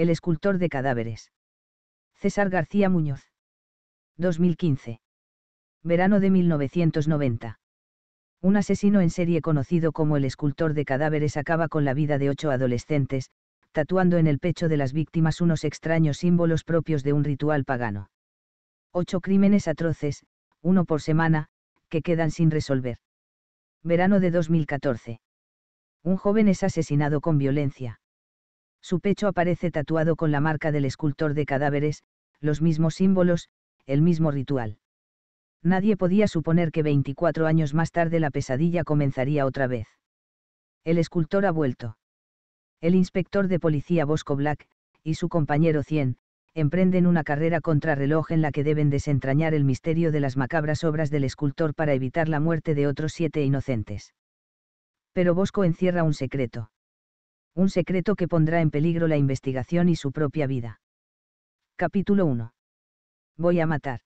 El escultor de cadáveres. César García Muñoz. 2015. Verano de 1990. Un asesino en serie conocido como el escultor de cadáveres acaba con la vida de ocho adolescentes, tatuando en el pecho de las víctimas unos extraños símbolos propios de un ritual pagano. Ocho crímenes atroces, uno por semana, que quedan sin resolver. Verano de 2014. Un joven es asesinado con violencia. Su pecho aparece tatuado con la marca del escultor de cadáveres, los mismos símbolos, el mismo ritual. Nadie podía suponer que 24 años más tarde la pesadilla comenzaría otra vez. El escultor ha vuelto. El inspector de policía Bosco Black, y su compañero Cien, emprenden una carrera contrarreloj en la que deben desentrañar el misterio de las macabras obras del escultor para evitar la muerte de otros siete inocentes. Pero Bosco encierra un secreto. Un secreto que pondrá en peligro la investigación y su propia vida. Capítulo 1. Voy a matar.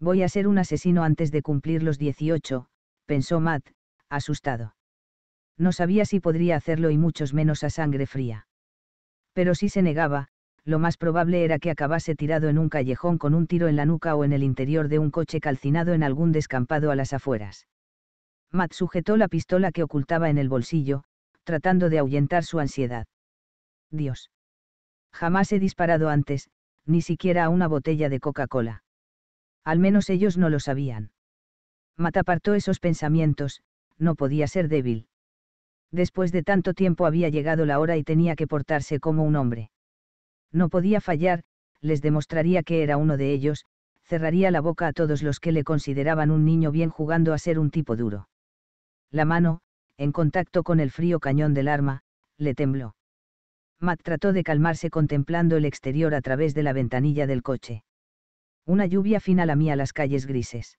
Voy a ser un asesino antes de cumplir los 18, pensó Matt, asustado. No sabía si podría hacerlo y muchos menos a sangre fría. Pero si se negaba, lo más probable era que acabase tirado en un callejón con un tiro en la nuca o en el interior de un coche calcinado en algún descampado a las afueras. Matt sujetó la pistola que ocultaba en el bolsillo, tratando de ahuyentar su ansiedad. Dios. Jamás he disparado antes, ni siquiera a una botella de Coca-Cola. Al menos ellos no lo sabían. Matapartó esos pensamientos, no podía ser débil. Después de tanto tiempo había llegado la hora y tenía que portarse como un hombre. No podía fallar, les demostraría que era uno de ellos, cerraría la boca a todos los que le consideraban un niño bien jugando a ser un tipo duro. La mano, en contacto con el frío cañón del arma, le tembló. Matt trató de calmarse contemplando el exterior a través de la ventanilla del coche. Una lluvia fina lamía las calles grises.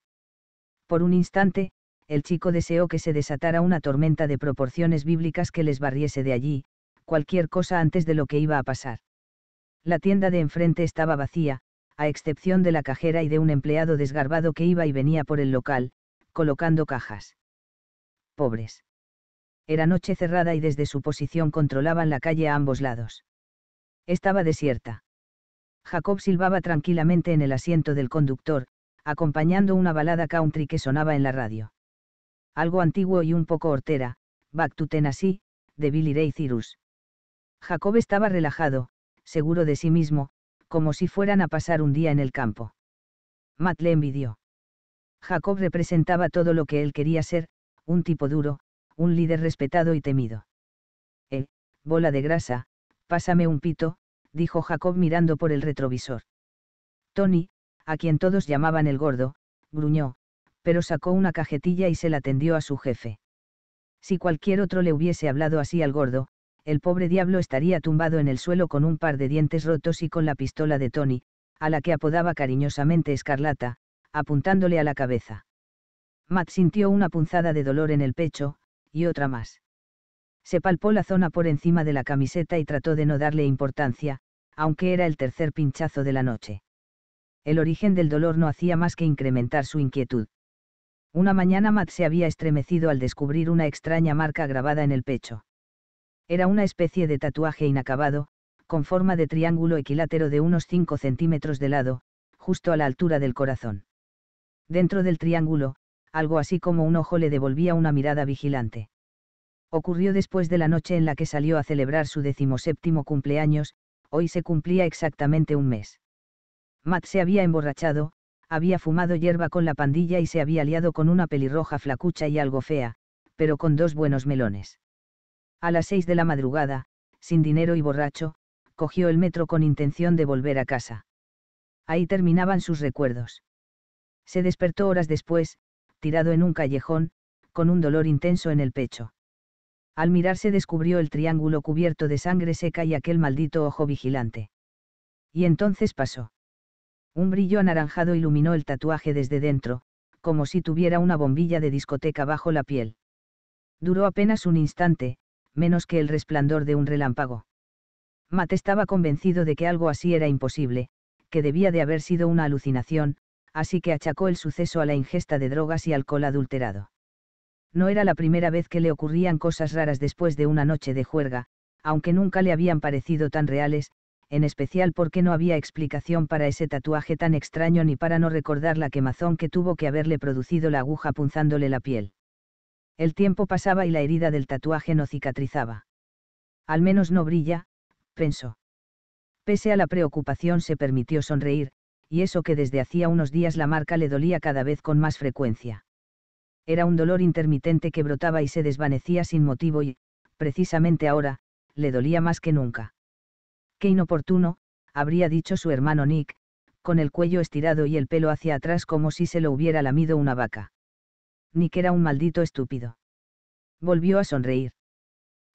Por un instante, el chico deseó que se desatara una tormenta de proporciones bíblicas que les barriese de allí, cualquier cosa antes de lo que iba a pasar. La tienda de enfrente estaba vacía, a excepción de la cajera y de un empleado desgarbado que iba y venía por el local, colocando cajas. Pobres. Era noche cerrada y desde su posición controlaban la calle a ambos lados. Estaba desierta. Jacob silbaba tranquilamente en el asiento del conductor, acompañando una balada country que sonaba en la radio. Algo antiguo y un poco hortera, Back to Tennessee, de Billy Ray Cyrus. Jacob estaba relajado, seguro de sí mismo, como si fueran a pasar un día en el campo. Matt le envidió. Jacob representaba todo lo que él quería ser, un tipo duro, un líder respetado y temido. Eh, bola de grasa, pásame un pito, dijo Jacob mirando por el retrovisor. Tony, a quien todos llamaban el gordo, gruñó, pero sacó una cajetilla y se la tendió a su jefe. Si cualquier otro le hubiese hablado así al gordo, el pobre diablo estaría tumbado en el suelo con un par de dientes rotos y con la pistola de Tony, a la que apodaba cariñosamente Escarlata, apuntándole a la cabeza. Matt sintió una punzada de dolor en el pecho, y otra más. Se palpó la zona por encima de la camiseta y trató de no darle importancia, aunque era el tercer pinchazo de la noche. El origen del dolor no hacía más que incrementar su inquietud. Una mañana Matt se había estremecido al descubrir una extraña marca grabada en el pecho. Era una especie de tatuaje inacabado, con forma de triángulo equilátero de unos 5 centímetros de lado, justo a la altura del corazón. Dentro del triángulo, algo así como un ojo le devolvía una mirada vigilante. Ocurrió después de la noche en la que salió a celebrar su decimoséptimo cumpleaños, hoy se cumplía exactamente un mes. Matt se había emborrachado, había fumado hierba con la pandilla y se había liado con una pelirroja flacucha y algo fea, pero con dos buenos melones. A las seis de la madrugada, sin dinero y borracho, cogió el metro con intención de volver a casa. Ahí terminaban sus recuerdos. Se despertó horas después, tirado en un callejón, con un dolor intenso en el pecho. Al mirarse descubrió el triángulo cubierto de sangre seca y aquel maldito ojo vigilante. Y entonces pasó. Un brillo anaranjado iluminó el tatuaje desde dentro, como si tuviera una bombilla de discoteca bajo la piel. Duró apenas un instante, menos que el resplandor de un relámpago. Matt estaba convencido de que algo así era imposible, que debía de haber sido una alucinación, así que achacó el suceso a la ingesta de drogas y alcohol adulterado. No era la primera vez que le ocurrían cosas raras después de una noche de juerga, aunque nunca le habían parecido tan reales, en especial porque no había explicación para ese tatuaje tan extraño ni para no recordar la quemazón que tuvo que haberle producido la aguja punzándole la piel. El tiempo pasaba y la herida del tatuaje no cicatrizaba. Al menos no brilla, pensó. Pese a la preocupación se permitió sonreír, y eso que desde hacía unos días la marca le dolía cada vez con más frecuencia. Era un dolor intermitente que brotaba y se desvanecía sin motivo y, precisamente ahora, le dolía más que nunca. Qué inoportuno, habría dicho su hermano Nick, con el cuello estirado y el pelo hacia atrás como si se lo hubiera lamido una vaca. Nick era un maldito estúpido. Volvió a sonreír.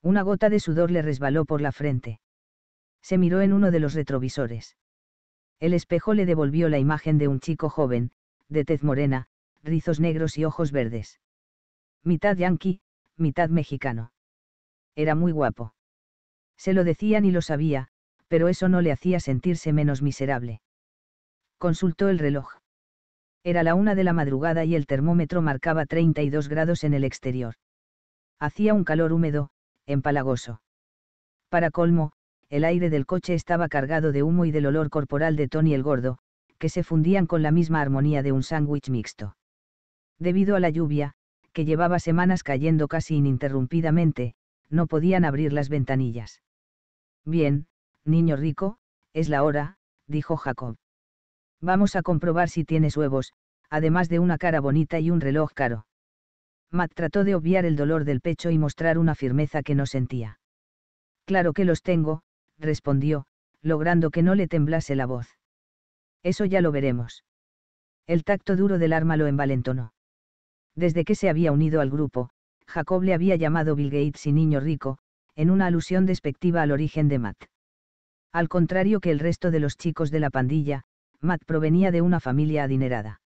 Una gota de sudor le resbaló por la frente. Se miró en uno de los retrovisores. El espejo le devolvió la imagen de un chico joven, de tez morena, rizos negros y ojos verdes. Mitad yanqui, mitad mexicano. Era muy guapo. Se lo decían y lo sabía, pero eso no le hacía sentirse menos miserable. Consultó el reloj. Era la una de la madrugada y el termómetro marcaba 32 grados en el exterior. Hacía un calor húmedo, empalagoso. Para colmo, el aire del coche estaba cargado de humo y del olor corporal de Tony el gordo, que se fundían con la misma armonía de un sándwich mixto. Debido a la lluvia, que llevaba semanas cayendo casi ininterrumpidamente, no podían abrir las ventanillas. Bien, niño rico, es la hora, dijo Jacob. Vamos a comprobar si tienes huevos, además de una cara bonita y un reloj caro. Matt trató de obviar el dolor del pecho y mostrar una firmeza que no sentía. Claro que los tengo, respondió, logrando que no le temblase la voz. Eso ya lo veremos. El tacto duro del arma lo envalentonó. Desde que se había unido al grupo, Jacob le había llamado Bill Gates y niño rico, en una alusión despectiva al origen de Matt. Al contrario que el resto de los chicos de la pandilla, Matt provenía de una familia adinerada.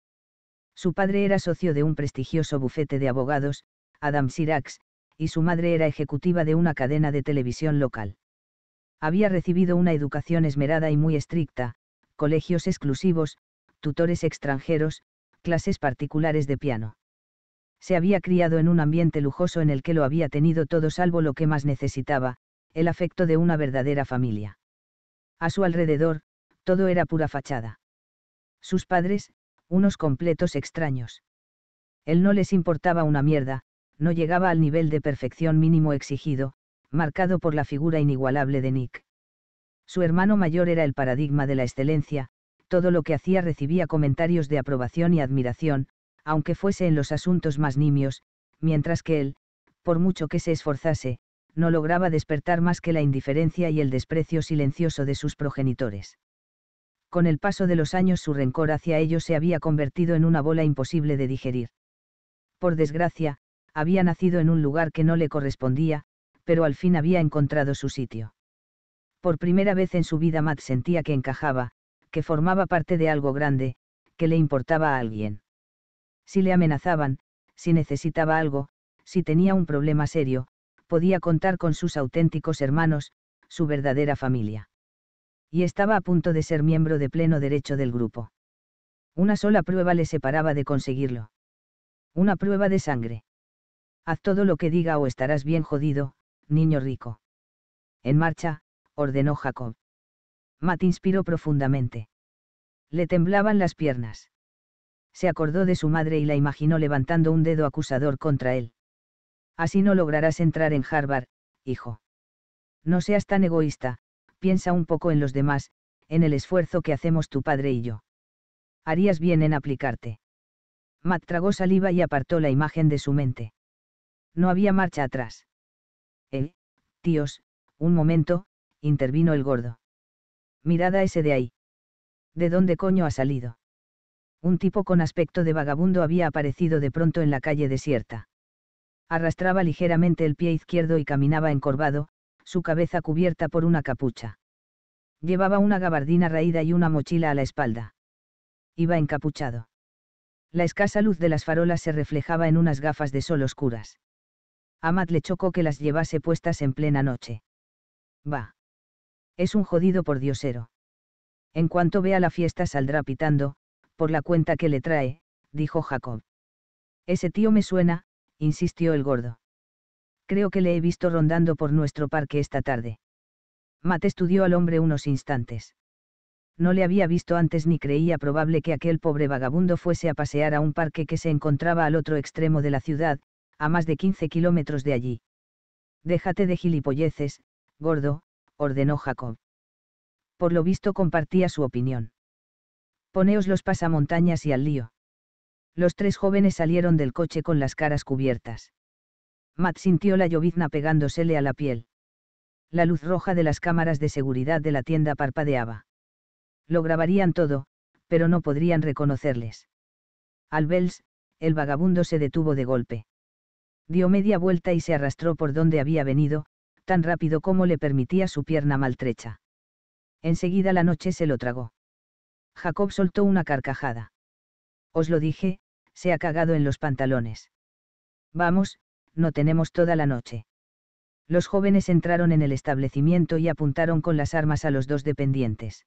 Su padre era socio de un prestigioso bufete de abogados, Adam Sirax, y su madre era ejecutiva de una cadena de televisión local. Había recibido una educación esmerada y muy estricta, colegios exclusivos, tutores extranjeros, clases particulares de piano. Se había criado en un ambiente lujoso en el que lo había tenido todo salvo lo que más necesitaba, el afecto de una verdadera familia. A su alrededor, todo era pura fachada. Sus padres, unos completos extraños. Él no les importaba una mierda, no llegaba al nivel de perfección mínimo exigido, marcado por la figura inigualable de Nick. Su hermano mayor era el paradigma de la excelencia, todo lo que hacía recibía comentarios de aprobación y admiración, aunque fuese en los asuntos más nimios, mientras que él, por mucho que se esforzase, no lograba despertar más que la indiferencia y el desprecio silencioso de sus progenitores. Con el paso de los años su rencor hacia ellos se había convertido en una bola imposible de digerir. Por desgracia, había nacido en un lugar que no le correspondía, pero al fin había encontrado su sitio. Por primera vez en su vida Matt sentía que encajaba, que formaba parte de algo grande, que le importaba a alguien. Si le amenazaban, si necesitaba algo, si tenía un problema serio, podía contar con sus auténticos hermanos, su verdadera familia. Y estaba a punto de ser miembro de pleno derecho del grupo. Una sola prueba le separaba de conseguirlo. Una prueba de sangre. Haz todo lo que diga o estarás bien jodido, niño rico. En marcha, ordenó Jacob. Matt inspiró profundamente. Le temblaban las piernas. Se acordó de su madre y la imaginó levantando un dedo acusador contra él. Así no lograrás entrar en Harvard, hijo. No seas tan egoísta, piensa un poco en los demás, en el esfuerzo que hacemos tu padre y yo. Harías bien en aplicarte. Matt tragó saliva y apartó la imagen de su mente. No había marcha atrás. Eh, tíos, un momento, intervino el gordo. Mirad a ese de ahí. ¿De dónde coño ha salido? Un tipo con aspecto de vagabundo había aparecido de pronto en la calle desierta. Arrastraba ligeramente el pie izquierdo y caminaba encorvado, su cabeza cubierta por una capucha. Llevaba una gabardina raída y una mochila a la espalda. Iba encapuchado. La escasa luz de las farolas se reflejaba en unas gafas de sol oscuras. Amat le chocó que las llevase puestas en plena noche. Va. Es un jodido por diosero. En cuanto vea la fiesta saldrá pitando, por la cuenta que le trae, dijo Jacob. Ese tío me suena, insistió el gordo. Creo que le he visto rondando por nuestro parque esta tarde. Matt estudió al hombre unos instantes. No le había visto antes ni creía probable que aquel pobre vagabundo fuese a pasear a un parque que se encontraba al otro extremo de la ciudad, a más de 15 kilómetros de allí. Déjate de gilipolleces, gordo, ordenó Jacob. Por lo visto compartía su opinión. Poneos los pasamontañas y al lío. Los tres jóvenes salieron del coche con las caras cubiertas. Matt sintió la llovizna pegándosele a la piel. La luz roja de las cámaras de seguridad de la tienda parpadeaba. Lo grabarían todo, pero no podrían reconocerles. Al Bells, el vagabundo se detuvo de golpe dio media vuelta y se arrastró por donde había venido, tan rápido como le permitía su pierna maltrecha. Enseguida la noche se lo tragó. Jacob soltó una carcajada. Os lo dije, se ha cagado en los pantalones. Vamos, no tenemos toda la noche. Los jóvenes entraron en el establecimiento y apuntaron con las armas a los dos dependientes.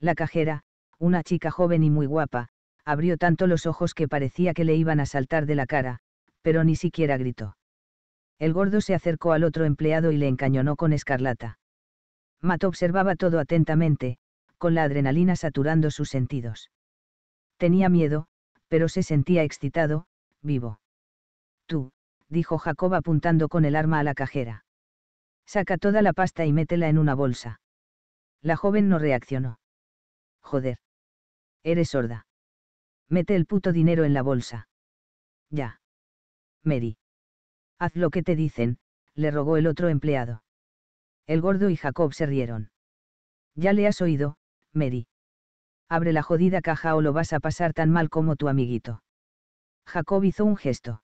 La cajera, una chica joven y muy guapa, abrió tanto los ojos que parecía que le iban a saltar de la cara, pero ni siquiera gritó. El gordo se acercó al otro empleado y le encañonó con escarlata. Matt observaba todo atentamente, con la adrenalina saturando sus sentidos. Tenía miedo, pero se sentía excitado, vivo. Tú, dijo Jacob apuntando con el arma a la cajera. Saca toda la pasta y métela en una bolsa. La joven no reaccionó. Joder. Eres sorda. Mete el puto dinero en la bolsa. Ya. Mary. Haz lo que te dicen, le rogó el otro empleado. El gordo y Jacob se rieron. Ya le has oído, Mary. Abre la jodida caja o lo vas a pasar tan mal como tu amiguito. Jacob hizo un gesto.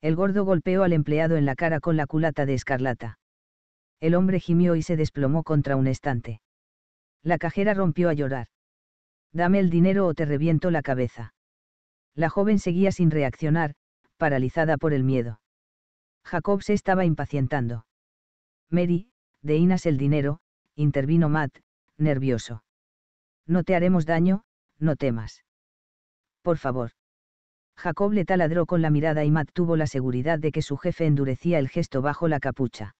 El gordo golpeó al empleado en la cara con la culata de escarlata. El hombre gimió y se desplomó contra un estante. La cajera rompió a llorar. Dame el dinero o te reviento la cabeza. La joven seguía sin reaccionar, paralizada por el miedo. Jacob se estaba impacientando. Mary, de Inas el dinero, intervino Matt, nervioso. No te haremos daño, no temas. Por favor. Jacob le taladró con la mirada y Matt tuvo la seguridad de que su jefe endurecía el gesto bajo la capucha.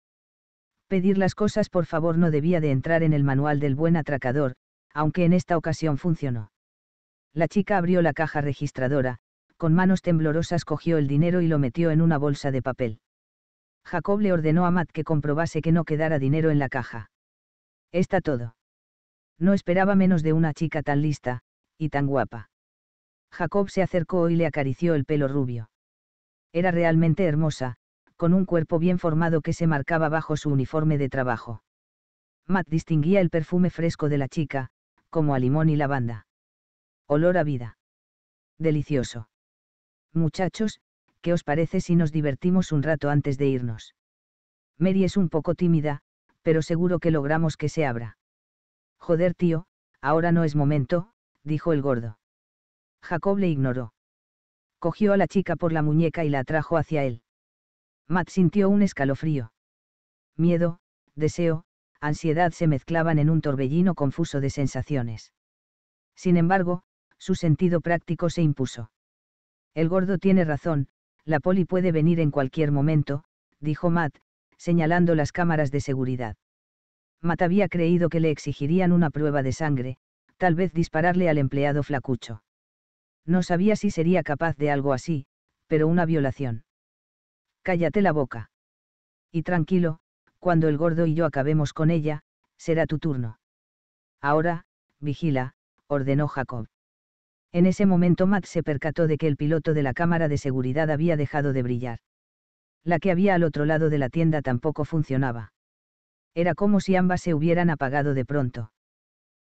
Pedir las cosas por favor no debía de entrar en el manual del buen atracador, aunque en esta ocasión funcionó. La chica abrió la caja registradora, con manos temblorosas cogió el dinero y lo metió en una bolsa de papel. Jacob le ordenó a Matt que comprobase que no quedara dinero en la caja. Está todo. No esperaba menos de una chica tan lista, y tan guapa. Jacob se acercó y le acarició el pelo rubio. Era realmente hermosa, con un cuerpo bien formado que se marcaba bajo su uniforme de trabajo. Matt distinguía el perfume fresco de la chica, como a limón y lavanda. Olor a vida. Delicioso. Muchachos, ¿qué os parece si nos divertimos un rato antes de irnos? Mary es un poco tímida, pero seguro que logramos que se abra. Joder, tío, ahora no es momento, dijo el gordo. Jacob le ignoró. Cogió a la chica por la muñeca y la atrajo hacia él. Matt sintió un escalofrío. Miedo, deseo, ansiedad se mezclaban en un torbellino confuso de sensaciones. Sin embargo, su sentido práctico se impuso. El gordo tiene razón, la poli puede venir en cualquier momento, dijo Matt, señalando las cámaras de seguridad. Matt había creído que le exigirían una prueba de sangre, tal vez dispararle al empleado flacucho. No sabía si sería capaz de algo así, pero una violación. Cállate la boca. Y tranquilo, cuando el gordo y yo acabemos con ella, será tu turno. Ahora, vigila, ordenó Jacob. En ese momento Matt se percató de que el piloto de la cámara de seguridad había dejado de brillar. La que había al otro lado de la tienda tampoco funcionaba. Era como si ambas se hubieran apagado de pronto.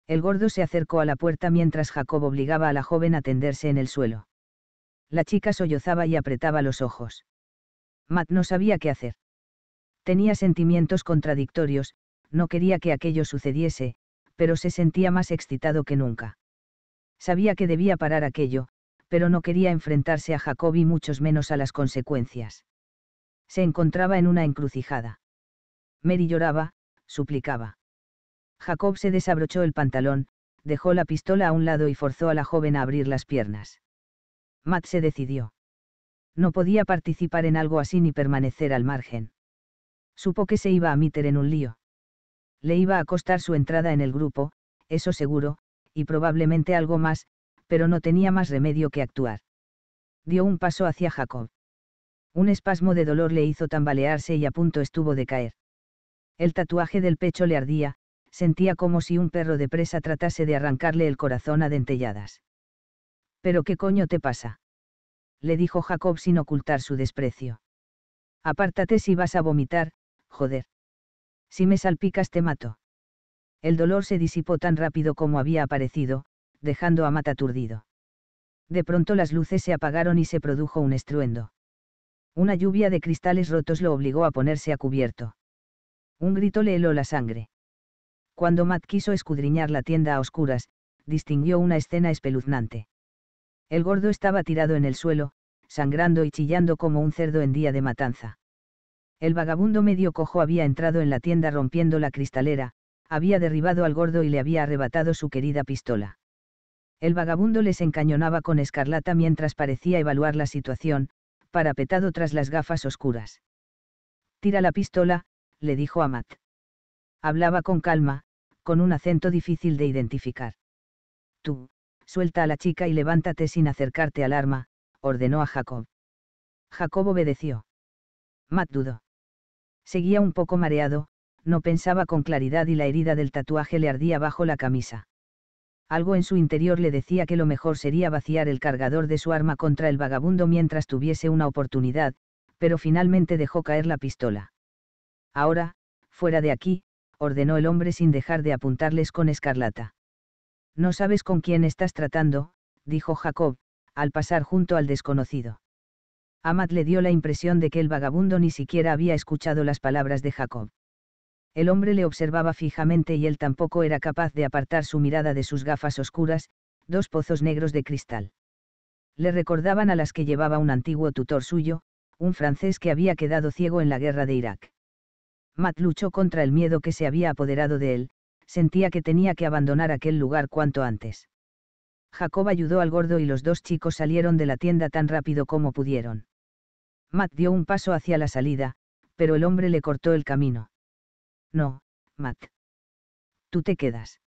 El gordo se acercó a la puerta mientras Jacob obligaba a la joven a tenderse en el suelo. La chica sollozaba y apretaba los ojos. Matt no sabía qué hacer. Tenía sentimientos contradictorios, no quería que aquello sucediese, pero se sentía más excitado que nunca. Sabía que debía parar aquello, pero no quería enfrentarse a Jacob y muchos menos a las consecuencias. Se encontraba en una encrucijada. Mary lloraba, suplicaba. Jacob se desabrochó el pantalón, dejó la pistola a un lado y forzó a la joven a abrir las piernas. Matt se decidió. No podía participar en algo así ni permanecer al margen. Supo que se iba a meter en un lío. Le iba a costar su entrada en el grupo, eso seguro, y probablemente algo más, pero no tenía más remedio que actuar. Dio un paso hacia Jacob. Un espasmo de dolor le hizo tambalearse y a punto estuvo de caer. El tatuaje del pecho le ardía, sentía como si un perro de presa tratase de arrancarle el corazón a dentelladas. ¿Pero qué coño te pasa? le dijo Jacob sin ocultar su desprecio. Apártate si vas a vomitar, joder. Si me salpicas te mato el dolor se disipó tan rápido como había aparecido, dejando a Matt aturdido. De pronto las luces se apagaron y se produjo un estruendo. Una lluvia de cristales rotos lo obligó a ponerse a cubierto. Un grito le heló la sangre. Cuando Matt quiso escudriñar la tienda a oscuras, distinguió una escena espeluznante. El gordo estaba tirado en el suelo, sangrando y chillando como un cerdo en día de matanza. El vagabundo medio cojo había entrado en la tienda rompiendo la cristalera, había derribado al gordo y le había arrebatado su querida pistola. El vagabundo les encañonaba con escarlata mientras parecía evaluar la situación, parapetado tras las gafas oscuras. Tira la pistola, le dijo a Matt. Hablaba con calma, con un acento difícil de identificar. Tú, suelta a la chica y levántate sin acercarte al arma, ordenó a Jacob. Jacob obedeció. Matt dudó. Seguía un poco mareado, no pensaba con claridad y la herida del tatuaje le ardía bajo la camisa. Algo en su interior le decía que lo mejor sería vaciar el cargador de su arma contra el vagabundo mientras tuviese una oportunidad, pero finalmente dejó caer la pistola. Ahora, fuera de aquí, ordenó el hombre sin dejar de apuntarles con escarlata. No sabes con quién estás tratando, dijo Jacob, al pasar junto al desconocido. Amat le dio la impresión de que el vagabundo ni siquiera había escuchado las palabras de Jacob. El hombre le observaba fijamente y él tampoco era capaz de apartar su mirada de sus gafas oscuras, dos pozos negros de cristal. Le recordaban a las que llevaba un antiguo tutor suyo, un francés que había quedado ciego en la guerra de Irak. Matt luchó contra el miedo que se había apoderado de él, sentía que tenía que abandonar aquel lugar cuanto antes. Jacob ayudó al gordo y los dos chicos salieron de la tienda tan rápido como pudieron. Matt dio un paso hacia la salida, pero el hombre le cortó el camino. No, Matt. Tú te quedas.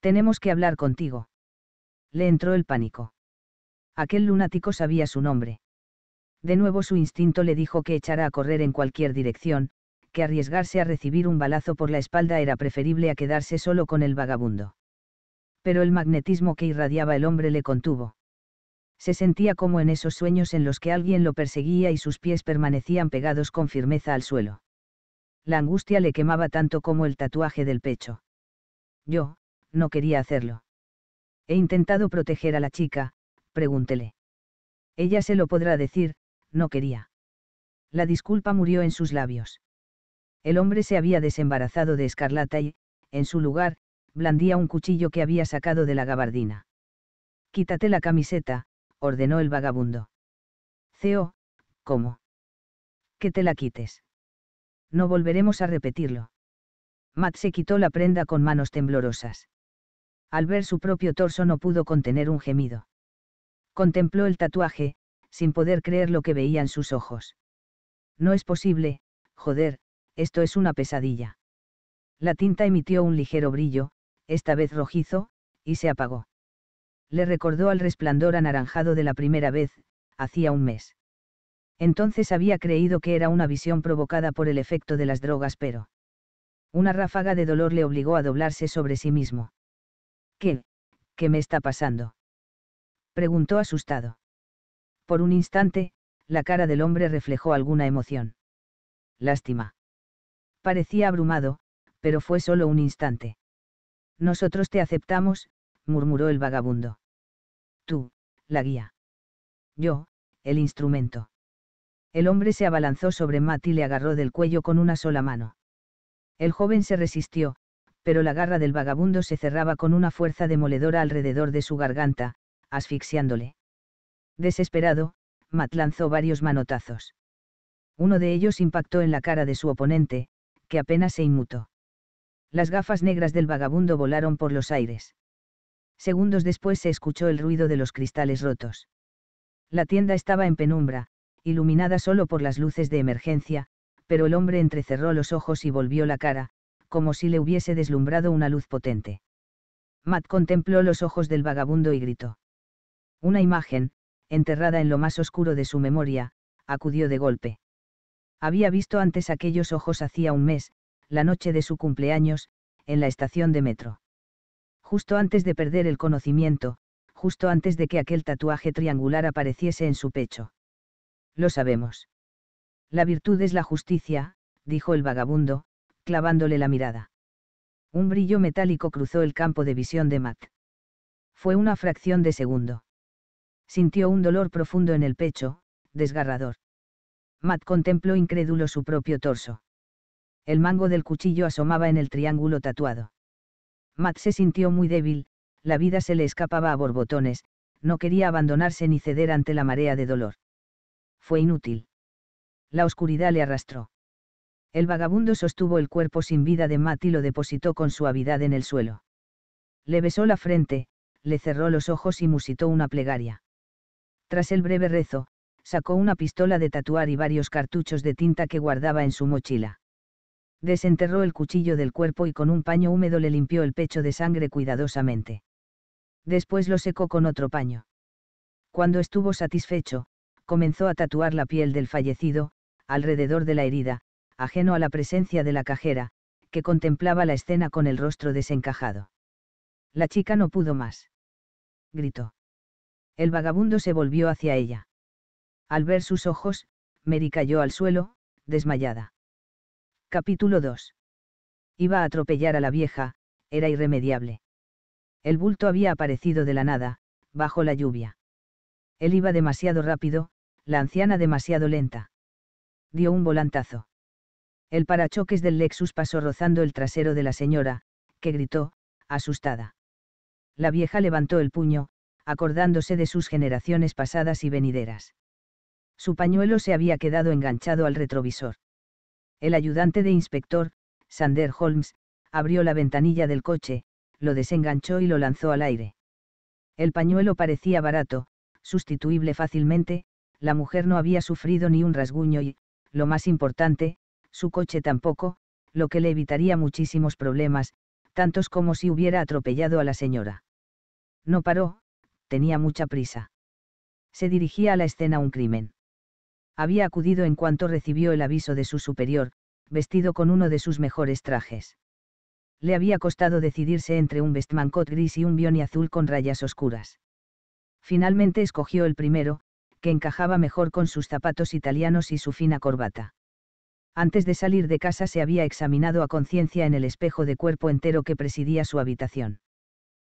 Tenemos que hablar contigo. Le entró el pánico. Aquel lunático sabía su nombre. De nuevo su instinto le dijo que echara a correr en cualquier dirección, que arriesgarse a recibir un balazo por la espalda era preferible a quedarse solo con el vagabundo. Pero el magnetismo que irradiaba el hombre le contuvo. Se sentía como en esos sueños en los que alguien lo perseguía y sus pies permanecían pegados con firmeza al suelo. La angustia le quemaba tanto como el tatuaje del pecho. Yo, no quería hacerlo. He intentado proteger a la chica, pregúntele. Ella se lo podrá decir, no quería. La disculpa murió en sus labios. El hombre se había desembarazado de Escarlata y, en su lugar, blandía un cuchillo que había sacado de la gabardina. Quítate la camiseta, ordenó el vagabundo. Ceo, ¿cómo? Que te la quites. No volveremos a repetirlo. Matt se quitó la prenda con manos temblorosas. Al ver su propio torso no pudo contener un gemido. Contempló el tatuaje, sin poder creer lo que veían sus ojos. No es posible, joder, esto es una pesadilla. La tinta emitió un ligero brillo, esta vez rojizo, y se apagó. Le recordó al resplandor anaranjado de la primera vez, hacía un mes. Entonces había creído que era una visión provocada por el efecto de las drogas, pero... Una ráfaga de dolor le obligó a doblarse sobre sí mismo. ¿Qué? ¿Qué me está pasando? Preguntó asustado. Por un instante, la cara del hombre reflejó alguna emoción. Lástima. Parecía abrumado, pero fue solo un instante. Nosotros te aceptamos, murmuró el vagabundo. Tú, la guía. Yo, el instrumento. El hombre se abalanzó sobre Matt y le agarró del cuello con una sola mano. El joven se resistió, pero la garra del vagabundo se cerraba con una fuerza demoledora alrededor de su garganta, asfixiándole. Desesperado, Matt lanzó varios manotazos. Uno de ellos impactó en la cara de su oponente, que apenas se inmutó. Las gafas negras del vagabundo volaron por los aires. Segundos después se escuchó el ruido de los cristales rotos. La tienda estaba en penumbra, iluminada solo por las luces de emergencia, pero el hombre entrecerró los ojos y volvió la cara, como si le hubiese deslumbrado una luz potente. Matt contempló los ojos del vagabundo y gritó. Una imagen, enterrada en lo más oscuro de su memoria, acudió de golpe. Había visto antes aquellos ojos hacía un mes, la noche de su cumpleaños, en la estación de metro. Justo antes de perder el conocimiento, justo antes de que aquel tatuaje triangular apareciese en su pecho. Lo sabemos. La virtud es la justicia, dijo el vagabundo, clavándole la mirada. Un brillo metálico cruzó el campo de visión de Matt. Fue una fracción de segundo. Sintió un dolor profundo en el pecho, desgarrador. Matt contempló incrédulo su propio torso. El mango del cuchillo asomaba en el triángulo tatuado. Matt se sintió muy débil, la vida se le escapaba a borbotones, no quería abandonarse ni ceder ante la marea de dolor fue inútil. La oscuridad le arrastró. El vagabundo sostuvo el cuerpo sin vida de Matt y lo depositó con suavidad en el suelo. Le besó la frente, le cerró los ojos y musitó una plegaria. Tras el breve rezo, sacó una pistola de tatuar y varios cartuchos de tinta que guardaba en su mochila. Desenterró el cuchillo del cuerpo y con un paño húmedo le limpió el pecho de sangre cuidadosamente. Después lo secó con otro paño. Cuando estuvo satisfecho, comenzó a tatuar la piel del fallecido, alrededor de la herida, ajeno a la presencia de la cajera, que contemplaba la escena con el rostro desencajado. La chica no pudo más. Gritó. El vagabundo se volvió hacia ella. Al ver sus ojos, Mary cayó al suelo, desmayada. Capítulo 2. Iba a atropellar a la vieja, era irremediable. El bulto había aparecido de la nada, bajo la lluvia. Él iba demasiado rápido, la anciana demasiado lenta. Dio un volantazo. El parachoques del Lexus pasó rozando el trasero de la señora, que gritó, asustada. La vieja levantó el puño, acordándose de sus generaciones pasadas y venideras. Su pañuelo se había quedado enganchado al retrovisor. El ayudante de inspector, Sander Holmes, abrió la ventanilla del coche, lo desenganchó y lo lanzó al aire. El pañuelo parecía barato, sustituible fácilmente, la mujer no había sufrido ni un rasguño y, lo más importante, su coche tampoco, lo que le evitaría muchísimos problemas, tantos como si hubiera atropellado a la señora. No paró, tenía mucha prisa. Se dirigía a la escena un crimen. Había acudido en cuanto recibió el aviso de su superior, vestido con uno de sus mejores trajes. Le había costado decidirse entre un vestmancot gris y un bioni azul con rayas oscuras. Finalmente escogió el primero, que encajaba mejor con sus zapatos italianos y su fina corbata. Antes de salir de casa se había examinado a conciencia en el espejo de cuerpo entero que presidía su habitación.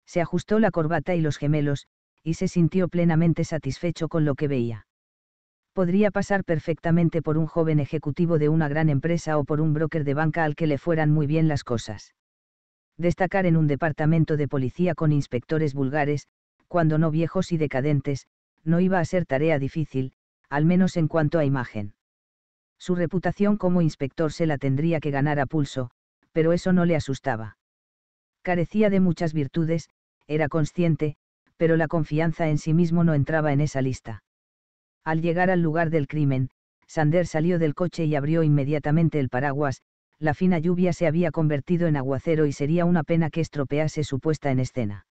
Se ajustó la corbata y los gemelos, y se sintió plenamente satisfecho con lo que veía. Podría pasar perfectamente por un joven ejecutivo de una gran empresa o por un broker de banca al que le fueran muy bien las cosas. Destacar en un departamento de policía con inspectores vulgares, cuando no viejos y decadentes, no iba a ser tarea difícil, al menos en cuanto a imagen. Su reputación como inspector se la tendría que ganar a pulso, pero eso no le asustaba. Carecía de muchas virtudes, era consciente, pero la confianza en sí mismo no entraba en esa lista. Al llegar al lugar del crimen, Sander salió del coche y abrió inmediatamente el paraguas, la fina lluvia se había convertido en aguacero y sería una pena que estropease su puesta en escena.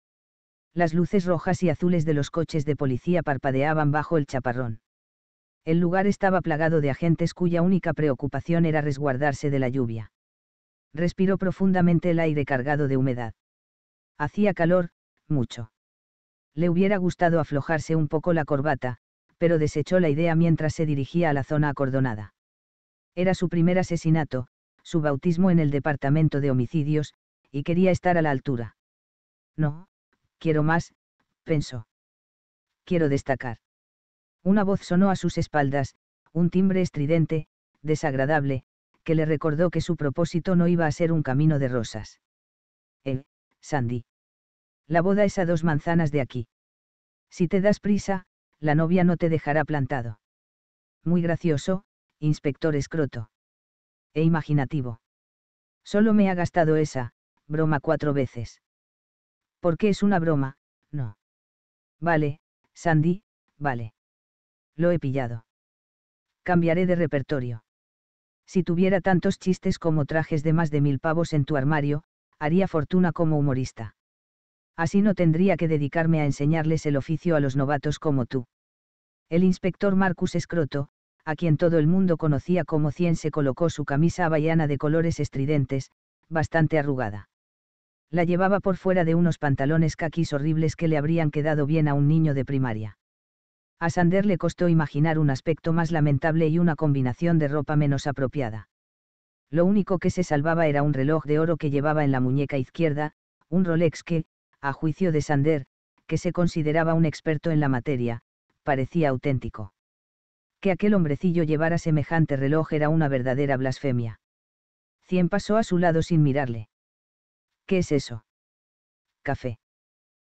Las luces rojas y azules de los coches de policía parpadeaban bajo el chaparrón. El lugar estaba plagado de agentes cuya única preocupación era resguardarse de la lluvia. Respiró profundamente el aire cargado de humedad. Hacía calor, mucho. Le hubiera gustado aflojarse un poco la corbata, pero desechó la idea mientras se dirigía a la zona acordonada. Era su primer asesinato, su bautismo en el departamento de homicidios, y quería estar a la altura. No, Quiero más, pensó. Quiero destacar. Una voz sonó a sus espaldas, un timbre estridente, desagradable, que le recordó que su propósito no iba a ser un camino de rosas. Eh, Sandy. La boda es a dos manzanas de aquí. Si te das prisa, la novia no te dejará plantado. Muy gracioso, inspector escroto. E imaginativo. Solo me ha gastado esa, broma cuatro veces. Porque es una broma, no. Vale, Sandy, vale. Lo he pillado. Cambiaré de repertorio. Si tuviera tantos chistes como trajes de más de mil pavos en tu armario, haría fortuna como humorista. Así no tendría que dedicarme a enseñarles el oficio a los novatos como tú. El inspector Marcus Scroto, a quien todo el mundo conocía como Cien, se colocó su camisa bayana de colores estridentes, bastante arrugada. La llevaba por fuera de unos pantalones caquis horribles que le habrían quedado bien a un niño de primaria. A Sander le costó imaginar un aspecto más lamentable y una combinación de ropa menos apropiada. Lo único que se salvaba era un reloj de oro que llevaba en la muñeca izquierda, un Rolex que, a juicio de Sander, que se consideraba un experto en la materia, parecía auténtico. Que aquel hombrecillo llevara semejante reloj era una verdadera blasfemia. Cien pasó a su lado sin mirarle. ¿Qué es eso? Café.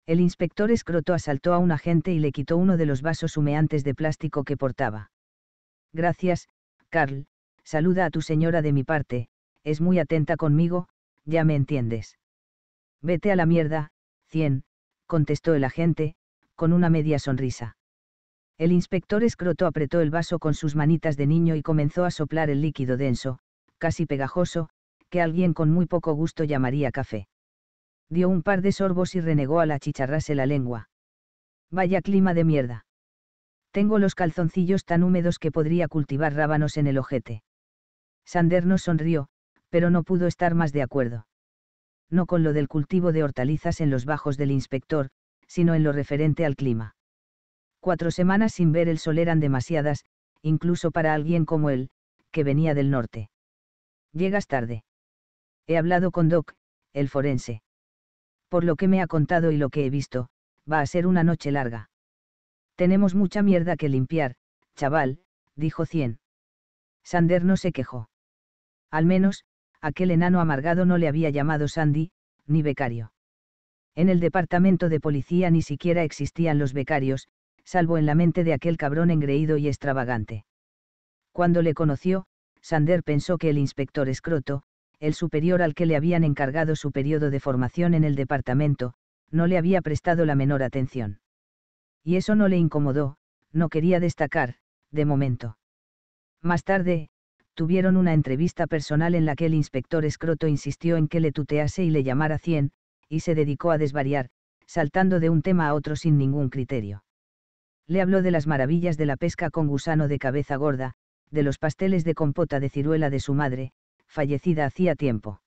El inspector escroto asaltó a un agente y le quitó uno de los vasos humeantes de plástico que portaba. Gracias, Carl, saluda a tu señora de mi parte, es muy atenta conmigo, ya me entiendes. Vete a la mierda, cien, contestó el agente, con una media sonrisa. El inspector escroto apretó el vaso con sus manitas de niño y comenzó a soplar el líquido denso, casi pegajoso, que alguien con muy poco gusto llamaría café. Dio un par de sorbos y renegó a la chicharrase la lengua. Vaya clima de mierda. Tengo los calzoncillos tan húmedos que podría cultivar rábanos en el ojete. Sander sonrió, pero no pudo estar más de acuerdo. No con lo del cultivo de hortalizas en los bajos del inspector, sino en lo referente al clima. Cuatro semanas sin ver el sol eran demasiadas, incluso para alguien como él, que venía del norte. Llegas tarde. He hablado con Doc, el forense. Por lo que me ha contado y lo que he visto, va a ser una noche larga. Tenemos mucha mierda que limpiar, chaval, dijo Cien. Sander no se quejó. Al menos, aquel enano amargado no le había llamado Sandy, ni becario. En el departamento de policía ni siquiera existían los becarios, salvo en la mente de aquel cabrón engreído y extravagante. Cuando le conoció, Sander pensó que el inspector Escroto, el superior al que le habían encargado su periodo de formación en el departamento, no le había prestado la menor atención. Y eso no le incomodó, no quería destacar, de momento. Más tarde, tuvieron una entrevista personal en la que el inspector Escroto insistió en que le tutease y le llamara 100, y se dedicó a desvariar, saltando de un tema a otro sin ningún criterio. Le habló de las maravillas de la pesca con gusano de cabeza gorda, de los pasteles de compota de ciruela de su madre, fallecida hacía tiempo.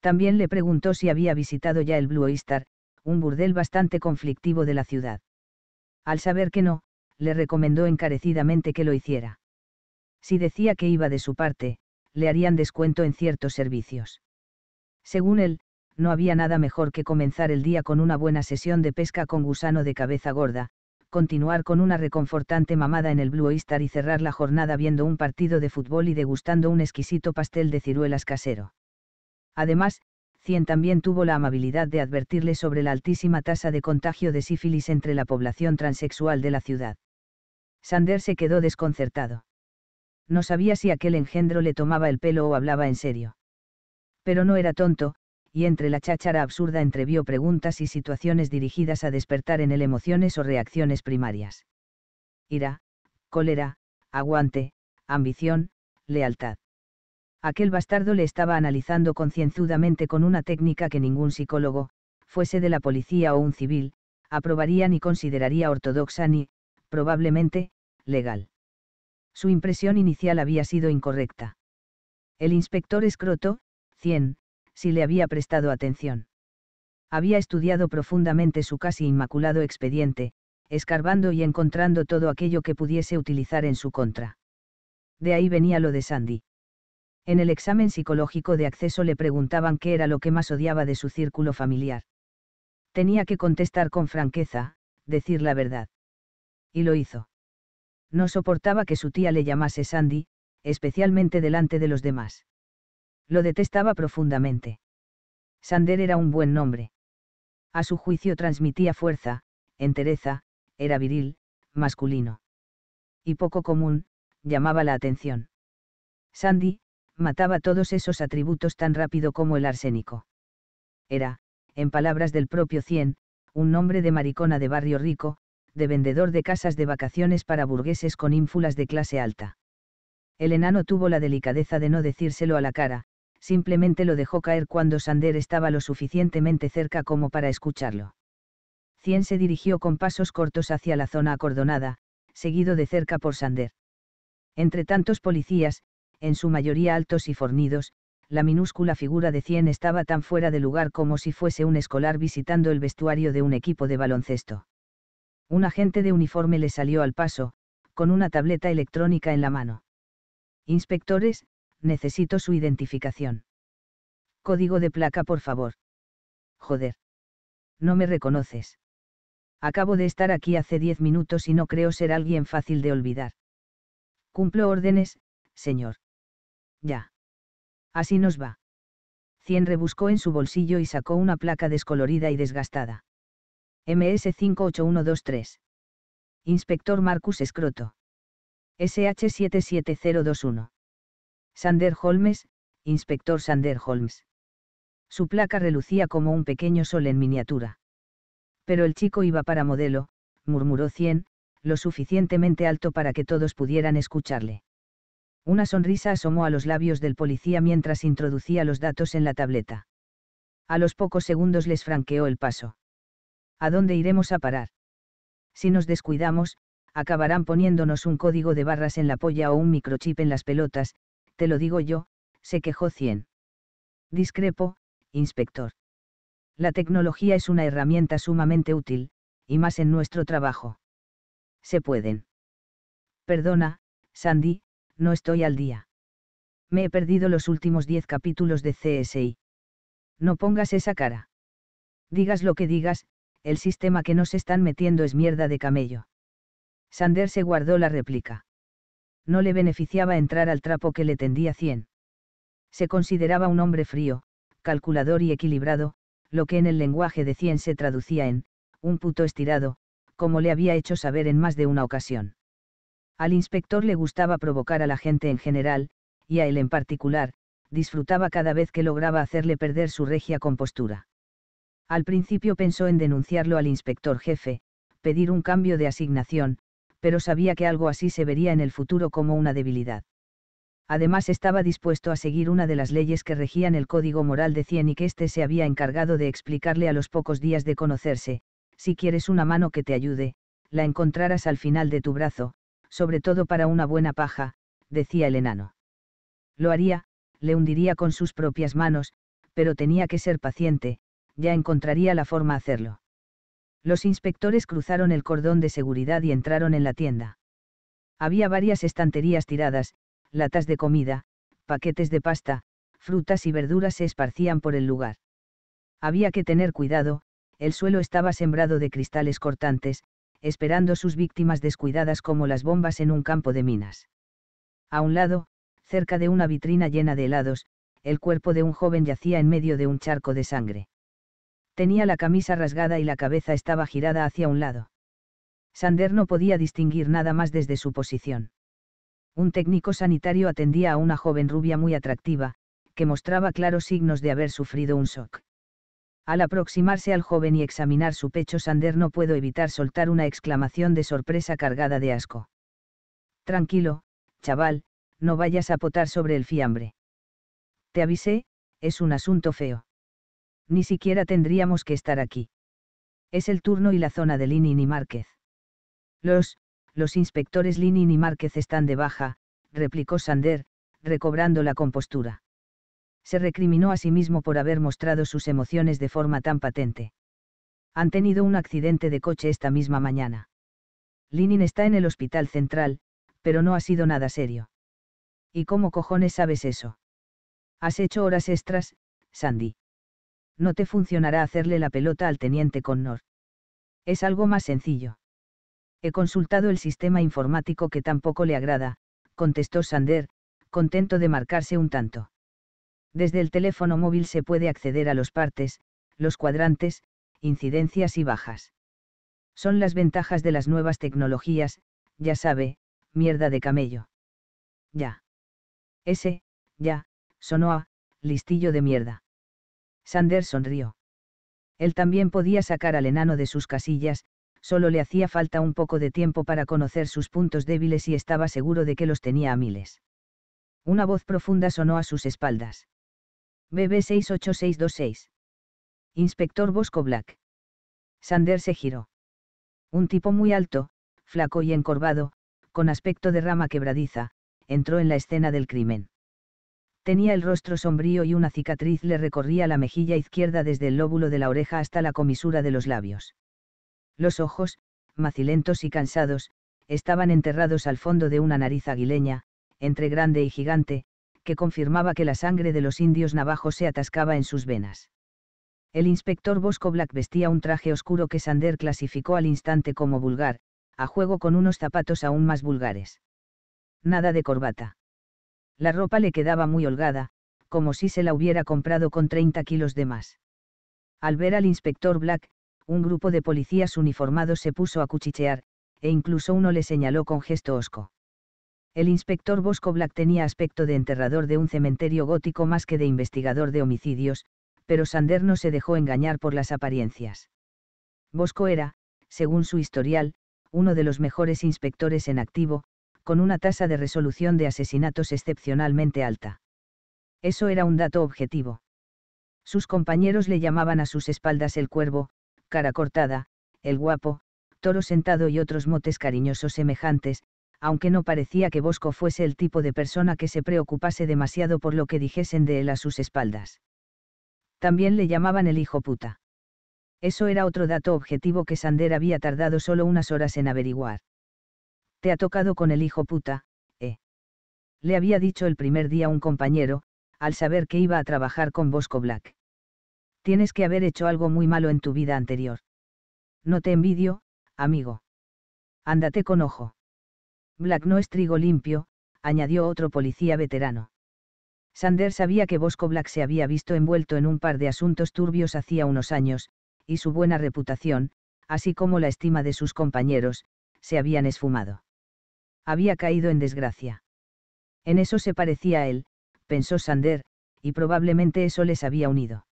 También le preguntó si había visitado ya el Blue Oyster, un burdel bastante conflictivo de la ciudad. Al saber que no, le recomendó encarecidamente que lo hiciera. Si decía que iba de su parte, le harían descuento en ciertos servicios. Según él, no había nada mejor que comenzar el día con una buena sesión de pesca con gusano de cabeza gorda, continuar con una reconfortante mamada en el Blue Oyster y cerrar la jornada viendo un partido de fútbol y degustando un exquisito pastel de ciruelas casero. Además, Cien también tuvo la amabilidad de advertirle sobre la altísima tasa de contagio de sífilis entre la población transexual de la ciudad. Sander se quedó desconcertado. No sabía si aquel engendro le tomaba el pelo o hablaba en serio. Pero no era tonto, y entre la cháchara absurda entrevió preguntas y situaciones dirigidas a despertar en él emociones o reacciones primarias. Ira, cólera, aguante, ambición, lealtad. Aquel bastardo le estaba analizando concienzudamente con una técnica que ningún psicólogo, fuese de la policía o un civil, aprobaría ni consideraría ortodoxa ni, probablemente, legal. Su impresión inicial había sido incorrecta. El inspector Escroto, 100, si le había prestado atención. Había estudiado profundamente su casi inmaculado expediente, escarbando y encontrando todo aquello que pudiese utilizar en su contra. De ahí venía lo de Sandy. En el examen psicológico de acceso le preguntaban qué era lo que más odiaba de su círculo familiar. Tenía que contestar con franqueza, decir la verdad. Y lo hizo. No soportaba que su tía le llamase Sandy, especialmente delante de los demás. Lo detestaba profundamente. Sander era un buen nombre. A su juicio transmitía fuerza, entereza, era viril, masculino. Y poco común, llamaba la atención. Sandy, mataba todos esos atributos tan rápido como el arsénico. Era, en palabras del propio Cien, un nombre de maricona de barrio rico, de vendedor de casas de vacaciones para burgueses con ínfulas de clase alta. El enano tuvo la delicadeza de no decírselo a la cara, simplemente lo dejó caer cuando Sander estaba lo suficientemente cerca como para escucharlo. Cien se dirigió con pasos cortos hacia la zona acordonada, seguido de cerca por Sander. Entre tantos policías, en su mayoría altos y fornidos, la minúscula figura de Cien estaba tan fuera de lugar como si fuese un escolar visitando el vestuario de un equipo de baloncesto. Un agente de uniforme le salió al paso, con una tableta electrónica en la mano. Inspectores, necesito su identificación. Código de placa, por favor. Joder. No me reconoces. Acabo de estar aquí hace diez minutos y no creo ser alguien fácil de olvidar. Cumplo órdenes, señor. Ya. Así nos va. Cien rebuscó en su bolsillo y sacó una placa descolorida y desgastada. MS58123. Inspector Marcus Escroto. SH77021. Sander Holmes, inspector Sander Holmes. Su placa relucía como un pequeño sol en miniatura. Pero el chico iba para modelo, murmuró Cien, lo suficientemente alto para que todos pudieran escucharle. Una sonrisa asomó a los labios del policía mientras introducía los datos en la tableta. A los pocos segundos les franqueó el paso. ¿A dónde iremos a parar? Si nos descuidamos, acabarán poniéndonos un código de barras en la polla o un microchip en las pelotas, te lo digo yo, se quejó Cien. Discrepo, inspector. La tecnología es una herramienta sumamente útil, y más en nuestro trabajo. Se pueden. Perdona, Sandy, no estoy al día. Me he perdido los últimos diez capítulos de CSI. No pongas esa cara. Digas lo que digas, el sistema que nos están metiendo es mierda de camello. Sander se guardó la réplica no le beneficiaba entrar al trapo que le tendía cien. Se consideraba un hombre frío, calculador y equilibrado, lo que en el lenguaje de cien se traducía en, un puto estirado, como le había hecho saber en más de una ocasión. Al inspector le gustaba provocar a la gente en general, y a él en particular, disfrutaba cada vez que lograba hacerle perder su regia compostura. Al principio pensó en denunciarlo al inspector jefe, pedir un cambio de asignación, pero sabía que algo así se vería en el futuro como una debilidad. Además estaba dispuesto a seguir una de las leyes que regían el código moral de Cien y que éste se había encargado de explicarle a los pocos días de conocerse, si quieres una mano que te ayude, la encontrarás al final de tu brazo, sobre todo para una buena paja, decía el enano. Lo haría, le hundiría con sus propias manos, pero tenía que ser paciente, ya encontraría la forma hacerlo. Los inspectores cruzaron el cordón de seguridad y entraron en la tienda. Había varias estanterías tiradas, latas de comida, paquetes de pasta, frutas y verduras se esparcían por el lugar. Había que tener cuidado, el suelo estaba sembrado de cristales cortantes, esperando sus víctimas descuidadas como las bombas en un campo de minas. A un lado, cerca de una vitrina llena de helados, el cuerpo de un joven yacía en medio de un charco de sangre tenía la camisa rasgada y la cabeza estaba girada hacia un lado. Sander no podía distinguir nada más desde su posición. Un técnico sanitario atendía a una joven rubia muy atractiva, que mostraba claros signos de haber sufrido un shock. Al aproximarse al joven y examinar su pecho, Sander no pudo evitar soltar una exclamación de sorpresa cargada de asco. Tranquilo, chaval, no vayas a potar sobre el fiambre. Te avisé, es un asunto feo ni siquiera tendríamos que estar aquí. Es el turno y la zona de Linin y Márquez. Los, los inspectores Linin y Márquez están de baja, replicó Sander, recobrando la compostura. Se recriminó a sí mismo por haber mostrado sus emociones de forma tan patente. Han tenido un accidente de coche esta misma mañana. Linin está en el hospital central, pero no ha sido nada serio. ¿Y cómo cojones sabes eso? Has hecho horas extras, Sandy no te funcionará hacerle la pelota al teniente Connor. Es algo más sencillo. He consultado el sistema informático que tampoco le agrada, contestó Sander, contento de marcarse un tanto. Desde el teléfono móvil se puede acceder a los partes, los cuadrantes, incidencias y bajas. Son las ventajas de las nuevas tecnologías, ya sabe, mierda de camello. Ya. Ese, ya, sonó a, listillo de mierda. Sander sonrió. Él también podía sacar al enano de sus casillas, solo le hacía falta un poco de tiempo para conocer sus puntos débiles y estaba seguro de que los tenía a miles. Una voz profunda sonó a sus espaldas. BB 68626. Inspector Bosco Black. Sander se giró. Un tipo muy alto, flaco y encorvado, con aspecto de rama quebradiza, entró en la escena del crimen. Tenía el rostro sombrío y una cicatriz le recorría la mejilla izquierda desde el lóbulo de la oreja hasta la comisura de los labios. Los ojos, macilentos y cansados, estaban enterrados al fondo de una nariz aguileña, entre grande y gigante, que confirmaba que la sangre de los indios navajos se atascaba en sus venas. El inspector Bosco Black vestía un traje oscuro que Sander clasificó al instante como vulgar, a juego con unos zapatos aún más vulgares. Nada de corbata. La ropa le quedaba muy holgada, como si se la hubiera comprado con 30 kilos de más. Al ver al inspector Black, un grupo de policías uniformados se puso a cuchichear, e incluso uno le señaló con gesto hosco. El inspector Bosco Black tenía aspecto de enterrador de un cementerio gótico más que de investigador de homicidios, pero Sander no se dejó engañar por las apariencias. Bosco era, según su historial, uno de los mejores inspectores en activo, con una tasa de resolución de asesinatos excepcionalmente alta. Eso era un dato objetivo. Sus compañeros le llamaban a sus espaldas el cuervo, cara cortada, el guapo, toro sentado y otros motes cariñosos semejantes, aunque no parecía que Bosco fuese el tipo de persona que se preocupase demasiado por lo que dijesen de él a sus espaldas. También le llamaban el hijo puta. Eso era otro dato objetivo que Sander había tardado solo unas horas en averiguar. Te ha tocado con el hijo puta, ¿eh? Le había dicho el primer día un compañero, al saber que iba a trabajar con Bosco Black. Tienes que haber hecho algo muy malo en tu vida anterior. No te envidio, amigo. Ándate con ojo. Black no es trigo limpio, añadió otro policía veterano. Sander sabía que Bosco Black se había visto envuelto en un par de asuntos turbios hacía unos años, y su buena reputación, así como la estima de sus compañeros, se habían esfumado había caído en desgracia. En eso se parecía a él, pensó Sander, y probablemente eso les había unido.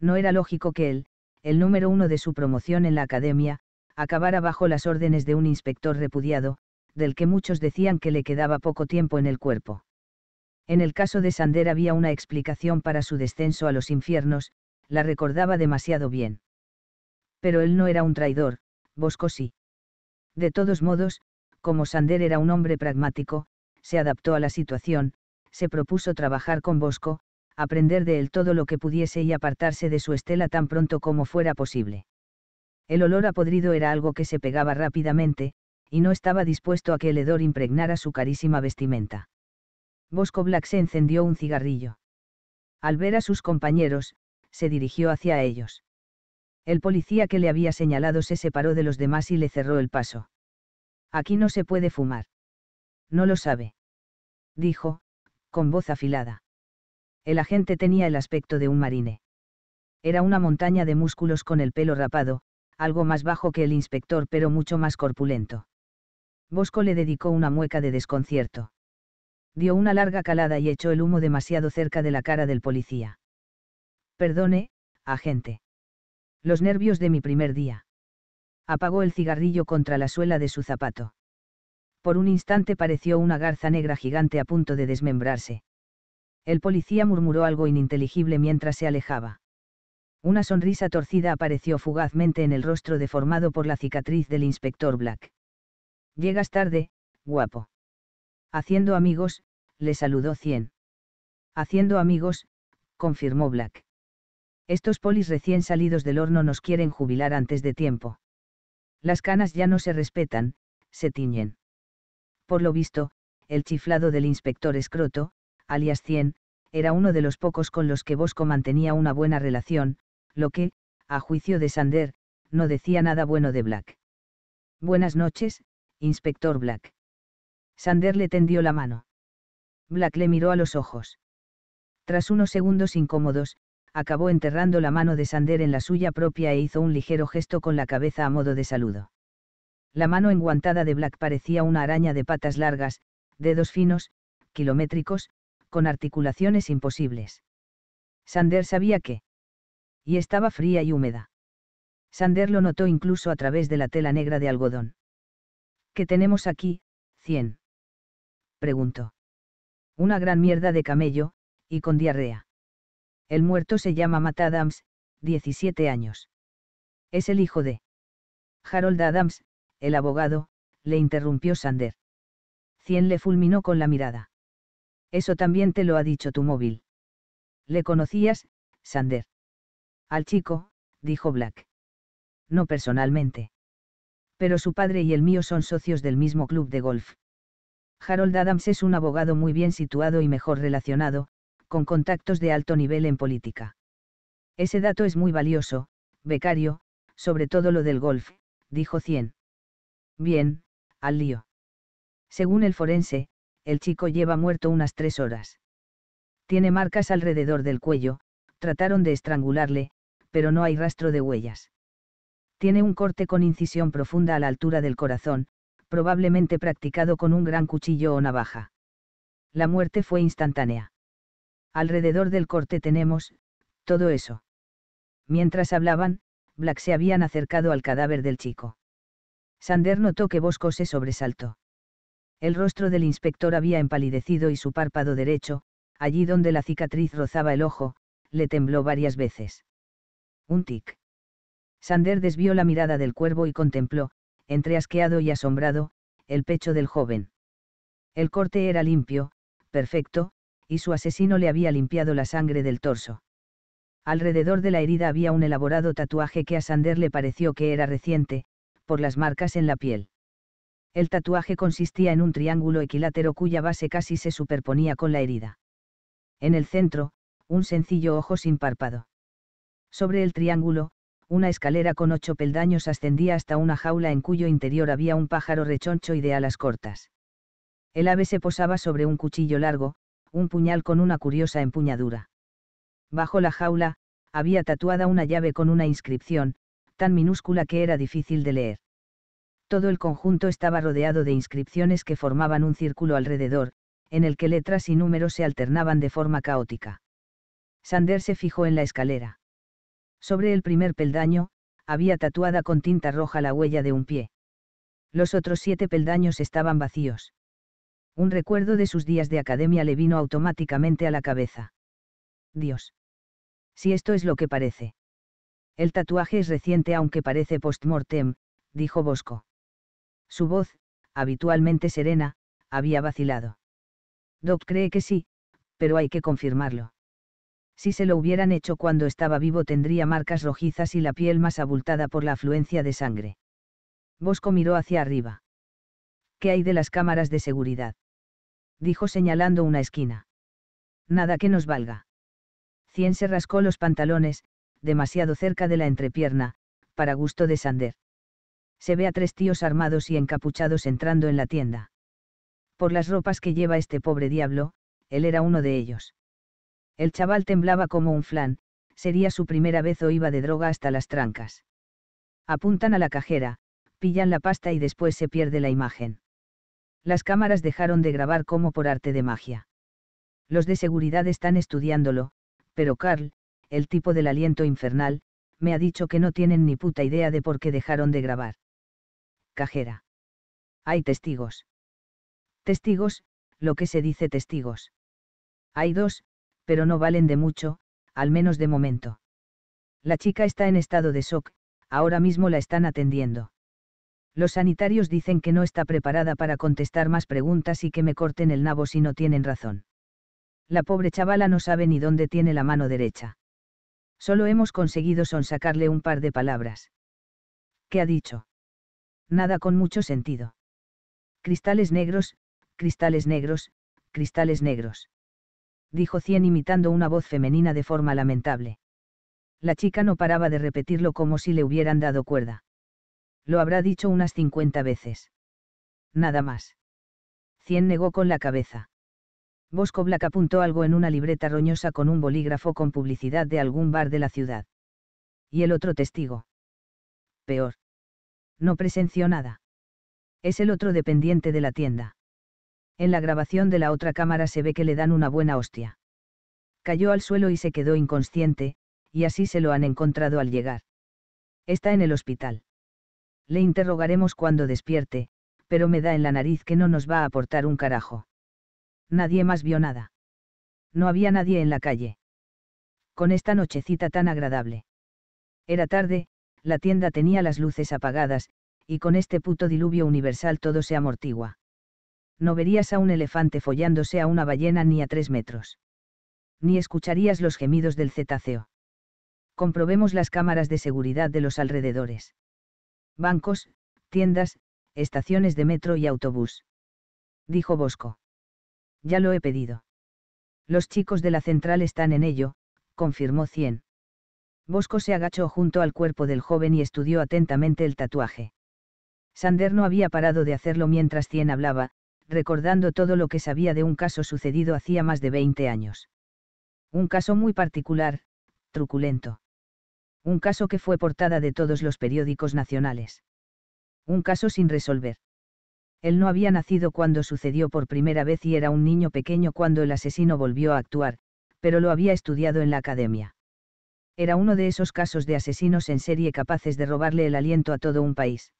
No era lógico que él, el número uno de su promoción en la academia, acabara bajo las órdenes de un inspector repudiado, del que muchos decían que le quedaba poco tiempo en el cuerpo. En el caso de Sander había una explicación para su descenso a los infiernos, la recordaba demasiado bien. Pero él no era un traidor, Bosco sí. De todos modos, como Sander era un hombre pragmático, se adaptó a la situación, se propuso trabajar con Bosco, aprender de él todo lo que pudiese y apartarse de su estela tan pronto como fuera posible. El olor a podrido era algo que se pegaba rápidamente, y no estaba dispuesto a que el hedor impregnara su carísima vestimenta. Bosco Black se encendió un cigarrillo. Al ver a sus compañeros, se dirigió hacia ellos. El policía que le había señalado se separó de los demás y le cerró el paso. Aquí no se puede fumar. No lo sabe. Dijo, con voz afilada. El agente tenía el aspecto de un marine. Era una montaña de músculos con el pelo rapado, algo más bajo que el inspector pero mucho más corpulento. Bosco le dedicó una mueca de desconcierto. Dio una larga calada y echó el humo demasiado cerca de la cara del policía. Perdone, agente. Los nervios de mi primer día apagó el cigarrillo contra la suela de su zapato. Por un instante pareció una garza negra gigante a punto de desmembrarse. El policía murmuró algo ininteligible mientras se alejaba. Una sonrisa torcida apareció fugazmente en el rostro deformado por la cicatriz del inspector Black. Llegas tarde, guapo. Haciendo amigos, le saludó Cien. Haciendo amigos, confirmó Black. Estos polis recién salidos del horno nos quieren jubilar antes de tiempo. Las canas ya no se respetan, se tiñen. Por lo visto, el chiflado del inspector Escroto, alias 100, era uno de los pocos con los que Bosco mantenía una buena relación, lo que, a juicio de Sander, no decía nada bueno de Black. Buenas noches, inspector Black. Sander le tendió la mano. Black le miró a los ojos. Tras unos segundos incómodos, acabó enterrando la mano de Sander en la suya propia e hizo un ligero gesto con la cabeza a modo de saludo. La mano enguantada de Black parecía una araña de patas largas, dedos finos, kilométricos, con articulaciones imposibles. Sander sabía que. Y estaba fría y húmeda. Sander lo notó incluso a través de la tela negra de algodón. ¿Qué tenemos aquí, cien? Preguntó. Una gran mierda de camello, y con diarrea. El muerto se llama Matt Adams, 17 años. Es el hijo de Harold Adams, el abogado, le interrumpió Sander. Cien le fulminó con la mirada. Eso también te lo ha dicho tu móvil. Le conocías, Sander. Al chico, dijo Black. No personalmente. Pero su padre y el mío son socios del mismo club de golf. Harold Adams es un abogado muy bien situado y mejor relacionado, con contactos de alto nivel en política. Ese dato es muy valioso, becario, sobre todo lo del golf, dijo Cien. Bien, al lío. Según el forense, el chico lleva muerto unas tres horas. Tiene marcas alrededor del cuello, trataron de estrangularle, pero no hay rastro de huellas. Tiene un corte con incisión profunda a la altura del corazón, probablemente practicado con un gran cuchillo o navaja. La muerte fue instantánea alrededor del corte tenemos, todo eso. Mientras hablaban, Black se habían acercado al cadáver del chico. Sander notó que Bosco se sobresaltó. El rostro del inspector había empalidecido y su párpado derecho, allí donde la cicatriz rozaba el ojo, le tembló varias veces. Un tic. Sander desvió la mirada del cuervo y contempló, entre asqueado y asombrado, el pecho del joven. El corte era limpio, perfecto, y su asesino le había limpiado la sangre del torso. Alrededor de la herida había un elaborado tatuaje que a Sander le pareció que era reciente, por las marcas en la piel. El tatuaje consistía en un triángulo equilátero cuya base casi se superponía con la herida. En el centro, un sencillo ojo sin párpado. Sobre el triángulo, una escalera con ocho peldaños ascendía hasta una jaula en cuyo interior había un pájaro rechoncho y de alas cortas. El ave se posaba sobre un cuchillo largo, un puñal con una curiosa empuñadura. Bajo la jaula, había tatuada una llave con una inscripción, tan minúscula que era difícil de leer. Todo el conjunto estaba rodeado de inscripciones que formaban un círculo alrededor, en el que letras y números se alternaban de forma caótica. Sander se fijó en la escalera. Sobre el primer peldaño, había tatuada con tinta roja la huella de un pie. Los otros siete peldaños estaban vacíos. Un recuerdo de sus días de academia le vino automáticamente a la cabeza. Dios. Si esto es lo que parece. El tatuaje es reciente aunque parece post-mortem, dijo Bosco. Su voz, habitualmente serena, había vacilado. Doc cree que sí, pero hay que confirmarlo. Si se lo hubieran hecho cuando estaba vivo tendría marcas rojizas y la piel más abultada por la afluencia de sangre. Bosco miró hacia arriba. ¿Qué hay de las cámaras de seguridad? dijo señalando una esquina. Nada que nos valga. Cien se rascó los pantalones, demasiado cerca de la entrepierna, para gusto de Sander. Se ve a tres tíos armados y encapuchados entrando en la tienda. Por las ropas que lleva este pobre diablo, él era uno de ellos. El chaval temblaba como un flan, sería su primera vez o iba de droga hasta las trancas. Apuntan a la cajera, pillan la pasta y después se pierde la imagen las cámaras dejaron de grabar como por arte de magia. Los de seguridad están estudiándolo, pero Carl, el tipo del aliento infernal, me ha dicho que no tienen ni puta idea de por qué dejaron de grabar. Cajera. Hay testigos. Testigos, lo que se dice testigos. Hay dos, pero no valen de mucho, al menos de momento. La chica está en estado de shock, ahora mismo la están atendiendo. Los sanitarios dicen que no está preparada para contestar más preguntas y que me corten el nabo si no tienen razón. La pobre chavala no sabe ni dónde tiene la mano derecha. Solo hemos conseguido sonsacarle un par de palabras. ¿Qué ha dicho? Nada con mucho sentido. Cristales negros, cristales negros, cristales negros. Dijo Cien imitando una voz femenina de forma lamentable. La chica no paraba de repetirlo como si le hubieran dado cuerda lo habrá dicho unas 50 veces. Nada más. Cien negó con la cabeza. Bosco Black apuntó algo en una libreta roñosa con un bolígrafo con publicidad de algún bar de la ciudad. Y el otro testigo. Peor. No presenció nada. Es el otro dependiente de la tienda. En la grabación de la otra cámara se ve que le dan una buena hostia. Cayó al suelo y se quedó inconsciente, y así se lo han encontrado al llegar. Está en el hospital le interrogaremos cuando despierte, pero me da en la nariz que no nos va a aportar un carajo. Nadie más vio nada. No había nadie en la calle. Con esta nochecita tan agradable. Era tarde, la tienda tenía las luces apagadas, y con este puto diluvio universal todo se amortigua. No verías a un elefante follándose a una ballena ni a tres metros. Ni escucharías los gemidos del cetáceo. Comprobemos las cámaras de seguridad de los alrededores. Bancos, tiendas, estaciones de metro y autobús. Dijo Bosco. Ya lo he pedido. Los chicos de la central están en ello, confirmó Cien. Bosco se agachó junto al cuerpo del joven y estudió atentamente el tatuaje. Sander no había parado de hacerlo mientras Cien hablaba, recordando todo lo que sabía de un caso sucedido hacía más de 20 años. Un caso muy particular, truculento. Un caso que fue portada de todos los periódicos nacionales. Un caso sin resolver. Él no había nacido cuando sucedió por primera vez y era un niño pequeño cuando el asesino volvió a actuar, pero lo había estudiado en la academia. Era uno de esos casos de asesinos en serie capaces de robarle el aliento a todo un país.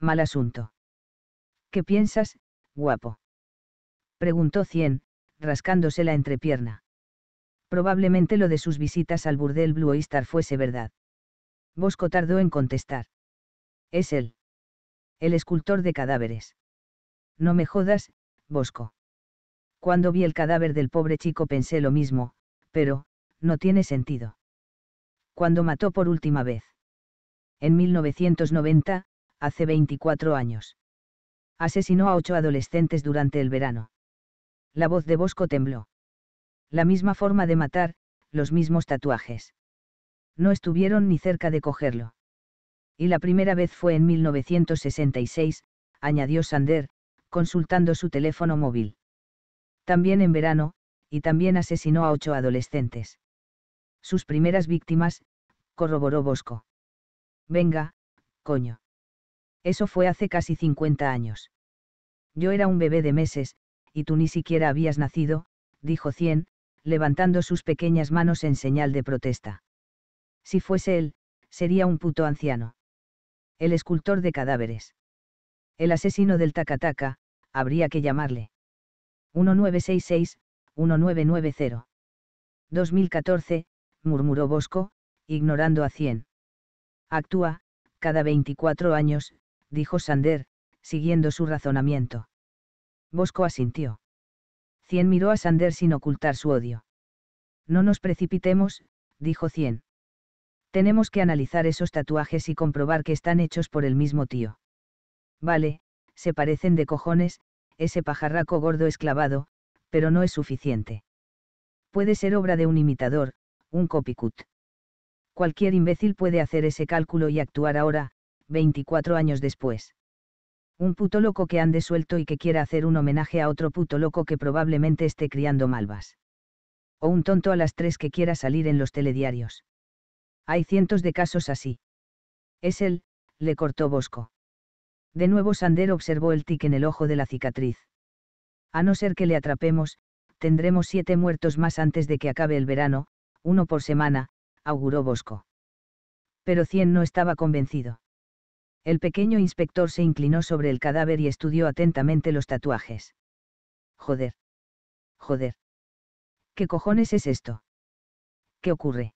Mal asunto. ¿Qué piensas, guapo? Preguntó Cien, rascándose la entrepierna probablemente lo de sus visitas al burdel Blue Star fuese verdad. Bosco tardó en contestar. Es él. El escultor de cadáveres. No me jodas, Bosco. Cuando vi el cadáver del pobre chico pensé lo mismo, pero, no tiene sentido. Cuando mató por última vez. En 1990, hace 24 años. Asesinó a ocho adolescentes durante el verano. La voz de Bosco tembló la misma forma de matar, los mismos tatuajes. No estuvieron ni cerca de cogerlo. Y la primera vez fue en 1966, añadió Sander, consultando su teléfono móvil. También en verano, y también asesinó a ocho adolescentes. Sus primeras víctimas, corroboró Bosco. Venga, coño. Eso fue hace casi 50 años. Yo era un bebé de meses, y tú ni siquiera habías nacido, dijo Cien, levantando sus pequeñas manos en señal de protesta. Si fuese él, sería un puto anciano. El escultor de cadáveres. El asesino del Takataka, habría que llamarle. 1966-1990. 2014, murmuró Bosco, ignorando a 100. Actúa, cada 24 años, dijo Sander, siguiendo su razonamiento. Bosco asintió. Cien miró a Sander sin ocultar su odio. No nos precipitemos, dijo Cien. Tenemos que analizar esos tatuajes y comprobar que están hechos por el mismo tío. Vale, se parecen de cojones, ese pajarraco gordo esclavado, pero no es suficiente. Puede ser obra de un imitador, un copycut. Cualquier imbécil puede hacer ese cálculo y actuar ahora, 24 años después. Un puto loco que han desuelto y que quiera hacer un homenaje a otro puto loco que probablemente esté criando malvas. O un tonto a las tres que quiera salir en los telediarios. Hay cientos de casos así. Es él, le cortó Bosco. De nuevo Sander observó el tic en el ojo de la cicatriz. A no ser que le atrapemos, tendremos siete muertos más antes de que acabe el verano, uno por semana, auguró Bosco. Pero Cien no estaba convencido. El pequeño inspector se inclinó sobre el cadáver y estudió atentamente los tatuajes. Joder. Joder. ¿Qué cojones es esto? ¿Qué ocurre?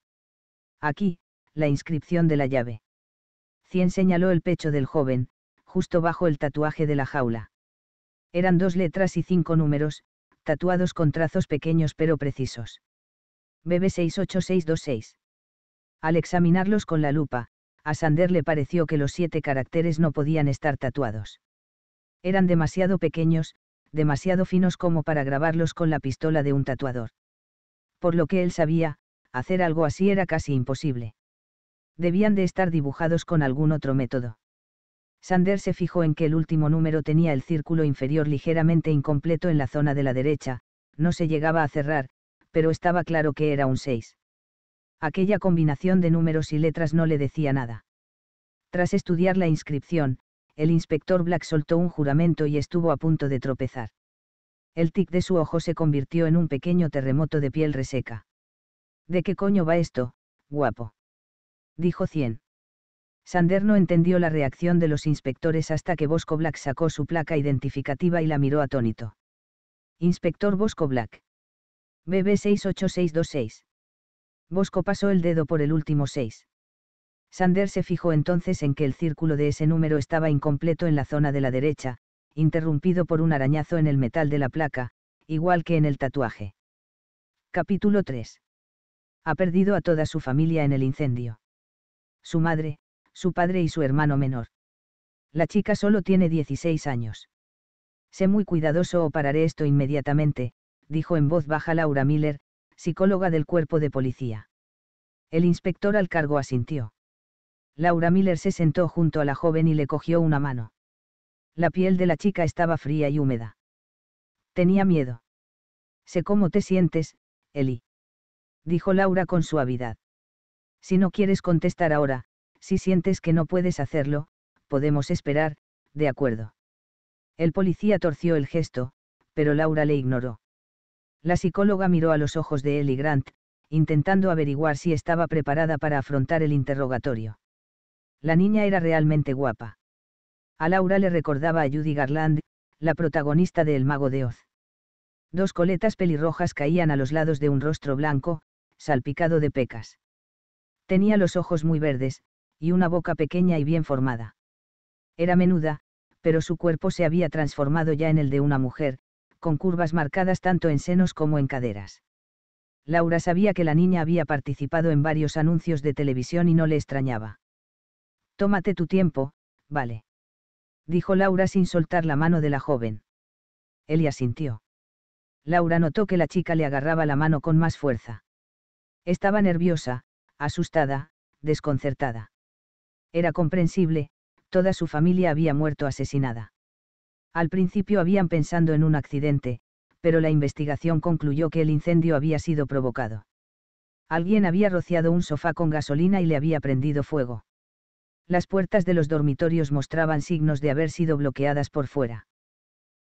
Aquí, la inscripción de la llave. Cien señaló el pecho del joven, justo bajo el tatuaje de la jaula. Eran dos letras y cinco números, tatuados con trazos pequeños pero precisos. BB68626. Al examinarlos con la lupa, a Sander le pareció que los siete caracteres no podían estar tatuados. Eran demasiado pequeños, demasiado finos como para grabarlos con la pistola de un tatuador. Por lo que él sabía, hacer algo así era casi imposible. Debían de estar dibujados con algún otro método. Sander se fijó en que el último número tenía el círculo inferior ligeramente incompleto en la zona de la derecha, no se llegaba a cerrar, pero estaba claro que era un 6 aquella combinación de números y letras no le decía nada. Tras estudiar la inscripción, el inspector Black soltó un juramento y estuvo a punto de tropezar. El tic de su ojo se convirtió en un pequeño terremoto de piel reseca. ¿De qué coño va esto, guapo? Dijo Cien. Sander no entendió la reacción de los inspectores hasta que Bosco Black sacó su placa identificativa y la miró atónito. Inspector Bosco Black. BB 68626. Bosco pasó el dedo por el último seis. Sander se fijó entonces en que el círculo de ese número estaba incompleto en la zona de la derecha, interrumpido por un arañazo en el metal de la placa, igual que en el tatuaje. Capítulo 3. Ha perdido a toda su familia en el incendio. Su madre, su padre y su hermano menor. La chica solo tiene 16 años. Sé muy cuidadoso o pararé esto inmediatamente, dijo en voz baja Laura Miller, psicóloga del cuerpo de policía. El inspector al cargo asintió. Laura Miller se sentó junto a la joven y le cogió una mano. La piel de la chica estaba fría y húmeda. Tenía miedo. Sé cómo te sientes, Eli. Dijo Laura con suavidad. Si no quieres contestar ahora, si sientes que no puedes hacerlo, podemos esperar, de acuerdo. El policía torció el gesto, pero Laura le ignoró. La psicóloga miró a los ojos de Ellie Grant, intentando averiguar si estaba preparada para afrontar el interrogatorio. La niña era realmente guapa. A Laura le recordaba a Judy Garland, la protagonista de El Mago de Oz. Dos coletas pelirrojas caían a los lados de un rostro blanco, salpicado de pecas. Tenía los ojos muy verdes, y una boca pequeña y bien formada. Era menuda, pero su cuerpo se había transformado ya en el de una mujer, con curvas marcadas tanto en senos como en caderas. Laura sabía que la niña había participado en varios anuncios de televisión y no le extrañaba. Tómate tu tiempo, vale. Dijo Laura sin soltar la mano de la joven. Elia asintió. Laura notó que la chica le agarraba la mano con más fuerza. Estaba nerviosa, asustada, desconcertada. Era comprensible, toda su familia había muerto asesinada. Al principio habían pensado en un accidente, pero la investigación concluyó que el incendio había sido provocado. Alguien había rociado un sofá con gasolina y le había prendido fuego. Las puertas de los dormitorios mostraban signos de haber sido bloqueadas por fuera.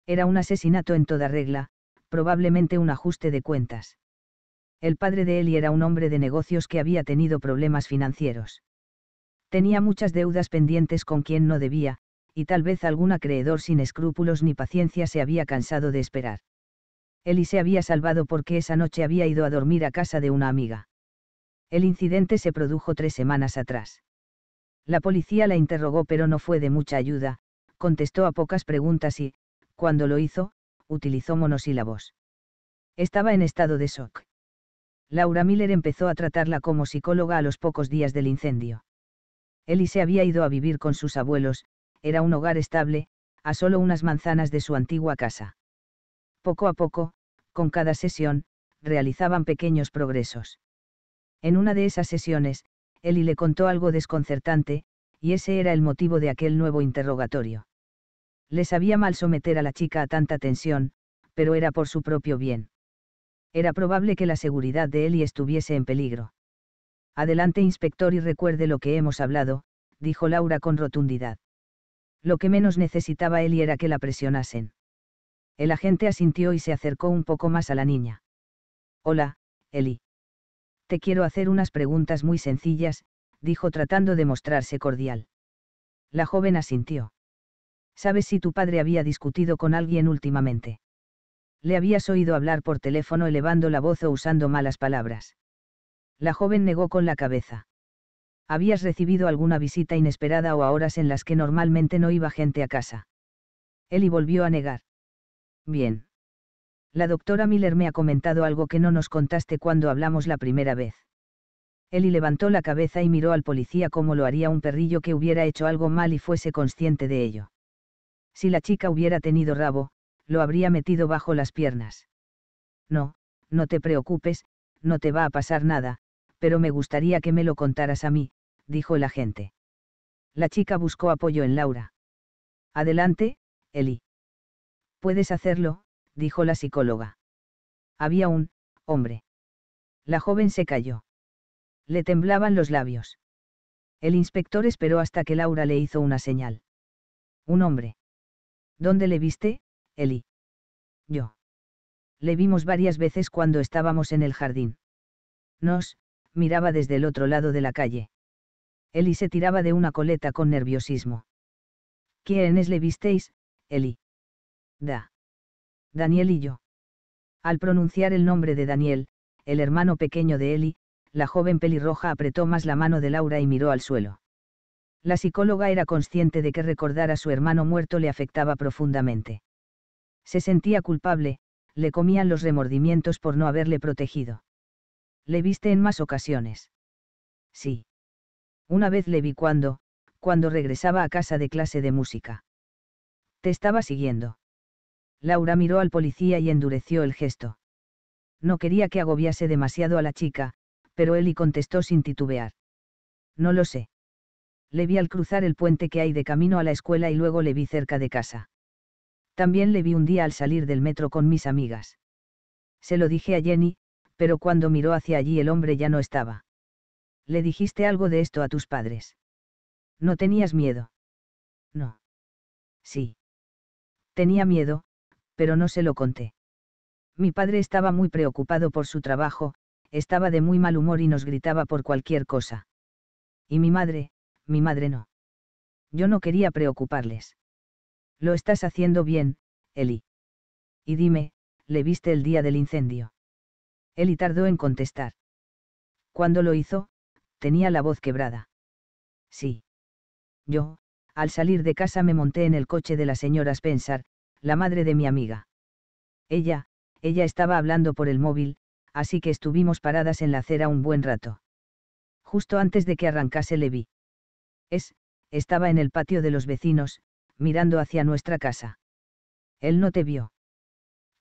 Era un asesinato en toda regla, probablemente un ajuste de cuentas. El padre de Eli era un hombre de negocios que había tenido problemas financieros. Tenía muchas deudas pendientes con quien no debía, y tal vez algún acreedor sin escrúpulos ni paciencia se había cansado de esperar. Eli se había salvado porque esa noche había ido a dormir a casa de una amiga. El incidente se produjo tres semanas atrás. La policía la interrogó pero no fue de mucha ayuda, contestó a pocas preguntas y, cuando lo hizo, utilizó monosílabos. Estaba en estado de shock. Laura Miller empezó a tratarla como psicóloga a los pocos días del incendio. Elise se había ido a vivir con sus abuelos, era un hogar estable, a solo unas manzanas de su antigua casa. Poco a poco, con cada sesión, realizaban pequeños progresos. En una de esas sesiones, Eli le contó algo desconcertante, y ese era el motivo de aquel nuevo interrogatorio. Le sabía mal someter a la chica a tanta tensión, pero era por su propio bien. Era probable que la seguridad de Eli estuviese en peligro. Adelante, inspector, y recuerde lo que hemos hablado, dijo Laura con rotundidad. Lo que menos necesitaba Eli era que la presionasen. El agente asintió y se acercó un poco más a la niña. Hola, Eli. Te quiero hacer unas preguntas muy sencillas, dijo tratando de mostrarse cordial. La joven asintió. ¿Sabes si tu padre había discutido con alguien últimamente? Le habías oído hablar por teléfono elevando la voz o usando malas palabras. La joven negó con la cabeza habías recibido alguna visita inesperada o a horas en las que normalmente no iba gente a casa. Eli volvió a negar. Bien. La doctora Miller me ha comentado algo que no nos contaste cuando hablamos la primera vez. Eli levantó la cabeza y miró al policía como lo haría un perrillo que hubiera hecho algo mal y fuese consciente de ello. Si la chica hubiera tenido rabo, lo habría metido bajo las piernas. No, no te preocupes, no te va a pasar nada, pero me gustaría que me lo contaras a mí, dijo el agente. La chica buscó apoyo en Laura. Adelante, Eli. Puedes hacerlo, dijo la psicóloga. Había un, hombre. La joven se cayó. Le temblaban los labios. El inspector esperó hasta que Laura le hizo una señal. Un hombre. ¿Dónde le viste, Eli? Yo. Le vimos varias veces cuando estábamos en el jardín. Nos, miraba desde el otro lado de la calle. Eli se tiraba de una coleta con nerviosismo. ¿Quiénes le visteis, Eli? Da. Daniel y yo. Al pronunciar el nombre de Daniel, el hermano pequeño de Eli, la joven pelirroja apretó más la mano de Laura y miró al suelo. La psicóloga era consciente de que recordar a su hermano muerto le afectaba profundamente. Se sentía culpable, le comían los remordimientos por no haberle protegido. ¿Le viste en más ocasiones? Sí. Una vez le vi cuando, cuando regresaba a casa de clase de música. Te estaba siguiendo. Laura miró al policía y endureció el gesto. No quería que agobiase demasiado a la chica, pero Eli contestó sin titubear. No lo sé. Le vi al cruzar el puente que hay de camino a la escuela y luego le vi cerca de casa. También le vi un día al salir del metro con mis amigas. Se lo dije a Jenny, pero cuando miró hacia allí el hombre ya no estaba. ¿Le dijiste algo de esto a tus padres? ¿No tenías miedo? No. Sí. Tenía miedo, pero no se lo conté. Mi padre estaba muy preocupado por su trabajo, estaba de muy mal humor y nos gritaba por cualquier cosa. Y mi madre, mi madre no. Yo no quería preocuparles. Lo estás haciendo bien, Eli. Y dime, ¿le viste el día del incendio? Eli tardó en contestar. Cuando lo hizo, tenía la voz quebrada. Sí. Yo, al salir de casa me monté en el coche de la señora Spencer, la madre de mi amiga. Ella, ella estaba hablando por el móvil, así que estuvimos paradas en la acera un buen rato. Justo antes de que arrancase le vi. Es, estaba en el patio de los vecinos, mirando hacia nuestra casa. Él no te vio.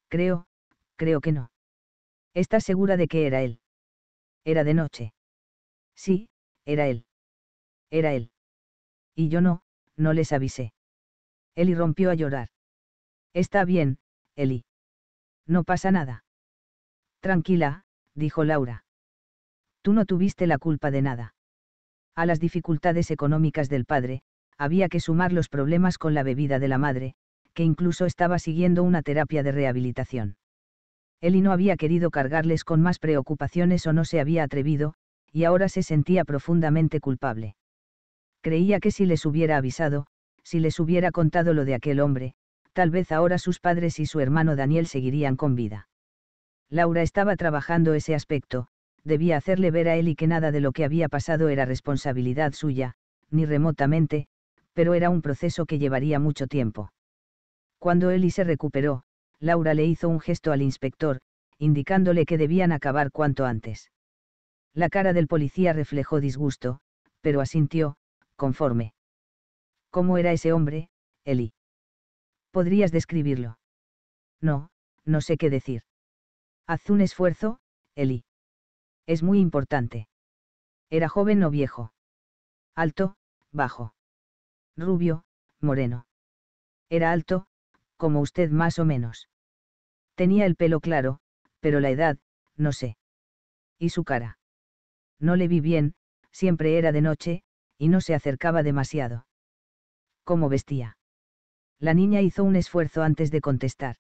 Creo, creo que no. ¿Estás segura de que era él? Era de noche. Sí, era él. Era él. Y yo no, no les avisé. Eli rompió a llorar. Está bien, Eli. No pasa nada. Tranquila, dijo Laura. Tú no tuviste la culpa de nada. A las dificultades económicas del padre, había que sumar los problemas con la bebida de la madre, que incluso estaba siguiendo una terapia de rehabilitación. Eli no había querido cargarles con más preocupaciones o no se había atrevido, y ahora se sentía profundamente culpable. Creía que si les hubiera avisado, si les hubiera contado lo de aquel hombre, tal vez ahora sus padres y su hermano Daniel seguirían con vida. Laura estaba trabajando ese aspecto, debía hacerle ver a él y que nada de lo que había pasado era responsabilidad suya, ni remotamente, pero era un proceso que llevaría mucho tiempo. Cuando Eli se recuperó, Laura le hizo un gesto al inspector, indicándole que debían acabar cuanto antes. La cara del policía reflejó disgusto, pero asintió, conforme. ¿Cómo era ese hombre, Eli? ¿Podrías describirlo? No, no sé qué decir. Haz un esfuerzo, Eli. Es muy importante. Era joven o viejo. Alto, bajo. Rubio, moreno. Era alto, como usted más o menos. Tenía el pelo claro, pero la edad, no sé. ¿Y su cara? No le vi bien, siempre era de noche, y no se acercaba demasiado. ¿Cómo vestía? La niña hizo un esfuerzo antes de contestar.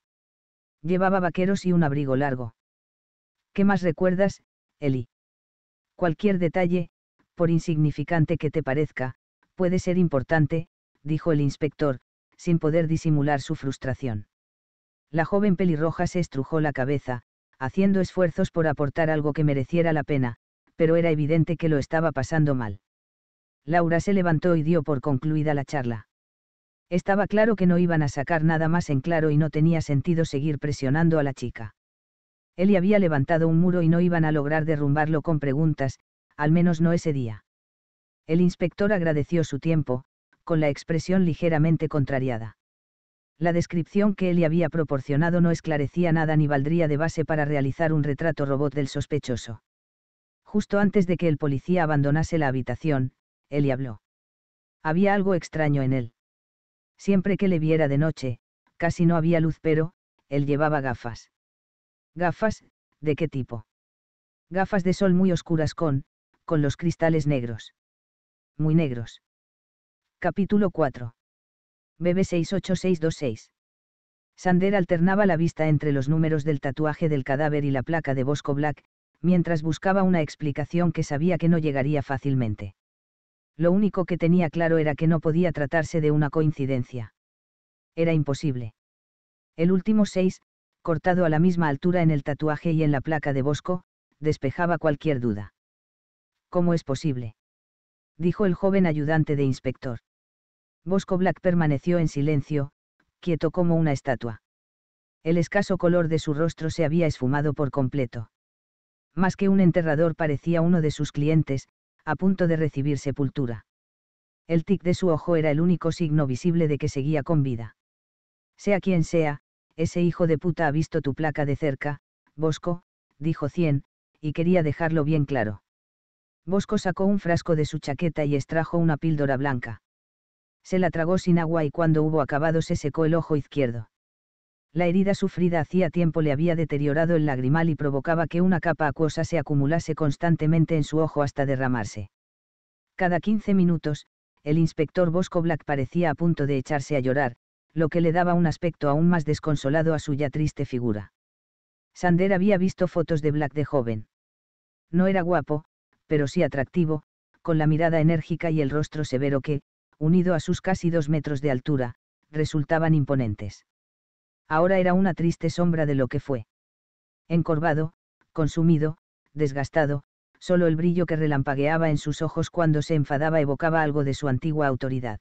Llevaba vaqueros y un abrigo largo. ¿Qué más recuerdas, Eli? Cualquier detalle, por insignificante que te parezca, puede ser importante, dijo el inspector, sin poder disimular su frustración. La joven pelirroja se estrujó la cabeza, haciendo esfuerzos por aportar algo que mereciera la pena, pero era evidente que lo estaba pasando mal. Laura se levantó y dio por concluida la charla. Estaba claro que no iban a sacar nada más en claro y no tenía sentido seguir presionando a la chica. él había levantado un muro y no iban a lograr derrumbarlo con preguntas, al menos no ese día. El inspector agradeció su tiempo, con la expresión ligeramente contrariada. La descripción que él había proporcionado no esclarecía nada ni valdría de base para realizar un retrato robot del sospechoso. Justo antes de que el policía abandonase la habitación, Eli habló. Había algo extraño en él. Siempre que le viera de noche, casi no había luz, pero, él llevaba gafas. ¿Gafas? ¿De qué tipo? Gafas de sol muy oscuras con, con los cristales negros. Muy negros. Capítulo 4. bb 68626 Sander alternaba la vista entre los números del tatuaje del cadáver y la placa de Bosco Black, mientras buscaba una explicación que sabía que no llegaría fácilmente. Lo único que tenía claro era que no podía tratarse de una coincidencia. Era imposible. El último seis, cortado a la misma altura en el tatuaje y en la placa de Bosco, despejaba cualquier duda. ¿Cómo es posible? dijo el joven ayudante de inspector. Bosco Black permaneció en silencio, quieto como una estatua. El escaso color de su rostro se había esfumado por completo más que un enterrador parecía uno de sus clientes, a punto de recibir sepultura. El tic de su ojo era el único signo visible de que seguía con vida. Sea quien sea, ese hijo de puta ha visto tu placa de cerca, Bosco, dijo Cien, y quería dejarlo bien claro. Bosco sacó un frasco de su chaqueta y extrajo una píldora blanca. Se la tragó sin agua y cuando hubo acabado se secó el ojo izquierdo. La herida sufrida hacía tiempo le había deteriorado el lagrimal y provocaba que una capa acuosa se acumulase constantemente en su ojo hasta derramarse. Cada 15 minutos, el inspector Bosco Black parecía a punto de echarse a llorar, lo que le daba un aspecto aún más desconsolado a su ya triste figura. Sander había visto fotos de Black de joven. No era guapo, pero sí atractivo, con la mirada enérgica y el rostro severo que, unido a sus casi dos metros de altura, resultaban imponentes ahora era una triste sombra de lo que fue. Encorvado, consumido, desgastado, solo el brillo que relampagueaba en sus ojos cuando se enfadaba evocaba algo de su antigua autoridad.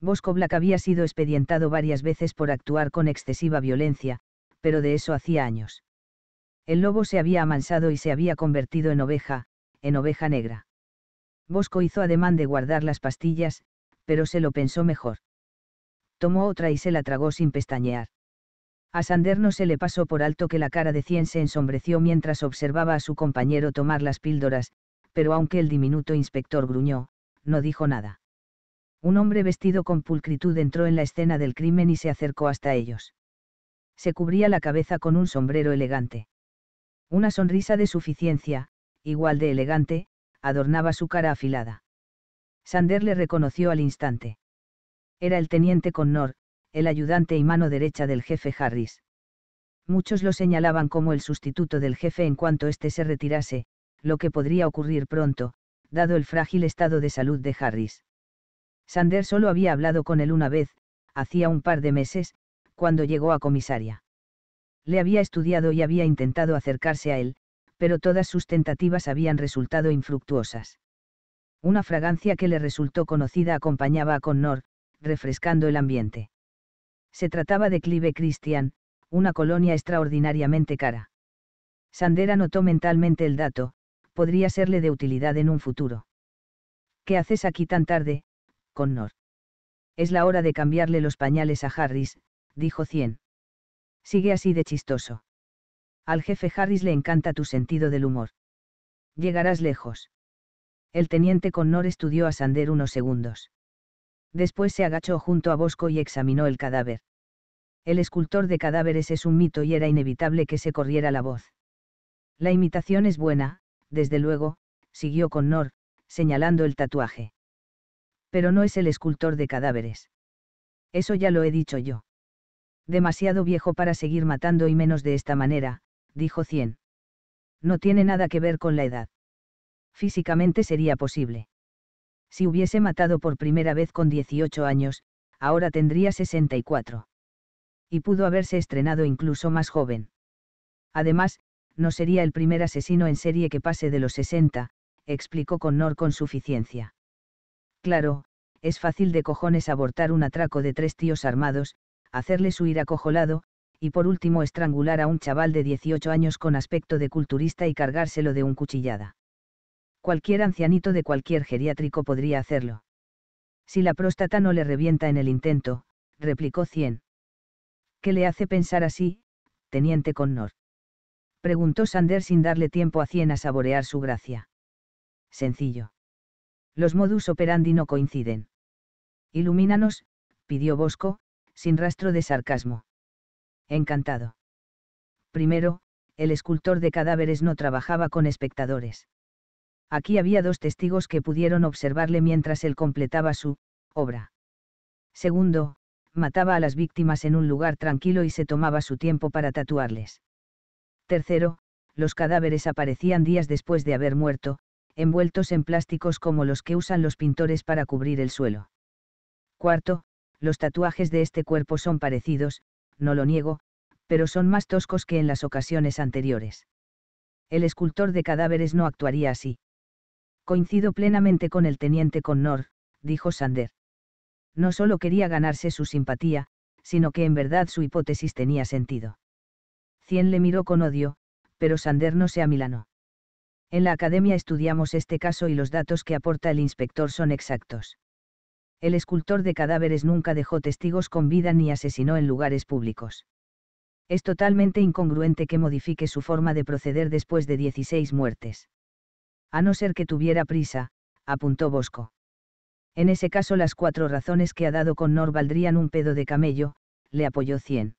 Bosco Black había sido expedientado varias veces por actuar con excesiva violencia, pero de eso hacía años. El lobo se había amansado y se había convertido en oveja, en oveja negra. Bosco hizo ademán de guardar las pastillas, pero se lo pensó mejor. Tomó otra y se la tragó sin pestañear. A Sander no se le pasó por alto que la cara de Cien se ensombreció mientras observaba a su compañero tomar las píldoras, pero aunque el diminuto inspector gruñó, no dijo nada. Un hombre vestido con pulcritud entró en la escena del crimen y se acercó hasta ellos. Se cubría la cabeza con un sombrero elegante. Una sonrisa de suficiencia, igual de elegante, adornaba su cara afilada. Sander le reconoció al instante. Era el teniente Connor, el ayudante y mano derecha del jefe Harris. Muchos lo señalaban como el sustituto del jefe en cuanto éste se retirase, lo que podría ocurrir pronto, dado el frágil estado de salud de Harris. Sander solo había hablado con él una vez, hacía un par de meses, cuando llegó a comisaria. Le había estudiado y había intentado acercarse a él, pero todas sus tentativas habían resultado infructuosas. Una fragancia que le resultó conocida acompañaba a Connor, refrescando el ambiente. Se trataba de Clive Christian, una colonia extraordinariamente cara. Sander anotó mentalmente el dato, podría serle de utilidad en un futuro. ¿Qué haces aquí tan tarde, Connor? Es la hora de cambiarle los pañales a Harris, dijo Cien. Sigue así de chistoso. Al jefe Harris le encanta tu sentido del humor. Llegarás lejos. El teniente Connor estudió a Sander unos segundos. Después se agachó junto a Bosco y examinó el cadáver. El escultor de cadáveres es un mito y era inevitable que se corriera la voz. La imitación es buena, desde luego, siguió con Nor, señalando el tatuaje. Pero no es el escultor de cadáveres. Eso ya lo he dicho yo. Demasiado viejo para seguir matando y menos de esta manera, dijo Cien. No tiene nada que ver con la edad. Físicamente sería posible. Si hubiese matado por primera vez con 18 años, ahora tendría 64. Y pudo haberse estrenado incluso más joven. Además, no sería el primer asesino en serie que pase de los 60, explicó Connor con suficiencia. Claro, es fácil de cojones abortar un atraco de tres tíos armados, hacerles huir acojolado, y por último estrangular a un chaval de 18 años con aspecto de culturista y cargárselo de un cuchillada cualquier ancianito de cualquier geriátrico podría hacerlo. Si la próstata no le revienta en el intento, replicó Cien. ¿Qué le hace pensar así, teniente Connor? Preguntó Sander sin darle tiempo a Cien a saborear su gracia. Sencillo. Los modus operandi no coinciden. Ilumínanos, pidió Bosco, sin rastro de sarcasmo. Encantado. Primero, el escultor de cadáveres no trabajaba con espectadores. Aquí había dos testigos que pudieron observarle mientras él completaba su obra. Segundo, mataba a las víctimas en un lugar tranquilo y se tomaba su tiempo para tatuarles. Tercero, los cadáveres aparecían días después de haber muerto, envueltos en plásticos como los que usan los pintores para cubrir el suelo. Cuarto, los tatuajes de este cuerpo son parecidos, no lo niego, pero son más toscos que en las ocasiones anteriores. El escultor de cadáveres no actuaría así. Coincido plenamente con el teniente Connor, dijo Sander. No solo quería ganarse su simpatía, sino que en verdad su hipótesis tenía sentido. Cien le miró con odio, pero Sander no se amilanó. En la academia estudiamos este caso y los datos que aporta el inspector son exactos. El escultor de cadáveres nunca dejó testigos con vida ni asesinó en lugares públicos. Es totalmente incongruente que modifique su forma de proceder después de 16 muertes. A no ser que tuviera prisa, apuntó Bosco. En ese caso las cuatro razones que ha dado Connor valdrían un pedo de camello, le apoyó Cien.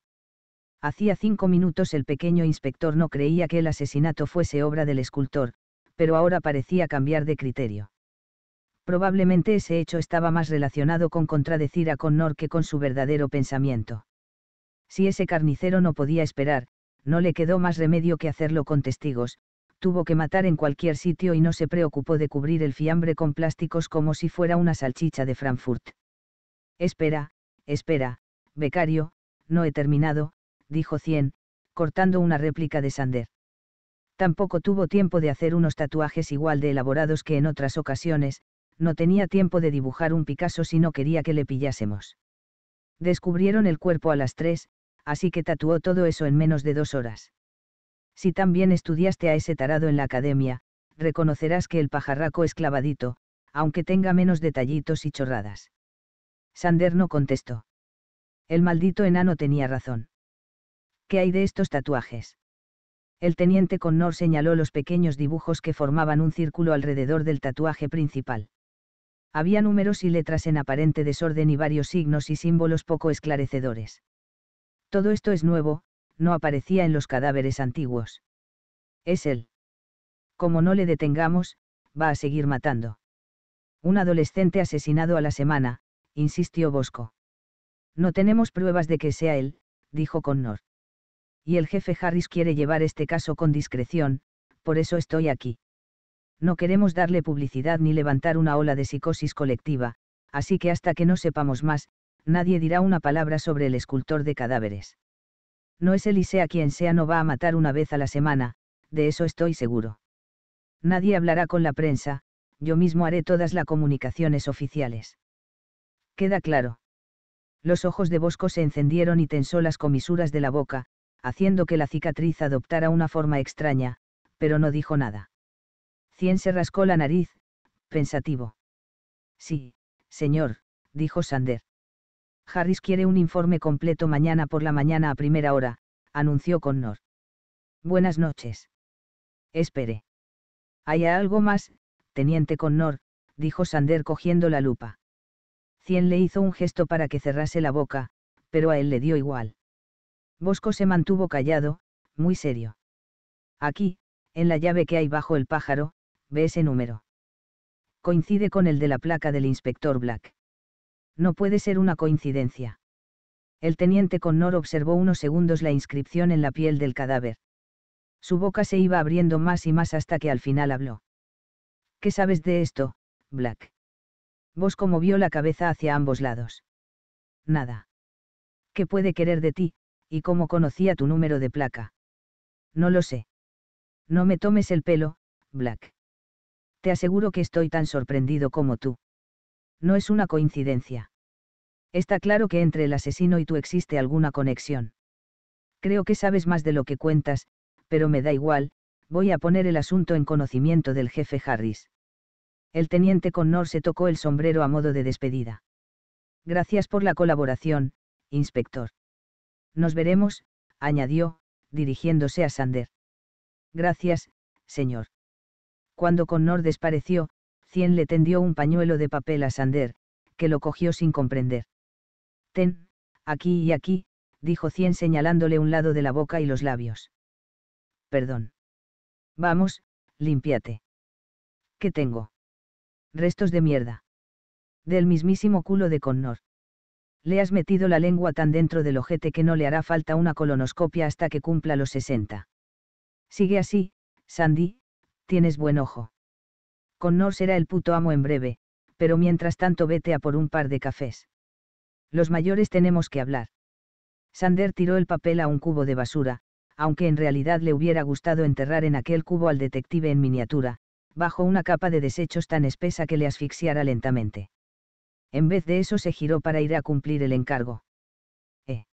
Hacía cinco minutos el pequeño inspector no creía que el asesinato fuese obra del escultor, pero ahora parecía cambiar de criterio. Probablemente ese hecho estaba más relacionado con contradecir a Connor que con su verdadero pensamiento. Si ese carnicero no podía esperar, no le quedó más remedio que hacerlo con testigos, tuvo que matar en cualquier sitio y no se preocupó de cubrir el fiambre con plásticos como si fuera una salchicha de Frankfurt. Espera, espera, becario, no he terminado, dijo Cien, cortando una réplica de Sander. Tampoco tuvo tiempo de hacer unos tatuajes igual de elaborados que en otras ocasiones, no tenía tiempo de dibujar un Picasso si no quería que le pillásemos. Descubrieron el cuerpo a las tres, así que tatuó todo eso en menos de dos horas. Si también estudiaste a ese tarado en la academia, reconocerás que el pajarraco es clavadito, aunque tenga menos detallitos y chorradas. Sander no contestó. El maldito enano tenía razón. ¿Qué hay de estos tatuajes? El teniente Connor señaló los pequeños dibujos que formaban un círculo alrededor del tatuaje principal. Había números y letras en aparente desorden y varios signos y símbolos poco esclarecedores. Todo esto es nuevo, no aparecía en los cadáveres antiguos. Es él. Como no le detengamos, va a seguir matando. Un adolescente asesinado a la semana, insistió Bosco. No tenemos pruebas de que sea él, dijo Connor. Y el jefe Harris quiere llevar este caso con discreción, por eso estoy aquí. No queremos darle publicidad ni levantar una ola de psicosis colectiva, así que hasta que no sepamos más, nadie dirá una palabra sobre el escultor de cadáveres. No es Elisea quien sea no va a matar una vez a la semana, de eso estoy seguro. Nadie hablará con la prensa, yo mismo haré todas las comunicaciones oficiales. ¿Queda claro? Los ojos de Bosco se encendieron y tensó las comisuras de la boca, haciendo que la cicatriz adoptara una forma extraña, pero no dijo nada. Cien se rascó la nariz, pensativo. Sí, señor, dijo Sander. Harris quiere un informe completo mañana por la mañana a primera hora, anunció Connor. Buenas noches. Espere. Hay algo más, teniente Connor, dijo Sander cogiendo la lupa. Cien le hizo un gesto para que cerrase la boca, pero a él le dio igual. Bosco se mantuvo callado, muy serio. Aquí, en la llave que hay bajo el pájaro, ve ese número. Coincide con el de la placa del inspector Black no puede ser una coincidencia. El teniente Connor observó unos segundos la inscripción en la piel del cadáver. Su boca se iba abriendo más y más hasta que al final habló. ¿Qué sabes de esto, Black? Bosco movió la cabeza hacia ambos lados. Nada. ¿Qué puede querer de ti, y cómo conocía tu número de placa? No lo sé. No me tomes el pelo, Black. Te aseguro que estoy tan sorprendido como tú. No es una coincidencia. Está claro que entre el asesino y tú existe alguna conexión. Creo que sabes más de lo que cuentas, pero me da igual, voy a poner el asunto en conocimiento del jefe Harris. El teniente Connor se tocó el sombrero a modo de despedida. Gracias por la colaboración, inspector. Nos veremos, añadió, dirigiéndose a Sander. Gracias, señor. Cuando Connor desapareció, Cien le tendió un pañuelo de papel a Sander, que lo cogió sin comprender. Ten, aquí y aquí, dijo Cien señalándole un lado de la boca y los labios. Perdón. Vamos, límpiate. ¿Qué tengo? Restos de mierda. Del mismísimo culo de Connor. Le has metido la lengua tan dentro del ojete que no le hará falta una colonoscopia hasta que cumpla los 60. Sigue así, Sandy, tienes buen ojo. Connor será el puto amo en breve, pero mientras tanto vete a por un par de cafés. Los mayores tenemos que hablar. Sander tiró el papel a un cubo de basura, aunque en realidad le hubiera gustado enterrar en aquel cubo al detective en miniatura, bajo una capa de desechos tan espesa que le asfixiara lentamente. En vez de eso se giró para ir a cumplir el encargo. Eh.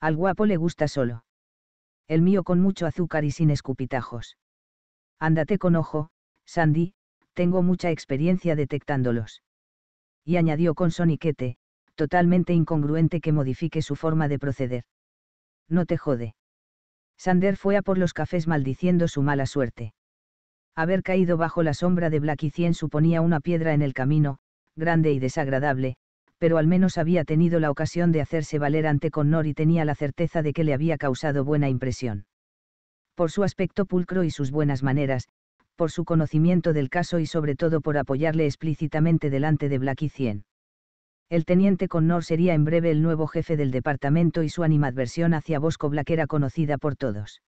Al guapo le gusta solo. El mío con mucho azúcar y sin escupitajos. Ándate con ojo, Sandy, tengo mucha experiencia detectándolos. Y añadió con soniquete, totalmente incongruente que modifique su forma de proceder. No te jode. Sander fue a por los cafés maldiciendo su mala suerte. Haber caído bajo la sombra de Blacky 100 suponía una piedra en el camino, grande y desagradable, pero al menos había tenido la ocasión de hacerse valer ante Connor y tenía la certeza de que le había causado buena impresión. Por su aspecto pulcro y sus buenas maneras, por su conocimiento del caso y sobre todo por apoyarle explícitamente delante de Blacky 100. El teniente Connor sería en breve el nuevo jefe del departamento y su animadversión hacia Bosco Black era conocida por todos.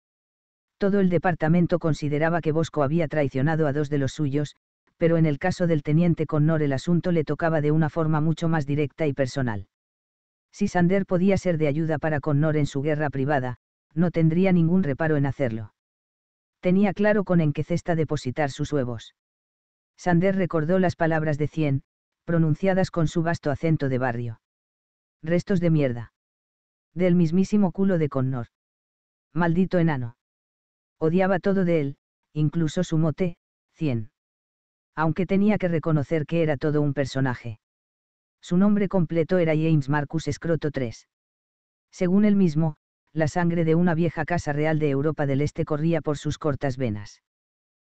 Todo el departamento consideraba que Bosco había traicionado a dos de los suyos, pero en el caso del teniente Connor el asunto le tocaba de una forma mucho más directa y personal. Si Sander podía ser de ayuda para Connor en su guerra privada, no tendría ningún reparo en hacerlo tenía claro con en qué cesta depositar sus huevos. Sander recordó las palabras de Cien, pronunciadas con su vasto acento de barrio. Restos de mierda. Del mismísimo culo de Connor. Maldito enano. Odiaba todo de él, incluso su mote, Cien. Aunque tenía que reconocer que era todo un personaje. Su nombre completo era James Marcus Scroto III. Según él mismo, la sangre de una vieja casa real de Europa del Este corría por sus cortas venas.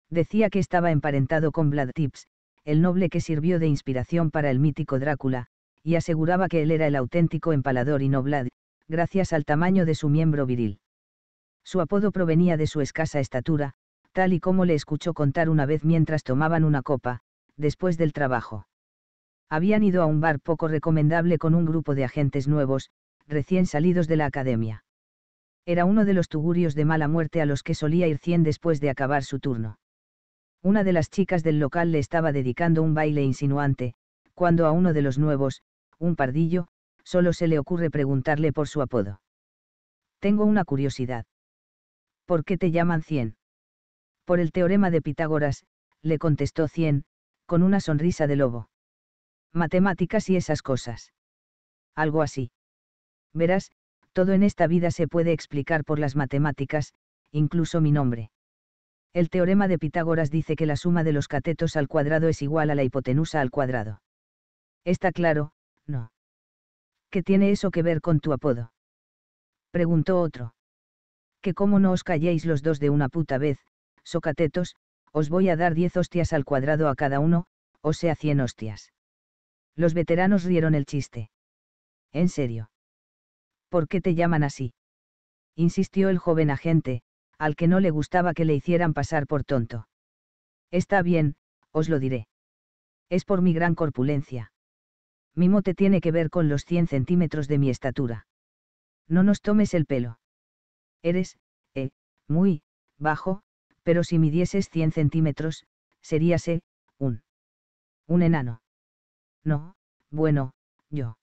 Decía que estaba emparentado con Vlad Tips, el noble que sirvió de inspiración para el mítico Drácula, y aseguraba que él era el auténtico empalador y no Vlad, gracias al tamaño de su miembro viril. Su apodo provenía de su escasa estatura, tal y como le escuchó contar una vez mientras tomaban una copa, después del trabajo. Habían ido a un bar poco recomendable con un grupo de agentes nuevos, recién salidos de la academia. Era uno de los tugurios de mala muerte a los que solía ir Cien después de acabar su turno. Una de las chicas del local le estaba dedicando un baile insinuante, cuando a uno de los nuevos, un pardillo, solo se le ocurre preguntarle por su apodo. Tengo una curiosidad. ¿Por qué te llaman Cien? Por el teorema de Pitágoras, le contestó Cien, con una sonrisa de lobo. Matemáticas y esas cosas. Algo así. Verás, todo en esta vida se puede explicar por las matemáticas, incluso mi nombre. El teorema de Pitágoras dice que la suma de los catetos al cuadrado es igual a la hipotenusa al cuadrado. ¿Está claro? No. ¿Qué tiene eso que ver con tu apodo? Preguntó otro. Que como no os calléis los dos de una puta vez, socatetos, os voy a dar diez hostias al cuadrado a cada uno, o sea cien hostias. Los veteranos rieron el chiste. En serio. ¿Por qué te llaman así? insistió el joven agente, al que no le gustaba que le hicieran pasar por tonto. Está bien, os lo diré. Es por mi gran corpulencia. Mi mote tiene que ver con los 100 centímetros de mi estatura. No nos tomes el pelo. Eres, eh, muy, bajo, pero si midieses 100 centímetros, serías, eh, un. Un enano. No, bueno, yo.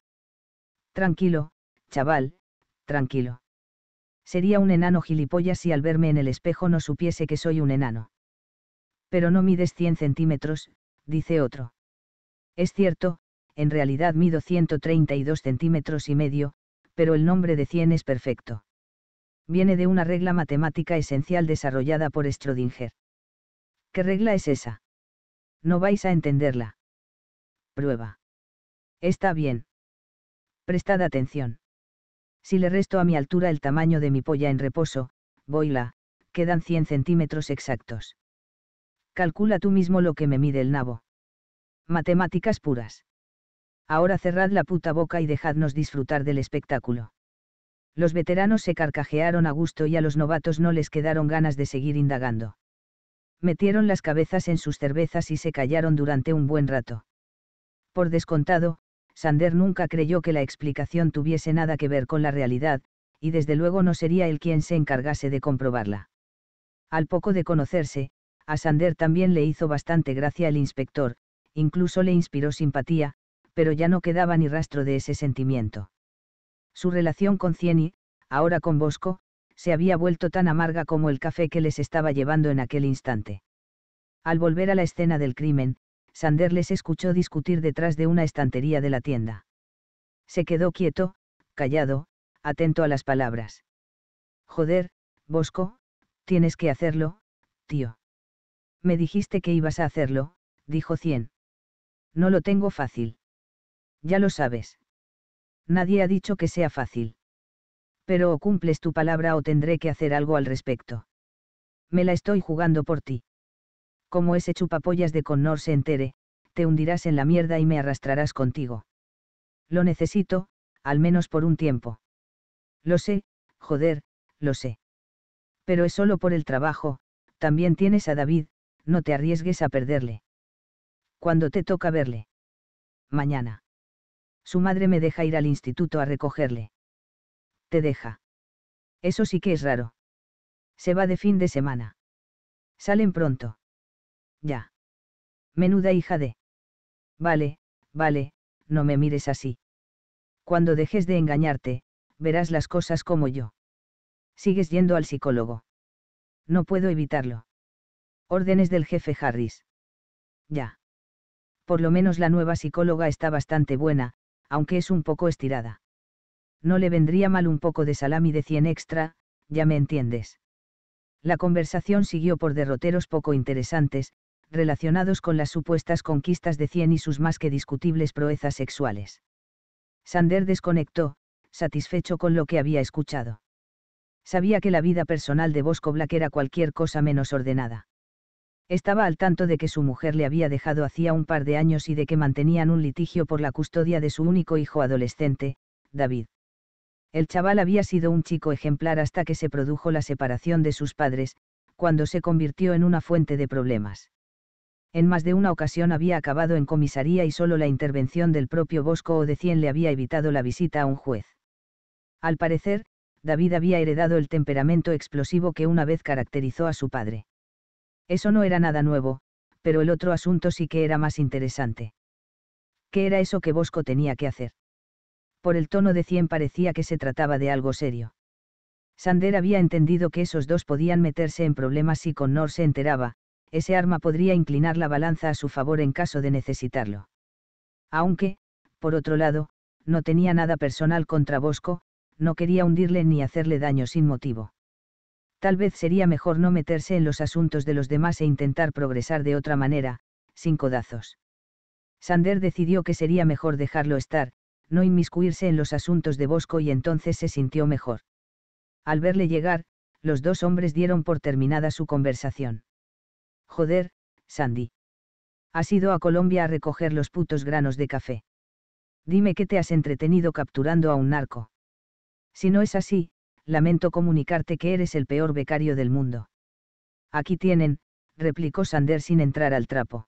Tranquilo, chaval, tranquilo. Sería un enano gilipollas si al verme en el espejo no supiese que soy un enano. Pero no mides 100 centímetros, dice otro. Es cierto, en realidad mido 132 centímetros y medio, pero el nombre de 100 es perfecto. Viene de una regla matemática esencial desarrollada por Schrödinger. ¿Qué regla es esa? No vais a entenderla. Prueba. Está bien. Prestad atención. Si le resto a mi altura el tamaño de mi polla en reposo, boila, quedan 100 centímetros exactos. Calcula tú mismo lo que me mide el nabo. Matemáticas puras. Ahora cerrad la puta boca y dejadnos disfrutar del espectáculo. Los veteranos se carcajearon a gusto y a los novatos no les quedaron ganas de seguir indagando. Metieron las cabezas en sus cervezas y se callaron durante un buen rato. Por descontado, Sander nunca creyó que la explicación tuviese nada que ver con la realidad, y desde luego no sería él quien se encargase de comprobarla. Al poco de conocerse, a Sander también le hizo bastante gracia el inspector, incluso le inspiró simpatía, pero ya no quedaba ni rastro de ese sentimiento. Su relación con Cieni, ahora con Bosco, se había vuelto tan amarga como el café que les estaba llevando en aquel instante. Al volver a la escena del crimen, Sander les escuchó discutir detrás de una estantería de la tienda. Se quedó quieto, callado, atento a las palabras. Joder, Bosco, tienes que hacerlo, tío. Me dijiste que ibas a hacerlo, dijo Cien. No lo tengo fácil. Ya lo sabes. Nadie ha dicho que sea fácil. Pero o cumples tu palabra o tendré que hacer algo al respecto. Me la estoy jugando por ti como ese chupapollas de Connor se entere, te hundirás en la mierda y me arrastrarás contigo. Lo necesito, al menos por un tiempo. Lo sé, joder, lo sé. Pero es solo por el trabajo, también tienes a David, no te arriesgues a perderle. Cuando te toca verle? Mañana. Su madre me deja ir al instituto a recogerle. Te deja. Eso sí que es raro. Se va de fin de semana. Salen pronto. Ya. Menuda hija de. Vale, vale, no me mires así. Cuando dejes de engañarte, verás las cosas como yo. Sigues yendo al psicólogo. No puedo evitarlo. Órdenes del jefe Harris. Ya. Por lo menos la nueva psicóloga está bastante buena, aunque es un poco estirada. No le vendría mal un poco de salami de 100 extra, ya me entiendes. La conversación siguió por derroteros poco interesantes, relacionados con las supuestas conquistas de Cien y sus más que discutibles proezas sexuales. Sander desconectó, satisfecho con lo que había escuchado. Sabía que la vida personal de Bosco Black era cualquier cosa menos ordenada. Estaba al tanto de que su mujer le había dejado hacía un par de años y de que mantenían un litigio por la custodia de su único hijo adolescente, David. El chaval había sido un chico ejemplar hasta que se produjo la separación de sus padres, cuando se convirtió en una fuente de problemas en más de una ocasión había acabado en comisaría y solo la intervención del propio Bosco o de Cien le había evitado la visita a un juez. Al parecer, David había heredado el temperamento explosivo que una vez caracterizó a su padre. Eso no era nada nuevo, pero el otro asunto sí que era más interesante. ¿Qué era eso que Bosco tenía que hacer? Por el tono de Cien parecía que se trataba de algo serio. Sander había entendido que esos dos podían meterse en problemas si Nor se enteraba, ese arma podría inclinar la balanza a su favor en caso de necesitarlo. Aunque, por otro lado, no tenía nada personal contra Bosco, no quería hundirle ni hacerle daño sin motivo. Tal vez sería mejor no meterse en los asuntos de los demás e intentar progresar de otra manera, sin codazos. Sander decidió que sería mejor dejarlo estar, no inmiscuirse en los asuntos de Bosco y entonces se sintió mejor. Al verle llegar, los dos hombres dieron por terminada su conversación. Joder, Sandy. Has ido a Colombia a recoger los putos granos de café. Dime que te has entretenido capturando a un narco. Si no es así, lamento comunicarte que eres el peor becario del mundo. Aquí tienen, replicó Sander sin entrar al trapo.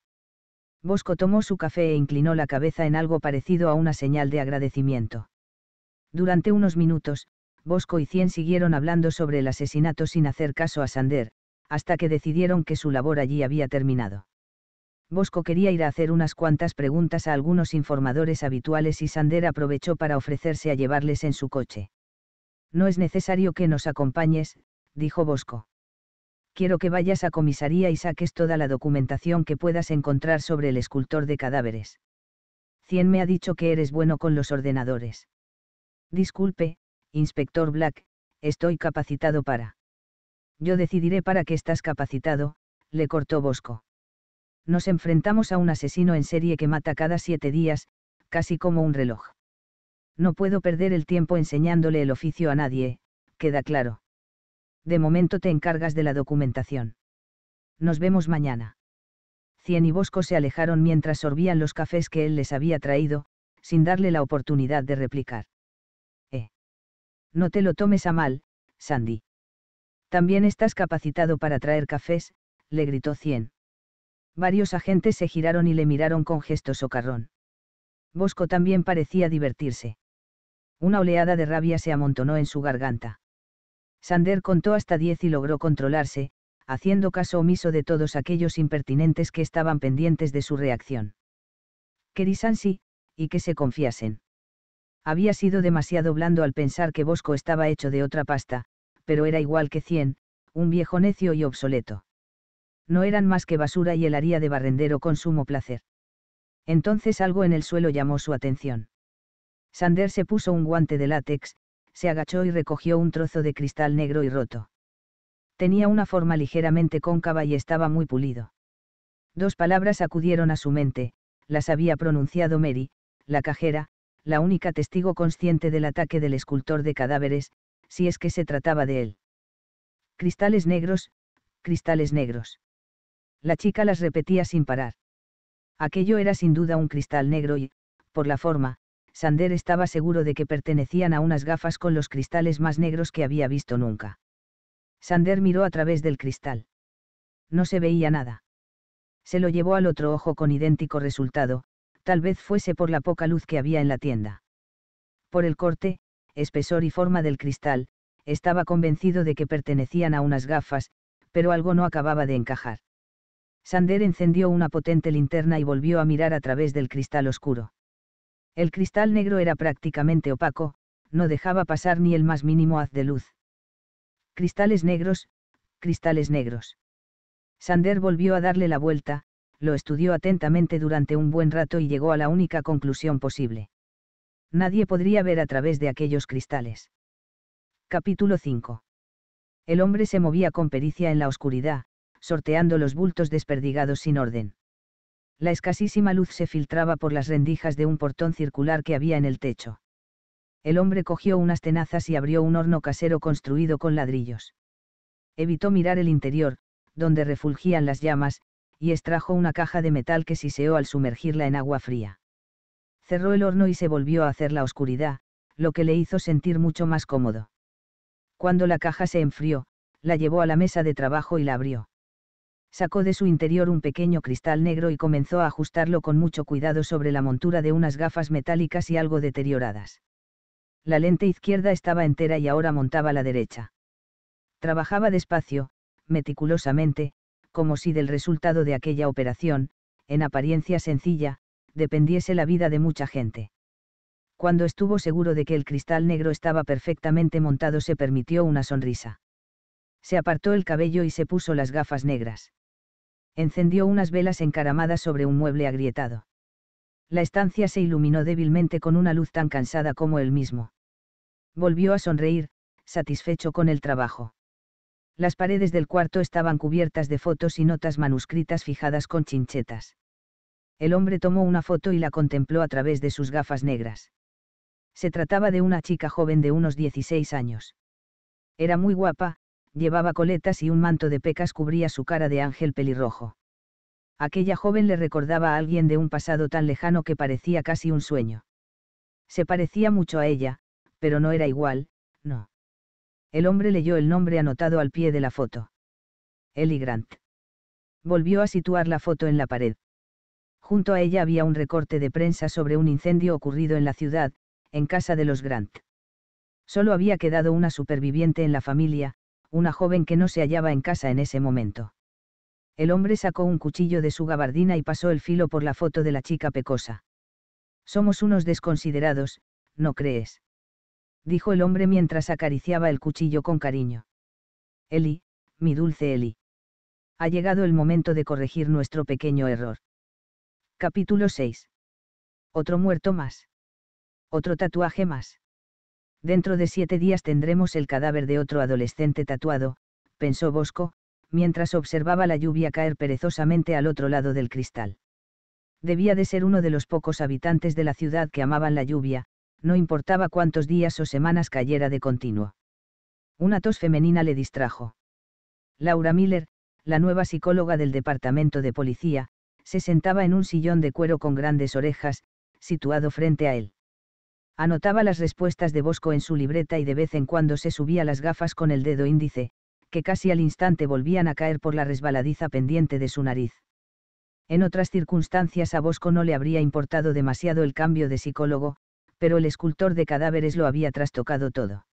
Bosco tomó su café e inclinó la cabeza en algo parecido a una señal de agradecimiento. Durante unos minutos, Bosco y Cien siguieron hablando sobre el asesinato sin hacer caso a Sander, hasta que decidieron que su labor allí había terminado. Bosco quería ir a hacer unas cuantas preguntas a algunos informadores habituales y Sander aprovechó para ofrecerse a llevarles en su coche. No es necesario que nos acompañes, dijo Bosco. Quiero que vayas a comisaría y saques toda la documentación que puedas encontrar sobre el escultor de cadáveres. Cien me ha dicho que eres bueno con los ordenadores. Disculpe, inspector Black, estoy capacitado para yo decidiré para qué estás capacitado, le cortó Bosco. Nos enfrentamos a un asesino en serie que mata cada siete días, casi como un reloj. No puedo perder el tiempo enseñándole el oficio a nadie, queda claro. De momento te encargas de la documentación. Nos vemos mañana. Cien y Bosco se alejaron mientras sorbían los cafés que él les había traído, sin darle la oportunidad de replicar. Eh. No te lo tomes a mal, Sandy. También estás capacitado para traer cafés, le gritó Cien. Varios agentes se giraron y le miraron con gesto socarrón. Bosco también parecía divertirse. Una oleada de rabia se amontonó en su garganta. Sander contó hasta diez y logró controlarse, haciendo caso omiso de todos aquellos impertinentes que estaban pendientes de su reacción. risan sí, y que se confiasen. Había sido demasiado blando al pensar que Bosco estaba hecho de otra pasta, pero era igual que cien, un viejo necio y obsoleto. No eran más que basura y el haría de barrendero con sumo placer. Entonces algo en el suelo llamó su atención. Sander se puso un guante de látex, se agachó y recogió un trozo de cristal negro y roto. Tenía una forma ligeramente cóncava y estaba muy pulido. Dos palabras acudieron a su mente, las había pronunciado Mary, la cajera, la única testigo consciente del ataque del escultor de cadáveres, si es que se trataba de él. Cristales negros, cristales negros. La chica las repetía sin parar. Aquello era sin duda un cristal negro y, por la forma, Sander estaba seguro de que pertenecían a unas gafas con los cristales más negros que había visto nunca. Sander miró a través del cristal. No se veía nada. Se lo llevó al otro ojo con idéntico resultado, tal vez fuese por la poca luz que había en la tienda. Por el corte, espesor y forma del cristal, estaba convencido de que pertenecían a unas gafas, pero algo no acababa de encajar. Sander encendió una potente linterna y volvió a mirar a través del cristal oscuro. El cristal negro era prácticamente opaco, no dejaba pasar ni el más mínimo haz de luz. Cristales negros, cristales negros. Sander volvió a darle la vuelta, lo estudió atentamente durante un buen rato y llegó a la única conclusión posible. Nadie podría ver a través de aquellos cristales. Capítulo 5. El hombre se movía con pericia en la oscuridad, sorteando los bultos desperdigados sin orden. La escasísima luz se filtraba por las rendijas de un portón circular que había en el techo. El hombre cogió unas tenazas y abrió un horno casero construido con ladrillos. Evitó mirar el interior, donde refulgían las llamas, y extrajo una caja de metal que siseó al sumergirla en agua fría cerró el horno y se volvió a hacer la oscuridad, lo que le hizo sentir mucho más cómodo. Cuando la caja se enfrió, la llevó a la mesa de trabajo y la abrió. Sacó de su interior un pequeño cristal negro y comenzó a ajustarlo con mucho cuidado sobre la montura de unas gafas metálicas y algo deterioradas. La lente izquierda estaba entera y ahora montaba la derecha. Trabajaba despacio, meticulosamente, como si del resultado de aquella operación, en apariencia sencilla, dependiese la vida de mucha gente. Cuando estuvo seguro de que el cristal negro estaba perfectamente montado se permitió una sonrisa. Se apartó el cabello y se puso las gafas negras. Encendió unas velas encaramadas sobre un mueble agrietado. La estancia se iluminó débilmente con una luz tan cansada como él mismo. Volvió a sonreír, satisfecho con el trabajo. Las paredes del cuarto estaban cubiertas de fotos y notas manuscritas fijadas con chinchetas el hombre tomó una foto y la contempló a través de sus gafas negras. Se trataba de una chica joven de unos 16 años. Era muy guapa, llevaba coletas y un manto de pecas cubría su cara de ángel pelirrojo. Aquella joven le recordaba a alguien de un pasado tan lejano que parecía casi un sueño. Se parecía mucho a ella, pero no era igual, no. El hombre leyó el nombre anotado al pie de la foto. Ellie Grant. Volvió a situar la foto en la pared. Junto a ella había un recorte de prensa sobre un incendio ocurrido en la ciudad, en casa de los Grant. Solo había quedado una superviviente en la familia, una joven que no se hallaba en casa en ese momento. El hombre sacó un cuchillo de su gabardina y pasó el filo por la foto de la chica pecosa. Somos unos desconsiderados, ¿no crees? dijo el hombre mientras acariciaba el cuchillo con cariño. Eli, mi dulce Eli. Ha llegado el momento de corregir nuestro pequeño error. Capítulo 6. Otro muerto más. Otro tatuaje más. Dentro de siete días tendremos el cadáver de otro adolescente tatuado, pensó Bosco, mientras observaba la lluvia caer perezosamente al otro lado del cristal. Debía de ser uno de los pocos habitantes de la ciudad que amaban la lluvia, no importaba cuántos días o semanas cayera de continuo. Una tos femenina le distrajo. Laura Miller, la nueva psicóloga del departamento de policía, se sentaba en un sillón de cuero con grandes orejas, situado frente a él. Anotaba las respuestas de Bosco en su libreta y de vez en cuando se subía las gafas con el dedo índice, que casi al instante volvían a caer por la resbaladiza pendiente de su nariz. En otras circunstancias a Bosco no le habría importado demasiado el cambio de psicólogo, pero el escultor de cadáveres lo había trastocado todo.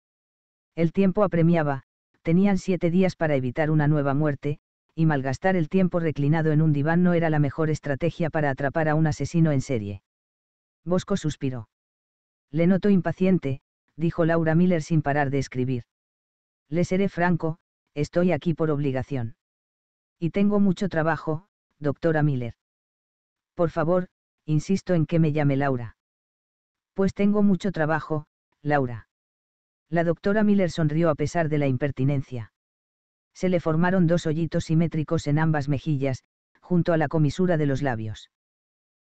El tiempo apremiaba, tenían siete días para evitar una nueva muerte, y malgastar el tiempo reclinado en un diván no era la mejor estrategia para atrapar a un asesino en serie. Bosco suspiró. Le noto impaciente, dijo Laura Miller sin parar de escribir. Le seré franco, estoy aquí por obligación. Y tengo mucho trabajo, doctora Miller. Por favor, insisto en que me llame Laura. Pues tengo mucho trabajo, Laura. La doctora Miller sonrió a pesar de la impertinencia se le formaron dos hoyitos simétricos en ambas mejillas, junto a la comisura de los labios.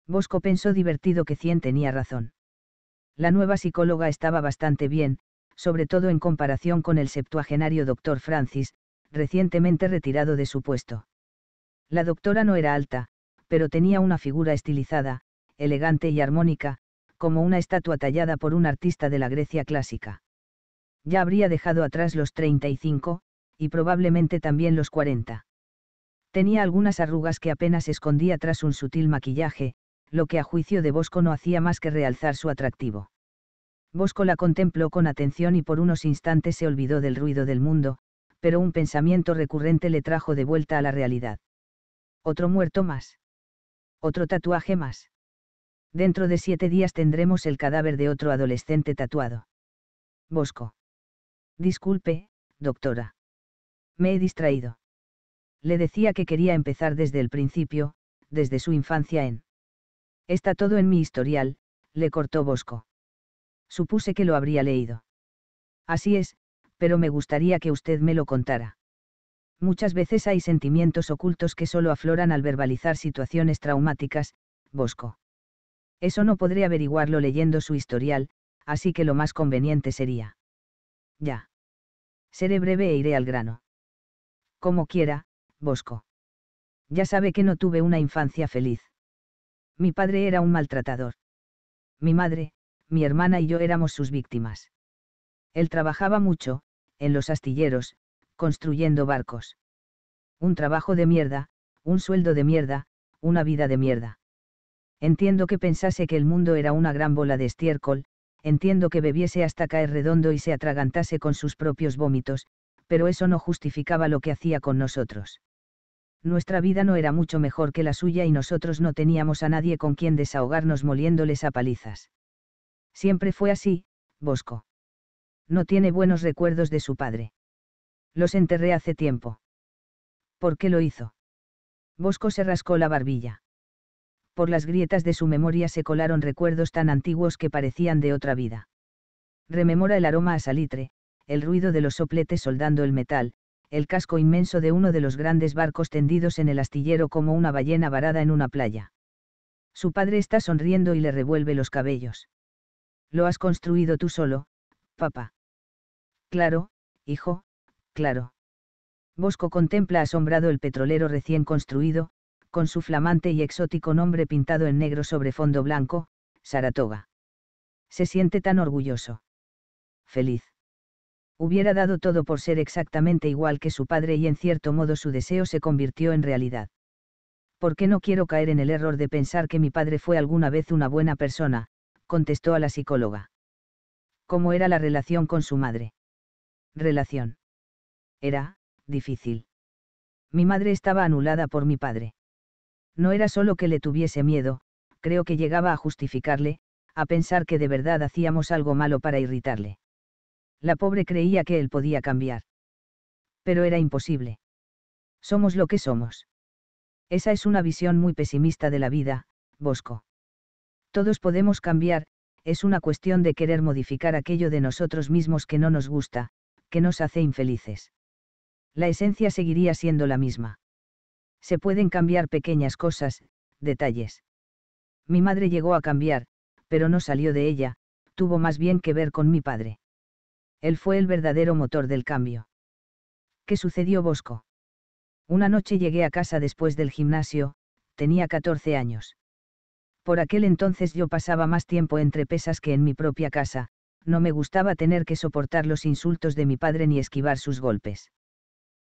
Bosco pensó divertido que Cien tenía razón. La nueva psicóloga estaba bastante bien, sobre todo en comparación con el septuagenario doctor Francis, recientemente retirado de su puesto. La doctora no era alta, pero tenía una figura estilizada, elegante y armónica, como una estatua tallada por un artista de la Grecia clásica. Ya habría dejado atrás los 35, y probablemente también los 40. Tenía algunas arrugas que apenas escondía tras un sutil maquillaje, lo que a juicio de Bosco no hacía más que realzar su atractivo. Bosco la contempló con atención y por unos instantes se olvidó del ruido del mundo, pero un pensamiento recurrente le trajo de vuelta a la realidad. Otro muerto más. Otro tatuaje más. Dentro de siete días tendremos el cadáver de otro adolescente tatuado. Bosco. Disculpe, doctora. Me he distraído. Le decía que quería empezar desde el principio, desde su infancia en. Está todo en mi historial, le cortó Bosco. Supuse que lo habría leído. Así es, pero me gustaría que usted me lo contara. Muchas veces hay sentimientos ocultos que solo afloran al verbalizar situaciones traumáticas, Bosco. Eso no podré averiguarlo leyendo su historial, así que lo más conveniente sería. Ya. Seré breve e iré al grano como quiera, Bosco. Ya sabe que no tuve una infancia feliz. Mi padre era un maltratador. Mi madre, mi hermana y yo éramos sus víctimas. Él trabajaba mucho, en los astilleros, construyendo barcos. Un trabajo de mierda, un sueldo de mierda, una vida de mierda. Entiendo que pensase que el mundo era una gran bola de estiércol, entiendo que bebiese hasta caer redondo y se atragantase con sus propios vómitos, pero eso no justificaba lo que hacía con nosotros. Nuestra vida no era mucho mejor que la suya y nosotros no teníamos a nadie con quien desahogarnos moliéndoles a palizas. Siempre fue así, Bosco. No tiene buenos recuerdos de su padre. Los enterré hace tiempo. ¿Por qué lo hizo? Bosco se rascó la barbilla. Por las grietas de su memoria se colaron recuerdos tan antiguos que parecían de otra vida. Rememora el aroma a salitre, el ruido de los sopletes soldando el metal, el casco inmenso de uno de los grandes barcos tendidos en el astillero como una ballena varada en una playa. Su padre está sonriendo y le revuelve los cabellos. Lo has construido tú solo, papá. Claro, hijo, claro. Bosco contempla asombrado el petrolero recién construido, con su flamante y exótico nombre pintado en negro sobre fondo blanco, Saratoga. Se siente tan orgulloso. Feliz hubiera dado todo por ser exactamente igual que su padre y en cierto modo su deseo se convirtió en realidad. ¿Por qué no quiero caer en el error de pensar que mi padre fue alguna vez una buena persona, contestó a la psicóloga. ¿Cómo era la relación con su madre? Relación. Era, difícil. Mi madre estaba anulada por mi padre. No era solo que le tuviese miedo, creo que llegaba a justificarle, a pensar que de verdad hacíamos algo malo para irritarle la pobre creía que él podía cambiar. Pero era imposible. Somos lo que somos. Esa es una visión muy pesimista de la vida, Bosco. Todos podemos cambiar, es una cuestión de querer modificar aquello de nosotros mismos que no nos gusta, que nos hace infelices. La esencia seguiría siendo la misma. Se pueden cambiar pequeñas cosas, detalles. Mi madre llegó a cambiar, pero no salió de ella, tuvo más bien que ver con mi padre. Él fue el verdadero motor del cambio. ¿Qué sucedió Bosco? Una noche llegué a casa después del gimnasio, tenía 14 años. Por aquel entonces yo pasaba más tiempo entre pesas que en mi propia casa, no me gustaba tener que soportar los insultos de mi padre ni esquivar sus golpes.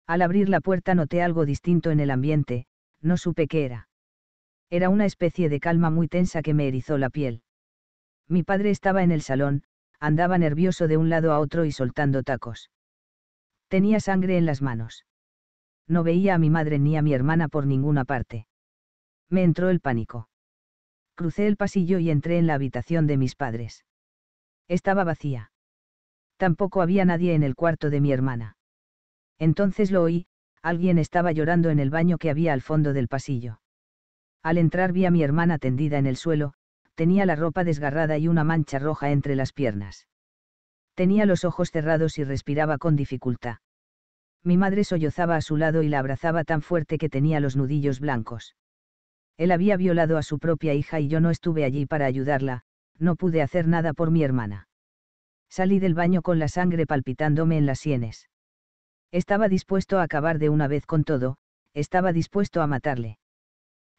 Al abrir la puerta noté algo distinto en el ambiente, no supe qué era. Era una especie de calma muy tensa que me erizó la piel. Mi padre estaba en el salón, andaba nervioso de un lado a otro y soltando tacos. Tenía sangre en las manos. No veía a mi madre ni a mi hermana por ninguna parte. Me entró el pánico. Crucé el pasillo y entré en la habitación de mis padres. Estaba vacía. Tampoco había nadie en el cuarto de mi hermana. Entonces lo oí, alguien estaba llorando en el baño que había al fondo del pasillo. Al entrar vi a mi hermana tendida en el suelo, tenía la ropa desgarrada y una mancha roja entre las piernas. Tenía los ojos cerrados y respiraba con dificultad. Mi madre sollozaba a su lado y la abrazaba tan fuerte que tenía los nudillos blancos. Él había violado a su propia hija y yo no estuve allí para ayudarla, no pude hacer nada por mi hermana. Salí del baño con la sangre palpitándome en las sienes. Estaba dispuesto a acabar de una vez con todo, estaba dispuesto a matarle.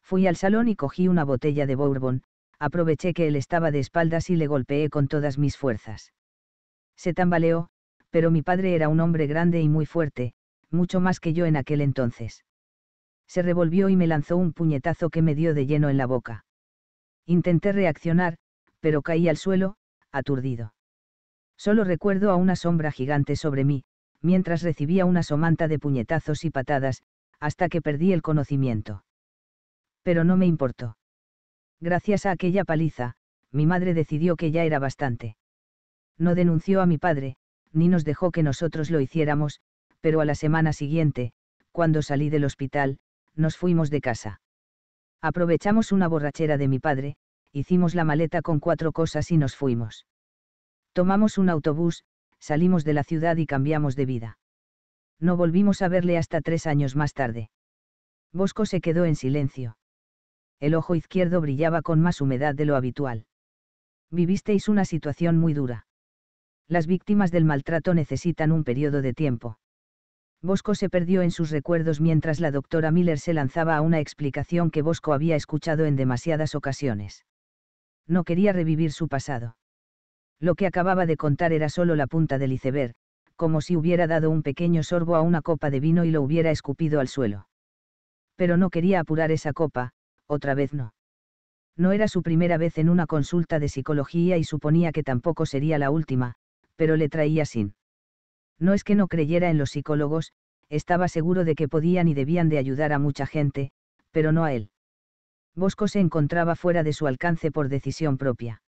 Fui al salón y cogí una botella de Bourbon, aproveché que él estaba de espaldas y le golpeé con todas mis fuerzas. Se tambaleó, pero mi padre era un hombre grande y muy fuerte, mucho más que yo en aquel entonces. Se revolvió y me lanzó un puñetazo que me dio de lleno en la boca. Intenté reaccionar, pero caí al suelo, aturdido. Solo recuerdo a una sombra gigante sobre mí, mientras recibía una somanta de puñetazos y patadas, hasta que perdí el conocimiento. Pero no me importó. Gracias a aquella paliza, mi madre decidió que ya era bastante. No denunció a mi padre, ni nos dejó que nosotros lo hiciéramos, pero a la semana siguiente, cuando salí del hospital, nos fuimos de casa. Aprovechamos una borrachera de mi padre, hicimos la maleta con cuatro cosas y nos fuimos. Tomamos un autobús, salimos de la ciudad y cambiamos de vida. No volvimos a verle hasta tres años más tarde. Bosco se quedó en silencio el ojo izquierdo brillaba con más humedad de lo habitual. Vivisteis una situación muy dura. Las víctimas del maltrato necesitan un periodo de tiempo. Bosco se perdió en sus recuerdos mientras la doctora Miller se lanzaba a una explicación que Bosco había escuchado en demasiadas ocasiones. No quería revivir su pasado. Lo que acababa de contar era solo la punta del iceberg, como si hubiera dado un pequeño sorbo a una copa de vino y lo hubiera escupido al suelo. Pero no quería apurar esa copa, otra vez no. No era su primera vez en una consulta de psicología y suponía que tampoco sería la última, pero le traía sin. No es que no creyera en los psicólogos, estaba seguro de que podían y debían de ayudar a mucha gente, pero no a él. Bosco se encontraba fuera de su alcance por decisión propia.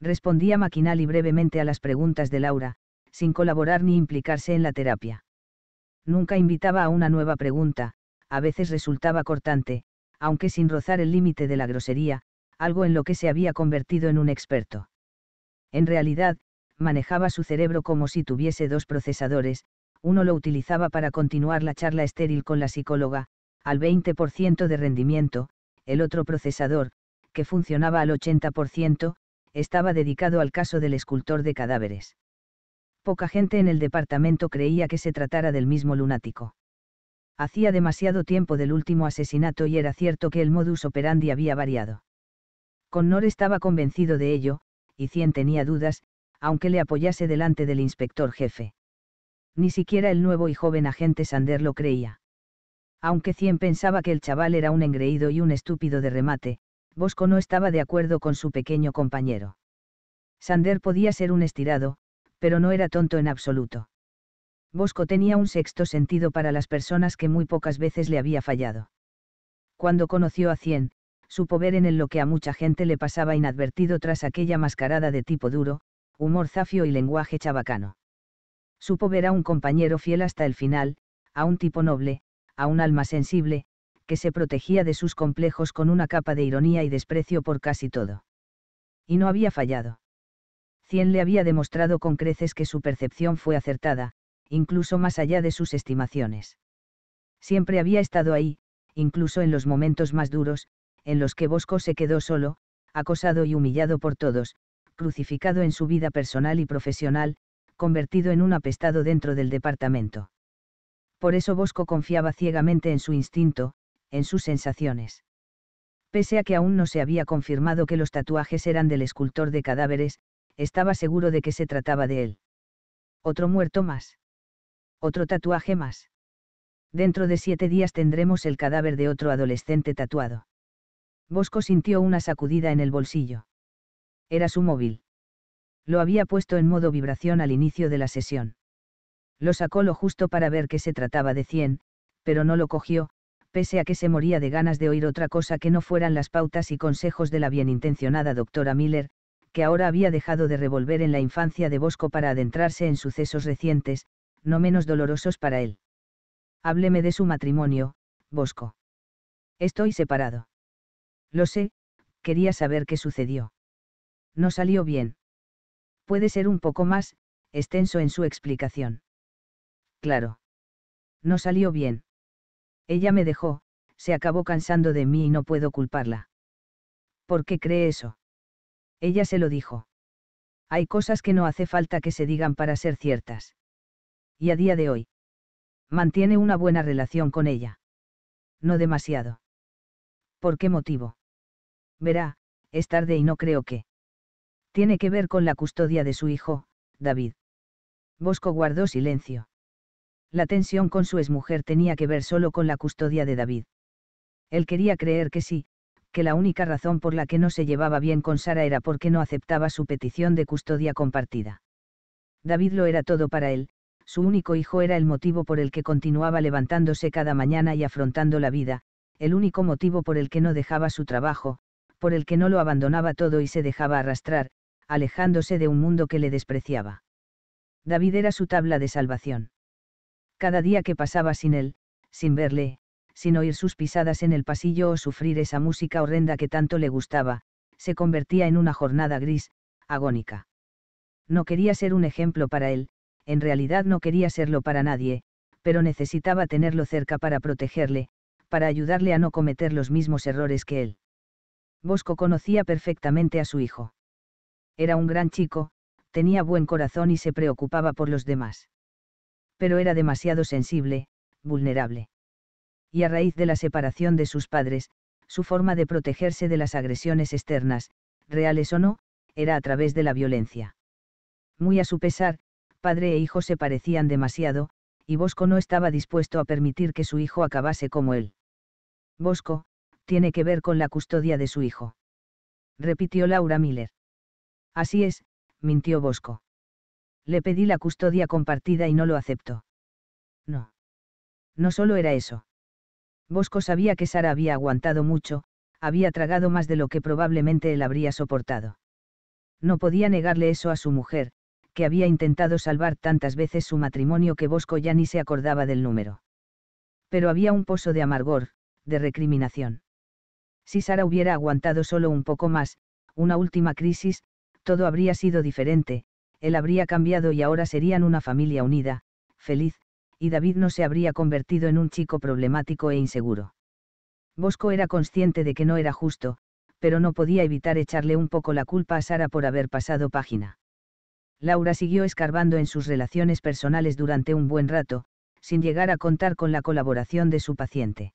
Respondía maquinal y brevemente a las preguntas de Laura, sin colaborar ni implicarse en la terapia. Nunca invitaba a una nueva pregunta, a veces resultaba cortante, aunque sin rozar el límite de la grosería, algo en lo que se había convertido en un experto. En realidad, manejaba su cerebro como si tuviese dos procesadores, uno lo utilizaba para continuar la charla estéril con la psicóloga, al 20% de rendimiento, el otro procesador, que funcionaba al 80%, estaba dedicado al caso del escultor de cadáveres. Poca gente en el departamento creía que se tratara del mismo lunático hacía demasiado tiempo del último asesinato y era cierto que el modus operandi había variado. Connor estaba convencido de ello, y Cien tenía dudas, aunque le apoyase delante del inspector jefe. Ni siquiera el nuevo y joven agente Sander lo creía. Aunque Cien pensaba que el chaval era un engreído y un estúpido de remate, Bosco no estaba de acuerdo con su pequeño compañero. Sander podía ser un estirado, pero no era tonto en absoluto. Bosco tenía un sexto sentido para las personas que muy pocas veces le había fallado. Cuando conoció a Cien, supo ver en él lo que a mucha gente le pasaba inadvertido tras aquella mascarada de tipo duro, humor zafio y lenguaje chabacano. Supo ver a un compañero fiel hasta el final, a un tipo noble, a un alma sensible, que se protegía de sus complejos con una capa de ironía y desprecio por casi todo. Y no había fallado. Cien le había demostrado con creces que su percepción fue acertada, incluso más allá de sus estimaciones. Siempre había estado ahí, incluso en los momentos más duros, en los que Bosco se quedó solo, acosado y humillado por todos, crucificado en su vida personal y profesional, convertido en un apestado dentro del departamento. Por eso Bosco confiaba ciegamente en su instinto, en sus sensaciones. Pese a que aún no se había confirmado que los tatuajes eran del escultor de cadáveres, estaba seguro de que se trataba de él. Otro muerto más. Otro tatuaje más. Dentro de siete días tendremos el cadáver de otro adolescente tatuado. Bosco sintió una sacudida en el bolsillo. Era su móvil. Lo había puesto en modo vibración al inicio de la sesión. Lo sacó lo justo para ver que se trataba de 100, pero no lo cogió, pese a que se moría de ganas de oír otra cosa que no fueran las pautas y consejos de la bienintencionada doctora Miller, que ahora había dejado de revolver en la infancia de Bosco para adentrarse en sucesos recientes, no menos dolorosos para él. Hábleme de su matrimonio, Bosco. Estoy separado. Lo sé, quería saber qué sucedió. No salió bien. Puede ser un poco más, extenso en su explicación. Claro. No salió bien. Ella me dejó, se acabó cansando de mí y no puedo culparla. ¿Por qué cree eso? Ella se lo dijo. Hay cosas que no hace falta que se digan para ser ciertas y a día de hoy. Mantiene una buena relación con ella. No demasiado. ¿Por qué motivo? Verá, es tarde y no creo que. Tiene que ver con la custodia de su hijo, David. Bosco guardó silencio. La tensión con su exmujer tenía que ver solo con la custodia de David. Él quería creer que sí, que la única razón por la que no se llevaba bien con Sara era porque no aceptaba su petición de custodia compartida. David lo era todo para él, su único hijo era el motivo por el que continuaba levantándose cada mañana y afrontando la vida, el único motivo por el que no dejaba su trabajo, por el que no lo abandonaba todo y se dejaba arrastrar, alejándose de un mundo que le despreciaba. David era su tabla de salvación. Cada día que pasaba sin él, sin verle, sin oír sus pisadas en el pasillo o sufrir esa música horrenda que tanto le gustaba, se convertía en una jornada gris, agónica. No quería ser un ejemplo para él, en realidad no quería serlo para nadie, pero necesitaba tenerlo cerca para protegerle, para ayudarle a no cometer los mismos errores que él. Bosco conocía perfectamente a su hijo. Era un gran chico, tenía buen corazón y se preocupaba por los demás. Pero era demasiado sensible, vulnerable. Y a raíz de la separación de sus padres, su forma de protegerse de las agresiones externas, reales o no, era a través de la violencia. Muy a su pesar, padre e hijo se parecían demasiado, y Bosco no estaba dispuesto a permitir que su hijo acabase como él. Bosco, tiene que ver con la custodia de su hijo. Repitió Laura Miller. Así es, mintió Bosco. Le pedí la custodia compartida y no lo aceptó. No. No solo era eso. Bosco sabía que Sara había aguantado mucho, había tragado más de lo que probablemente él habría soportado. No podía negarle eso a su mujer, que había intentado salvar tantas veces su matrimonio que Bosco ya ni se acordaba del número. Pero había un pozo de amargor, de recriminación. Si Sara hubiera aguantado solo un poco más, una última crisis, todo habría sido diferente, él habría cambiado y ahora serían una familia unida, feliz, y David no se habría convertido en un chico problemático e inseguro. Bosco era consciente de que no era justo, pero no podía evitar echarle un poco la culpa a Sara por haber pasado página. Laura siguió escarbando en sus relaciones personales durante un buen rato, sin llegar a contar con la colaboración de su paciente.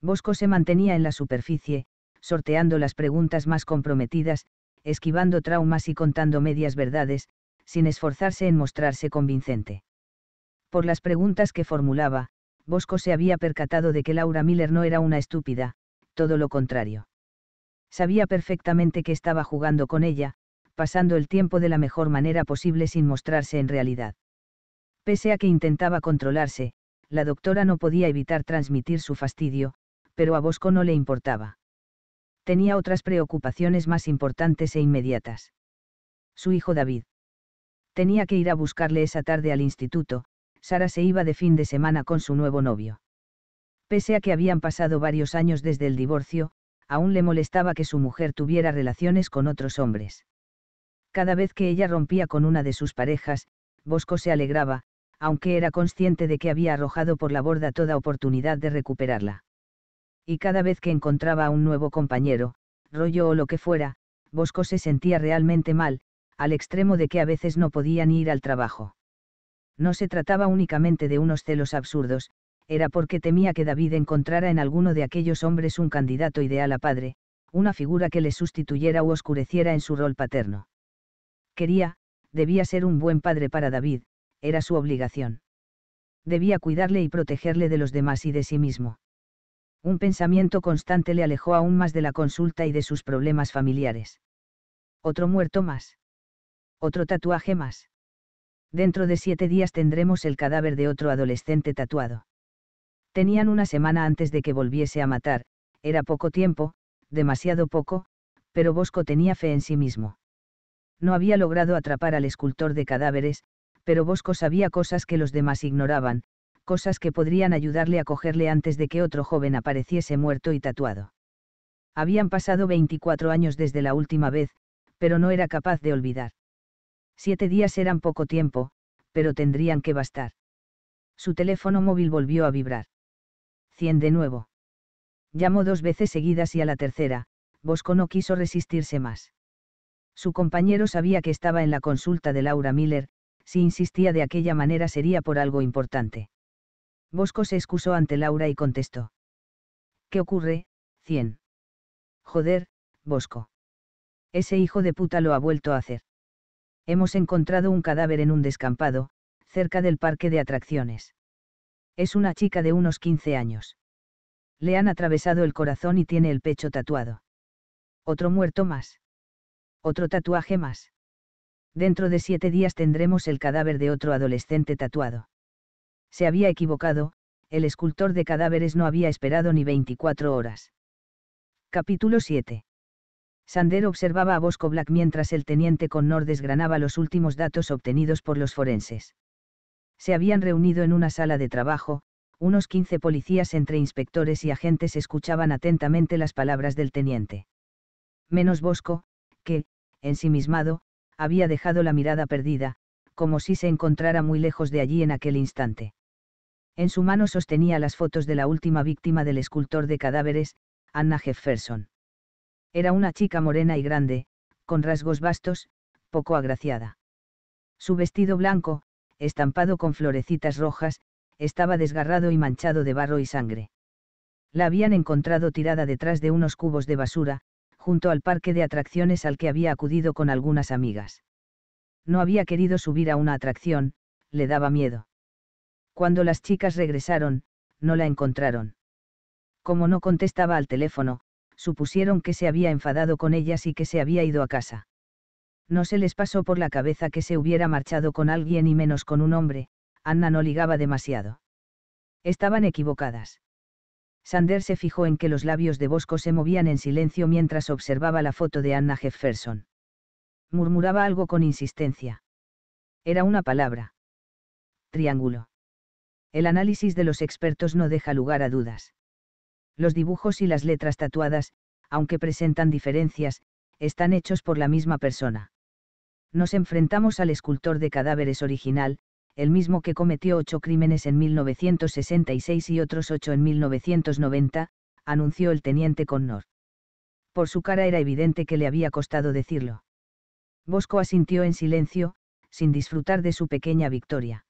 Bosco se mantenía en la superficie, sorteando las preguntas más comprometidas, esquivando traumas y contando medias verdades, sin esforzarse en mostrarse convincente. Por las preguntas que formulaba, Bosco se había percatado de que Laura Miller no era una estúpida, todo lo contrario. Sabía perfectamente que estaba jugando con ella, pasando el tiempo de la mejor manera posible sin mostrarse en realidad. Pese a que intentaba controlarse, la doctora no podía evitar transmitir su fastidio, pero a Bosco no le importaba. Tenía otras preocupaciones más importantes e inmediatas. Su hijo David. Tenía que ir a buscarle esa tarde al instituto, Sara se iba de fin de semana con su nuevo novio. Pese a que habían pasado varios años desde el divorcio, aún le molestaba que su mujer tuviera relaciones con otros hombres. Cada vez que ella rompía con una de sus parejas, Bosco se alegraba, aunque era consciente de que había arrojado por la borda toda oportunidad de recuperarla. Y cada vez que encontraba a un nuevo compañero, rollo o lo que fuera, Bosco se sentía realmente mal, al extremo de que a veces no podía ni ir al trabajo. No se trataba únicamente de unos celos absurdos, era porque temía que David encontrara en alguno de aquellos hombres un candidato ideal a padre, una figura que le sustituyera u oscureciera en su rol paterno quería, debía ser un buen padre para David, era su obligación. Debía cuidarle y protegerle de los demás y de sí mismo. Un pensamiento constante le alejó aún más de la consulta y de sus problemas familiares. Otro muerto más. Otro tatuaje más. Dentro de siete días tendremos el cadáver de otro adolescente tatuado. Tenían una semana antes de que volviese a matar, era poco tiempo, demasiado poco, pero Bosco tenía fe en sí mismo. No había logrado atrapar al escultor de cadáveres, pero Bosco sabía cosas que los demás ignoraban, cosas que podrían ayudarle a cogerle antes de que otro joven apareciese muerto y tatuado. Habían pasado 24 años desde la última vez, pero no era capaz de olvidar. Siete días eran poco tiempo, pero tendrían que bastar. Su teléfono móvil volvió a vibrar. Cien de nuevo. Llamó dos veces seguidas y a la tercera, Bosco no quiso resistirse más. Su compañero sabía que estaba en la consulta de Laura Miller, si insistía de aquella manera sería por algo importante. Bosco se excusó ante Laura y contestó. ¿Qué ocurre, 100? Joder, Bosco. Ese hijo de puta lo ha vuelto a hacer. Hemos encontrado un cadáver en un descampado, cerca del parque de atracciones. Es una chica de unos 15 años. Le han atravesado el corazón y tiene el pecho tatuado. Otro muerto más. Otro tatuaje más. Dentro de siete días tendremos el cadáver de otro adolescente tatuado. Se había equivocado, el escultor de cadáveres no había esperado ni 24 horas. Capítulo 7. Sander observaba a Bosco Black mientras el teniente con Connor desgranaba los últimos datos obtenidos por los forenses. Se habían reunido en una sala de trabajo, unos 15 policías entre inspectores y agentes escuchaban atentamente las palabras del teniente. Menos Bosco, que, ensimismado, había dejado la mirada perdida, como si se encontrara muy lejos de allí en aquel instante. En su mano sostenía las fotos de la última víctima del escultor de cadáveres, Anna Jefferson. Era una chica morena y grande, con rasgos vastos, poco agraciada. Su vestido blanco, estampado con florecitas rojas, estaba desgarrado y manchado de barro y sangre. La habían encontrado tirada detrás de unos cubos de basura, junto al parque de atracciones al que había acudido con algunas amigas. No había querido subir a una atracción, le daba miedo. Cuando las chicas regresaron, no la encontraron. Como no contestaba al teléfono, supusieron que se había enfadado con ellas y que se había ido a casa. No se les pasó por la cabeza que se hubiera marchado con alguien y menos con un hombre, Anna no ligaba demasiado. Estaban equivocadas. Sander se fijó en que los labios de Bosco se movían en silencio mientras observaba la foto de Anna Jefferson. Murmuraba algo con insistencia. Era una palabra. Triángulo. El análisis de los expertos no deja lugar a dudas. Los dibujos y las letras tatuadas, aunque presentan diferencias, están hechos por la misma persona. Nos enfrentamos al escultor de cadáveres original, el mismo que cometió ocho crímenes en 1966 y otros ocho en 1990, anunció el teniente Connor. Por su cara era evidente que le había costado decirlo. Bosco asintió en silencio, sin disfrutar de su pequeña victoria.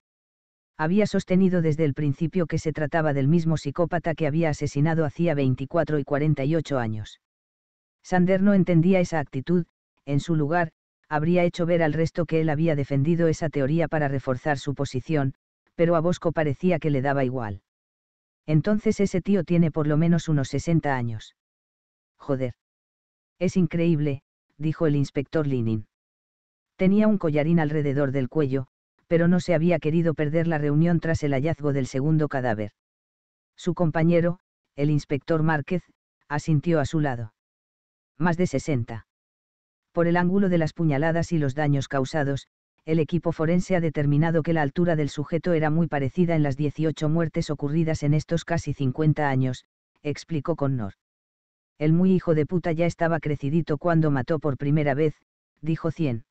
Había sostenido desde el principio que se trataba del mismo psicópata que había asesinado hacía 24 y 48 años. Sander no entendía esa actitud, en su lugar, habría hecho ver al resto que él había defendido esa teoría para reforzar su posición, pero a Bosco parecía que le daba igual. Entonces ese tío tiene por lo menos unos 60 años. Joder. Es increíble, dijo el inspector Linin. Tenía un collarín alrededor del cuello, pero no se había querido perder la reunión tras el hallazgo del segundo cadáver. Su compañero, el inspector Márquez, asintió a su lado. Más de 60. Por el ángulo de las puñaladas y los daños causados, el equipo forense ha determinado que la altura del sujeto era muy parecida en las 18 muertes ocurridas en estos casi 50 años, explicó Connor. El muy hijo de puta ya estaba crecidito cuando mató por primera vez, dijo Cien.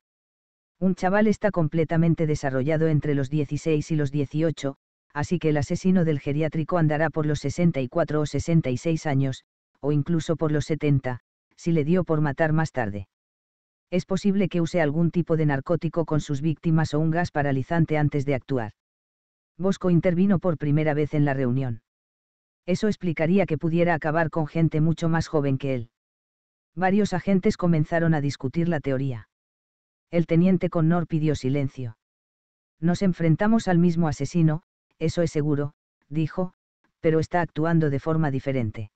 Un chaval está completamente desarrollado entre los 16 y los 18, así que el asesino del geriátrico andará por los 64 o 66 años, o incluso por los 70, si le dio por matar más tarde es posible que use algún tipo de narcótico con sus víctimas o un gas paralizante antes de actuar. Bosco intervino por primera vez en la reunión. Eso explicaría que pudiera acabar con gente mucho más joven que él. Varios agentes comenzaron a discutir la teoría. El teniente Connor pidió silencio. Nos enfrentamos al mismo asesino, eso es seguro, dijo, pero está actuando de forma diferente.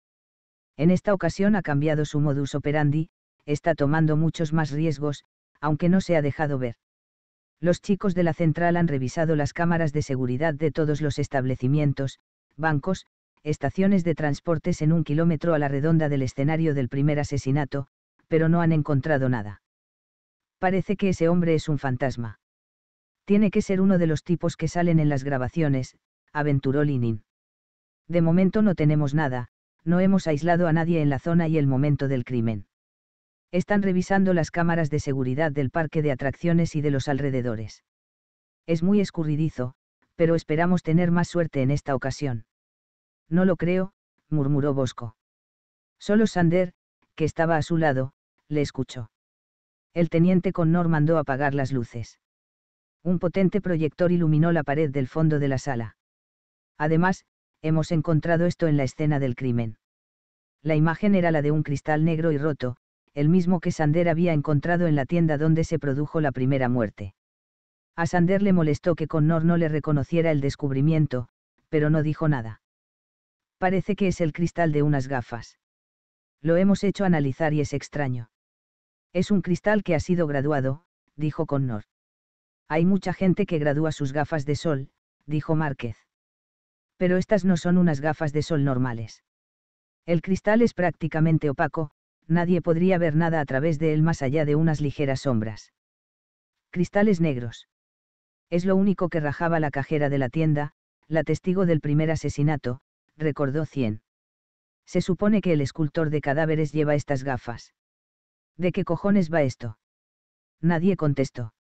En esta ocasión ha cambiado su modus operandi, está tomando muchos más riesgos, aunque no se ha dejado ver. Los chicos de la central han revisado las cámaras de seguridad de todos los establecimientos, bancos, estaciones de transportes en un kilómetro a la redonda del escenario del primer asesinato, pero no han encontrado nada. Parece que ese hombre es un fantasma. Tiene que ser uno de los tipos que salen en las grabaciones, aventuró Linin. De momento no tenemos nada, no hemos aislado a nadie en la zona y el momento del crimen están revisando las cámaras de seguridad del parque de atracciones y de los alrededores. Es muy escurridizo, pero esperamos tener más suerte en esta ocasión. No lo creo, murmuró Bosco. Solo Sander, que estaba a su lado, le escuchó. El teniente Connor mandó apagar las luces. Un potente proyector iluminó la pared del fondo de la sala. Además, hemos encontrado esto en la escena del crimen. La imagen era la de un cristal negro y roto, el mismo que Sander había encontrado en la tienda donde se produjo la primera muerte. A Sander le molestó que Connor no le reconociera el descubrimiento, pero no dijo nada. Parece que es el cristal de unas gafas. Lo hemos hecho analizar y es extraño. Es un cristal que ha sido graduado, dijo Connor. Hay mucha gente que gradúa sus gafas de sol, dijo Márquez. Pero estas no son unas gafas de sol normales. El cristal es prácticamente opaco, nadie podría ver nada a través de él más allá de unas ligeras sombras. Cristales negros. Es lo único que rajaba la cajera de la tienda, la testigo del primer asesinato, recordó Cien. Se supone que el escultor de cadáveres lleva estas gafas. ¿De qué cojones va esto? Nadie contestó.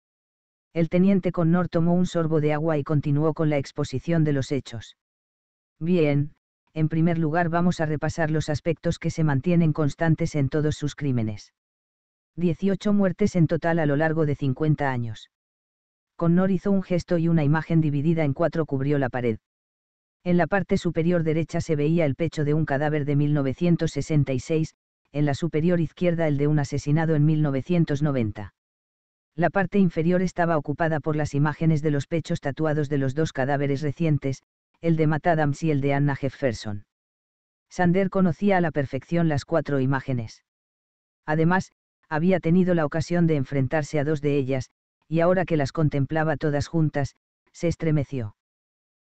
El teniente Connor tomó un sorbo de agua y continuó con la exposición de los hechos. Bien, en primer lugar vamos a repasar los aspectos que se mantienen constantes en todos sus crímenes. 18 muertes en total a lo largo de 50 años. Connor hizo un gesto y una imagen dividida en cuatro cubrió la pared. En la parte superior derecha se veía el pecho de un cadáver de 1966, en la superior izquierda el de un asesinado en 1990. La parte inferior estaba ocupada por las imágenes de los pechos tatuados de los dos cadáveres recientes, el de Matt Adams y el de Anna Jefferson. Sander conocía a la perfección las cuatro imágenes. Además, había tenido la ocasión de enfrentarse a dos de ellas, y ahora que las contemplaba todas juntas, se estremeció.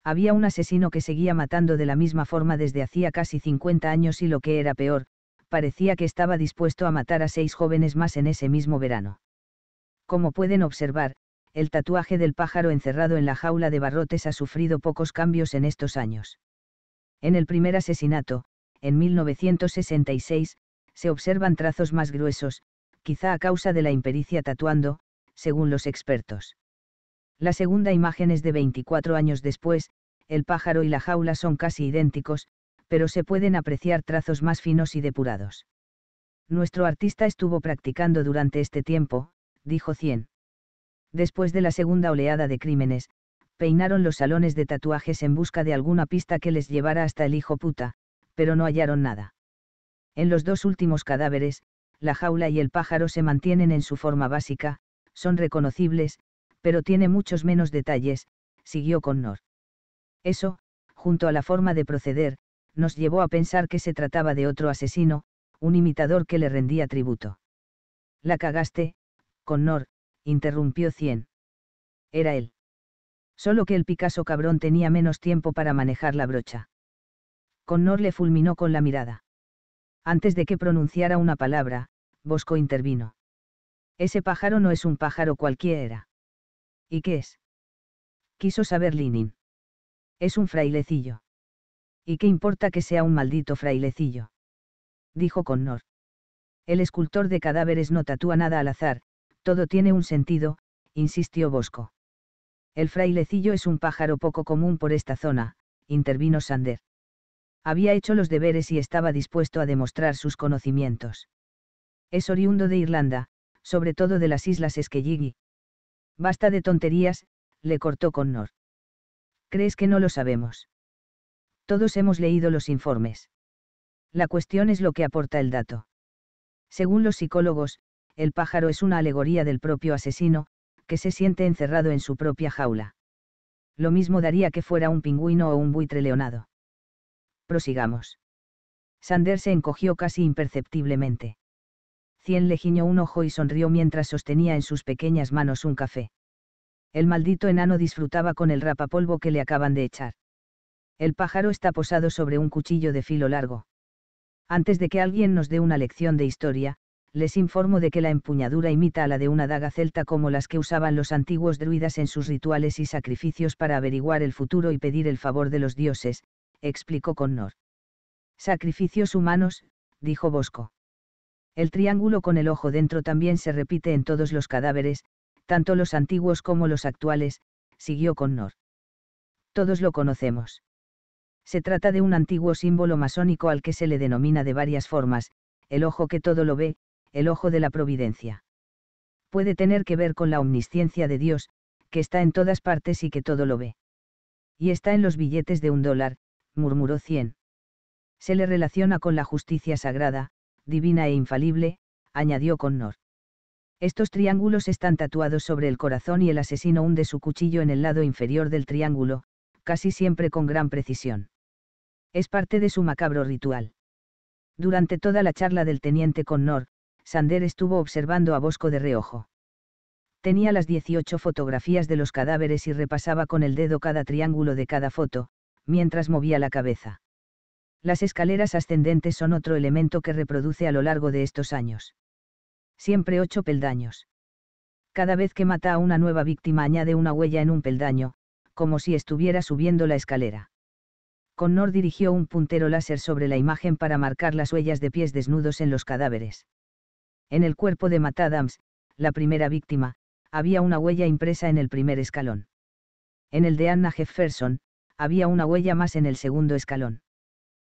Había un asesino que seguía matando de la misma forma desde hacía casi 50 años y lo que era peor, parecía que estaba dispuesto a matar a seis jóvenes más en ese mismo verano. Como pueden observar, el tatuaje del pájaro encerrado en la jaula de barrotes ha sufrido pocos cambios en estos años. En el primer asesinato, en 1966, se observan trazos más gruesos, quizá a causa de la impericia tatuando, según los expertos. La segunda imagen es de 24 años después, el pájaro y la jaula son casi idénticos, pero se pueden apreciar trazos más finos y depurados. Nuestro artista estuvo practicando durante este tiempo, dijo Cien después de la segunda oleada de crímenes, peinaron los salones de tatuajes en busca de alguna pista que les llevara hasta el hijo puta, pero no hallaron nada. En los dos últimos cadáveres, la jaula y el pájaro se mantienen en su forma básica, son reconocibles, pero tiene muchos menos detalles, siguió con Nor. Eso, junto a la forma de proceder, nos llevó a pensar que se trataba de otro asesino, un imitador que le rendía tributo. La cagaste, Nor interrumpió Cien. Era él. Solo que el Picasso cabrón tenía menos tiempo para manejar la brocha. Connor le fulminó con la mirada. Antes de que pronunciara una palabra, Bosco intervino. Ese pájaro no es un pájaro cualquiera. ¿Y qué es? Quiso saber Linin. Es un frailecillo. ¿Y qué importa que sea un maldito frailecillo? Dijo Connor. El escultor de cadáveres no tatúa nada al azar, todo tiene un sentido, insistió Bosco. El frailecillo es un pájaro poco común por esta zona, intervino Sander. Había hecho los deberes y estaba dispuesto a demostrar sus conocimientos. Es oriundo de Irlanda, sobre todo de las islas Esquelligi. Basta de tonterías, le cortó Connor. ¿Crees que no lo sabemos? Todos hemos leído los informes. La cuestión es lo que aporta el dato. Según los psicólogos, el pájaro es una alegoría del propio asesino, que se siente encerrado en su propia jaula. Lo mismo daría que fuera un pingüino o un buitre leonado. Prosigamos. Sander se encogió casi imperceptiblemente. Cien le giñó un ojo y sonrió mientras sostenía en sus pequeñas manos un café. El maldito enano disfrutaba con el rapapolvo que le acaban de echar. El pájaro está posado sobre un cuchillo de filo largo. Antes de que alguien nos dé una lección de historia, les informo de que la empuñadura imita a la de una daga celta como las que usaban los antiguos druidas en sus rituales y sacrificios para averiguar el futuro y pedir el favor de los dioses, explicó Connor. Sacrificios humanos, dijo Bosco. El triángulo con el ojo dentro también se repite en todos los cadáveres, tanto los antiguos como los actuales, siguió Connor. Todos lo conocemos. Se trata de un antiguo símbolo masónico al que se le denomina de varias formas, el ojo que todo lo ve, el ojo de la providencia. Puede tener que ver con la omnisciencia de Dios, que está en todas partes y que todo lo ve. Y está en los billetes de un dólar, murmuró Cien. Se le relaciona con la justicia sagrada, divina e infalible, añadió Connor. Estos triángulos están tatuados sobre el corazón y el asesino hunde su cuchillo en el lado inferior del triángulo, casi siempre con gran precisión. Es parte de su macabro ritual. Durante toda la charla del teniente Connor, Sander estuvo observando a Bosco de reojo. Tenía las 18 fotografías de los cadáveres y repasaba con el dedo cada triángulo de cada foto, mientras movía la cabeza. Las escaleras ascendentes son otro elemento que reproduce a lo largo de estos años. Siempre ocho peldaños. Cada vez que mata a una nueva víctima añade una huella en un peldaño, como si estuviera subiendo la escalera. Connor dirigió un puntero láser sobre la imagen para marcar las huellas de pies desnudos en los cadáveres. En el cuerpo de Matt Adams, la primera víctima, había una huella impresa en el primer escalón. En el de Anna Jefferson, había una huella más en el segundo escalón.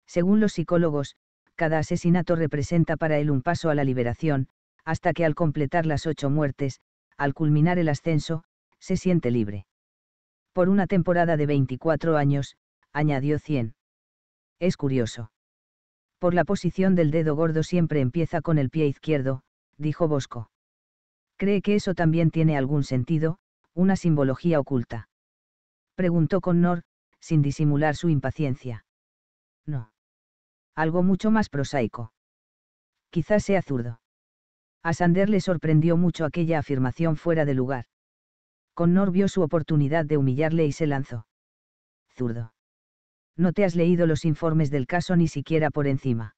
Según los psicólogos, cada asesinato representa para él un paso a la liberación, hasta que al completar las ocho muertes, al culminar el ascenso, se siente libre. Por una temporada de 24 años, añadió 100. Es curioso. Por la posición del dedo gordo siempre empieza con el pie izquierdo, dijo Bosco. ¿Cree que eso también tiene algún sentido, una simbología oculta? Preguntó Connor, sin disimular su impaciencia. No. Algo mucho más prosaico. Quizás sea zurdo. A Sander le sorprendió mucho aquella afirmación fuera de lugar. Connor vio su oportunidad de humillarle y se lanzó. Zurdo no te has leído los informes del caso ni siquiera por encima.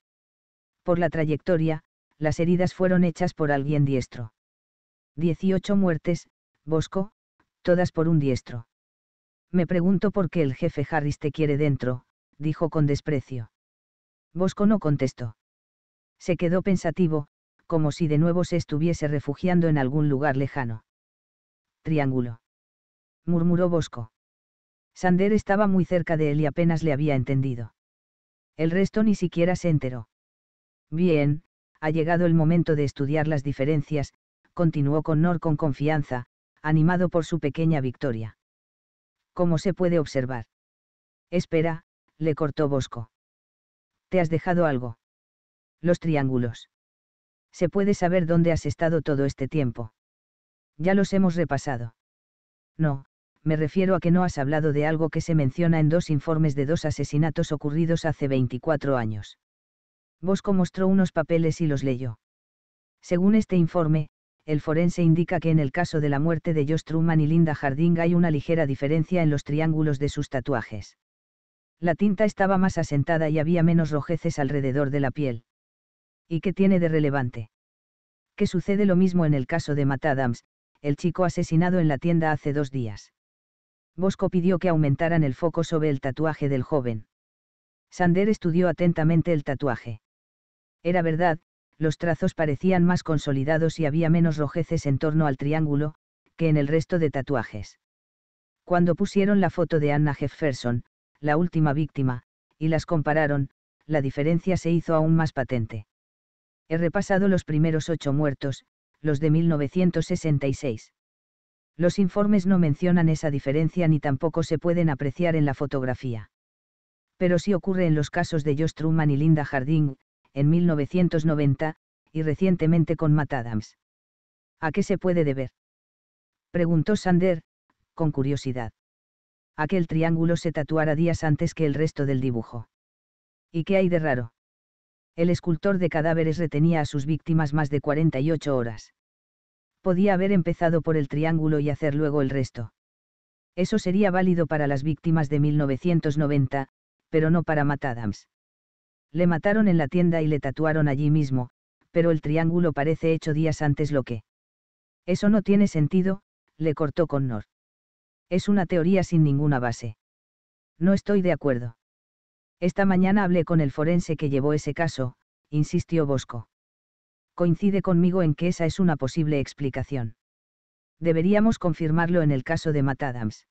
Por la trayectoria, las heridas fueron hechas por alguien diestro. 18 muertes, Bosco, todas por un diestro. Me pregunto por qué el jefe Harris te quiere dentro, dijo con desprecio. Bosco no contestó. Se quedó pensativo, como si de nuevo se estuviese refugiando en algún lugar lejano. Triángulo. murmuró Bosco. Sander estaba muy cerca de él y apenas le había entendido. El resto ni siquiera se enteró. Bien, ha llegado el momento de estudiar las diferencias, continuó Connor con confianza, animado por su pequeña victoria. Como se puede observar? Espera, le cortó Bosco. ¿Te has dejado algo? Los triángulos. Se puede saber dónde has estado todo este tiempo. Ya los hemos repasado. No, me refiero a que no has hablado de algo que se menciona en dos informes de dos asesinatos ocurridos hace 24 años. Bosco mostró unos papeles y los leyó. Según este informe, el forense indica que en el caso de la muerte de Josh Truman y Linda Harding hay una ligera diferencia en los triángulos de sus tatuajes. La tinta estaba más asentada y había menos rojeces alrededor de la piel. ¿Y qué tiene de relevante? Que sucede lo mismo en el caso de Matt Adams, el chico asesinado en la tienda hace dos días. Bosco pidió que aumentaran el foco sobre el tatuaje del joven. Sander estudió atentamente el tatuaje. Era verdad, los trazos parecían más consolidados y había menos rojeces en torno al triángulo, que en el resto de tatuajes. Cuando pusieron la foto de Anna Jefferson, la última víctima, y las compararon, la diferencia se hizo aún más patente. He repasado los primeros ocho muertos, los de 1966. Los informes no mencionan esa diferencia ni tampoco se pueden apreciar en la fotografía. Pero sí ocurre en los casos de Josh Truman y Linda Harding, en 1990, y recientemente con Matt Adams. ¿A qué se puede deber? Preguntó Sander, con curiosidad. A que el triángulo se tatuara días antes que el resto del dibujo. ¿Y qué hay de raro? El escultor de cadáveres retenía a sus víctimas más de 48 horas podía haber empezado por el triángulo y hacer luego el resto. Eso sería válido para las víctimas de 1990, pero no para Matt Adams. Le mataron en la tienda y le tatuaron allí mismo, pero el triángulo parece hecho días antes lo que. Eso no tiene sentido, le cortó con Nor. Es una teoría sin ninguna base. No estoy de acuerdo. Esta mañana hablé con el forense que llevó ese caso, insistió Bosco coincide conmigo en que esa es una posible explicación. Deberíamos confirmarlo en el caso de Matt Adams.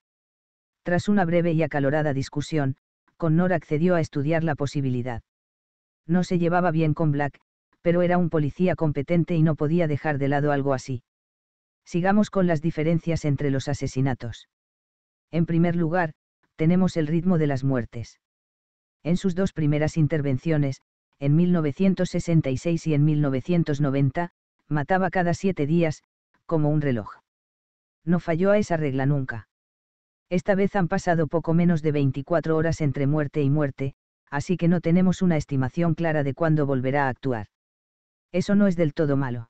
Tras una breve y acalorada discusión, Connor accedió a estudiar la posibilidad. No se llevaba bien con Black, pero era un policía competente y no podía dejar de lado algo así. Sigamos con las diferencias entre los asesinatos. En primer lugar, tenemos el ritmo de las muertes. En sus dos primeras intervenciones, en 1966 y en 1990, mataba cada siete días, como un reloj. No falló a esa regla nunca. Esta vez han pasado poco menos de 24 horas entre muerte y muerte, así que no tenemos una estimación clara de cuándo volverá a actuar. Eso no es del todo malo.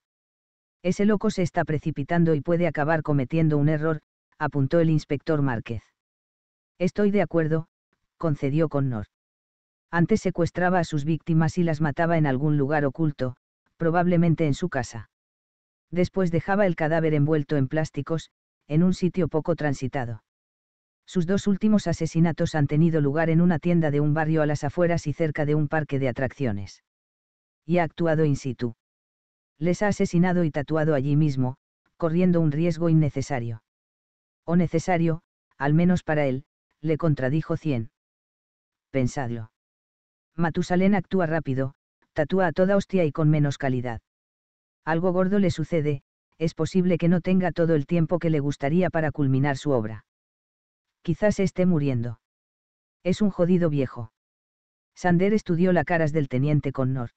Ese loco se está precipitando y puede acabar cometiendo un error, apuntó el inspector Márquez. Estoy de acuerdo, concedió Connor antes secuestraba a sus víctimas y las mataba en algún lugar oculto, probablemente en su casa. Después dejaba el cadáver envuelto en plásticos, en un sitio poco transitado. Sus dos últimos asesinatos han tenido lugar en una tienda de un barrio a las afueras y cerca de un parque de atracciones. Y ha actuado in situ. Les ha asesinado y tatuado allí mismo, corriendo un riesgo innecesario. O necesario, al menos para él, le contradijo Cien. Pensadlo. Matusalén actúa rápido, tatúa a toda hostia y con menos calidad. Algo gordo le sucede, es posible que no tenga todo el tiempo que le gustaría para culminar su obra. Quizás esté muriendo. Es un jodido viejo. Sander estudió la caras del teniente con Nor.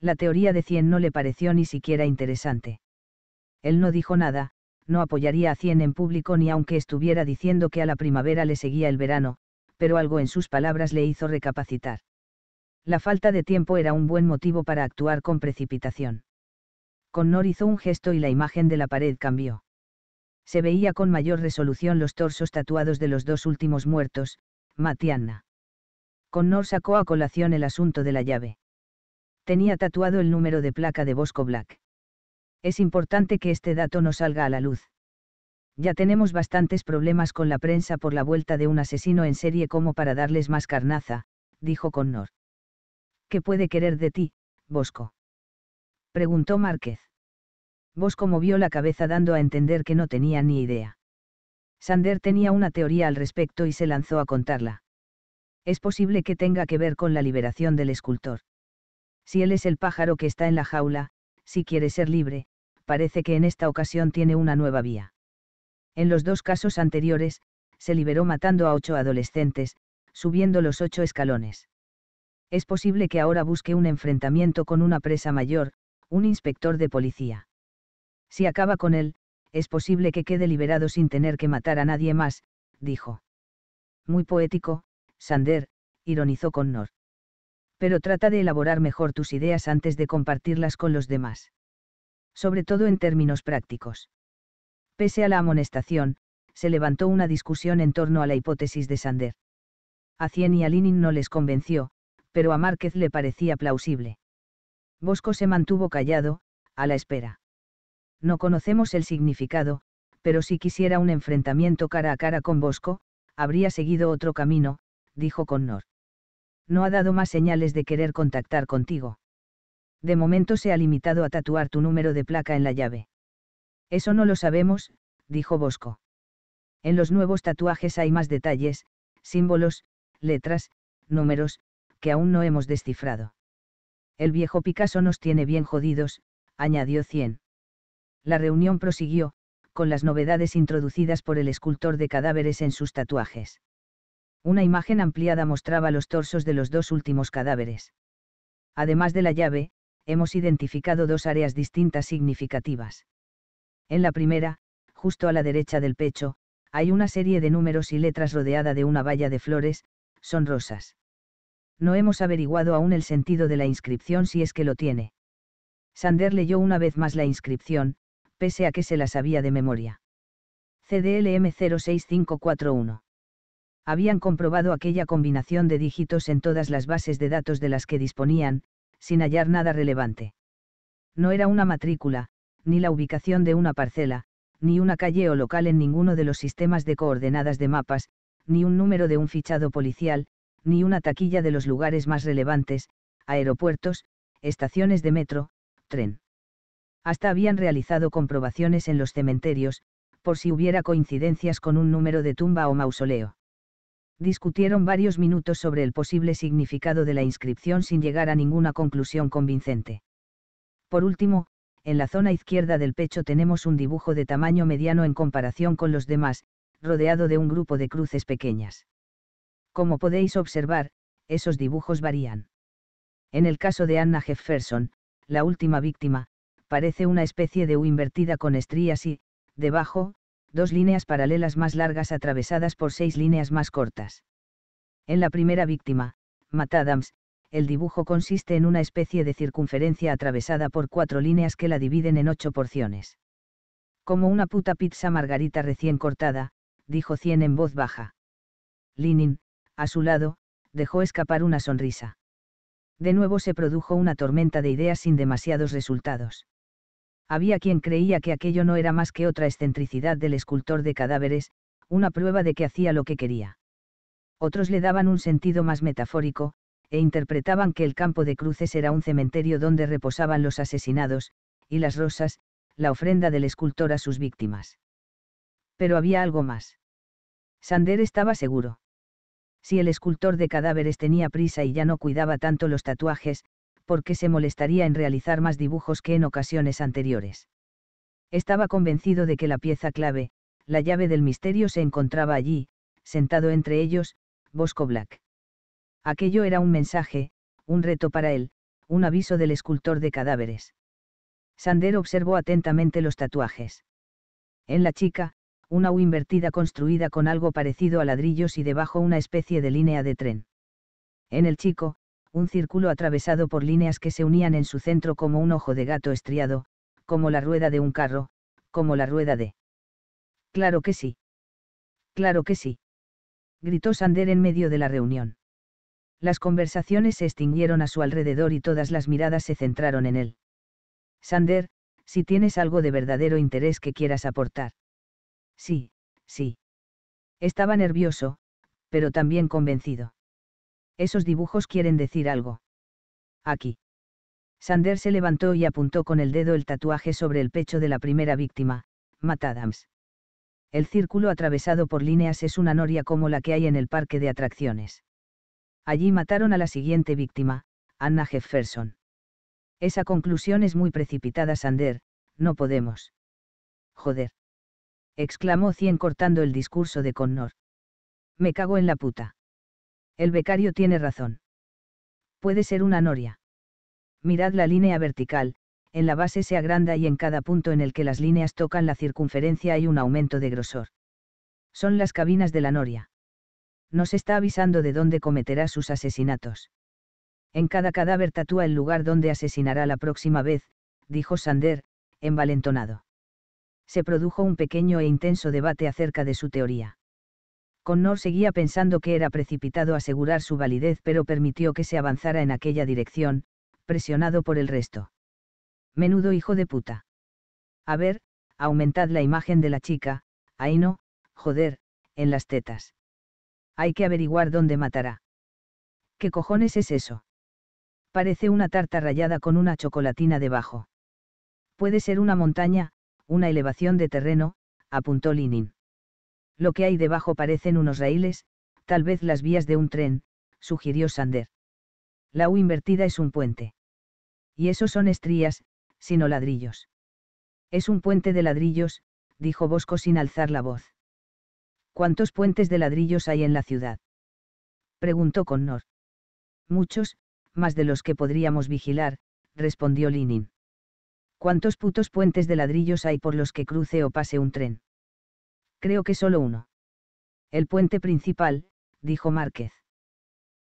La teoría de Cien no le pareció ni siquiera interesante. Él no dijo nada, no apoyaría a Cien en público ni aunque estuviera diciendo que a la primavera le seguía el verano, pero algo en sus palabras le hizo recapacitar. La falta de tiempo era un buen motivo para actuar con precipitación. Connor hizo un gesto y la imagen de la pared cambió. Se veía con mayor resolución los torsos tatuados de los dos últimos muertos, Matiana. Connor sacó a colación el asunto de la llave. Tenía tatuado el número de placa de Bosco Black. Es importante que este dato no salga a la luz. Ya tenemos bastantes problemas con la prensa por la vuelta de un asesino en serie como para darles más carnaza, dijo Connor puede querer de ti, Bosco? preguntó Márquez. Bosco movió la cabeza dando a entender que no tenía ni idea. Sander tenía una teoría al respecto y se lanzó a contarla. Es posible que tenga que ver con la liberación del escultor. Si él es el pájaro que está en la jaula, si quiere ser libre, parece que en esta ocasión tiene una nueva vía. En los dos casos anteriores, se liberó matando a ocho adolescentes, subiendo los ocho escalones es posible que ahora busque un enfrentamiento con una presa mayor, un inspector de policía. Si acaba con él, es posible que quede liberado sin tener que matar a nadie más, dijo. Muy poético, Sander, ironizó con Nor. Pero trata de elaborar mejor tus ideas antes de compartirlas con los demás. Sobre todo en términos prácticos. Pese a la amonestación, se levantó una discusión en torno a la hipótesis de Sander. A Cien y a Linin no les convenció, pero a Márquez le parecía plausible. Bosco se mantuvo callado, a la espera. No conocemos el significado, pero si quisiera un enfrentamiento cara a cara con Bosco, habría seguido otro camino, dijo Connor. No ha dado más señales de querer contactar contigo. De momento se ha limitado a tatuar tu número de placa en la llave. Eso no lo sabemos, dijo Bosco. En los nuevos tatuajes hay más detalles, símbolos, letras, números, que aún no hemos descifrado. El viejo Picasso nos tiene bien jodidos, añadió Cien. La reunión prosiguió, con las novedades introducidas por el escultor de cadáveres en sus tatuajes. Una imagen ampliada mostraba los torsos de los dos últimos cadáveres. Además de la llave, hemos identificado dos áreas distintas significativas. En la primera, justo a la derecha del pecho, hay una serie de números y letras rodeada de una valla de flores, son rosas no hemos averiguado aún el sentido de la inscripción si es que lo tiene. Sander leyó una vez más la inscripción, pese a que se la sabía de memoria. CDLM 06541. Habían comprobado aquella combinación de dígitos en todas las bases de datos de las que disponían, sin hallar nada relevante. No era una matrícula, ni la ubicación de una parcela, ni una calle o local en ninguno de los sistemas de coordenadas de mapas, ni un número de un fichado policial, ni una taquilla de los lugares más relevantes, aeropuertos, estaciones de metro, tren. Hasta habían realizado comprobaciones en los cementerios, por si hubiera coincidencias con un número de tumba o mausoleo. Discutieron varios minutos sobre el posible significado de la inscripción sin llegar a ninguna conclusión convincente. Por último, en la zona izquierda del pecho tenemos un dibujo de tamaño mediano en comparación con los demás, rodeado de un grupo de cruces pequeñas. Como podéis observar, esos dibujos varían. En el caso de Anna Jefferson, la última víctima, parece una especie de U invertida con estrías y, debajo, dos líneas paralelas más largas atravesadas por seis líneas más cortas. En la primera víctima, Matt Adams, el dibujo consiste en una especie de circunferencia atravesada por cuatro líneas que la dividen en ocho porciones. Como una puta pizza margarita recién cortada, dijo Cien en voz baja. Linin, a su lado, dejó escapar una sonrisa. De nuevo se produjo una tormenta de ideas sin demasiados resultados. Había quien creía que aquello no era más que otra excentricidad del escultor de cadáveres, una prueba de que hacía lo que quería. Otros le daban un sentido más metafórico, e interpretaban que el campo de cruces era un cementerio donde reposaban los asesinados, y las rosas, la ofrenda del escultor a sus víctimas. Pero había algo más. Sander estaba seguro. Si el escultor de cadáveres tenía prisa y ya no cuidaba tanto los tatuajes, ¿por qué se molestaría en realizar más dibujos que en ocasiones anteriores? Estaba convencido de que la pieza clave, la llave del misterio, se encontraba allí, sentado entre ellos, Bosco Black. Aquello era un mensaje, un reto para él, un aviso del escultor de cadáveres. Sander observó atentamente los tatuajes. En la chica, una U invertida construida con algo parecido a ladrillos y debajo una especie de línea de tren. En el chico, un círculo atravesado por líneas que se unían en su centro como un ojo de gato estriado, como la rueda de un carro, como la rueda de... Claro que sí. Claro que sí. Gritó Sander en medio de la reunión. Las conversaciones se extinguieron a su alrededor y todas las miradas se centraron en él. Sander, si tienes algo de verdadero interés que quieras aportar. Sí, sí. Estaba nervioso, pero también convencido. Esos dibujos quieren decir algo. Aquí. Sander se levantó y apuntó con el dedo el tatuaje sobre el pecho de la primera víctima, Matt Adams. El círculo atravesado por líneas es una noria como la que hay en el parque de atracciones. Allí mataron a la siguiente víctima, Anna Jefferson. Esa conclusión es muy precipitada, Sander, no podemos. Joder exclamó Cien cortando el discurso de Connor. Me cago en la puta. El becario tiene razón. Puede ser una noria. Mirad la línea vertical, en la base se agranda y en cada punto en el que las líneas tocan la circunferencia hay un aumento de grosor. Son las cabinas de la noria. Nos está avisando de dónde cometerá sus asesinatos. En cada cadáver tatúa el lugar donde asesinará la próxima vez, dijo Sander, envalentonado se produjo un pequeño e intenso debate acerca de su teoría. Connor seguía pensando que era precipitado asegurar su validez, pero permitió que se avanzara en aquella dirección, presionado por el resto. Menudo hijo de puta. A ver, aumentad la imagen de la chica, ahí no, joder, en las tetas. Hay que averiguar dónde matará. ¿Qué cojones es eso? Parece una tarta rayada con una chocolatina debajo. Puede ser una montaña, una elevación de terreno, apuntó Linin. Lo que hay debajo parecen unos raíles, tal vez las vías de un tren, sugirió Sander. La U invertida es un puente. Y eso son estrías, sino ladrillos. Es un puente de ladrillos, dijo Bosco sin alzar la voz. ¿Cuántos puentes de ladrillos hay en la ciudad? preguntó Connor. Muchos, más de los que podríamos vigilar, respondió Linin. ¿Cuántos putos puentes de ladrillos hay por los que cruce o pase un tren? Creo que solo uno. El puente principal, dijo Márquez.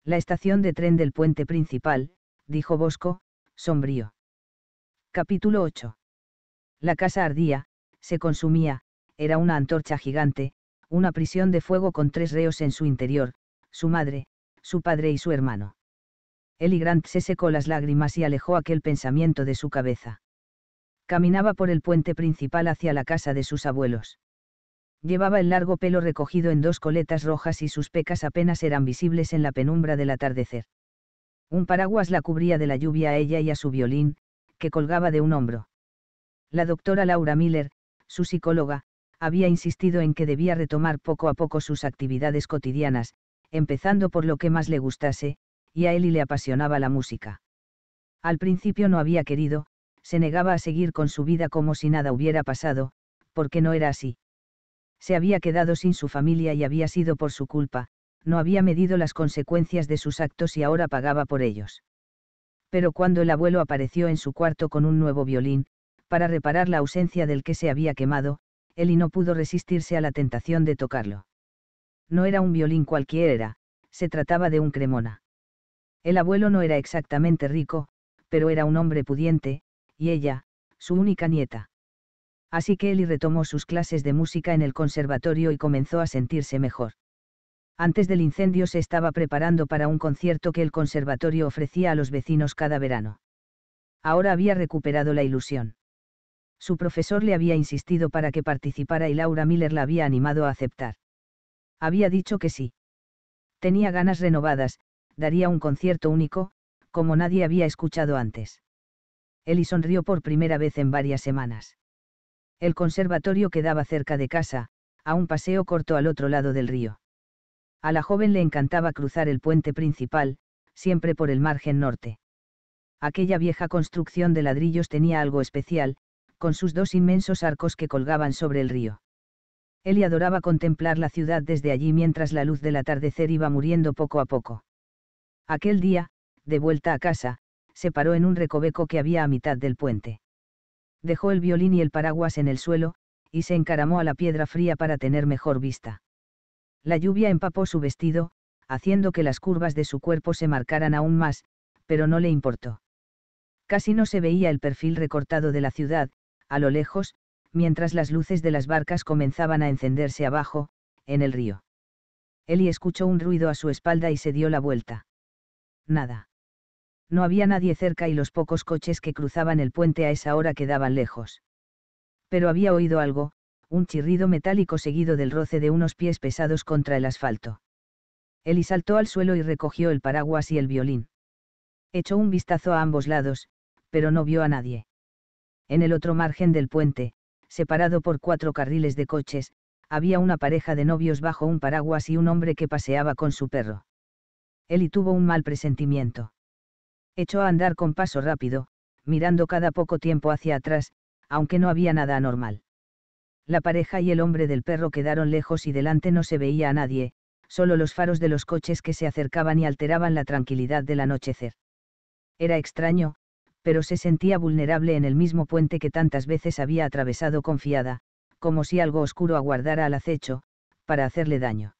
La estación de tren del puente principal, dijo Bosco, sombrío. Capítulo 8. La casa ardía, se consumía, era una antorcha gigante, una prisión de fuego con tres reos en su interior, su madre, su padre y su hermano. Eli Grant se secó las lágrimas y alejó aquel pensamiento de su cabeza caminaba por el puente principal hacia la casa de sus abuelos. Llevaba el largo pelo recogido en dos coletas rojas y sus pecas apenas eran visibles en la penumbra del atardecer. Un paraguas la cubría de la lluvia a ella y a su violín, que colgaba de un hombro. La doctora Laura Miller, su psicóloga, había insistido en que debía retomar poco a poco sus actividades cotidianas, empezando por lo que más le gustase, y a y le apasionaba la música. Al principio no había querido, se negaba a seguir con su vida como si nada hubiera pasado, porque no era así. Se había quedado sin su familia y había sido por su culpa, no había medido las consecuencias de sus actos y ahora pagaba por ellos. Pero cuando el abuelo apareció en su cuarto con un nuevo violín, para reparar la ausencia del que se había quemado, y no pudo resistirse a la tentación de tocarlo. No era un violín cualquiera, se trataba de un cremona. El abuelo no era exactamente rico, pero era un hombre pudiente, y ella, su única nieta. Así que Eli retomó sus clases de música en el conservatorio y comenzó a sentirse mejor. Antes del incendio se estaba preparando para un concierto que el conservatorio ofrecía a los vecinos cada verano. Ahora había recuperado la ilusión. Su profesor le había insistido para que participara y Laura Miller la había animado a aceptar. Había dicho que sí. Tenía ganas renovadas, daría un concierto único, como nadie había escuchado antes. Eli sonrió por primera vez en varias semanas. El conservatorio quedaba cerca de casa, a un paseo corto al otro lado del río. A la joven le encantaba cruzar el puente principal, siempre por el margen norte. Aquella vieja construcción de ladrillos tenía algo especial, con sus dos inmensos arcos que colgaban sobre el río. Eli adoraba contemplar la ciudad desde allí mientras la luz del atardecer iba muriendo poco a poco. Aquel día, de vuelta a casa, se paró en un recoveco que había a mitad del puente. Dejó el violín y el paraguas en el suelo, y se encaramó a la piedra fría para tener mejor vista. La lluvia empapó su vestido, haciendo que las curvas de su cuerpo se marcaran aún más, pero no le importó. Casi no se veía el perfil recortado de la ciudad, a lo lejos, mientras las luces de las barcas comenzaban a encenderse abajo, en el río. Eli escuchó un ruido a su espalda y se dio la vuelta. Nada. No había nadie cerca y los pocos coches que cruzaban el puente a esa hora quedaban lejos. Pero había oído algo, un chirrido metálico seguido del roce de unos pies pesados contra el asfalto. Eli saltó al suelo y recogió el paraguas y el violín. Echó un vistazo a ambos lados, pero no vio a nadie. En el otro margen del puente, separado por cuatro carriles de coches, había una pareja de novios bajo un paraguas y un hombre que paseaba con su perro. Eli tuvo un mal presentimiento. Echó a andar con paso rápido, mirando cada poco tiempo hacia atrás, aunque no había nada anormal. La pareja y el hombre del perro quedaron lejos y delante no se veía a nadie, solo los faros de los coches que se acercaban y alteraban la tranquilidad del anochecer. Era extraño, pero se sentía vulnerable en el mismo puente que tantas veces había atravesado confiada, como si algo oscuro aguardara al acecho, para hacerle daño.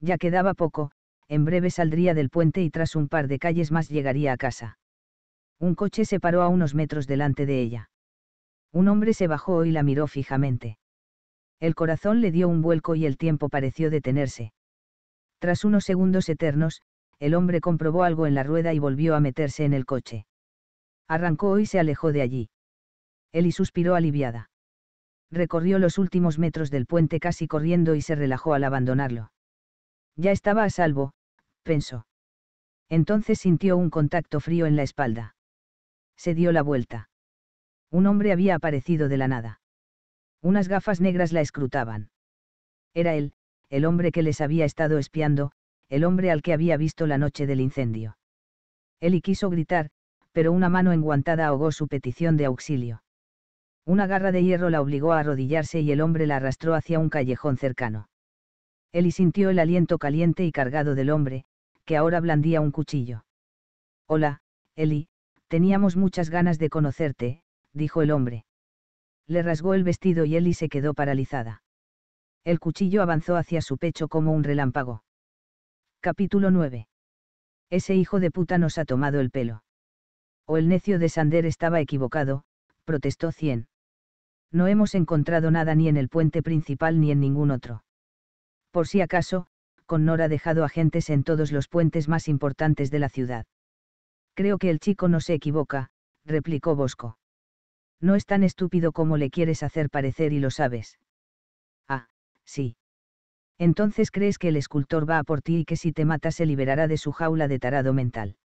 Ya quedaba poco, en breve saldría del puente y tras un par de calles más llegaría a casa. Un coche se paró a unos metros delante de ella. Un hombre se bajó y la miró fijamente. El corazón le dio un vuelco y el tiempo pareció detenerse. Tras unos segundos eternos, el hombre comprobó algo en la rueda y volvió a meterse en el coche. Arrancó y se alejó de allí. Eli suspiró aliviada. Recorrió los últimos metros del puente casi corriendo y se relajó al abandonarlo. Ya estaba a salvo, pensó. Entonces sintió un contacto frío en la espalda. Se dio la vuelta. Un hombre había aparecido de la nada. Unas gafas negras la escrutaban. Era él, el hombre que les había estado espiando, el hombre al que había visto la noche del incendio. Eli quiso gritar, pero una mano enguantada ahogó su petición de auxilio. Una garra de hierro la obligó a arrodillarse y el hombre la arrastró hacia un callejón cercano. Eli sintió el aliento caliente y cargado del hombre, que ahora blandía un cuchillo. Hola, Eli, teníamos muchas ganas de conocerte, dijo el hombre. Le rasgó el vestido y Eli se quedó paralizada. El cuchillo avanzó hacia su pecho como un relámpago. Capítulo 9. Ese hijo de puta nos ha tomado el pelo. O el necio de Sander estaba equivocado, protestó Cien. No hemos encontrado nada ni en el puente principal ni en ningún otro. Por si acaso, con ha dejado agentes en todos los puentes más importantes de la ciudad. Creo que el chico no se equivoca, replicó Bosco. No es tan estúpido como le quieres hacer parecer y lo sabes. Ah, sí. Entonces crees que el escultor va a por ti y que si te mata se liberará de su jaula de tarado mental.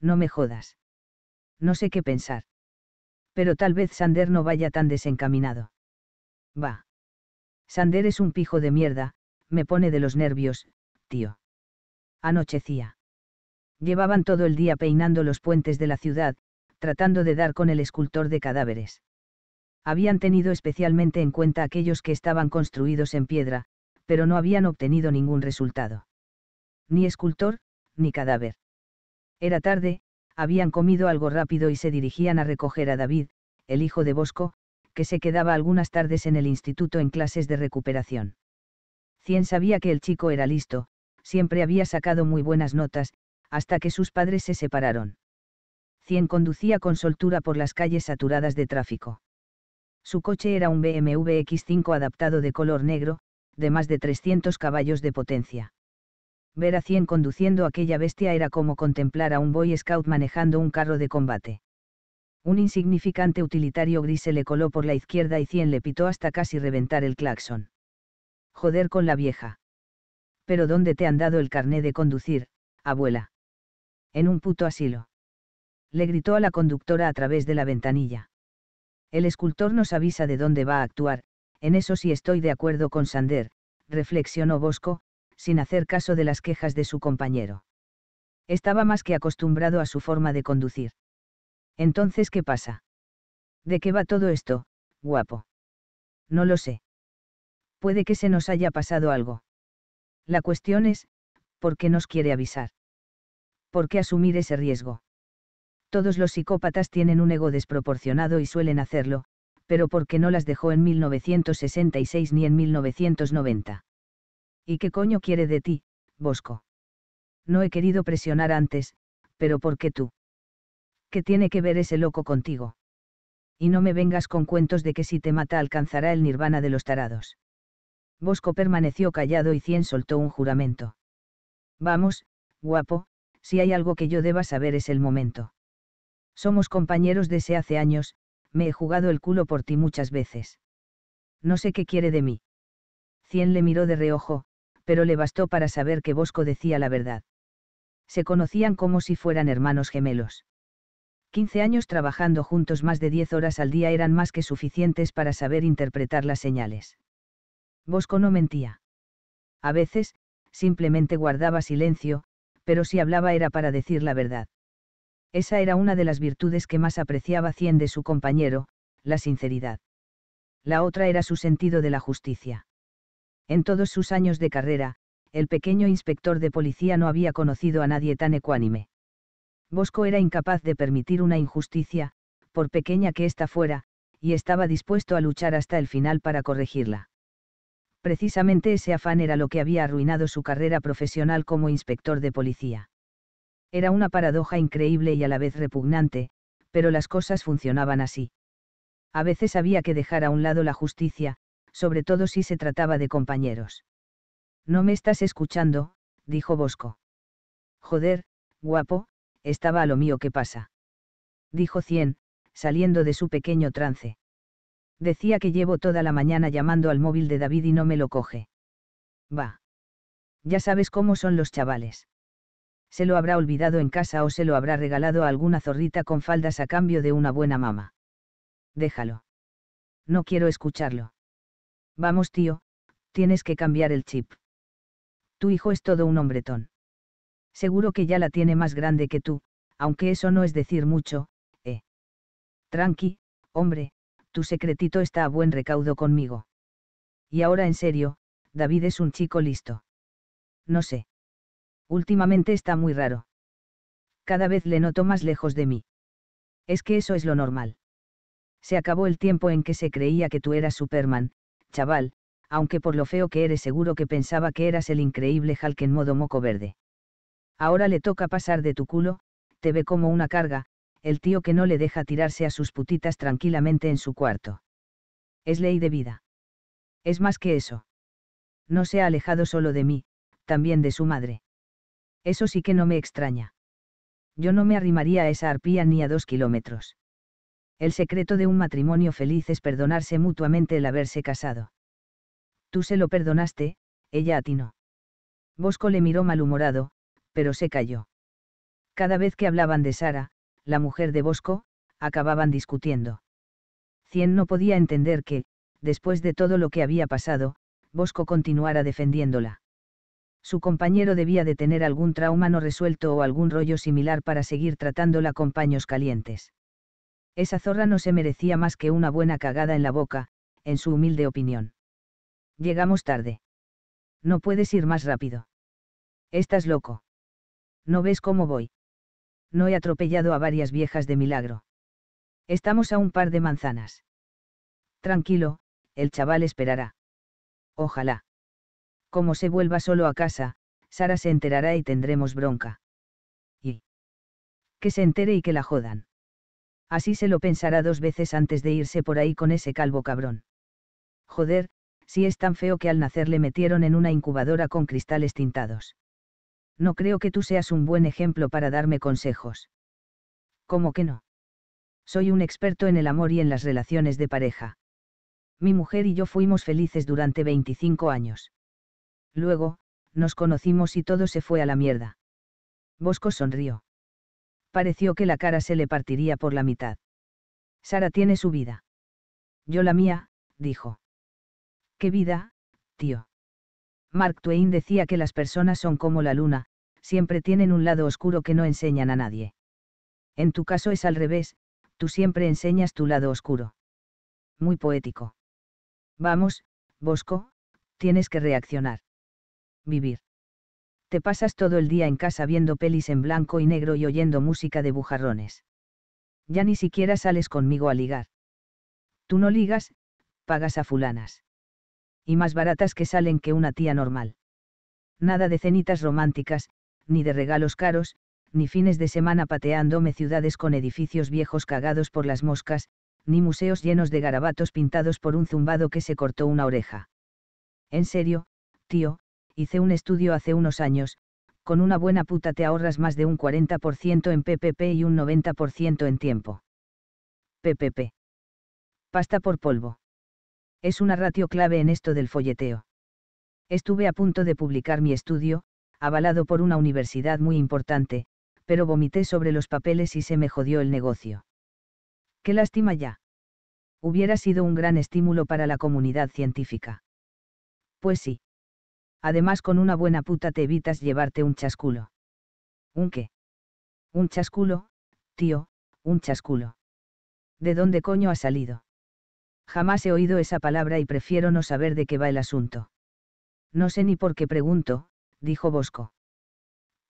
No me jodas. No sé qué pensar. Pero tal vez Sander no vaya tan desencaminado. Va. Sander es un pijo de mierda, me pone de los nervios, tío. Anochecía. Llevaban todo el día peinando los puentes de la ciudad, tratando de dar con el escultor de cadáveres. Habían tenido especialmente en cuenta aquellos que estaban construidos en piedra, pero no habían obtenido ningún resultado. Ni escultor, ni cadáver. Era tarde, habían comido algo rápido y se dirigían a recoger a David, el hijo de Bosco, que se quedaba algunas tardes en el instituto en clases de recuperación. Cien sabía que el chico era listo, siempre había sacado muy buenas notas, hasta que sus padres se separaron. Cien conducía con soltura por las calles saturadas de tráfico. Su coche era un BMW X5 adaptado de color negro, de más de 300 caballos de potencia. Ver a Cien conduciendo aquella bestia era como contemplar a un Boy Scout manejando un carro de combate. Un insignificante utilitario gris se le coló por la izquierda y Cien le pitó hasta casi reventar el claxon. Joder con la vieja. Pero ¿dónde te han dado el carné de conducir, abuela? En un puto asilo. Le gritó a la conductora a través de la ventanilla. El escultor nos avisa de dónde va a actuar, en eso sí estoy de acuerdo con Sander, reflexionó Bosco, sin hacer caso de las quejas de su compañero. Estaba más que acostumbrado a su forma de conducir. Entonces, ¿qué pasa? ¿De qué va todo esto, guapo? No lo sé puede que se nos haya pasado algo. La cuestión es, ¿por qué nos quiere avisar? ¿Por qué asumir ese riesgo? Todos los psicópatas tienen un ego desproporcionado y suelen hacerlo, pero ¿por qué no las dejó en 1966 ni en 1990? ¿Y qué coño quiere de ti, Bosco? No he querido presionar antes, pero ¿por qué tú? ¿Qué tiene que ver ese loco contigo? Y no me vengas con cuentos de que si te mata alcanzará el nirvana de los tarados. Bosco permaneció callado y Cien soltó un juramento. Vamos, guapo, si hay algo que yo deba saber es el momento. Somos compañeros desde hace años, me he jugado el culo por ti muchas veces. No sé qué quiere de mí. Cien le miró de reojo, pero le bastó para saber que Bosco decía la verdad. Se conocían como si fueran hermanos gemelos. Quince años trabajando juntos más de diez horas al día eran más que suficientes para saber interpretar las señales. Bosco no mentía. A veces, simplemente guardaba silencio, pero si hablaba era para decir la verdad. Esa era una de las virtudes que más apreciaba Cien de su compañero, la sinceridad. La otra era su sentido de la justicia. En todos sus años de carrera, el pequeño inspector de policía no había conocido a nadie tan ecuánime. Bosco era incapaz de permitir una injusticia, por pequeña que ésta fuera, y estaba dispuesto a luchar hasta el final para corregirla precisamente ese afán era lo que había arruinado su carrera profesional como inspector de policía. Era una paradoja increíble y a la vez repugnante, pero las cosas funcionaban así. A veces había que dejar a un lado la justicia, sobre todo si se trataba de compañeros. No me estás escuchando, dijo Bosco. Joder, guapo, estaba a lo mío que pasa. Dijo Cien, saliendo de su pequeño trance. Decía que llevo toda la mañana llamando al móvil de David y no me lo coge. Va. Ya sabes cómo son los chavales. Se lo habrá olvidado en casa o se lo habrá regalado a alguna zorrita con faldas a cambio de una buena mama. Déjalo. No quiero escucharlo. Vamos, tío, tienes que cambiar el chip. Tu hijo es todo un hombretón. Seguro que ya la tiene más grande que tú, aunque eso no es decir mucho, eh. Tranqui, hombre, tu secretito está a buen recaudo conmigo. Y ahora en serio, David es un chico listo. No sé. Últimamente está muy raro. Cada vez le noto más lejos de mí. Es que eso es lo normal. Se acabó el tiempo en que se creía que tú eras Superman, chaval, aunque por lo feo que eres seguro que pensaba que eras el increíble Hulk en modo moco verde. Ahora le toca pasar de tu culo, te ve como una carga, el tío que no le deja tirarse a sus putitas tranquilamente en su cuarto. Es ley de vida. Es más que eso. No se ha alejado solo de mí, también de su madre. Eso sí que no me extraña. Yo no me arrimaría a esa arpía ni a dos kilómetros. El secreto de un matrimonio feliz es perdonarse mutuamente el haberse casado. Tú se lo perdonaste, ella a ti no. Bosco le miró malhumorado, pero se calló. Cada vez que hablaban de Sara, la mujer de Bosco, acababan discutiendo. Cien no podía entender que, después de todo lo que había pasado, Bosco continuara defendiéndola. Su compañero debía de tener algún trauma no resuelto o algún rollo similar para seguir tratándola con paños calientes. Esa zorra no se merecía más que una buena cagada en la boca, en su humilde opinión. Llegamos tarde. No puedes ir más rápido. Estás loco. ¿No ves cómo voy? no he atropellado a varias viejas de milagro. Estamos a un par de manzanas. Tranquilo, el chaval esperará. Ojalá. Como se vuelva solo a casa, Sara se enterará y tendremos bronca. Y. Que se entere y que la jodan. Así se lo pensará dos veces antes de irse por ahí con ese calvo cabrón. Joder, si es tan feo que al nacer le metieron en una incubadora con cristales tintados. No creo que tú seas un buen ejemplo para darme consejos. ¿Cómo que no? Soy un experto en el amor y en las relaciones de pareja. Mi mujer y yo fuimos felices durante 25 años. Luego, nos conocimos y todo se fue a la mierda. Bosco sonrió. Pareció que la cara se le partiría por la mitad. Sara tiene su vida. Yo la mía, dijo. ¿Qué vida, tío? Mark Twain decía que las personas son como la luna, siempre tienen un lado oscuro que no enseñan a nadie. En tu caso es al revés, tú siempre enseñas tu lado oscuro. Muy poético. Vamos, Bosco, tienes que reaccionar. Vivir. Te pasas todo el día en casa viendo pelis en blanco y negro y oyendo música de bujarrones. Ya ni siquiera sales conmigo a ligar. Tú no ligas, pagas a fulanas. Y más baratas que salen que una tía normal. Nada de cenitas románticas, ni de regalos caros, ni fines de semana pateándome ciudades con edificios viejos cagados por las moscas, ni museos llenos de garabatos pintados por un zumbado que se cortó una oreja. En serio, tío, hice un estudio hace unos años, con una buena puta te ahorras más de un 40% en PPP y un 90% en tiempo. PPP. Pasta por polvo. Es una ratio clave en esto del folleteo. Estuve a punto de publicar mi estudio, avalado por una universidad muy importante, pero vomité sobre los papeles y se me jodió el negocio. Qué lástima ya. Hubiera sido un gran estímulo para la comunidad científica. Pues sí. Además con una buena puta te evitas llevarte un chasculo. ¿Un qué? Un chasculo, tío, un chasculo. ¿De dónde coño ha salido? Jamás he oído esa palabra y prefiero no saber de qué va el asunto. No sé ni por qué pregunto, dijo Bosco.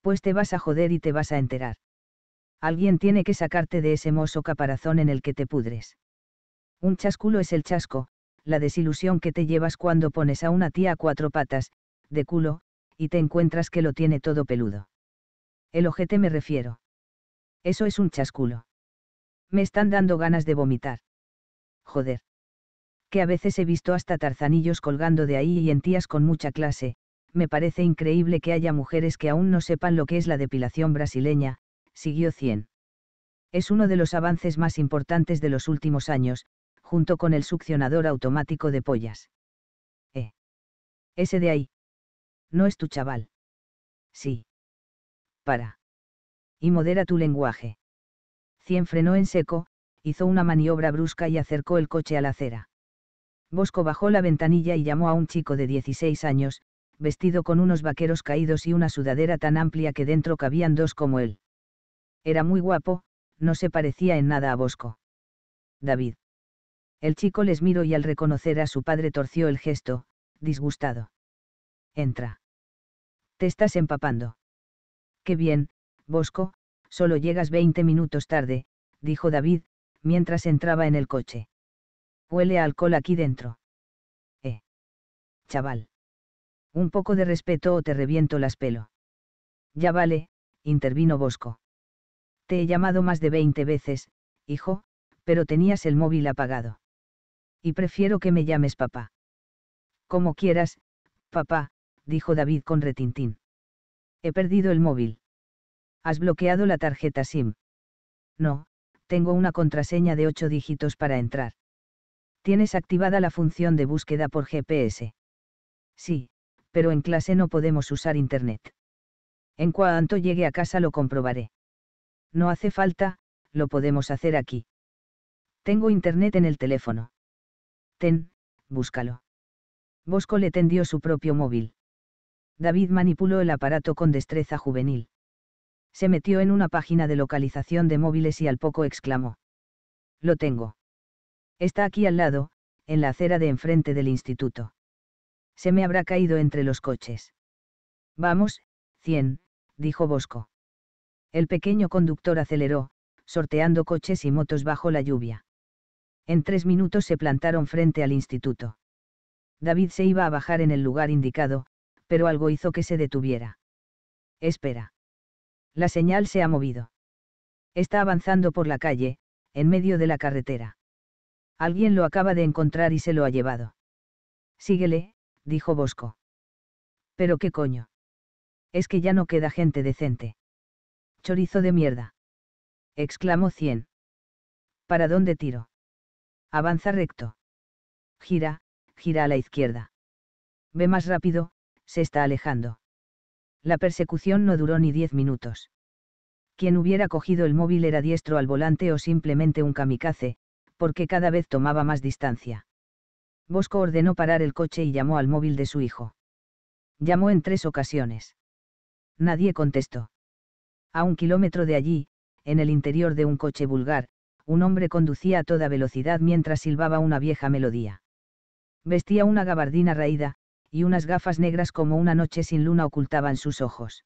Pues te vas a joder y te vas a enterar. Alguien tiene que sacarte de ese mozo caparazón en el que te pudres. Un chasculo es el chasco, la desilusión que te llevas cuando pones a una tía a cuatro patas, de culo, y te encuentras que lo tiene todo peludo. El ojete me refiero. Eso es un chasculo. Me están dando ganas de vomitar. Joder. Que a veces he visto hasta tarzanillos colgando de ahí y en tías con mucha clase, me parece increíble que haya mujeres que aún no sepan lo que es la depilación brasileña, siguió 100. Es uno de los avances más importantes de los últimos años, junto con el succionador automático de pollas. Eh. Ese de ahí. No es tu chaval. Sí. Para. Y modera tu lenguaje. Cien frenó en seco, hizo una maniobra brusca y acercó el coche a la acera. Bosco bajó la ventanilla y llamó a un chico de 16 años, vestido con unos vaqueros caídos y una sudadera tan amplia que dentro cabían dos como él. Era muy guapo, no se parecía en nada a Bosco. David. El chico les miró y al reconocer a su padre torció el gesto, disgustado. Entra. Te estás empapando. Qué bien, Bosco, solo llegas 20 minutos tarde, dijo David, mientras entraba en el coche. Huele alcohol aquí dentro. Eh. Chaval. Un poco de respeto o te reviento las pelo. Ya vale, intervino Bosco. Te he llamado más de 20 veces, hijo, pero tenías el móvil apagado. Y prefiero que me llames papá. Como quieras, papá, dijo David con retintín. He perdido el móvil. ¿Has bloqueado la tarjeta SIM? No, tengo una contraseña de ocho dígitos para entrar. ¿Tienes activada la función de búsqueda por GPS? Sí, pero en clase no podemos usar Internet. En cuanto llegue a casa lo comprobaré. No hace falta, lo podemos hacer aquí. Tengo Internet en el teléfono. Ten, búscalo. Bosco le tendió su propio móvil. David manipuló el aparato con destreza juvenil. Se metió en una página de localización de móviles y al poco exclamó. Lo tengo. Está aquí al lado, en la acera de enfrente del instituto. Se me habrá caído entre los coches. Vamos, cien, dijo Bosco. El pequeño conductor aceleró, sorteando coches y motos bajo la lluvia. En tres minutos se plantaron frente al instituto. David se iba a bajar en el lugar indicado, pero algo hizo que se detuviera. Espera. La señal se ha movido. Está avanzando por la calle, en medio de la carretera. Alguien lo acaba de encontrar y se lo ha llevado. Síguele, dijo Bosco. Pero qué coño. Es que ya no queda gente decente. Chorizo de mierda. Exclamó Cien. ¿Para dónde tiro? Avanza recto. Gira, gira a la izquierda. Ve más rápido, se está alejando. La persecución no duró ni diez minutos. Quien hubiera cogido el móvil era diestro al volante o simplemente un kamikaze, porque cada vez tomaba más distancia. Bosco ordenó parar el coche y llamó al móvil de su hijo. Llamó en tres ocasiones. Nadie contestó. A un kilómetro de allí, en el interior de un coche vulgar, un hombre conducía a toda velocidad mientras silbaba una vieja melodía. Vestía una gabardina raída, y unas gafas negras como una noche sin luna ocultaban sus ojos.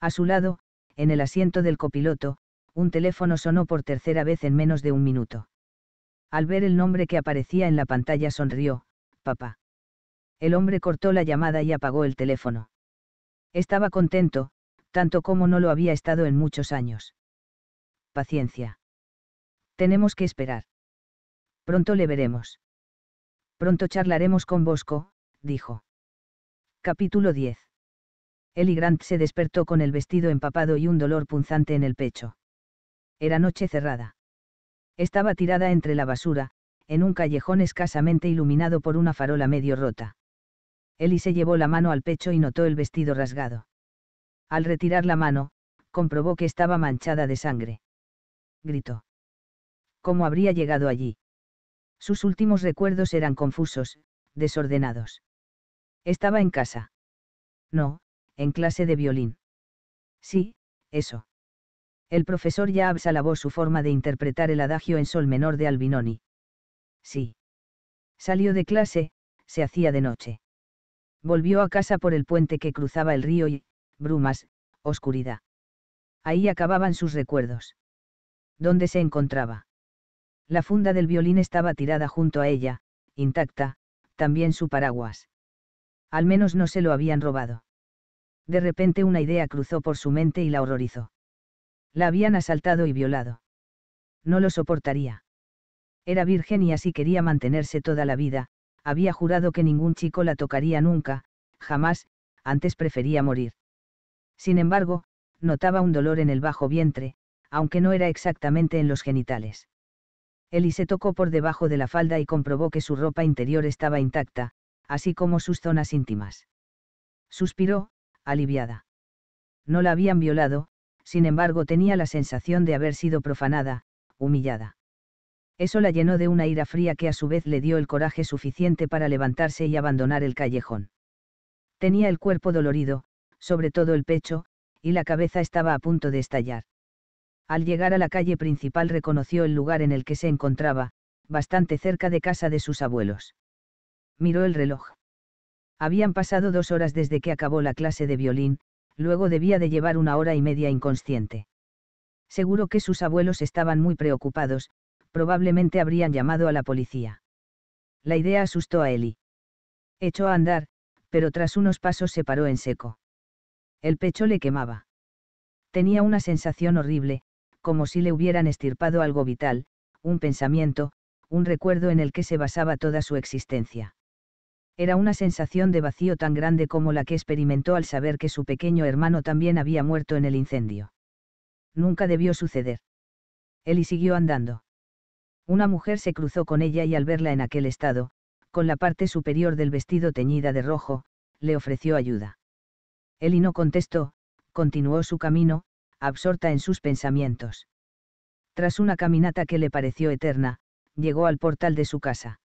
A su lado, en el asiento del copiloto, un teléfono sonó por tercera vez en menos de un minuto. Al ver el nombre que aparecía en la pantalla sonrió, papá. El hombre cortó la llamada y apagó el teléfono. Estaba contento, tanto como no lo había estado en muchos años. Paciencia. Tenemos que esperar. Pronto le veremos. Pronto charlaremos con Bosco, dijo. Capítulo 10. Eli Grant se despertó con el vestido empapado y un dolor punzante en el pecho. Era noche cerrada estaba tirada entre la basura, en un callejón escasamente iluminado por una farola medio rota. Eli se llevó la mano al pecho y notó el vestido rasgado. Al retirar la mano, comprobó que estaba manchada de sangre. Gritó. ¿Cómo habría llegado allí? Sus últimos recuerdos eran confusos, desordenados. Estaba en casa. No, en clase de violín. Sí, eso. El profesor ya alabó su forma de interpretar el adagio en sol menor de Albinoni. Sí. Salió de clase, se hacía de noche. Volvió a casa por el puente que cruzaba el río y, brumas, oscuridad. Ahí acababan sus recuerdos. ¿Dónde se encontraba? La funda del violín estaba tirada junto a ella, intacta, también su paraguas. Al menos no se lo habían robado. De repente una idea cruzó por su mente y la horrorizó. La habían asaltado y violado. No lo soportaría. Era virgen y así quería mantenerse toda la vida, había jurado que ningún chico la tocaría nunca, jamás, antes prefería morir. Sin embargo, notaba un dolor en el bajo vientre, aunque no era exactamente en los genitales. Eli se tocó por debajo de la falda y comprobó que su ropa interior estaba intacta, así como sus zonas íntimas. Suspiró, aliviada. No la habían violado, sin embargo tenía la sensación de haber sido profanada, humillada. Eso la llenó de una ira fría que a su vez le dio el coraje suficiente para levantarse y abandonar el callejón. Tenía el cuerpo dolorido, sobre todo el pecho, y la cabeza estaba a punto de estallar. Al llegar a la calle principal reconoció el lugar en el que se encontraba, bastante cerca de casa de sus abuelos. Miró el reloj. Habían pasado dos horas desde que acabó la clase de violín, luego debía de llevar una hora y media inconsciente. Seguro que sus abuelos estaban muy preocupados, probablemente habrían llamado a la policía. La idea asustó a Eli. Echó a andar, pero tras unos pasos se paró en seco. El pecho le quemaba. Tenía una sensación horrible, como si le hubieran estirpado algo vital, un pensamiento, un recuerdo en el que se basaba toda su existencia. Era una sensación de vacío tan grande como la que experimentó al saber que su pequeño hermano también había muerto en el incendio. Nunca debió suceder. Eli siguió andando. Una mujer se cruzó con ella y al verla en aquel estado, con la parte superior del vestido teñida de rojo, le ofreció ayuda. Eli no contestó, continuó su camino, absorta en sus pensamientos. Tras una caminata que le pareció eterna, llegó al portal de su casa.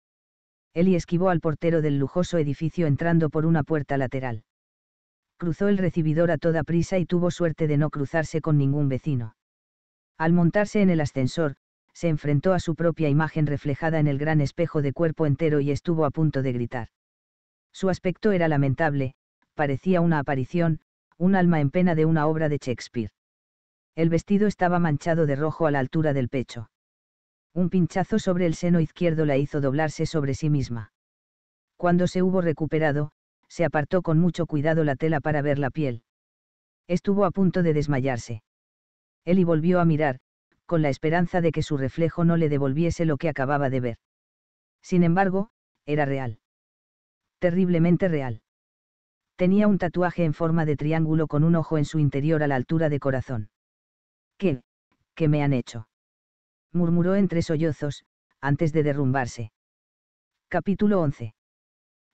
Eli esquivó al portero del lujoso edificio entrando por una puerta lateral. Cruzó el recibidor a toda prisa y tuvo suerte de no cruzarse con ningún vecino. Al montarse en el ascensor, se enfrentó a su propia imagen reflejada en el gran espejo de cuerpo entero y estuvo a punto de gritar. Su aspecto era lamentable, parecía una aparición, un alma en pena de una obra de Shakespeare. El vestido estaba manchado de rojo a la altura del pecho un pinchazo sobre el seno izquierdo la hizo doblarse sobre sí misma. Cuando se hubo recuperado, se apartó con mucho cuidado la tela para ver la piel. Estuvo a punto de desmayarse. Eli volvió a mirar, con la esperanza de que su reflejo no le devolviese lo que acababa de ver. Sin embargo, era real. Terriblemente real. Tenía un tatuaje en forma de triángulo con un ojo en su interior a la altura de corazón. ¿Qué? ¿Qué me han hecho? murmuró entre sollozos, antes de derrumbarse. Capítulo 11.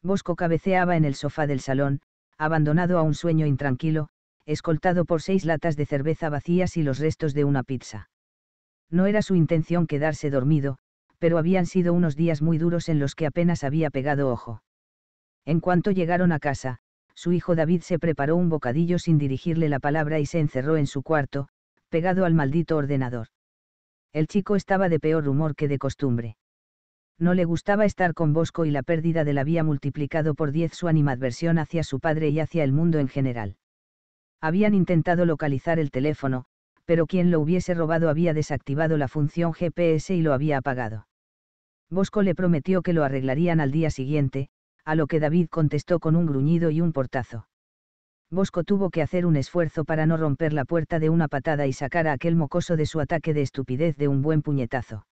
Bosco cabeceaba en el sofá del salón, abandonado a un sueño intranquilo, escoltado por seis latas de cerveza vacías y los restos de una pizza. No era su intención quedarse dormido, pero habían sido unos días muy duros en los que apenas había pegado ojo. En cuanto llegaron a casa, su hijo David se preparó un bocadillo sin dirigirle la palabra y se encerró en su cuarto, pegado al maldito ordenador. El chico estaba de peor humor que de costumbre. No le gustaba estar con Bosco y la pérdida de la había multiplicado por diez su animadversión hacia su padre y hacia el mundo en general. Habían intentado localizar el teléfono, pero quien lo hubiese robado había desactivado la función GPS y lo había apagado. Bosco le prometió que lo arreglarían al día siguiente, a lo que David contestó con un gruñido y un portazo. Bosco tuvo que hacer un esfuerzo para no romper la puerta de una patada y sacar a aquel mocoso de su ataque de estupidez de un buen puñetazo.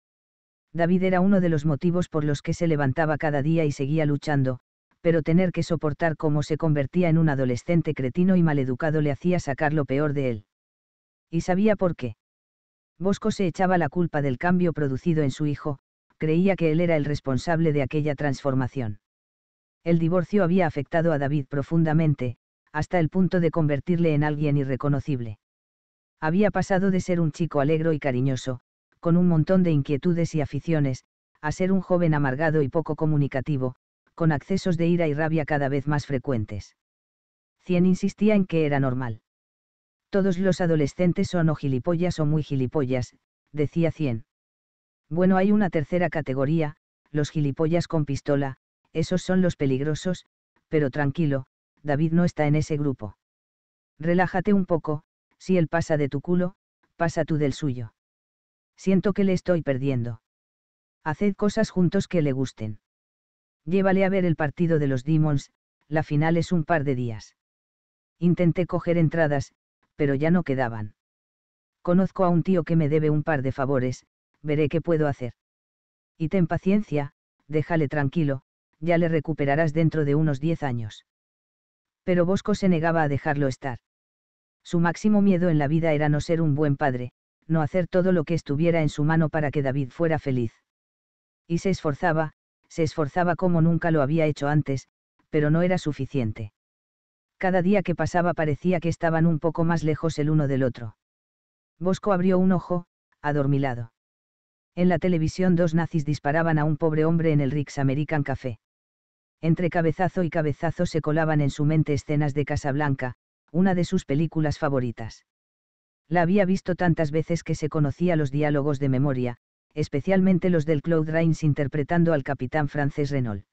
David era uno de los motivos por los que se levantaba cada día y seguía luchando, pero tener que soportar cómo se convertía en un adolescente cretino y maleducado le hacía sacar lo peor de él. Y sabía por qué. Bosco se echaba la culpa del cambio producido en su hijo, creía que él era el responsable de aquella transformación. El divorcio había afectado a David profundamente, hasta el punto de convertirle en alguien irreconocible. Había pasado de ser un chico alegre y cariñoso, con un montón de inquietudes y aficiones, a ser un joven amargado y poco comunicativo, con accesos de ira y rabia cada vez más frecuentes. Cien insistía en que era normal. Todos los adolescentes son o gilipollas o muy gilipollas, decía Cien. Bueno, hay una tercera categoría, los gilipollas con pistola, esos son los peligrosos, pero tranquilo, David no está en ese grupo. Relájate un poco, si él pasa de tu culo, pasa tú del suyo. Siento que le estoy perdiendo. Haced cosas juntos que le gusten. Llévale a ver el partido de los Demons, la final es un par de días. Intenté coger entradas, pero ya no quedaban. Conozco a un tío que me debe un par de favores, veré qué puedo hacer. Y ten paciencia, déjale tranquilo, ya le recuperarás dentro de unos diez años pero Bosco se negaba a dejarlo estar. Su máximo miedo en la vida era no ser un buen padre, no hacer todo lo que estuviera en su mano para que David fuera feliz. Y se esforzaba, se esforzaba como nunca lo había hecho antes, pero no era suficiente. Cada día que pasaba parecía que estaban un poco más lejos el uno del otro. Bosco abrió un ojo, adormilado. En la televisión dos nazis disparaban a un pobre hombre en el Rix American Café. Entre cabezazo y cabezazo se colaban en su mente escenas de Casablanca, una de sus películas favoritas. La había visto tantas veces que se conocía los diálogos de memoria, especialmente los del Claude Rains interpretando al capitán francés Renault.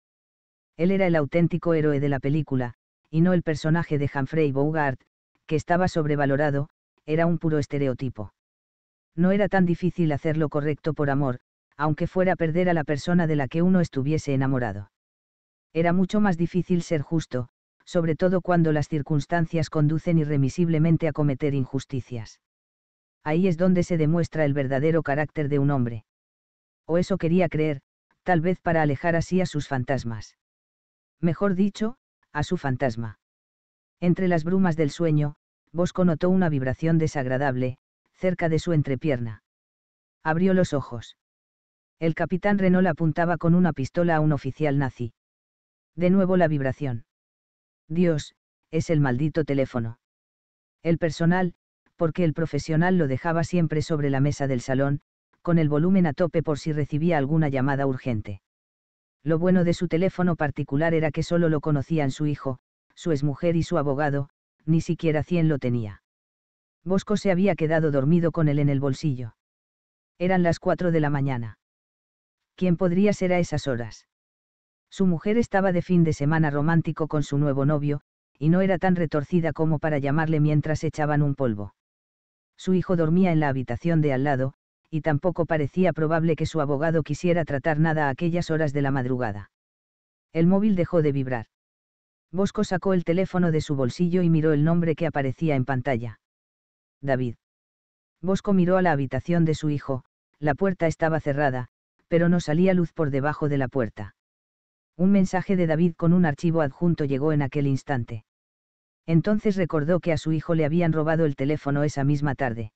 Él era el auténtico héroe de la película, y no el personaje de Humphrey Bogart, que estaba sobrevalorado, era un puro estereotipo. No era tan difícil hacer lo correcto por amor, aunque fuera perder a la persona de la que uno estuviese enamorado. Era mucho más difícil ser justo, sobre todo cuando las circunstancias conducen irremisiblemente a cometer injusticias. Ahí es donde se demuestra el verdadero carácter de un hombre. O eso quería creer, tal vez para alejar así a sus fantasmas. Mejor dicho, a su fantasma. Entre las brumas del sueño, Bosco notó una vibración desagradable, cerca de su entrepierna. Abrió los ojos. El capitán Renault apuntaba con una pistola a un oficial nazi. De nuevo la vibración. Dios, es el maldito teléfono. El personal, porque el profesional lo dejaba siempre sobre la mesa del salón, con el volumen a tope por si recibía alguna llamada urgente. Lo bueno de su teléfono particular era que solo lo conocían su hijo, su exmujer y su abogado, ni siquiera Cien lo tenía. Bosco se había quedado dormido con él en el bolsillo. Eran las cuatro de la mañana. ¿Quién podría ser a esas horas? Su mujer estaba de fin de semana romántico con su nuevo novio, y no era tan retorcida como para llamarle mientras echaban un polvo. Su hijo dormía en la habitación de al lado, y tampoco parecía probable que su abogado quisiera tratar nada a aquellas horas de la madrugada. El móvil dejó de vibrar. Bosco sacó el teléfono de su bolsillo y miró el nombre que aparecía en pantalla. David. Bosco miró a la habitación de su hijo, la puerta estaba cerrada, pero no salía luz por debajo de la puerta. Un mensaje de David con un archivo adjunto llegó en aquel instante. Entonces recordó que a su hijo le habían robado el teléfono esa misma tarde.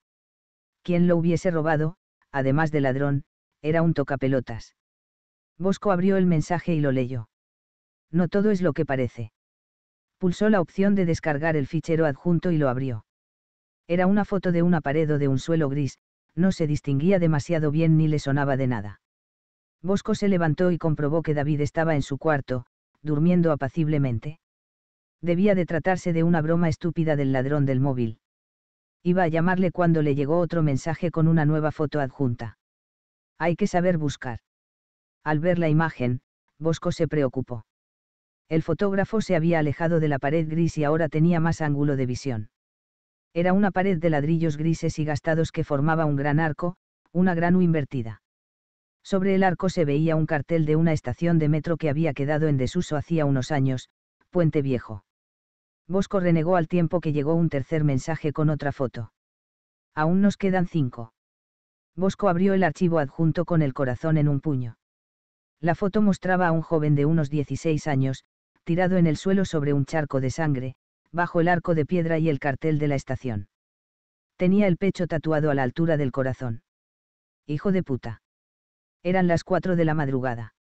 Quien lo hubiese robado, además de ladrón, era un tocapelotas. Bosco abrió el mensaje y lo leyó. No todo es lo que parece. Pulsó la opción de descargar el fichero adjunto y lo abrió. Era una foto de una pared o de un suelo gris, no se distinguía demasiado bien ni le sonaba de nada. Bosco se levantó y comprobó que David estaba en su cuarto, durmiendo apaciblemente. Debía de tratarse de una broma estúpida del ladrón del móvil. Iba a llamarle cuando le llegó otro mensaje con una nueva foto adjunta. Hay que saber buscar. Al ver la imagen, Bosco se preocupó. El fotógrafo se había alejado de la pared gris y ahora tenía más ángulo de visión. Era una pared de ladrillos grises y gastados que formaba un gran arco, una gran U invertida. Sobre el arco se veía un cartel de una estación de metro que había quedado en desuso hacía unos años, Puente Viejo. Bosco renegó al tiempo que llegó un tercer mensaje con otra foto. Aún nos quedan cinco. Bosco abrió el archivo adjunto con el corazón en un puño. La foto mostraba a un joven de unos 16 años, tirado en el suelo sobre un charco de sangre, bajo el arco de piedra y el cartel de la estación. Tenía el pecho tatuado a la altura del corazón. Hijo de puta. Eran las cuatro de la madrugada.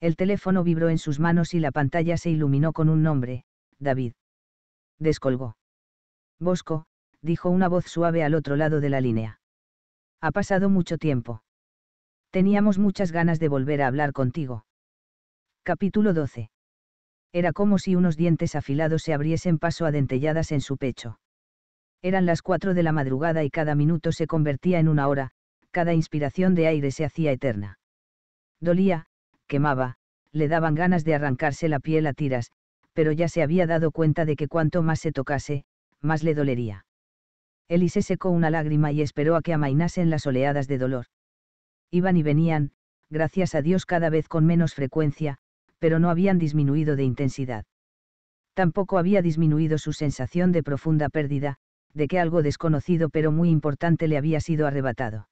El teléfono vibró en sus manos y la pantalla se iluminó con un nombre, David. Descolgó. Bosco, dijo una voz suave al otro lado de la línea. Ha pasado mucho tiempo. Teníamos muchas ganas de volver a hablar contigo. Capítulo 12. Era como si unos dientes afilados se abriesen paso a dentelladas en su pecho. Eran las cuatro de la madrugada y cada minuto se convertía en una hora, cada inspiración de aire se hacía eterna. Dolía, quemaba, le daban ganas de arrancarse la piel a tiras, pero ya se había dado cuenta de que cuanto más se tocase, más le dolería. se secó una lágrima y esperó a que amainasen las oleadas de dolor. Iban y venían, gracias a Dios cada vez con menos frecuencia, pero no habían disminuido de intensidad. Tampoco había disminuido su sensación de profunda pérdida, de que algo desconocido pero muy importante le había sido arrebatado.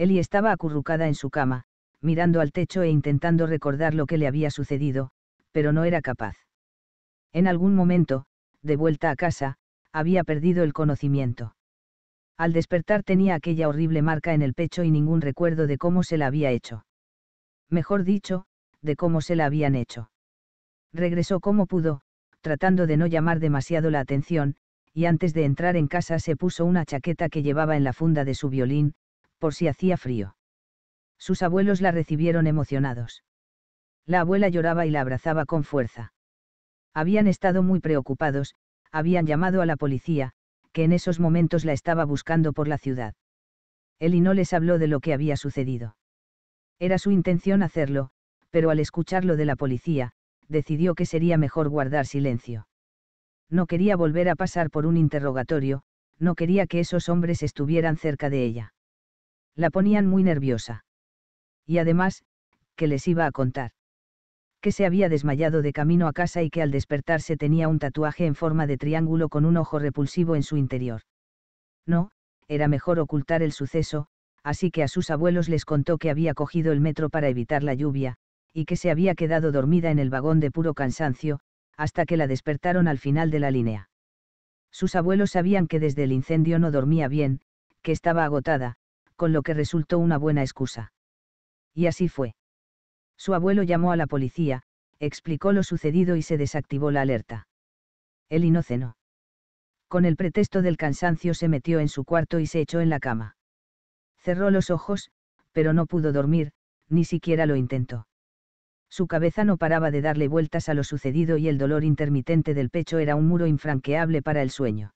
Eli estaba acurrucada en su cama, mirando al techo e intentando recordar lo que le había sucedido, pero no era capaz. En algún momento, de vuelta a casa, había perdido el conocimiento. Al despertar tenía aquella horrible marca en el pecho y ningún recuerdo de cómo se la había hecho. Mejor dicho, de cómo se la habían hecho. Regresó como pudo, tratando de no llamar demasiado la atención, y antes de entrar en casa se puso una chaqueta que llevaba en la funda de su violín, por si hacía frío. Sus abuelos la recibieron emocionados. La abuela lloraba y la abrazaba con fuerza. Habían estado muy preocupados, habían llamado a la policía, que en esos momentos la estaba buscando por la ciudad. y no les habló de lo que había sucedido. Era su intención hacerlo, pero al escucharlo de la policía, decidió que sería mejor guardar silencio. No quería volver a pasar por un interrogatorio, no quería que esos hombres estuvieran cerca de ella la ponían muy nerviosa. Y además, que les iba a contar? Que se había desmayado de camino a casa y que al despertarse tenía un tatuaje en forma de triángulo con un ojo repulsivo en su interior. No, era mejor ocultar el suceso, así que a sus abuelos les contó que había cogido el metro para evitar la lluvia, y que se había quedado dormida en el vagón de puro cansancio, hasta que la despertaron al final de la línea. Sus abuelos sabían que desde el incendio no dormía bien, que estaba agotada, con lo que resultó una buena excusa. Y así fue. Su abuelo llamó a la policía, explicó lo sucedido y se desactivó la alerta. El inoceno. Con el pretexto del cansancio se metió en su cuarto y se echó en la cama. Cerró los ojos, pero no pudo dormir, ni siquiera lo intentó. Su cabeza no paraba de darle vueltas a lo sucedido y el dolor intermitente del pecho era un muro infranqueable para el sueño.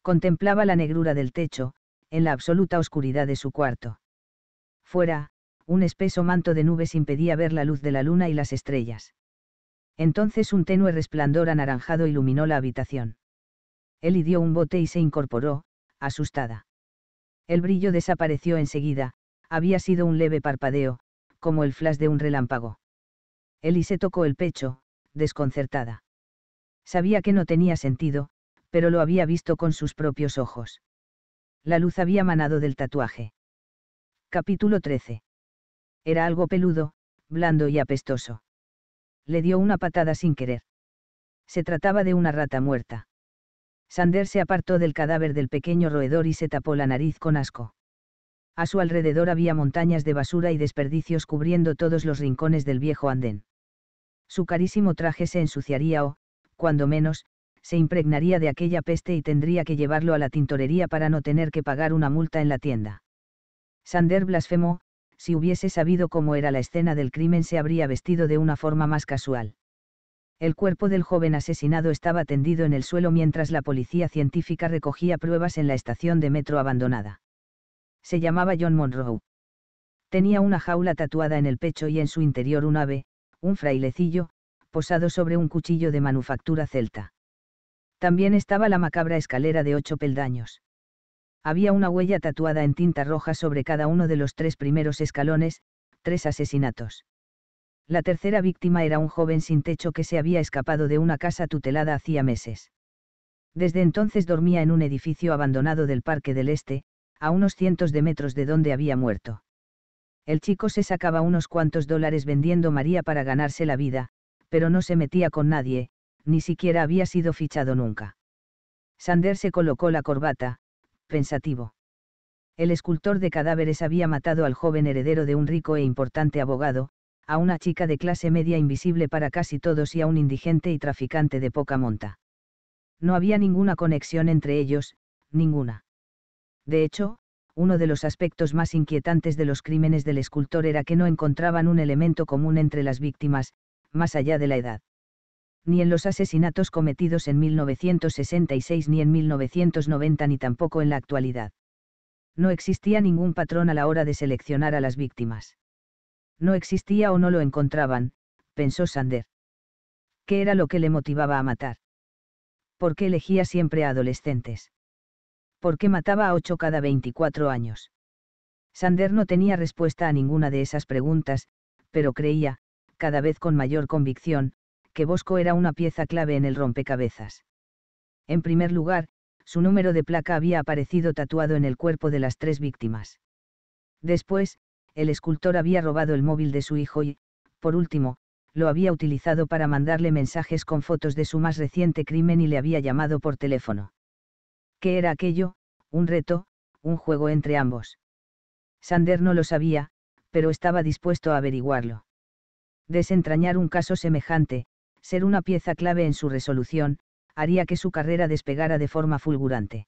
Contemplaba la negrura del techo, en la absoluta oscuridad de su cuarto. Fuera, un espeso manto de nubes impedía ver la luz de la luna y las estrellas. Entonces un tenue resplandor anaranjado iluminó la habitación. Él dio un bote y se incorporó, asustada. El brillo desapareció enseguida, había sido un leve parpadeo, como el flash de un relámpago. Eli se tocó el pecho, desconcertada. Sabía que no tenía sentido, pero lo había visto con sus propios ojos la luz había manado del tatuaje. Capítulo 13. Era algo peludo, blando y apestoso. Le dio una patada sin querer. Se trataba de una rata muerta. Sander se apartó del cadáver del pequeño roedor y se tapó la nariz con asco. A su alrededor había montañas de basura y desperdicios cubriendo todos los rincones del viejo andén. Su carísimo traje se ensuciaría o, cuando menos, se impregnaría de aquella peste y tendría que llevarlo a la tintorería para no tener que pagar una multa en la tienda. Sander blasfemó, si hubiese sabido cómo era la escena del crimen se habría vestido de una forma más casual. El cuerpo del joven asesinado estaba tendido en el suelo mientras la policía científica recogía pruebas en la estación de metro abandonada. Se llamaba John Monroe. Tenía una jaula tatuada en el pecho y en su interior un ave, un frailecillo, posado sobre un cuchillo de manufactura celta. También estaba la macabra escalera de ocho peldaños. Había una huella tatuada en tinta roja sobre cada uno de los tres primeros escalones, tres asesinatos. La tercera víctima era un joven sin techo que se había escapado de una casa tutelada hacía meses. Desde entonces dormía en un edificio abandonado del Parque del Este, a unos cientos de metros de donde había muerto. El chico se sacaba unos cuantos dólares vendiendo María para ganarse la vida, pero no se metía con nadie, ni siquiera había sido fichado nunca. Sander se colocó la corbata, pensativo. El escultor de cadáveres había matado al joven heredero de un rico e importante abogado, a una chica de clase media invisible para casi todos y a un indigente y traficante de poca monta. No había ninguna conexión entre ellos, ninguna. De hecho, uno de los aspectos más inquietantes de los crímenes del escultor era que no encontraban un elemento común entre las víctimas, más allá de la edad ni en los asesinatos cometidos en 1966 ni en 1990 ni tampoco en la actualidad. No existía ningún patrón a la hora de seleccionar a las víctimas. No existía o no lo encontraban, pensó Sander. ¿Qué era lo que le motivaba a matar? ¿Por qué elegía siempre a adolescentes? ¿Por qué mataba a ocho cada 24 años? Sander no tenía respuesta a ninguna de esas preguntas, pero creía, cada vez con mayor convicción, que Bosco era una pieza clave en el rompecabezas. En primer lugar, su número de placa había aparecido tatuado en el cuerpo de las tres víctimas. Después, el escultor había robado el móvil de su hijo y, por último, lo había utilizado para mandarle mensajes con fotos de su más reciente crimen y le había llamado por teléfono. ¿Qué era aquello? Un reto, un juego entre ambos. Sander no lo sabía, pero estaba dispuesto a averiguarlo. Desentrañar un caso semejante, ser una pieza clave en su resolución, haría que su carrera despegara de forma fulgurante.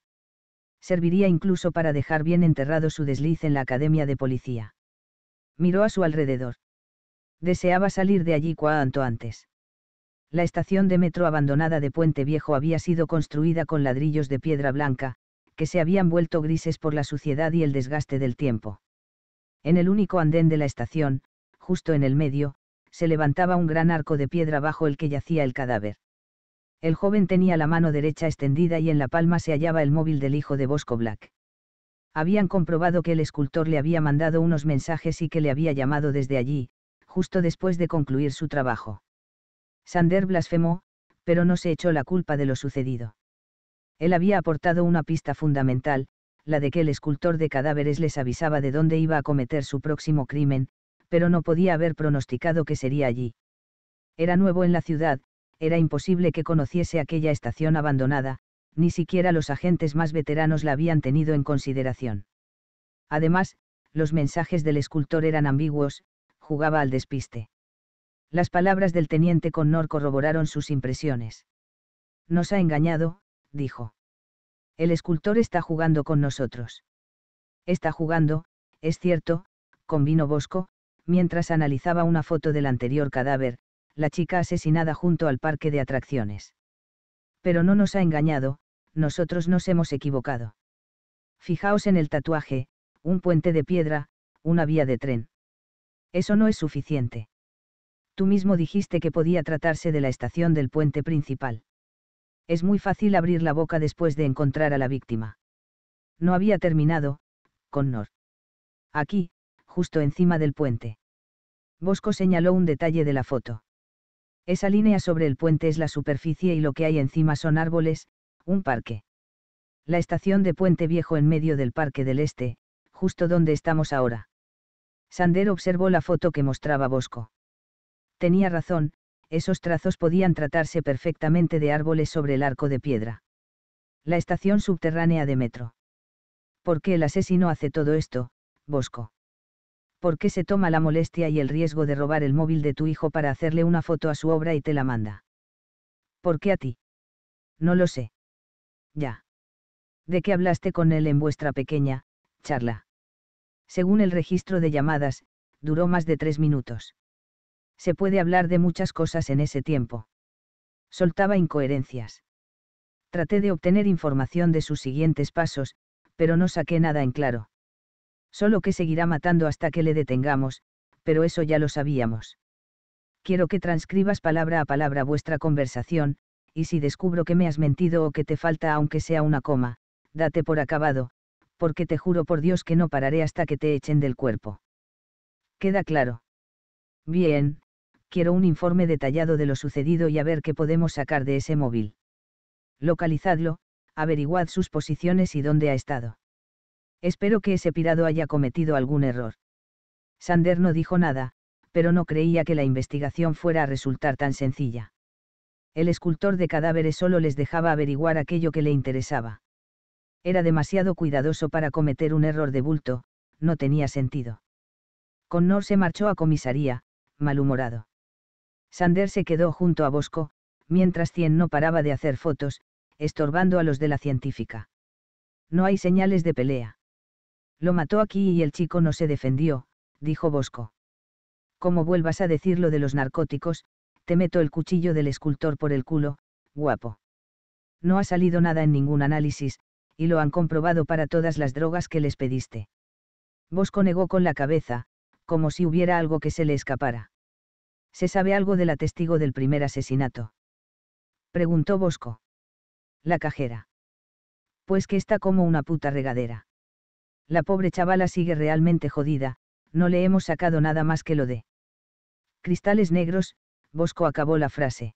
Serviría incluso para dejar bien enterrado su desliz en la Academia de Policía. Miró a su alrededor. Deseaba salir de allí cuanto antes. La estación de metro abandonada de Puente Viejo había sido construida con ladrillos de piedra blanca, que se habían vuelto grises por la suciedad y el desgaste del tiempo. En el único andén de la estación, justo en el medio, se levantaba un gran arco de piedra bajo el que yacía el cadáver. El joven tenía la mano derecha extendida y en la palma se hallaba el móvil del hijo de Bosco Black. Habían comprobado que el escultor le había mandado unos mensajes y que le había llamado desde allí, justo después de concluir su trabajo. Sander blasfemó, pero no se echó la culpa de lo sucedido. Él había aportado una pista fundamental, la de que el escultor de cadáveres les avisaba de dónde iba a cometer su próximo crimen, pero no podía haber pronosticado que sería allí. Era nuevo en la ciudad, era imposible que conociese aquella estación abandonada, ni siquiera los agentes más veteranos la habían tenido en consideración. Además, los mensajes del escultor eran ambiguos, jugaba al despiste. Las palabras del teniente Connor corroboraron sus impresiones. Nos ha engañado, dijo. El escultor está jugando con nosotros. Está jugando, es cierto, convino Bosco, mientras analizaba una foto del anterior cadáver, la chica asesinada junto al parque de atracciones. Pero no nos ha engañado, nosotros nos hemos equivocado. Fijaos en el tatuaje, un puente de piedra, una vía de tren. Eso no es suficiente. Tú mismo dijiste que podía tratarse de la estación del puente principal. Es muy fácil abrir la boca después de encontrar a la víctima. No había terminado, con Nor. Aquí, justo encima del puente. Bosco señaló un detalle de la foto. Esa línea sobre el puente es la superficie y lo que hay encima son árboles, un parque. La estación de Puente Viejo en medio del Parque del Este, justo donde estamos ahora. Sander observó la foto que mostraba Bosco. Tenía razón, esos trazos podían tratarse perfectamente de árboles sobre el arco de piedra. La estación subterránea de metro. ¿Por qué el asesino hace todo esto, Bosco? ¿por qué se toma la molestia y el riesgo de robar el móvil de tu hijo para hacerle una foto a su obra y te la manda? ¿Por qué a ti? No lo sé. Ya. ¿De qué hablaste con él en vuestra pequeña charla? Según el registro de llamadas, duró más de tres minutos. Se puede hablar de muchas cosas en ese tiempo. Soltaba incoherencias. Traté de obtener información de sus siguientes pasos, pero no saqué nada en claro Solo que seguirá matando hasta que le detengamos, pero eso ya lo sabíamos. Quiero que transcribas palabra a palabra vuestra conversación, y si descubro que me has mentido o que te falta aunque sea una coma, date por acabado, porque te juro por Dios que no pararé hasta que te echen del cuerpo. ¿Queda claro? Bien, quiero un informe detallado de lo sucedido y a ver qué podemos sacar de ese móvil. Localizadlo, averiguad sus posiciones y dónde ha estado. Espero que ese pirado haya cometido algún error. Sander no dijo nada, pero no creía que la investigación fuera a resultar tan sencilla. El escultor de cadáveres solo les dejaba averiguar aquello que le interesaba. Era demasiado cuidadoso para cometer un error de bulto, no tenía sentido. Connor se marchó a comisaría, malhumorado. Sander se quedó junto a Bosco, mientras Cien no paraba de hacer fotos, estorbando a los de la científica. No hay señales de pelea. Lo mató aquí y el chico no se defendió, dijo Bosco. Como vuelvas a decir lo de los narcóticos, te meto el cuchillo del escultor por el culo, guapo. No ha salido nada en ningún análisis, y lo han comprobado para todas las drogas que les pediste. Bosco negó con la cabeza, como si hubiera algo que se le escapara. ¿Se sabe algo de la testigo del primer asesinato? Preguntó Bosco. La cajera. Pues que está como una puta regadera la pobre chavala sigue realmente jodida, no le hemos sacado nada más que lo de. Cristales negros, Bosco acabó la frase.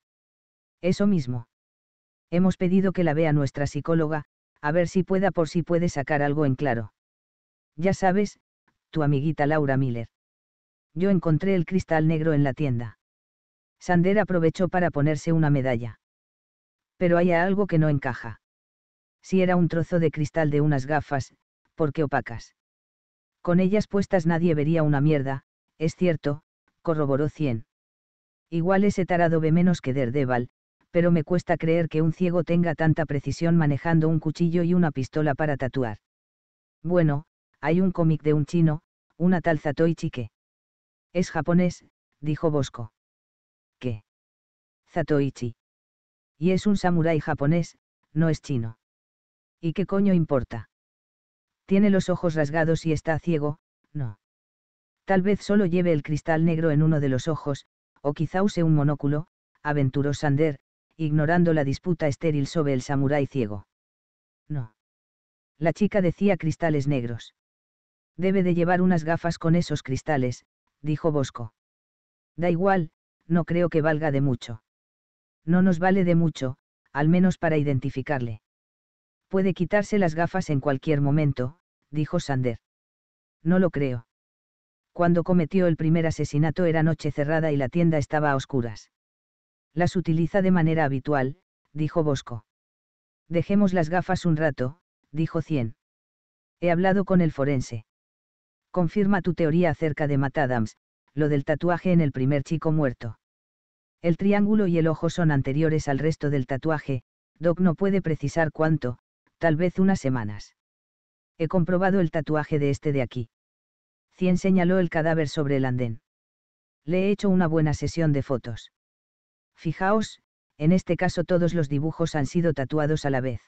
Eso mismo. Hemos pedido que la vea nuestra psicóloga, a ver si pueda por si puede sacar algo en claro. Ya sabes, tu amiguita Laura Miller. Yo encontré el cristal negro en la tienda. Sander aprovechó para ponerse una medalla. Pero hay algo que no encaja. Si era un trozo de cristal de unas gafas, porque opacas. Con ellas puestas nadie vería una mierda, es cierto, corroboró Cien. Igual ese tarado ve menos que Derdeval, pero me cuesta creer que un ciego tenga tanta precisión manejando un cuchillo y una pistola para tatuar. Bueno, hay un cómic de un chino, una tal Zatoichi que. Es japonés, dijo Bosco. ¿Qué? Zatoichi. Y es un samurái japonés, no es chino. ¿Y qué coño importa? tiene los ojos rasgados y está ciego, no. Tal vez solo lleve el cristal negro en uno de los ojos, o quizá use un monóculo, aventuró Sander, ignorando la disputa estéril sobre el samurái ciego. No. La chica decía cristales negros. Debe de llevar unas gafas con esos cristales, dijo Bosco. Da igual, no creo que valga de mucho. No nos vale de mucho, al menos para identificarle. Puede quitarse las gafas en cualquier momento, dijo Sander. No lo creo. Cuando cometió el primer asesinato era noche cerrada y la tienda estaba a oscuras. Las utiliza de manera habitual, dijo Bosco. Dejemos las gafas un rato, dijo Cien. He hablado con el forense. Confirma tu teoría acerca de Matadams, Adams, lo del tatuaje en el primer chico muerto. El triángulo y el ojo son anteriores al resto del tatuaje, Doc no puede precisar cuánto, tal vez unas semanas. He comprobado el tatuaje de este de aquí. Cien señaló el cadáver sobre el andén. Le he hecho una buena sesión de fotos. Fijaos, en este caso todos los dibujos han sido tatuados a la vez.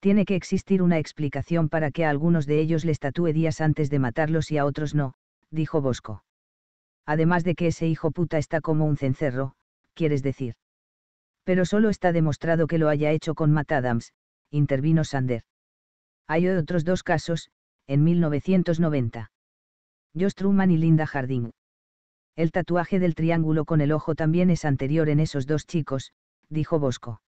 Tiene que existir una explicación para que a algunos de ellos les tatúe días antes de matarlos y a otros no, dijo Bosco. Además de que ese hijo puta está como un cencerro, quieres decir. Pero solo está demostrado que lo haya hecho con Matt Adams, intervino Sander. Hay otros dos casos, en 1990. Josh Truman y Linda Harding. El tatuaje del triángulo con el ojo también es anterior en esos dos chicos, dijo Bosco.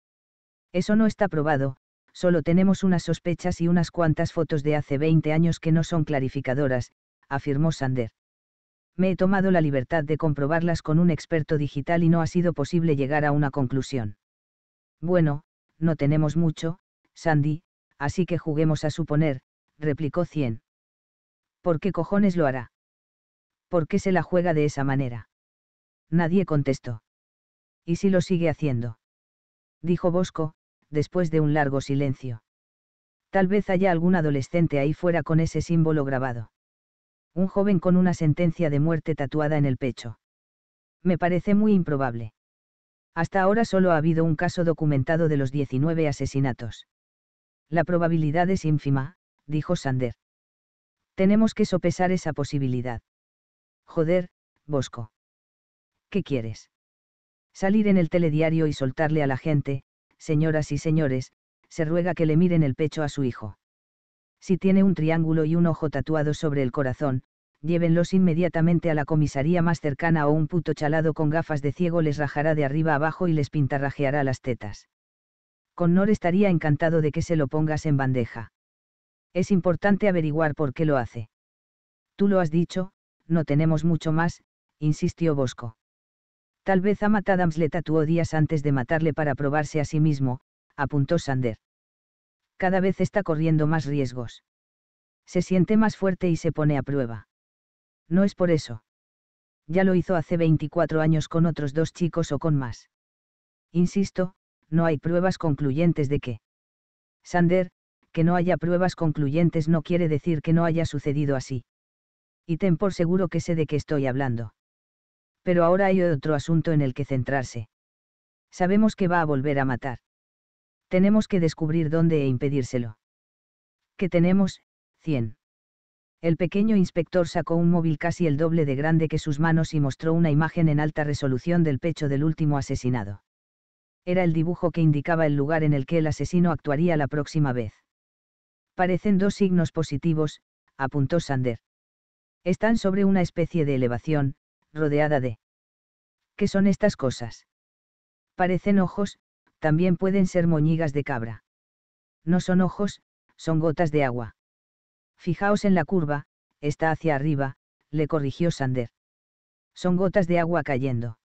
Eso no está probado, solo tenemos unas sospechas y unas cuantas fotos de hace 20 años que no son clarificadoras, afirmó Sander. Me he tomado la libertad de comprobarlas con un experto digital y no ha sido posible llegar a una conclusión. Bueno, no tenemos mucho, Sandy, así que juguemos a suponer, replicó Cien. ¿Por qué cojones lo hará? ¿Por qué se la juega de esa manera? Nadie contestó. ¿Y si lo sigue haciendo? Dijo Bosco, después de un largo silencio. Tal vez haya algún adolescente ahí fuera con ese símbolo grabado. Un joven con una sentencia de muerte tatuada en el pecho. Me parece muy improbable. Hasta ahora solo ha habido un caso documentado de los 19 asesinatos. La probabilidad es ínfima, dijo Sander. Tenemos que sopesar esa posibilidad. Joder, Bosco. ¿Qué quieres? Salir en el telediario y soltarle a la gente, señoras y señores, se ruega que le miren el pecho a su hijo. Si tiene un triángulo y un ojo tatuado sobre el corazón, llévenlos inmediatamente a la comisaría más cercana o un puto chalado con gafas de ciego les rajará de arriba abajo y les pintarrajeará las tetas. Connor estaría encantado de que se lo pongas en bandeja. Es importante averiguar por qué lo hace. Tú lo has dicho, no tenemos mucho más, insistió Bosco. Tal vez Matt Adams le tatuó días antes de matarle para probarse a sí mismo, apuntó Sander. Cada vez está corriendo más riesgos. Se siente más fuerte y se pone a prueba. No es por eso. Ya lo hizo hace 24 años con otros dos chicos o con más. Insisto, no hay pruebas concluyentes de que. Sander, que no haya pruebas concluyentes no quiere decir que no haya sucedido así. Y ten por seguro que sé de qué estoy hablando. Pero ahora hay otro asunto en el que centrarse. Sabemos que va a volver a matar. Tenemos que descubrir dónde e impedírselo. ¿Qué tenemos, 100. El pequeño inspector sacó un móvil casi el doble de grande que sus manos y mostró una imagen en alta resolución del pecho del último asesinado era el dibujo que indicaba el lugar en el que el asesino actuaría la próxima vez. Parecen dos signos positivos, apuntó Sander. Están sobre una especie de elevación, rodeada de... ¿Qué son estas cosas? Parecen ojos, también pueden ser moñigas de cabra. No son ojos, son gotas de agua. Fijaos en la curva, está hacia arriba, le corrigió Sander. Son gotas de agua cayendo.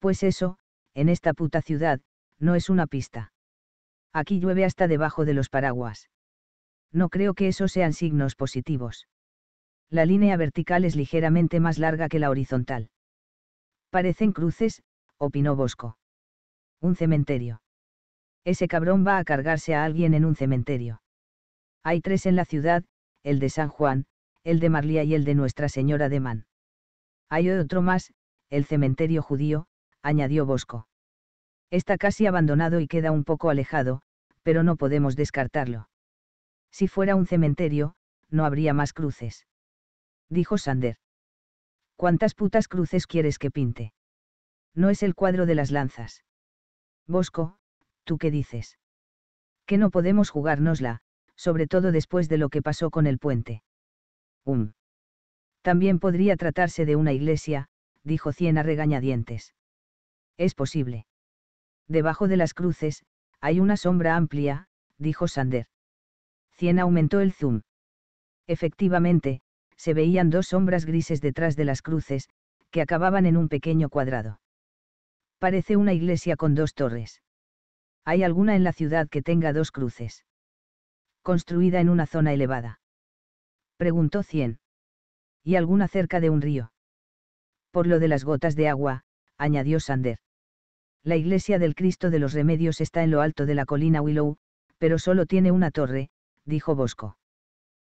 Pues eso, en esta puta ciudad, no es una pista. Aquí llueve hasta debajo de los paraguas. No creo que esos sean signos positivos. La línea vertical es ligeramente más larga que la horizontal. Parecen cruces, opinó Bosco. Un cementerio. Ese cabrón va a cargarse a alguien en un cementerio. Hay tres en la ciudad, el de San Juan, el de Marlía y el de Nuestra Señora de Man. Hay otro más, el cementerio judío, añadió Bosco. Está casi abandonado y queda un poco alejado, pero no podemos descartarlo. Si fuera un cementerio, no habría más cruces. Dijo Sander. ¿Cuántas putas cruces quieres que pinte? No es el cuadro de las lanzas. Bosco, ¿tú qué dices? Que no podemos jugárnosla, sobre todo después de lo que pasó con el puente. Um. También podría tratarse de una iglesia, dijo Cien regañadientes. Es posible. Debajo de las cruces, hay una sombra amplia, dijo Sander. Cien aumentó el zoom. Efectivamente, se veían dos sombras grises detrás de las cruces, que acababan en un pequeño cuadrado. Parece una iglesia con dos torres. ¿Hay alguna en la ciudad que tenga dos cruces? Construida en una zona elevada. Preguntó Cien. ¿Y alguna cerca de un río? Por lo de las gotas de agua, añadió Sander. La iglesia del Cristo de los Remedios está en lo alto de la colina Willow, pero solo tiene una torre, dijo Bosco.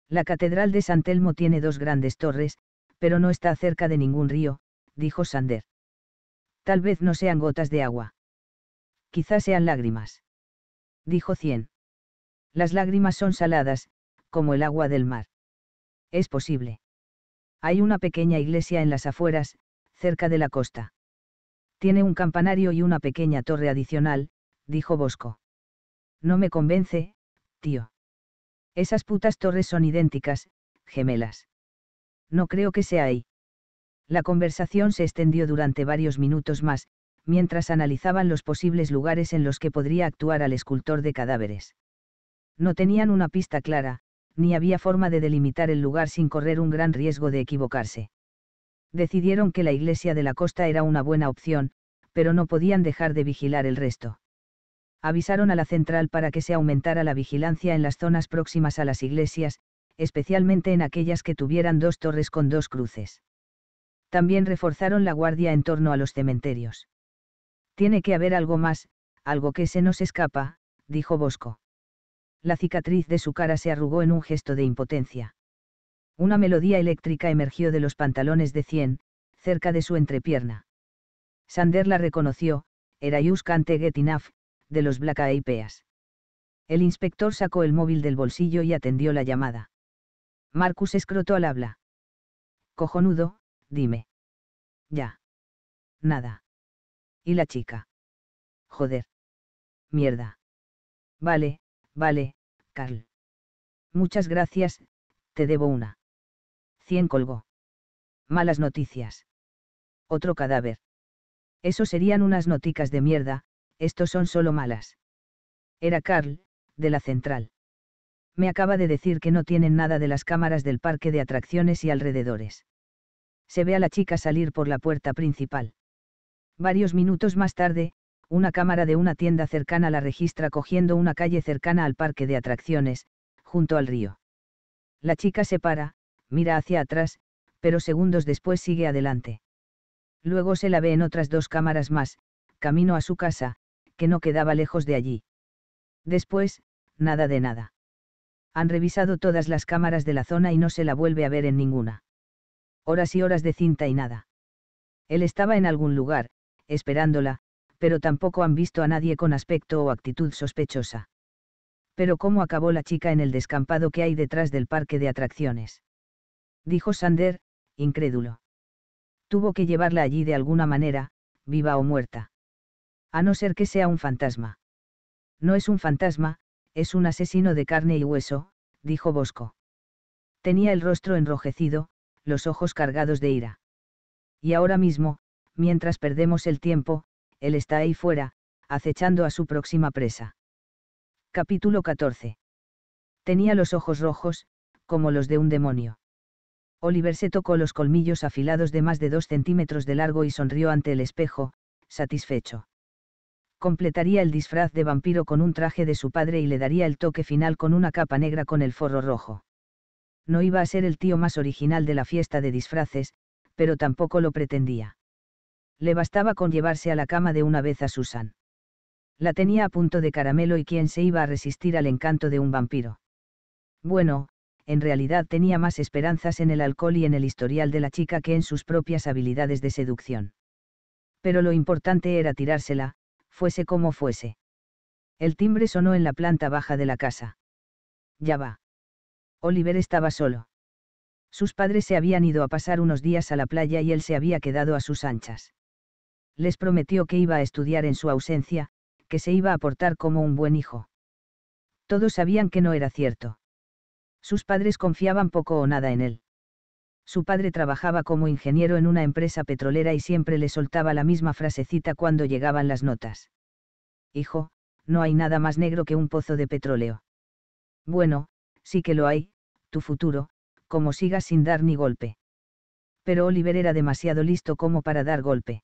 La catedral de San Telmo tiene dos grandes torres, pero no está cerca de ningún río, dijo Sander. Tal vez no sean gotas de agua. Quizás sean lágrimas. Dijo Cien. Las lágrimas son saladas, como el agua del mar. Es posible. Hay una pequeña iglesia en las afueras, cerca de la costa. Tiene un campanario y una pequeña torre adicional, dijo Bosco. No me convence, tío. Esas putas torres son idénticas, gemelas. No creo que sea ahí. La conversación se extendió durante varios minutos más, mientras analizaban los posibles lugares en los que podría actuar al escultor de cadáveres. No tenían una pista clara, ni había forma de delimitar el lugar sin correr un gran riesgo de equivocarse decidieron que la iglesia de la costa era una buena opción, pero no podían dejar de vigilar el resto. Avisaron a la central para que se aumentara la vigilancia en las zonas próximas a las iglesias, especialmente en aquellas que tuvieran dos torres con dos cruces. También reforzaron la guardia en torno a los cementerios. Tiene que haber algo más, algo que se nos escapa, dijo Bosco. La cicatriz de su cara se arrugó en un gesto de impotencia. Una melodía eléctrica emergió de los pantalones de Cien, cerca de su entrepierna. Sander la reconoció, era Yuskante Getinaf, de los Black Eyed El inspector sacó el móvil del bolsillo y atendió la llamada. Marcus escrotó al habla. Cojonudo, dime. Ya. Nada. ¿Y la chica? Joder. Mierda. Vale, vale, Carl. Muchas gracias, te debo una. Cien colgó. Malas noticias. Otro cadáver. Eso serían unas noticas de mierda, estos son solo malas. Era Carl, de la central. Me acaba de decir que no tienen nada de las cámaras del parque de atracciones y alrededores. Se ve a la chica salir por la puerta principal. Varios minutos más tarde, una cámara de una tienda cercana la registra cogiendo una calle cercana al parque de atracciones, junto al río. La chica se para, mira hacia atrás, pero segundos después sigue adelante. Luego se la ve en otras dos cámaras más, camino a su casa, que no quedaba lejos de allí. Después, nada de nada. Han revisado todas las cámaras de la zona y no se la vuelve a ver en ninguna. Horas y horas de cinta y nada. Él estaba en algún lugar, esperándola, pero tampoco han visto a nadie con aspecto o actitud sospechosa. Pero ¿cómo acabó la chica en el descampado que hay detrás del parque de atracciones? dijo Sander, incrédulo. Tuvo que llevarla allí de alguna manera, viva o muerta. A no ser que sea un fantasma. No es un fantasma, es un asesino de carne y hueso, dijo Bosco. Tenía el rostro enrojecido, los ojos cargados de ira. Y ahora mismo, mientras perdemos el tiempo, él está ahí fuera, acechando a su próxima presa. Capítulo 14. Tenía los ojos rojos, como los de un demonio. Oliver se tocó los colmillos afilados de más de dos centímetros de largo y sonrió ante el espejo, satisfecho. Completaría el disfraz de vampiro con un traje de su padre y le daría el toque final con una capa negra con el forro rojo. No iba a ser el tío más original de la fiesta de disfraces, pero tampoco lo pretendía. Le bastaba con llevarse a la cama de una vez a Susan. La tenía a punto de caramelo y quién se iba a resistir al encanto de un vampiro. Bueno, en realidad tenía más esperanzas en el alcohol y en el historial de la chica que en sus propias habilidades de seducción. Pero lo importante era tirársela, fuese como fuese. El timbre sonó en la planta baja de la casa. Ya va. Oliver estaba solo. Sus padres se habían ido a pasar unos días a la playa y él se había quedado a sus anchas. Les prometió que iba a estudiar en su ausencia, que se iba a portar como un buen hijo. Todos sabían que no era cierto sus padres confiaban poco o nada en él. Su padre trabajaba como ingeniero en una empresa petrolera y siempre le soltaba la misma frasecita cuando llegaban las notas. Hijo, no hay nada más negro que un pozo de petróleo. Bueno, sí que lo hay, tu futuro, como sigas sin dar ni golpe. Pero Oliver era demasiado listo como para dar golpe.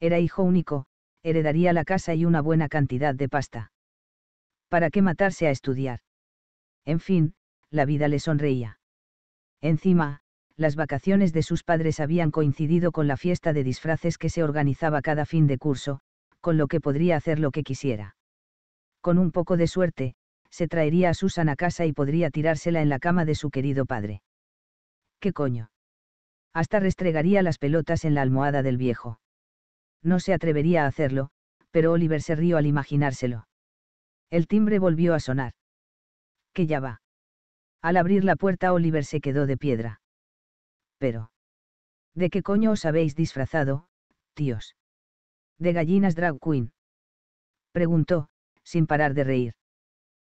Era hijo único, heredaría la casa y una buena cantidad de pasta. ¿Para qué matarse a estudiar? En fin, la vida le sonreía. Encima, las vacaciones de sus padres habían coincidido con la fiesta de disfraces que se organizaba cada fin de curso, con lo que podría hacer lo que quisiera. Con un poco de suerte, se traería a Susan a casa y podría tirársela en la cama de su querido padre. ¿Qué coño? Hasta restregaría las pelotas en la almohada del viejo. No se atrevería a hacerlo, pero Oliver se rió al imaginárselo. El timbre volvió a sonar. Que ya va. Al abrir la puerta Oliver se quedó de piedra. Pero. ¿De qué coño os habéis disfrazado, tíos? ¿De gallinas drag queen? Preguntó, sin parar de reír.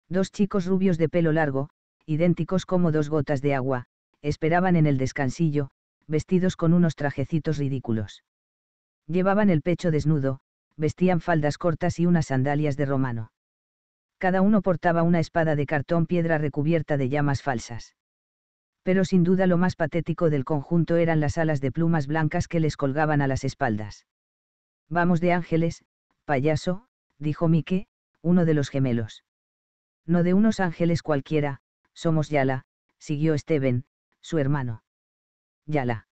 Dos chicos rubios de pelo largo, idénticos como dos gotas de agua, esperaban en el descansillo, vestidos con unos trajecitos ridículos. Llevaban el pecho desnudo, vestían faldas cortas y unas sandalias de romano cada uno portaba una espada de cartón piedra recubierta de llamas falsas. Pero sin duda lo más patético del conjunto eran las alas de plumas blancas que les colgaban a las espaldas. Vamos de ángeles, payaso, dijo Mike, uno de los gemelos. No de unos ángeles cualquiera, somos Yala, siguió Steven, su hermano. Yala.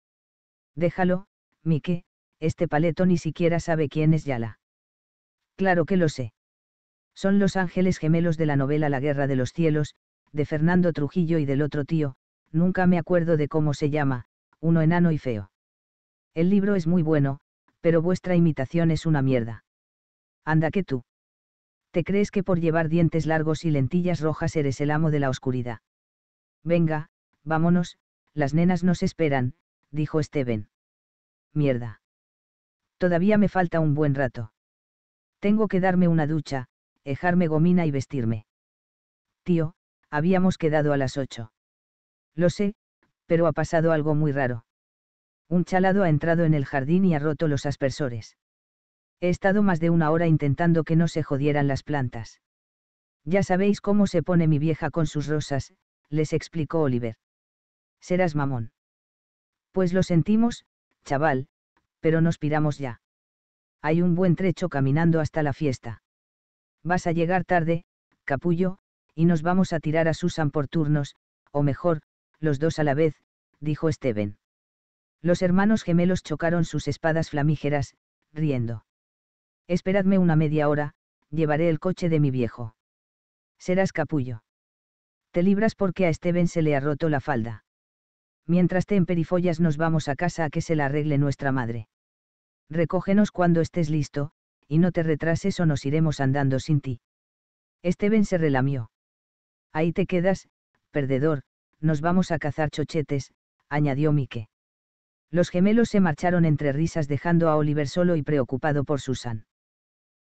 Déjalo, Mike, este paleto ni siquiera sabe quién es Yala. Claro que lo sé son los ángeles gemelos de la novela La Guerra de los Cielos, de Fernando Trujillo y del otro tío, nunca me acuerdo de cómo se llama, uno enano y feo. El libro es muy bueno, pero vuestra imitación es una mierda. Anda que tú. Te crees que por llevar dientes largos y lentillas rojas eres el amo de la oscuridad. Venga, vámonos, las nenas nos esperan, dijo Esteban. Mierda. Todavía me falta un buen rato. Tengo que darme una ducha, ejarme gomina y vestirme. Tío, habíamos quedado a las ocho. Lo sé, pero ha pasado algo muy raro. Un chalado ha entrado en el jardín y ha roto los aspersores. He estado más de una hora intentando que no se jodieran las plantas. Ya sabéis cómo se pone mi vieja con sus rosas, les explicó Oliver. Serás mamón. Pues lo sentimos, chaval, pero nos piramos ya. Hay un buen trecho caminando hasta la fiesta vas a llegar tarde, capullo, y nos vamos a tirar a Susan por turnos, o mejor, los dos a la vez, dijo Steven. Los hermanos gemelos chocaron sus espadas flamígeras, riendo. Esperadme una media hora, llevaré el coche de mi viejo. Serás capullo. Te libras porque a Steven se le ha roto la falda. Mientras te emperifollas nos vamos a casa a que se la arregle nuestra madre. Recógenos cuando estés listo, y no te retrases o nos iremos andando sin ti. Esteban se relamió. Ahí te quedas, perdedor, nos vamos a cazar chochetes, añadió Mike. Los gemelos se marcharon entre risas dejando a Oliver solo y preocupado por Susan.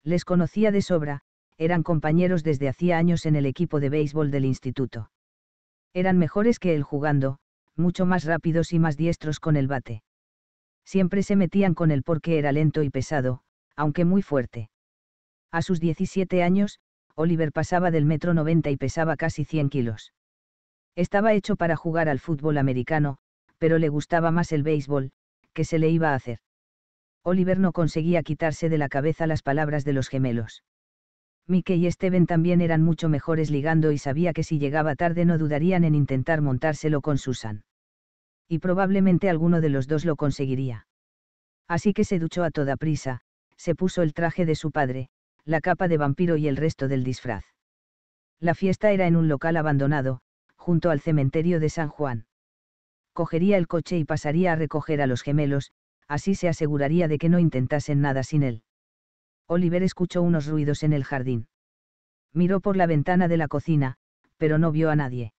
Les conocía de sobra, eran compañeros desde hacía años en el equipo de béisbol del instituto. Eran mejores que él jugando, mucho más rápidos y más diestros con el bate. Siempre se metían con él porque era lento y pesado, aunque muy fuerte. A sus 17 años, Oliver pasaba del metro 90 y pesaba casi 100 kilos. Estaba hecho para jugar al fútbol americano, pero le gustaba más el béisbol, que se le iba a hacer. Oliver no conseguía quitarse de la cabeza las palabras de los gemelos. Mike y Steven también eran mucho mejores ligando y sabía que si llegaba tarde no dudarían en intentar montárselo con Susan. Y probablemente alguno de los dos lo conseguiría. Así que se duchó a toda prisa, se puso el traje de su padre, la capa de vampiro y el resto del disfraz. La fiesta era en un local abandonado, junto al cementerio de San Juan. Cogería el coche y pasaría a recoger a los gemelos, así se aseguraría de que no intentasen nada sin él. Oliver escuchó unos ruidos en el jardín. Miró por la ventana de la cocina, pero no vio a nadie.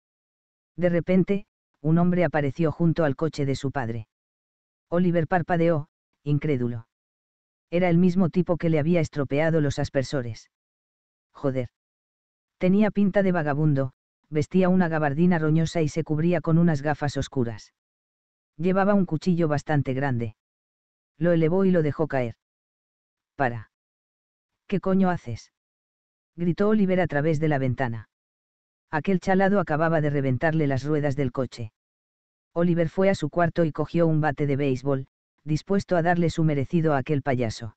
De repente, un hombre apareció junto al coche de su padre. Oliver parpadeó, incrédulo. Era el mismo tipo que le había estropeado los aspersores. Joder. Tenía pinta de vagabundo, vestía una gabardina roñosa y se cubría con unas gafas oscuras. Llevaba un cuchillo bastante grande. Lo elevó y lo dejó caer. Para. ¿Qué coño haces? gritó Oliver a través de la ventana. Aquel chalado acababa de reventarle las ruedas del coche. Oliver fue a su cuarto y cogió un bate de béisbol, dispuesto a darle su merecido a aquel payaso.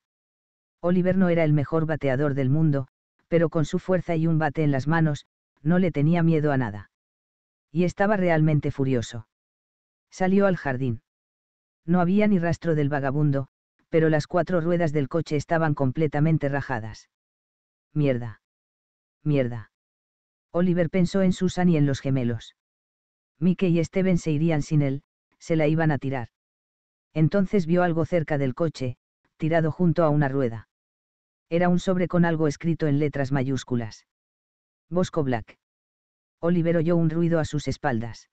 Oliver no era el mejor bateador del mundo, pero con su fuerza y un bate en las manos, no le tenía miedo a nada. Y estaba realmente furioso. Salió al jardín. No había ni rastro del vagabundo, pero las cuatro ruedas del coche estaban completamente rajadas. Mierda. Mierda. Oliver pensó en Susan y en los gemelos. Mike y Steven se irían sin él, se la iban a tirar. Entonces vio algo cerca del coche, tirado junto a una rueda. Era un sobre con algo escrito en letras mayúsculas. Bosco Black. Oliver oyó un ruido a sus espaldas.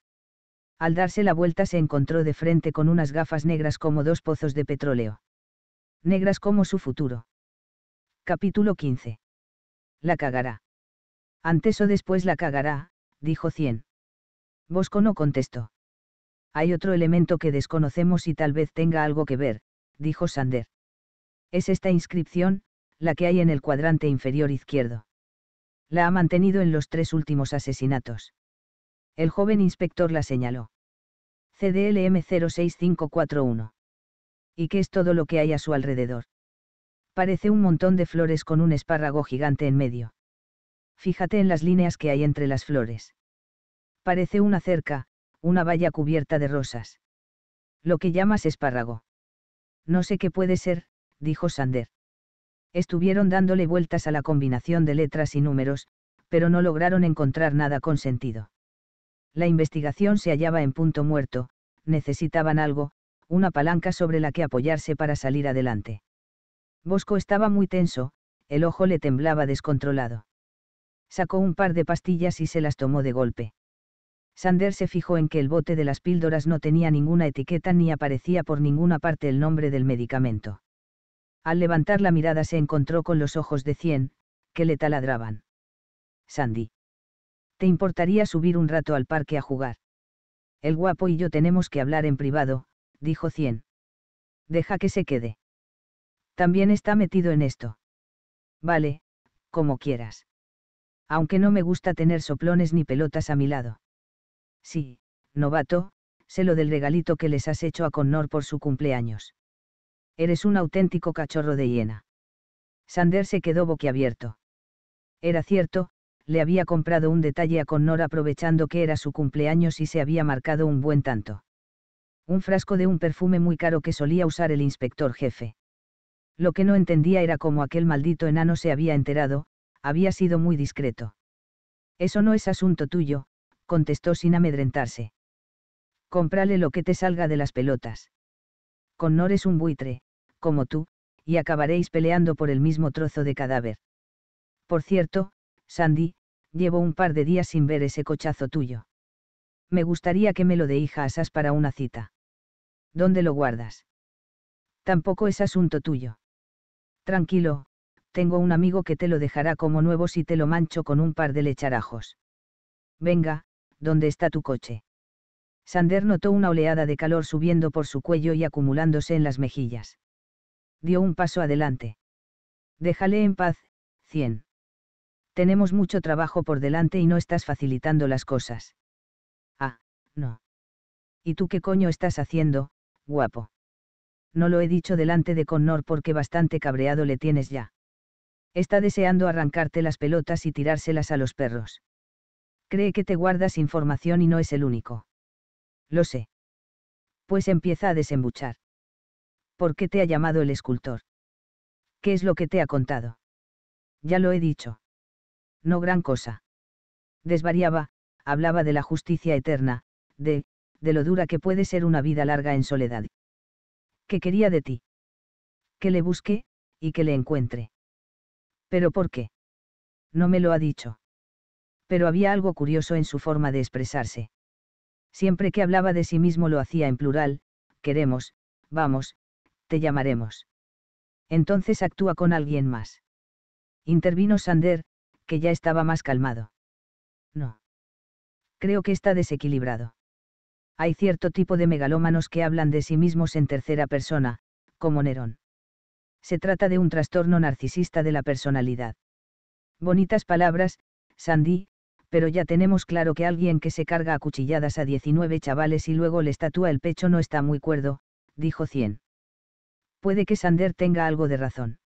Al darse la vuelta se encontró de frente con unas gafas negras como dos pozos de petróleo. Negras como su futuro. Capítulo 15. La cagará. Antes o después la cagará, dijo Cien. Bosco no contestó. Hay otro elemento que desconocemos y tal vez tenga algo que ver, dijo Sander. Es esta inscripción, la que hay en el cuadrante inferior izquierdo. La ha mantenido en los tres últimos asesinatos. El joven inspector la señaló. CDLM 06541. ¿Y qué es todo lo que hay a su alrededor? Parece un montón de flores con un espárrago gigante en medio. Fíjate en las líneas que hay entre las flores. Parece una cerca, una valla cubierta de rosas. Lo que llamas espárrago. No sé qué puede ser, dijo Sander. Estuvieron dándole vueltas a la combinación de letras y números, pero no lograron encontrar nada con sentido. La investigación se hallaba en punto muerto, necesitaban algo, una palanca sobre la que apoyarse para salir adelante. Bosco estaba muy tenso, el ojo le temblaba descontrolado. Sacó un par de pastillas y se las tomó de golpe. Sander se fijó en que el bote de las píldoras no tenía ninguna etiqueta ni aparecía por ninguna parte el nombre del medicamento. Al levantar la mirada se encontró con los ojos de Cien, que le taladraban. Sandy. ¿Te importaría subir un rato al parque a jugar? El guapo y yo tenemos que hablar en privado, dijo Cien. Deja que se quede. También está metido en esto. Vale, como quieras. Aunque no me gusta tener soplones ni pelotas a mi lado. Sí, novato, sé lo del regalito que les has hecho a Connor por su cumpleaños. Eres un auténtico cachorro de hiena. Sander se quedó boquiabierto. Era cierto, le había comprado un detalle a Connor aprovechando que era su cumpleaños y se había marcado un buen tanto. Un frasco de un perfume muy caro que solía usar el inspector jefe. Lo que no entendía era cómo aquel maldito enano se había enterado, había sido muy discreto. Eso no es asunto tuyo, contestó sin amedrentarse. Cómprale lo que te salga de las pelotas. Connor es un buitre, como tú, y acabaréis peleando por el mismo trozo de cadáver. Por cierto, Sandy, llevo un par de días sin ver ese cochazo tuyo. Me gustaría que me lo de hija asas para una cita. ¿Dónde lo guardas? Tampoco es asunto tuyo. Tranquilo, tengo un amigo que te lo dejará como nuevo si te lo mancho con un par de lecharajos. Venga, ¿dónde está tu coche? Sander notó una oleada de calor subiendo por su cuello y acumulándose en las mejillas. Dio un paso adelante. Déjale en paz, 100. Tenemos mucho trabajo por delante y no estás facilitando las cosas. Ah, no. ¿Y tú qué coño estás haciendo, guapo? No lo he dicho delante de Connor porque bastante cabreado le tienes ya. Está deseando arrancarte las pelotas y tirárselas a los perros. Cree que te guardas información y no es el único. Lo sé. Pues empieza a desembuchar. ¿Por qué te ha llamado el escultor? ¿Qué es lo que te ha contado? Ya lo he dicho. No gran cosa. Desvariaba, hablaba de la justicia eterna, de, de lo dura que puede ser una vida larga en soledad. ¿Qué quería de ti? Que le busque, y que le encuentre. ¿Pero por qué? No me lo ha dicho pero había algo curioso en su forma de expresarse. Siempre que hablaba de sí mismo lo hacía en plural, queremos, vamos, te llamaremos. Entonces actúa con alguien más. Intervino Sander, que ya estaba más calmado. No. Creo que está desequilibrado. Hay cierto tipo de megalómanos que hablan de sí mismos en tercera persona, como Nerón. Se trata de un trastorno narcisista de la personalidad. Bonitas palabras, Sandy, pero ya tenemos claro que alguien que se carga a cuchilladas a 19 chavales y luego les tatúa el pecho no está muy cuerdo, dijo Cien. Puede que Sander tenga algo de razón.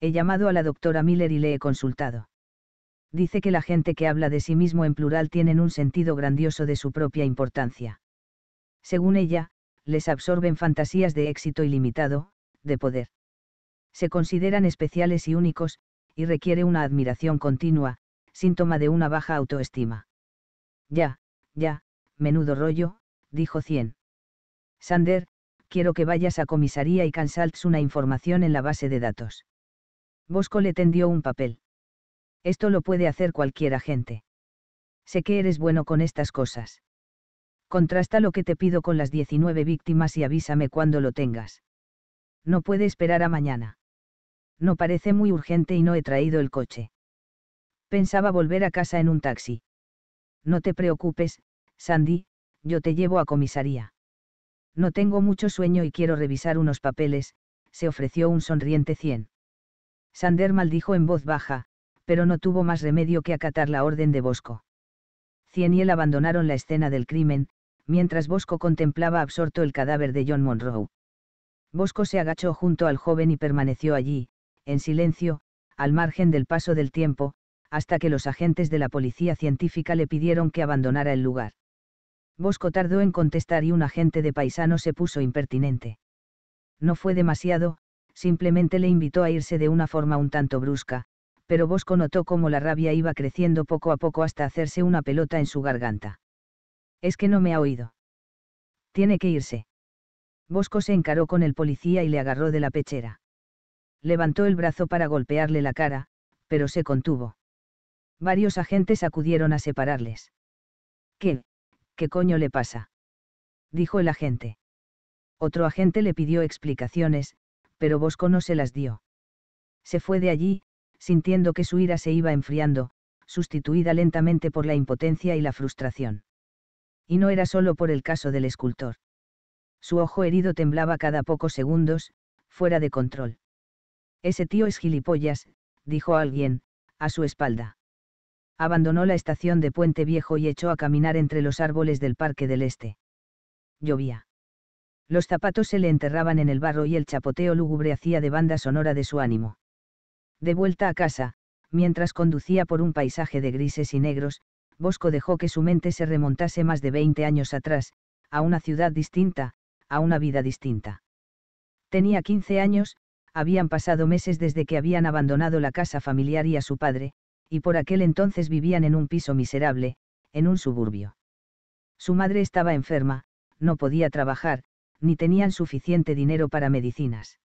He llamado a la doctora Miller y le he consultado. Dice que la gente que habla de sí mismo en plural tienen un sentido grandioso de su propia importancia. Según ella, les absorben fantasías de éxito ilimitado, de poder. Se consideran especiales y únicos, y requiere una admiración continua, síntoma de una baja autoestima. Ya, ya, menudo rollo, dijo Cien. Sander, quiero que vayas a comisaría y consultes una información en la base de datos. Bosco le tendió un papel. Esto lo puede hacer cualquier agente. Sé que eres bueno con estas cosas. Contrasta lo que te pido con las 19 víctimas y avísame cuando lo tengas. No puede esperar a mañana. No parece muy urgente y no he traído el coche pensaba volver a casa en un taxi. No te preocupes, Sandy, yo te llevo a comisaría. No tengo mucho sueño y quiero revisar unos papeles, se ofreció un sonriente cien. Sander maldijo en voz baja, pero no tuvo más remedio que acatar la orden de Bosco. Cien y él abandonaron la escena del crimen, mientras Bosco contemplaba absorto el cadáver de John Monroe. Bosco se agachó junto al joven y permaneció allí, en silencio, al margen del paso del tiempo, hasta que los agentes de la policía científica le pidieron que abandonara el lugar. Bosco tardó en contestar y un agente de paisano se puso impertinente. No fue demasiado, simplemente le invitó a irse de una forma un tanto brusca, pero Bosco notó cómo la rabia iba creciendo poco a poco hasta hacerse una pelota en su garganta. Es que no me ha oído. Tiene que irse. Bosco se encaró con el policía y le agarró de la pechera. Levantó el brazo para golpearle la cara, pero se contuvo varios agentes acudieron a separarles. ¿Qué? ¿Qué coño le pasa? dijo el agente. Otro agente le pidió explicaciones, pero Bosco no se las dio. Se fue de allí, sintiendo que su ira se iba enfriando, sustituida lentamente por la impotencia y la frustración. Y no era solo por el caso del escultor. Su ojo herido temblaba cada pocos segundos, fuera de control. Ese tío es gilipollas, dijo alguien, a su espalda abandonó la estación de Puente Viejo y echó a caminar entre los árboles del Parque del Este. Llovía. Los zapatos se le enterraban en el barro y el chapoteo lúgubre hacía de banda sonora de su ánimo. De vuelta a casa, mientras conducía por un paisaje de grises y negros, Bosco dejó que su mente se remontase más de 20 años atrás, a una ciudad distinta, a una vida distinta. Tenía 15 años, habían pasado meses desde que habían abandonado la casa familiar y a su padre, y por aquel entonces vivían en un piso miserable, en un suburbio. Su madre estaba enferma, no podía trabajar, ni tenían suficiente dinero para medicinas.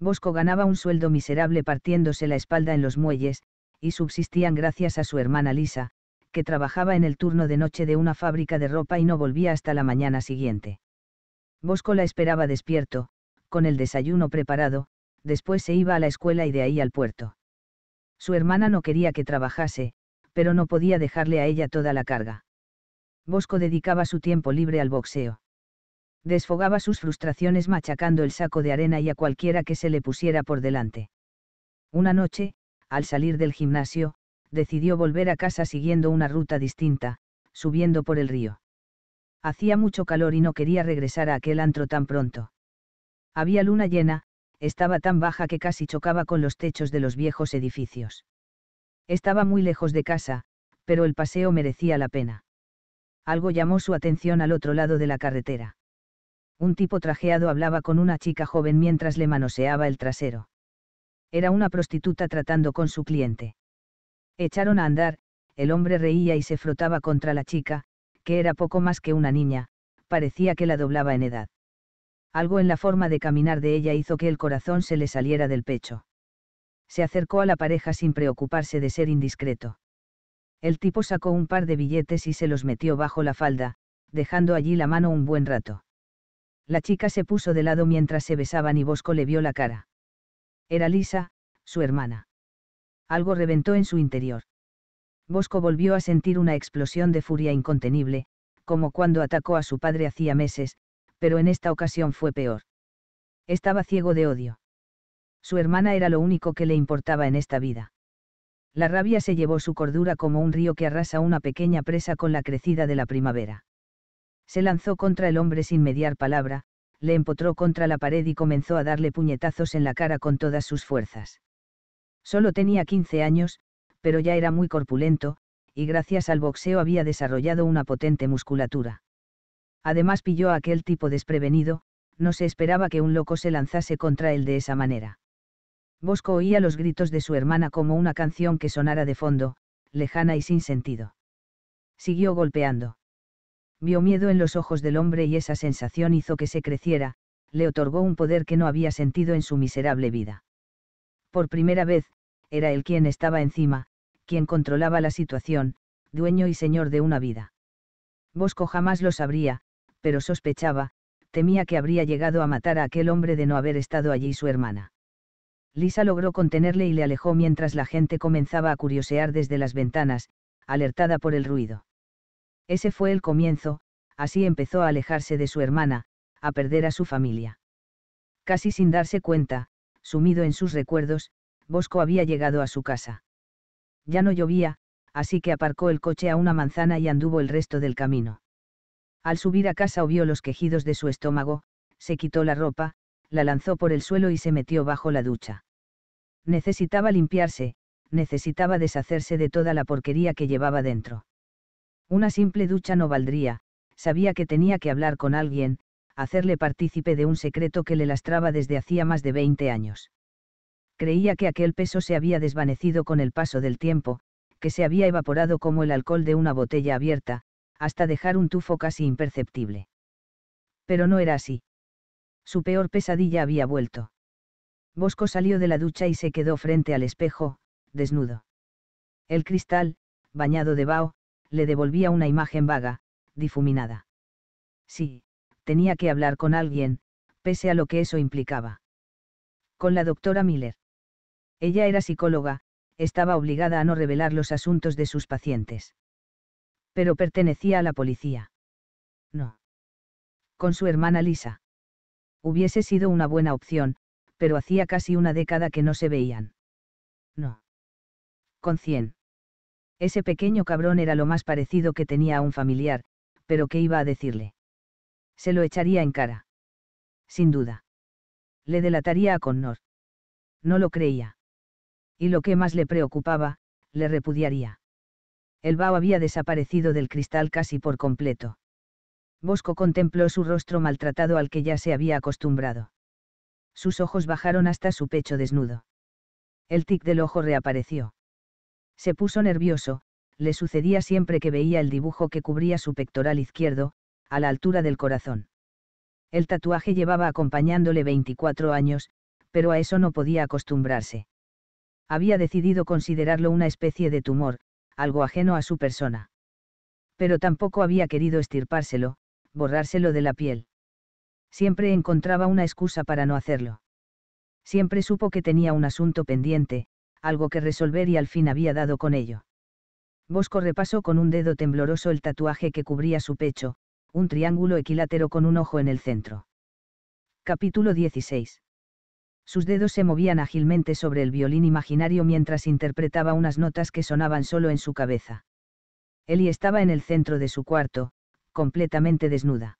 Bosco ganaba un sueldo miserable partiéndose la espalda en los muelles, y subsistían gracias a su hermana Lisa, que trabajaba en el turno de noche de una fábrica de ropa y no volvía hasta la mañana siguiente. Bosco la esperaba despierto, con el desayuno preparado, después se iba a la escuela y de ahí al puerto. Su hermana no quería que trabajase, pero no podía dejarle a ella toda la carga. Bosco dedicaba su tiempo libre al boxeo. Desfogaba sus frustraciones machacando el saco de arena y a cualquiera que se le pusiera por delante. Una noche, al salir del gimnasio, decidió volver a casa siguiendo una ruta distinta, subiendo por el río. Hacía mucho calor y no quería regresar a aquel antro tan pronto. Había luna llena, estaba tan baja que casi chocaba con los techos de los viejos edificios. Estaba muy lejos de casa, pero el paseo merecía la pena. Algo llamó su atención al otro lado de la carretera. Un tipo trajeado hablaba con una chica joven mientras le manoseaba el trasero. Era una prostituta tratando con su cliente. Echaron a andar, el hombre reía y se frotaba contra la chica, que era poco más que una niña, parecía que la doblaba en edad. Algo en la forma de caminar de ella hizo que el corazón se le saliera del pecho. Se acercó a la pareja sin preocuparse de ser indiscreto. El tipo sacó un par de billetes y se los metió bajo la falda, dejando allí la mano un buen rato. La chica se puso de lado mientras se besaban y Bosco le vio la cara. Era Lisa, su hermana. Algo reventó en su interior. Bosco volvió a sentir una explosión de furia incontenible, como cuando atacó a su padre hacía meses, pero en esta ocasión fue peor. Estaba ciego de odio. Su hermana era lo único que le importaba en esta vida. La rabia se llevó su cordura como un río que arrasa una pequeña presa con la crecida de la primavera. Se lanzó contra el hombre sin mediar palabra, le empotró contra la pared y comenzó a darle puñetazos en la cara con todas sus fuerzas. Solo tenía 15 años, pero ya era muy corpulento, y gracias al boxeo había desarrollado una potente musculatura además pilló a aquel tipo desprevenido, no se esperaba que un loco se lanzase contra él de esa manera. Bosco oía los gritos de su hermana como una canción que sonara de fondo, lejana y sin sentido. Siguió golpeando. Vio miedo en los ojos del hombre y esa sensación hizo que se creciera, le otorgó un poder que no había sentido en su miserable vida. Por primera vez, era él quien estaba encima, quien controlaba la situación, dueño y señor de una vida. Bosco jamás lo sabría, pero sospechaba, temía que habría llegado a matar a aquel hombre de no haber estado allí su hermana. Lisa logró contenerle y le alejó mientras la gente comenzaba a curiosear desde las ventanas, alertada por el ruido. Ese fue el comienzo, así empezó a alejarse de su hermana, a perder a su familia. Casi sin darse cuenta, sumido en sus recuerdos, Bosco había llegado a su casa. Ya no llovía, así que aparcó el coche a una manzana y anduvo el resto del camino. Al subir a casa oyó los quejidos de su estómago, se quitó la ropa, la lanzó por el suelo y se metió bajo la ducha. Necesitaba limpiarse, necesitaba deshacerse de toda la porquería que llevaba dentro. Una simple ducha no valdría, sabía que tenía que hablar con alguien, hacerle partícipe de un secreto que le lastraba desde hacía más de 20 años. Creía que aquel peso se había desvanecido con el paso del tiempo, que se había evaporado como el alcohol de una botella abierta, hasta dejar un tufo casi imperceptible. Pero no era así. Su peor pesadilla había vuelto. Bosco salió de la ducha y se quedó frente al espejo, desnudo. El cristal, bañado de vaho, le devolvía una imagen vaga, difuminada. Sí, tenía que hablar con alguien, pese a lo que eso implicaba. Con la doctora Miller. Ella era psicóloga, estaba obligada a no revelar los asuntos de sus pacientes pero pertenecía a la policía. No. Con su hermana Lisa. Hubiese sido una buena opción, pero hacía casi una década que no se veían. No. Con 100. Ese pequeño cabrón era lo más parecido que tenía a un familiar, pero ¿qué iba a decirle? Se lo echaría en cara. Sin duda. Le delataría a Connor. No lo creía. Y lo que más le preocupaba, le repudiaría. El vaho había desaparecido del cristal casi por completo. Bosco contempló su rostro maltratado al que ya se había acostumbrado. Sus ojos bajaron hasta su pecho desnudo. El tic del ojo reapareció. Se puso nervioso, le sucedía siempre que veía el dibujo que cubría su pectoral izquierdo, a la altura del corazón. El tatuaje llevaba acompañándole 24 años, pero a eso no podía acostumbrarse. Había decidido considerarlo una especie de tumor, algo ajeno a su persona. Pero tampoco había querido estirpárselo, borrárselo de la piel. Siempre encontraba una excusa para no hacerlo. Siempre supo que tenía un asunto pendiente, algo que resolver y al fin había dado con ello. Bosco repasó con un dedo tembloroso el tatuaje que cubría su pecho, un triángulo equilátero con un ojo en el centro. Capítulo 16. Sus dedos se movían ágilmente sobre el violín imaginario mientras interpretaba unas notas que sonaban solo en su cabeza. Eli estaba en el centro de su cuarto, completamente desnuda.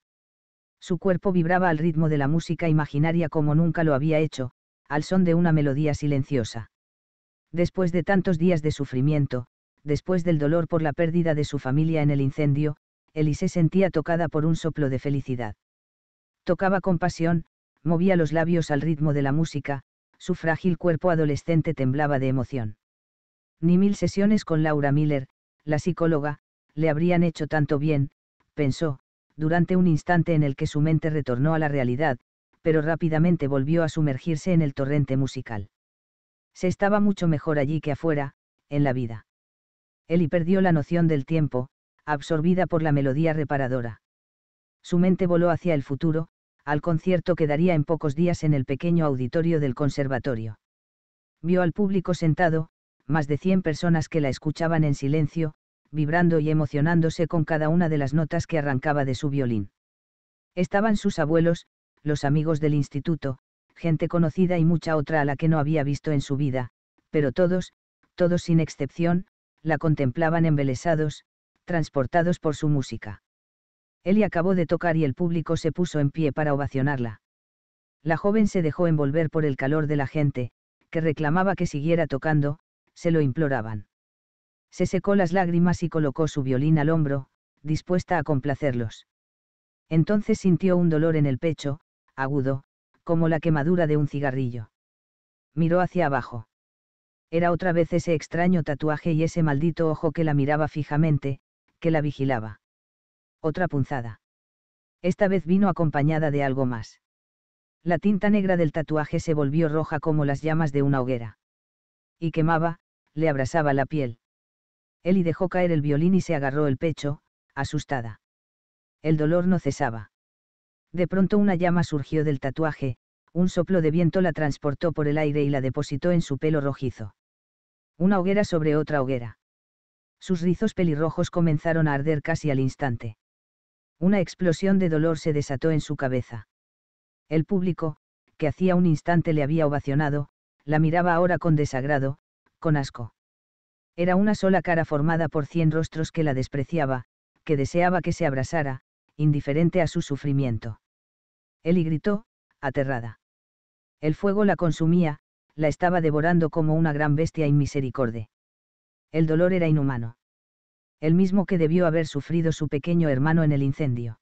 Su cuerpo vibraba al ritmo de la música imaginaria como nunca lo había hecho, al son de una melodía silenciosa. Después de tantos días de sufrimiento, después del dolor por la pérdida de su familia en el incendio, Ellie se sentía tocada por un soplo de felicidad. Tocaba con pasión, movía los labios al ritmo de la música, su frágil cuerpo adolescente temblaba de emoción. Ni mil sesiones con Laura Miller, la psicóloga, le habrían hecho tanto bien, pensó, durante un instante en el que su mente retornó a la realidad, pero rápidamente volvió a sumergirse en el torrente musical. Se estaba mucho mejor allí que afuera, en la vida. Eli perdió la noción del tiempo, absorbida por la melodía reparadora. Su mente voló hacia el futuro, al concierto que daría en pocos días en el pequeño auditorio del conservatorio. Vio al público sentado, más de 100 personas que la escuchaban en silencio, vibrando y emocionándose con cada una de las notas que arrancaba de su violín. Estaban sus abuelos, los amigos del instituto, gente conocida y mucha otra a la que no había visto en su vida, pero todos, todos sin excepción, la contemplaban embelesados, transportados por su música. Eli acabó de tocar y el público se puso en pie para ovacionarla. La joven se dejó envolver por el calor de la gente, que reclamaba que siguiera tocando, se lo imploraban. Se secó las lágrimas y colocó su violín al hombro, dispuesta a complacerlos. Entonces sintió un dolor en el pecho, agudo, como la quemadura de un cigarrillo. Miró hacia abajo. Era otra vez ese extraño tatuaje y ese maldito ojo que la miraba fijamente, que la vigilaba. Otra punzada. Esta vez vino acompañada de algo más. La tinta negra del tatuaje se volvió roja como las llamas de una hoguera. Y quemaba, le abrasaba la piel. Eli dejó caer el violín y se agarró el pecho, asustada. El dolor no cesaba. De pronto una llama surgió del tatuaje, un soplo de viento la transportó por el aire y la depositó en su pelo rojizo. Una hoguera sobre otra hoguera. Sus rizos pelirrojos comenzaron a arder casi al instante. Una explosión de dolor se desató en su cabeza. El público, que hacía un instante le había ovacionado, la miraba ahora con desagrado, con asco. Era una sola cara formada por cien rostros que la despreciaba, que deseaba que se abrasara, indiferente a su sufrimiento. Eli gritó, aterrada. El fuego la consumía, la estaba devorando como una gran bestia inmisericorde. El dolor era inhumano el mismo que debió haber sufrido su pequeño hermano en el incendio.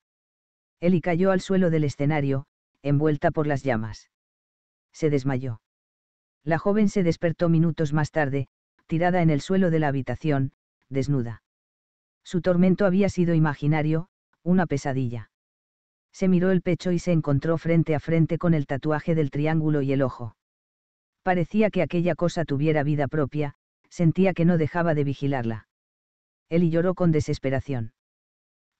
Eli cayó al suelo del escenario, envuelta por las llamas. Se desmayó. La joven se despertó minutos más tarde, tirada en el suelo de la habitación, desnuda. Su tormento había sido imaginario, una pesadilla. Se miró el pecho y se encontró frente a frente con el tatuaje del triángulo y el ojo. Parecía que aquella cosa tuviera vida propia, sentía que no dejaba de vigilarla él lloró con desesperación.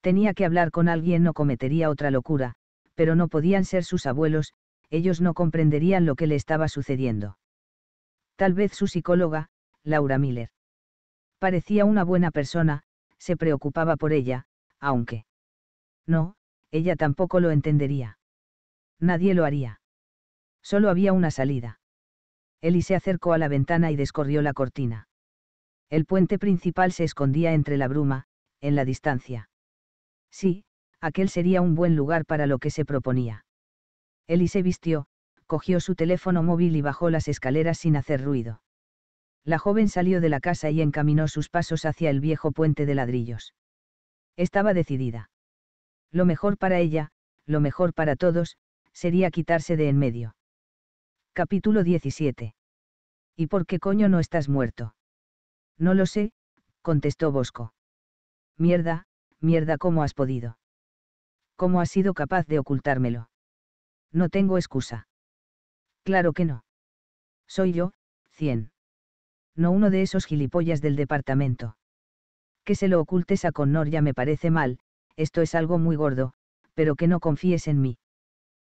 Tenía que hablar con alguien, no cometería otra locura, pero no podían ser sus abuelos, ellos no comprenderían lo que le estaba sucediendo. Tal vez su psicóloga, Laura Miller. Parecía una buena persona, se preocupaba por ella, aunque... No, ella tampoco lo entendería. Nadie lo haría. Solo había una salida. Eli se acercó a la ventana y descorrió la cortina. El puente principal se escondía entre la bruma, en la distancia. Sí, aquel sería un buen lugar para lo que se proponía. Eli se vistió, cogió su teléfono móvil y bajó las escaleras sin hacer ruido. La joven salió de la casa y encaminó sus pasos hacia el viejo puente de ladrillos. Estaba decidida. Lo mejor para ella, lo mejor para todos, sería quitarse de en medio. Capítulo 17. ¿Y por qué coño no estás muerto? No lo sé, contestó Bosco. Mierda, mierda, ¿cómo has podido? ¿Cómo has sido capaz de ocultármelo? No tengo excusa. Claro que no. Soy yo, 100. No uno de esos gilipollas del departamento. Que se lo ocultes a Connor ya me parece mal, esto es algo muy gordo, pero que no confíes en mí.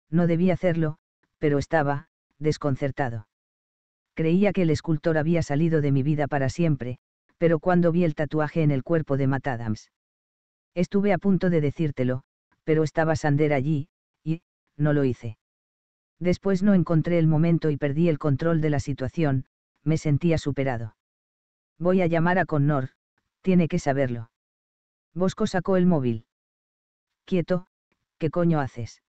No debí hacerlo, pero estaba, desconcertado creía que el escultor había salido de mi vida para siempre, pero cuando vi el tatuaje en el cuerpo de Matt Adams. Estuve a punto de decírtelo, pero estaba Sander allí, y, no lo hice. Después no encontré el momento y perdí el control de la situación, me sentía superado. Voy a llamar a Connor, tiene que saberlo. Bosco sacó el móvil. Quieto, ¿qué coño haces?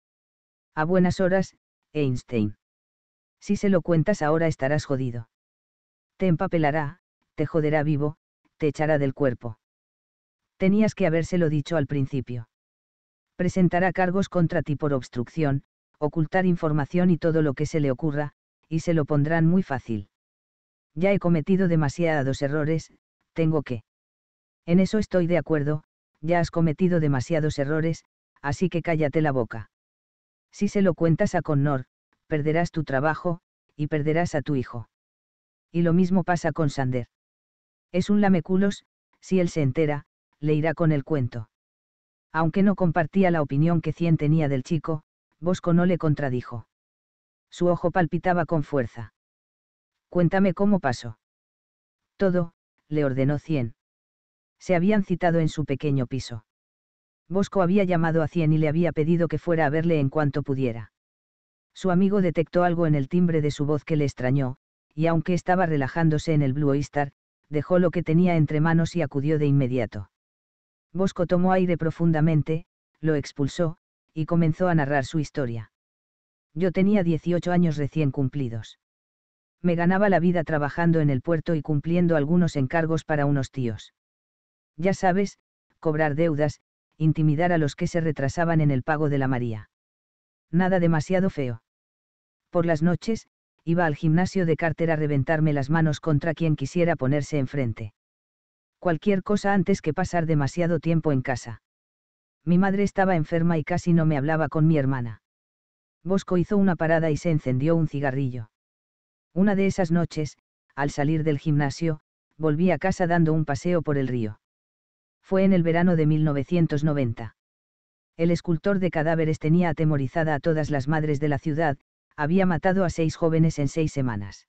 A buenas horas, Einstein si se lo cuentas ahora estarás jodido. Te empapelará, te joderá vivo, te echará del cuerpo. Tenías que habérselo dicho al principio. Presentará cargos contra ti por obstrucción, ocultar información y todo lo que se le ocurra, y se lo pondrán muy fácil. Ya he cometido demasiados errores, tengo que. En eso estoy de acuerdo, ya has cometido demasiados errores, así que cállate la boca. Si se lo cuentas a Connor, perderás tu trabajo, y perderás a tu hijo. Y lo mismo pasa con Sander. Es un lameculos, si él se entera, le irá con el cuento. Aunque no compartía la opinión que Cien tenía del chico, Bosco no le contradijo. Su ojo palpitaba con fuerza. Cuéntame cómo pasó. Todo, le ordenó Cien. Se habían citado en su pequeño piso. Bosco había llamado a Cien y le había pedido que fuera a verle en cuanto pudiera. Su amigo detectó algo en el timbre de su voz que le extrañó, y aunque estaba relajándose en el Blue Oyster, dejó lo que tenía entre manos y acudió de inmediato. Bosco tomó aire profundamente, lo expulsó, y comenzó a narrar su historia. Yo tenía 18 años recién cumplidos. Me ganaba la vida trabajando en el puerto y cumpliendo algunos encargos para unos tíos. Ya sabes, cobrar deudas, intimidar a los que se retrasaban en el pago de la María. Nada demasiado feo. Por las noches, iba al gimnasio de Carter a reventarme las manos contra quien quisiera ponerse enfrente. Cualquier cosa antes que pasar demasiado tiempo en casa. Mi madre estaba enferma y casi no me hablaba con mi hermana. Bosco hizo una parada y se encendió un cigarrillo. Una de esas noches, al salir del gimnasio, volví a casa dando un paseo por el río. Fue en el verano de 1990. El escultor de cadáveres tenía atemorizada a todas las madres de la ciudad, había matado a seis jóvenes en seis semanas.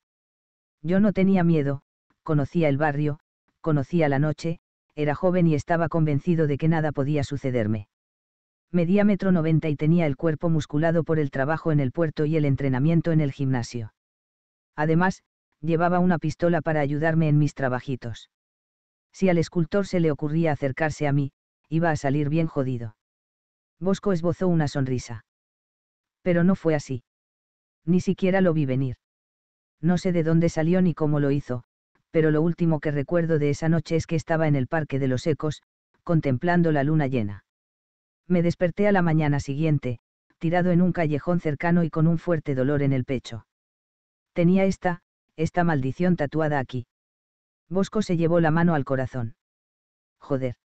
Yo no tenía miedo, conocía el barrio, conocía la noche, era joven y estaba convencido de que nada podía sucederme. Medía metro noventa y tenía el cuerpo musculado por el trabajo en el puerto y el entrenamiento en el gimnasio. Además, llevaba una pistola para ayudarme en mis trabajitos. Si al escultor se le ocurría acercarse a mí, iba a salir bien jodido. Bosco esbozó una sonrisa. Pero no fue así ni siquiera lo vi venir. No sé de dónde salió ni cómo lo hizo, pero lo último que recuerdo de esa noche es que estaba en el Parque de los Ecos, contemplando la luna llena. Me desperté a la mañana siguiente, tirado en un callejón cercano y con un fuerte dolor en el pecho. Tenía esta, esta maldición tatuada aquí. Bosco se llevó la mano al corazón. Joder.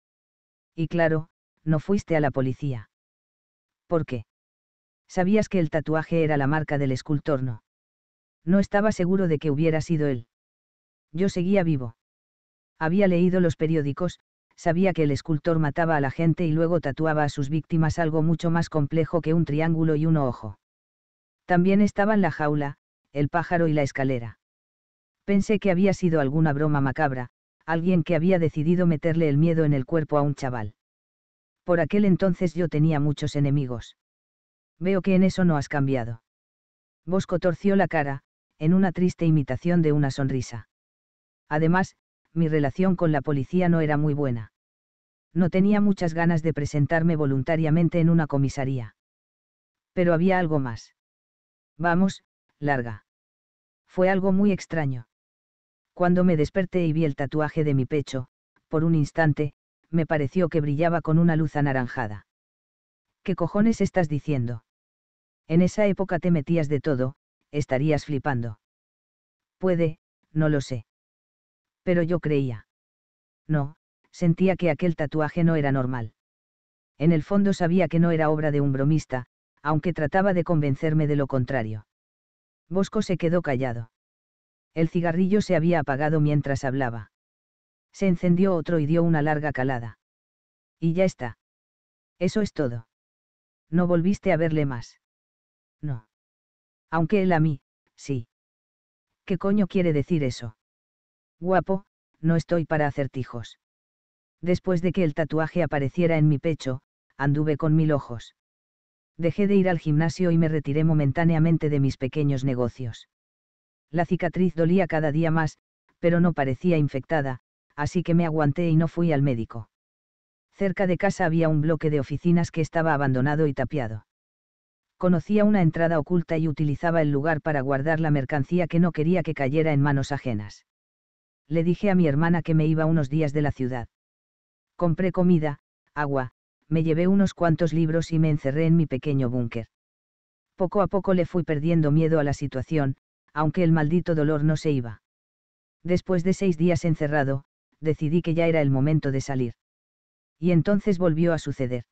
Y claro, no fuiste a la policía. ¿Por qué? sabías que el tatuaje era la marca del escultor, no. No estaba seguro de que hubiera sido él. Yo seguía vivo. Había leído los periódicos, sabía que el escultor mataba a la gente y luego tatuaba a sus víctimas algo mucho más complejo que un triángulo y un ojo. También estaban la jaula, el pájaro y la escalera. Pensé que había sido alguna broma macabra, alguien que había decidido meterle el miedo en el cuerpo a un chaval. Por aquel entonces yo tenía muchos enemigos. Veo que en eso no has cambiado. Bosco torció la cara, en una triste imitación de una sonrisa. Además, mi relación con la policía no era muy buena. No tenía muchas ganas de presentarme voluntariamente en una comisaría. Pero había algo más. Vamos, larga. Fue algo muy extraño. Cuando me desperté y vi el tatuaje de mi pecho, por un instante, me pareció que brillaba con una luz anaranjada. ¿Qué cojones estás diciendo? En esa época te metías de todo, estarías flipando. Puede, no lo sé. Pero yo creía. No, sentía que aquel tatuaje no era normal. En el fondo sabía que no era obra de un bromista, aunque trataba de convencerme de lo contrario. Bosco se quedó callado. El cigarrillo se había apagado mientras hablaba. Se encendió otro y dio una larga calada. Y ya está. Eso es todo. No volviste a verle más. No. Aunque él a mí, sí. ¿Qué coño quiere decir eso? Guapo, no estoy para acertijos. Después de que el tatuaje apareciera en mi pecho, anduve con mil ojos. Dejé de ir al gimnasio y me retiré momentáneamente de mis pequeños negocios. La cicatriz dolía cada día más, pero no parecía infectada, así que me aguanté y no fui al médico. Cerca de casa había un bloque de oficinas que estaba abandonado y tapiado conocía una entrada oculta y utilizaba el lugar para guardar la mercancía que no quería que cayera en manos ajenas. Le dije a mi hermana que me iba unos días de la ciudad. Compré comida, agua, me llevé unos cuantos libros y me encerré en mi pequeño búnker. Poco a poco le fui perdiendo miedo a la situación, aunque el maldito dolor no se iba. Después de seis días encerrado, decidí que ya era el momento de salir. Y entonces volvió a suceder.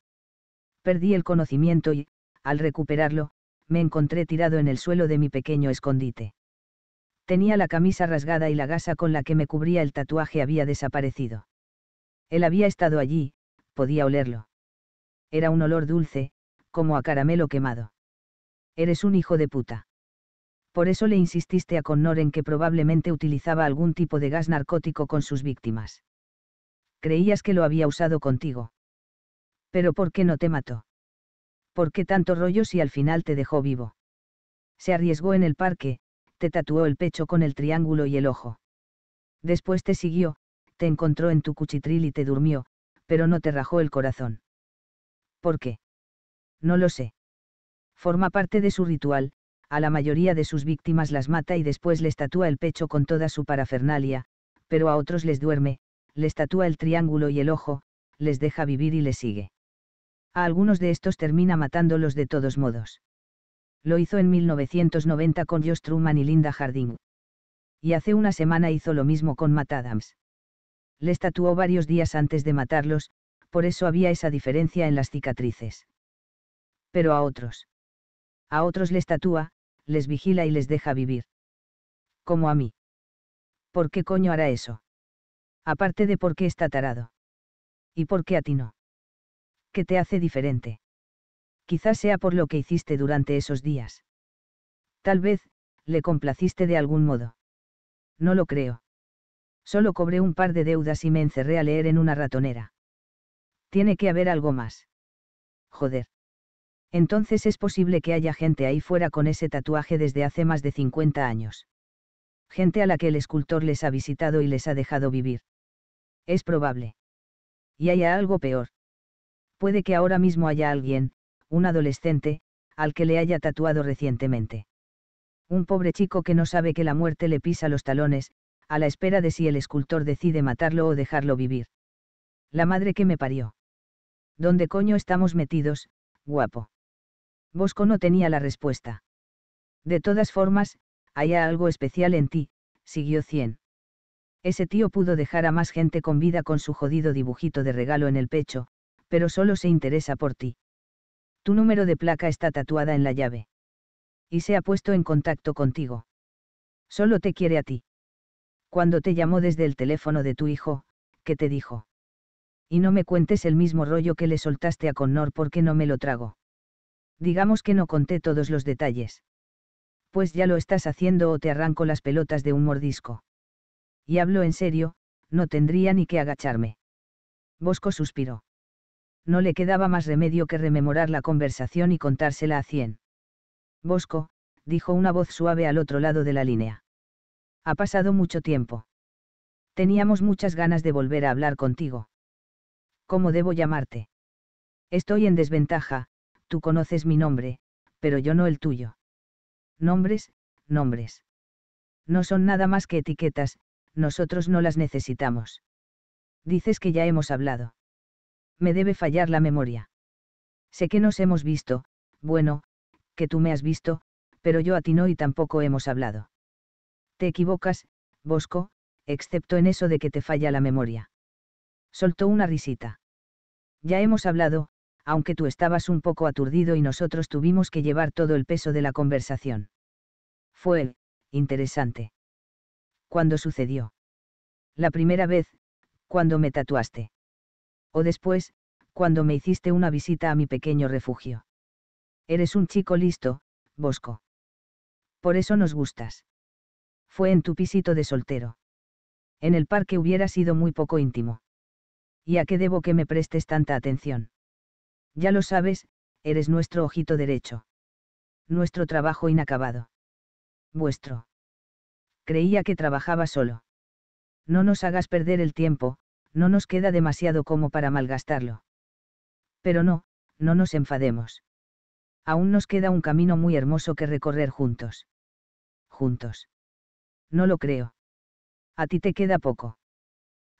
Perdí el conocimiento y, al recuperarlo, me encontré tirado en el suelo de mi pequeño escondite. Tenía la camisa rasgada y la gasa con la que me cubría el tatuaje había desaparecido. Él había estado allí, podía olerlo. Era un olor dulce, como a caramelo quemado. Eres un hijo de puta. Por eso le insististe a Connor en que probablemente utilizaba algún tipo de gas narcótico con sus víctimas. Creías que lo había usado contigo. Pero ¿por qué no te mató? ¿por qué tanto rollo si al final te dejó vivo? Se arriesgó en el parque, te tatuó el pecho con el triángulo y el ojo. Después te siguió, te encontró en tu cuchitril y te durmió, pero no te rajó el corazón. ¿Por qué? No lo sé. Forma parte de su ritual, a la mayoría de sus víctimas las mata y después les tatúa el pecho con toda su parafernalia, pero a otros les duerme, les tatúa el triángulo y el ojo, les deja vivir y les sigue. A algunos de estos termina matándolos de todos modos. Lo hizo en 1990 con Josh Truman y Linda Harding. Y hace una semana hizo lo mismo con Matt Adams. Les tatuó varios días antes de matarlos, por eso había esa diferencia en las cicatrices. Pero a otros. A otros les tatúa, les vigila y les deja vivir. Como a mí. ¿Por qué coño hará eso? Aparte de por qué está tarado. ¿Y por qué a ti no? que te hace diferente. Quizás sea por lo que hiciste durante esos días. Tal vez, le complaciste de algún modo. No lo creo. Solo cobré un par de deudas y me encerré a leer en una ratonera. Tiene que haber algo más. Joder. Entonces es posible que haya gente ahí fuera con ese tatuaje desde hace más de 50 años. Gente a la que el escultor les ha visitado y les ha dejado vivir. Es probable. Y haya algo peor. Puede que ahora mismo haya alguien, un adolescente, al que le haya tatuado recientemente. Un pobre chico que no sabe que la muerte le pisa los talones, a la espera de si el escultor decide matarlo o dejarlo vivir. La madre que me parió. ¿Dónde coño estamos metidos, guapo? Bosco no tenía la respuesta. De todas formas, hay algo especial en ti, siguió Cien. Ese tío pudo dejar a más gente con vida con su jodido dibujito de regalo en el pecho, pero solo se interesa por ti. Tu número de placa está tatuada en la llave. Y se ha puesto en contacto contigo. Solo te quiere a ti. Cuando te llamó desde el teléfono de tu hijo, ¿qué te dijo? Y no me cuentes el mismo rollo que le soltaste a Connor porque no me lo trago. Digamos que no conté todos los detalles. Pues ya lo estás haciendo o te arranco las pelotas de un mordisco. Y hablo en serio, no tendría ni que agacharme. Bosco suspiró no le quedaba más remedio que rememorar la conversación y contársela a cien. Bosco, dijo una voz suave al otro lado de la línea. Ha pasado mucho tiempo. Teníamos muchas ganas de volver a hablar contigo. ¿Cómo debo llamarte? Estoy en desventaja, tú conoces mi nombre, pero yo no el tuyo. Nombres, nombres. No son nada más que etiquetas, nosotros no las necesitamos. Dices que ya hemos hablado me debe fallar la memoria. Sé que nos hemos visto, bueno, que tú me has visto, pero yo a ti no y tampoco hemos hablado. Te equivocas, Bosco, excepto en eso de que te falla la memoria. Soltó una risita. Ya hemos hablado, aunque tú estabas un poco aturdido y nosotros tuvimos que llevar todo el peso de la conversación. Fue, interesante. ¿Cuándo sucedió? La primera vez, cuando me tatuaste o después, cuando me hiciste una visita a mi pequeño refugio. Eres un chico listo, Bosco. Por eso nos gustas. Fue en tu pisito de soltero. En el parque hubiera sido muy poco íntimo. ¿Y a qué debo que me prestes tanta atención? Ya lo sabes, eres nuestro ojito derecho. Nuestro trabajo inacabado. Vuestro. Creía que trabajaba solo. No nos hagas perder el tiempo, no nos queda demasiado como para malgastarlo. Pero no, no nos enfademos. Aún nos queda un camino muy hermoso que recorrer juntos. Juntos. No lo creo. A ti te queda poco.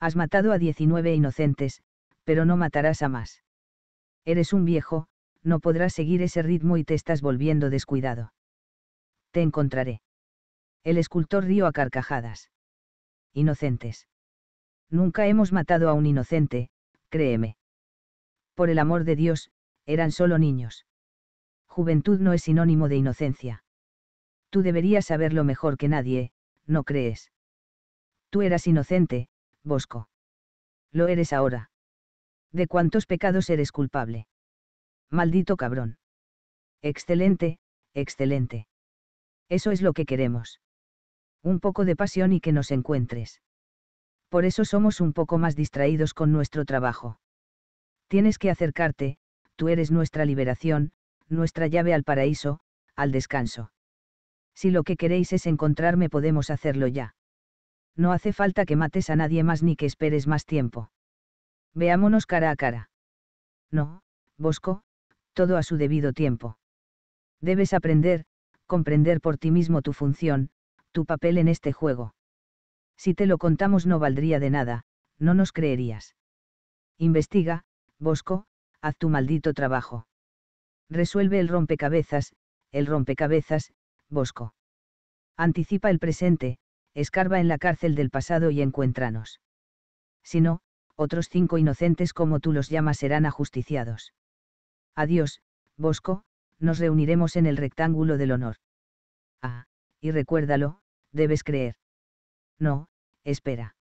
Has matado a 19 inocentes, pero no matarás a más. Eres un viejo, no podrás seguir ese ritmo y te estás volviendo descuidado. Te encontraré. El escultor río a carcajadas. Inocentes. Nunca hemos matado a un inocente, créeme. Por el amor de Dios, eran solo niños. Juventud no es sinónimo de inocencia. Tú deberías saberlo mejor que nadie, ¿no crees? Tú eras inocente, Bosco. Lo eres ahora. ¿De cuántos pecados eres culpable? Maldito cabrón. Excelente, excelente. Eso es lo que queremos. Un poco de pasión y que nos encuentres por eso somos un poco más distraídos con nuestro trabajo. Tienes que acercarte, tú eres nuestra liberación, nuestra llave al paraíso, al descanso. Si lo que queréis es encontrarme podemos hacerlo ya. No hace falta que mates a nadie más ni que esperes más tiempo. Veámonos cara a cara. No, Bosco, todo a su debido tiempo. Debes aprender, comprender por ti mismo tu función, tu papel en este juego. Si te lo contamos no valdría de nada, no nos creerías. Investiga, Bosco, haz tu maldito trabajo. Resuelve el rompecabezas, el rompecabezas, Bosco. Anticipa el presente, escarba en la cárcel del pasado y encuéntranos. Si no, otros cinco inocentes como tú los llamas serán ajusticiados. Adiós, Bosco, nos reuniremos en el rectángulo del honor. Ah, y recuérdalo, debes creer. No, espera.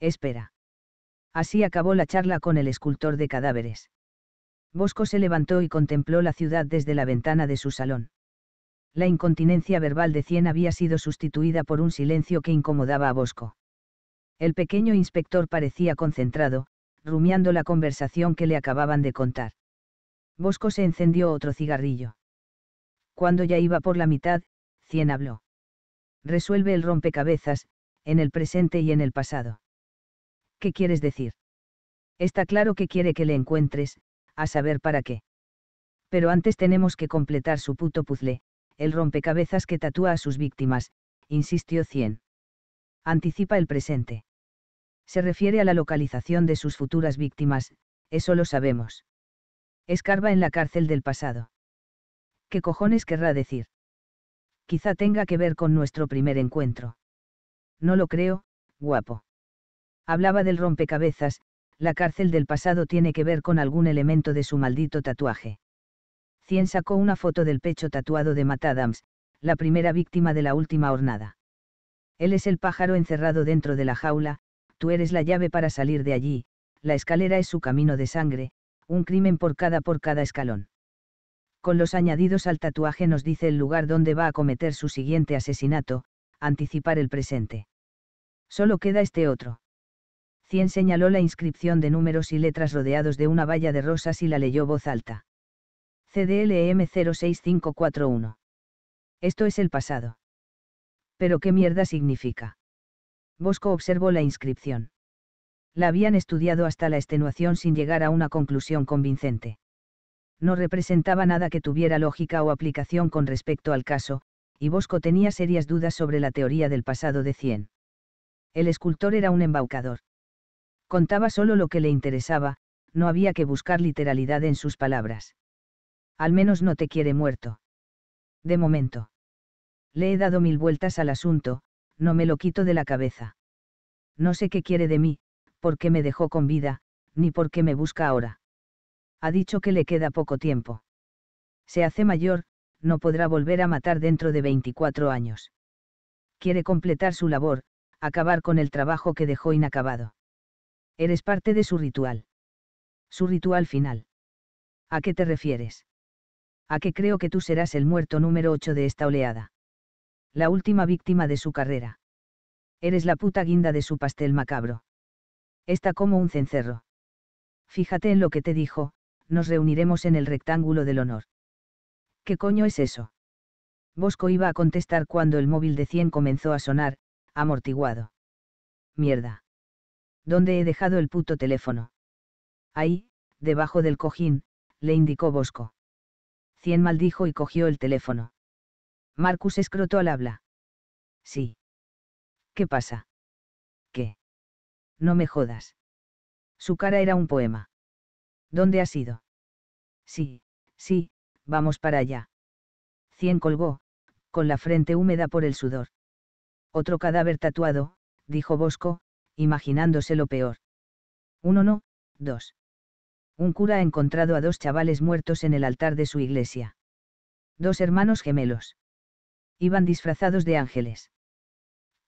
Espera. Así acabó la charla con el escultor de cadáveres. Bosco se levantó y contempló la ciudad desde la ventana de su salón. La incontinencia verbal de Cien había sido sustituida por un silencio que incomodaba a Bosco. El pequeño inspector parecía concentrado, rumiando la conversación que le acababan de contar. Bosco se encendió otro cigarrillo. Cuando ya iba por la mitad, Cien habló. Resuelve el rompecabezas, en el presente y en el pasado. ¿Qué quieres decir? Está claro que quiere que le encuentres, a saber para qué. Pero antes tenemos que completar su puto puzzle, el rompecabezas que tatúa a sus víctimas, insistió Cien. Anticipa el presente. Se refiere a la localización de sus futuras víctimas, eso lo sabemos. Escarba en la cárcel del pasado. ¿Qué cojones querrá decir? Quizá tenga que ver con nuestro primer encuentro. No lo creo, guapo. Hablaba del rompecabezas, la cárcel del pasado tiene que ver con algún elemento de su maldito tatuaje. Cien sacó una foto del pecho tatuado de Matt Adams, la primera víctima de la última hornada. Él es el pájaro encerrado dentro de la jaula, tú eres la llave para salir de allí, la escalera es su camino de sangre, un crimen por cada por cada escalón. Con los añadidos al tatuaje nos dice el lugar donde va a cometer su siguiente asesinato, anticipar el presente. Solo queda este otro. Cien señaló la inscripción de números y letras rodeados de una valla de rosas y la leyó voz alta. CDLM 06541. Esto es el pasado. Pero qué mierda significa. Bosco observó la inscripción. La habían estudiado hasta la extenuación sin llegar a una conclusión convincente. No representaba nada que tuviera lógica o aplicación con respecto al caso, y Bosco tenía serias dudas sobre la teoría del pasado de Cien. El escultor era un embaucador. Contaba solo lo que le interesaba, no había que buscar literalidad en sus palabras. Al menos no te quiere muerto. De momento. Le he dado mil vueltas al asunto, no me lo quito de la cabeza. No sé qué quiere de mí, por qué me dejó con vida, ni por qué me busca ahora. Ha dicho que le queda poco tiempo. Se hace mayor, no podrá volver a matar dentro de 24 años. Quiere completar su labor, acabar con el trabajo que dejó inacabado. Eres parte de su ritual. Su ritual final. ¿A qué te refieres? A que creo que tú serás el muerto número 8 de esta oleada. La última víctima de su carrera. Eres la puta guinda de su pastel macabro. Está como un cencerro. Fíjate en lo que te dijo, nos reuniremos en el rectángulo del honor. ¿Qué coño es eso? Bosco iba a contestar cuando el móvil de 100 comenzó a sonar, amortiguado. Mierda. ¿Dónde he dejado el puto teléfono? Ahí, debajo del cojín, le indicó Bosco. Cien maldijo y cogió el teléfono. Marcus escrotó al habla. Sí. ¿Qué pasa? ¿Qué? No me jodas. Su cara era un poema. ¿Dónde has ido? Sí, sí, vamos para allá. Cien colgó, con la frente húmeda por el sudor. Otro cadáver tatuado, dijo Bosco, imaginándose lo peor. Uno no, dos. Un cura ha encontrado a dos chavales muertos en el altar de su iglesia. Dos hermanos gemelos. Iban disfrazados de ángeles.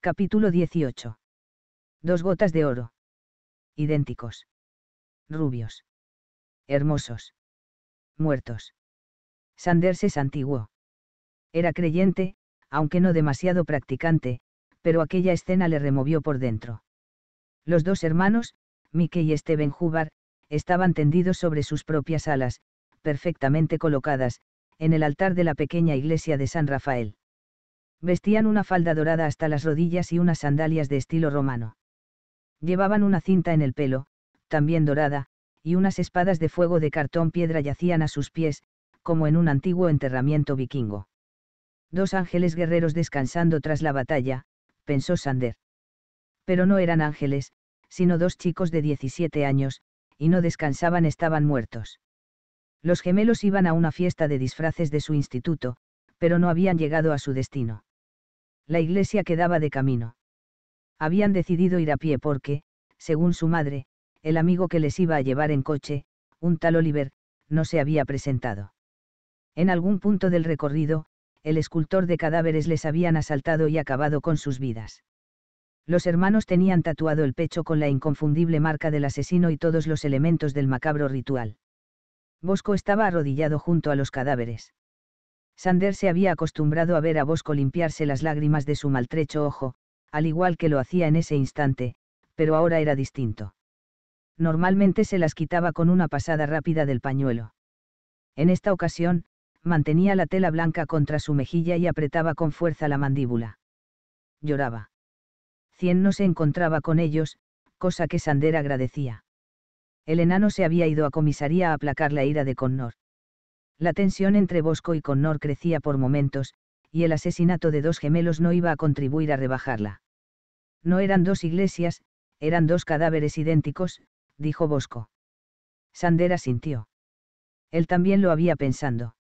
Capítulo 18. Dos gotas de oro. Idénticos. Rubios. Hermosos. Muertos. Sanders es antiguo. Era creyente, aunque no demasiado practicante, pero aquella escena le removió por dentro. Los dos hermanos, Mike y Steven Hubbard, estaban tendidos sobre sus propias alas, perfectamente colocadas, en el altar de la pequeña iglesia de San Rafael. Vestían una falda dorada hasta las rodillas y unas sandalias de estilo romano. Llevaban una cinta en el pelo, también dorada, y unas espadas de fuego de cartón piedra yacían a sus pies, como en un antiguo enterramiento vikingo. Dos ángeles guerreros descansando tras la batalla, pensó Sander. Pero no eran ángeles, sino dos chicos de 17 años, y no descansaban, estaban muertos. Los gemelos iban a una fiesta de disfraces de su instituto, pero no habían llegado a su destino. La iglesia quedaba de camino. Habían decidido ir a pie porque, según su madre, el amigo que les iba a llevar en coche, un tal Oliver, no se había presentado. En algún punto del recorrido, el escultor de cadáveres les habían asaltado y acabado con sus vidas. Los hermanos tenían tatuado el pecho con la inconfundible marca del asesino y todos los elementos del macabro ritual. Bosco estaba arrodillado junto a los cadáveres. Sander se había acostumbrado a ver a Bosco limpiarse las lágrimas de su maltrecho ojo, al igual que lo hacía en ese instante, pero ahora era distinto. Normalmente se las quitaba con una pasada rápida del pañuelo. En esta ocasión, mantenía la tela blanca contra su mejilla y apretaba con fuerza la mandíbula. Lloraba. Cien no se encontraba con ellos, cosa que Sandera agradecía. El enano se había ido a comisaría a aplacar la ira de Connor. La tensión entre Bosco y Connor crecía por momentos, y el asesinato de dos gemelos no iba a contribuir a rebajarla. No eran dos iglesias, eran dos cadáveres idénticos, dijo Bosco. Sander sintió. Él también lo había pensando.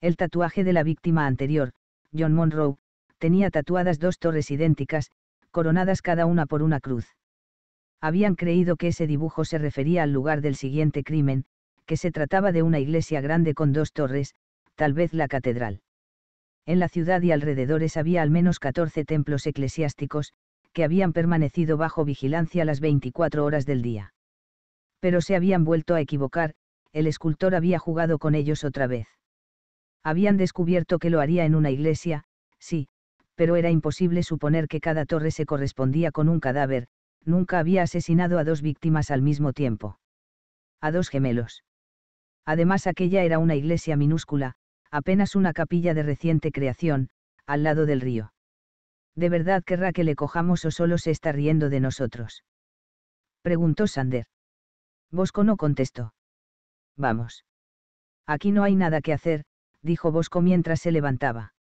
El tatuaje de la víctima anterior, John Monroe, tenía tatuadas dos torres idénticas, coronadas cada una por una cruz. Habían creído que ese dibujo se refería al lugar del siguiente crimen, que se trataba de una iglesia grande con dos torres, tal vez la catedral. En la ciudad y alrededores había al menos 14 templos eclesiásticos, que habían permanecido bajo vigilancia las 24 horas del día. Pero se habían vuelto a equivocar, el escultor había jugado con ellos otra vez. Habían descubierto que lo haría en una iglesia, sí, pero era imposible suponer que cada torre se correspondía con un cadáver, nunca había asesinado a dos víctimas al mismo tiempo. A dos gemelos. Además aquella era una iglesia minúscula, apenas una capilla de reciente creación, al lado del río. ¿De verdad querrá que le cojamos o solo se está riendo de nosotros? Preguntó Sander. Bosco no contestó. Vamos. Aquí no hay nada que hacer, dijo Bosco mientras se levantaba.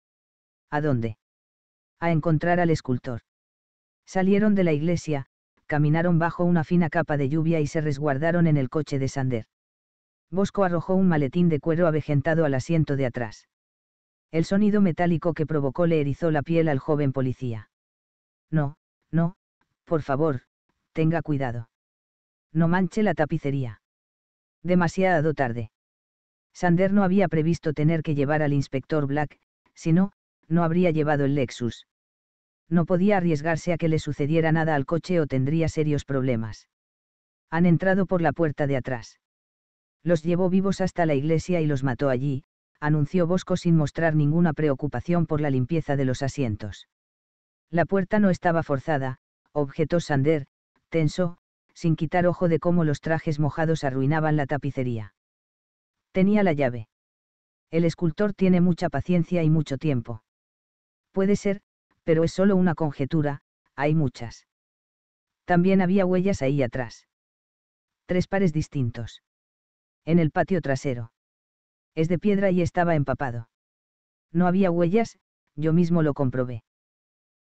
¿A dónde? A encontrar al escultor. Salieron de la iglesia, caminaron bajo una fina capa de lluvia y se resguardaron en el coche de Sander. Bosco arrojó un maletín de cuero avejentado al asiento de atrás. El sonido metálico que provocó le erizó la piel al joven policía. No, no, por favor, tenga cuidado. No manche la tapicería. Demasiado tarde. Sander no había previsto tener que llevar al inspector Black, si no, no habría llevado el Lexus. No podía arriesgarse a que le sucediera nada al coche o tendría serios problemas. Han entrado por la puerta de atrás. Los llevó vivos hasta la iglesia y los mató allí, anunció Bosco sin mostrar ninguna preocupación por la limpieza de los asientos. La puerta no estaba forzada, objetó Sander, tenso, sin quitar ojo de cómo los trajes mojados arruinaban la tapicería. Tenía la llave. El escultor tiene mucha paciencia y mucho tiempo. Puede ser, pero es solo una conjetura, hay muchas. También había huellas ahí atrás. Tres pares distintos. En el patio trasero. Es de piedra y estaba empapado. No había huellas, yo mismo lo comprobé.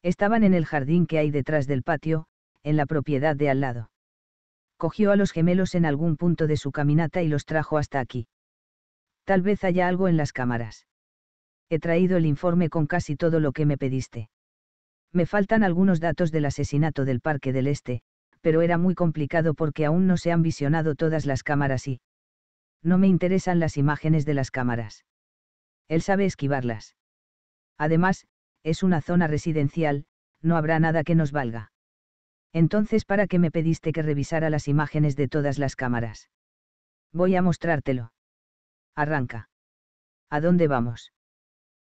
Estaban en el jardín que hay detrás del patio, en la propiedad de al lado. Cogió a los gemelos en algún punto de su caminata y los trajo hasta aquí. Tal vez haya algo en las cámaras. He traído el informe con casi todo lo que me pediste. Me faltan algunos datos del asesinato del Parque del Este, pero era muy complicado porque aún no se han visionado todas las cámaras y... No me interesan las imágenes de las cámaras. Él sabe esquivarlas. Además, es una zona residencial, no habrá nada que nos valga. Entonces, ¿para qué me pediste que revisara las imágenes de todas las cámaras? Voy a mostrártelo arranca. ¿A dónde vamos?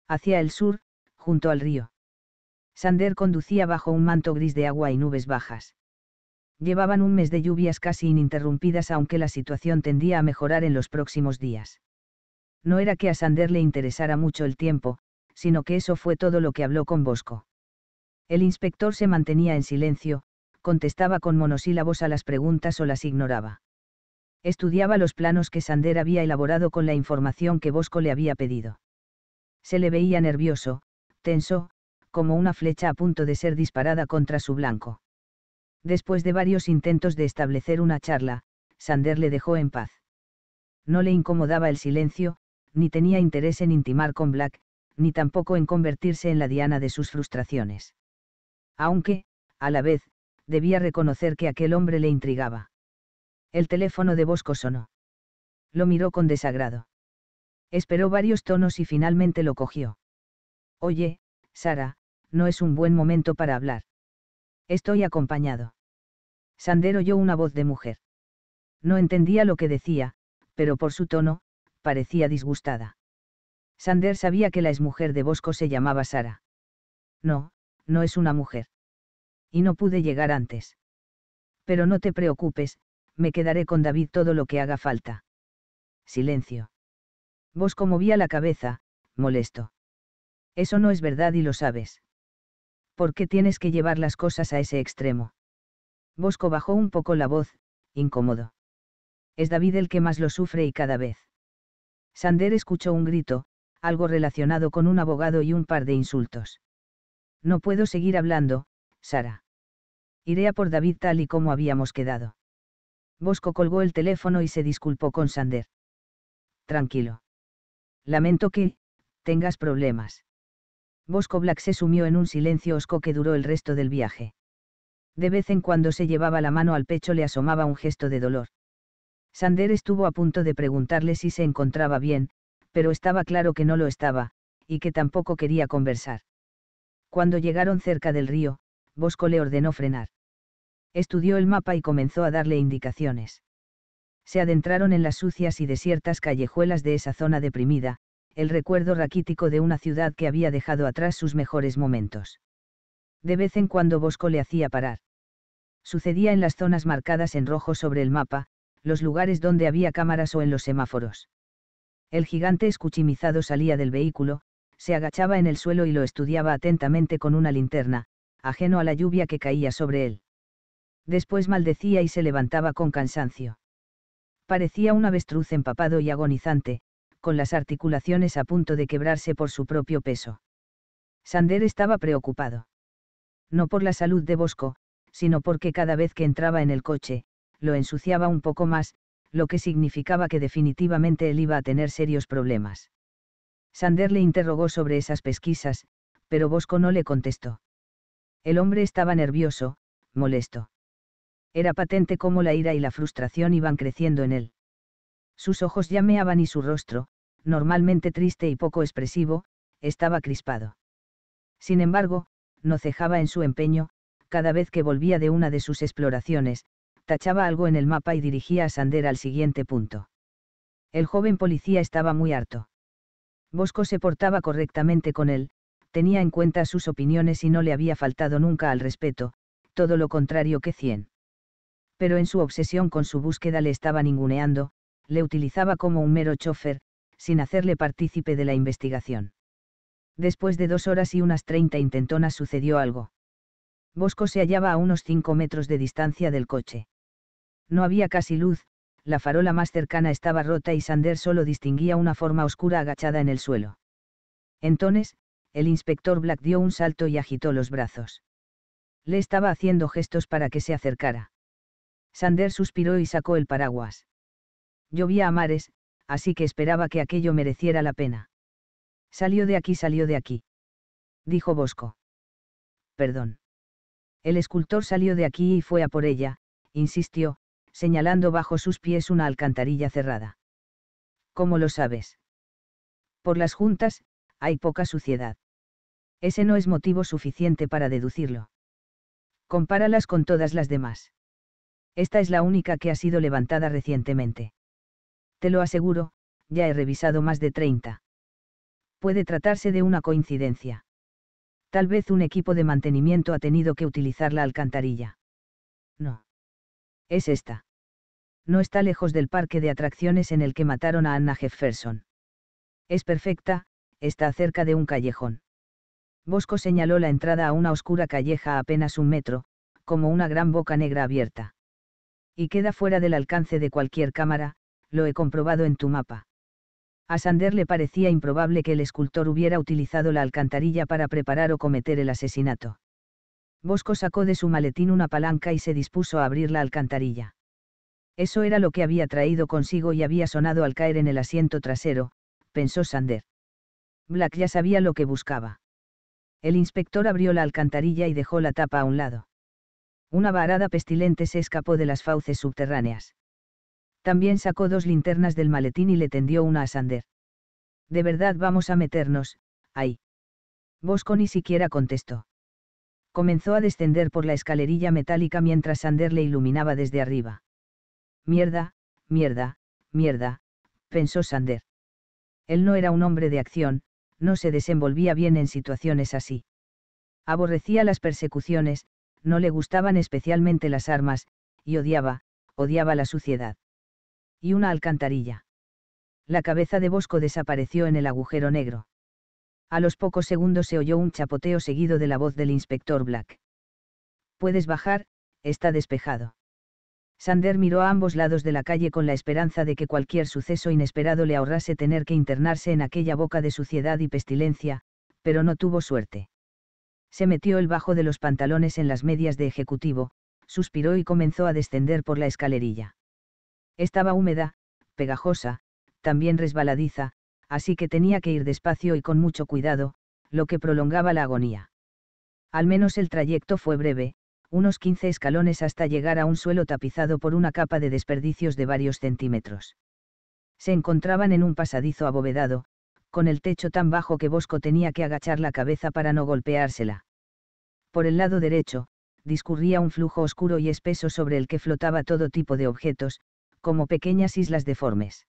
Hacia el sur, junto al río. Sander conducía bajo un manto gris de agua y nubes bajas. Llevaban un mes de lluvias casi ininterrumpidas aunque la situación tendía a mejorar en los próximos días. No era que a Sander le interesara mucho el tiempo, sino que eso fue todo lo que habló con Bosco. El inspector se mantenía en silencio, contestaba con monosílabos a las preguntas o las ignoraba estudiaba los planos que Sander había elaborado con la información que Bosco le había pedido. Se le veía nervioso, tenso, como una flecha a punto de ser disparada contra su blanco. Después de varios intentos de establecer una charla, Sander le dejó en paz. No le incomodaba el silencio, ni tenía interés en intimar con Black, ni tampoco en convertirse en la diana de sus frustraciones. Aunque, a la vez, debía reconocer que aquel hombre le intrigaba. El teléfono de Bosco sonó. Lo miró con desagrado. Esperó varios tonos y finalmente lo cogió. Oye, Sara, no es un buen momento para hablar. Estoy acompañado. Sander oyó una voz de mujer. No entendía lo que decía, pero por su tono, parecía disgustada. Sander sabía que la exmujer de Bosco se llamaba Sara. No, no es una mujer. Y no pude llegar antes. Pero no te preocupes, me quedaré con David todo lo que haga falta. Silencio. Bosco movía la cabeza, molesto. Eso no es verdad y lo sabes. ¿Por qué tienes que llevar las cosas a ese extremo? Bosco bajó un poco la voz, incómodo. Es David el que más lo sufre y cada vez. Sander escuchó un grito, algo relacionado con un abogado y un par de insultos. No puedo seguir hablando, Sara. Iré a por David tal y como habíamos quedado. Bosco colgó el teléfono y se disculpó con Sander. Tranquilo. Lamento que, tengas problemas. Bosco Black se sumió en un silencio osco que duró el resto del viaje. De vez en cuando se llevaba la mano al pecho, le asomaba un gesto de dolor. Sander estuvo a punto de preguntarle si se encontraba bien, pero estaba claro que no lo estaba, y que tampoco quería conversar. Cuando llegaron cerca del río, Bosco le ordenó frenar estudió el mapa y comenzó a darle indicaciones. Se adentraron en las sucias y desiertas callejuelas de esa zona deprimida, el recuerdo raquítico de una ciudad que había dejado atrás sus mejores momentos. De vez en cuando Bosco le hacía parar. Sucedía en las zonas marcadas en rojo sobre el mapa, los lugares donde había cámaras o en los semáforos. El gigante escuchimizado salía del vehículo, se agachaba en el suelo y lo estudiaba atentamente con una linterna, ajeno a la lluvia que caía sobre él después maldecía y se levantaba con cansancio. Parecía un avestruz empapado y agonizante, con las articulaciones a punto de quebrarse por su propio peso. Sander estaba preocupado. No por la salud de Bosco, sino porque cada vez que entraba en el coche, lo ensuciaba un poco más, lo que significaba que definitivamente él iba a tener serios problemas. Sander le interrogó sobre esas pesquisas, pero Bosco no le contestó. El hombre estaba nervioso, molesto. Era patente cómo la ira y la frustración iban creciendo en él. Sus ojos llameaban y su rostro, normalmente triste y poco expresivo, estaba crispado. Sin embargo, no cejaba en su empeño, cada vez que volvía de una de sus exploraciones, tachaba algo en el mapa y dirigía a Sander al siguiente punto. El joven policía estaba muy harto. Bosco se portaba correctamente con él, tenía en cuenta sus opiniones y no le había faltado nunca al respeto, todo lo contrario que Cien pero en su obsesión con su búsqueda le estaba ninguneando, le utilizaba como un mero chofer, sin hacerle partícipe de la investigación. Después de dos horas y unas treinta intentonas sucedió algo. Bosco se hallaba a unos cinco metros de distancia del coche. No había casi luz, la farola más cercana estaba rota y Sander solo distinguía una forma oscura agachada en el suelo. Entonces, el inspector Black dio un salto y agitó los brazos. Le estaba haciendo gestos para que se acercara. Sander suspiró y sacó el paraguas. Llovía a mares, así que esperaba que aquello mereciera la pena. Salió de aquí, salió de aquí. Dijo Bosco. Perdón. El escultor salió de aquí y fue a por ella, insistió, señalando bajo sus pies una alcantarilla cerrada. ¿Cómo lo sabes? Por las juntas, hay poca suciedad. Ese no es motivo suficiente para deducirlo. Compáralas con todas las demás. Esta es la única que ha sido levantada recientemente. Te lo aseguro, ya he revisado más de 30. Puede tratarse de una coincidencia. Tal vez un equipo de mantenimiento ha tenido que utilizar la alcantarilla. No. Es esta. No está lejos del parque de atracciones en el que mataron a Anna Jefferson. Es perfecta, está cerca de un callejón. Bosco señaló la entrada a una oscura calleja a apenas un metro, como una gran boca negra abierta y queda fuera del alcance de cualquier cámara, lo he comprobado en tu mapa. A Sander le parecía improbable que el escultor hubiera utilizado la alcantarilla para preparar o cometer el asesinato. Bosco sacó de su maletín una palanca y se dispuso a abrir la alcantarilla. Eso era lo que había traído consigo y había sonado al caer en el asiento trasero, pensó Sander. Black ya sabía lo que buscaba. El inspector abrió la alcantarilla y dejó la tapa a un lado una varada pestilente se escapó de las fauces subterráneas. También sacó dos linternas del maletín y le tendió una a Sander. De verdad vamos a meternos, ahí. Bosco ni siquiera contestó. Comenzó a descender por la escalerilla metálica mientras Sander le iluminaba desde arriba. Mierda, mierda, mierda, pensó Sander. Él no era un hombre de acción, no se desenvolvía bien en situaciones así. Aborrecía las persecuciones, no le gustaban especialmente las armas, y odiaba, odiaba la suciedad. Y una alcantarilla. La cabeza de Bosco desapareció en el agujero negro. A los pocos segundos se oyó un chapoteo seguido de la voz del inspector Black. Puedes bajar, está despejado. Sander miró a ambos lados de la calle con la esperanza de que cualquier suceso inesperado le ahorrase tener que internarse en aquella boca de suciedad y pestilencia, pero no tuvo suerte se metió el bajo de los pantalones en las medias de ejecutivo, suspiró y comenzó a descender por la escalerilla. Estaba húmeda, pegajosa, también resbaladiza, así que tenía que ir despacio y con mucho cuidado, lo que prolongaba la agonía. Al menos el trayecto fue breve, unos 15 escalones hasta llegar a un suelo tapizado por una capa de desperdicios de varios centímetros. Se encontraban en un pasadizo abovedado, con el techo tan bajo que Bosco tenía que agachar la cabeza para no golpeársela. Por el lado derecho, discurría un flujo oscuro y espeso sobre el que flotaba todo tipo de objetos, como pequeñas islas deformes.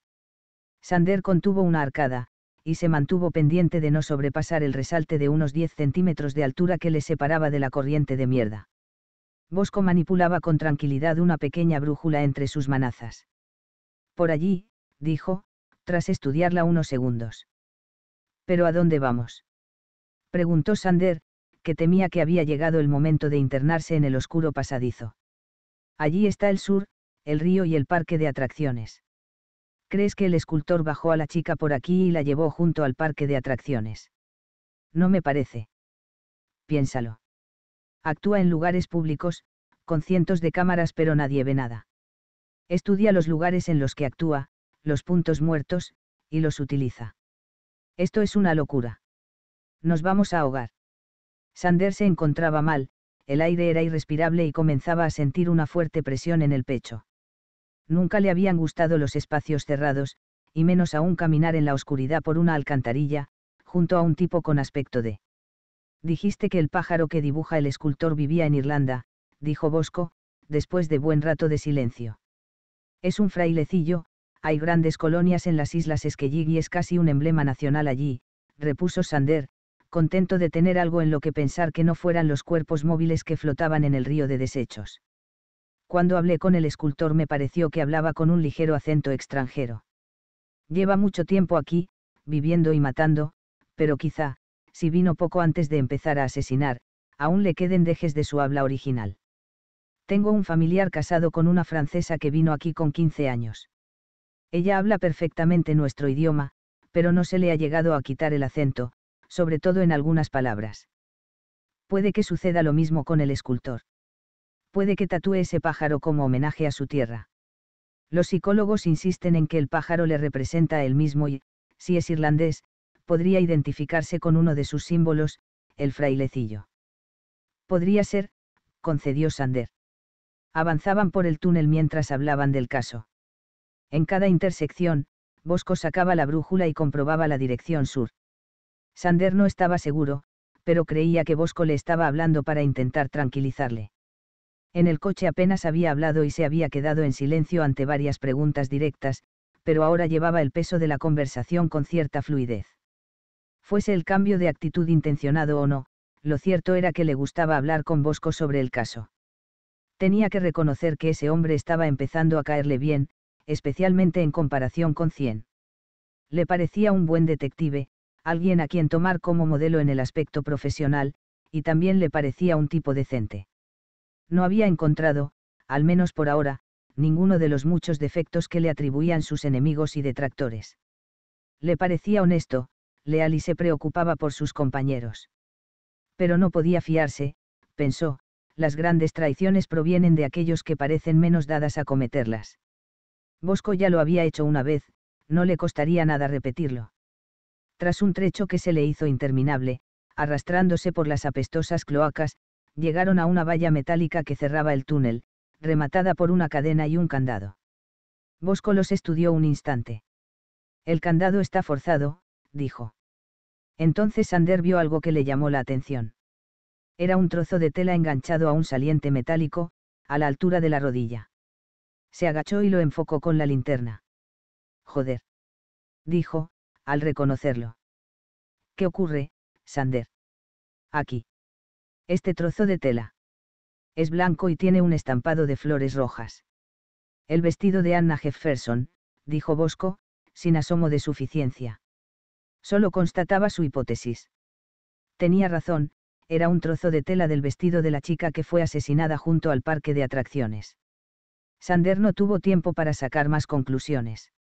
Sander contuvo una arcada, y se mantuvo pendiente de no sobrepasar el resalte de unos 10 centímetros de altura que le separaba de la corriente de mierda. Bosco manipulaba con tranquilidad una pequeña brújula entre sus manazas. Por allí, dijo, tras estudiarla unos segundos. ¿Pero a dónde vamos? Preguntó Sander, que temía que había llegado el momento de internarse en el oscuro pasadizo. Allí está el sur, el río y el parque de atracciones. ¿Crees que el escultor bajó a la chica por aquí y la llevó junto al parque de atracciones? No me parece. Piénsalo. Actúa en lugares públicos, con cientos de cámaras pero nadie ve nada. Estudia los lugares en los que actúa, los puntos muertos, y los utiliza. Esto es una locura. Nos vamos a ahogar. Sander se encontraba mal, el aire era irrespirable y comenzaba a sentir una fuerte presión en el pecho. Nunca le habían gustado los espacios cerrados, y menos aún caminar en la oscuridad por una alcantarilla, junto a un tipo con aspecto de... Dijiste que el pájaro que dibuja el escultor vivía en Irlanda, dijo Bosco, después de buen rato de silencio. Es un frailecillo, hay grandes colonias en las islas Esquellig y es casi un emblema nacional allí, repuso Sander, contento de tener algo en lo que pensar que no fueran los cuerpos móviles que flotaban en el río de desechos. Cuando hablé con el escultor me pareció que hablaba con un ligero acento extranjero. Lleva mucho tiempo aquí, viviendo y matando, pero quizá, si vino poco antes de empezar a asesinar, aún le queden dejes de su habla original. Tengo un familiar casado con una francesa que vino aquí con 15 años. Ella habla perfectamente nuestro idioma, pero no se le ha llegado a quitar el acento, sobre todo en algunas palabras. Puede que suceda lo mismo con el escultor. Puede que tatúe ese pájaro como homenaje a su tierra. Los psicólogos insisten en que el pájaro le representa a él mismo y, si es irlandés, podría identificarse con uno de sus símbolos, el frailecillo. Podría ser, concedió Sander. Avanzaban por el túnel mientras hablaban del caso. En cada intersección, Bosco sacaba la brújula y comprobaba la dirección sur. Sander no estaba seguro, pero creía que Bosco le estaba hablando para intentar tranquilizarle. En el coche apenas había hablado y se había quedado en silencio ante varias preguntas directas, pero ahora llevaba el peso de la conversación con cierta fluidez. Fuese el cambio de actitud intencionado o no, lo cierto era que le gustaba hablar con Bosco sobre el caso. Tenía que reconocer que ese hombre estaba empezando a caerle bien, especialmente en comparación con 100. Le parecía un buen detective, alguien a quien tomar como modelo en el aspecto profesional, y también le parecía un tipo decente. No había encontrado, al menos por ahora, ninguno de los muchos defectos que le atribuían sus enemigos y detractores. Le parecía honesto, leal y se preocupaba por sus compañeros. Pero no podía fiarse, pensó, las grandes traiciones provienen de aquellos que parecen menos dadas a cometerlas. Bosco ya lo había hecho una vez, no le costaría nada repetirlo. Tras un trecho que se le hizo interminable, arrastrándose por las apestosas cloacas, llegaron a una valla metálica que cerraba el túnel, rematada por una cadena y un candado. Bosco los estudió un instante. El candado está forzado, dijo. Entonces Sander vio algo que le llamó la atención. Era un trozo de tela enganchado a un saliente metálico, a la altura de la rodilla se agachó y lo enfocó con la linterna. Joder. Dijo, al reconocerlo. ¿Qué ocurre, Sander? Aquí. Este trozo de tela. Es blanco y tiene un estampado de flores rojas. El vestido de Anna Jefferson, dijo Bosco, sin asomo de suficiencia. Solo constataba su hipótesis. Tenía razón, era un trozo de tela del vestido de la chica que fue asesinada junto al parque de atracciones. Sander no tuvo tiempo para sacar más conclusiones.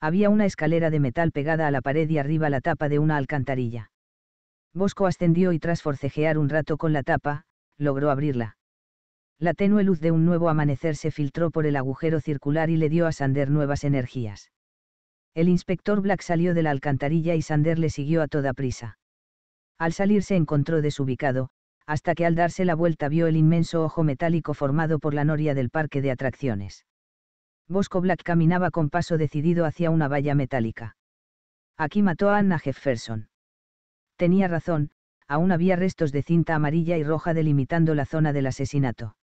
Había una escalera de metal pegada a la pared y arriba la tapa de una alcantarilla. Bosco ascendió y tras forcejear un rato con la tapa, logró abrirla. La tenue luz de un nuevo amanecer se filtró por el agujero circular y le dio a Sander nuevas energías. El inspector Black salió de la alcantarilla y Sander le siguió a toda prisa. Al salir se encontró desubicado, hasta que al darse la vuelta vio el inmenso ojo metálico formado por la noria del parque de atracciones. Bosco Black caminaba con paso decidido hacia una valla metálica. Aquí mató a Anna Jefferson. Tenía razón, aún había restos de cinta amarilla y roja delimitando la zona del asesinato.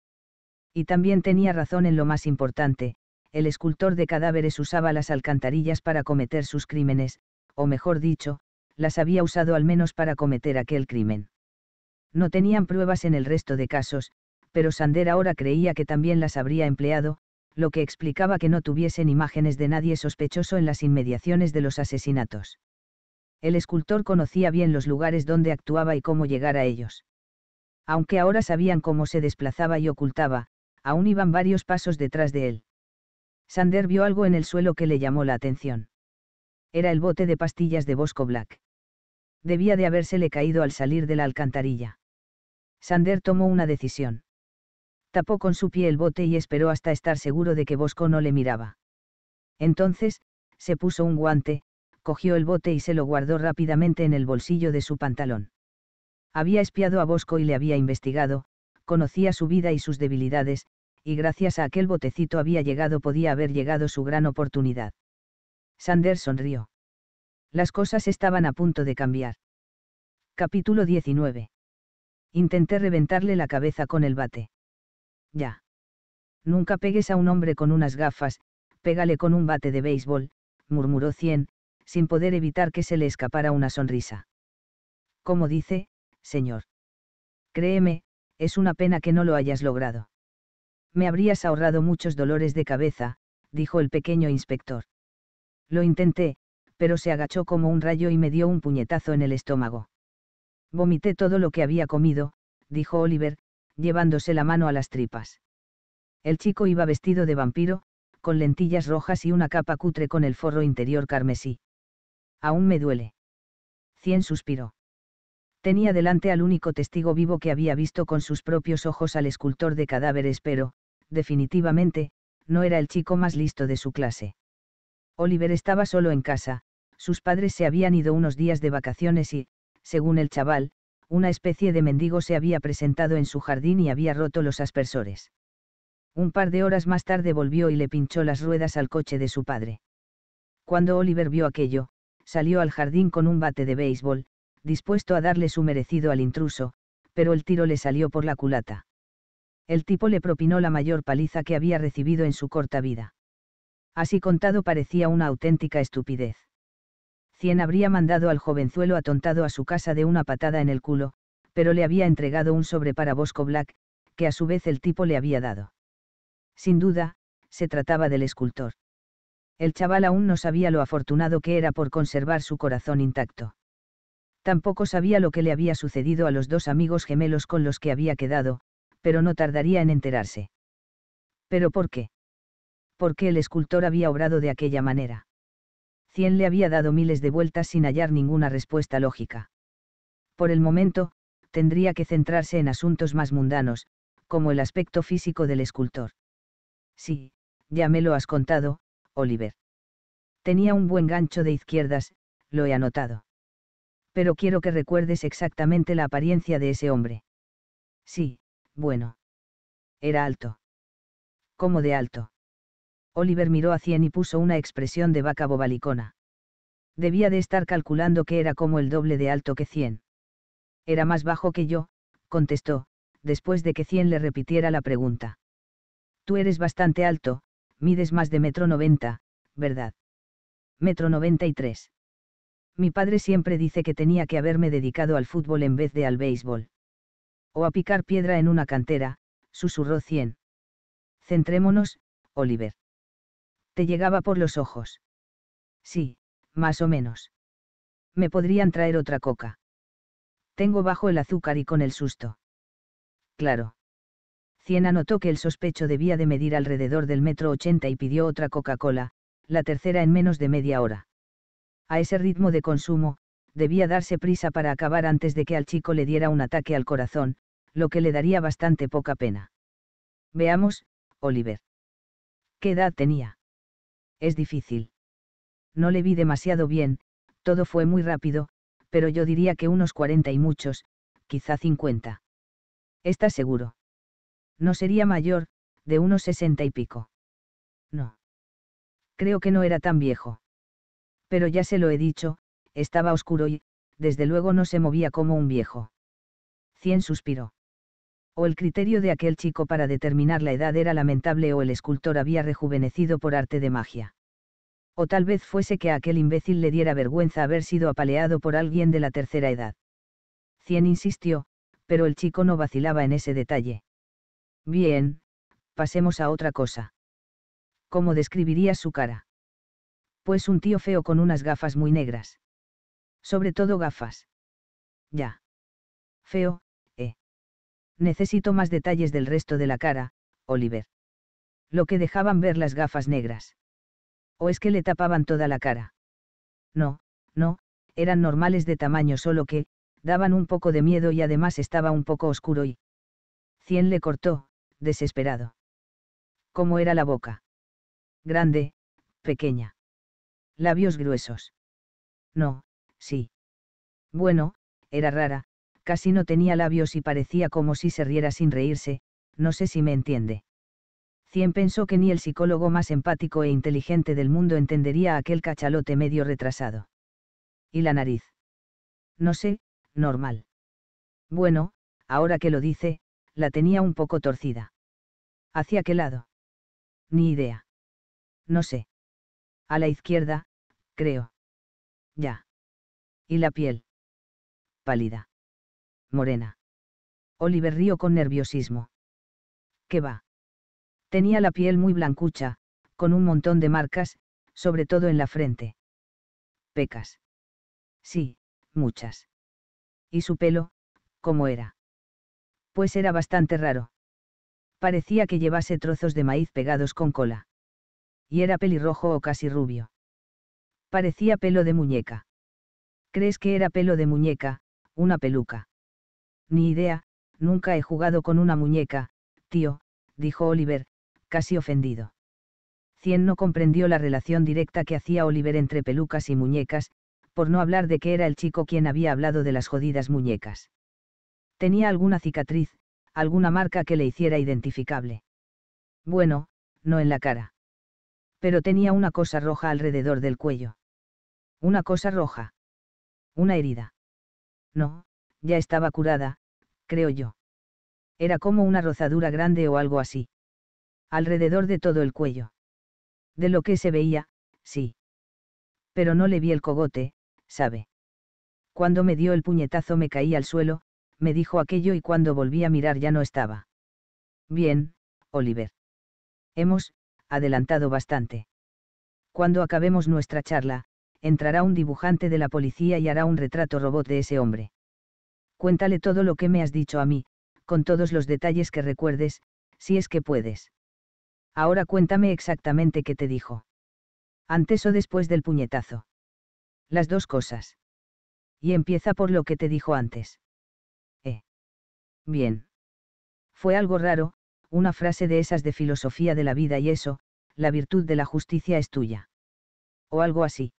Y también tenía razón en lo más importante, el escultor de cadáveres usaba las alcantarillas para cometer sus crímenes, o mejor dicho, las había usado al menos para cometer aquel crimen. No tenían pruebas en el resto de casos, pero Sander ahora creía que también las habría empleado, lo que explicaba que no tuviesen imágenes de nadie sospechoso en las inmediaciones de los asesinatos. El escultor conocía bien los lugares donde actuaba y cómo llegar a ellos. Aunque ahora sabían cómo se desplazaba y ocultaba, aún iban varios pasos detrás de él. Sander vio algo en el suelo que le llamó la atención. Era el bote de pastillas de Bosco Black. Debía de habérsele caído al salir de la alcantarilla. Sander tomó una decisión. Tapó con su pie el bote y esperó hasta estar seguro de que Bosco no le miraba. Entonces, se puso un guante, cogió el bote y se lo guardó rápidamente en el bolsillo de su pantalón. Había espiado a Bosco y le había investigado, conocía su vida y sus debilidades, y gracias a aquel botecito había llegado podía haber llegado su gran oportunidad. Sander sonrió. Las cosas estaban a punto de cambiar. Capítulo 19. Intenté reventarle la cabeza con el bate. Ya. Nunca pegues a un hombre con unas gafas, pégale con un bate de béisbol, murmuró Cien, sin poder evitar que se le escapara una sonrisa. —¿Cómo dice, señor. Créeme, es una pena que no lo hayas logrado. Me habrías ahorrado muchos dolores de cabeza, dijo el pequeño inspector. Lo intenté, pero se agachó como un rayo y me dio un puñetazo en el estómago. Vomité todo lo que había comido, dijo Oliver, llevándose la mano a las tripas. El chico iba vestido de vampiro, con lentillas rojas y una capa cutre con el forro interior carmesí. Aún me duele. Cien suspiró. Tenía delante al único testigo vivo que había visto con sus propios ojos al escultor de cadáveres, pero, definitivamente, no era el chico más listo de su clase. Oliver estaba solo en casa, sus padres se habían ido unos días de vacaciones y, según el chaval, una especie de mendigo se había presentado en su jardín y había roto los aspersores. Un par de horas más tarde volvió y le pinchó las ruedas al coche de su padre. Cuando Oliver vio aquello, salió al jardín con un bate de béisbol, dispuesto a darle su merecido al intruso, pero el tiro le salió por la culata. El tipo le propinó la mayor paliza que había recibido en su corta vida. Así contado parecía una auténtica estupidez. Cien habría mandado al jovenzuelo atontado a su casa de una patada en el culo, pero le había entregado un sobre para Bosco Black, que a su vez el tipo le había dado. Sin duda, se trataba del escultor. El chaval aún no sabía lo afortunado que era por conservar su corazón intacto. Tampoco sabía lo que le había sucedido a los dos amigos gemelos con los que había quedado, pero no tardaría en enterarse. ¿Pero por qué? ¿Por qué el escultor había obrado de aquella manera? Cien le había dado miles de vueltas sin hallar ninguna respuesta lógica. Por el momento, tendría que centrarse en asuntos más mundanos, como el aspecto físico del escultor. Sí, ya me lo has contado, Oliver. Tenía un buen gancho de izquierdas, lo he anotado. Pero quiero que recuerdes exactamente la apariencia de ese hombre. Sí, bueno. Era alto. ¿Cómo de alto? Oliver miró a 100 y puso una expresión de vaca bobalicona. Debía de estar calculando que era como el doble de alto que Cien. Era más bajo que yo, contestó, después de que Cien le repitiera la pregunta. Tú eres bastante alto, mides más de metro noventa, ¿verdad? Metro noventa y tres. Mi padre siempre dice que tenía que haberme dedicado al fútbol en vez de al béisbol. O a picar piedra en una cantera, susurró Cien. Centrémonos, Oliver. Te llegaba por los ojos. Sí, más o menos. Me podrían traer otra coca. Tengo bajo el azúcar y con el susto. Claro. Cien anotó que el sospecho debía de medir alrededor del metro ochenta y pidió otra Coca-Cola, la tercera en menos de media hora. A ese ritmo de consumo, debía darse prisa para acabar antes de que al chico le diera un ataque al corazón, lo que le daría bastante poca pena. Veamos, Oliver. ¿Qué edad tenía? es difícil. No le vi demasiado bien, todo fue muy rápido, pero yo diría que unos 40 y muchos, quizá 50. Está seguro? No sería mayor, de unos sesenta y pico. No. Creo que no era tan viejo. Pero ya se lo he dicho, estaba oscuro y, desde luego no se movía como un viejo. Cien suspiró o el criterio de aquel chico para determinar la edad era lamentable o el escultor había rejuvenecido por arte de magia. O tal vez fuese que a aquel imbécil le diera vergüenza haber sido apaleado por alguien de la tercera edad. Cien insistió, pero el chico no vacilaba en ese detalle. Bien, pasemos a otra cosa. ¿Cómo describirías su cara? Pues un tío feo con unas gafas muy negras. Sobre todo gafas. Ya. Feo, necesito más detalles del resto de la cara, Oliver. Lo que dejaban ver las gafas negras. ¿O es que le tapaban toda la cara? No, no, eran normales de tamaño solo que, daban un poco de miedo y además estaba un poco oscuro y... Cien le cortó, desesperado. ¿Cómo era la boca? Grande, pequeña. Labios gruesos. No, sí. Bueno, era rara, Casi no tenía labios y parecía como si se riera sin reírse, no sé si me entiende. Cien pensó que ni el psicólogo más empático e inteligente del mundo entendería aquel cachalote medio retrasado. ¿Y la nariz? No sé, normal. Bueno, ahora que lo dice, la tenía un poco torcida. ¿Hacia qué lado? Ni idea. No sé. A la izquierda, creo. Ya. ¿Y la piel? Pálida morena. Oliver Río con nerviosismo. ¿Qué va? Tenía la piel muy blancucha, con un montón de marcas, sobre todo en la frente. Pecas. Sí, muchas. ¿Y su pelo? ¿Cómo era? Pues era bastante raro. Parecía que llevase trozos de maíz pegados con cola. Y era pelirrojo o casi rubio. Parecía pelo de muñeca. ¿Crees que era pelo de muñeca, una peluca? Ni idea, nunca he jugado con una muñeca, tío, dijo Oliver, casi ofendido. Cien no comprendió la relación directa que hacía Oliver entre pelucas y muñecas, por no hablar de que era el chico quien había hablado de las jodidas muñecas. Tenía alguna cicatriz, alguna marca que le hiciera identificable. Bueno, no en la cara. Pero tenía una cosa roja alrededor del cuello. Una cosa roja. Una herida. No, ya estaba curada, creo yo. Era como una rozadura grande o algo así. Alrededor de todo el cuello. De lo que se veía, sí. Pero no le vi el cogote, sabe. Cuando me dio el puñetazo me caí al suelo, me dijo aquello y cuando volví a mirar ya no estaba. Bien, Oliver. Hemos, adelantado bastante. Cuando acabemos nuestra charla, entrará un dibujante de la policía y hará un retrato robot de ese hombre. Cuéntale todo lo que me has dicho a mí, con todos los detalles que recuerdes, si es que puedes. Ahora cuéntame exactamente qué te dijo. Antes o después del puñetazo. Las dos cosas. Y empieza por lo que te dijo antes. Eh. Bien. Fue algo raro, una frase de esas de filosofía de la vida y eso, la virtud de la justicia es tuya. O algo así.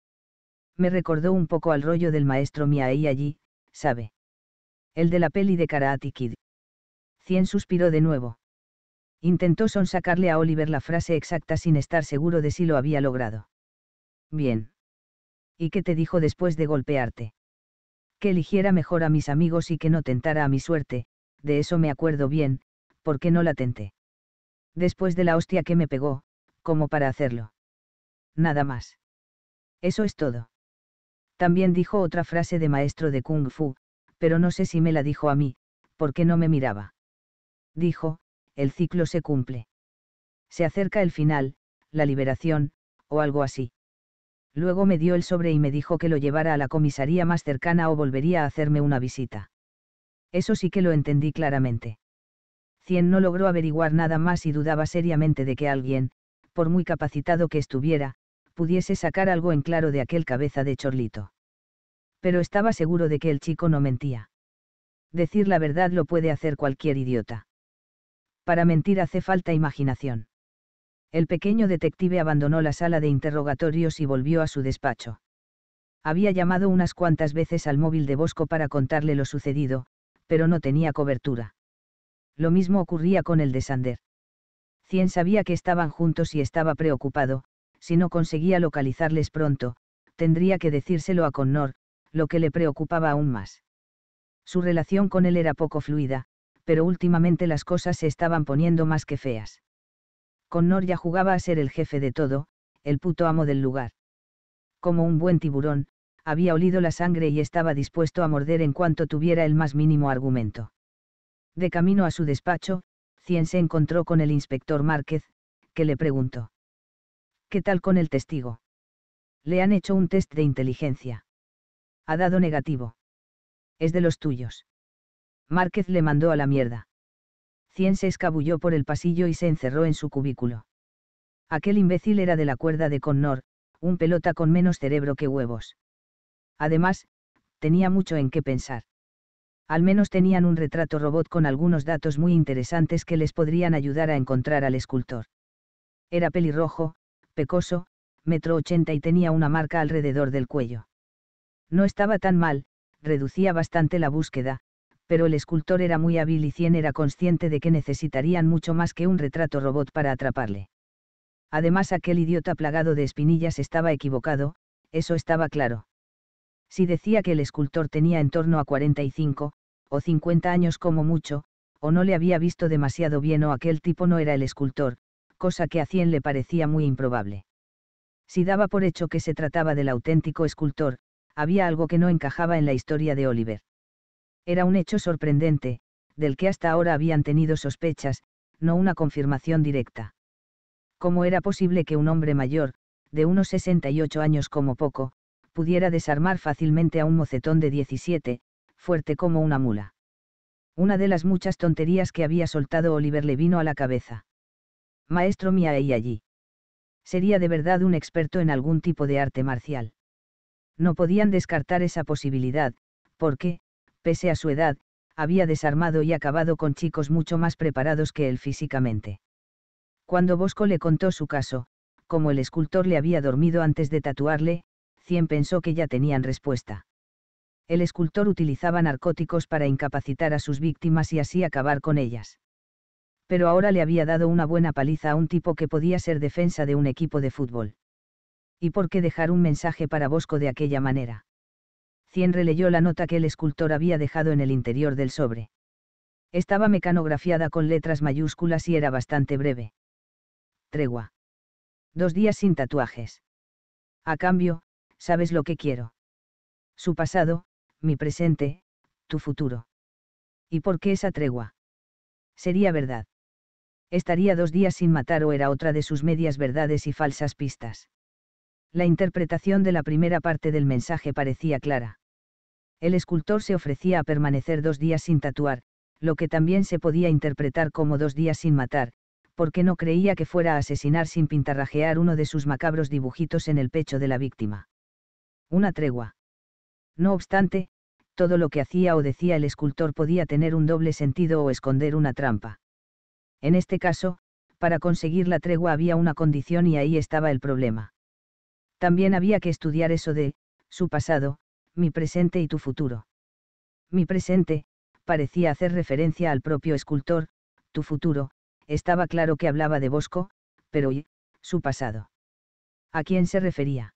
Me recordó un poco al rollo del maestro y allí, ¿sabe? El de la peli de Karate Kid. Cien suspiró de nuevo. Intentó sonsacarle a Oliver la frase exacta sin estar seguro de si lo había logrado. Bien. ¿Y qué te dijo después de golpearte? Que eligiera mejor a mis amigos y que no tentara a mi suerte, de eso me acuerdo bien, porque no la tenté. Después de la hostia que me pegó, como para hacerlo. Nada más. Eso es todo. También dijo otra frase de maestro de kung fu, pero no sé si me la dijo a mí, porque no me miraba. Dijo, el ciclo se cumple. Se acerca el final, la liberación, o algo así. Luego me dio el sobre y me dijo que lo llevara a la comisaría más cercana o volvería a hacerme una visita. Eso sí que lo entendí claramente. Cien no logró averiguar nada más y dudaba seriamente de que alguien, por muy capacitado que estuviera, pudiese sacar algo en claro de aquel cabeza de chorlito pero estaba seguro de que el chico no mentía. Decir la verdad lo puede hacer cualquier idiota. Para mentir hace falta imaginación. El pequeño detective abandonó la sala de interrogatorios y volvió a su despacho. Había llamado unas cuantas veces al móvil de Bosco para contarle lo sucedido, pero no tenía cobertura. Lo mismo ocurría con el de Sander. Cien sabía que estaban juntos y estaba preocupado, si no conseguía localizarles pronto, tendría que decírselo a Connor, lo que le preocupaba aún más. Su relación con él era poco fluida, pero últimamente las cosas se estaban poniendo más que feas. Con ya jugaba a ser el jefe de todo, el puto amo del lugar. Como un buen tiburón, había olido la sangre y estaba dispuesto a morder en cuanto tuviera el más mínimo argumento. De camino a su despacho, Cien se encontró con el inspector Márquez, que le preguntó. ¿Qué tal con el testigo? Le han hecho un test de inteligencia. Ha dado negativo. Es de los tuyos. Márquez le mandó a la mierda. Cien se escabulló por el pasillo y se encerró en su cubículo. Aquel imbécil era de la cuerda de Connor, un pelota con menos cerebro que huevos. Además, tenía mucho en qué pensar. Al menos tenían un retrato robot con algunos datos muy interesantes que les podrían ayudar a encontrar al escultor. Era pelirrojo, pecoso, metro ochenta y tenía una marca alrededor del cuello. No estaba tan mal, reducía bastante la búsqueda, pero el escultor era muy hábil y Cien era consciente de que necesitarían mucho más que un retrato robot para atraparle. Además aquel idiota plagado de espinillas estaba equivocado, eso estaba claro. Si decía que el escultor tenía en torno a 45, o 50 años como mucho, o no le había visto demasiado bien o aquel tipo no era el escultor, cosa que a Cien le parecía muy improbable. Si daba por hecho que se trataba del auténtico escultor, había algo que no encajaba en la historia de Oliver. Era un hecho sorprendente, del que hasta ahora habían tenido sospechas, no una confirmación directa. ¿Cómo era posible que un hombre mayor, de unos 68 años como poco, pudiera desarmar fácilmente a un mocetón de 17, fuerte como una mula? Una de las muchas tonterías que había soltado Oliver le vino a la cabeza. Maestro mía allí. Sería de verdad un experto en algún tipo de arte marcial. No podían descartar esa posibilidad, porque, pese a su edad, había desarmado y acabado con chicos mucho más preparados que él físicamente. Cuando Bosco le contó su caso, como el escultor le había dormido antes de tatuarle, Cien pensó que ya tenían respuesta. El escultor utilizaba narcóticos para incapacitar a sus víctimas y así acabar con ellas. Pero ahora le había dado una buena paliza a un tipo que podía ser defensa de un equipo de fútbol. ¿Y por qué dejar un mensaje para Bosco de aquella manera? Cien releyó la nota que el escultor había dejado en el interior del sobre. Estaba mecanografiada con letras mayúsculas y era bastante breve. Tregua. Dos días sin tatuajes. A cambio, sabes lo que quiero. Su pasado, mi presente, tu futuro. ¿Y por qué esa tregua? Sería verdad. Estaría dos días sin matar o era otra de sus medias verdades y falsas pistas. La interpretación de la primera parte del mensaje parecía clara. El escultor se ofrecía a permanecer dos días sin tatuar, lo que también se podía interpretar como dos días sin matar, porque no creía que fuera a asesinar sin pintarrajear uno de sus macabros dibujitos en el pecho de la víctima. Una tregua. No obstante, todo lo que hacía o decía el escultor podía tener un doble sentido o esconder una trampa. En este caso, para conseguir la tregua había una condición y ahí estaba el problema también había que estudiar eso de, su pasado, mi presente y tu futuro. Mi presente, parecía hacer referencia al propio escultor, tu futuro, estaba claro que hablaba de Bosco, pero y, su pasado. ¿A quién se refería?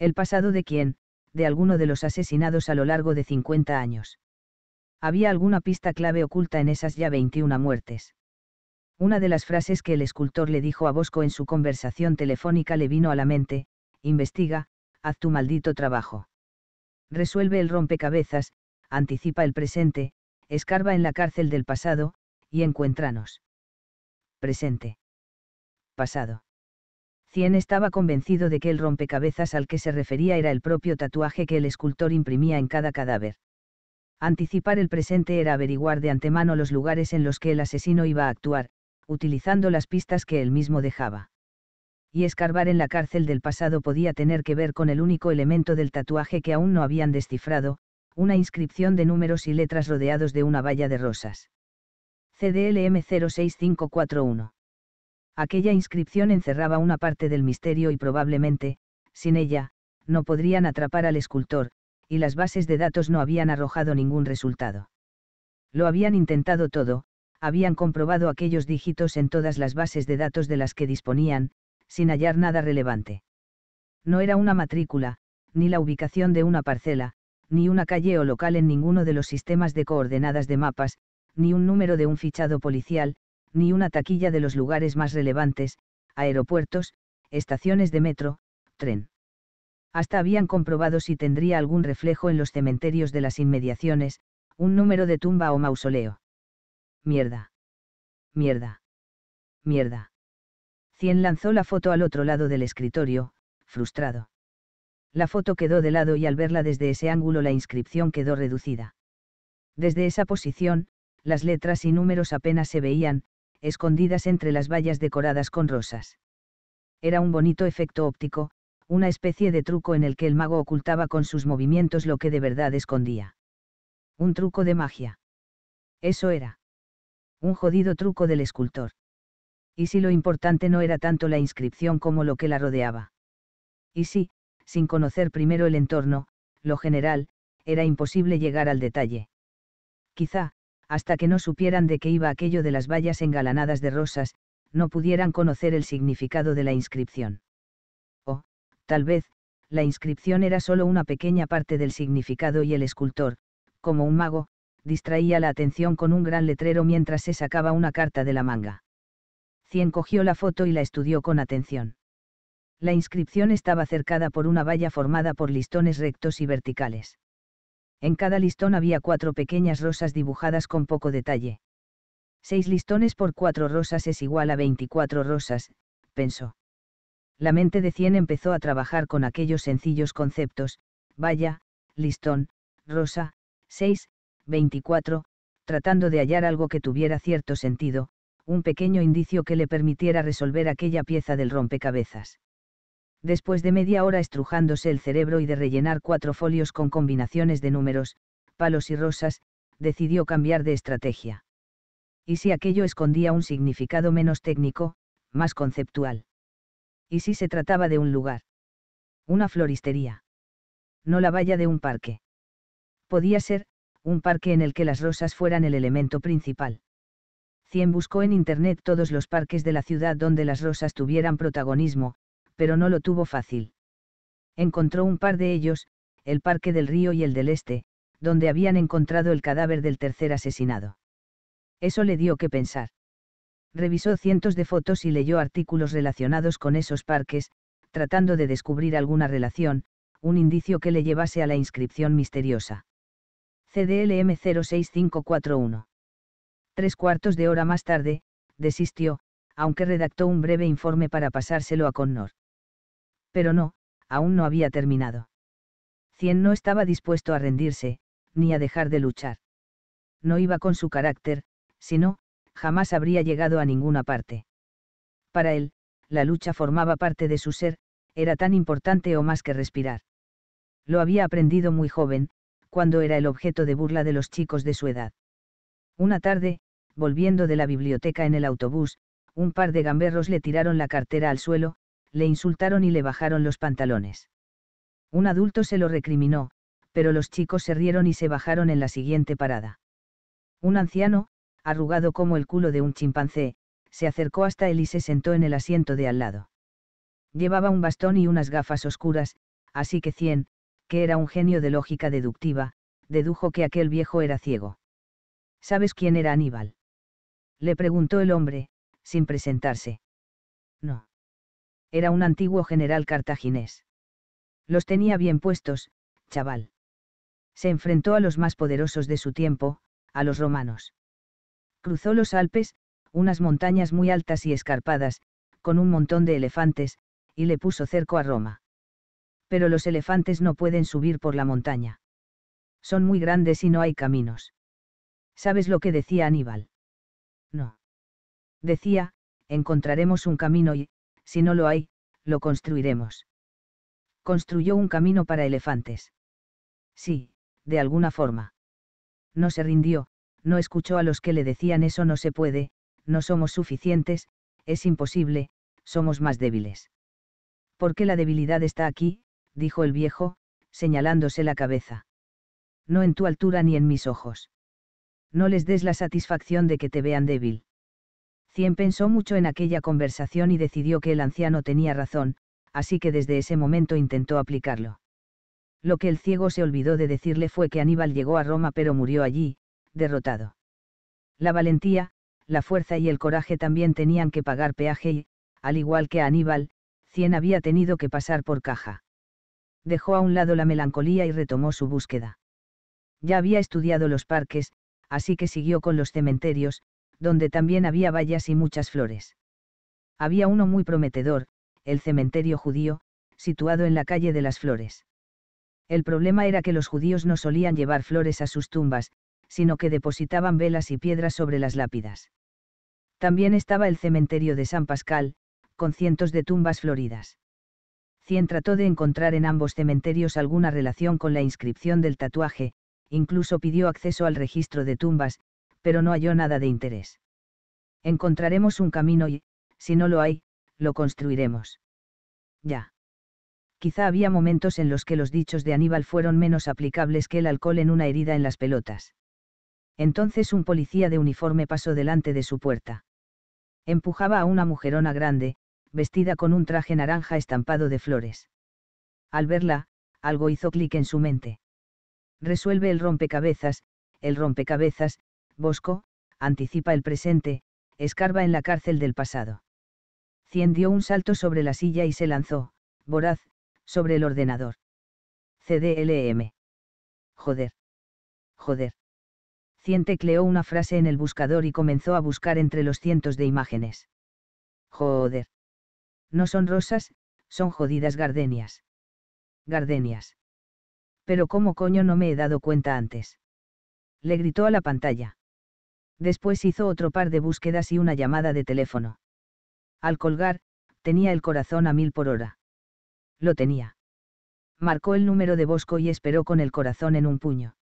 El pasado de quién, de alguno de los asesinados a lo largo de 50 años. Había alguna pista clave oculta en esas ya 21 muertes. Una de las frases que el escultor le dijo a Bosco en su conversación telefónica le vino a la mente, investiga, haz tu maldito trabajo. Resuelve el rompecabezas, anticipa el presente, escarba en la cárcel del pasado, y encuéntranos. Presente. Pasado. Cien estaba convencido de que el rompecabezas al que se refería era el propio tatuaje que el escultor imprimía en cada cadáver. Anticipar el presente era averiguar de antemano los lugares en los que el asesino iba a actuar, utilizando las pistas que él mismo dejaba y escarbar en la cárcel del pasado podía tener que ver con el único elemento del tatuaje que aún no habían descifrado, una inscripción de números y letras rodeados de una valla de rosas. CDLM 06541. Aquella inscripción encerraba una parte del misterio y probablemente, sin ella, no podrían atrapar al escultor, y las bases de datos no habían arrojado ningún resultado. Lo habían intentado todo, habían comprobado aquellos dígitos en todas las bases de datos de las que disponían, sin hallar nada relevante. No era una matrícula, ni la ubicación de una parcela, ni una calle o local en ninguno de los sistemas de coordenadas de mapas, ni un número de un fichado policial, ni una taquilla de los lugares más relevantes, aeropuertos, estaciones de metro, tren. Hasta habían comprobado si tendría algún reflejo en los cementerios de las inmediaciones, un número de tumba o mausoleo. Mierda. Mierda. Mierda. Cien lanzó la foto al otro lado del escritorio, frustrado. La foto quedó de lado y al verla desde ese ángulo la inscripción quedó reducida. Desde esa posición, las letras y números apenas se veían, escondidas entre las vallas decoradas con rosas. Era un bonito efecto óptico, una especie de truco en el que el mago ocultaba con sus movimientos lo que de verdad escondía. Un truco de magia. Eso era. Un jodido truco del escultor y si lo importante no era tanto la inscripción como lo que la rodeaba. Y si, sin conocer primero el entorno, lo general, era imposible llegar al detalle. Quizá, hasta que no supieran de qué iba aquello de las vallas engalanadas de rosas, no pudieran conocer el significado de la inscripción. O, tal vez, la inscripción era solo una pequeña parte del significado y el escultor, como un mago, distraía la atención con un gran letrero mientras se sacaba una carta de la manga. Cien cogió la foto y la estudió con atención. La inscripción estaba cercada por una valla formada por listones rectos y verticales. En cada listón había cuatro pequeñas rosas dibujadas con poco detalle. Seis listones por cuatro rosas es igual a 24 rosas, pensó. La mente de Cien empezó a trabajar con aquellos sencillos conceptos, valla, listón, rosa, seis, 24, tratando de hallar algo que tuviera cierto sentido, un pequeño indicio que le permitiera resolver aquella pieza del rompecabezas. Después de media hora estrujándose el cerebro y de rellenar cuatro folios con combinaciones de números, palos y rosas, decidió cambiar de estrategia. ¿Y si aquello escondía un significado menos técnico, más conceptual? ¿Y si se trataba de un lugar? Una floristería. No la valla de un parque. Podía ser, un parque en el que las rosas fueran el elemento principal. 100 buscó en Internet todos los parques de la ciudad donde las rosas tuvieran protagonismo, pero no lo tuvo fácil. Encontró un par de ellos, el Parque del Río y el del Este, donde habían encontrado el cadáver del tercer asesinado. Eso le dio que pensar. Revisó cientos de fotos y leyó artículos relacionados con esos parques, tratando de descubrir alguna relación, un indicio que le llevase a la inscripción misteriosa. CDLM 06541 Tres cuartos de hora más tarde, desistió, aunque redactó un breve informe para pasárselo a Connor. Pero no, aún no había terminado. Cien no estaba dispuesto a rendirse, ni a dejar de luchar. No iba con su carácter, sino, jamás habría llegado a ninguna parte. Para él, la lucha formaba parte de su ser, era tan importante o más que respirar. Lo había aprendido muy joven, cuando era el objeto de burla de los chicos de su edad. Una tarde, volviendo de la biblioteca en el autobús, un par de gamberros le tiraron la cartera al suelo, le insultaron y le bajaron los pantalones. Un adulto se lo recriminó, pero los chicos se rieron y se bajaron en la siguiente parada. Un anciano, arrugado como el culo de un chimpancé, se acercó hasta él y se sentó en el asiento de al lado. Llevaba un bastón y unas gafas oscuras, así que Cien, que era un genio de lógica deductiva, dedujo que aquel viejo era ciego. ¿Sabes quién era Aníbal? Le preguntó el hombre, sin presentarse. No. Era un antiguo general cartaginés. Los tenía bien puestos, chaval. Se enfrentó a los más poderosos de su tiempo, a los romanos. Cruzó los Alpes, unas montañas muy altas y escarpadas, con un montón de elefantes, y le puso cerco a Roma. Pero los elefantes no pueden subir por la montaña. Son muy grandes y no hay caminos. ¿Sabes lo que decía Aníbal? No. Decía, encontraremos un camino y, si no lo hay, lo construiremos. Construyó un camino para elefantes. Sí, de alguna forma. No se rindió, no escuchó a los que le decían eso no se puede, no somos suficientes, es imposible, somos más débiles. ¿Por qué la debilidad está aquí? dijo el viejo, señalándose la cabeza. No en tu altura ni en mis ojos no les des la satisfacción de que te vean débil. Cien pensó mucho en aquella conversación y decidió que el anciano tenía razón, así que desde ese momento intentó aplicarlo. Lo que el ciego se olvidó de decirle fue que Aníbal llegó a Roma pero murió allí, derrotado. La valentía, la fuerza y el coraje también tenían que pagar peaje y, al igual que Aníbal, Cien había tenido que pasar por caja. Dejó a un lado la melancolía y retomó su búsqueda. Ya había estudiado los parques, así que siguió con los cementerios, donde también había vallas y muchas flores. Había uno muy prometedor, el cementerio judío, situado en la calle de las flores. El problema era que los judíos no solían llevar flores a sus tumbas, sino que depositaban velas y piedras sobre las lápidas. También estaba el cementerio de San Pascal, con cientos de tumbas floridas. Cien trató de encontrar en ambos cementerios alguna relación con la inscripción del tatuaje, incluso pidió acceso al registro de tumbas, pero no halló nada de interés. Encontraremos un camino y, si no lo hay, lo construiremos. Ya. Quizá había momentos en los que los dichos de Aníbal fueron menos aplicables que el alcohol en una herida en las pelotas. Entonces un policía de uniforme pasó delante de su puerta. Empujaba a una mujerona grande, vestida con un traje naranja estampado de flores. Al verla, algo hizo clic en su mente resuelve el rompecabezas, el rompecabezas, Bosco, anticipa el presente, escarba en la cárcel del pasado. Cien dio un salto sobre la silla y se lanzó, voraz, sobre el ordenador. CDLM. Joder. Joder. Cien tecleó una frase en el buscador y comenzó a buscar entre los cientos de imágenes. Joder. No son rosas, son jodidas gardenias. Gardenias pero ¿cómo coño no me he dado cuenta antes? Le gritó a la pantalla. Después hizo otro par de búsquedas y una llamada de teléfono. Al colgar, tenía el corazón a mil por hora. Lo tenía. Marcó el número de Bosco y esperó con el corazón en un puño.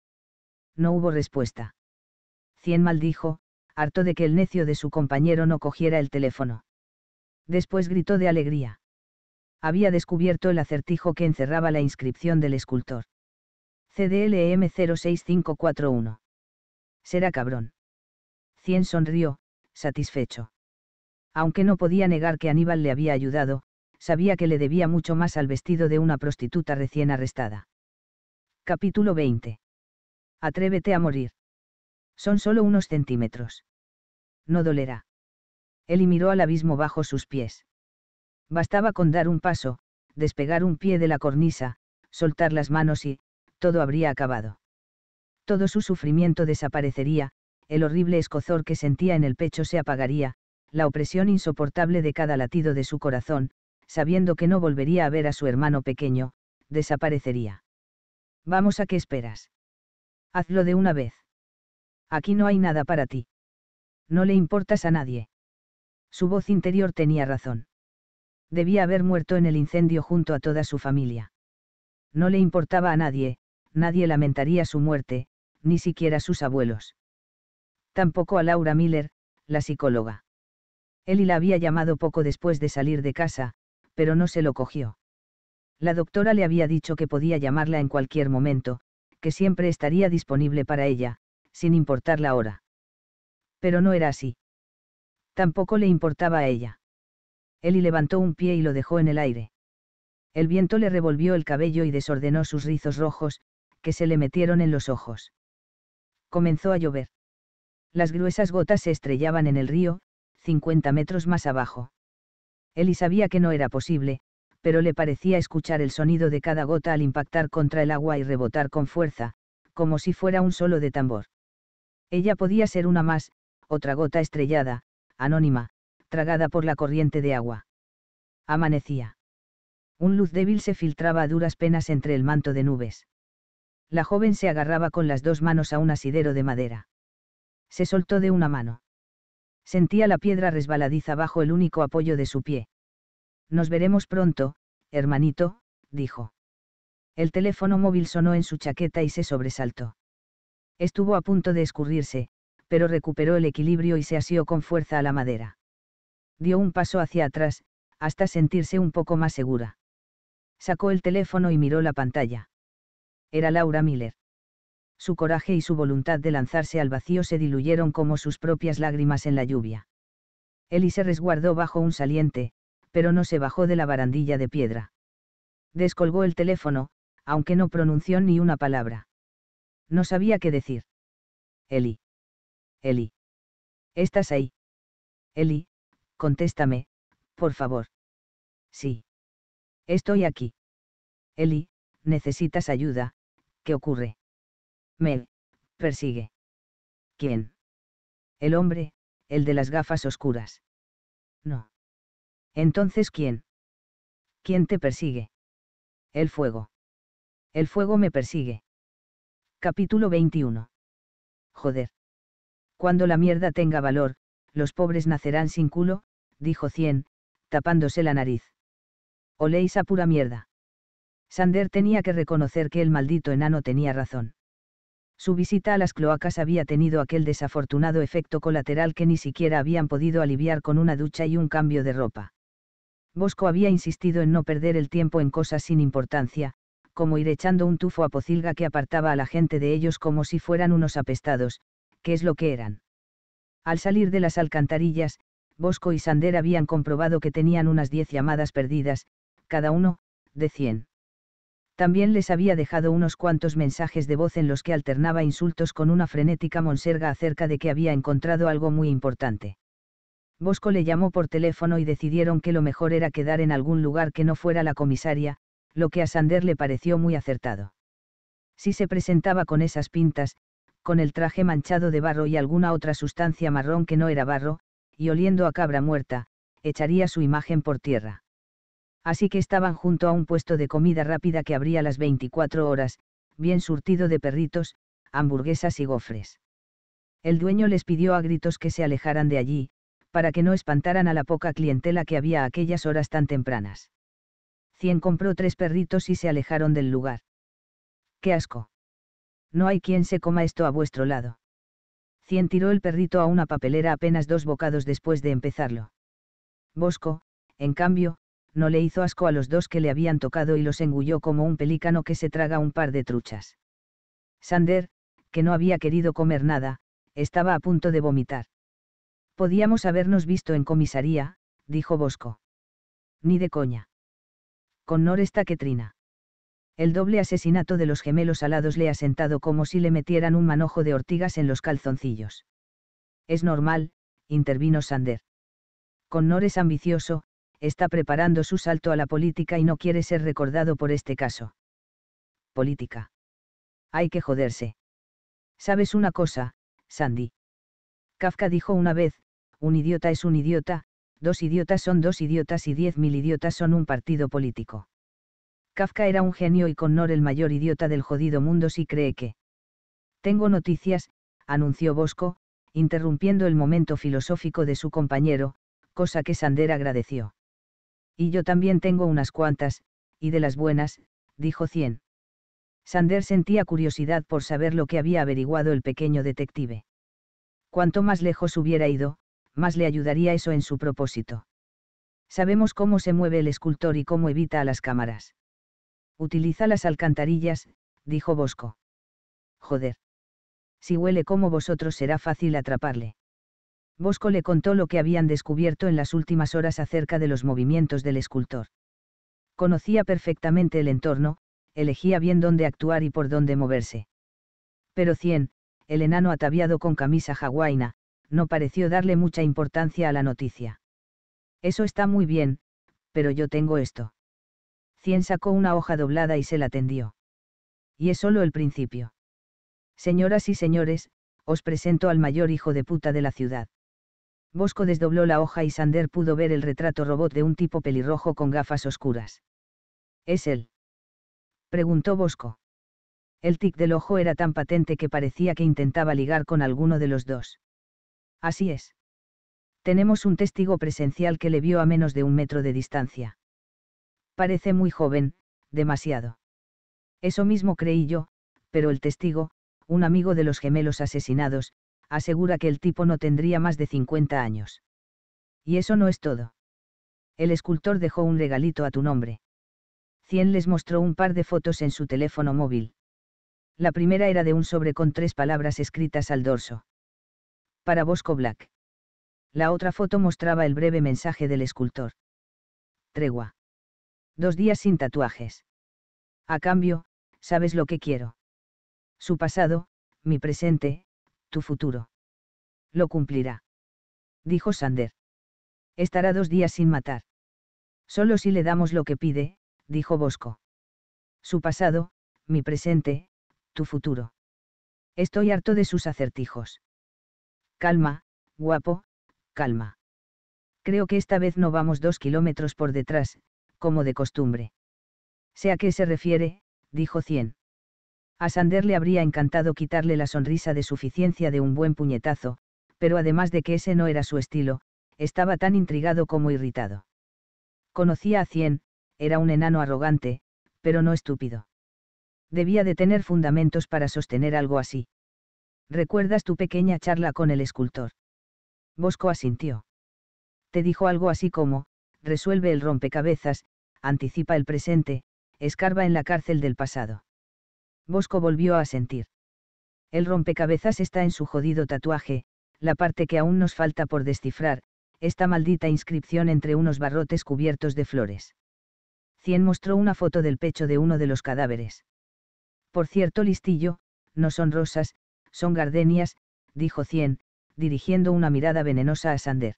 No hubo respuesta. Cien maldijo, harto de que el necio de su compañero no cogiera el teléfono. Después gritó de alegría. Había descubierto el acertijo que encerraba la inscripción del escultor. CDLM 06541. Será cabrón. Cien sonrió, satisfecho. Aunque no podía negar que Aníbal le había ayudado, sabía que le debía mucho más al vestido de una prostituta recién arrestada. Capítulo 20. Atrévete a morir. Son solo unos centímetros. No dolerá. y miró al abismo bajo sus pies. Bastaba con dar un paso, despegar un pie de la cornisa, soltar las manos y, todo habría acabado. Todo su sufrimiento desaparecería, el horrible escozor que sentía en el pecho se apagaría, la opresión insoportable de cada latido de su corazón, sabiendo que no volvería a ver a su hermano pequeño, desaparecería. Vamos a qué esperas. Hazlo de una vez. Aquí no hay nada para ti. No le importas a nadie. Su voz interior tenía razón. Debía haber muerto en el incendio junto a toda su familia. No le importaba a nadie, nadie lamentaría su muerte, ni siquiera sus abuelos. Tampoco a Laura Miller, la psicóloga. Él la había llamado poco después de salir de casa, pero no se lo cogió. La doctora le había dicho que podía llamarla en cualquier momento, que siempre estaría disponible para ella, sin importar la hora. Pero no era así. Tampoco le importaba a ella. Eli levantó un pie y lo dejó en el aire. El viento le revolvió el cabello y desordenó sus rizos rojos, que se le metieron en los ojos. Comenzó a llover. Las gruesas gotas se estrellaban en el río, 50 metros más abajo. Eli sabía que no era posible, pero le parecía escuchar el sonido de cada gota al impactar contra el agua y rebotar con fuerza, como si fuera un solo de tambor. Ella podía ser una más, otra gota estrellada, anónima, tragada por la corriente de agua. Amanecía. Un luz débil se filtraba a duras penas entre el manto de nubes la joven se agarraba con las dos manos a un asidero de madera. Se soltó de una mano. Sentía la piedra resbaladiza bajo el único apoyo de su pie. Nos veremos pronto, hermanito, dijo. El teléfono móvil sonó en su chaqueta y se sobresaltó. Estuvo a punto de escurrirse, pero recuperó el equilibrio y se asió con fuerza a la madera. Dio un paso hacia atrás, hasta sentirse un poco más segura. Sacó el teléfono y miró la pantalla era Laura Miller. Su coraje y su voluntad de lanzarse al vacío se diluyeron como sus propias lágrimas en la lluvia. Eli se resguardó bajo un saliente, pero no se bajó de la barandilla de piedra. Descolgó el teléfono, aunque no pronunció ni una palabra. No sabía qué decir. Eli. Eli. ¿Estás ahí? Eli, contéstame, por favor. Sí. Estoy aquí. Eli, necesitas ayuda, ¿Qué ocurre? Me persigue. ¿Quién? El hombre, el de las gafas oscuras. No. Entonces, ¿quién? ¿Quién te persigue? El fuego. El fuego me persigue. Capítulo 21. Joder. Cuando la mierda tenga valor, los pobres nacerán sin culo, dijo Cien, tapándose la nariz. Oléis a pura mierda. Sander tenía que reconocer que el maldito enano tenía razón. Su visita a las cloacas había tenido aquel desafortunado efecto colateral que ni siquiera habían podido aliviar con una ducha y un cambio de ropa. Bosco había insistido en no perder el tiempo en cosas sin importancia, como ir echando un tufo a pocilga que apartaba a la gente de ellos como si fueran unos apestados, que es lo que eran. Al salir de las alcantarillas, Bosco y Sander habían comprobado que tenían unas diez llamadas perdidas, cada uno, de cien. También les había dejado unos cuantos mensajes de voz en los que alternaba insultos con una frenética monserga acerca de que había encontrado algo muy importante. Bosco le llamó por teléfono y decidieron que lo mejor era quedar en algún lugar que no fuera la comisaria, lo que a Sander le pareció muy acertado. Si se presentaba con esas pintas, con el traje manchado de barro y alguna otra sustancia marrón que no era barro, y oliendo a cabra muerta, echaría su imagen por tierra. Así que estaban junto a un puesto de comida rápida que abría las 24 horas, bien surtido de perritos, hamburguesas y gofres. El dueño les pidió a gritos que se alejaran de allí, para que no espantaran a la poca clientela que había a aquellas horas tan tempranas. Cien compró tres perritos y se alejaron del lugar. ¡Qué asco! No hay quien se coma esto a vuestro lado. Cien tiró el perrito a una papelera apenas dos bocados después de empezarlo. Bosco, en cambio, no le hizo asco a los dos que le habían tocado y los engulló como un pelícano que se traga un par de truchas. Sander, que no había querido comer nada, estaba a punto de vomitar. Podíamos habernos visto en comisaría, dijo Bosco. Ni de coña. Connor está ketrina. El doble asesinato de los gemelos alados le ha sentado como si le metieran un manojo de ortigas en los calzoncillos. Es normal, intervino Sander. Connor es ambicioso, está preparando su salto a la política y no quiere ser recordado por este caso. Política. Hay que joderse. ¿Sabes una cosa, Sandy? Kafka dijo una vez, un idiota es un idiota, dos idiotas son dos idiotas y diez mil idiotas son un partido político. Kafka era un genio y Connor el mayor idiota del jodido mundo si cree que. Tengo noticias, anunció Bosco, interrumpiendo el momento filosófico de su compañero, cosa que Sander agradeció. Y yo también tengo unas cuantas, y de las buenas, dijo Cien. Sander sentía curiosidad por saber lo que había averiguado el pequeño detective. Cuanto más lejos hubiera ido, más le ayudaría eso en su propósito. Sabemos cómo se mueve el escultor y cómo evita a las cámaras. Utiliza las alcantarillas, dijo Bosco. Joder. Si huele como vosotros será fácil atraparle. Bosco le contó lo que habían descubierto en las últimas horas acerca de los movimientos del escultor. Conocía perfectamente el entorno, elegía bien dónde actuar y por dónde moverse. Pero Cien, el enano ataviado con camisa hawaiana, no pareció darle mucha importancia a la noticia. Eso está muy bien, pero yo tengo esto. Cien sacó una hoja doblada y se la tendió. Y es solo el principio. Señoras y señores, os presento al mayor hijo de puta de la ciudad. Bosco desdobló la hoja y Sander pudo ver el retrato robot de un tipo pelirrojo con gafas oscuras. ¿Es él? preguntó Bosco. El tic del ojo era tan patente que parecía que intentaba ligar con alguno de los dos. Así es. Tenemos un testigo presencial que le vio a menos de un metro de distancia. Parece muy joven, demasiado. Eso mismo creí yo, pero el testigo, un amigo de los gemelos asesinados, asegura que el tipo no tendría más de 50 años. Y eso no es todo. El escultor dejó un regalito a tu nombre. Cien les mostró un par de fotos en su teléfono móvil. La primera era de un sobre con tres palabras escritas al dorso. Para Bosco Black. La otra foto mostraba el breve mensaje del escultor. Tregua. Dos días sin tatuajes. A cambio, sabes lo que quiero. Su pasado, mi presente, tu futuro. Lo cumplirá. Dijo Sander. Estará dos días sin matar. Solo si le damos lo que pide, dijo Bosco. Su pasado, mi presente, tu futuro. Estoy harto de sus acertijos. Calma, guapo, calma. Creo que esta vez no vamos dos kilómetros por detrás, como de costumbre. Sea a qué se refiere, dijo Cien. A Sander le habría encantado quitarle la sonrisa de suficiencia de un buen puñetazo, pero además de que ese no era su estilo, estaba tan intrigado como irritado. Conocía a Cien, era un enano arrogante, pero no estúpido. Debía de tener fundamentos para sostener algo así. ¿Recuerdas tu pequeña charla con el escultor? Bosco asintió. Te dijo algo así como, resuelve el rompecabezas, anticipa el presente, escarba en la cárcel del pasado. Bosco volvió a sentir. El rompecabezas está en su jodido tatuaje, la parte que aún nos falta por descifrar, esta maldita inscripción entre unos barrotes cubiertos de flores. Cien mostró una foto del pecho de uno de los cadáveres. Por cierto, listillo, no son rosas, son gardenias, dijo Cien, dirigiendo una mirada venenosa a Sander.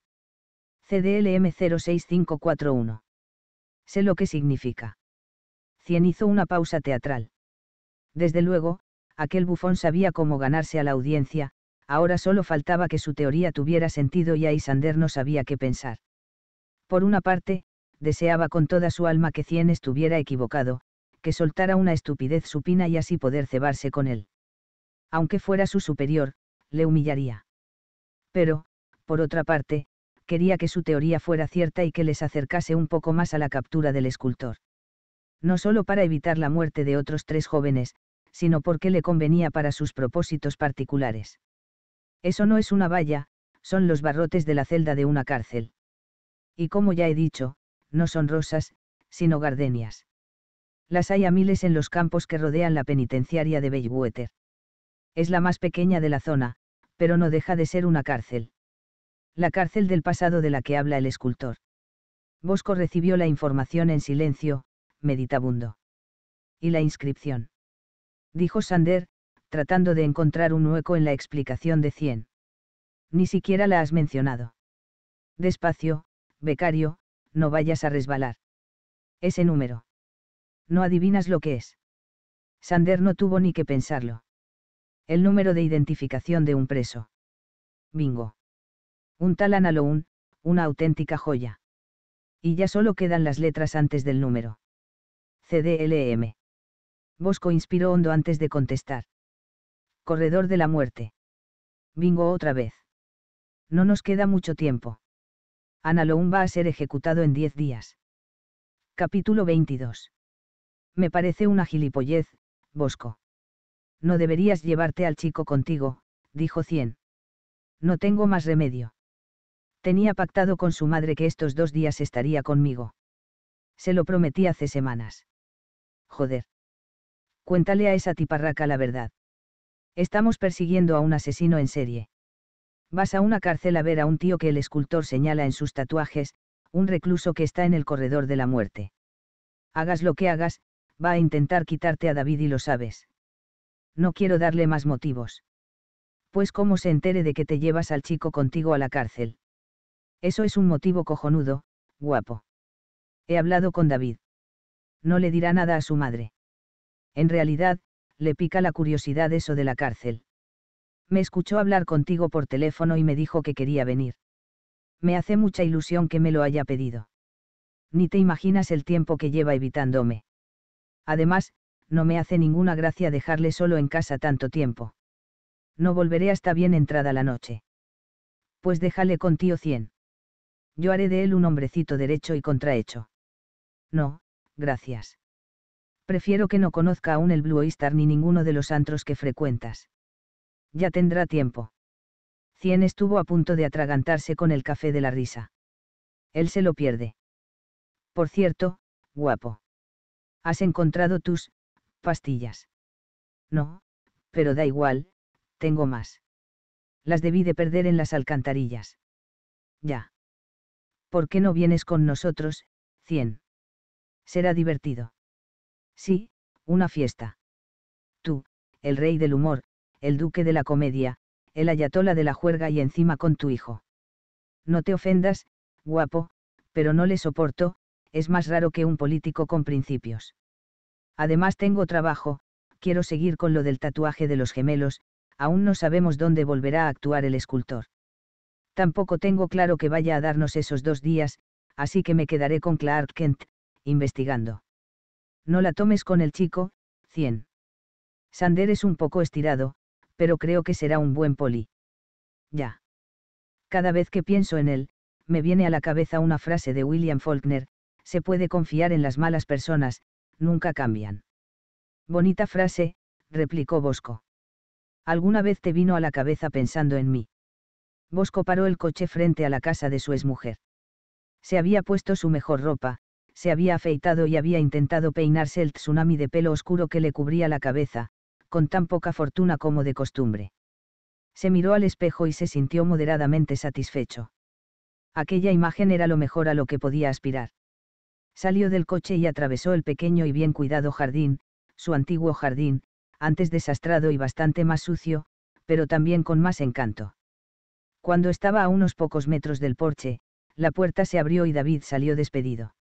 CDLM 06541. Sé lo que significa. Cien hizo una pausa teatral. Desde luego, aquel bufón sabía cómo ganarse a la audiencia, ahora solo faltaba que su teoría tuviera sentido y Aisander no sabía qué pensar. Por una parte, deseaba con toda su alma que Cien estuviera equivocado, que soltara una estupidez supina y así poder cebarse con él. Aunque fuera su superior, le humillaría. Pero, por otra parte, quería que su teoría fuera cierta y que les acercase un poco más a la captura del escultor. No solo para evitar la muerte de otros tres jóvenes, sino porque le convenía para sus propósitos particulares. Eso no es una valla, son los barrotes de la celda de una cárcel. Y como ya he dicho, no son rosas, sino gardenias. Las hay a miles en los campos que rodean la penitenciaria de Bellwater. Es la más pequeña de la zona, pero no deja de ser una cárcel. La cárcel del pasado de la que habla el escultor. Bosco recibió la información en silencio, meditabundo. Y la inscripción dijo Sander, tratando de encontrar un hueco en la explicación de 100. Ni siquiera la has mencionado. Despacio, becario, no vayas a resbalar. Ese número. No adivinas lo que es. Sander no tuvo ni que pensarlo. El número de identificación de un preso. Bingo. Un tal una auténtica joya. Y ya solo quedan las letras antes del número. CDLM. E Bosco inspiró hondo antes de contestar. Corredor de la muerte. Bingo otra vez. No nos queda mucho tiempo. Analoum va a ser ejecutado en diez días. Capítulo 22. Me parece una gilipollez, Bosco. No deberías llevarte al chico contigo, dijo Cien. No tengo más remedio. Tenía pactado con su madre que estos dos días estaría conmigo. Se lo prometí hace semanas. Joder cuéntale a esa tiparraca la verdad. Estamos persiguiendo a un asesino en serie. Vas a una cárcel a ver a un tío que el escultor señala en sus tatuajes, un recluso que está en el corredor de la muerte. Hagas lo que hagas, va a intentar quitarte a David y lo sabes. No quiero darle más motivos. Pues cómo se entere de que te llevas al chico contigo a la cárcel. Eso es un motivo cojonudo, guapo. He hablado con David. No le dirá nada a su madre. En realidad, le pica la curiosidad eso de la cárcel. Me escuchó hablar contigo por teléfono y me dijo que quería venir. Me hace mucha ilusión que me lo haya pedido. Ni te imaginas el tiempo que lleva evitándome. Además, no me hace ninguna gracia dejarle solo en casa tanto tiempo. No volveré hasta bien entrada la noche. Pues déjale con tío cien. Yo haré de él un hombrecito derecho y contrahecho. No, gracias. Prefiero que no conozca aún el Blue Oyster ni ninguno de los antros que frecuentas. Ya tendrá tiempo. Cien estuvo a punto de atragantarse con el café de la risa. Él se lo pierde. Por cierto, guapo. Has encontrado tus pastillas. No, pero da igual, tengo más. Las debí de perder en las alcantarillas. Ya. ¿Por qué no vienes con nosotros, cien? Será divertido. Sí, una fiesta. Tú, el rey del humor, el duque de la comedia, el ayatola de la juerga y encima con tu hijo. No te ofendas, guapo, pero no le soporto, es más raro que un político con principios. Además tengo trabajo, quiero seguir con lo del tatuaje de los gemelos, aún no sabemos dónde volverá a actuar el escultor. Tampoco tengo claro que vaya a darnos esos dos días, así que me quedaré con Clark Kent, investigando. No la tomes con el chico, 100. Sander es un poco estirado, pero creo que será un buen poli. Ya. Cada vez que pienso en él, me viene a la cabeza una frase de William Faulkner, se puede confiar en las malas personas, nunca cambian. Bonita frase, replicó Bosco. ¿Alguna vez te vino a la cabeza pensando en mí? Bosco paró el coche frente a la casa de su exmujer. Se había puesto su mejor ropa, se había afeitado y había intentado peinarse el tsunami de pelo oscuro que le cubría la cabeza, con tan poca fortuna como de costumbre. Se miró al espejo y se sintió moderadamente satisfecho. Aquella imagen era lo mejor a lo que podía aspirar. Salió del coche y atravesó el pequeño y bien cuidado jardín, su antiguo jardín, antes desastrado y bastante más sucio, pero también con más encanto. Cuando estaba a unos pocos metros del porche, la puerta se abrió y David salió despedido.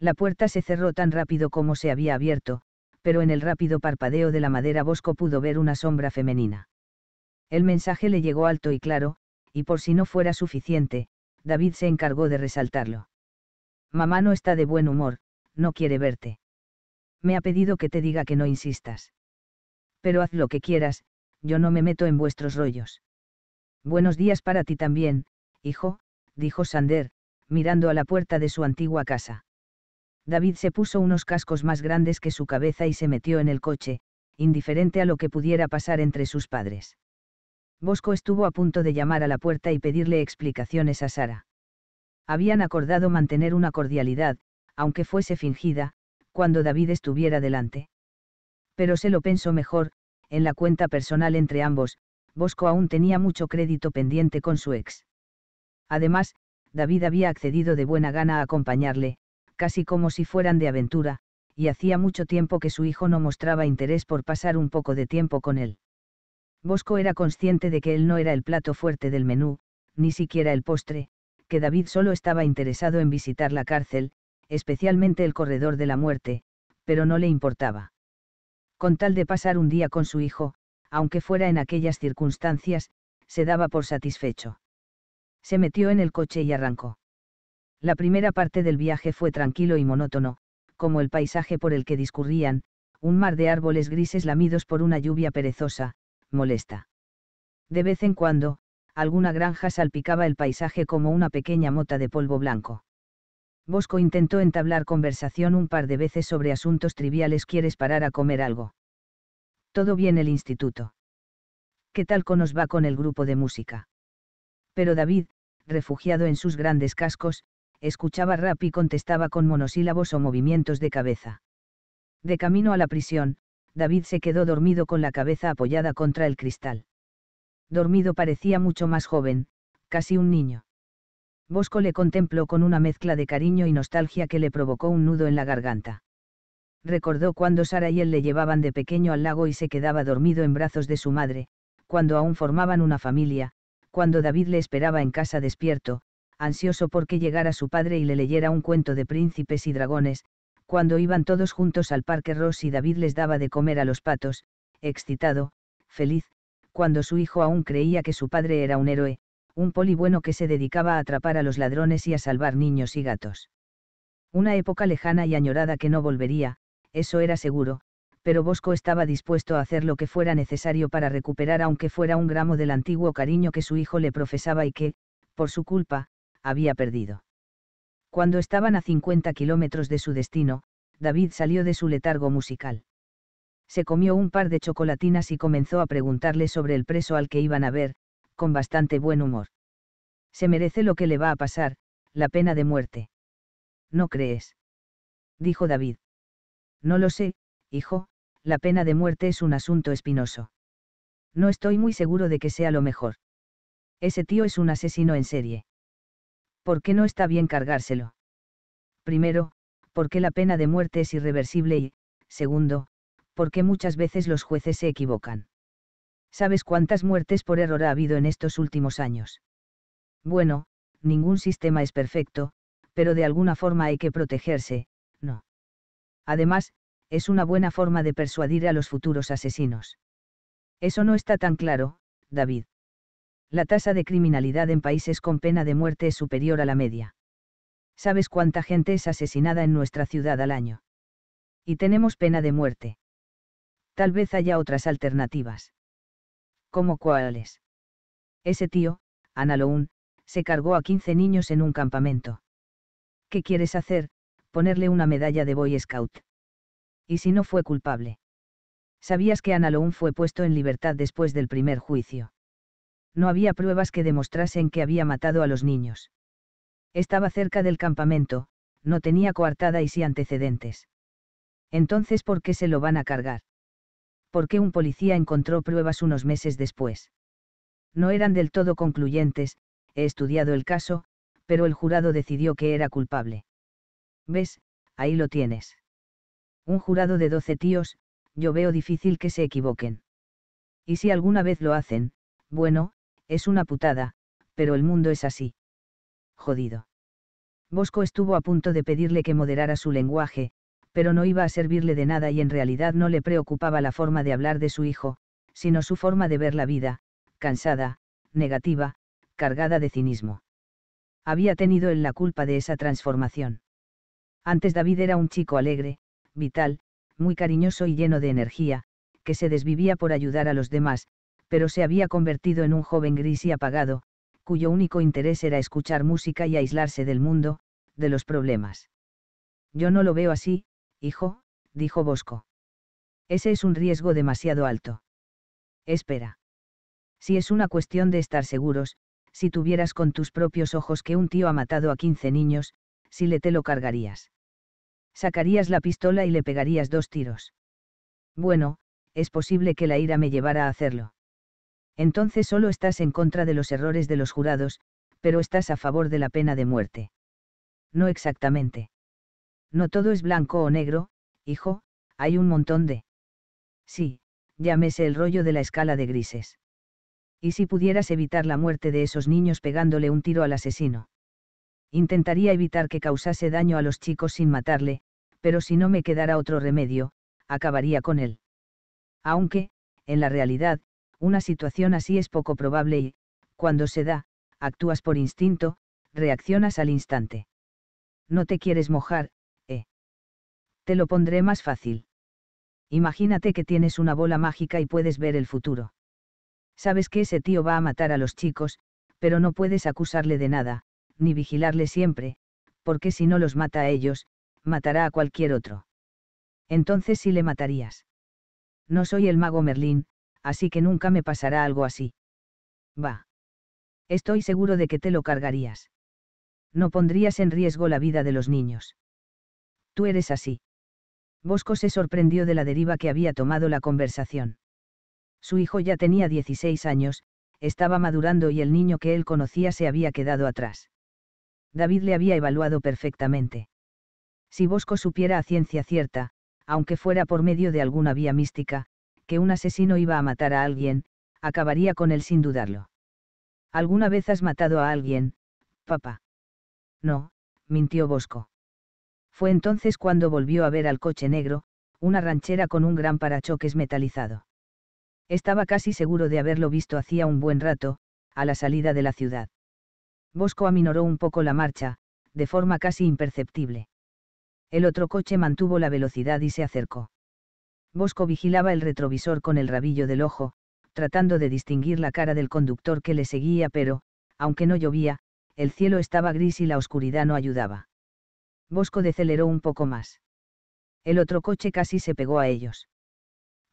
La puerta se cerró tan rápido como se había abierto, pero en el rápido parpadeo de la madera Bosco pudo ver una sombra femenina. El mensaje le llegó alto y claro, y por si no fuera suficiente, David se encargó de resaltarlo. Mamá no está de buen humor, no quiere verte. Me ha pedido que te diga que no insistas. Pero haz lo que quieras, yo no me meto en vuestros rollos. Buenos días para ti también, hijo, dijo Sander, mirando a la puerta de su antigua casa. David se puso unos cascos más grandes que su cabeza y se metió en el coche, indiferente a lo que pudiera pasar entre sus padres. Bosco estuvo a punto de llamar a la puerta y pedirle explicaciones a Sara. Habían acordado mantener una cordialidad, aunque fuese fingida, cuando David estuviera delante. Pero se lo pensó mejor, en la cuenta personal entre ambos, Bosco aún tenía mucho crédito pendiente con su ex. Además, David había accedido de buena gana a acompañarle, casi como si fueran de aventura, y hacía mucho tiempo que su hijo no mostraba interés por pasar un poco de tiempo con él. Bosco era consciente de que él no era el plato fuerte del menú, ni siquiera el postre, que David solo estaba interesado en visitar la cárcel, especialmente el corredor de la muerte, pero no le importaba. Con tal de pasar un día con su hijo, aunque fuera en aquellas circunstancias, se daba por satisfecho. Se metió en el coche y arrancó. La primera parte del viaje fue tranquilo y monótono, como el paisaje por el que discurrían, un mar de árboles grises lamidos por una lluvia perezosa, molesta. De vez en cuando, alguna granja salpicaba el paisaje como una pequeña mota de polvo blanco. Bosco intentó entablar conversación un par de veces sobre asuntos triviales. ¿Quieres parar a comer algo? Todo bien el instituto. ¿Qué tal con nos va con el grupo de música? Pero David, refugiado en sus grandes cascos, escuchaba rap y contestaba con monosílabos o movimientos de cabeza. De camino a la prisión, David se quedó dormido con la cabeza apoyada contra el cristal. Dormido parecía mucho más joven, casi un niño. Bosco le contempló con una mezcla de cariño y nostalgia que le provocó un nudo en la garganta. Recordó cuando Sara y él le llevaban de pequeño al lago y se quedaba dormido en brazos de su madre, cuando aún formaban una familia, cuando David le esperaba en casa despierto, ansioso porque llegara su padre y le leyera un cuento de príncipes y dragones, cuando iban todos juntos al parque Ross y David les daba de comer a los patos, excitado, feliz, cuando su hijo aún creía que su padre era un héroe, un poli bueno que se dedicaba a atrapar a los ladrones y a salvar niños y gatos. Una época lejana y añorada que no volvería, eso era seguro, pero Bosco estaba dispuesto a hacer lo que fuera necesario para recuperar aunque fuera un gramo del antiguo cariño que su hijo le profesaba y que, por su culpa, había perdido. Cuando estaban a 50 kilómetros de su destino, David salió de su letargo musical. Se comió un par de chocolatinas y comenzó a preguntarle sobre el preso al que iban a ver, con bastante buen humor. Se merece lo que le va a pasar, la pena de muerte. ¿No crees? dijo David. No lo sé, hijo, la pena de muerte es un asunto espinoso. No estoy muy seguro de que sea lo mejor. Ese tío es un asesino en serie. ¿Por qué no está bien cargárselo. Primero, porque la pena de muerte es irreversible y, segundo, porque muchas veces los jueces se equivocan. ¿Sabes cuántas muertes por error ha habido en estos últimos años? Bueno, ningún sistema es perfecto, pero de alguna forma hay que protegerse, ¿no? Además, es una buena forma de persuadir a los futuros asesinos. Eso no está tan claro, David. La tasa de criminalidad en países con pena de muerte es superior a la media. ¿Sabes cuánta gente es asesinada en nuestra ciudad al año? Y tenemos pena de muerte. Tal vez haya otras alternativas. ¿Cómo cuáles? Ese tío, Analoun, se cargó a 15 niños en un campamento. ¿Qué quieres hacer? Ponerle una medalla de Boy Scout. ¿Y si no fue culpable? ¿Sabías que Analoun fue puesto en libertad después del primer juicio? no había pruebas que demostrasen que había matado a los niños. Estaba cerca del campamento, no tenía coartada y sí antecedentes. Entonces, ¿por qué se lo van a cargar? ¿Por qué un policía encontró pruebas unos meses después? No eran del todo concluyentes, he estudiado el caso, pero el jurado decidió que era culpable. ¿Ves? Ahí lo tienes. Un jurado de doce tíos, yo veo difícil que se equivoquen. Y si alguna vez lo hacen, bueno, es una putada, pero el mundo es así. Jodido. Bosco estuvo a punto de pedirle que moderara su lenguaje, pero no iba a servirle de nada y en realidad no le preocupaba la forma de hablar de su hijo, sino su forma de ver la vida, cansada, negativa, cargada de cinismo. Había tenido él la culpa de esa transformación. Antes David era un chico alegre, vital, muy cariñoso y lleno de energía, que se desvivía por ayudar a los demás, pero se había convertido en un joven gris y apagado, cuyo único interés era escuchar música y aislarse del mundo, de los problemas. Yo no lo veo así, hijo, dijo Bosco. Ese es un riesgo demasiado alto. Espera. Si es una cuestión de estar seguros, si tuvieras con tus propios ojos que un tío ha matado a 15 niños, si le te lo cargarías. Sacarías la pistola y le pegarías dos tiros. Bueno, es posible que la ira me llevara a hacerlo entonces solo estás en contra de los errores de los jurados, pero estás a favor de la pena de muerte. No exactamente. No todo es blanco o negro, hijo, hay un montón de... Sí, llámese el rollo de la escala de grises. ¿Y si pudieras evitar la muerte de esos niños pegándole un tiro al asesino? Intentaría evitar que causase daño a los chicos sin matarle, pero si no me quedara otro remedio, acabaría con él. Aunque, en la realidad, una situación así es poco probable y, cuando se da, actúas por instinto, reaccionas al instante. No te quieres mojar, ¿eh? Te lo pondré más fácil. Imagínate que tienes una bola mágica y puedes ver el futuro. Sabes que ese tío va a matar a los chicos, pero no puedes acusarle de nada, ni vigilarle siempre, porque si no los mata a ellos, matará a cualquier otro. Entonces sí le matarías. No soy el mago Merlín, así que nunca me pasará algo así. Va. Estoy seguro de que te lo cargarías. No pondrías en riesgo la vida de los niños. Tú eres así. Bosco se sorprendió de la deriva que había tomado la conversación. Su hijo ya tenía 16 años, estaba madurando y el niño que él conocía se había quedado atrás. David le había evaluado perfectamente. Si Bosco supiera a ciencia cierta, aunque fuera por medio de alguna vía mística, que un asesino iba a matar a alguien, acabaría con él sin dudarlo. ¿Alguna vez has matado a alguien, papá? No, mintió Bosco. Fue entonces cuando volvió a ver al coche negro, una ranchera con un gran parachoques metalizado. Estaba casi seguro de haberlo visto hacía un buen rato, a la salida de la ciudad. Bosco aminoró un poco la marcha, de forma casi imperceptible. El otro coche mantuvo la velocidad y se acercó. Bosco vigilaba el retrovisor con el rabillo del ojo, tratando de distinguir la cara del conductor que le seguía, pero, aunque no llovía, el cielo estaba gris y la oscuridad no ayudaba. Bosco deceleró un poco más. El otro coche casi se pegó a ellos.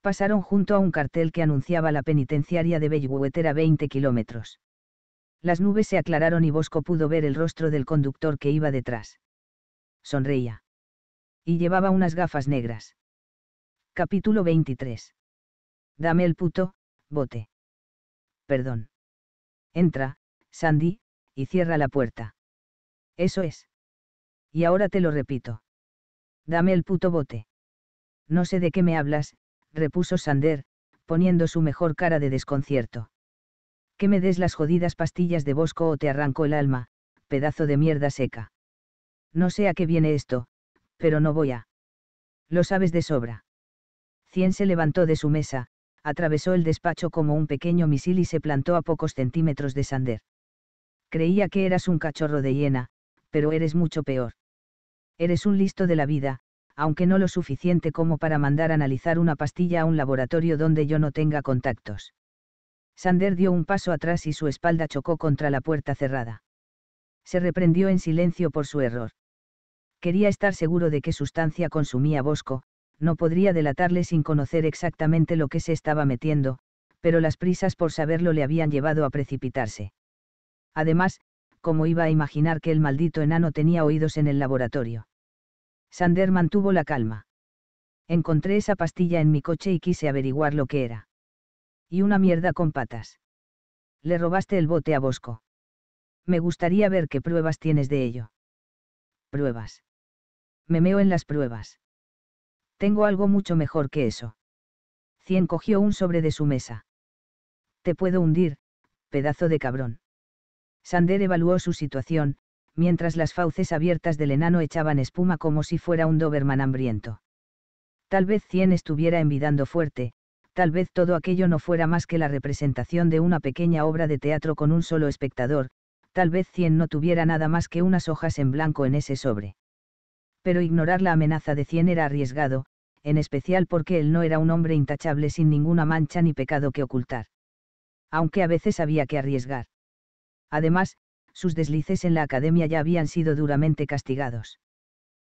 Pasaron junto a un cartel que anunciaba la penitenciaria de Bellwether a 20 kilómetros. Las nubes se aclararon y Bosco pudo ver el rostro del conductor que iba detrás. Sonreía. Y llevaba unas gafas negras. Capítulo 23. Dame el puto, bote. Perdón. Entra, Sandy, y cierra la puerta. Eso es. Y ahora te lo repito. Dame el puto bote. No sé de qué me hablas, repuso Sander, poniendo su mejor cara de desconcierto. Que me des las jodidas pastillas de Bosco o te arranco el alma, pedazo de mierda seca. No sé a qué viene esto, pero no voy a. Lo sabes de sobra. Cien se levantó de su mesa, atravesó el despacho como un pequeño misil y se plantó a pocos centímetros de Sander. Creía que eras un cachorro de hiena, pero eres mucho peor. Eres un listo de la vida, aunque no lo suficiente como para mandar analizar una pastilla a un laboratorio donde yo no tenga contactos. Sander dio un paso atrás y su espalda chocó contra la puerta cerrada. Se reprendió en silencio por su error. Quería estar seguro de qué sustancia consumía Bosco, no podría delatarle sin conocer exactamente lo que se estaba metiendo, pero las prisas por saberlo le habían llevado a precipitarse. Además, como iba a imaginar que el maldito enano tenía oídos en el laboratorio? Sander mantuvo la calma. Encontré esa pastilla en mi coche y quise averiguar lo que era. Y una mierda con patas. Le robaste el bote a Bosco. Me gustaría ver qué pruebas tienes de ello. Pruebas. Me meo en las pruebas. Tengo algo mucho mejor que eso. Cien cogió un sobre de su mesa. Te puedo hundir, pedazo de cabrón. Sander evaluó su situación, mientras las fauces abiertas del enano echaban espuma como si fuera un Doberman hambriento. Tal vez Cien estuviera envidando fuerte, tal vez todo aquello no fuera más que la representación de una pequeña obra de teatro con un solo espectador, tal vez Cien no tuviera nada más que unas hojas en blanco en ese sobre. Pero ignorar la amenaza de Cien era arriesgado, en especial porque él no era un hombre intachable sin ninguna mancha ni pecado que ocultar. Aunque a veces había que arriesgar. Además, sus deslices en la academia ya habían sido duramente castigados.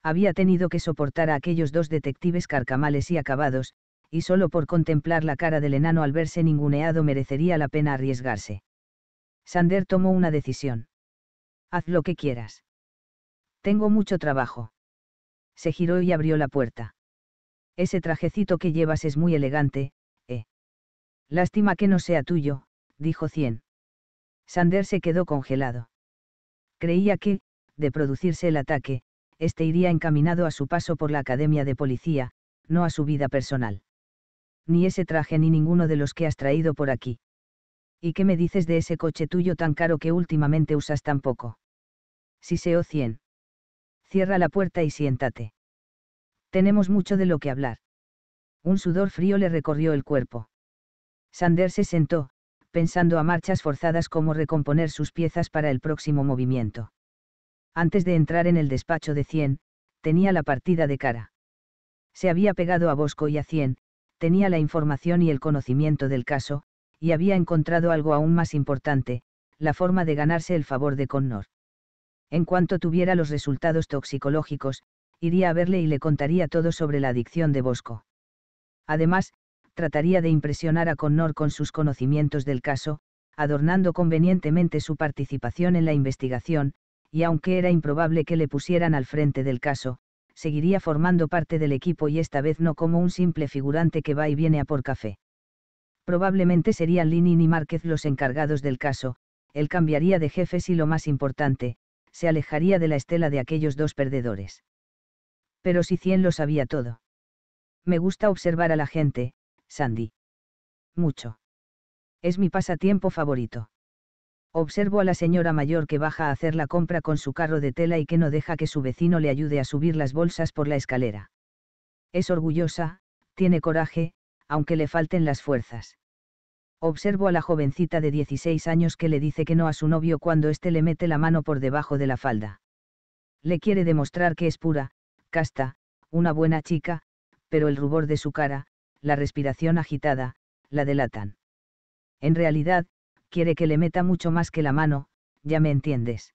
Había tenido que soportar a aquellos dos detectives carcamales y acabados, y solo por contemplar la cara del enano al verse ninguneado merecería la pena arriesgarse. Sander tomó una decisión. Haz lo que quieras. Tengo mucho trabajo. Se giró y abrió la puerta. Ese trajecito que llevas es muy elegante, ¿eh? Lástima que no sea tuyo, dijo Cien. Sander se quedó congelado. Creía que, de producirse el ataque, este iría encaminado a su paso por la academia de policía, no a su vida personal. Ni ese traje ni ninguno de los que has traído por aquí. ¿Y qué me dices de ese coche tuyo tan caro que últimamente usas tan poco? Siseo Cien. Cierra la puerta y siéntate. Tenemos mucho de lo que hablar. Un sudor frío le recorrió el cuerpo. Sander se sentó, pensando a marchas forzadas cómo recomponer sus piezas para el próximo movimiento. Antes de entrar en el despacho de Cien, tenía la partida de cara. Se había pegado a Bosco y a Cien, tenía la información y el conocimiento del caso, y había encontrado algo aún más importante, la forma de ganarse el favor de Connor. En cuanto tuviera los resultados toxicológicos, iría a verle y le contaría todo sobre la adicción de Bosco. Además, trataría de impresionar a Connor con sus conocimientos del caso, adornando convenientemente su participación en la investigación, y aunque era improbable que le pusieran al frente del caso, seguiría formando parte del equipo y esta vez no como un simple figurante que va y viene a por café. Probablemente serían Linin y Márquez los encargados del caso, él cambiaría de jefes y lo más importante, se alejaría de la estela de aquellos dos perdedores pero si Cien lo sabía todo. Me gusta observar a la gente, Sandy. Mucho. Es mi pasatiempo favorito. Observo a la señora mayor que baja a hacer la compra con su carro de tela y que no deja que su vecino le ayude a subir las bolsas por la escalera. Es orgullosa, tiene coraje, aunque le falten las fuerzas. Observo a la jovencita de 16 años que le dice que no a su novio cuando éste le mete la mano por debajo de la falda. Le quiere demostrar que es pura, casta, una buena chica, pero el rubor de su cara, la respiración agitada, la delatan. En realidad, quiere que le meta mucho más que la mano, ya me entiendes.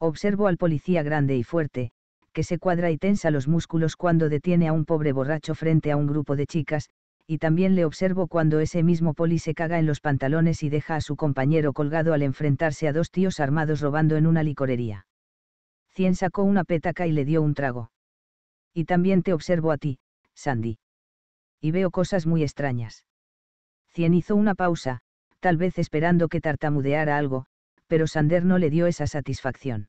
Observo al policía grande y fuerte, que se cuadra y tensa los músculos cuando detiene a un pobre borracho frente a un grupo de chicas, y también le observo cuando ese mismo poli se caga en los pantalones y deja a su compañero colgado al enfrentarse a dos tíos armados robando en una licorería. Cien sacó una petaca y le dio un trago. Y también te observo a ti, Sandy. Y veo cosas muy extrañas. Cien hizo una pausa, tal vez esperando que tartamudeara algo, pero Sander no le dio esa satisfacción.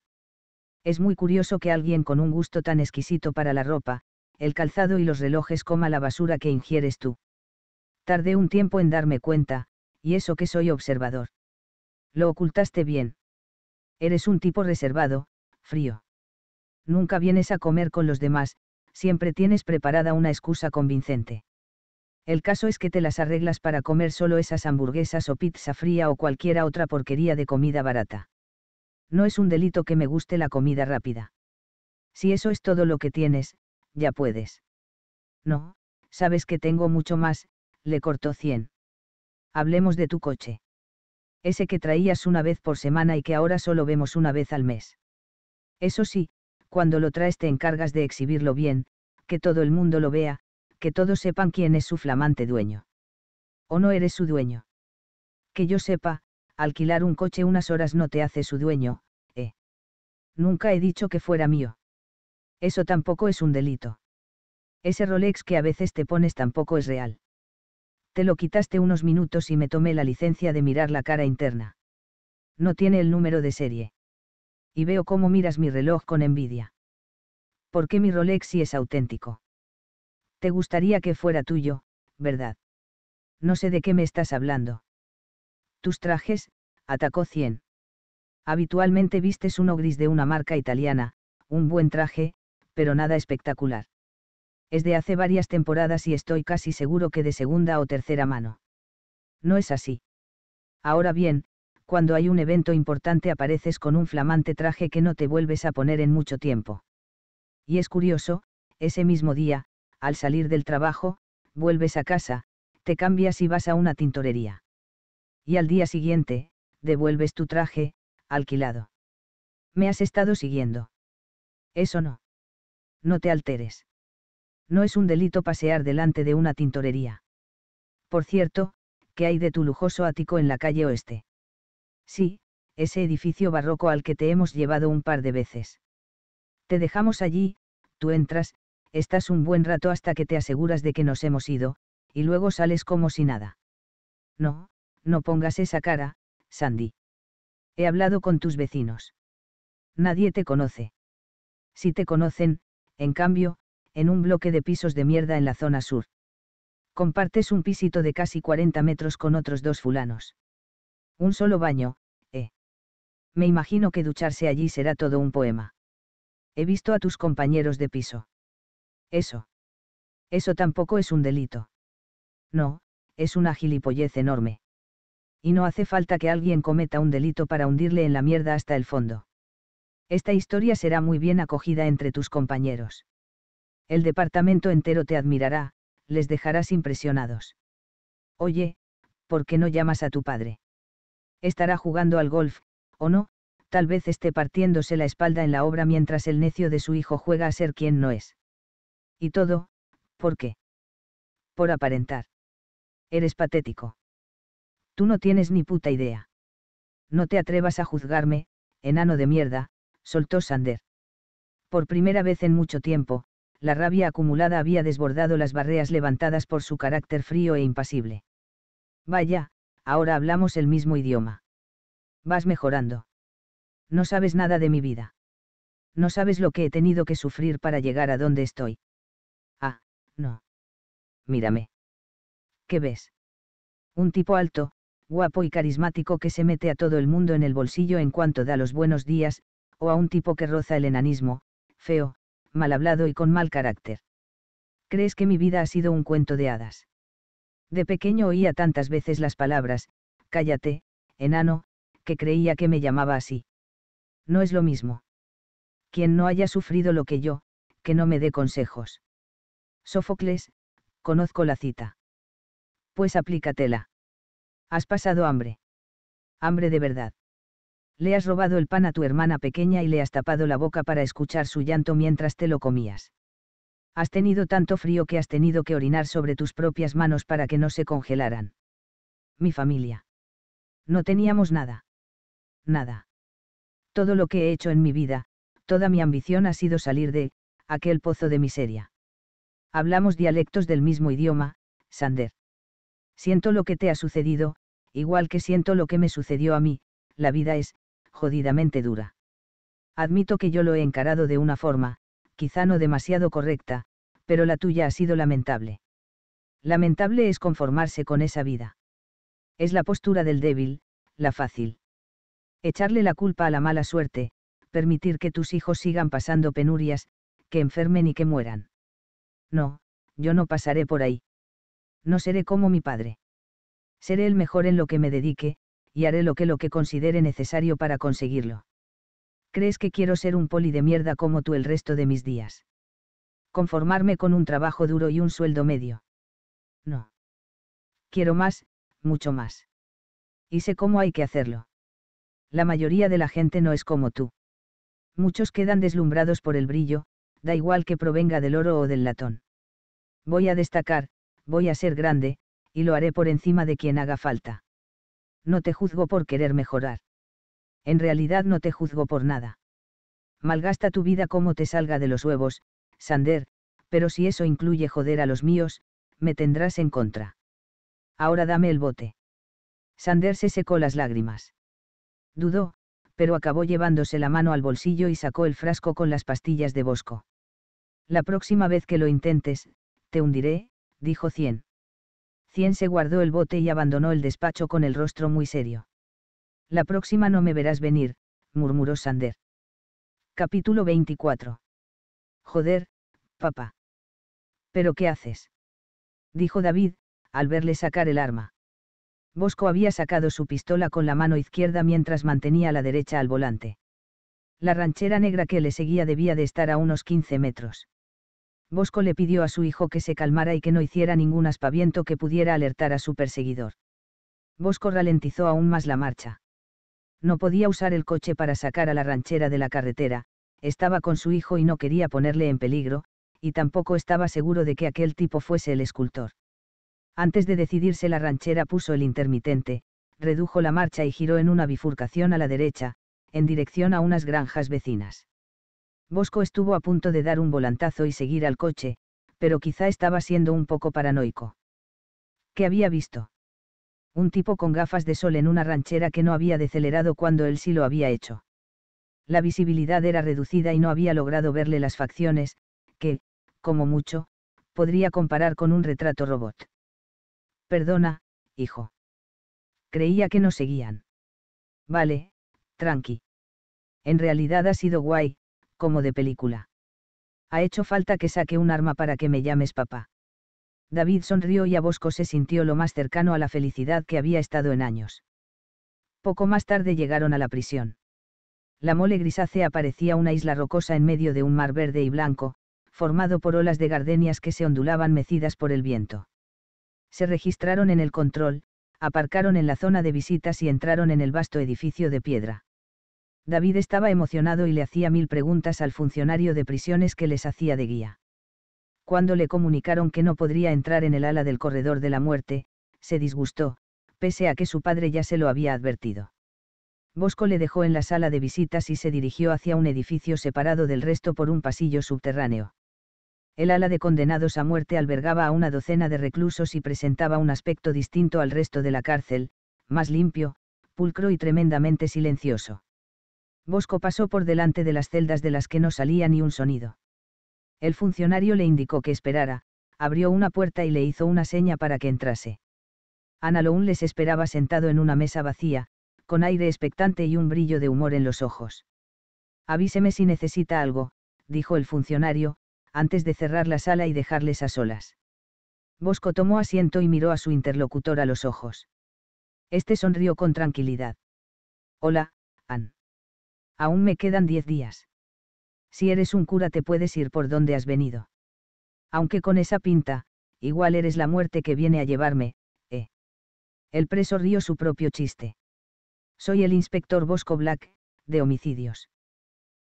Es muy curioso que alguien con un gusto tan exquisito para la ropa, el calzado y los relojes coma la basura que ingieres tú. Tardé un tiempo en darme cuenta, y eso que soy observador. Lo ocultaste bien. Eres un tipo reservado, frío. Nunca vienes a comer con los demás, siempre tienes preparada una excusa convincente. El caso es que te las arreglas para comer solo esas hamburguesas o pizza fría o cualquiera otra porquería de comida barata. No es un delito que me guste la comida rápida. Si eso es todo lo que tienes, ya puedes. No, sabes que tengo mucho más, le cortó 100. Hablemos de tu coche. Ese que traías una vez por semana y que ahora solo vemos una vez al mes. Eso sí, cuando lo traes te encargas de exhibirlo bien, que todo el mundo lo vea, que todos sepan quién es su flamante dueño. O no eres su dueño. Que yo sepa, alquilar un coche unas horas no te hace su dueño, ¿eh? Nunca he dicho que fuera mío. Eso tampoco es un delito. Ese Rolex que a veces te pones tampoco es real. Te lo quitaste unos minutos y me tomé la licencia de mirar la cara interna. No tiene el número de serie y veo cómo miras mi reloj con envidia. ¿Por qué mi Rolex si es auténtico? Te gustaría que fuera tuyo, ¿verdad? No sé de qué me estás hablando. Tus trajes, atacó 100. Habitualmente vistes uno gris de una marca italiana, un buen traje, pero nada espectacular. Es de hace varias temporadas y estoy casi seguro que de segunda o tercera mano. No es así. Ahora bien, cuando hay un evento importante apareces con un flamante traje que no te vuelves a poner en mucho tiempo. Y es curioso, ese mismo día, al salir del trabajo, vuelves a casa, te cambias y vas a una tintorería. Y al día siguiente, devuelves tu traje, alquilado. Me has estado siguiendo. Eso no. No te alteres. No es un delito pasear delante de una tintorería. Por cierto, ¿qué hay de tu lujoso ático en la calle oeste? Sí, ese edificio barroco al que te hemos llevado un par de veces. Te dejamos allí, tú entras, estás un buen rato hasta que te aseguras de que nos hemos ido, y luego sales como si nada. No, no pongas esa cara, Sandy. He hablado con tus vecinos. Nadie te conoce. Si te conocen, en cambio, en un bloque de pisos de mierda en la zona sur. Compartes un pisito de casi 40 metros con otros dos fulanos. Un solo baño, eh. Me imagino que ducharse allí será todo un poema. He visto a tus compañeros de piso. Eso. Eso tampoco es un delito. No, es una gilipollez enorme. Y no hace falta que alguien cometa un delito para hundirle en la mierda hasta el fondo. Esta historia será muy bien acogida entre tus compañeros. El departamento entero te admirará, les dejarás impresionados. Oye, ¿por qué no llamas a tu padre? Estará jugando al golf, o no, tal vez esté partiéndose la espalda en la obra mientras el necio de su hijo juega a ser quien no es. Y todo, ¿por qué? Por aparentar. Eres patético. Tú no tienes ni puta idea. No te atrevas a juzgarme, enano de mierda, soltó Sander. Por primera vez en mucho tiempo, la rabia acumulada había desbordado las barreas levantadas por su carácter frío e impasible. Vaya, ahora hablamos el mismo idioma. Vas mejorando. No sabes nada de mi vida. No sabes lo que he tenido que sufrir para llegar a donde estoy. Ah, no. Mírame. ¿Qué ves? Un tipo alto, guapo y carismático que se mete a todo el mundo en el bolsillo en cuanto da los buenos días, o a un tipo que roza el enanismo, feo, mal hablado y con mal carácter. ¿Crees que mi vida ha sido un cuento de hadas? De pequeño oía tantas veces las palabras, cállate, enano, que creía que me llamaba así. No es lo mismo. Quien no haya sufrido lo que yo, que no me dé consejos. Sófocles, conozco la cita. Pues aplícatela. Has pasado hambre. Hambre de verdad. Le has robado el pan a tu hermana pequeña y le has tapado la boca para escuchar su llanto mientras te lo comías. Has tenido tanto frío que has tenido que orinar sobre tus propias manos para que no se congelaran. Mi familia. No teníamos nada. Nada. Todo lo que he hecho en mi vida, toda mi ambición ha sido salir de, aquel pozo de miseria. Hablamos dialectos del mismo idioma, Sander. Siento lo que te ha sucedido, igual que siento lo que me sucedió a mí, la vida es, jodidamente dura. Admito que yo lo he encarado de una forma, quizá no demasiado correcta, pero la tuya ha sido lamentable. Lamentable es conformarse con esa vida. Es la postura del débil, la fácil. Echarle la culpa a la mala suerte, permitir que tus hijos sigan pasando penurias, que enfermen y que mueran. No, yo no pasaré por ahí. No seré como mi padre. Seré el mejor en lo que me dedique, y haré lo que lo que considere necesario para conseguirlo. ¿Crees que quiero ser un poli de mierda como tú el resto de mis días? conformarme con un trabajo duro y un sueldo medio. No. Quiero más, mucho más. Y sé cómo hay que hacerlo. La mayoría de la gente no es como tú. Muchos quedan deslumbrados por el brillo, da igual que provenga del oro o del latón. Voy a destacar, voy a ser grande, y lo haré por encima de quien haga falta. No te juzgo por querer mejorar. En realidad no te juzgo por nada. Malgasta tu vida como te salga de los huevos, Sander, pero si eso incluye joder a los míos, me tendrás en contra. Ahora dame el bote. Sander se secó las lágrimas. Dudó, pero acabó llevándose la mano al bolsillo y sacó el frasco con las pastillas de Bosco. La próxima vez que lo intentes, te hundiré, dijo Cien. Cien se guardó el bote y abandonó el despacho con el rostro muy serio. La próxima no me verás venir, murmuró Sander. Capítulo 24. Joder, papá. ¿Pero qué haces? dijo David, al verle sacar el arma. Bosco había sacado su pistola con la mano izquierda mientras mantenía la derecha al volante. La ranchera negra que le seguía debía de estar a unos 15 metros. Bosco le pidió a su hijo que se calmara y que no hiciera ningún aspaviento que pudiera alertar a su perseguidor. Bosco ralentizó aún más la marcha. No podía usar el coche para sacar a la ranchera de la carretera, estaba con su hijo y no quería ponerle en peligro, y tampoco estaba seguro de que aquel tipo fuese el escultor. Antes de decidirse la ranchera puso el intermitente, redujo la marcha y giró en una bifurcación a la derecha, en dirección a unas granjas vecinas. Bosco estuvo a punto de dar un volantazo y seguir al coche, pero quizá estaba siendo un poco paranoico. ¿Qué había visto? Un tipo con gafas de sol en una ranchera que no había decelerado cuando él sí lo había hecho la visibilidad era reducida y no había logrado verle las facciones, que, como mucho, podría comparar con un retrato robot. Perdona, hijo. Creía que no seguían. Vale, tranqui. En realidad ha sido guay, como de película. Ha hecho falta que saque un arma para que me llames papá. David sonrió y a Bosco se sintió lo más cercano a la felicidad que había estado en años. Poco más tarde llegaron a la prisión la mole grisácea parecía una isla rocosa en medio de un mar verde y blanco, formado por olas de gardenias que se ondulaban mecidas por el viento. Se registraron en el control, aparcaron en la zona de visitas y entraron en el vasto edificio de piedra. David estaba emocionado y le hacía mil preguntas al funcionario de prisiones que les hacía de guía. Cuando le comunicaron que no podría entrar en el ala del corredor de la muerte, se disgustó, pese a que su padre ya se lo había advertido. Bosco le dejó en la sala de visitas y se dirigió hacia un edificio separado del resto por un pasillo subterráneo. El ala de condenados a muerte albergaba a una docena de reclusos y presentaba un aspecto distinto al resto de la cárcel, más limpio, pulcro y tremendamente silencioso. Bosco pasó por delante de las celdas de las que no salía ni un sonido. El funcionario le indicó que esperara, abrió una puerta y le hizo una seña para que entrase. Ana les esperaba sentado en una mesa vacía, con aire expectante y un brillo de humor en los ojos. Avíseme si necesita algo, dijo el funcionario, antes de cerrar la sala y dejarles a solas. Bosco tomó asiento y miró a su interlocutor a los ojos. Este sonrió con tranquilidad. Hola, Ann. Aún me quedan diez días. Si eres un cura te puedes ir por donde has venido. Aunque con esa pinta, igual eres la muerte que viene a llevarme, ¿eh? El preso rió su propio chiste. Soy el inspector Bosco Black, de homicidios.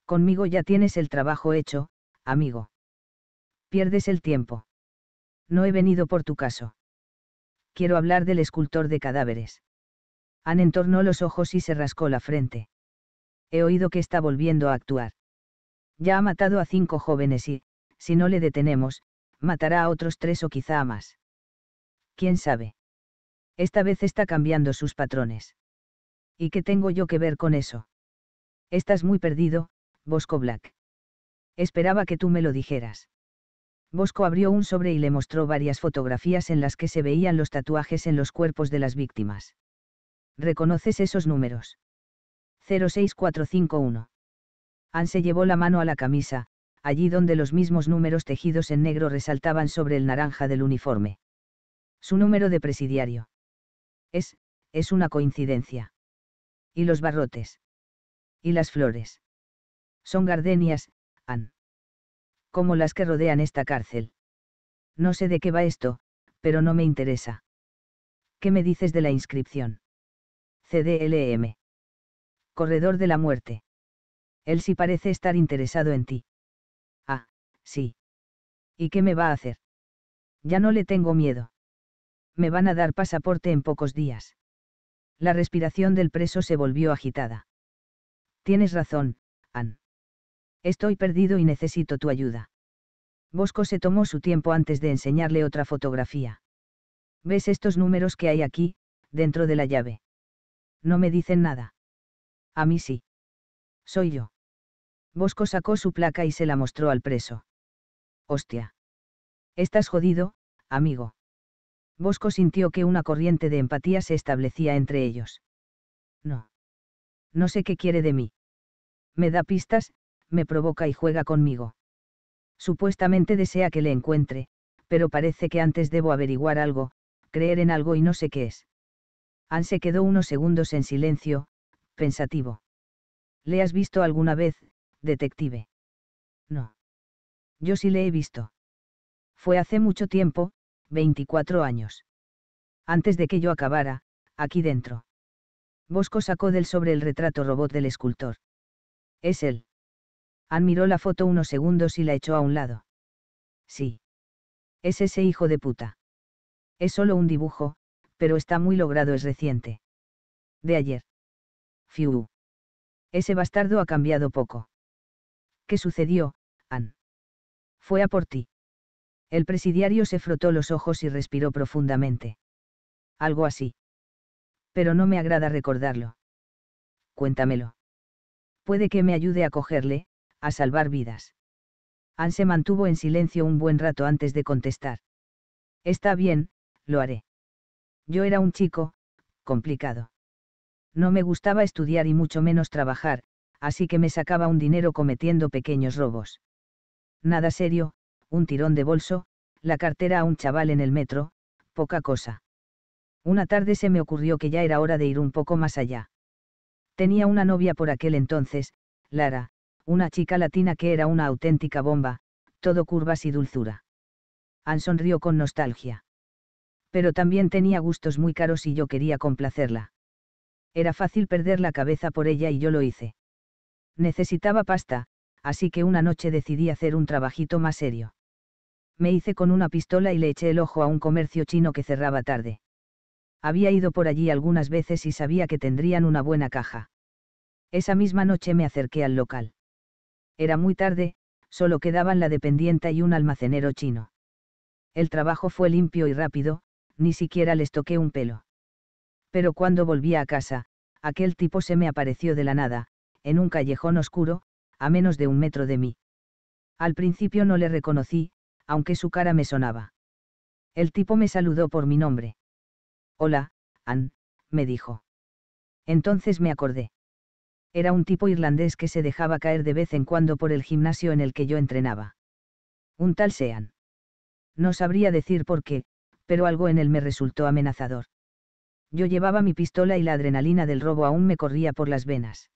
Conmigo ya tienes el trabajo hecho, amigo. Pierdes el tiempo. No he venido por tu caso. Quiero hablar del escultor de cadáveres. Ann entornó los ojos y se rascó la frente. He oído que está volviendo a actuar. Ya ha matado a cinco jóvenes y, si no le detenemos, matará a otros tres o quizá a más. ¿Quién sabe? Esta vez está cambiando sus patrones. ¿y qué tengo yo que ver con eso? Estás muy perdido, Bosco Black. Esperaba que tú me lo dijeras. Bosco abrió un sobre y le mostró varias fotografías en las que se veían los tatuajes en los cuerpos de las víctimas. ¿Reconoces esos números? 06451. Anne se llevó la mano a la camisa, allí donde los mismos números tejidos en negro resaltaban sobre el naranja del uniforme. Su número de presidiario. Es, es una coincidencia y los barrotes. Y las flores. Son gardenias, Ann. Como las que rodean esta cárcel. No sé de qué va esto, pero no me interesa. ¿Qué me dices de la inscripción? CDLM. E Corredor de la muerte. Él sí parece estar interesado en ti. Ah, sí. ¿Y qué me va a hacer? Ya no le tengo miedo. Me van a dar pasaporte en pocos días. La respiración del preso se volvió agitada. Tienes razón, Ann. Estoy perdido y necesito tu ayuda. Bosco se tomó su tiempo antes de enseñarle otra fotografía. ¿Ves estos números que hay aquí, dentro de la llave? No me dicen nada. A mí sí. Soy yo. Bosco sacó su placa y se la mostró al preso. Hostia. Estás jodido, amigo. Bosco sintió que una corriente de empatía se establecía entre ellos. No. No sé qué quiere de mí. Me da pistas, me provoca y juega conmigo. Supuestamente desea que le encuentre, pero parece que antes debo averiguar algo, creer en algo y no sé qué es. Anne se quedó unos segundos en silencio, pensativo. ¿Le has visto alguna vez, detective? No. Yo sí le he visto. Fue hace mucho tiempo, 24 años. Antes de que yo acabara, aquí dentro. Bosco sacó del sobre el retrato robot del escultor. Es él. Admiró la foto unos segundos y la echó a un lado. Sí. Es ese hijo de puta. Es solo un dibujo, pero está muy logrado, es reciente. De ayer. Fiu. Ese bastardo ha cambiado poco. ¿Qué sucedió, Ann? Fue a por ti. El presidiario se frotó los ojos y respiró profundamente. Algo así. Pero no me agrada recordarlo. Cuéntamelo. Puede que me ayude a cogerle, a salvar vidas. ann se mantuvo en silencio un buen rato antes de contestar. Está bien, lo haré. Yo era un chico, complicado. No me gustaba estudiar y mucho menos trabajar, así que me sacaba un dinero cometiendo pequeños robos. Nada serio, un tirón de bolso, la cartera a un chaval en el metro, poca cosa. Una tarde se me ocurrió que ya era hora de ir un poco más allá. Tenía una novia por aquel entonces, Lara, una chica latina que era una auténtica bomba, todo curvas y dulzura. Ann sonrió con nostalgia. Pero también tenía gustos muy caros y yo quería complacerla. Era fácil perder la cabeza por ella y yo lo hice. Necesitaba pasta, así que una noche decidí hacer un trabajito más serio me hice con una pistola y le eché el ojo a un comercio chino que cerraba tarde. Había ido por allí algunas veces y sabía que tendrían una buena caja. Esa misma noche me acerqué al local. Era muy tarde, solo quedaban la dependienta y un almacenero chino. El trabajo fue limpio y rápido, ni siquiera les toqué un pelo. Pero cuando volví a casa, aquel tipo se me apareció de la nada, en un callejón oscuro, a menos de un metro de mí. Al principio no le reconocí, aunque su cara me sonaba. El tipo me saludó por mi nombre. Hola, Ann, me dijo. Entonces me acordé. Era un tipo irlandés que se dejaba caer de vez en cuando por el gimnasio en el que yo entrenaba. Un tal Sean. No sabría decir por qué, pero algo en él me resultó amenazador. Yo llevaba mi pistola y la adrenalina del robo aún me corría por las venas.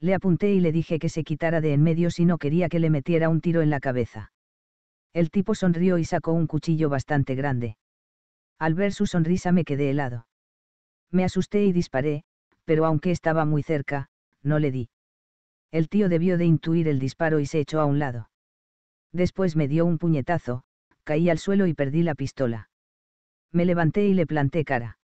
Le apunté y le dije que se quitara de en medio si no quería que le metiera un tiro en la cabeza. El tipo sonrió y sacó un cuchillo bastante grande. Al ver su sonrisa me quedé helado. Me asusté y disparé, pero aunque estaba muy cerca, no le di. El tío debió de intuir el disparo y se echó a un lado. Después me dio un puñetazo, caí al suelo y perdí la pistola. Me levanté y le planté cara.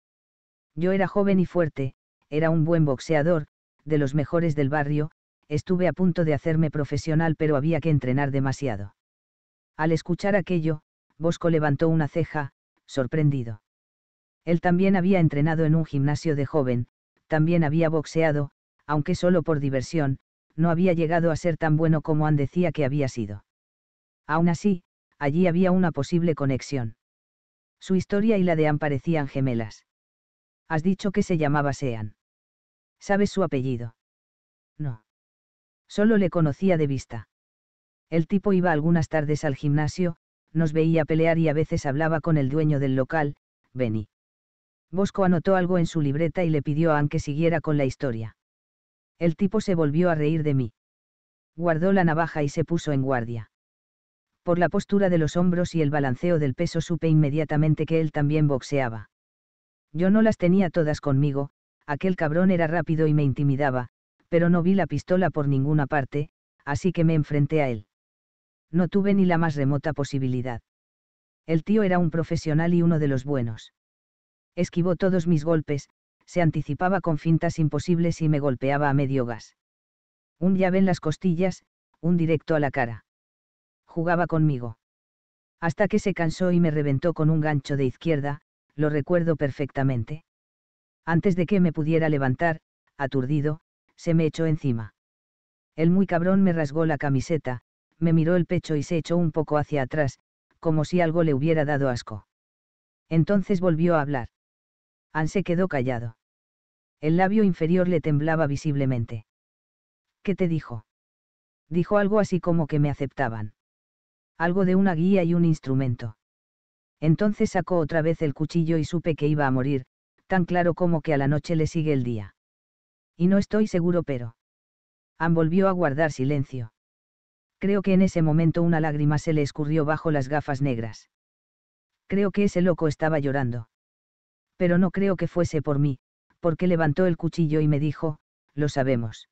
Yo era joven y fuerte, era un buen boxeador, de los mejores del barrio, estuve a punto de hacerme profesional pero había que entrenar demasiado. Al escuchar aquello, Bosco levantó una ceja, sorprendido. Él también había entrenado en un gimnasio de joven, también había boxeado, aunque solo por diversión, no había llegado a ser tan bueno como Ann decía que había sido. Aún así, allí había una posible conexión. Su historia y la de Ann parecían gemelas. Has dicho que se llamaba Sean. ¿Sabes su apellido? No. Solo le conocía de vista. El tipo iba algunas tardes al gimnasio, nos veía pelear y a veces hablaba con el dueño del local, Benny. Bosco anotó algo en su libreta y le pidió a que siguiera con la historia. El tipo se volvió a reír de mí. Guardó la navaja y se puso en guardia. Por la postura de los hombros y el balanceo del peso supe inmediatamente que él también boxeaba. Yo no las tenía todas conmigo, aquel cabrón era rápido y me intimidaba, pero no vi la pistola por ninguna parte, así que me enfrenté a él no tuve ni la más remota posibilidad. El tío era un profesional y uno de los buenos. Esquivó todos mis golpes, se anticipaba con fintas imposibles y me golpeaba a medio gas. Un llave en las costillas, un directo a la cara. Jugaba conmigo. Hasta que se cansó y me reventó con un gancho de izquierda, lo recuerdo perfectamente. Antes de que me pudiera levantar, aturdido, se me echó encima. El muy cabrón me rasgó la camiseta, me miró el pecho y se echó un poco hacia atrás, como si algo le hubiera dado asco. Entonces volvió a hablar. Anne se quedó callado. El labio inferior le temblaba visiblemente. ¿Qué te dijo? Dijo algo así como que me aceptaban. Algo de una guía y un instrumento. Entonces sacó otra vez el cuchillo y supe que iba a morir, tan claro como que a la noche le sigue el día. Y no estoy seguro pero. An volvió a guardar silencio. Creo que en ese momento una lágrima se le escurrió bajo las gafas negras. Creo que ese loco estaba llorando. Pero no creo que fuese por mí, porque levantó el cuchillo y me dijo, lo sabemos.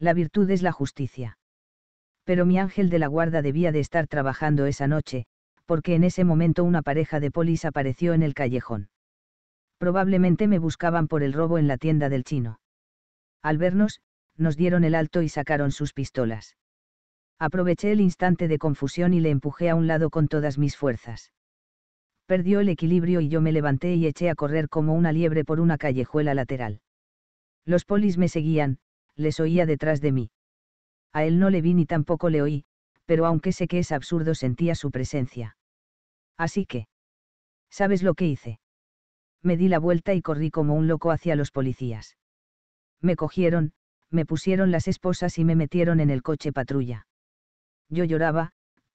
La virtud es la justicia. Pero mi ángel de la guarda debía de estar trabajando esa noche, porque en ese momento una pareja de polis apareció en el callejón. Probablemente me buscaban por el robo en la tienda del chino. Al vernos, nos dieron el alto y sacaron sus pistolas. Aproveché el instante de confusión y le empujé a un lado con todas mis fuerzas. Perdió el equilibrio y yo me levanté y eché a correr como una liebre por una callejuela lateral. Los polis me seguían, les oía detrás de mí. A él no le vi ni tampoco le oí, pero aunque sé que es absurdo sentía su presencia. Así que... ¿Sabes lo que hice? Me di la vuelta y corrí como un loco hacia los policías. Me cogieron, me pusieron las esposas y me metieron en el coche patrulla. Yo lloraba,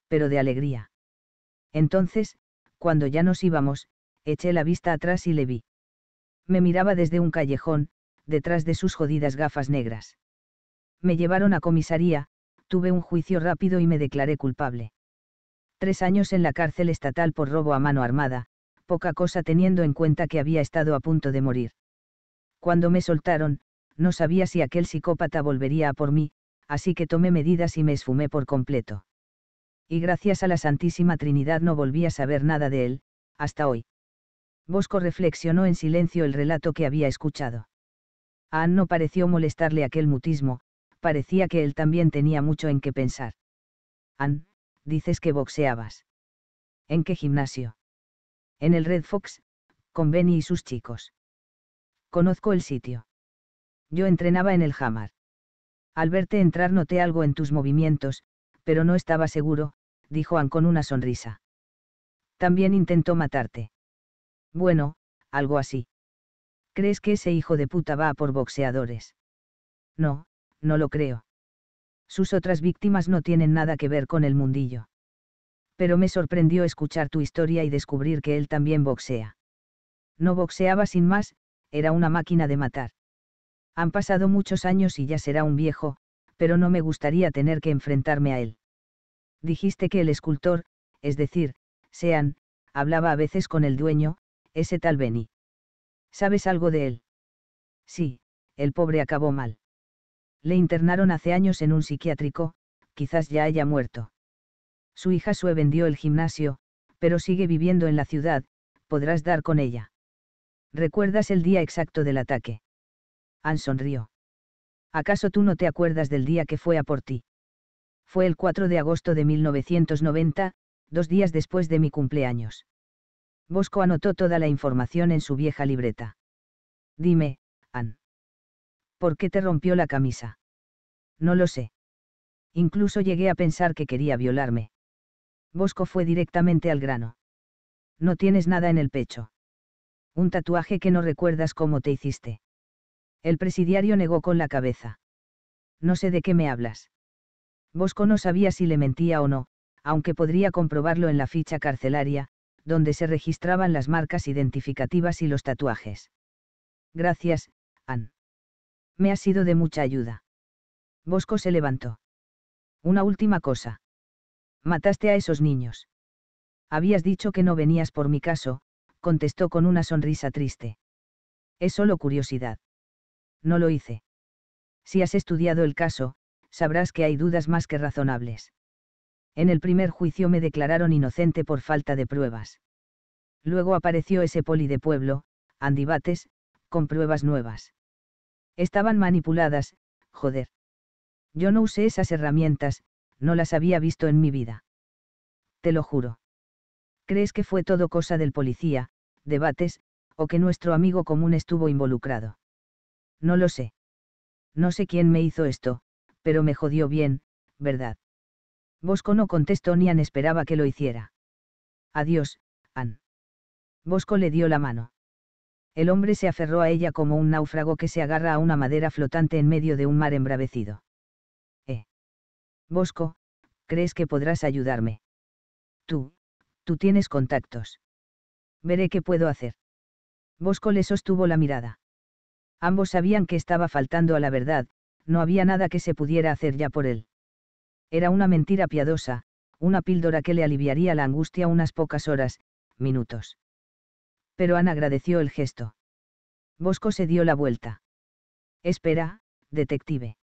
pero de alegría. Entonces, cuando ya nos íbamos, eché la vista atrás y le vi. Me miraba desde un callejón, detrás de sus jodidas gafas negras. Me llevaron a comisaría, tuve un juicio rápido y me declaré culpable. Tres años en la cárcel estatal por robo a mano armada, poca cosa teniendo en cuenta que había estado a punto de morir. Cuando me soltaron, no sabía si aquel psicópata volvería a por mí, así que tomé medidas y me esfumé por completo. Y gracias a la Santísima Trinidad no volví a saber nada de él, hasta hoy. Bosco reflexionó en silencio el relato que había escuchado. A Ann no pareció molestarle aquel mutismo, parecía que él también tenía mucho en qué pensar. Ann, dices que boxeabas. ¿En qué gimnasio? En el Red Fox, con Benny y sus chicos. Conozco el sitio. Yo entrenaba en el Hamar. Al verte entrar noté algo en tus movimientos, pero no estaba seguro, dijo Ann con una sonrisa. También intentó matarte. Bueno, algo así. ¿Crees que ese hijo de puta va a por boxeadores? No, no lo creo. Sus otras víctimas no tienen nada que ver con el mundillo. Pero me sorprendió escuchar tu historia y descubrir que él también boxea. No boxeaba sin más, era una máquina de matar. Han pasado muchos años y ya será un viejo, pero no me gustaría tener que enfrentarme a él. Dijiste que el escultor, es decir, Sean, hablaba a veces con el dueño, ese tal Benny. ¿Sabes algo de él? Sí, el pobre acabó mal. Le internaron hace años en un psiquiátrico, quizás ya haya muerto. Su hija Sue vendió el gimnasio, pero sigue viviendo en la ciudad, podrás dar con ella. ¿Recuerdas el día exacto del ataque? Ann sonrió. ¿Acaso tú no te acuerdas del día que fue a por ti? Fue el 4 de agosto de 1990, dos días después de mi cumpleaños. Bosco anotó toda la información en su vieja libreta. Dime, Ann. ¿Por qué te rompió la camisa? No lo sé. Incluso llegué a pensar que quería violarme. Bosco fue directamente al grano. No tienes nada en el pecho. Un tatuaje que no recuerdas cómo te hiciste. El presidiario negó con la cabeza. No sé de qué me hablas. Bosco no sabía si le mentía o no, aunque podría comprobarlo en la ficha carcelaria, donde se registraban las marcas identificativas y los tatuajes. Gracias, Ann. Me ha sido de mucha ayuda. Bosco se levantó. Una última cosa. Mataste a esos niños. Habías dicho que no venías por mi caso, contestó con una sonrisa triste. Es solo curiosidad no lo hice. Si has estudiado el caso, sabrás que hay dudas más que razonables. En el primer juicio me declararon inocente por falta de pruebas. Luego apareció ese poli de pueblo, Andibates, con pruebas nuevas. Estaban manipuladas, joder. Yo no usé esas herramientas, no las había visto en mi vida. Te lo juro. ¿Crees que fue todo cosa del policía, debates, o que nuestro amigo común estuvo involucrado? No lo sé. No sé quién me hizo esto, pero me jodió bien, ¿verdad? Bosco no contestó ni An esperaba que lo hiciera. Adiós, An. Bosco le dio la mano. El hombre se aferró a ella como un náufrago que se agarra a una madera flotante en medio de un mar embravecido. ¿Eh? Bosco, ¿crees que podrás ayudarme? Tú, tú tienes contactos. Veré qué puedo hacer. Bosco le sostuvo la mirada. Ambos sabían que estaba faltando a la verdad, no había nada que se pudiera hacer ya por él. Era una mentira piadosa, una píldora que le aliviaría la angustia unas pocas horas, minutos. Pero Ana agradeció el gesto. Bosco se dio la vuelta. Espera, detective.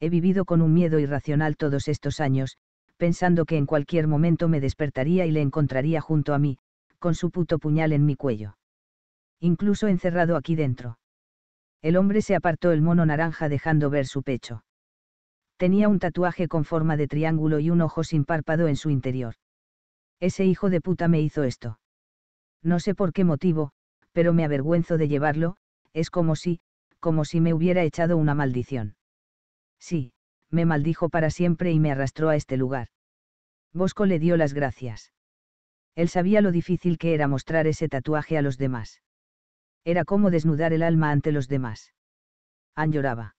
He vivido con un miedo irracional todos estos años, pensando que en cualquier momento me despertaría y le encontraría junto a mí, con su puto puñal en mi cuello. Incluso encerrado aquí dentro. El hombre se apartó el mono naranja dejando ver su pecho. Tenía un tatuaje con forma de triángulo y un ojo sin párpado en su interior. Ese hijo de puta me hizo esto. No sé por qué motivo, pero me avergüenzo de llevarlo, es como si, como si me hubiera echado una maldición. Sí, me maldijo para siempre y me arrastró a este lugar. Bosco le dio las gracias. Él sabía lo difícil que era mostrar ese tatuaje a los demás. Era como desnudar el alma ante los demás. Ann lloraba.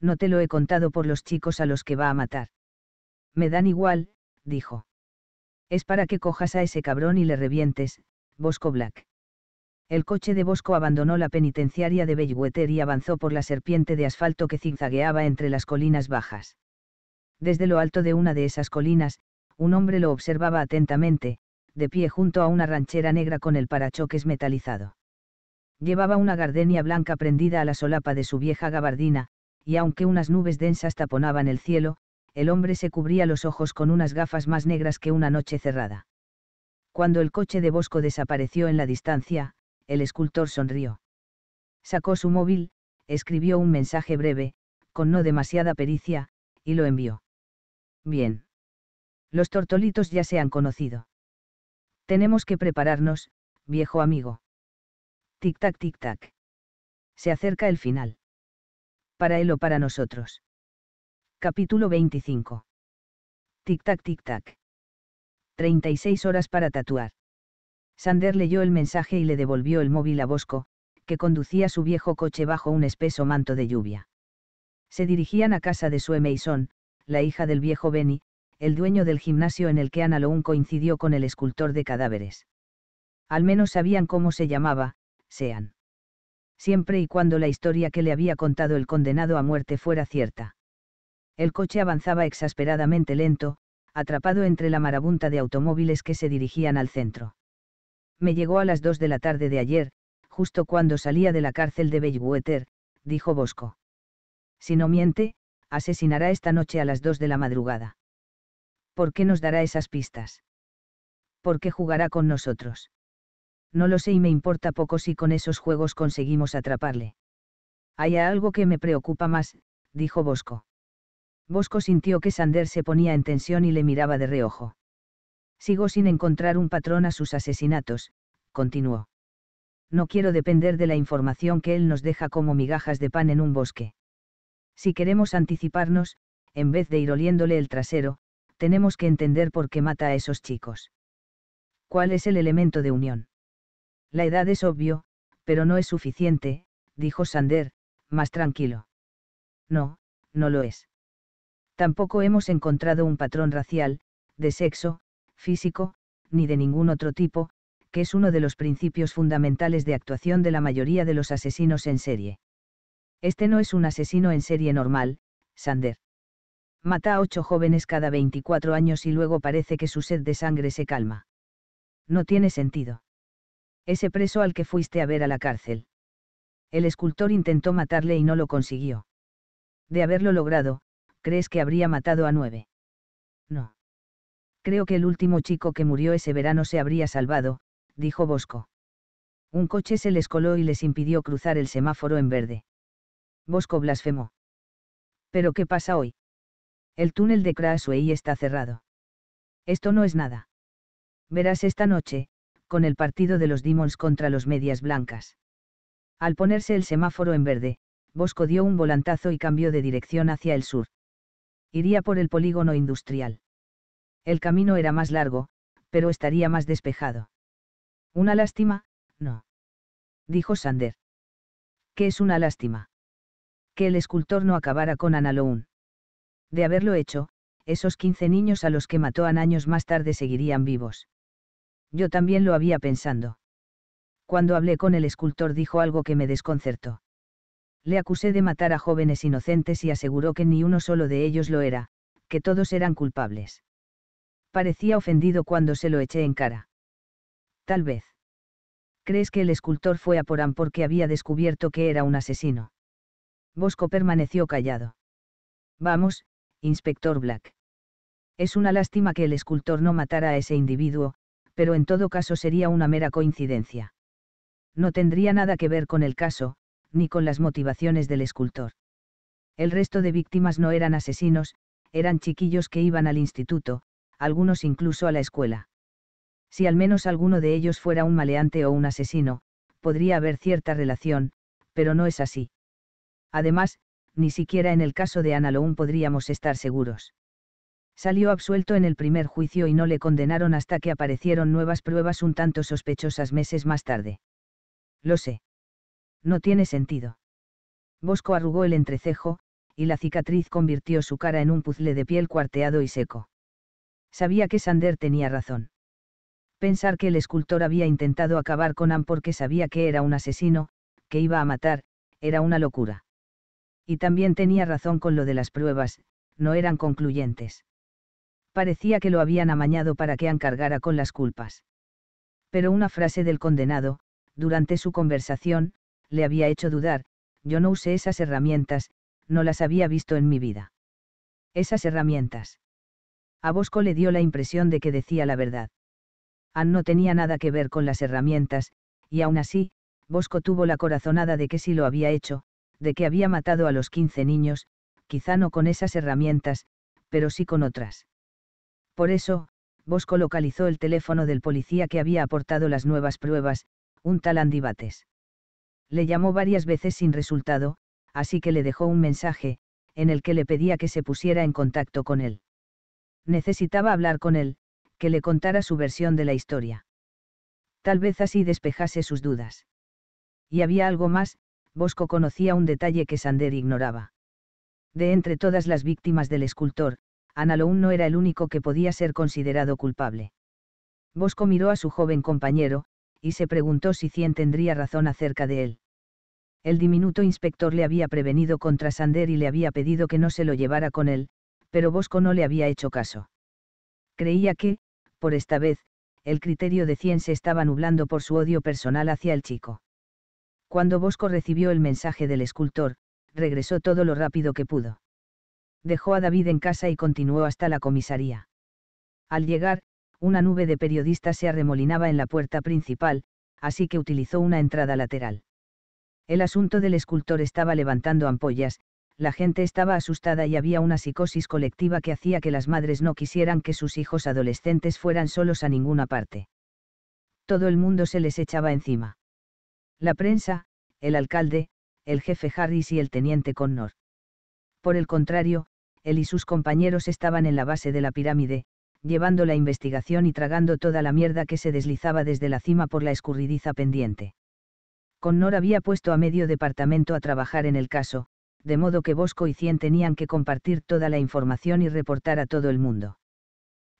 No te lo he contado por los chicos a los que va a matar. Me dan igual, dijo. Es para que cojas a ese cabrón y le revientes, Bosco Black. El coche de Bosco abandonó la penitenciaria de Bellwether y avanzó por la serpiente de asfalto que zigzagueaba entre las colinas bajas. Desde lo alto de una de esas colinas, un hombre lo observaba atentamente, de pie junto a una ranchera negra con el parachoques metalizado. Llevaba una gardenia blanca prendida a la solapa de su vieja gabardina, y aunque unas nubes densas taponaban el cielo, el hombre se cubría los ojos con unas gafas más negras que una noche cerrada. Cuando el coche de Bosco desapareció en la distancia, el escultor sonrió. Sacó su móvil, escribió un mensaje breve, con no demasiada pericia, y lo envió. Bien. Los tortolitos ya se han conocido. Tenemos que prepararnos, viejo amigo. Tic-tac, tic-tac. Se acerca el final. Para él o para nosotros. Capítulo 25. Tic-tac, tic-tac. 36 horas para tatuar. Sander leyó el mensaje y le devolvió el móvil a Bosco, que conducía su viejo coche bajo un espeso manto de lluvia. Se dirigían a casa de Sue Mason, la hija del viejo Benny, el dueño del gimnasio en el que Ana coincidió con el escultor de cadáveres. Al menos sabían cómo se llamaba, sean. Siempre y cuando la historia que le había contado el condenado a muerte fuera cierta. El coche avanzaba exasperadamente lento, atrapado entre la marabunta de automóviles que se dirigían al centro. Me llegó a las dos de la tarde de ayer, justo cuando salía de la cárcel de Bellwether, dijo Bosco. Si no miente, asesinará esta noche a las dos de la madrugada. ¿Por qué nos dará esas pistas? ¿Por qué jugará con nosotros? no lo sé y me importa poco si con esos juegos conseguimos atraparle. Hay algo que me preocupa más, dijo Bosco. Bosco sintió que Sander se ponía en tensión y le miraba de reojo. Sigo sin encontrar un patrón a sus asesinatos, continuó. No quiero depender de la información que él nos deja como migajas de pan en un bosque. Si queremos anticiparnos, en vez de ir oliéndole el trasero, tenemos que entender por qué mata a esos chicos. ¿Cuál es el elemento de unión? La edad es obvio, pero no es suficiente, dijo Sander, más tranquilo. No, no lo es. Tampoco hemos encontrado un patrón racial, de sexo, físico, ni de ningún otro tipo, que es uno de los principios fundamentales de actuación de la mayoría de los asesinos en serie. Este no es un asesino en serie normal, Sander. Mata a ocho jóvenes cada 24 años y luego parece que su sed de sangre se calma. No tiene sentido. Ese preso al que fuiste a ver a la cárcel. El escultor intentó matarle y no lo consiguió. De haberlo logrado, ¿crees que habría matado a nueve? No. Creo que el último chico que murió ese verano se habría salvado, dijo Bosco. Un coche se les coló y les impidió cruzar el semáforo en verde. Bosco blasfemó. ¿Pero qué pasa hoy? El túnel de Crasway está cerrado. Esto no es nada. Verás esta noche, con el partido de los Demons contra los medias blancas. Al ponerse el semáforo en verde, Bosco dio un volantazo y cambió de dirección hacia el sur. Iría por el polígono industrial. El camino era más largo, pero estaría más despejado. Una lástima, no. Dijo Sander. ¿Qué es una lástima? Que el escultor no acabara con Analoun. De haberlo hecho, esos 15 niños a los que mató an años más tarde seguirían vivos. Yo también lo había pensando. Cuando hablé con el escultor dijo algo que me desconcertó. Le acusé de matar a jóvenes inocentes y aseguró que ni uno solo de ellos lo era, que todos eran culpables. Parecía ofendido cuando se lo eché en cara. Tal vez. ¿Crees que el escultor fue a Porán porque había descubierto que era un asesino? Bosco permaneció callado. Vamos, inspector Black. Es una lástima que el escultor no matara a ese individuo, pero en todo caso sería una mera coincidencia. No tendría nada que ver con el caso, ni con las motivaciones del escultor. El resto de víctimas no eran asesinos, eran chiquillos que iban al instituto, algunos incluso a la escuela. Si al menos alguno de ellos fuera un maleante o un asesino, podría haber cierta relación, pero no es así. Además, ni siquiera en el caso de Ana podríamos estar seguros. Salió absuelto en el primer juicio y no le condenaron hasta que aparecieron nuevas pruebas un tanto sospechosas meses más tarde. Lo sé. No tiene sentido. Bosco arrugó el entrecejo, y la cicatriz convirtió su cara en un puzle de piel cuarteado y seco. Sabía que Sander tenía razón. Pensar que el escultor había intentado acabar con Am porque sabía que era un asesino, que iba a matar, era una locura. Y también tenía razón con lo de las pruebas, no eran concluyentes parecía que lo habían amañado para que encargara con las culpas. Pero una frase del condenado, durante su conversación, le había hecho dudar, yo no usé esas herramientas, no las había visto en mi vida. Esas herramientas. A Bosco le dio la impresión de que decía la verdad. Ann no tenía nada que ver con las herramientas, y aún así, Bosco tuvo la corazonada de que sí lo había hecho, de que había matado a los 15 niños, quizá no con esas herramientas, pero sí con otras. Por eso, Bosco localizó el teléfono del policía que había aportado las nuevas pruebas, un tal Andy Le llamó varias veces sin resultado, así que le dejó un mensaje, en el que le pedía que se pusiera en contacto con él. Necesitaba hablar con él, que le contara su versión de la historia. Tal vez así despejase sus dudas. Y había algo más, Bosco conocía un detalle que Sander ignoraba. De entre todas las víctimas del escultor, Analoun no era el único que podía ser considerado culpable. Bosco miró a su joven compañero, y se preguntó si Cien tendría razón acerca de él. El diminuto inspector le había prevenido contra Sander y le había pedido que no se lo llevara con él, pero Bosco no le había hecho caso. Creía que, por esta vez, el criterio de Cien se estaba nublando por su odio personal hacia el chico. Cuando Bosco recibió el mensaje del escultor, regresó todo lo rápido que pudo dejó a David en casa y continuó hasta la comisaría. Al llegar, una nube de periodistas se arremolinaba en la puerta principal, así que utilizó una entrada lateral. El asunto del escultor estaba levantando ampollas, la gente estaba asustada y había una psicosis colectiva que hacía que las madres no quisieran que sus hijos adolescentes fueran solos a ninguna parte. Todo el mundo se les echaba encima. La prensa, el alcalde, el jefe Harris y el teniente Connor. Por el contrario, él y sus compañeros estaban en la base de la pirámide, llevando la investigación y tragando toda la mierda que se deslizaba desde la cima por la escurridiza pendiente. Connor había puesto a medio departamento a trabajar en el caso, de modo que Bosco y Cien tenían que compartir toda la información y reportar a todo el mundo.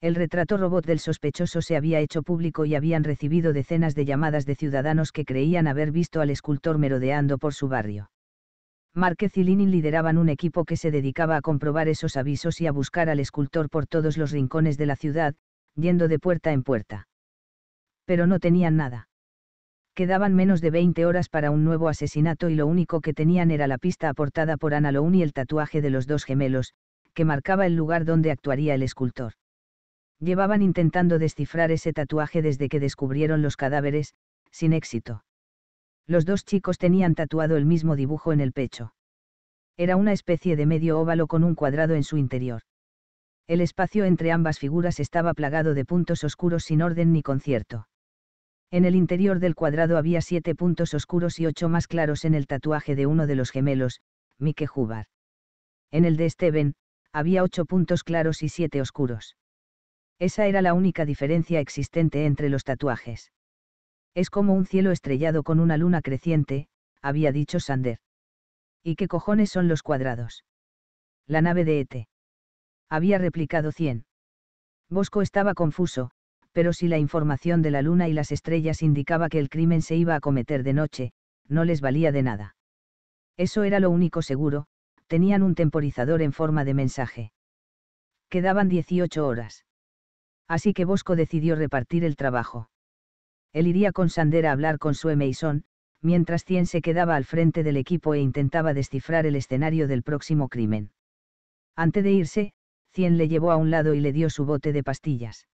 El retrato robot del sospechoso se había hecho público y habían recibido decenas de llamadas de ciudadanos que creían haber visto al escultor merodeando por su barrio. Márquez y Lini lideraban un equipo que se dedicaba a comprobar esos avisos y a buscar al escultor por todos los rincones de la ciudad, yendo de puerta en puerta. Pero no tenían nada. Quedaban menos de 20 horas para un nuevo asesinato y lo único que tenían era la pista aportada por Ana y el tatuaje de los dos gemelos, que marcaba el lugar donde actuaría el escultor. Llevaban intentando descifrar ese tatuaje desde que descubrieron los cadáveres, sin éxito. Los dos chicos tenían tatuado el mismo dibujo en el pecho. Era una especie de medio óvalo con un cuadrado en su interior. El espacio entre ambas figuras estaba plagado de puntos oscuros sin orden ni concierto. En el interior del cuadrado había siete puntos oscuros y ocho más claros en el tatuaje de uno de los gemelos, Mike Hubar. En el de Steven, había ocho puntos claros y siete oscuros. Esa era la única diferencia existente entre los tatuajes. Es como un cielo estrellado con una luna creciente, había dicho Sander. ¿Y qué cojones son los cuadrados? La nave de Ete. Había replicado cien. Bosco estaba confuso, pero si la información de la luna y las estrellas indicaba que el crimen se iba a cometer de noche, no les valía de nada. Eso era lo único seguro, tenían un temporizador en forma de mensaje. Quedaban 18 horas. Así que Bosco decidió repartir el trabajo él iría con Sander a hablar con su Mason, mientras Cien se quedaba al frente del equipo e intentaba descifrar el escenario del próximo crimen. Antes de irse, Cien le llevó a un lado y le dio su bote de pastillas.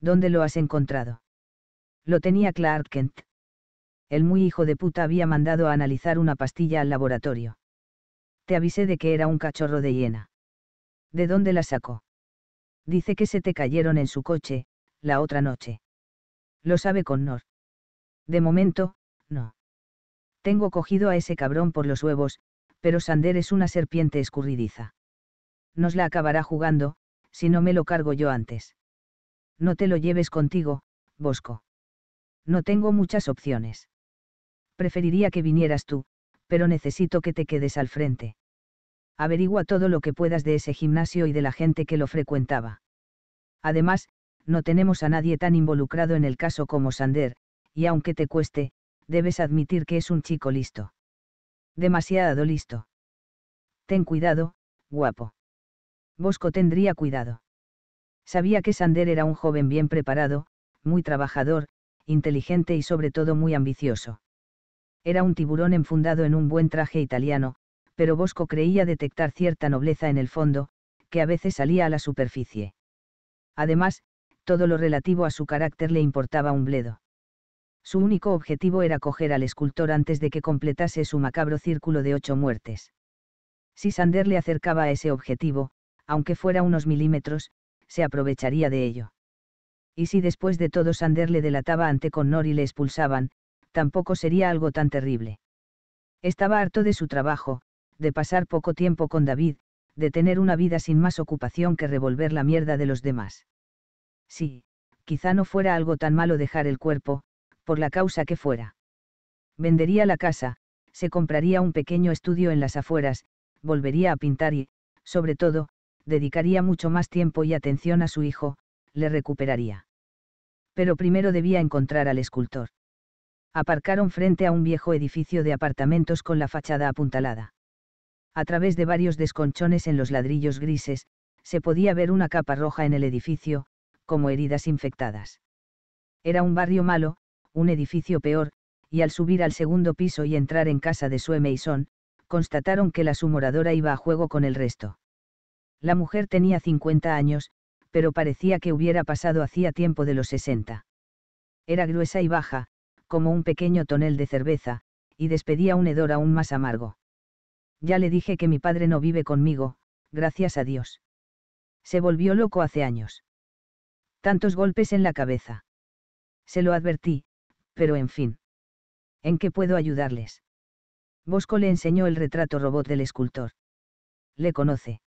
¿Dónde lo has encontrado? Lo tenía Clark Kent. El muy hijo de puta había mandado a analizar una pastilla al laboratorio. Te avisé de que era un cachorro de hiena. ¿De dónde la sacó? Dice que se te cayeron en su coche, la otra noche. Lo sabe con Nor. De momento, no. Tengo cogido a ese cabrón por los huevos, pero Sander es una serpiente escurridiza. Nos la acabará jugando, si no me lo cargo yo antes. No te lo lleves contigo, Bosco. No tengo muchas opciones. Preferiría que vinieras tú, pero necesito que te quedes al frente. Averigua todo lo que puedas de ese gimnasio y de la gente que lo frecuentaba. Además, no tenemos a nadie tan involucrado en el caso como Sander, y aunque te cueste, debes admitir que es un chico listo. Demasiado listo. Ten cuidado, guapo. Bosco tendría cuidado. Sabía que Sander era un joven bien preparado, muy trabajador, inteligente y sobre todo muy ambicioso. Era un tiburón enfundado en un buen traje italiano, pero Bosco creía detectar cierta nobleza en el fondo, que a veces salía a la superficie. Además, todo lo relativo a su carácter le importaba un bledo. Su único objetivo era coger al escultor antes de que completase su macabro círculo de ocho muertes. Si Sander le acercaba a ese objetivo, aunque fuera unos milímetros, se aprovecharía de ello. Y si después de todo Sander le delataba ante Connor y le expulsaban, tampoco sería algo tan terrible. Estaba harto de su trabajo, de pasar poco tiempo con David, de tener una vida sin más ocupación que revolver la mierda de los demás. Sí, quizá no fuera algo tan malo dejar el cuerpo, por la causa que fuera. Vendería la casa, se compraría un pequeño estudio en las afueras, volvería a pintar y, sobre todo, dedicaría mucho más tiempo y atención a su hijo, le recuperaría. Pero primero debía encontrar al escultor. Aparcaron frente a un viejo edificio de apartamentos con la fachada apuntalada. A través de varios desconchones en los ladrillos grises, se podía ver una capa roja en el edificio, como heridas infectadas. Era un barrio malo, un edificio peor, y al subir al segundo piso y entrar en casa de Sue Mason, constataron que la sumoradora iba a juego con el resto. La mujer tenía 50 años, pero parecía que hubiera pasado hacía tiempo de los 60. Era gruesa y baja, como un pequeño tonel de cerveza, y despedía un hedor aún más amargo. Ya le dije que mi padre no vive conmigo, gracias a Dios. Se volvió loco hace años. Tantos golpes en la cabeza. Se lo advertí, pero en fin. ¿En qué puedo ayudarles? Bosco le enseñó el retrato robot del escultor. Le conoce.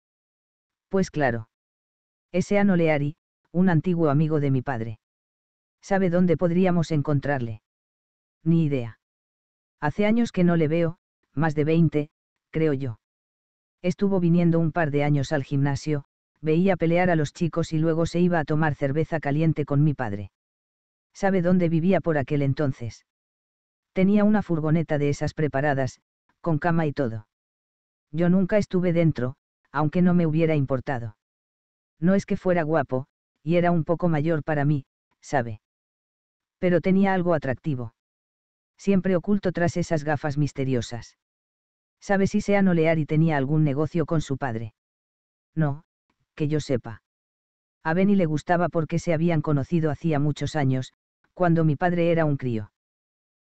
Pues claro. Ese Ano Leari, un antiguo amigo de mi padre. ¿Sabe dónde podríamos encontrarle? Ni idea. Hace años que no le veo, más de 20, creo yo. Estuvo viniendo un par de años al gimnasio, veía pelear a los chicos y luego se iba a tomar cerveza caliente con mi padre. ¿Sabe dónde vivía por aquel entonces? Tenía una furgoneta de esas preparadas, con cama y todo. Yo nunca estuve dentro, aunque no me hubiera importado. No es que fuera guapo, y era un poco mayor para mí, sabe. Pero tenía algo atractivo. Siempre oculto tras esas gafas misteriosas. Sabe si sean olear y tenía algún negocio con su padre. No, que yo sepa. A Benny le gustaba porque se habían conocido hacía muchos años, cuando mi padre era un crío.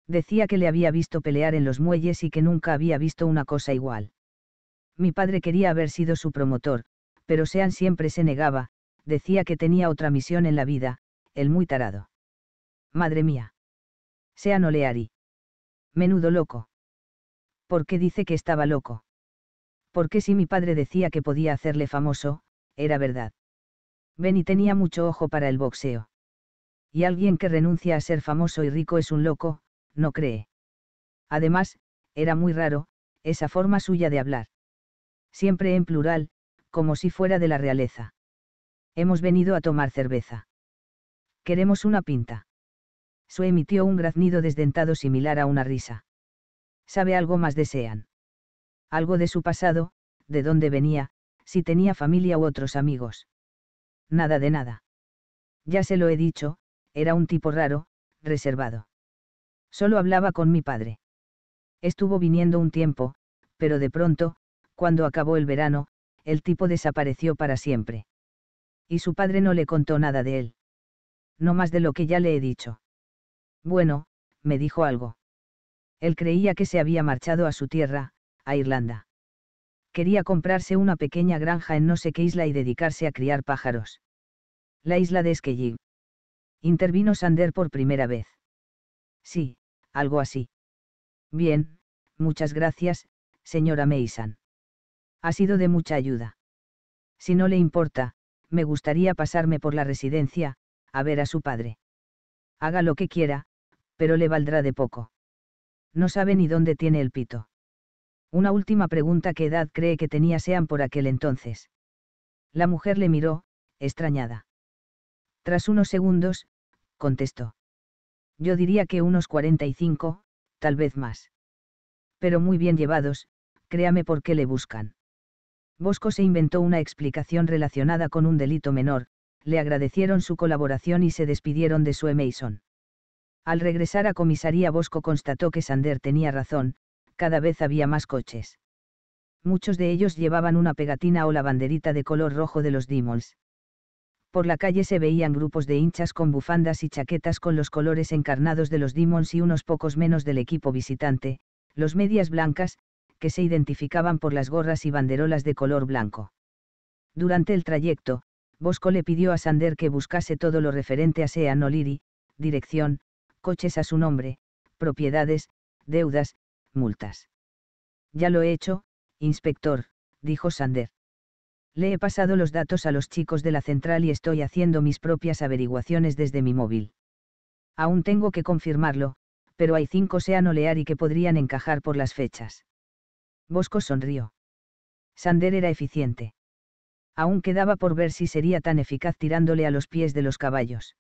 Decía que le había visto pelear en los muelles y que nunca había visto una cosa igual. Mi padre quería haber sido su promotor, pero Sean siempre se negaba, decía que tenía otra misión en la vida, el muy tarado. Madre mía. Sean Oleari. Menudo loco. ¿Por qué dice que estaba loco? Porque si mi padre decía que podía hacerle famoso, era verdad. Benny tenía mucho ojo para el boxeo. Y alguien que renuncia a ser famoso y rico es un loco, no cree. Además, era muy raro, esa forma suya de hablar. Siempre en plural, como si fuera de la realeza. Hemos venido a tomar cerveza. Queremos una pinta. Sue emitió un graznido desdentado similar a una risa. Sabe algo más desean. Algo de su pasado, de dónde venía, si tenía familia u otros amigos. Nada de nada. Ya se lo he dicho, era un tipo raro, reservado. Solo hablaba con mi padre. Estuvo viniendo un tiempo, pero de pronto, cuando acabó el verano, el tipo desapareció para siempre. Y su padre no le contó nada de él. No más de lo que ya le he dicho. Bueno, me dijo algo. Él creía que se había marchado a su tierra, a Irlanda quería comprarse una pequeña granja en no sé qué isla y dedicarse a criar pájaros. La isla de Skellig. Intervino Sander por primera vez. Sí, algo así. Bien, muchas gracias, señora Mason. Ha sido de mucha ayuda. Si no le importa, me gustaría pasarme por la residencia, a ver a su padre. Haga lo que quiera, pero le valdrá de poco. No sabe ni dónde tiene el pito. Una última pregunta qué edad cree que tenía Sean por aquel entonces. La mujer le miró, extrañada. Tras unos segundos, contestó. Yo diría que unos 45, tal vez más. Pero muy bien llevados, créame por qué le buscan. Bosco se inventó una explicación relacionada con un delito menor, le agradecieron su colaboración y se despidieron de su Mason. Al regresar a comisaría Bosco constató que Sander tenía razón, cada vez había más coches. Muchos de ellos llevaban una pegatina o la banderita de color rojo de los Dimols. Por la calle se veían grupos de hinchas con bufandas y chaquetas con los colores encarnados de los Demons y unos pocos menos del equipo visitante, los medias blancas, que se identificaban por las gorras y banderolas de color blanco. Durante el trayecto, Bosco le pidió a Sander que buscase todo lo referente a Sean O'Leary, dirección, coches a su nombre, propiedades, deudas, multas. Ya lo he hecho, inspector, dijo Sander. Le he pasado los datos a los chicos de la central y estoy haciendo mis propias averiguaciones desde mi móvil. Aún tengo que confirmarlo, pero hay cinco sean olear y que podrían encajar por las fechas. Bosco sonrió. Sander era eficiente. Aún quedaba por ver si sería tan eficaz tirándole a los pies de los caballos.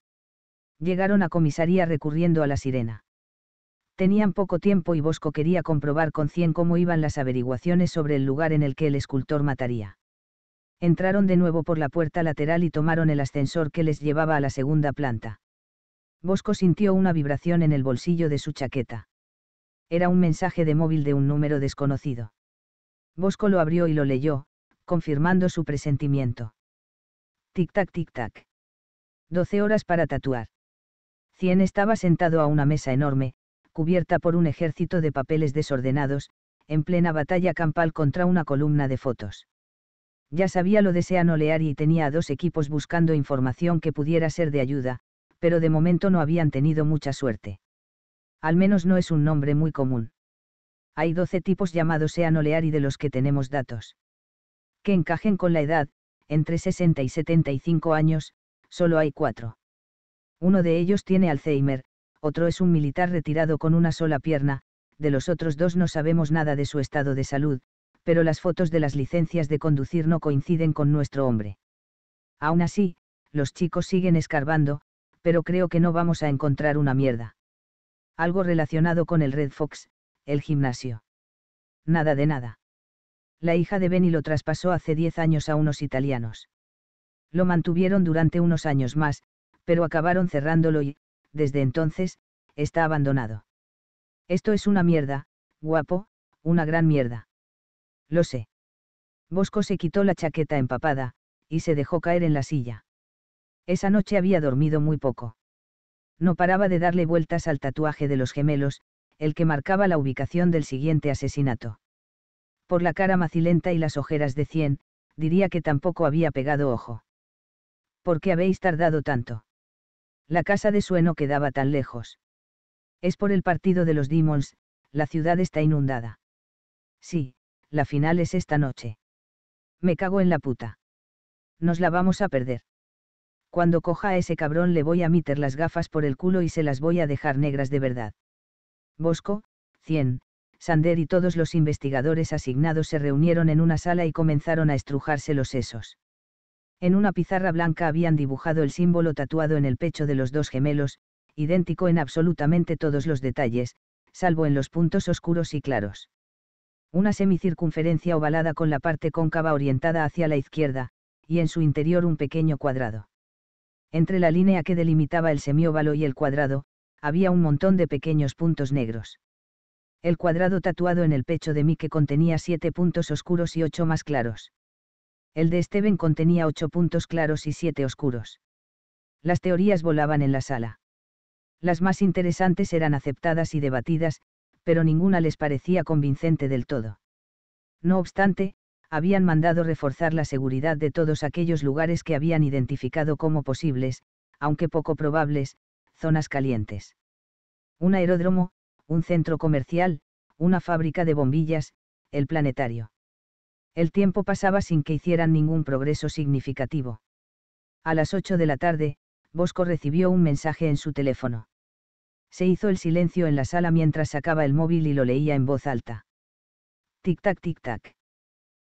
Llegaron a comisaría recurriendo a la sirena. Tenían poco tiempo y Bosco quería comprobar con cien cómo iban las averiguaciones sobre el lugar en el que el escultor mataría. Entraron de nuevo por la puerta lateral y tomaron el ascensor que les llevaba a la segunda planta. Bosco sintió una vibración en el bolsillo de su chaqueta. Era un mensaje de móvil de un número desconocido. Bosco lo abrió y lo leyó, confirmando su presentimiento. Tic-tac, tic-tac. Doce horas para tatuar. Cien estaba sentado a una mesa enorme, cubierta por un ejército de papeles desordenados, en plena batalla campal contra una columna de fotos. Ya sabía lo de Sean Oleari y tenía a dos equipos buscando información que pudiera ser de ayuda, pero de momento no habían tenido mucha suerte. Al menos no es un nombre muy común. Hay 12 tipos llamados Sean Oleari de los que tenemos datos. Que encajen con la edad, entre 60 y 75 años, solo hay cuatro. Uno de ellos tiene Alzheimer, otro es un militar retirado con una sola pierna, de los otros dos no sabemos nada de su estado de salud, pero las fotos de las licencias de conducir no coinciden con nuestro hombre. Aún así, los chicos siguen escarbando, pero creo que no vamos a encontrar una mierda. Algo relacionado con el Red Fox, el gimnasio. Nada de nada. La hija de Benny lo traspasó hace 10 años a unos italianos. Lo mantuvieron durante unos años más, pero acabaron cerrándolo y, desde entonces, está abandonado. Esto es una mierda, guapo, una gran mierda. Lo sé. Bosco se quitó la chaqueta empapada, y se dejó caer en la silla. Esa noche había dormido muy poco. No paraba de darle vueltas al tatuaje de los gemelos, el que marcaba la ubicación del siguiente asesinato. Por la cara macilenta y las ojeras de cien, diría que tampoco había pegado ojo. ¿Por qué habéis tardado tanto? La casa de sueno quedaba tan lejos. Es por el partido de los Demons, la ciudad está inundada. Sí, la final es esta noche. Me cago en la puta. Nos la vamos a perder. Cuando coja a ese cabrón le voy a meter las gafas por el culo y se las voy a dejar negras de verdad. Bosco, 100, Sander y todos los investigadores asignados se reunieron en una sala y comenzaron a estrujarse los sesos. En una pizarra blanca habían dibujado el símbolo tatuado en el pecho de los dos gemelos, idéntico en absolutamente todos los detalles, salvo en los puntos oscuros y claros. Una semicircunferencia ovalada con la parte cóncava orientada hacia la izquierda, y en su interior un pequeño cuadrado. Entre la línea que delimitaba el semióvalo y el cuadrado, había un montón de pequeños puntos negros. El cuadrado tatuado en el pecho de mí que contenía siete puntos oscuros y ocho más claros. El de Esteban contenía ocho puntos claros y siete oscuros. Las teorías volaban en la sala. Las más interesantes eran aceptadas y debatidas, pero ninguna les parecía convincente del todo. No obstante, habían mandado reforzar la seguridad de todos aquellos lugares que habían identificado como posibles, aunque poco probables, zonas calientes. Un aeródromo, un centro comercial, una fábrica de bombillas, el planetario. El tiempo pasaba sin que hicieran ningún progreso significativo. A las ocho de la tarde, Bosco recibió un mensaje en su teléfono. Se hizo el silencio en la sala mientras sacaba el móvil y lo leía en voz alta. Tic-tac, tic-tac.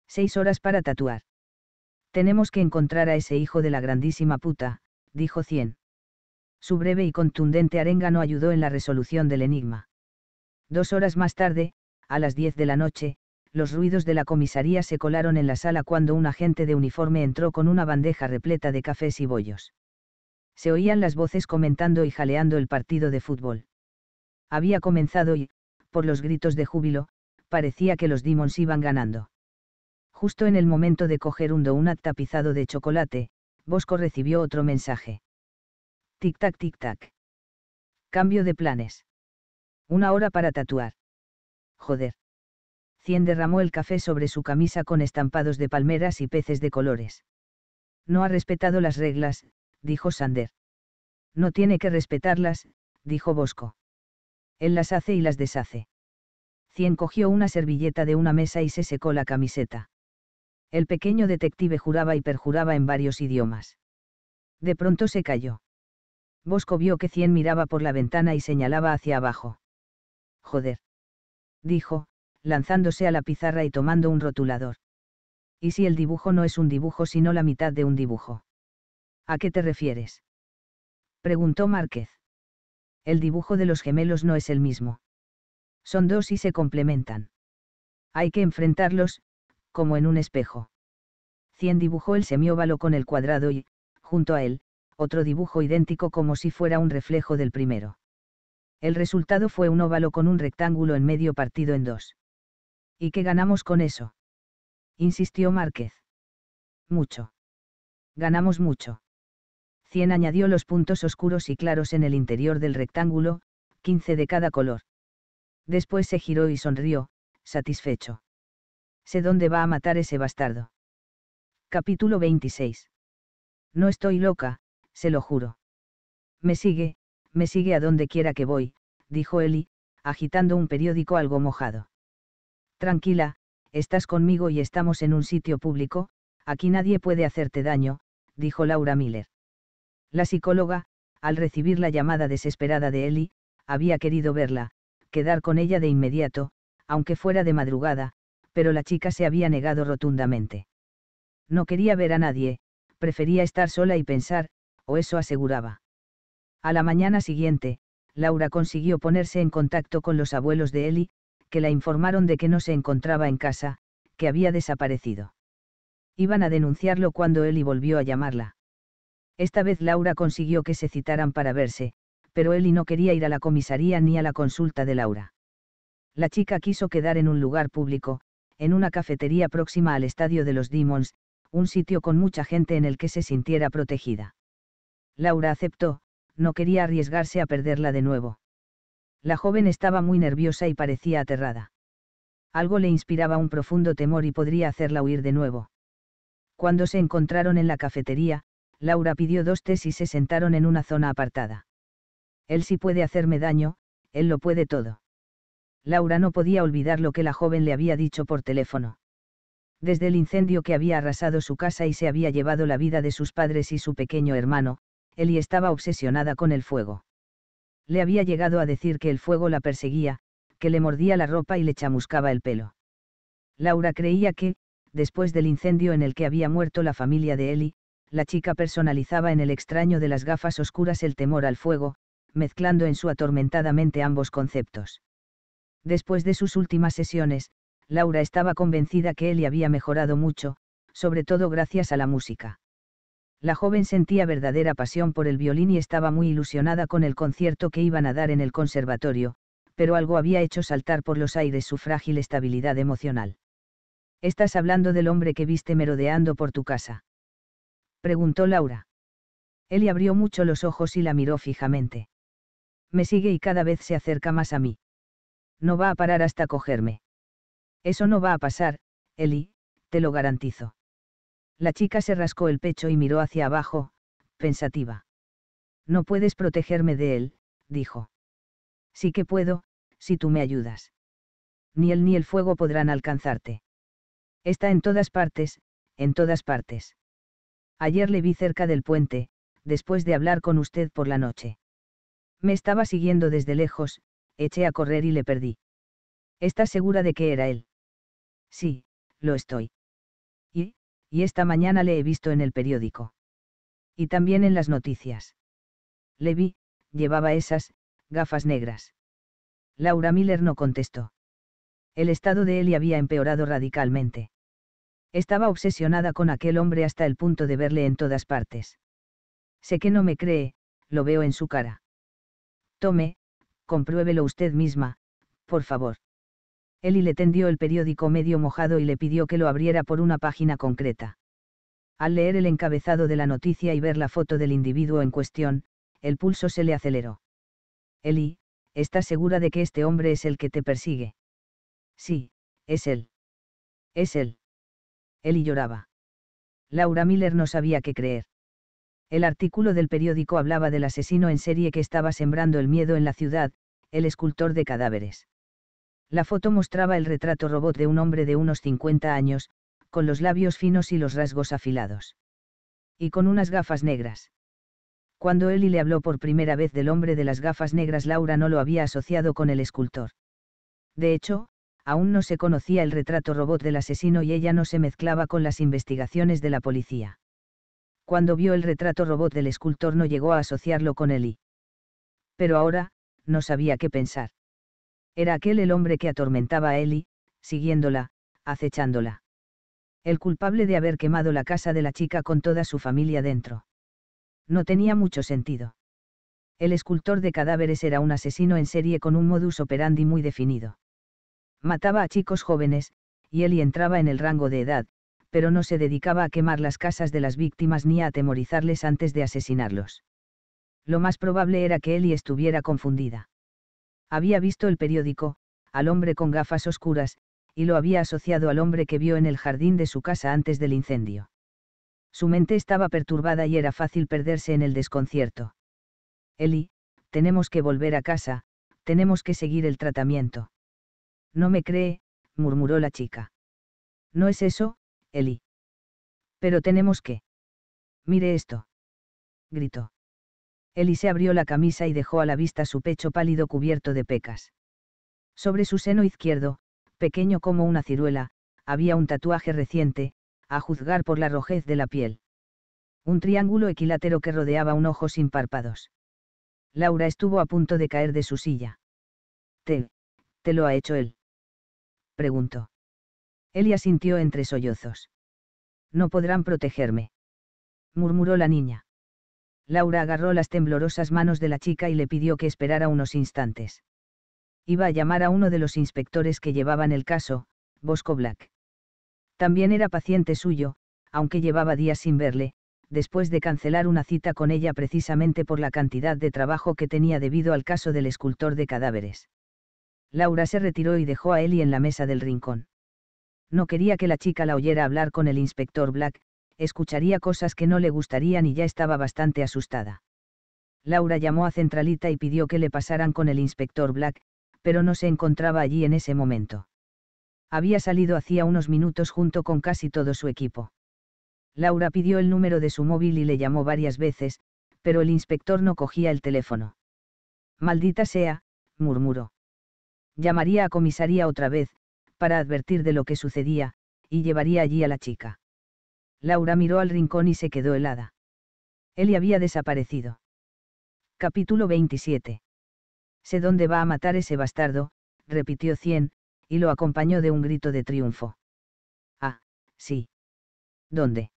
Seis horas para tatuar. Tenemos que encontrar a ese hijo de la grandísima puta, dijo Cien. Su breve y contundente arenga no ayudó en la resolución del enigma. Dos horas más tarde, a las diez de la noche, los ruidos de la comisaría se colaron en la sala cuando un agente de uniforme entró con una bandeja repleta de cafés y bollos. Se oían las voces comentando y jaleando el partido de fútbol. Había comenzado y, por los gritos de júbilo, parecía que los Demons iban ganando. Justo en el momento de coger un donut tapizado de chocolate, Bosco recibió otro mensaje. Tic-tac, tic-tac. Cambio de planes. Una hora para tatuar. Joder. Cien derramó el café sobre su camisa con estampados de palmeras y peces de colores. No ha respetado las reglas, dijo Sander. No tiene que respetarlas, dijo Bosco. Él las hace y las deshace. Cien cogió una servilleta de una mesa y se secó la camiseta. El pequeño detective juraba y perjuraba en varios idiomas. De pronto se cayó. Bosco vio que Cien miraba por la ventana y señalaba hacia abajo. Joder. Dijo, lanzándose a la pizarra y tomando un rotulador. ¿Y si el dibujo no es un dibujo sino la mitad de un dibujo? ¿A qué te refieres? Preguntó Márquez. El dibujo de los gemelos no es el mismo. Son dos y se complementan. Hay que enfrentarlos, como en un espejo. Cien dibujó el semióvalo con el cuadrado y, junto a él, otro dibujo idéntico como si fuera un reflejo del primero. El resultado fue un óvalo con un rectángulo en medio partido en dos. ¿Y qué ganamos con eso? insistió Márquez. Mucho. Ganamos mucho. 100 añadió los puntos oscuros y claros en el interior del rectángulo, 15 de cada color. Después se giró y sonrió, satisfecho. Sé dónde va a matar ese bastardo. Capítulo 26. No estoy loca, se lo juro. Me sigue, me sigue a donde quiera que voy, dijo Eli, agitando un periódico algo mojado. Tranquila, estás conmigo y estamos en un sitio público, aquí nadie puede hacerte daño, dijo Laura Miller. La psicóloga, al recibir la llamada desesperada de Ellie, había querido verla, quedar con ella de inmediato, aunque fuera de madrugada, pero la chica se había negado rotundamente. No quería ver a nadie, prefería estar sola y pensar, o eso aseguraba. A la mañana siguiente, Laura consiguió ponerse en contacto con los abuelos de Ellie, que la informaron de que no se encontraba en casa, que había desaparecido. Iban a denunciarlo cuando Eli volvió a llamarla. Esta vez Laura consiguió que se citaran para verse, pero Eli no quería ir a la comisaría ni a la consulta de Laura. La chica quiso quedar en un lugar público, en una cafetería próxima al estadio de los Demons, un sitio con mucha gente en el que se sintiera protegida. Laura aceptó, no quería arriesgarse a perderla de nuevo la joven estaba muy nerviosa y parecía aterrada. Algo le inspiraba un profundo temor y podría hacerla huir de nuevo. Cuando se encontraron en la cafetería, Laura pidió dos tés y se sentaron en una zona apartada. Él sí puede hacerme daño, él lo puede todo. Laura no podía olvidar lo que la joven le había dicho por teléfono. Desde el incendio que había arrasado su casa y se había llevado la vida de sus padres y su pequeño hermano, Eli estaba obsesionada con el fuego le había llegado a decir que el fuego la perseguía, que le mordía la ropa y le chamuscaba el pelo. Laura creía que, después del incendio en el que había muerto la familia de Eli, la chica personalizaba en el extraño de las gafas oscuras el temor al fuego, mezclando en su atormentada mente ambos conceptos. Después de sus últimas sesiones, Laura estaba convencida que Ellie había mejorado mucho, sobre todo gracias a la música la joven sentía verdadera pasión por el violín y estaba muy ilusionada con el concierto que iban a dar en el conservatorio, pero algo había hecho saltar por los aires su frágil estabilidad emocional. ¿Estás hablando del hombre que viste merodeando por tu casa? preguntó Laura. Eli abrió mucho los ojos y la miró fijamente. Me sigue y cada vez se acerca más a mí. No va a parar hasta cogerme. Eso no va a pasar, Eli, te lo garantizo. La chica se rascó el pecho y miró hacia abajo, pensativa. No puedes protegerme de él, dijo. Sí que puedo, si tú me ayudas. Ni él ni el fuego podrán alcanzarte. Está en todas partes, en todas partes. Ayer le vi cerca del puente, después de hablar con usted por la noche. Me estaba siguiendo desde lejos, eché a correr y le perdí. ¿Estás segura de que era él? Sí, lo estoy y esta mañana le he visto en el periódico. Y también en las noticias. Le vi, llevaba esas, gafas negras. Laura Miller no contestó. El estado de Eli había empeorado radicalmente. Estaba obsesionada con aquel hombre hasta el punto de verle en todas partes. Sé que no me cree, lo veo en su cara. Tome, compruébelo usted misma, por favor. Eli le tendió el periódico medio mojado y le pidió que lo abriera por una página concreta. Al leer el encabezado de la noticia y ver la foto del individuo en cuestión, el pulso se le aceleró. Eli, ¿estás segura de que este hombre es el que te persigue? Sí, es él. Es él. Eli lloraba. Laura Miller no sabía qué creer. El artículo del periódico hablaba del asesino en serie que estaba sembrando el miedo en la ciudad, el escultor de cadáveres. La foto mostraba el retrato robot de un hombre de unos 50 años, con los labios finos y los rasgos afilados. Y con unas gafas negras. Cuando Eli le habló por primera vez del hombre de las gafas negras, Laura no lo había asociado con el escultor. De hecho, aún no se conocía el retrato robot del asesino y ella no se mezclaba con las investigaciones de la policía. Cuando vio el retrato robot del escultor no llegó a asociarlo con Eli. Pero ahora, no sabía qué pensar. Era aquel el hombre que atormentaba a Eli, siguiéndola, acechándola. El culpable de haber quemado la casa de la chica con toda su familia dentro. No tenía mucho sentido. El escultor de cadáveres era un asesino en serie con un modus operandi muy definido. Mataba a chicos jóvenes, y Ellie entraba en el rango de edad, pero no se dedicaba a quemar las casas de las víctimas ni a atemorizarles antes de asesinarlos. Lo más probable era que Eli estuviera confundida. Había visto el periódico, al hombre con gafas oscuras, y lo había asociado al hombre que vio en el jardín de su casa antes del incendio. Su mente estaba perturbada y era fácil perderse en el desconcierto. Eli, tenemos que volver a casa, tenemos que seguir el tratamiento. No me cree, murmuró la chica. No es eso, Eli. Pero tenemos que. Mire esto. Gritó se abrió la camisa y dejó a la vista su pecho pálido cubierto de pecas. Sobre su seno izquierdo, pequeño como una ciruela, había un tatuaje reciente, a juzgar por la rojez de la piel. Un triángulo equilátero que rodeaba un ojo sin párpados. Laura estuvo a punto de caer de su silla. ¿Te, te lo ha hecho él? preguntó. Elia sintió entre sollozos. No podrán protegerme. murmuró la niña. Laura agarró las temblorosas manos de la chica y le pidió que esperara unos instantes. Iba a llamar a uno de los inspectores que llevaban el caso, Bosco Black. También era paciente suyo, aunque llevaba días sin verle, después de cancelar una cita con ella precisamente por la cantidad de trabajo que tenía debido al caso del escultor de cadáveres. Laura se retiró y dejó a Eli en la mesa del rincón. No quería que la chica la oyera hablar con el inspector Black, escucharía cosas que no le gustarían y ya estaba bastante asustada. Laura llamó a Centralita y pidió que le pasaran con el inspector Black, pero no se encontraba allí en ese momento. Había salido hacía unos minutos junto con casi todo su equipo. Laura pidió el número de su móvil y le llamó varias veces, pero el inspector no cogía el teléfono. Maldita sea, murmuró. Llamaría a comisaría otra vez, para advertir de lo que sucedía, y llevaría allí a la chica. Laura miró al rincón y se quedó helada. Eli había desaparecido. Capítulo 27. Sé dónde va a matar ese bastardo, repitió Cien, y lo acompañó de un grito de triunfo. Ah, sí. ¿Dónde?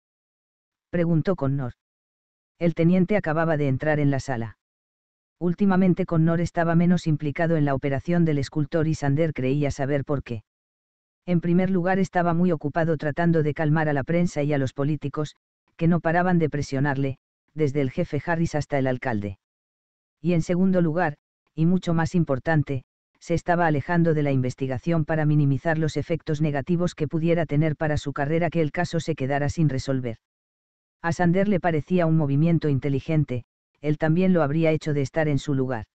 preguntó Connor. El teniente acababa de entrar en la sala. Últimamente Connor estaba menos implicado en la operación del escultor y Sander creía saber por qué. En primer lugar estaba muy ocupado tratando de calmar a la prensa y a los políticos, que no paraban de presionarle, desde el jefe Harris hasta el alcalde. Y en segundo lugar, y mucho más importante, se estaba alejando de la investigación para minimizar los efectos negativos que pudiera tener para su carrera que el caso se quedara sin resolver. A Sander le parecía un movimiento inteligente, él también lo habría hecho de estar en su lugar.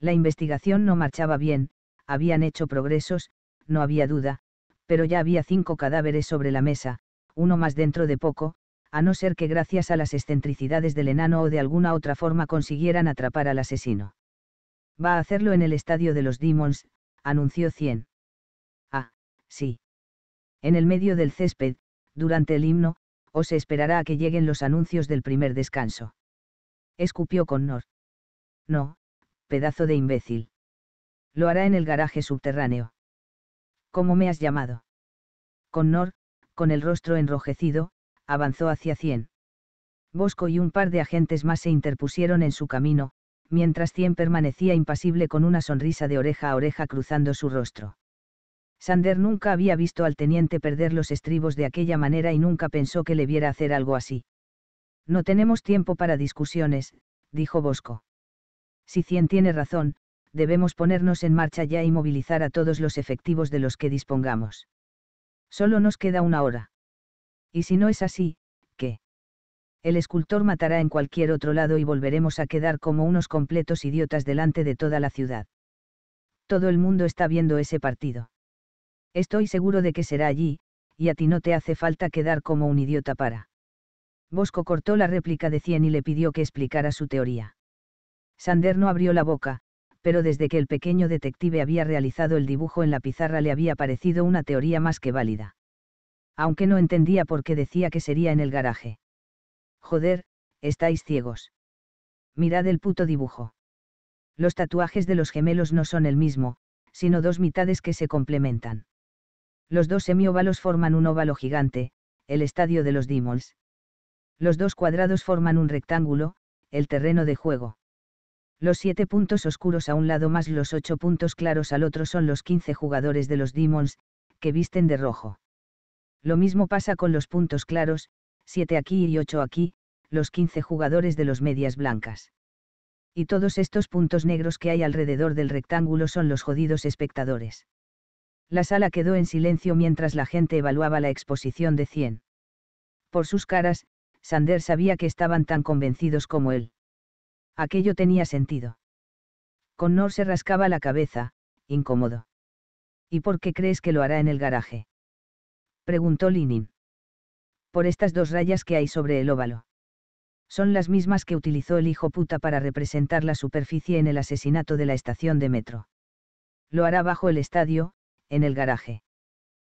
La investigación no marchaba bien, habían hecho progresos, no había duda, pero ya había cinco cadáveres sobre la mesa, uno más dentro de poco, a no ser que gracias a las excentricidades del enano o de alguna otra forma consiguieran atrapar al asesino. Va a hacerlo en el estadio de los Demons, anunció Cien. Ah, sí. En el medio del césped, durante el himno, o se esperará a que lleguen los anuncios del primer descanso. Escupió con nor. No, pedazo de imbécil. Lo hará en el garaje subterráneo. ¿cómo me has llamado? Connor, con el rostro enrojecido, avanzó hacia Cien. Bosco y un par de agentes más se interpusieron en su camino, mientras Cien permanecía impasible con una sonrisa de oreja a oreja cruzando su rostro. Sander nunca había visto al teniente perder los estribos de aquella manera y nunca pensó que le viera hacer algo así. No tenemos tiempo para discusiones, dijo Bosco. Si Cien tiene razón, debemos ponernos en marcha ya y movilizar a todos los efectivos de los que dispongamos. Solo nos queda una hora. Y si no es así, ¿qué? El escultor matará en cualquier otro lado y volveremos a quedar como unos completos idiotas delante de toda la ciudad. Todo el mundo está viendo ese partido. Estoy seguro de que será allí, y a ti no te hace falta quedar como un idiota para. Bosco cortó la réplica de Cien y le pidió que explicara su teoría. Sander no abrió la boca, pero desde que el pequeño detective había realizado el dibujo en la pizarra le había parecido una teoría más que válida. Aunque no entendía por qué decía que sería en el garaje. Joder, estáis ciegos. Mirad el puto dibujo. Los tatuajes de los gemelos no son el mismo, sino dos mitades que se complementan. Los dos semióvalos forman un óvalo gigante, el estadio de los Dimols. Los dos cuadrados forman un rectángulo, el terreno de juego. Los siete puntos oscuros a un lado más los ocho puntos claros al otro son los quince jugadores de los Demons, que visten de rojo. Lo mismo pasa con los puntos claros, siete aquí y ocho aquí, los quince jugadores de los medias blancas. Y todos estos puntos negros que hay alrededor del rectángulo son los jodidos espectadores. La sala quedó en silencio mientras la gente evaluaba la exposición de 100. Por sus caras, Sander sabía que estaban tan convencidos como él. Aquello tenía sentido. Connor se rascaba la cabeza, incómodo. ¿Y por qué crees que lo hará en el garaje? Preguntó Linin. Por estas dos rayas que hay sobre el óvalo. Son las mismas que utilizó el hijo puta para representar la superficie en el asesinato de la estación de metro. Lo hará bajo el estadio, en el garaje.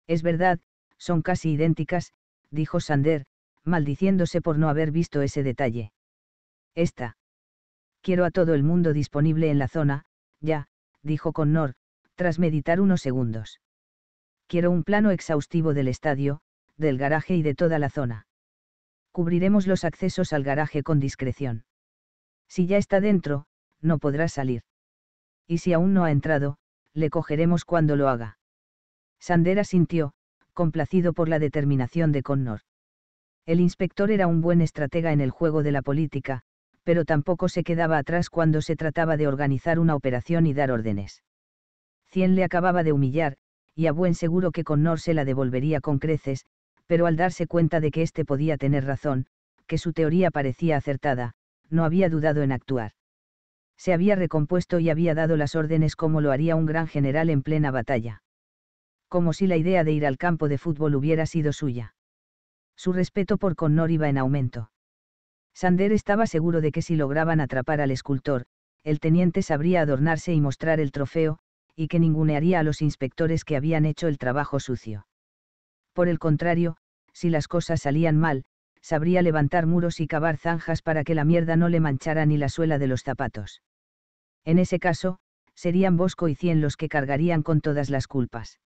Es verdad, son casi idénticas, dijo Sander, maldiciéndose por no haber visto ese detalle. Esta quiero a todo el mundo disponible en la zona, ya, dijo Connor, tras meditar unos segundos. Quiero un plano exhaustivo del estadio, del garaje y de toda la zona. Cubriremos los accesos al garaje con discreción. Si ya está dentro, no podrá salir. Y si aún no ha entrado, le cogeremos cuando lo haga. Sandera sintió, complacido por la determinación de Connor. El inspector era un buen estratega en el juego de la política, pero tampoco se quedaba atrás cuando se trataba de organizar una operación y dar órdenes. Cien le acababa de humillar, y a buen seguro que Connor se la devolvería con creces, pero al darse cuenta de que éste podía tener razón, que su teoría parecía acertada, no había dudado en actuar. Se había recompuesto y había dado las órdenes como lo haría un gran general en plena batalla. Como si la idea de ir al campo de fútbol hubiera sido suya. Su respeto por Connor iba en aumento Sander estaba seguro de que si lograban atrapar al escultor, el teniente sabría adornarse y mostrar el trofeo, y que ningunearía a los inspectores que habían hecho el trabajo sucio. Por el contrario, si las cosas salían mal, sabría levantar muros y cavar zanjas para que la mierda no le manchara ni la suela de los zapatos. En ese caso, serían Bosco y Cien los que cargarían con todas las culpas.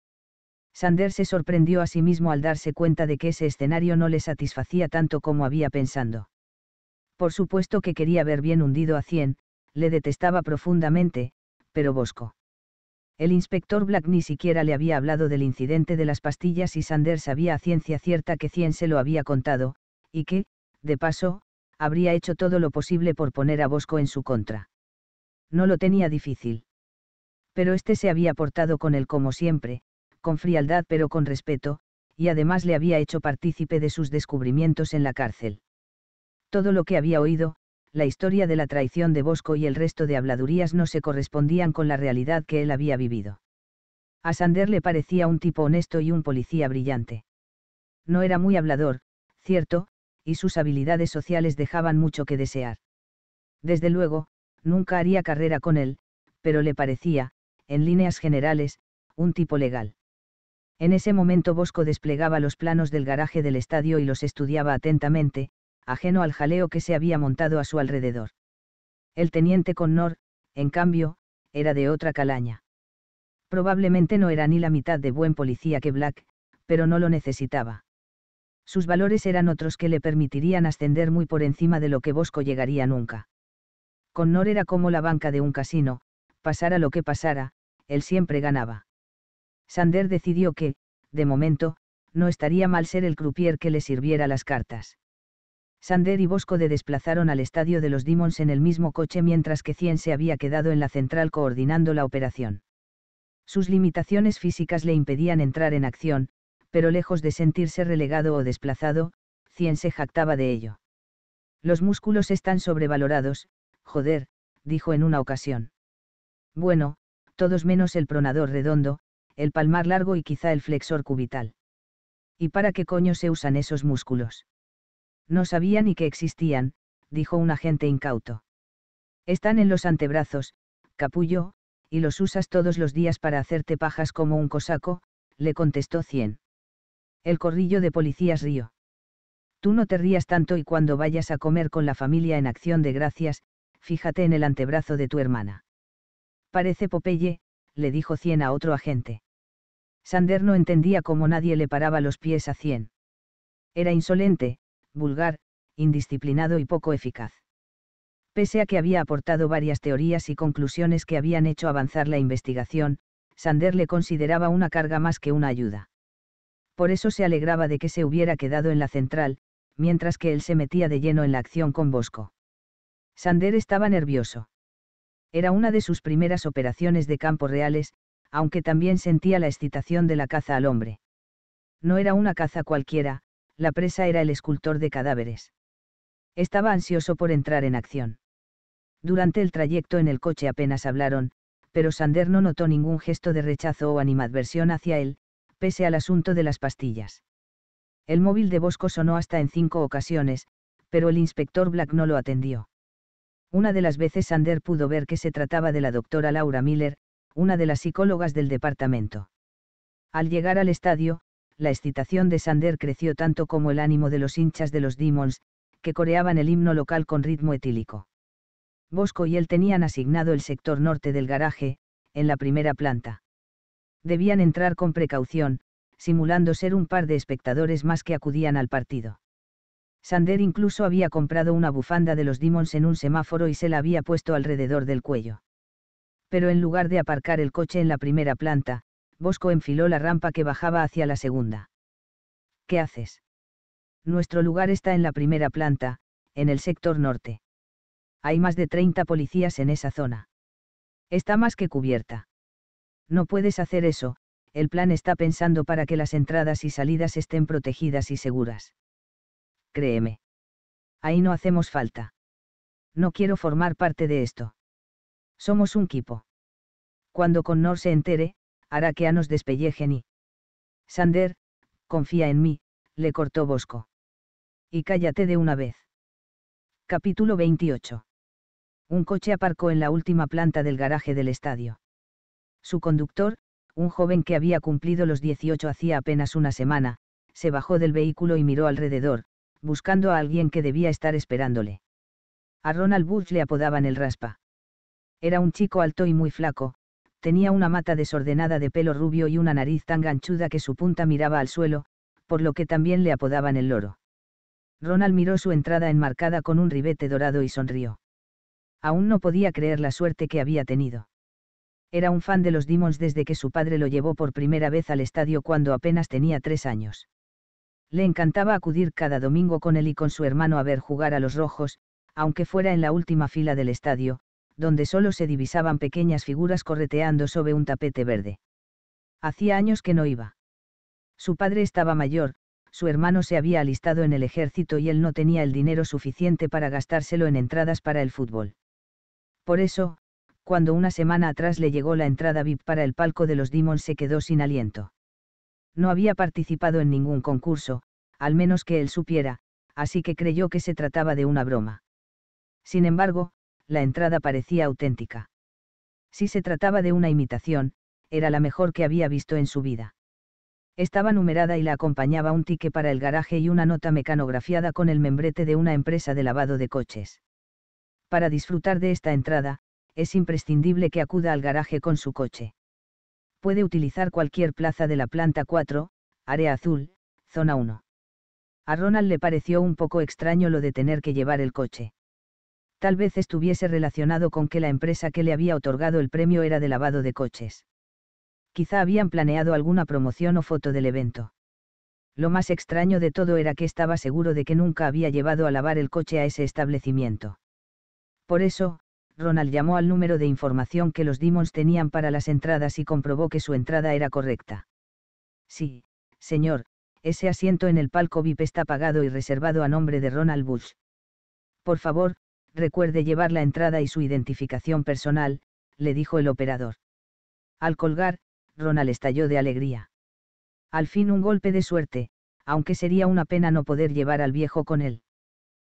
Sander se sorprendió a sí mismo al darse cuenta de que ese escenario no le satisfacía tanto como había pensado. Por supuesto que quería ver bien hundido a cien, le detestaba profundamente, pero Bosco. El inspector Black ni siquiera le había hablado del incidente de las pastillas y Sanders sabía a ciencia cierta que Cien se lo había contado, y que, de paso, habría hecho todo lo posible por poner a Bosco en su contra. No lo tenía difícil. Pero este se había portado con él como siempre, con frialdad pero con respeto, y además le había hecho partícipe de sus descubrimientos en la cárcel. Todo lo que había oído, la historia de la traición de Bosco y el resto de habladurías no se correspondían con la realidad que él había vivido. A Sander le parecía un tipo honesto y un policía brillante. No era muy hablador, cierto, y sus habilidades sociales dejaban mucho que desear. Desde luego, nunca haría carrera con él, pero le parecía, en líneas generales, un tipo legal. En ese momento Bosco desplegaba los planos del garaje del estadio y los estudiaba atentamente, ajeno al jaleo que se había montado a su alrededor. El teniente Connor, en cambio, era de otra calaña. Probablemente no era ni la mitad de buen policía que Black, pero no lo necesitaba. Sus valores eran otros que le permitirían ascender muy por encima de lo que Bosco llegaría nunca. Connor era como la banca de un casino, pasara lo que pasara, él siempre ganaba. Sander decidió que, de momento, no estaría mal ser el croupier que le sirviera las cartas. Sander y Bosco de desplazaron al estadio de los Demons en el mismo coche mientras que Cien se había quedado en la central coordinando la operación. Sus limitaciones físicas le impedían entrar en acción, pero lejos de sentirse relegado o desplazado, Cien se jactaba de ello. Los músculos están sobrevalorados, joder, dijo en una ocasión. Bueno, todos menos el pronador redondo, el palmar largo y quizá el flexor cubital. ¿Y para qué coño se usan esos músculos? No sabía ni que existían, dijo un agente incauto. Están en los antebrazos, capullo, y los usas todos los días para hacerte pajas como un cosaco, le contestó Cien. El corrillo de policías río. Tú no te rías tanto y cuando vayas a comer con la familia en acción de gracias, fíjate en el antebrazo de tu hermana. Parece Popeye, le dijo Cien a otro agente. Sander no entendía cómo nadie le paraba los pies a Cien. Era insolente, vulgar, indisciplinado y poco eficaz. Pese a que había aportado varias teorías y conclusiones que habían hecho avanzar la investigación, Sander le consideraba una carga más que una ayuda. Por eso se alegraba de que se hubiera quedado en la central, mientras que él se metía de lleno en la acción con Bosco. Sander estaba nervioso. Era una de sus primeras operaciones de campo reales, aunque también sentía la excitación de la caza al hombre. No era una caza cualquiera, la presa era el escultor de cadáveres. Estaba ansioso por entrar en acción. Durante el trayecto en el coche apenas hablaron, pero Sander no notó ningún gesto de rechazo o animadversión hacia él, pese al asunto de las pastillas. El móvil de Bosco sonó hasta en cinco ocasiones, pero el inspector Black no lo atendió. Una de las veces Sander pudo ver que se trataba de la doctora Laura Miller, una de las psicólogas del departamento. Al llegar al estadio, la excitación de Sander creció tanto como el ánimo de los hinchas de los Demons, que coreaban el himno local con ritmo etílico. Bosco y él tenían asignado el sector norte del garaje, en la primera planta. Debían entrar con precaución, simulando ser un par de espectadores más que acudían al partido. Sander incluso había comprado una bufanda de los Demons en un semáforo y se la había puesto alrededor del cuello. Pero en lugar de aparcar el coche en la primera planta, Bosco enfiló la rampa que bajaba hacia la segunda. ¿Qué haces? Nuestro lugar está en la primera planta, en el sector norte. Hay más de 30 policías en esa zona. Está más que cubierta. No puedes hacer eso, el plan está pensando para que las entradas y salidas estén protegidas y seguras. Créeme. Ahí no hacemos falta. No quiero formar parte de esto. Somos un equipo. Cuando Connor se entere, hará que a nos despellejen y... Sander, confía en mí, le cortó Bosco. Y cállate de una vez. Capítulo 28. Un coche aparcó en la última planta del garaje del estadio. Su conductor, un joven que había cumplido los 18 hacía apenas una semana, se bajó del vehículo y miró alrededor, buscando a alguien que debía estar esperándole. A Ronald Bush le apodaban el raspa. Era un chico alto y muy flaco, tenía una mata desordenada de pelo rubio y una nariz tan ganchuda que su punta miraba al suelo, por lo que también le apodaban el loro. Ronald miró su entrada enmarcada con un ribete dorado y sonrió. Aún no podía creer la suerte que había tenido. Era un fan de los Demons desde que su padre lo llevó por primera vez al estadio cuando apenas tenía tres años. Le encantaba acudir cada domingo con él y con su hermano a ver jugar a los rojos, aunque fuera en la última fila del estadio, donde solo se divisaban pequeñas figuras correteando sobre un tapete verde. Hacía años que no iba. Su padre estaba mayor, su hermano se había alistado en el ejército y él no tenía el dinero suficiente para gastárselo en entradas para el fútbol. Por eso, cuando una semana atrás le llegó la entrada VIP para el palco de los Demons se quedó sin aliento. No había participado en ningún concurso, al menos que él supiera, así que creyó que se trataba de una broma. Sin embargo, la entrada parecía auténtica. Si se trataba de una imitación, era la mejor que había visto en su vida. Estaba numerada y la acompañaba un tique para el garaje y una nota mecanografiada con el membrete de una empresa de lavado de coches. Para disfrutar de esta entrada, es imprescindible que acuda al garaje con su coche. Puede utilizar cualquier plaza de la planta 4, área azul, zona 1. A Ronald le pareció un poco extraño lo de tener que llevar el coche tal vez estuviese relacionado con que la empresa que le había otorgado el premio era de lavado de coches. Quizá habían planeado alguna promoción o foto del evento. Lo más extraño de todo era que estaba seguro de que nunca había llevado a lavar el coche a ese establecimiento. Por eso, Ronald llamó al número de información que los Demons tenían para las entradas y comprobó que su entrada era correcta. Sí, señor, ese asiento en el palco VIP está pagado y reservado a nombre de Ronald Bush. Por favor, Recuerde llevar la entrada y su identificación personal, le dijo el operador. Al colgar, Ronald estalló de alegría. Al fin un golpe de suerte, aunque sería una pena no poder llevar al viejo con él.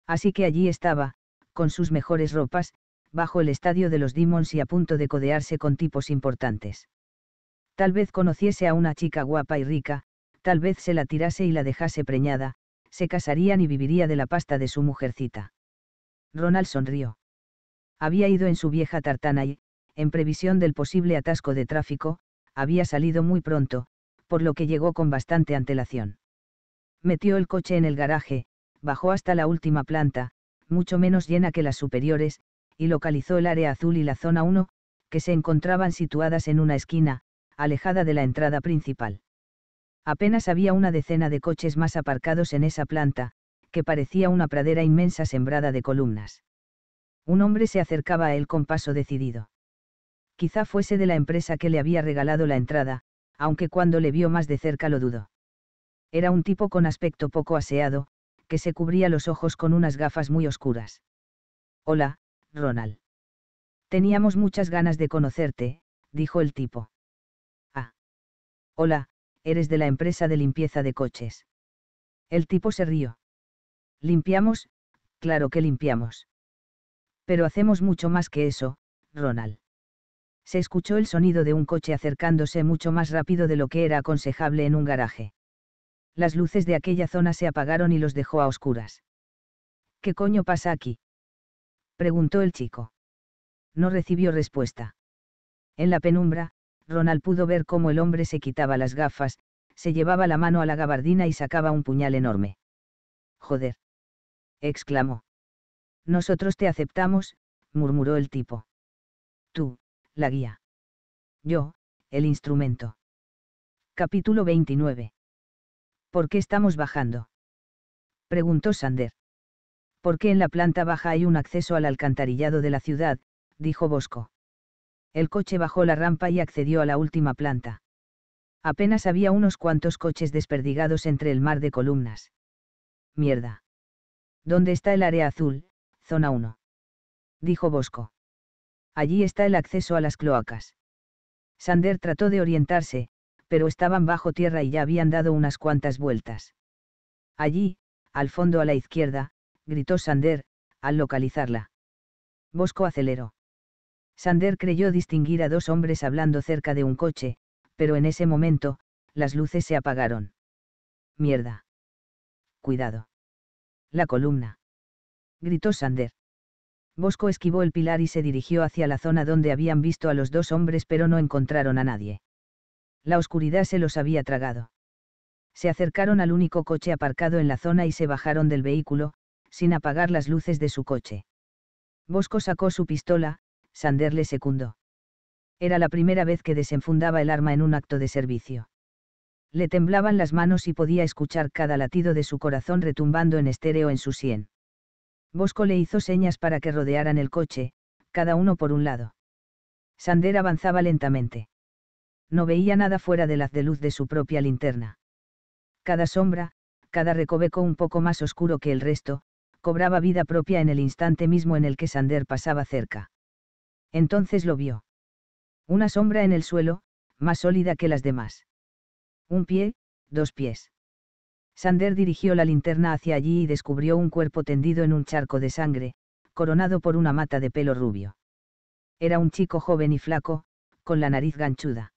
Así que allí estaba, con sus mejores ropas, bajo el estadio de los Demons y a punto de codearse con tipos importantes. Tal vez conociese a una chica guapa y rica, tal vez se la tirase y la dejase preñada, se casarían y viviría de la pasta de su mujercita. Ronald sonrió. Había ido en su vieja tartana y, en previsión del posible atasco de tráfico, había salido muy pronto, por lo que llegó con bastante antelación. Metió el coche en el garaje, bajó hasta la última planta, mucho menos llena que las superiores, y localizó el área azul y la zona 1, que se encontraban situadas en una esquina, alejada de la entrada principal. Apenas había una decena de coches más aparcados en esa planta, que parecía una pradera inmensa sembrada de columnas. Un hombre se acercaba a él con paso decidido. Quizá fuese de la empresa que le había regalado la entrada, aunque cuando le vio más de cerca lo dudó. Era un tipo con aspecto poco aseado, que se cubría los ojos con unas gafas muy oscuras. Hola, Ronald. Teníamos muchas ganas de conocerte, dijo el tipo. Ah. Hola, eres de la empresa de limpieza de coches. El tipo se rió. Limpiamos, claro que limpiamos. Pero hacemos mucho más que eso, Ronald. Se escuchó el sonido de un coche acercándose mucho más rápido de lo que era aconsejable en un garaje. Las luces de aquella zona se apagaron y los dejó a oscuras. ¿Qué coño pasa aquí? preguntó el chico. No recibió respuesta. En la penumbra, Ronald pudo ver cómo el hombre se quitaba las gafas, se llevaba la mano a la gabardina y sacaba un puñal enorme. Joder exclamó. Nosotros te aceptamos, murmuró el tipo. Tú, la guía. Yo, el instrumento. Capítulo 29. ¿Por qué estamos bajando? Preguntó Sander. ¿Por qué en la planta baja hay un acceso al alcantarillado de la ciudad? dijo Bosco. El coche bajó la rampa y accedió a la última planta. Apenas había unos cuantos coches desperdigados entre el mar de columnas. Mierda. ¿Dónde está el área azul, zona 1? Dijo Bosco. Allí está el acceso a las cloacas. Sander trató de orientarse, pero estaban bajo tierra y ya habían dado unas cuantas vueltas. Allí, al fondo a la izquierda, gritó Sander, al localizarla. Bosco aceleró. Sander creyó distinguir a dos hombres hablando cerca de un coche, pero en ese momento, las luces se apagaron. Mierda. Cuidado. La columna. Gritó Sander. Bosco esquivó el pilar y se dirigió hacia la zona donde habían visto a los dos hombres pero no encontraron a nadie. La oscuridad se los había tragado. Se acercaron al único coche aparcado en la zona y se bajaron del vehículo, sin apagar las luces de su coche. Bosco sacó su pistola, Sander le secundó. Era la primera vez que desenfundaba el arma en un acto de servicio le temblaban las manos y podía escuchar cada latido de su corazón retumbando en estéreo en su sien. Bosco le hizo señas para que rodearan el coche, cada uno por un lado. Sander avanzaba lentamente. No veía nada fuera del haz de luz de su propia linterna. Cada sombra, cada recoveco un poco más oscuro que el resto, cobraba vida propia en el instante mismo en el que Sander pasaba cerca. Entonces lo vio. Una sombra en el suelo, más sólida que las demás un pie, dos pies. Sander dirigió la linterna hacia allí y descubrió un cuerpo tendido en un charco de sangre, coronado por una mata de pelo rubio. Era un chico joven y flaco, con la nariz ganchuda.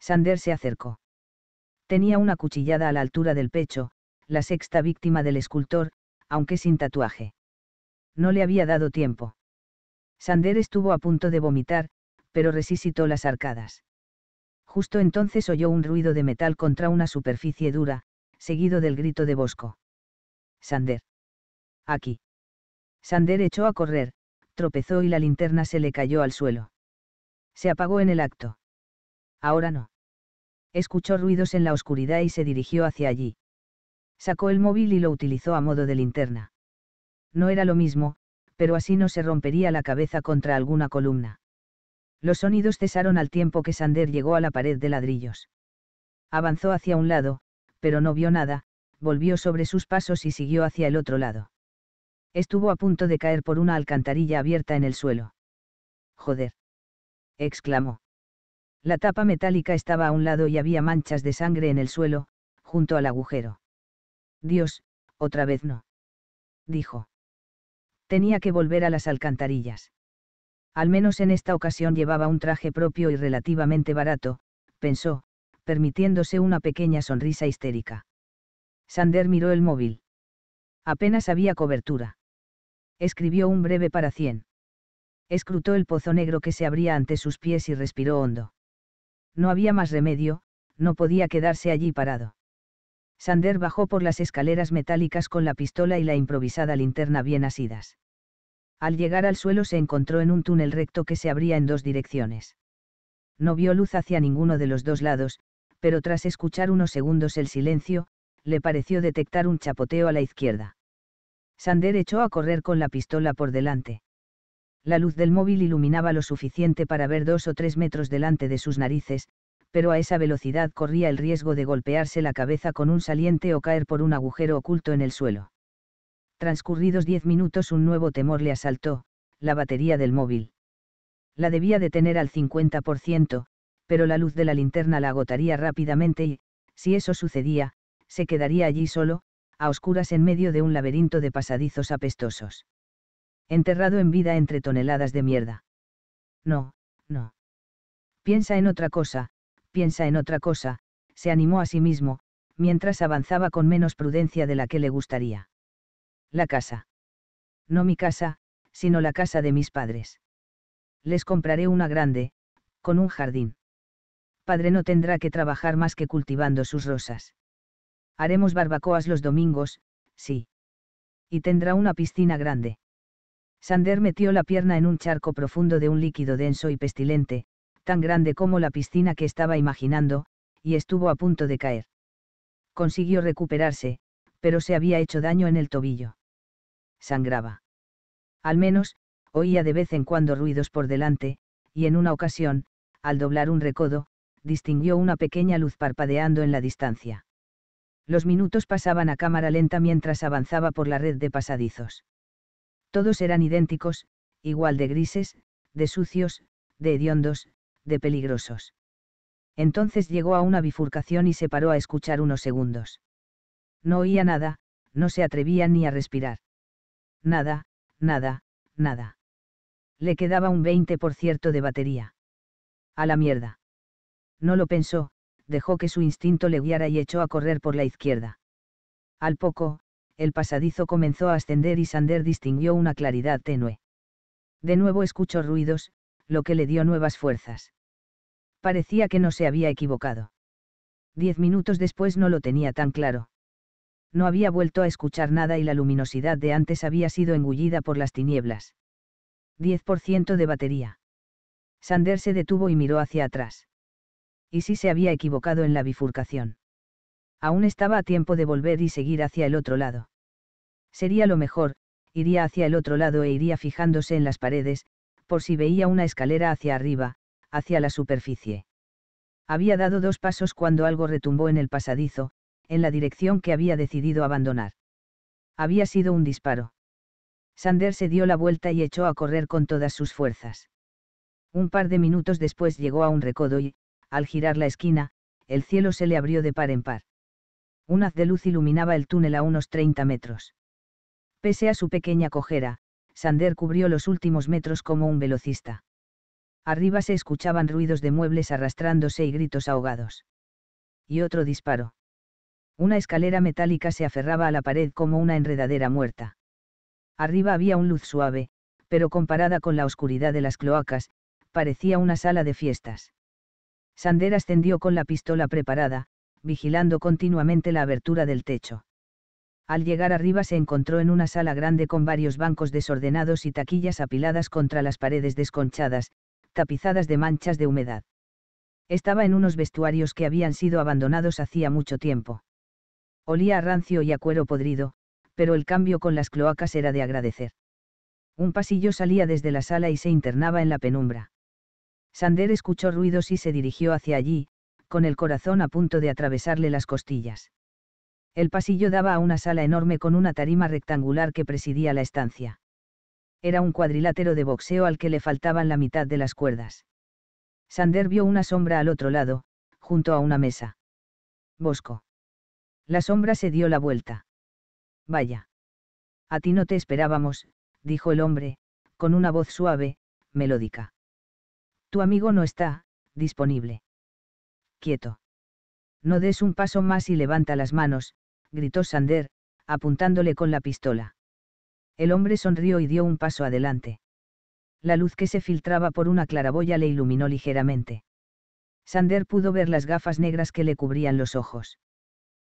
Sander se acercó. Tenía una cuchillada a la altura del pecho, la sexta víctima del escultor, aunque sin tatuaje. No le había dado tiempo. Sander estuvo a punto de vomitar, pero resistió las arcadas. Justo entonces oyó un ruido de metal contra una superficie dura, seguido del grito de Bosco. Sander. Aquí. Sander echó a correr, tropezó y la linterna se le cayó al suelo. Se apagó en el acto. Ahora no. Escuchó ruidos en la oscuridad y se dirigió hacia allí. Sacó el móvil y lo utilizó a modo de linterna. No era lo mismo, pero así no se rompería la cabeza contra alguna columna. Los sonidos cesaron al tiempo que Sander llegó a la pared de ladrillos. Avanzó hacia un lado, pero no vio nada, volvió sobre sus pasos y siguió hacia el otro lado. Estuvo a punto de caer por una alcantarilla abierta en el suelo. Joder. exclamó. La tapa metálica estaba a un lado y había manchas de sangre en el suelo, junto al agujero. Dios, otra vez no. Dijo. Tenía que volver a las alcantarillas. Al menos en esta ocasión llevaba un traje propio y relativamente barato, pensó, permitiéndose una pequeña sonrisa histérica. Sander miró el móvil. Apenas había cobertura. Escribió un breve para 100 Escrutó el pozo negro que se abría ante sus pies y respiró hondo. No había más remedio, no podía quedarse allí parado. Sander bajó por las escaleras metálicas con la pistola y la improvisada linterna bien asidas. Al llegar al suelo se encontró en un túnel recto que se abría en dos direcciones. No vio luz hacia ninguno de los dos lados, pero tras escuchar unos segundos el silencio, le pareció detectar un chapoteo a la izquierda. Sander echó a correr con la pistola por delante. La luz del móvil iluminaba lo suficiente para ver dos o tres metros delante de sus narices, pero a esa velocidad corría el riesgo de golpearse la cabeza con un saliente o caer por un agujero oculto en el suelo. Transcurridos diez minutos un nuevo temor le asaltó, la batería del móvil. La debía detener tener al 50%, pero la luz de la linterna la agotaría rápidamente y, si eso sucedía, se quedaría allí solo, a oscuras en medio de un laberinto de pasadizos apestosos. Enterrado en vida entre toneladas de mierda. No, no. Piensa en otra cosa, piensa en otra cosa, se animó a sí mismo, mientras avanzaba con menos prudencia de la que le gustaría la casa. No mi casa, sino la casa de mis padres. Les compraré una grande, con un jardín. Padre no tendrá que trabajar más que cultivando sus rosas. Haremos barbacoas los domingos, sí. Y tendrá una piscina grande. Sander metió la pierna en un charco profundo de un líquido denso y pestilente, tan grande como la piscina que estaba imaginando, y estuvo a punto de caer. Consiguió recuperarse, pero se había hecho daño en el tobillo sangraba. Al menos, oía de vez en cuando ruidos por delante, y en una ocasión, al doblar un recodo, distinguió una pequeña luz parpadeando en la distancia. Los minutos pasaban a cámara lenta mientras avanzaba por la red de pasadizos. Todos eran idénticos, igual de grises, de sucios, de hediondos, de peligrosos. Entonces llegó a una bifurcación y se paró a escuchar unos segundos. No oía nada, no se atrevía ni a respirar nada, nada, nada. Le quedaba un 20% de batería. A la mierda. No lo pensó, dejó que su instinto le guiara y echó a correr por la izquierda. Al poco, el pasadizo comenzó a ascender y Sander distinguió una claridad tenue. De nuevo escuchó ruidos, lo que le dio nuevas fuerzas. Parecía que no se había equivocado. Diez minutos después no lo tenía tan claro no había vuelto a escuchar nada y la luminosidad de antes había sido engullida por las tinieblas. 10% de batería. Sander se detuvo y miró hacia atrás. Y si se había equivocado en la bifurcación. Aún estaba a tiempo de volver y seguir hacia el otro lado. Sería lo mejor, iría hacia el otro lado e iría fijándose en las paredes, por si veía una escalera hacia arriba, hacia la superficie. Había dado dos pasos cuando algo retumbó en el pasadizo, en la dirección que había decidido abandonar. Había sido un disparo. Sander se dio la vuelta y echó a correr con todas sus fuerzas. Un par de minutos después llegó a un recodo y, al girar la esquina, el cielo se le abrió de par en par. Un haz de luz iluminaba el túnel a unos 30 metros. Pese a su pequeña cojera, Sander cubrió los últimos metros como un velocista. Arriba se escuchaban ruidos de muebles arrastrándose y gritos ahogados. Y otro disparo. Una escalera metálica se aferraba a la pared como una enredadera muerta. Arriba había un luz suave, pero comparada con la oscuridad de las cloacas, parecía una sala de fiestas. Sander ascendió con la pistola preparada, vigilando continuamente la abertura del techo. Al llegar arriba se encontró en una sala grande con varios bancos desordenados y taquillas apiladas contra las paredes desconchadas, tapizadas de manchas de humedad. Estaba en unos vestuarios que habían sido abandonados hacía mucho tiempo. Olía a rancio y a cuero podrido, pero el cambio con las cloacas era de agradecer. Un pasillo salía desde la sala y se internaba en la penumbra. Sander escuchó ruidos y se dirigió hacia allí, con el corazón a punto de atravesarle las costillas. El pasillo daba a una sala enorme con una tarima rectangular que presidía la estancia. Era un cuadrilátero de boxeo al que le faltaban la mitad de las cuerdas. Sander vio una sombra al otro lado, junto a una mesa. Bosco. La sombra se dio la vuelta. Vaya. A ti no te esperábamos, dijo el hombre, con una voz suave, melódica. Tu amigo no está, disponible. Quieto. No des un paso más y levanta las manos, gritó Sander, apuntándole con la pistola. El hombre sonrió y dio un paso adelante. La luz que se filtraba por una claraboya le iluminó ligeramente. Sander pudo ver las gafas negras que le cubrían los ojos.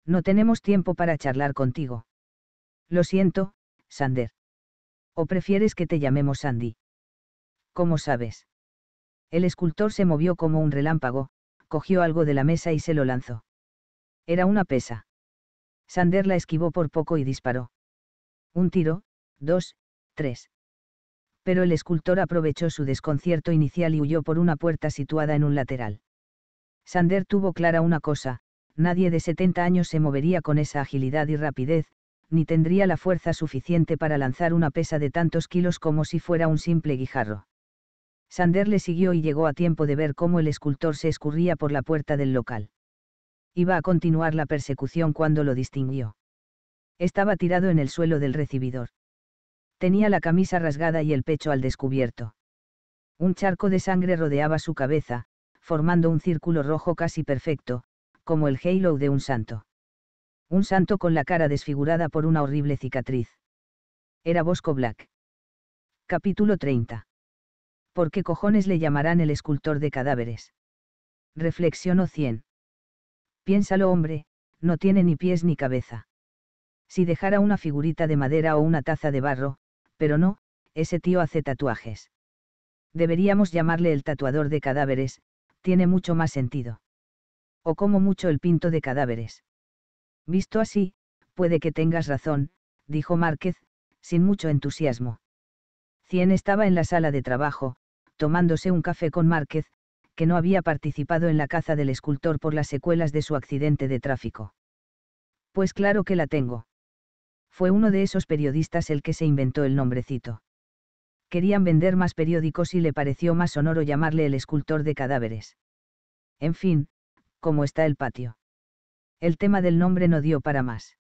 No tenemos tiempo para charlar contigo. Lo siento, Sander. ¿O prefieres que te llamemos Sandy? ¿Cómo sabes? El escultor se movió como un relámpago, cogió algo de la mesa y se lo lanzó. Era una pesa. Sander la esquivó por poco y disparó. Un tiro, dos, tres. Pero el escultor aprovechó su desconcierto inicial y huyó por una puerta situada en un lateral. Sander tuvo clara una cosa, nadie de 70 años se movería con esa agilidad y rapidez, ni tendría la fuerza suficiente para lanzar una pesa de tantos kilos como si fuera un simple guijarro. Sander le siguió y llegó a tiempo de ver cómo el escultor se escurría por la puerta del local. Iba a continuar la persecución cuando lo distinguió. Estaba tirado en el suelo del recibidor. Tenía la camisa rasgada y el pecho al descubierto. Un charco de sangre rodeaba su cabeza, formando un círculo rojo casi perfecto, como el halo de un santo. Un santo con la cara desfigurada por una horrible cicatriz. Era Bosco Black. Capítulo 30. ¿Por qué cojones le llamarán el escultor de cadáveres? Reflexionó 100. Piénsalo hombre, no tiene ni pies ni cabeza. Si dejara una figurita de madera o una taza de barro, pero no, ese tío hace tatuajes. Deberíamos llamarle el tatuador de cadáveres, tiene mucho más sentido o como mucho el pinto de cadáveres. Visto así, puede que tengas razón, dijo Márquez, sin mucho entusiasmo. Cien estaba en la sala de trabajo, tomándose un café con Márquez, que no había participado en la caza del escultor por las secuelas de su accidente de tráfico. Pues claro que la tengo. Fue uno de esos periodistas el que se inventó el nombrecito. Querían vender más periódicos y le pareció más sonoro llamarle el escultor de cadáveres. En fin, ¿Cómo está el patio? El tema del nombre no dio para más.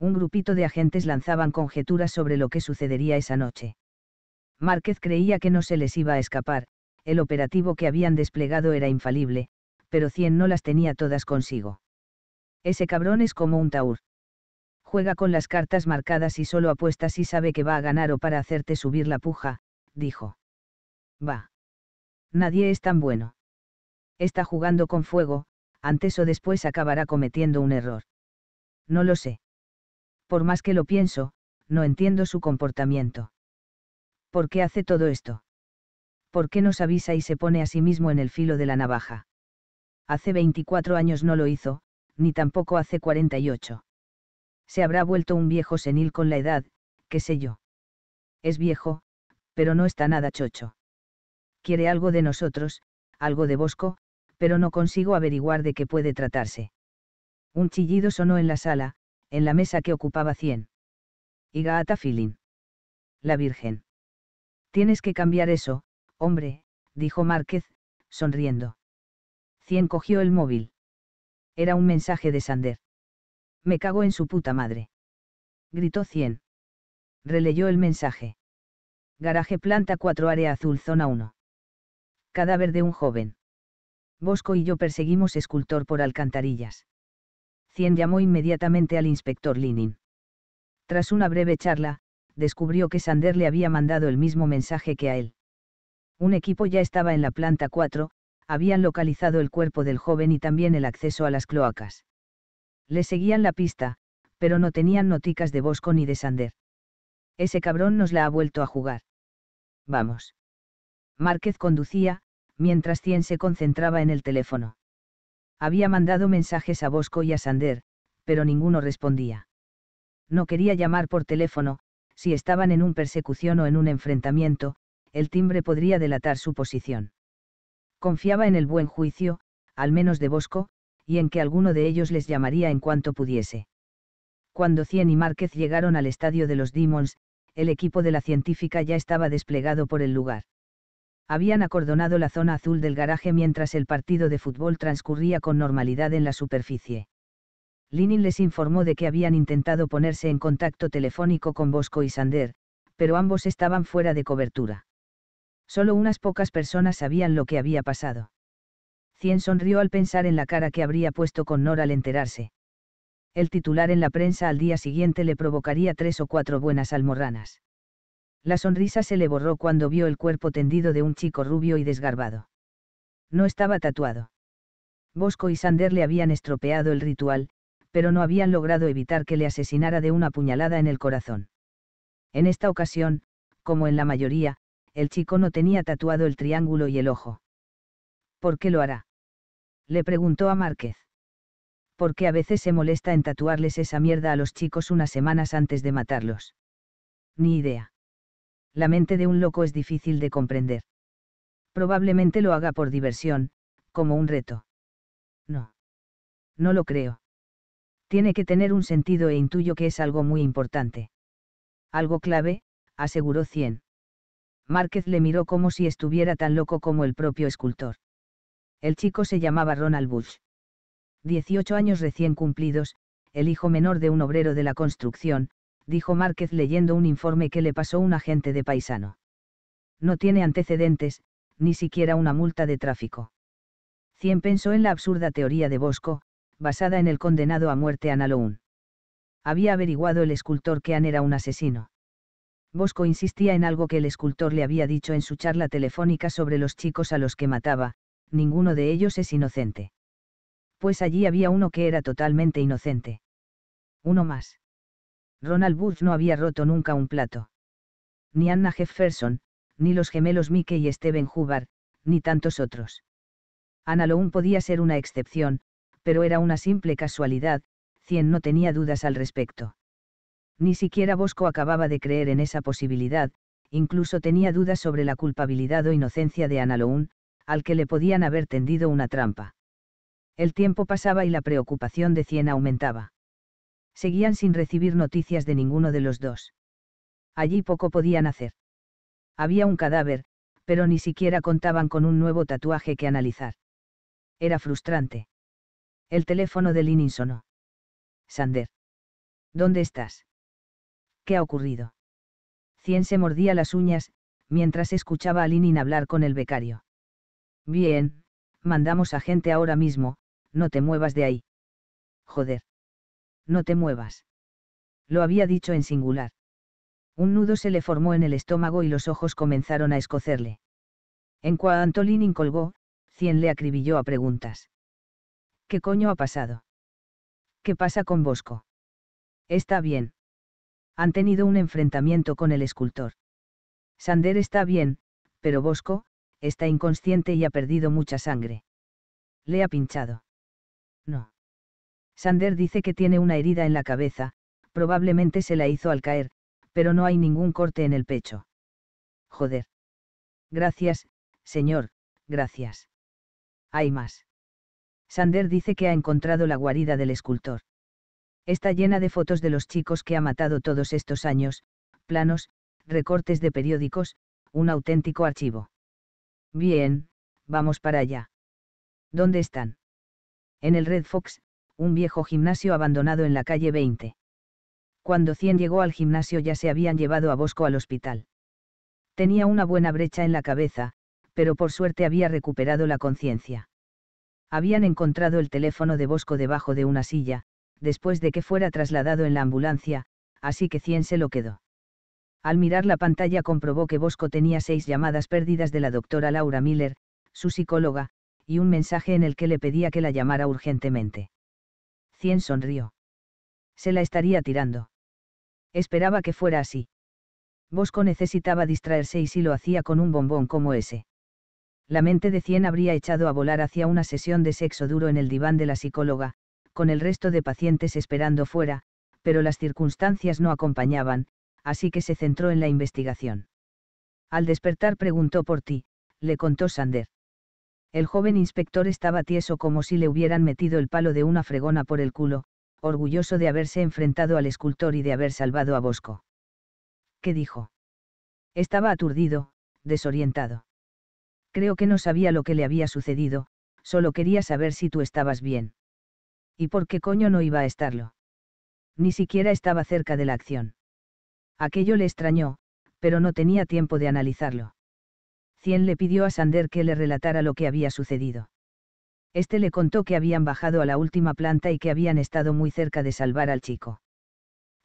Un grupito de agentes lanzaban conjeturas sobre lo que sucedería esa noche. Márquez creía que no se les iba a escapar, el operativo que habían desplegado era infalible, pero Cien no las tenía todas consigo. Ese cabrón es como un taur. Juega con las cartas marcadas y solo apuesta si sabe que va a ganar o para hacerte subir la puja, dijo. Va. Nadie es tan bueno. Está jugando con fuego, antes o después acabará cometiendo un error. No lo sé. Por más que lo pienso, no entiendo su comportamiento. ¿Por qué hace todo esto? ¿Por qué nos avisa y se pone a sí mismo en el filo de la navaja? Hace 24 años no lo hizo, ni tampoco hace 48. Se habrá vuelto un viejo senil con la edad, qué sé yo. Es viejo, pero no está nada chocho. Quiere algo de nosotros, algo de Bosco, pero no consigo averiguar de qué puede tratarse. Un chillido sonó en la sala, en la mesa que ocupaba cien. Y Gaata Filin. La Virgen. Tienes que cambiar eso, hombre, dijo Márquez, sonriendo. Cien cogió el móvil. Era un mensaje de Sander. Me cago en su puta madre. Gritó Cien. Releyó el mensaje. Garaje planta 4 área azul zona 1. Cadáver de un joven. Bosco y yo perseguimos escultor por alcantarillas. Cien llamó inmediatamente al inspector Linin. Tras una breve charla, descubrió que Sander le había mandado el mismo mensaje que a él. Un equipo ya estaba en la planta 4, habían localizado el cuerpo del joven y también el acceso a las cloacas. Le seguían la pista, pero no tenían noticias de Bosco ni de Sander. Ese cabrón nos la ha vuelto a jugar. Vamos. Márquez conducía, mientras Cien se concentraba en el teléfono. Había mandado mensajes a Bosco y a Sander, pero ninguno respondía. No quería llamar por teléfono, si estaban en un persecución o en un enfrentamiento, el timbre podría delatar su posición. Confiaba en el buen juicio, al menos de Bosco, y en que alguno de ellos les llamaría en cuanto pudiese. Cuando Cien y Márquez llegaron al estadio de los Demons, el equipo de la científica ya estaba desplegado por el lugar habían acordonado la zona azul del garaje mientras el partido de fútbol transcurría con normalidad en la superficie. Linin les informó de que habían intentado ponerse en contacto telefónico con Bosco y Sander, pero ambos estaban fuera de cobertura. Solo unas pocas personas sabían lo que había pasado. Cien sonrió al pensar en la cara que habría puesto con Nora al enterarse. El titular en la prensa al día siguiente le provocaría tres o cuatro buenas almorranas. La sonrisa se le borró cuando vio el cuerpo tendido de un chico rubio y desgarbado. No estaba tatuado. Bosco y Sander le habían estropeado el ritual, pero no habían logrado evitar que le asesinara de una puñalada en el corazón. En esta ocasión, como en la mayoría, el chico no tenía tatuado el triángulo y el ojo. ¿Por qué lo hará? Le preguntó a Márquez. Porque a veces se molesta en tatuarles esa mierda a los chicos unas semanas antes de matarlos. Ni idea la mente de un loco es difícil de comprender. Probablemente lo haga por diversión, como un reto. No. No lo creo. Tiene que tener un sentido e intuyo que es algo muy importante. Algo clave, aseguró Cien. Márquez le miró como si estuviera tan loco como el propio escultor. El chico se llamaba Ronald Bush. Dieciocho años recién cumplidos, el hijo menor de un obrero de la construcción, dijo Márquez leyendo un informe que le pasó un agente de paisano. No tiene antecedentes, ni siquiera una multa de tráfico. Cien pensó en la absurda teoría de Bosco, basada en el condenado a muerte Analoun. Había averiguado el escultor que Ann era un asesino. Bosco insistía en algo que el escultor le había dicho en su charla telefónica sobre los chicos a los que mataba, ninguno de ellos es inocente. Pues allí había uno que era totalmente inocente. Uno más. Ronald Bush no había roto nunca un plato. Ni Anna Jefferson, ni los gemelos Mickey y Steven Hubbard, ni tantos otros. Ana podía ser una excepción, pero era una simple casualidad, Cien no tenía dudas al respecto. Ni siquiera Bosco acababa de creer en esa posibilidad, incluso tenía dudas sobre la culpabilidad o inocencia de Anna al que le podían haber tendido una trampa. El tiempo pasaba y la preocupación de Cien aumentaba seguían sin recibir noticias de ninguno de los dos. Allí poco podían hacer. Había un cadáver, pero ni siquiera contaban con un nuevo tatuaje que analizar. Era frustrante. El teléfono de Linin sonó. Sander. ¿Dónde estás? ¿Qué ha ocurrido? Cien se mordía las uñas, mientras escuchaba a Linin hablar con el becario. Bien, mandamos a gente ahora mismo, no te muevas de ahí. Joder no te muevas. Lo había dicho en singular. Un nudo se le formó en el estómago y los ojos comenzaron a escocerle. En cuanto Linin colgó, Cien le acribilló a preguntas. ¿Qué coño ha pasado? ¿Qué pasa con Bosco? Está bien. Han tenido un enfrentamiento con el escultor. Sander está bien, pero Bosco, está inconsciente y ha perdido mucha sangre. Le ha pinchado. No. Sander dice que tiene una herida en la cabeza, probablemente se la hizo al caer, pero no hay ningún corte en el pecho. Joder. Gracias, señor, gracias. Hay más. Sander dice que ha encontrado la guarida del escultor. Está llena de fotos de los chicos que ha matado todos estos años, planos, recortes de periódicos, un auténtico archivo. Bien, vamos para allá. ¿Dónde están? En el Red Fox, un viejo gimnasio abandonado en la calle 20. Cuando Cien llegó al gimnasio ya se habían llevado a Bosco al hospital. Tenía una buena brecha en la cabeza, pero por suerte había recuperado la conciencia. Habían encontrado el teléfono de Bosco debajo de una silla, después de que fuera trasladado en la ambulancia, así que Cien se lo quedó. Al mirar la pantalla comprobó que Bosco tenía seis llamadas perdidas de la doctora Laura Miller, su psicóloga, y un mensaje en el que le pedía que la llamara urgentemente. Cien sonrió. Se la estaría tirando. Esperaba que fuera así. Bosco necesitaba distraerse y si lo hacía con un bombón como ese. La mente de Cien habría echado a volar hacia una sesión de sexo duro en el diván de la psicóloga, con el resto de pacientes esperando fuera, pero las circunstancias no acompañaban, así que se centró en la investigación. Al despertar preguntó por ti, le contó Sander. El joven inspector estaba tieso como si le hubieran metido el palo de una fregona por el culo, orgulloso de haberse enfrentado al escultor y de haber salvado a Bosco. ¿Qué dijo? Estaba aturdido, desorientado. Creo que no sabía lo que le había sucedido, solo quería saber si tú estabas bien. ¿Y por qué coño no iba a estarlo? Ni siquiera estaba cerca de la acción. Aquello le extrañó, pero no tenía tiempo de analizarlo. Cien le pidió a Sander que le relatara lo que había sucedido. Este le contó que habían bajado a la última planta y que habían estado muy cerca de salvar al chico.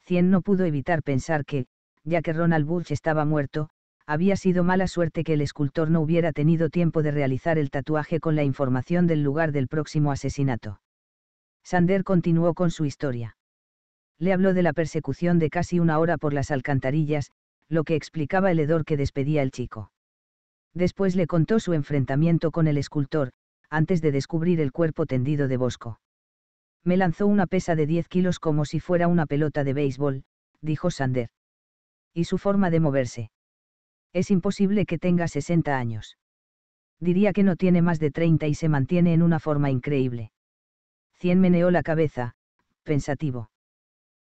Cien no pudo evitar pensar que, ya que Ronald Bush estaba muerto, había sido mala suerte que el escultor no hubiera tenido tiempo de realizar el tatuaje con la información del lugar del próximo asesinato. Sander continuó con su historia. Le habló de la persecución de casi una hora por las alcantarillas, lo que explicaba el hedor que despedía el chico. Después le contó su enfrentamiento con el escultor, antes de descubrir el cuerpo tendido de Bosco. Me lanzó una pesa de 10 kilos como si fuera una pelota de béisbol, dijo Sander. Y su forma de moverse. Es imposible que tenga 60 años. Diría que no tiene más de 30 y se mantiene en una forma increíble. Cien meneó la cabeza, pensativo.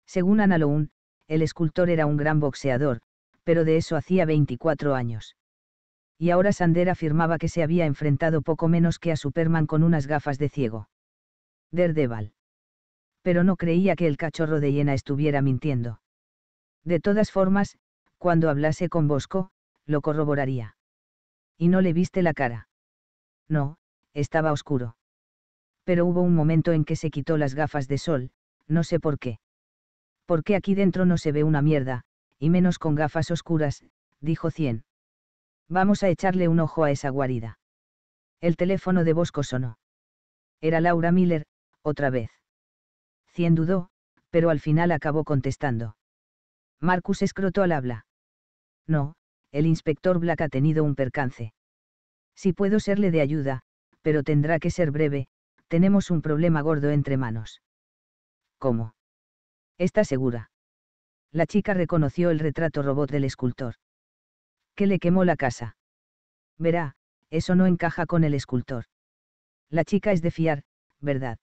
Según Analoun, el escultor era un gran boxeador, pero de eso hacía 24 años y ahora Sander afirmaba que se había enfrentado poco menos que a Superman con unas gafas de ciego. Deval. Pero no creía que el cachorro de hiena estuviera mintiendo. De todas formas, cuando hablase con Bosco, lo corroboraría. Y no le viste la cara. No, estaba oscuro. Pero hubo un momento en que se quitó las gafas de sol, no sé por qué. Porque aquí dentro no se ve una mierda, y menos con gafas oscuras, dijo Cien. Vamos a echarle un ojo a esa guarida. El teléfono de Bosco sonó. Era Laura Miller, otra vez. Cien dudó, pero al final acabó contestando. Marcus escrotó al habla. No, el inspector Black ha tenido un percance. Si puedo serle de ayuda, pero tendrá que ser breve, tenemos un problema gordo entre manos. ¿Cómo? ¿Está segura? La chica reconoció el retrato robot del escultor que le quemó la casa. Verá, eso no encaja con el escultor. La chica es de fiar, ¿verdad?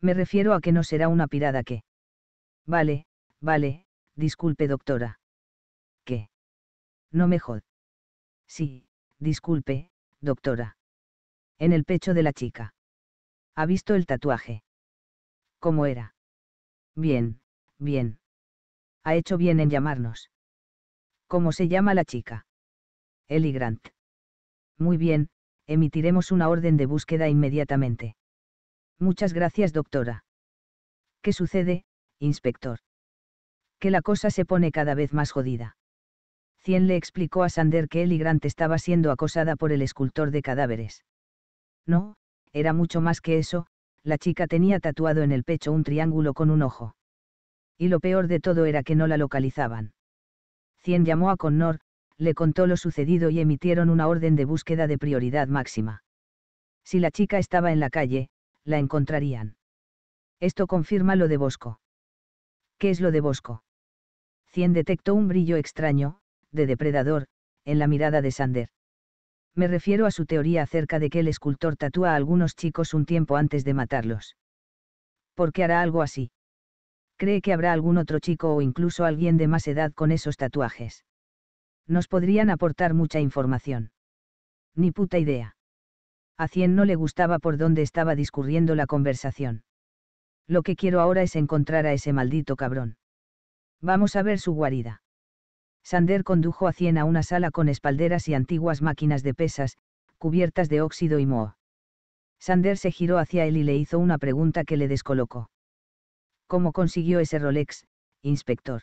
Me refiero a que no será una pirada que... Vale, vale, disculpe doctora. ¿Qué? No me jod. Sí, disculpe, doctora. En el pecho de la chica. ¿Ha visto el tatuaje? ¿Cómo era? Bien, bien. Ha hecho bien en llamarnos. ¿Cómo se llama la chica? Ellie Grant. Muy bien, emitiremos una orden de búsqueda inmediatamente. Muchas gracias, doctora. ¿Qué sucede, inspector? Que la cosa se pone cada vez más jodida. Cien le explicó a Sander que Ellie Grant estaba siendo acosada por el escultor de cadáveres. No, era mucho más que eso, la chica tenía tatuado en el pecho un triángulo con un ojo. Y lo peor de todo era que no la localizaban. Cien llamó a Connor, le contó lo sucedido y emitieron una orden de búsqueda de prioridad máxima. Si la chica estaba en la calle, la encontrarían. Esto confirma lo de Bosco. ¿Qué es lo de Bosco? Cien detectó un brillo extraño, de depredador, en la mirada de Sander. Me refiero a su teoría acerca de que el escultor tatúa a algunos chicos un tiempo antes de matarlos. ¿Por qué hará algo así? cree que habrá algún otro chico o incluso alguien de más edad con esos tatuajes. Nos podrían aportar mucha información. Ni puta idea. A Cien no le gustaba por dónde estaba discurriendo la conversación. Lo que quiero ahora es encontrar a ese maldito cabrón. Vamos a ver su guarida. Sander condujo a Cien a una sala con espalderas y antiguas máquinas de pesas, cubiertas de óxido y moho. Sander se giró hacia él y le hizo una pregunta que le descolocó. ¿Cómo consiguió ese Rolex, inspector?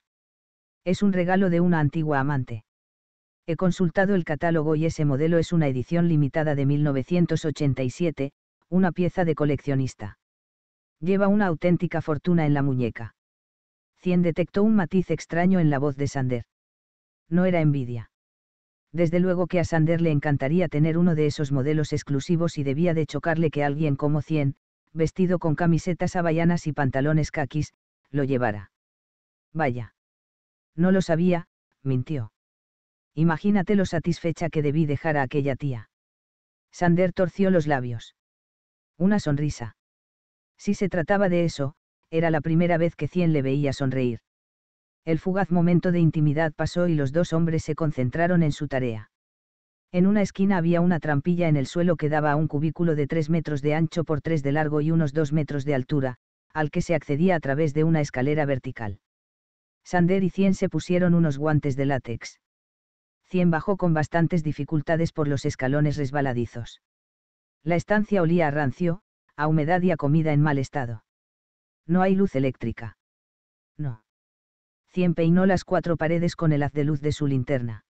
Es un regalo de una antigua amante. He consultado el catálogo y ese modelo es una edición limitada de 1987, una pieza de coleccionista. Lleva una auténtica fortuna en la muñeca. Cien detectó un matiz extraño en la voz de Sander. No era envidia. Desde luego que a Sander le encantaría tener uno de esos modelos exclusivos y debía de chocarle que alguien como Cien, vestido con camisetas habayanas y pantalones caquis, lo llevara. Vaya. No lo sabía, mintió. Imagínate lo satisfecha que debí dejar a aquella tía. Sander torció los labios. Una sonrisa. Si se trataba de eso, era la primera vez que Cien le veía sonreír. El fugaz momento de intimidad pasó y los dos hombres se concentraron en su tarea. En una esquina había una trampilla en el suelo que daba a un cubículo de 3 metros de ancho por 3 de largo y unos 2 metros de altura, al que se accedía a través de una escalera vertical. Sander y Cien se pusieron unos guantes de látex. Cien bajó con bastantes dificultades por los escalones resbaladizos. La estancia olía a rancio, a humedad y a comida en mal estado. No hay luz eléctrica. No. Cien peinó las cuatro paredes con el haz de luz de su linterna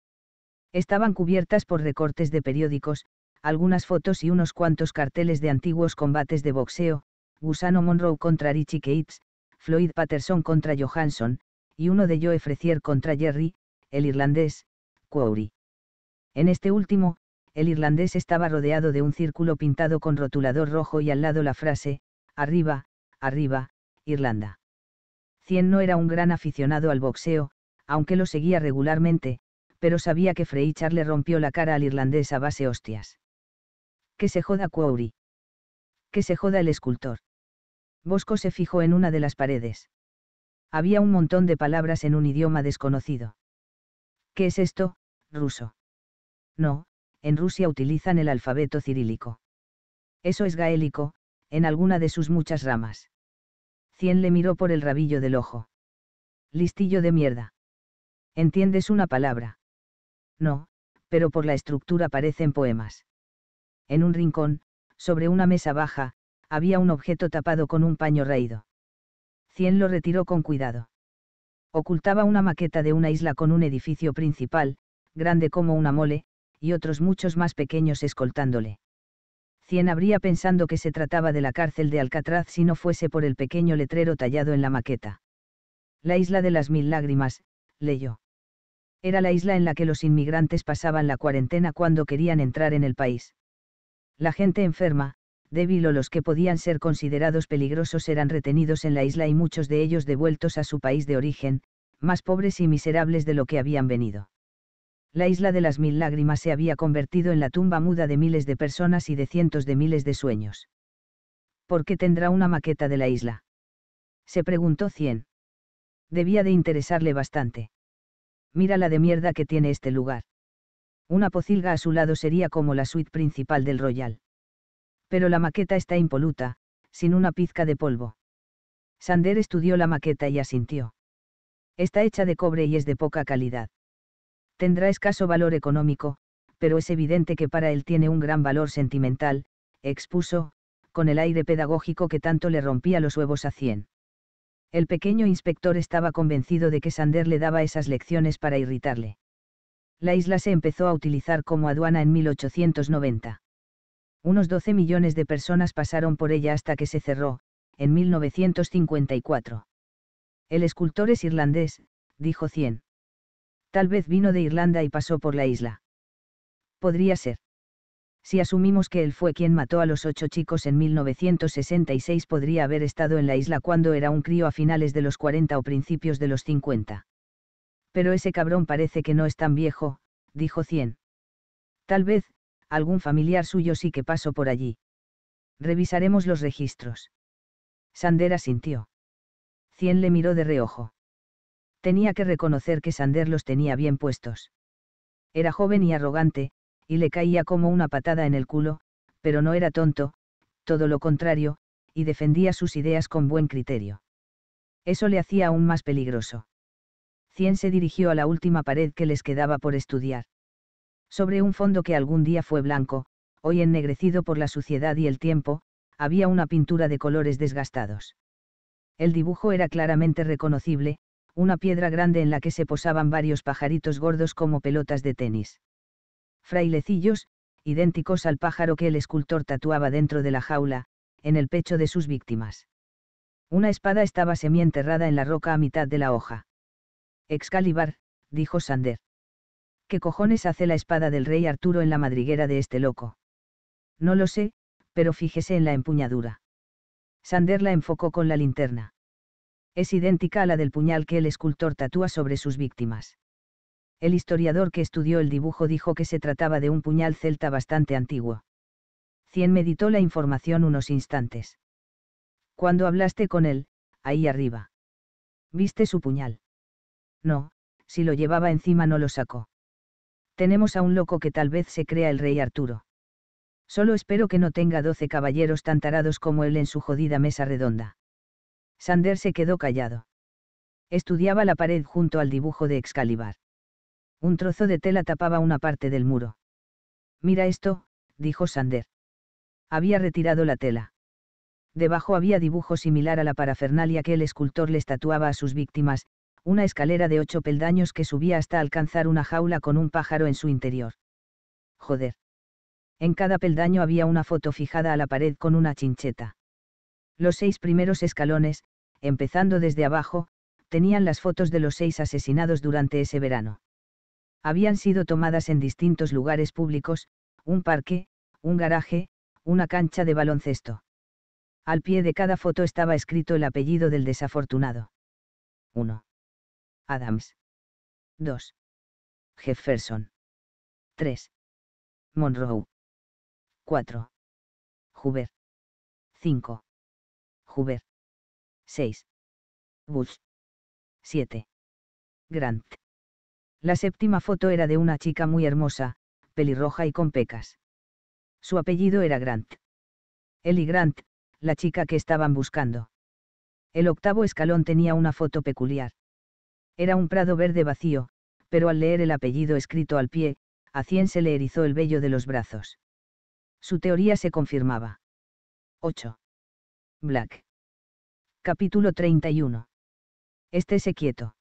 estaban cubiertas por recortes de periódicos, algunas fotos y unos cuantos carteles de antiguos combates de boxeo, Gusano Monroe contra Richie Cates, Floyd Patterson contra Johansson, y uno de Joe Frecier contra Jerry, el irlandés, Quarry. En este último, el irlandés estaba rodeado de un círculo pintado con rotulador rojo y al lado la frase, arriba, arriba, Irlanda. Cien no era un gran aficionado al boxeo, aunque lo seguía regularmente, pero sabía que Freichar le rompió la cara al irlandés a base hostias. Que se joda Quarry. Que se joda el escultor. Bosco se fijó en una de las paredes. Había un montón de palabras en un idioma desconocido. ¿Qué es esto, ruso? No, en Rusia utilizan el alfabeto cirílico. Eso es gaélico, en alguna de sus muchas ramas. Cien le miró por el rabillo del ojo. Listillo de mierda. Entiendes una palabra. No, pero por la estructura parecen poemas. En un rincón, sobre una mesa baja, había un objeto tapado con un paño raído. Cien lo retiró con cuidado. Ocultaba una maqueta de una isla con un edificio principal, grande como una mole, y otros muchos más pequeños escoltándole. Cien habría pensando que se trataba de la cárcel de Alcatraz si no fuese por el pequeño letrero tallado en la maqueta. La isla de las mil lágrimas, leyó. Era la isla en la que los inmigrantes pasaban la cuarentena cuando querían entrar en el país. La gente enferma, débil o los que podían ser considerados peligrosos eran retenidos en la isla y muchos de ellos devueltos a su país de origen, más pobres y miserables de lo que habían venido. La isla de las mil lágrimas se había convertido en la tumba muda de miles de personas y de cientos de miles de sueños. ¿Por qué tendrá una maqueta de la isla? Se preguntó Cien. Debía de interesarle bastante mira la de mierda que tiene este lugar. Una pocilga a su lado sería como la suite principal del Royal. Pero la maqueta está impoluta, sin una pizca de polvo. Sander estudió la maqueta y asintió. Está hecha de cobre y es de poca calidad. Tendrá escaso valor económico, pero es evidente que para él tiene un gran valor sentimental, expuso, con el aire pedagógico que tanto le rompía los huevos a cien. El pequeño inspector estaba convencido de que Sander le daba esas lecciones para irritarle. La isla se empezó a utilizar como aduana en 1890. Unos 12 millones de personas pasaron por ella hasta que se cerró, en 1954. El escultor es irlandés, dijo Cien. Tal vez vino de Irlanda y pasó por la isla. Podría ser si asumimos que él fue quien mató a los ocho chicos en 1966 podría haber estado en la isla cuando era un crío a finales de los 40 o principios de los 50. Pero ese cabrón parece que no es tan viejo, dijo Cien. Tal vez, algún familiar suyo sí que pasó por allí. Revisaremos los registros. Sander asintió. Cien le miró de reojo. Tenía que reconocer que Sander los tenía bien puestos. Era joven y arrogante, y le caía como una patada en el culo, pero no era tonto, todo lo contrario, y defendía sus ideas con buen criterio. Eso le hacía aún más peligroso. Cien se dirigió a la última pared que les quedaba por estudiar. Sobre un fondo que algún día fue blanco, hoy ennegrecido por la suciedad y el tiempo, había una pintura de colores desgastados. El dibujo era claramente reconocible, una piedra grande en la que se posaban varios pajaritos gordos como pelotas de tenis frailecillos, idénticos al pájaro que el escultor tatuaba dentro de la jaula, en el pecho de sus víctimas. Una espada estaba semienterrada en la roca a mitad de la hoja. Excalibar, dijo Sander. ¿Qué cojones hace la espada del rey Arturo en la madriguera de este loco? No lo sé, pero fíjese en la empuñadura. Sander la enfocó con la linterna. Es idéntica a la del puñal que el escultor tatúa sobre sus víctimas. El historiador que estudió el dibujo dijo que se trataba de un puñal celta bastante antiguo. Cien meditó la información unos instantes. Cuando hablaste con él, ahí arriba. ¿Viste su puñal? No, si lo llevaba encima no lo sacó. Tenemos a un loco que tal vez se crea el rey Arturo. Solo espero que no tenga doce caballeros tan tarados como él en su jodida mesa redonda. Sander se quedó callado. Estudiaba la pared junto al dibujo de Excalibur. Un trozo de tela tapaba una parte del muro. Mira esto, dijo Sander. Había retirado la tela. Debajo había dibujo similar a la parafernalia que el escultor le tatuaba a sus víctimas, una escalera de ocho peldaños que subía hasta alcanzar una jaula con un pájaro en su interior. Joder. En cada peldaño había una foto fijada a la pared con una chincheta. Los seis primeros escalones, empezando desde abajo, tenían las fotos de los seis asesinados durante ese verano habían sido tomadas en distintos lugares públicos, un parque, un garaje, una cancha de baloncesto. Al pie de cada foto estaba escrito el apellido del desafortunado. 1. Adams. 2. Jefferson. 3. Monroe. 4. Hoover. 5. Hoover. 6. Bush. 7. Grant. La séptima foto era de una chica muy hermosa, pelirroja y con pecas. Su apellido era Grant. Ellie Grant, la chica que estaban buscando. El octavo escalón tenía una foto peculiar. Era un prado verde vacío, pero al leer el apellido escrito al pie, a Cien se le erizó el vello de los brazos. Su teoría se confirmaba. 8. Black. Capítulo 31. Estése quieto.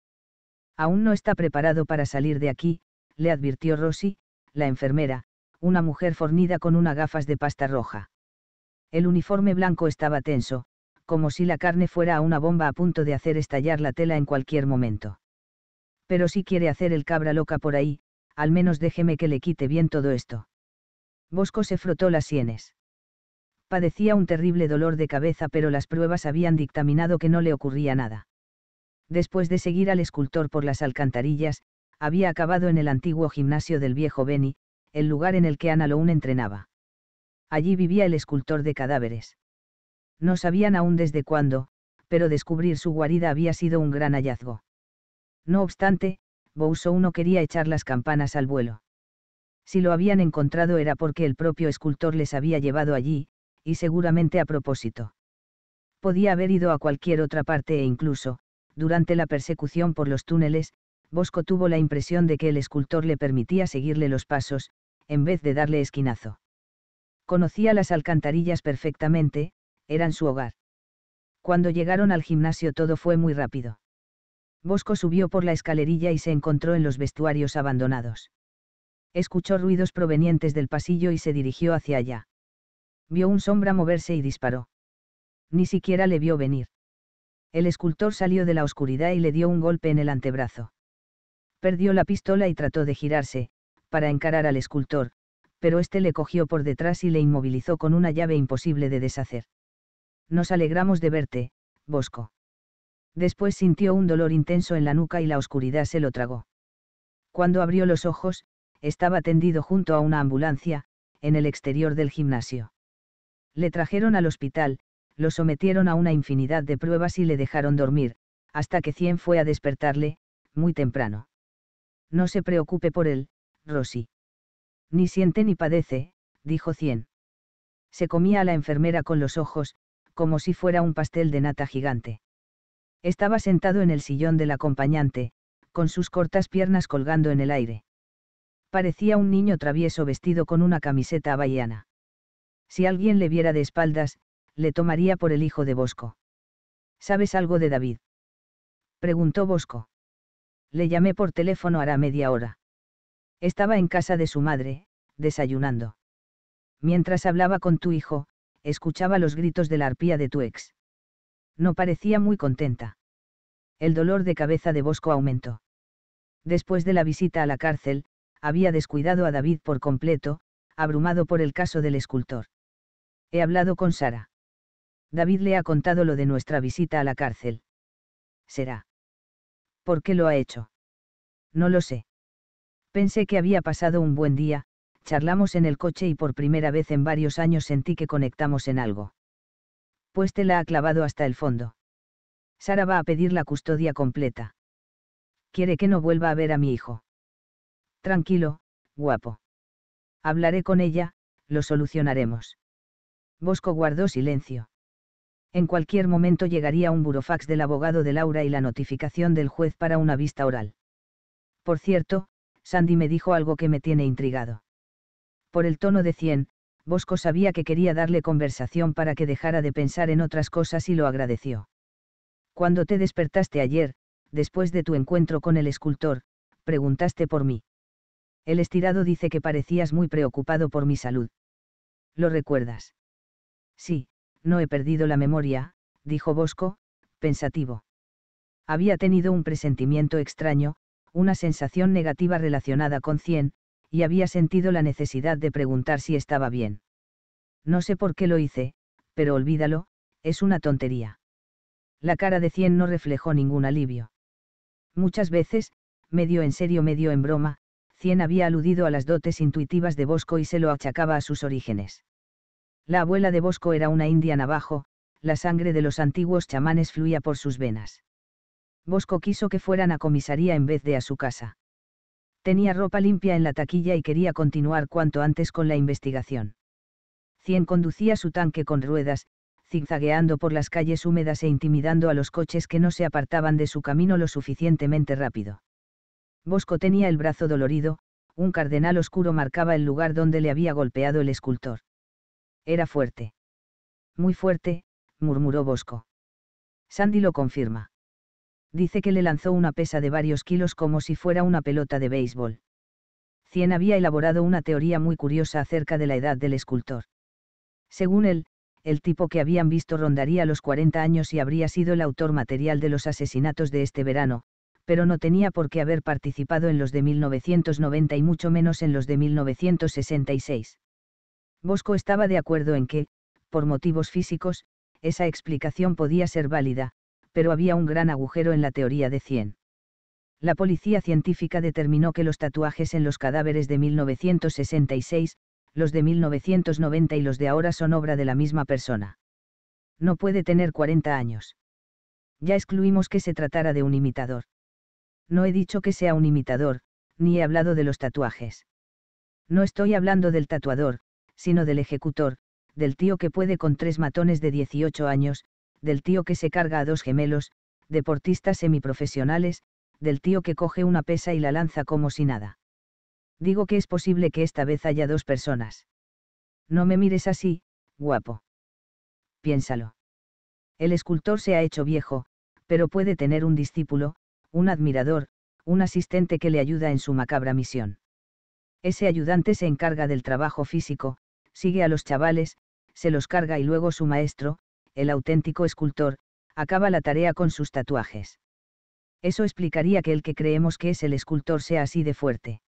Aún no está preparado para salir de aquí, le advirtió Rosy, la enfermera, una mujer fornida con unas gafas de pasta roja. El uniforme blanco estaba tenso, como si la carne fuera a una bomba a punto de hacer estallar la tela en cualquier momento. Pero si quiere hacer el cabra loca por ahí, al menos déjeme que le quite bien todo esto. Bosco se frotó las sienes. Padecía un terrible dolor de cabeza, pero las pruebas habían dictaminado que no le ocurría nada después de seguir al escultor por las alcantarillas, había acabado en el antiguo gimnasio del viejo Beni, el lugar en el que Ana entrenaba. Allí vivía el escultor de cadáveres. No sabían aún desde cuándo, pero descubrir su guarida había sido un gran hallazgo. No obstante, bousso no quería echar las campanas al vuelo. Si lo habían encontrado era porque el propio escultor les había llevado allí, y seguramente a propósito. Podía haber ido a cualquier otra parte e incluso, durante la persecución por los túneles, Bosco tuvo la impresión de que el escultor le permitía seguirle los pasos, en vez de darle esquinazo. Conocía las alcantarillas perfectamente, eran su hogar. Cuando llegaron al gimnasio todo fue muy rápido. Bosco subió por la escalerilla y se encontró en los vestuarios abandonados. Escuchó ruidos provenientes del pasillo y se dirigió hacia allá. Vio un sombra moverse y disparó. Ni siquiera le vio venir. El escultor salió de la oscuridad y le dio un golpe en el antebrazo. Perdió la pistola y trató de girarse, para encarar al escultor, pero este le cogió por detrás y le inmovilizó con una llave imposible de deshacer. Nos alegramos de verte, Bosco. Después sintió un dolor intenso en la nuca y la oscuridad se lo tragó. Cuando abrió los ojos, estaba tendido junto a una ambulancia, en el exterior del gimnasio. Le trajeron al hospital, lo sometieron a una infinidad de pruebas y le dejaron dormir, hasta que Cien fue a despertarle, muy temprano. No se preocupe por él, Rosy. Ni siente ni padece, dijo Cien. Se comía a la enfermera con los ojos, como si fuera un pastel de nata gigante. Estaba sentado en el sillón del acompañante, con sus cortas piernas colgando en el aire. Parecía un niño travieso vestido con una camiseta havaiana. Si alguien le viera de espaldas, le tomaría por el hijo de Bosco. ¿Sabes algo de David? Preguntó Bosco. Le llamé por teléfono la media hora. Estaba en casa de su madre, desayunando. Mientras hablaba con tu hijo, escuchaba los gritos de la arpía de tu ex. No parecía muy contenta. El dolor de cabeza de Bosco aumentó. Después de la visita a la cárcel, había descuidado a David por completo, abrumado por el caso del escultor. He hablado con Sara. David le ha contado lo de nuestra visita a la cárcel. Será. ¿Por qué lo ha hecho? No lo sé. Pensé que había pasado un buen día, charlamos en el coche y por primera vez en varios años sentí que conectamos en algo. Pues te la ha clavado hasta el fondo. Sara va a pedir la custodia completa. Quiere que no vuelva a ver a mi hijo. Tranquilo, guapo. Hablaré con ella, lo solucionaremos. Bosco guardó silencio. En cualquier momento llegaría un burofax del abogado de Laura y la notificación del juez para una vista oral. Por cierto, Sandy me dijo algo que me tiene intrigado. Por el tono de 100, Bosco sabía que quería darle conversación para que dejara de pensar en otras cosas y lo agradeció. Cuando te despertaste ayer, después de tu encuentro con el escultor, preguntaste por mí. El estirado dice que parecías muy preocupado por mi salud. ¿Lo recuerdas? Sí, no he perdido la memoria, dijo Bosco, pensativo. Había tenido un presentimiento extraño, una sensación negativa relacionada con Cien, y había sentido la necesidad de preguntar si estaba bien. No sé por qué lo hice, pero olvídalo, es una tontería. La cara de Cien no reflejó ningún alivio. Muchas veces, medio en serio, medio en broma, Cien había aludido a las dotes intuitivas de Bosco y se lo achacaba a sus orígenes. La abuela de Bosco era una indiana abajo, la sangre de los antiguos chamanes fluía por sus venas. Bosco quiso que fueran a comisaría en vez de a su casa. Tenía ropa limpia en la taquilla y quería continuar cuanto antes con la investigación. Cien conducía su tanque con ruedas, zigzagueando por las calles húmedas e intimidando a los coches que no se apartaban de su camino lo suficientemente rápido. Bosco tenía el brazo dolorido, un cardenal oscuro marcaba el lugar donde le había golpeado el escultor. Era fuerte. Muy fuerte, murmuró Bosco. Sandy lo confirma. Dice que le lanzó una pesa de varios kilos como si fuera una pelota de béisbol. Cien había elaborado una teoría muy curiosa acerca de la edad del escultor. Según él, el tipo que habían visto rondaría los 40 años y habría sido el autor material de los asesinatos de este verano, pero no tenía por qué haber participado en los de 1990 y mucho menos en los de 1966. Bosco estaba de acuerdo en que, por motivos físicos, esa explicación podía ser válida, pero había un gran agujero en la teoría de 100. La policía científica determinó que los tatuajes en los cadáveres de 1966, los de 1990 y los de ahora son obra de la misma persona. No puede tener 40 años. Ya excluimos que se tratara de un imitador. No he dicho que sea un imitador, ni he hablado de los tatuajes. No estoy hablando del tatuador, sino del ejecutor, del tío que puede con tres matones de 18 años, del tío que se carga a dos gemelos, deportistas semiprofesionales, del tío que coge una pesa y la lanza como si nada. Digo que es posible que esta vez haya dos personas. No me mires así, guapo. Piénsalo. El escultor se ha hecho viejo, pero puede tener un discípulo, un admirador, un asistente que le ayuda en su macabra misión. Ese ayudante se encarga del trabajo físico, sigue a los chavales, se los carga y luego su maestro, el auténtico escultor, acaba la tarea con sus tatuajes. Eso explicaría que el que creemos que es el escultor sea así de fuerte.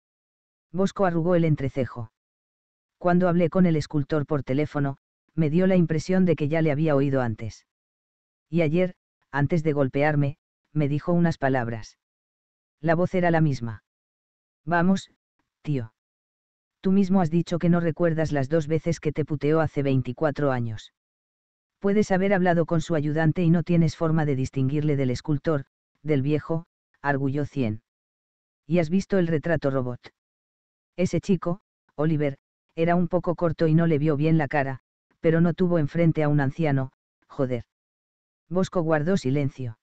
Bosco arrugó el entrecejo. Cuando hablé con el escultor por teléfono, me dio la impresión de que ya le había oído antes. Y ayer, antes de golpearme, me dijo unas palabras. La voz era la misma. Vamos, tío. Tú mismo has dicho que no recuerdas las dos veces que te puteó hace 24 años. Puedes haber hablado con su ayudante y no tienes forma de distinguirle del escultor, del viejo, arguyó Cien. Y has visto el retrato robot. Ese chico, Oliver, era un poco corto y no le vio bien la cara, pero no tuvo enfrente a un anciano, joder. Bosco guardó silencio.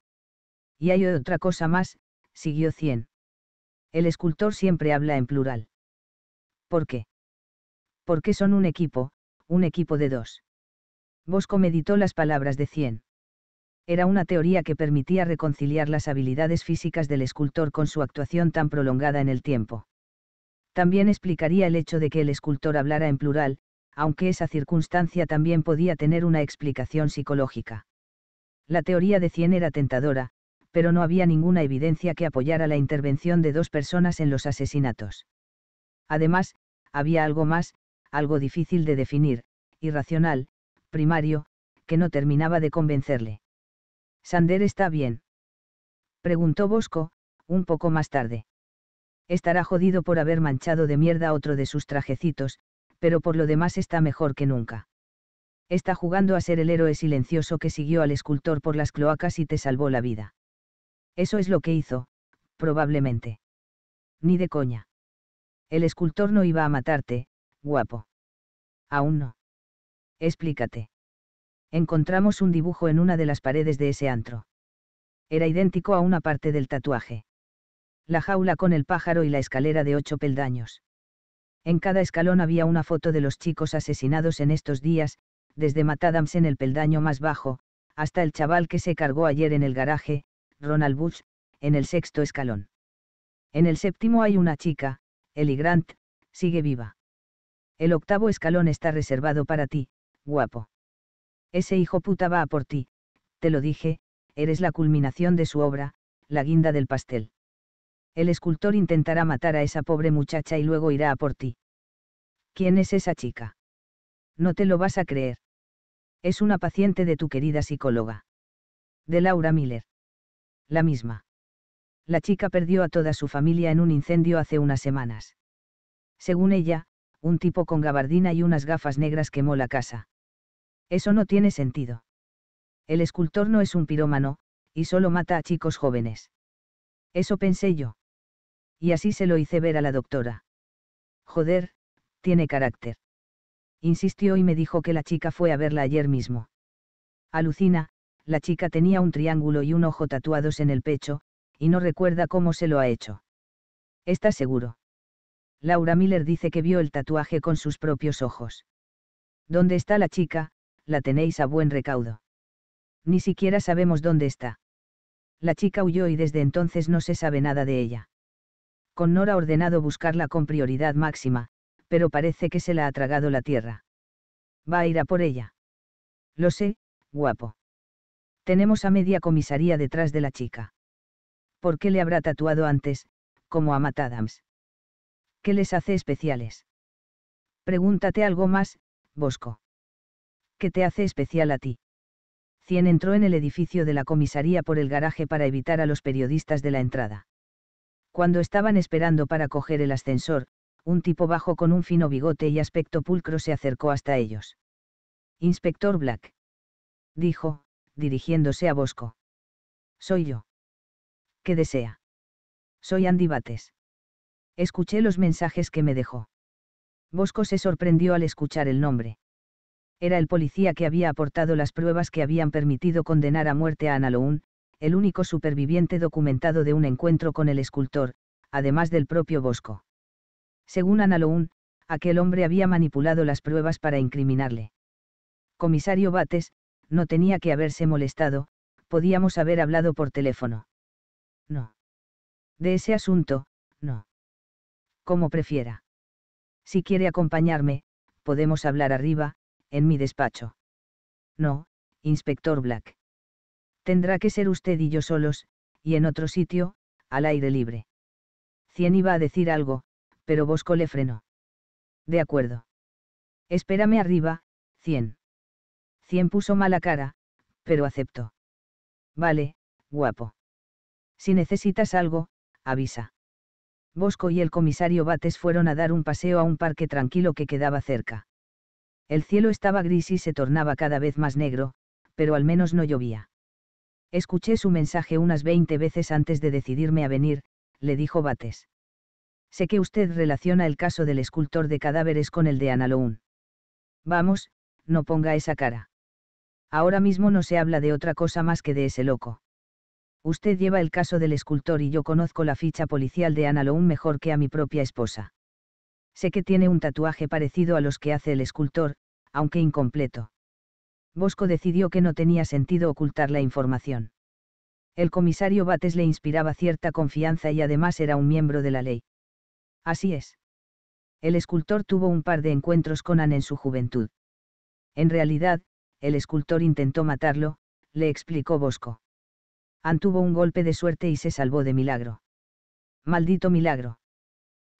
Y hay otra cosa más, siguió Cien. El escultor siempre habla en plural. ¿Por qué? Porque son un equipo, un equipo de dos. Bosco meditó las palabras de Cien. Era una teoría que permitía reconciliar las habilidades físicas del escultor con su actuación tan prolongada en el tiempo. También explicaría el hecho de que el escultor hablara en plural, aunque esa circunstancia también podía tener una explicación psicológica. La teoría de Cien era tentadora, pero no había ninguna evidencia que apoyara la intervención de dos personas en los asesinatos. Además, había algo más, algo difícil de definir, irracional, primario, que no terminaba de convencerle. ¿Sander está bien? Preguntó Bosco, un poco más tarde. Estará jodido por haber manchado de mierda otro de sus trajecitos, pero por lo demás está mejor que nunca. Está jugando a ser el héroe silencioso que siguió al escultor por las cloacas y te salvó la vida. Eso es lo que hizo, probablemente. Ni de coña. El escultor no iba a matarte, guapo. Aún no. Explícate. Encontramos un dibujo en una de las paredes de ese antro. Era idéntico a una parte del tatuaje. La jaula con el pájaro y la escalera de ocho peldaños. En cada escalón había una foto de los chicos asesinados en estos días, desde Matadams en el peldaño más bajo, hasta el chaval que se cargó ayer en el garaje, Ronald Bush, en el sexto escalón. En el séptimo hay una chica, Eligrant Grant, sigue viva. El octavo escalón está reservado para ti, guapo. Ese hijo puta va a por ti, te lo dije, eres la culminación de su obra, la guinda del pastel. El escultor intentará matar a esa pobre muchacha y luego irá a por ti. ¿Quién es esa chica? No te lo vas a creer. Es una paciente de tu querida psicóloga. De Laura Miller. La misma la chica perdió a toda su familia en un incendio hace unas semanas. Según ella, un tipo con gabardina y unas gafas negras quemó la casa. Eso no tiene sentido. El escultor no es un pirómano, y solo mata a chicos jóvenes. Eso pensé yo. Y así se lo hice ver a la doctora. Joder, tiene carácter. Insistió y me dijo que la chica fue a verla ayer mismo. Alucina, la chica tenía un triángulo y un ojo tatuados en el pecho, y no recuerda cómo se lo ha hecho. ¿Está seguro? Laura Miller dice que vio el tatuaje con sus propios ojos. ¿Dónde está la chica? La tenéis a buen recaudo. Ni siquiera sabemos dónde está. La chica huyó y desde entonces no se sabe nada de ella. Nora ha ordenado buscarla con prioridad máxima, pero parece que se la ha tragado la tierra. Va a ir a por ella. Lo sé, guapo. Tenemos a media comisaría detrás de la chica. ¿Por qué le habrá tatuado antes, como a Matt Adams? ¿Qué les hace especiales? Pregúntate algo más, Bosco. ¿Qué te hace especial a ti? Cien entró en el edificio de la comisaría por el garaje para evitar a los periodistas de la entrada. Cuando estaban esperando para coger el ascensor, un tipo bajo con un fino bigote y aspecto pulcro se acercó hasta ellos. Inspector Black. Dijo, dirigiéndose a Bosco. Soy yo que desea. Soy Andy Bates. Escuché los mensajes que me dejó. Bosco se sorprendió al escuchar el nombre. Era el policía que había aportado las pruebas que habían permitido condenar a muerte a Analoun, el único superviviente documentado de un encuentro con el escultor, además del propio Bosco. Según Analoun, aquel hombre había manipulado las pruebas para incriminarle. Comisario Bates, no tenía que haberse molestado, podíamos haber hablado por teléfono. No. De ese asunto, no. Como prefiera. Si quiere acompañarme, podemos hablar arriba, en mi despacho. No, inspector Black. Tendrá que ser usted y yo solos, y en otro sitio, al aire libre. Cien iba a decir algo, pero Bosco le frenó. De acuerdo. Espérame arriba, Cien. Cien puso mala cara, pero aceptó. Vale, guapo. Si necesitas algo, avisa. Bosco y el comisario Bates fueron a dar un paseo a un parque tranquilo que quedaba cerca. El cielo estaba gris y se tornaba cada vez más negro, pero al menos no llovía. Escuché su mensaje unas veinte veces antes de decidirme a venir, le dijo Bates. Sé que usted relaciona el caso del escultor de cadáveres con el de Analoun. Vamos, no ponga esa cara. Ahora mismo no se habla de otra cosa más que de ese loco usted lleva el caso del escultor y yo conozco la ficha policial de Ana mejor que a mi propia esposa. Sé que tiene un tatuaje parecido a los que hace el escultor, aunque incompleto. Bosco decidió que no tenía sentido ocultar la información. El comisario Bates le inspiraba cierta confianza y además era un miembro de la ley. Así es. El escultor tuvo un par de encuentros con Anne en su juventud. En realidad, el escultor intentó matarlo, le explicó Bosco. Ann tuvo un golpe de suerte y se salvó de milagro. Maldito milagro.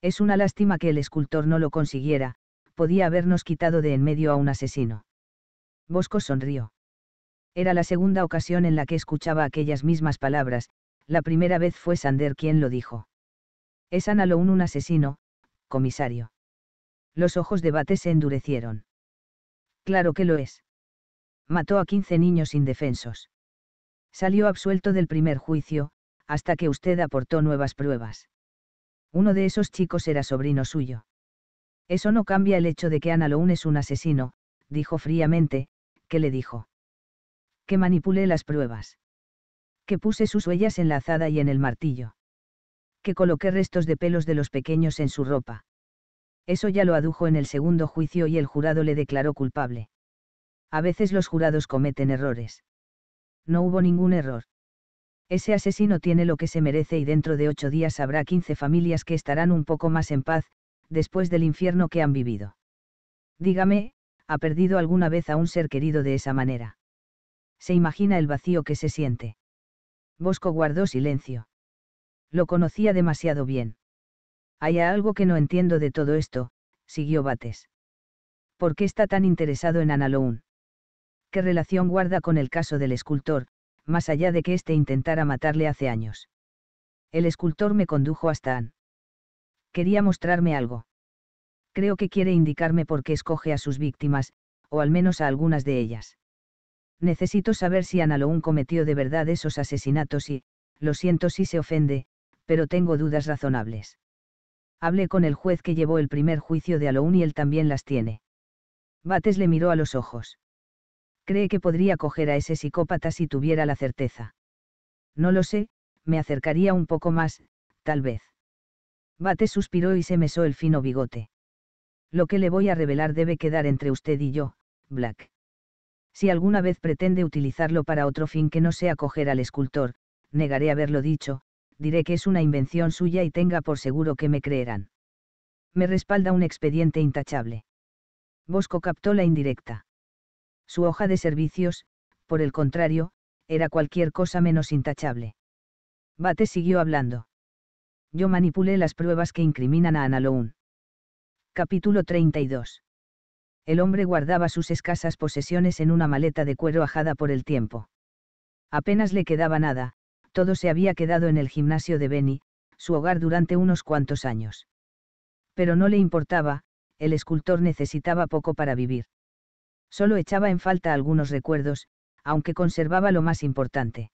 Es una lástima que el escultor no lo consiguiera, podía habernos quitado de en medio a un asesino. Bosco sonrió. Era la segunda ocasión en la que escuchaba aquellas mismas palabras, la primera vez fue Sander quien lo dijo. Es Ana un asesino, comisario. Los ojos de Bate se endurecieron. Claro que lo es. Mató a 15 niños indefensos. Salió absuelto del primer juicio, hasta que usted aportó nuevas pruebas. Uno de esos chicos era sobrino suyo. Eso no cambia el hecho de que Ana es un asesino, dijo fríamente, que le dijo. Que manipulé las pruebas. Que puse sus huellas en la azada y en el martillo. Que coloqué restos de pelos de los pequeños en su ropa. Eso ya lo adujo en el segundo juicio y el jurado le declaró culpable. A veces los jurados cometen errores. No hubo ningún error. Ese asesino tiene lo que se merece y dentro de ocho días habrá quince familias que estarán un poco más en paz, después del infierno que han vivido. Dígame, ¿ha perdido alguna vez a un ser querido de esa manera? Se imagina el vacío que se siente. Bosco guardó silencio. Lo conocía demasiado bien. Hay algo que no entiendo de todo esto, siguió Bates. ¿Por qué está tan interesado en Analoun? relación guarda con el caso del escultor, más allá de que éste intentara matarle hace años. El escultor me condujo hasta Anne. Quería mostrarme algo. Creo que quiere indicarme por qué escoge a sus víctimas, o al menos a algunas de ellas. Necesito saber si Analoun cometió de verdad esos asesinatos y, lo siento si se ofende, pero tengo dudas razonables. Hablé con el juez que llevó el primer juicio de Aloun y él también las tiene. Bates le miró a los ojos cree que podría coger a ese psicópata si tuviera la certeza. No lo sé, me acercaría un poco más, tal vez. Bate suspiró y se mesó el fino bigote. Lo que le voy a revelar debe quedar entre usted y yo, Black. Si alguna vez pretende utilizarlo para otro fin que no sea coger al escultor, negaré haberlo dicho, diré que es una invención suya y tenga por seguro que me creerán. Me respalda un expediente intachable. Bosco captó la indirecta. Su hoja de servicios, por el contrario, era cualquier cosa menos intachable. Bate siguió hablando. Yo manipulé las pruebas que incriminan a Analoun. Capítulo 32. El hombre guardaba sus escasas posesiones en una maleta de cuero ajada por el tiempo. Apenas le quedaba nada, todo se había quedado en el gimnasio de Benny, su hogar durante unos cuantos años. Pero no le importaba, el escultor necesitaba poco para vivir. Solo echaba en falta algunos recuerdos, aunque conservaba lo más importante.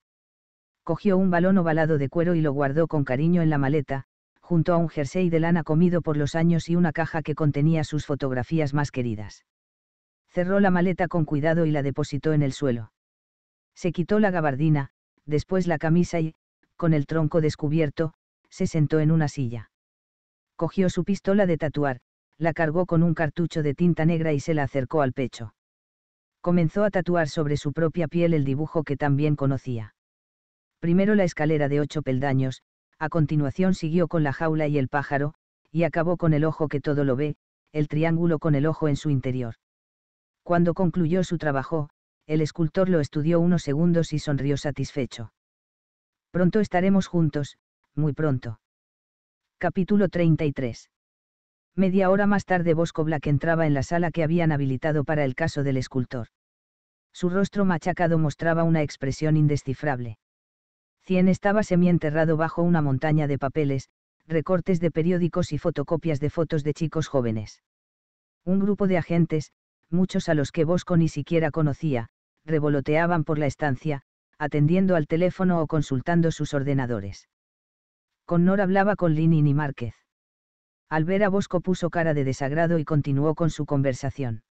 Cogió un balón ovalado de cuero y lo guardó con cariño en la maleta, junto a un jersey de lana comido por los años y una caja que contenía sus fotografías más queridas. Cerró la maleta con cuidado y la depositó en el suelo. Se quitó la gabardina, después la camisa y, con el tronco descubierto, se sentó en una silla. Cogió su pistola de tatuar, la cargó con un cartucho de tinta negra y se la acercó al pecho comenzó a tatuar sobre su propia piel el dibujo que también conocía. Primero la escalera de ocho peldaños, a continuación siguió con la jaula y el pájaro, y acabó con el ojo que todo lo ve, el triángulo con el ojo en su interior. Cuando concluyó su trabajo, el escultor lo estudió unos segundos y sonrió satisfecho. Pronto estaremos juntos, muy pronto. Capítulo 33. Media hora más tarde Bosco Black entraba en la sala que habían habilitado para el caso del escultor. Su rostro machacado mostraba una expresión indescifrable. Cien estaba semienterrado bajo una montaña de papeles, recortes de periódicos y fotocopias de fotos de chicos jóvenes. Un grupo de agentes, muchos a los que Bosco ni siquiera conocía, revoloteaban por la estancia, atendiendo al teléfono o consultando sus ordenadores. Connor hablaba con Linin y Márquez. Al ver a Bosco puso cara de desagrado y continuó con su conversación.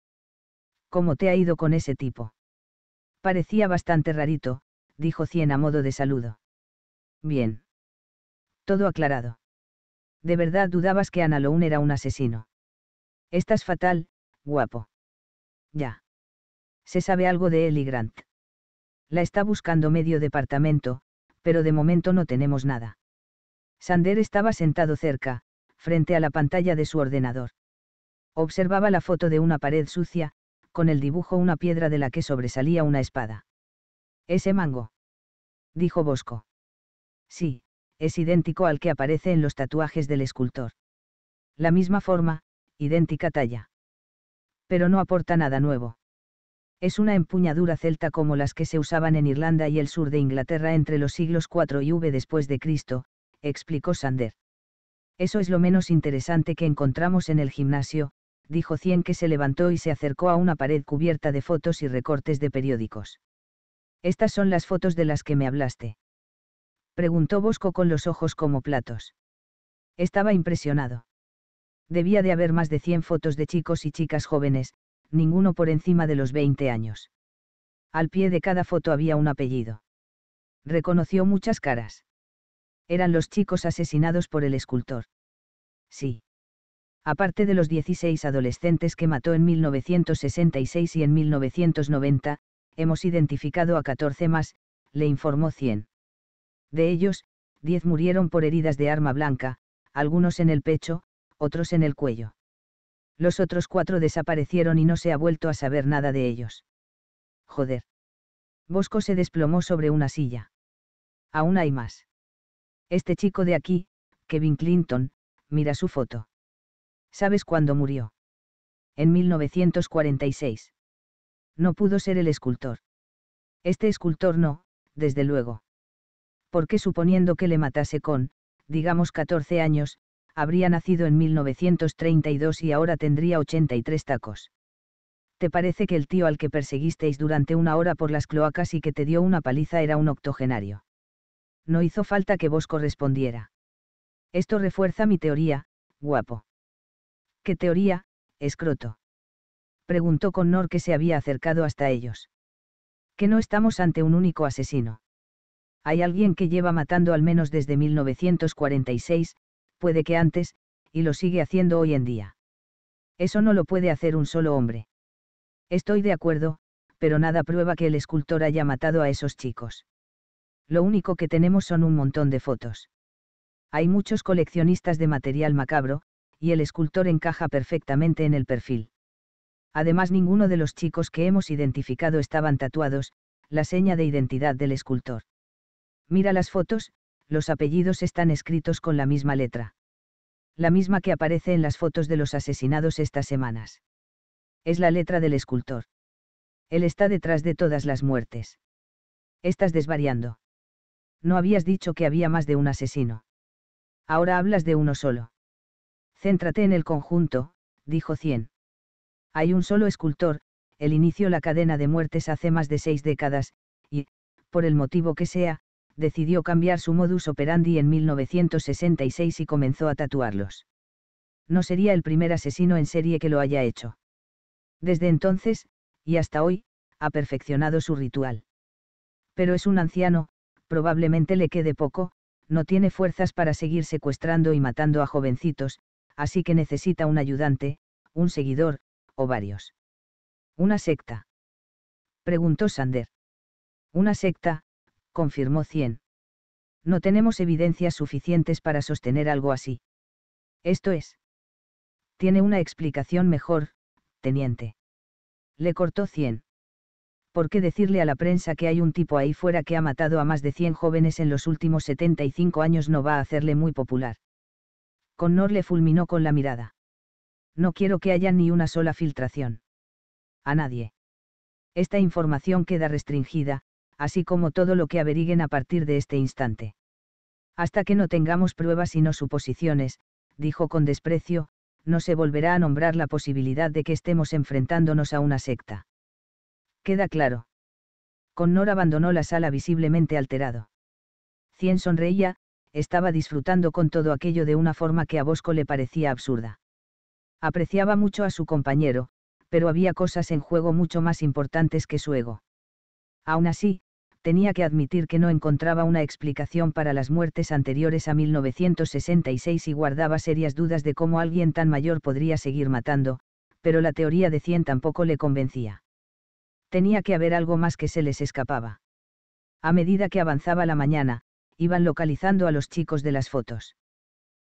¿Cómo te ha ido con ese tipo? Parecía bastante rarito, dijo Cien a modo de saludo. Bien. Todo aclarado. De verdad dudabas que Ana era un asesino. Estás fatal, guapo. Ya. Se sabe algo de él y Grant. La está buscando medio departamento, pero de momento no tenemos nada. Sander estaba sentado cerca, frente a la pantalla de su ordenador. Observaba la foto de una pared sucia, con el dibujo una piedra de la que sobresalía una espada. Ese mango. Dijo Bosco. Sí, es idéntico al que aparece en los tatuajes del escultor. La misma forma, idéntica talla. Pero no aporta nada nuevo. Es una empuñadura celta como las que se usaban en Irlanda y el sur de Inglaterra entre los siglos IV y V después de Cristo, explicó Sander. Eso es lo menos interesante que encontramos en el gimnasio, dijo Cien que se levantó y se acercó a una pared cubierta de fotos y recortes de periódicos. Estas son las fotos de las que me hablaste. Preguntó Bosco con los ojos como platos. Estaba impresionado. Debía de haber más de 100 fotos de chicos y chicas jóvenes, ninguno por encima de los 20 años. Al pie de cada foto había un apellido. Reconoció muchas caras eran los chicos asesinados por el escultor. Sí. Aparte de los 16 adolescentes que mató en 1966 y en 1990, hemos identificado a 14 más, le informó 100. De ellos, 10 murieron por heridas de arma blanca, algunos en el pecho, otros en el cuello. Los otros cuatro desaparecieron y no se ha vuelto a saber nada de ellos. Joder. Bosco se desplomó sobre una silla. Aún hay más. Este chico de aquí, Kevin Clinton, mira su foto. ¿Sabes cuándo murió? En 1946. No pudo ser el escultor. Este escultor no, desde luego. Porque suponiendo que le matase con, digamos 14 años, habría nacido en 1932 y ahora tendría 83 tacos. ¿Te parece que el tío al que perseguisteis durante una hora por las cloacas y que te dio una paliza era un octogenario? no hizo falta que vos correspondiera. Esto refuerza mi teoría, guapo. ¿Qué teoría, escroto? Preguntó con Nor que se había acercado hasta ellos. Que no estamos ante un único asesino. Hay alguien que lleva matando al menos desde 1946, puede que antes, y lo sigue haciendo hoy en día. Eso no lo puede hacer un solo hombre. Estoy de acuerdo, pero nada prueba que el escultor haya matado a esos chicos. Lo único que tenemos son un montón de fotos. Hay muchos coleccionistas de material macabro, y el escultor encaja perfectamente en el perfil. Además ninguno de los chicos que hemos identificado estaban tatuados, la seña de identidad del escultor. Mira las fotos, los apellidos están escritos con la misma letra. La misma que aparece en las fotos de los asesinados estas semanas. Es la letra del escultor. Él está detrás de todas las muertes. Estás desvariando no habías dicho que había más de un asesino. Ahora hablas de uno solo. Céntrate en el conjunto, dijo Cien. Hay un solo escultor, él inició la cadena de muertes hace más de seis décadas, y, por el motivo que sea, decidió cambiar su modus operandi en 1966 y comenzó a tatuarlos. No sería el primer asesino en serie que lo haya hecho. Desde entonces, y hasta hoy, ha perfeccionado su ritual. Pero es un anciano, probablemente le quede poco, no tiene fuerzas para seguir secuestrando y matando a jovencitos, así que necesita un ayudante, un seguidor, o varios. ¿Una secta? Preguntó Sander. Una secta, confirmó Cien. No tenemos evidencias suficientes para sostener algo así. Esto es. Tiene una explicación mejor, teniente. Le cortó Cien. ¿por qué decirle a la prensa que hay un tipo ahí fuera que ha matado a más de 100 jóvenes en los últimos 75 años no va a hacerle muy popular? Connor le fulminó con la mirada. No quiero que haya ni una sola filtración. A nadie. Esta información queda restringida, así como todo lo que averiguen a partir de este instante. Hasta que no tengamos pruebas y no suposiciones, dijo con desprecio, no se volverá a nombrar la posibilidad de que estemos enfrentándonos a una secta. Queda claro. Connor abandonó la sala visiblemente alterado. Cien sonreía, estaba disfrutando con todo aquello de una forma que a Bosco le parecía absurda. Apreciaba mucho a su compañero, pero había cosas en juego mucho más importantes que su ego. Aún así, tenía que admitir que no encontraba una explicación para las muertes anteriores a 1966 y guardaba serias dudas de cómo alguien tan mayor podría seguir matando, pero la teoría de Cien tampoco le convencía tenía que haber algo más que se les escapaba. A medida que avanzaba la mañana, iban localizando a los chicos de las fotos.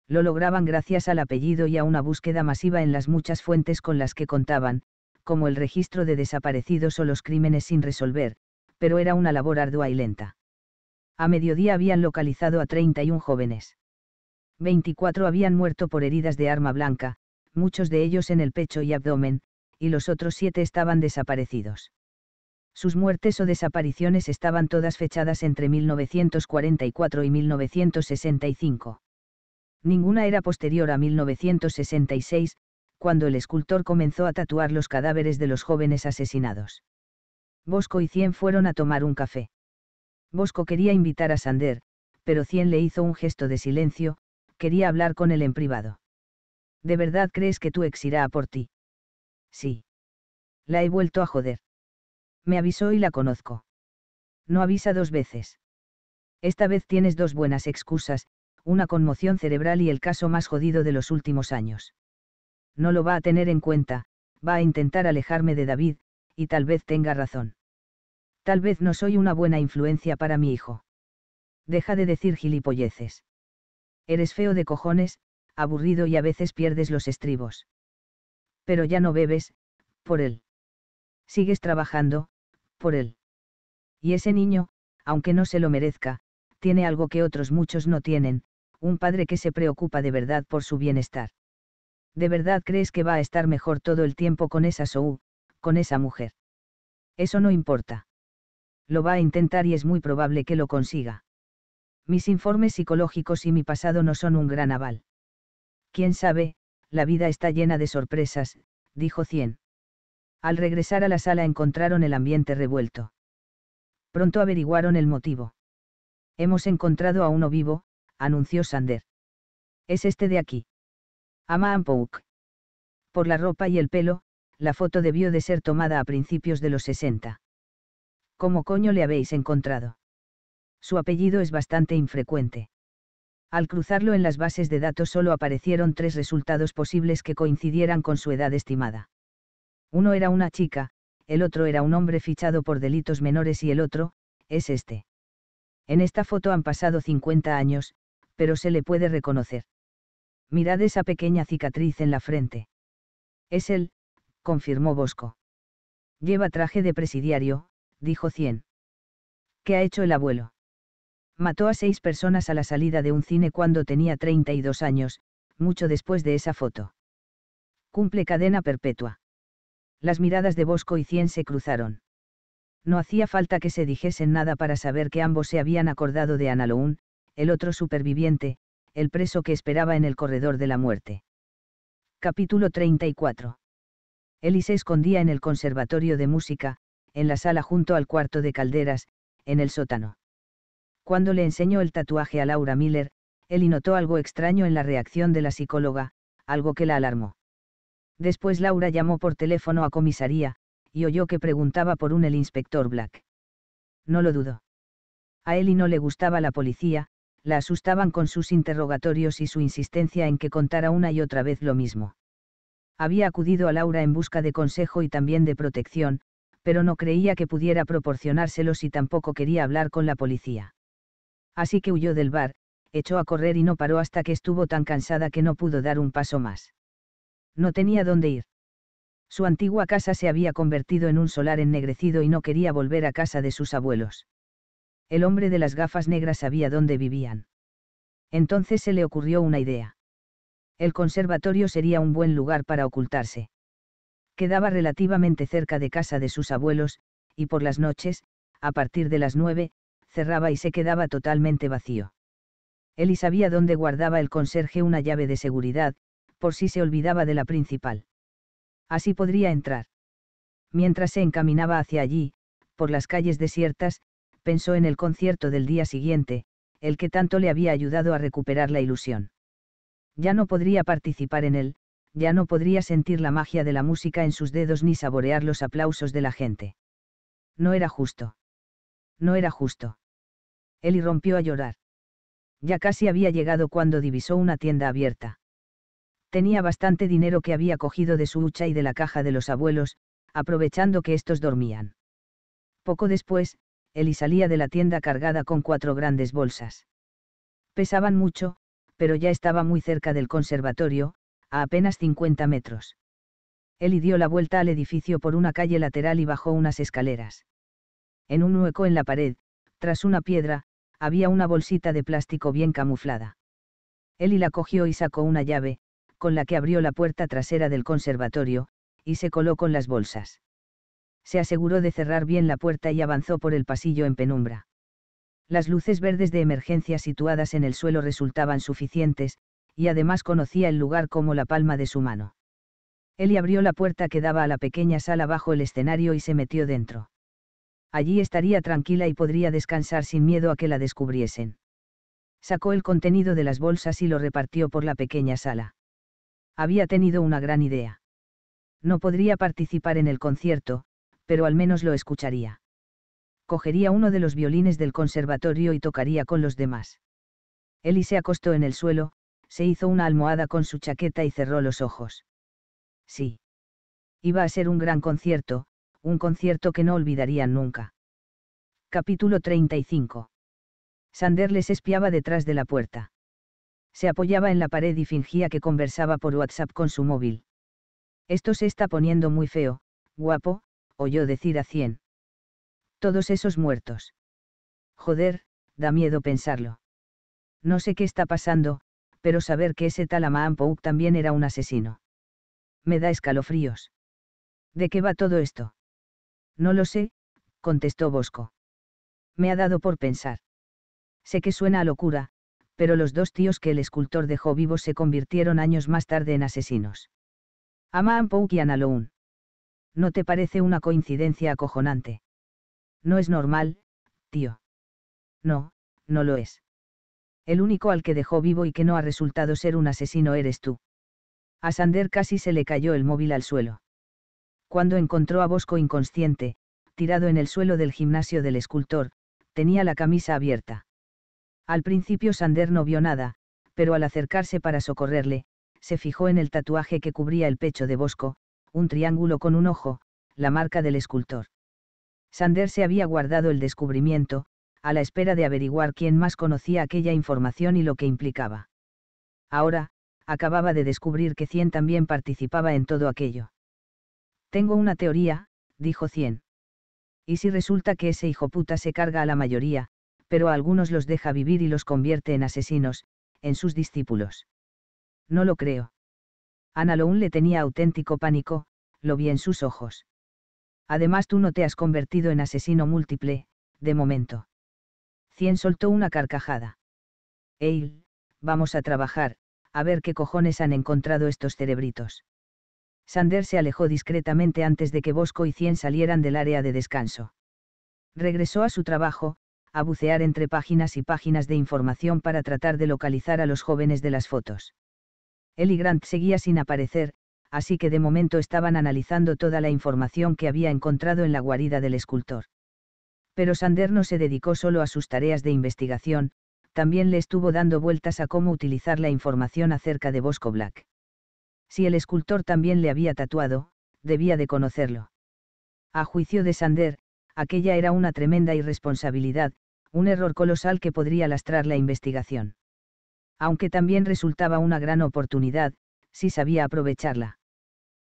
Lo lograban gracias al apellido y a una búsqueda masiva en las muchas fuentes con las que contaban, como el registro de desaparecidos o los crímenes sin resolver, pero era una labor ardua y lenta. A mediodía habían localizado a 31 jóvenes. 24 habían muerto por heridas de arma blanca, muchos de ellos en el pecho y abdomen, y los otros siete estaban desaparecidos. Sus muertes o desapariciones estaban todas fechadas entre 1944 y 1965. Ninguna era posterior a 1966, cuando el escultor comenzó a tatuar los cadáveres de los jóvenes asesinados. Bosco y Cien fueron a tomar un café. Bosco quería invitar a Sander, pero Cien le hizo un gesto de silencio, quería hablar con él en privado. ¿De verdad crees que tú ex irá a por ti? Sí. La he vuelto a joder me avisó y la conozco. No avisa dos veces. Esta vez tienes dos buenas excusas, una conmoción cerebral y el caso más jodido de los últimos años. No lo va a tener en cuenta, va a intentar alejarme de David, y tal vez tenga razón. Tal vez no soy una buena influencia para mi hijo. Deja de decir gilipolleces. Eres feo de cojones, aburrido y a veces pierdes los estribos. Pero ya no bebes, por él. Sigues trabajando, por él. Y ese niño, aunque no se lo merezca, tiene algo que otros muchos no tienen, un padre que se preocupa de verdad por su bienestar. ¿De verdad crees que va a estar mejor todo el tiempo con esa Sou, con esa mujer? Eso no importa. Lo va a intentar y es muy probable que lo consiga. Mis informes psicológicos y mi pasado no son un gran aval. Quién sabe, la vida está llena de sorpresas, dijo Cien. Al regresar a la sala encontraron el ambiente revuelto. Pronto averiguaron el motivo. Hemos encontrado a uno vivo, anunció Sander. Es este de aquí. Ama Ampouk. Por la ropa y el pelo, la foto debió de ser tomada a principios de los 60. ¿Cómo coño le habéis encontrado? Su apellido es bastante infrecuente. Al cruzarlo en las bases de datos solo aparecieron tres resultados posibles que coincidieran con su edad estimada. Uno era una chica, el otro era un hombre fichado por delitos menores y el otro, es este. En esta foto han pasado 50 años, pero se le puede reconocer. Mirad esa pequeña cicatriz en la frente. Es él, confirmó Bosco. Lleva traje de presidiario, dijo Cien. ¿Qué ha hecho el abuelo? Mató a seis personas a la salida de un cine cuando tenía 32 años, mucho después de esa foto. Cumple cadena perpetua las miradas de Bosco y Cien se cruzaron. No hacía falta que se dijesen nada para saber que ambos se habían acordado de Analoun, el otro superviviente, el preso que esperaba en el corredor de la muerte. Capítulo 34. Eli se escondía en el conservatorio de música, en la sala junto al cuarto de calderas, en el sótano. Cuando le enseñó el tatuaje a Laura Miller, él notó algo extraño en la reacción de la psicóloga, algo que la alarmó. Después Laura llamó por teléfono a comisaría, y oyó que preguntaba por un el inspector Black. No lo dudó. A él y no le gustaba la policía, la asustaban con sus interrogatorios y su insistencia en que contara una y otra vez lo mismo. Había acudido a Laura en busca de consejo y también de protección, pero no creía que pudiera proporcionárselos y tampoco quería hablar con la policía. Así que huyó del bar, echó a correr y no paró hasta que estuvo tan cansada que no pudo dar un paso más. No tenía dónde ir. Su antigua casa se había convertido en un solar ennegrecido y no quería volver a casa de sus abuelos. El hombre de las gafas negras sabía dónde vivían. Entonces se le ocurrió una idea. El conservatorio sería un buen lugar para ocultarse. Quedaba relativamente cerca de casa de sus abuelos, y por las noches, a partir de las nueve, cerraba y se quedaba totalmente vacío. Eli sabía dónde guardaba el conserje una llave de seguridad, por si se olvidaba de la principal. Así podría entrar. Mientras se encaminaba hacia allí, por las calles desiertas, pensó en el concierto del día siguiente, el que tanto le había ayudado a recuperar la ilusión. Ya no podría participar en él, ya no podría sentir la magia de la música en sus dedos ni saborear los aplausos de la gente. No era justo. No era justo. Él rompió a llorar. Ya casi había llegado cuando divisó una tienda abierta tenía bastante dinero que había cogido de su hucha y de la caja de los abuelos, aprovechando que estos dormían. Poco después, Eli salía de la tienda cargada con cuatro grandes bolsas. Pesaban mucho, pero ya estaba muy cerca del conservatorio, a apenas 50 metros. Eli dio la vuelta al edificio por una calle lateral y bajó unas escaleras. En un hueco en la pared, tras una piedra, había una bolsita de plástico bien camuflada. Eli la cogió y sacó una llave, con la que abrió la puerta trasera del conservatorio, y se coló con las bolsas. Se aseguró de cerrar bien la puerta y avanzó por el pasillo en penumbra. Las luces verdes de emergencia situadas en el suelo resultaban suficientes, y además conocía el lugar como la palma de su mano. Eli abrió la puerta que daba a la pequeña sala bajo el escenario y se metió dentro. Allí estaría tranquila y podría descansar sin miedo a que la descubriesen. Sacó el contenido de las bolsas y lo repartió por la pequeña sala había tenido una gran idea. No podría participar en el concierto, pero al menos lo escucharía. Cogería uno de los violines del conservatorio y tocaría con los demás. Eli se acostó en el suelo, se hizo una almohada con su chaqueta y cerró los ojos. Sí. Iba a ser un gran concierto, un concierto que no olvidarían nunca. Capítulo 35. Sander les espiaba detrás de la puerta se apoyaba en la pared y fingía que conversaba por WhatsApp con su móvil. Esto se está poniendo muy feo, guapo, oyó decir a cien. Todos esos muertos. Joder, da miedo pensarlo. No sé qué está pasando, pero saber que ese tal también era un asesino. Me da escalofríos. ¿De qué va todo esto? No lo sé, contestó Bosco. Me ha dado por pensar. Sé que suena a locura, pero los dos tíos que el escultor dejó vivos se convirtieron años más tarde en asesinos. Ama Pouk y ¿No te parece una coincidencia acojonante? No es normal, tío. No, no lo es. El único al que dejó vivo y que no ha resultado ser un asesino eres tú. A Sander casi se le cayó el móvil al suelo. Cuando encontró a Bosco inconsciente, tirado en el suelo del gimnasio del escultor, tenía la camisa abierta. Al principio Sander no vio nada, pero al acercarse para socorrerle, se fijó en el tatuaje que cubría el pecho de Bosco, un triángulo con un ojo, la marca del escultor. Sander se había guardado el descubrimiento, a la espera de averiguar quién más conocía aquella información y lo que implicaba. Ahora, acababa de descubrir que Cien también participaba en todo aquello. Tengo una teoría, dijo Cien. ¿Y si resulta que ese hijo puta se carga a la mayoría, pero a algunos los deja vivir y los convierte en asesinos, en sus discípulos. No lo creo. Ana le tenía auténtico pánico, lo vi en sus ojos. Además tú no te has convertido en asesino múltiple, de momento. Cien soltó una carcajada. Eil, vamos a trabajar, a ver qué cojones han encontrado estos cerebritos. Sander se alejó discretamente antes de que Bosco y Cien salieran del área de descanso. Regresó a su trabajo, a bucear entre páginas y páginas de información para tratar de localizar a los jóvenes de las fotos. Eli Grant seguía sin aparecer, así que de momento estaban analizando toda la información que había encontrado en la guarida del escultor. Pero Sander no se dedicó solo a sus tareas de investigación, también le estuvo dando vueltas a cómo utilizar la información acerca de Bosco Black. Si el escultor también le había tatuado, debía de conocerlo. A juicio de Sander, aquella era una tremenda irresponsabilidad, un error colosal que podría lastrar la investigación. Aunque también resultaba una gran oportunidad, si sabía aprovecharla.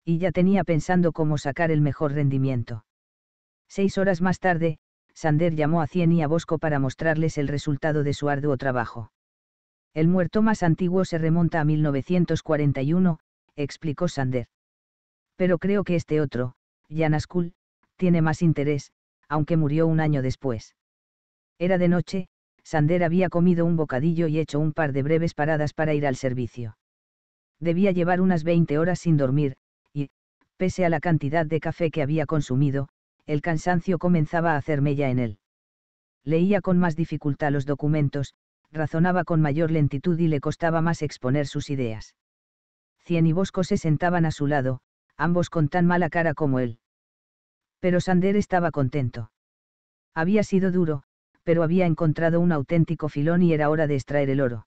Y ya tenía pensando cómo sacar el mejor rendimiento. Seis horas más tarde, Sander llamó a Cien y a Bosco para mostrarles el resultado de su arduo trabajo. El muerto más antiguo se remonta a 1941, explicó Sander. Pero creo que este otro, Jan tiene más interés, aunque murió un año después. Era de noche, Sander había comido un bocadillo y hecho un par de breves paradas para ir al servicio. Debía llevar unas 20 horas sin dormir, y, pese a la cantidad de café que había consumido, el cansancio comenzaba a hacer mella en él. Leía con más dificultad los documentos, razonaba con mayor lentitud y le costaba más exponer sus ideas. Cien y Bosco se sentaban a su lado, ambos con tan mala cara como él. Pero Sander estaba contento. Había sido duro, pero había encontrado un auténtico filón y era hora de extraer el oro.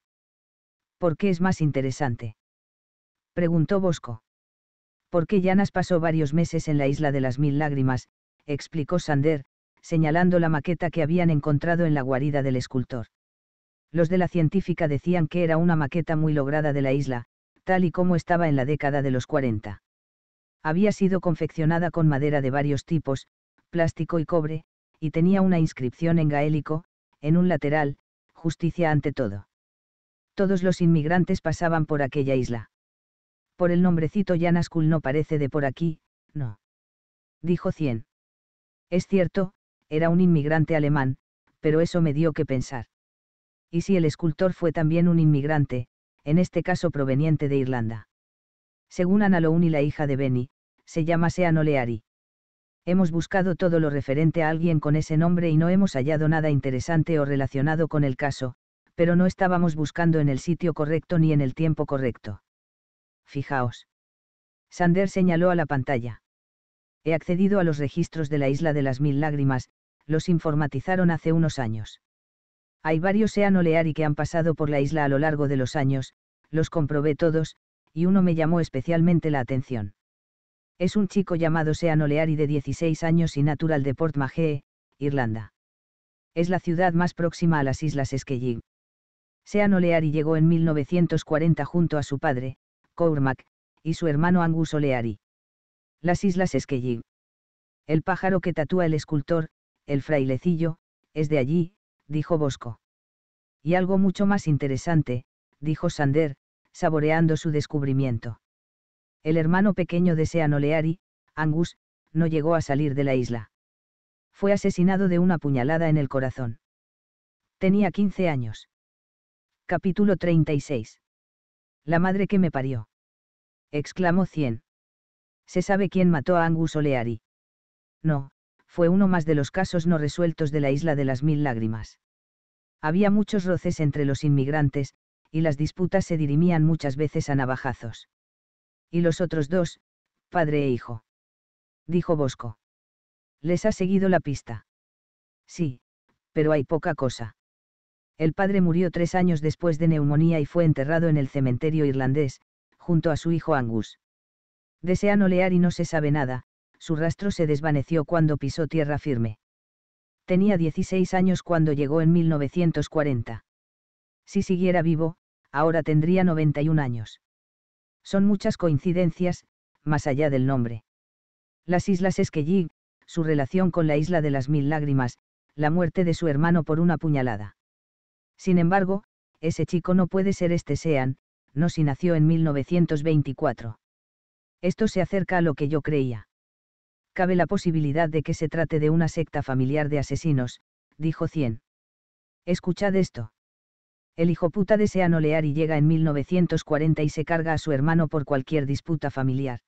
¿Por qué es más interesante? preguntó Bosco. Porque Llanas pasó varios meses en la isla de las mil lágrimas, explicó Sander, señalando la maqueta que habían encontrado en la guarida del escultor. Los de la científica decían que era una maqueta muy lograda de la isla, tal y como estaba en la década de los 40. Había sido confeccionada con madera de varios tipos, plástico y cobre, y tenía una inscripción en gaélico, en un lateral, justicia ante todo. Todos los inmigrantes pasaban por aquella isla. Por el nombrecito Yanaskul no parece de por aquí, no. Dijo Cien. Es cierto, era un inmigrante alemán, pero eso me dio que pensar. ¿Y si el escultor fue también un inmigrante, en este caso proveniente de Irlanda? Según Ana y la hija de Benny, se llama Sean Oleari hemos buscado todo lo referente a alguien con ese nombre y no hemos hallado nada interesante o relacionado con el caso, pero no estábamos buscando en el sitio correcto ni en el tiempo correcto. Fijaos. Sander señaló a la pantalla. He accedido a los registros de la Isla de las Mil Lágrimas, los informatizaron hace unos años. Hay varios Sean Oleari que han pasado por la isla a lo largo de los años, los comprobé todos, y uno me llamó especialmente la atención. Es un chico llamado Sean O'Leary de 16 años y natural de Port Irlanda. Es la ciudad más próxima a las Islas Skellig. Sean O'Leary llegó en 1940 junto a su padre, Cormac, y su hermano Angus O'Leary. Las Islas Skellig. El pájaro que tatúa el escultor, el frailecillo, es de allí, dijo Bosco. Y algo mucho más interesante, dijo Sander, saboreando su descubrimiento. El hermano pequeño de Sean Oleary, Angus, no llegó a salir de la isla. Fue asesinado de una puñalada en el corazón. Tenía 15 años. Capítulo 36. La madre que me parió. Exclamó Cien. ¿Se sabe quién mató a Angus Oleari? No, fue uno más de los casos no resueltos de la isla de las mil lágrimas. Había muchos roces entre los inmigrantes, y las disputas se dirimían muchas veces a navajazos y los otros dos, padre e hijo. Dijo Bosco. Les ha seguido la pista. Sí, pero hay poca cosa. El padre murió tres años después de neumonía y fue enterrado en el cementerio irlandés, junto a su hijo Angus. Desean olear y no se sabe nada, su rastro se desvaneció cuando pisó tierra firme. Tenía 16 años cuando llegó en 1940. Si siguiera vivo, ahora tendría 91 años. Son muchas coincidencias, más allá del nombre. Las Islas Esquellí, su relación con la Isla de las Mil Lágrimas, la muerte de su hermano por una puñalada. Sin embargo, ese chico no puede ser este Sean, no si nació en 1924. Esto se acerca a lo que yo creía. Cabe la posibilidad de que se trate de una secta familiar de asesinos, dijo Cien. Escuchad esto. El hijo puta desea nolear y llega en 1940 y se carga a su hermano por cualquier disputa familiar.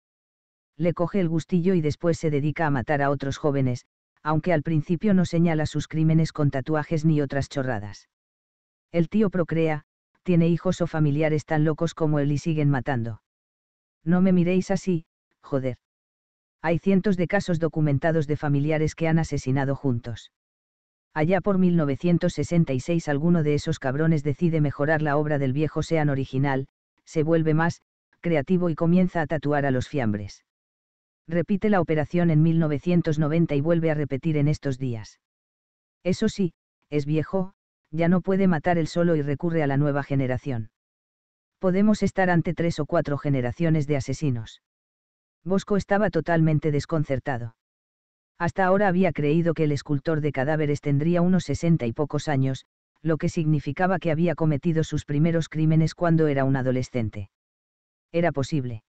Le coge el gustillo y después se dedica a matar a otros jóvenes, aunque al principio no señala sus crímenes con tatuajes ni otras chorradas. El tío procrea, tiene hijos o familiares tan locos como él y siguen matando. No me miréis así, joder. Hay cientos de casos documentados de familiares que han asesinado juntos allá por 1966 alguno de esos cabrones decide mejorar la obra del viejo Sean original, se vuelve más, creativo y comienza a tatuar a los fiambres. Repite la operación en 1990 y vuelve a repetir en estos días. Eso sí, es viejo, ya no puede matar él solo y recurre a la nueva generación. Podemos estar ante tres o cuatro generaciones de asesinos. Bosco estaba totalmente desconcertado. Hasta ahora había creído que el escultor de cadáveres tendría unos sesenta y pocos años, lo que significaba que había cometido sus primeros crímenes cuando era un adolescente. Era posible.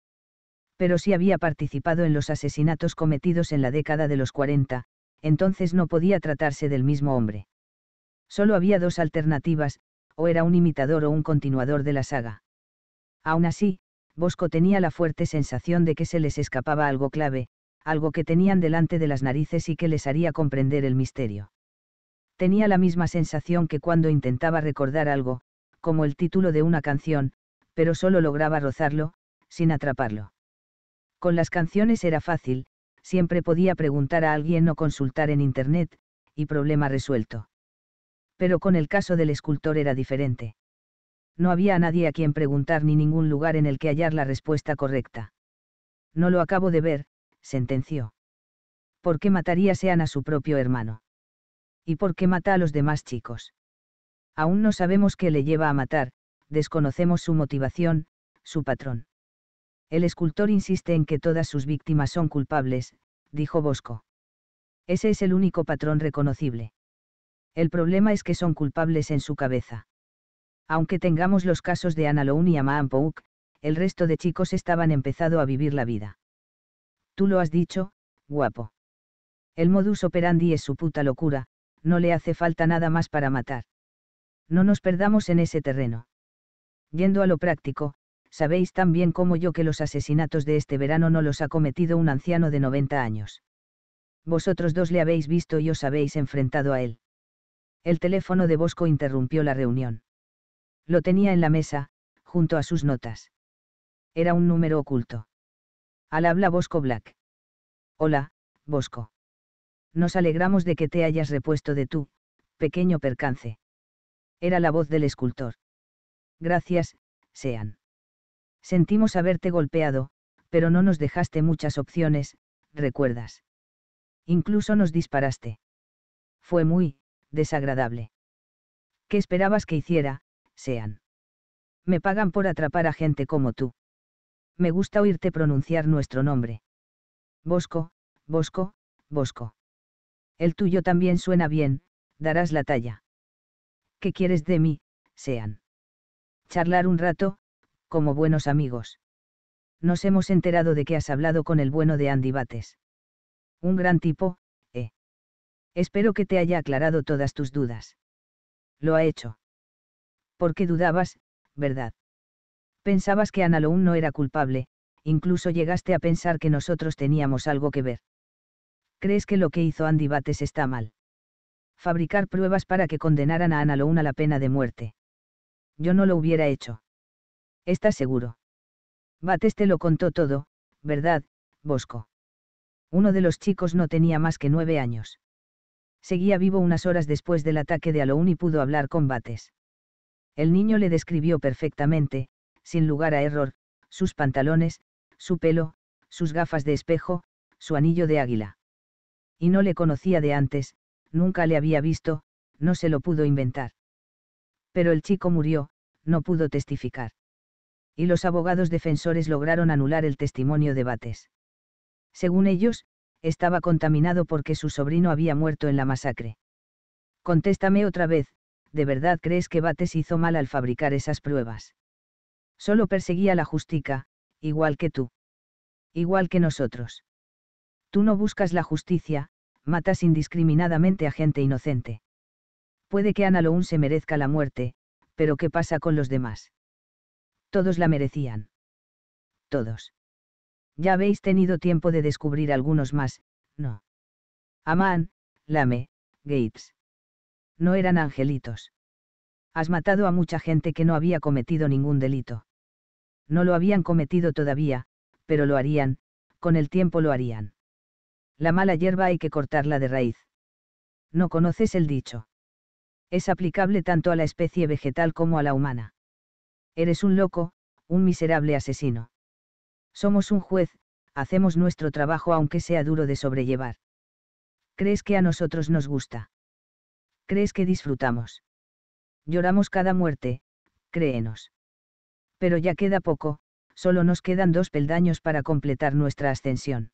Pero si había participado en los asesinatos cometidos en la década de los 40, entonces no podía tratarse del mismo hombre. Solo había dos alternativas, o era un imitador o un continuador de la saga. Aún así, Bosco tenía la fuerte sensación de que se les escapaba algo clave, algo que tenían delante de las narices y que les haría comprender el misterio. Tenía la misma sensación que cuando intentaba recordar algo, como el título de una canción, pero solo lograba rozarlo, sin atraparlo. Con las canciones era fácil, siempre podía preguntar a alguien o consultar en Internet, y problema resuelto. Pero con el caso del escultor era diferente. No había a nadie a quien preguntar ni ningún lugar en el que hallar la respuesta correcta. No lo acabo de ver, sentenció. ¿Por qué mataría Sean a su propio hermano? ¿Y por qué mata a los demás chicos? Aún no sabemos qué le lleva a matar, desconocemos su motivación, su patrón. El escultor insiste en que todas sus víctimas son culpables, dijo Bosco. Ese es el único patrón reconocible. El problema es que son culpables en su cabeza. Aunque tengamos los casos de Anna y Amaan el resto de chicos estaban empezado a vivir la vida. Tú lo has dicho, guapo. El modus operandi es su puta locura, no le hace falta nada más para matar. No nos perdamos en ese terreno. Yendo a lo práctico, sabéis tan bien como yo que los asesinatos de este verano no los ha cometido un anciano de 90 años. Vosotros dos le habéis visto y os habéis enfrentado a él. El teléfono de Bosco interrumpió la reunión. Lo tenía en la mesa, junto a sus notas. Era un número oculto. Al habla Bosco Black. Hola, Bosco. Nos alegramos de que te hayas repuesto de tu, pequeño percance. Era la voz del escultor. Gracias, Sean. Sentimos haberte golpeado, pero no nos dejaste muchas opciones, recuerdas. Incluso nos disparaste. Fue muy, desagradable. ¿Qué esperabas que hiciera, Sean? Me pagan por atrapar a gente como tú me gusta oírte pronunciar nuestro nombre. Bosco, Bosco, Bosco. El tuyo también suena bien, darás la talla. ¿Qué quieres de mí, sean? Charlar un rato, como buenos amigos. Nos hemos enterado de que has hablado con el bueno de Andy Bates. Un gran tipo, eh. Espero que te haya aclarado todas tus dudas. Lo ha hecho. ¿Por qué dudabas, verdad? Pensabas que Analoun no era culpable, incluso llegaste a pensar que nosotros teníamos algo que ver. ¿Crees que lo que hizo Andy Bates está mal? Fabricar pruebas para que condenaran a Analoun a la pena de muerte. Yo no lo hubiera hecho. ¿Estás seguro? Bates te lo contó todo, ¿verdad, Bosco? Uno de los chicos no tenía más que nueve años. Seguía vivo unas horas después del ataque de Aloun y pudo hablar con Bates. El niño le describió perfectamente, sin lugar a error, sus pantalones, su pelo, sus gafas de espejo, su anillo de águila. Y no le conocía de antes, nunca le había visto, no se lo pudo inventar. Pero el chico murió, no pudo testificar. Y los abogados defensores lograron anular el testimonio de Bates. Según ellos, estaba contaminado porque su sobrino había muerto en la masacre. Contéstame otra vez, ¿de verdad crees que Bates hizo mal al fabricar esas pruebas? Solo perseguía la justica, igual que tú. Igual que nosotros. Tú no buscas la justicia, matas indiscriminadamente a gente inocente. Puede que Ana se merezca la muerte, pero ¿qué pasa con los demás? Todos la merecían. Todos. Ya habéis tenido tiempo de descubrir algunos más, ¿no? Amán, Lame, Gates. No eran angelitos. Has matado a mucha gente que no había cometido ningún delito. No lo habían cometido todavía, pero lo harían, con el tiempo lo harían. La mala hierba hay que cortarla de raíz. No conoces el dicho. Es aplicable tanto a la especie vegetal como a la humana. Eres un loco, un miserable asesino. Somos un juez, hacemos nuestro trabajo aunque sea duro de sobrellevar. ¿Crees que a nosotros nos gusta? ¿Crees que disfrutamos? Lloramos cada muerte, créenos. Pero ya queda poco, solo nos quedan dos peldaños para completar nuestra ascensión.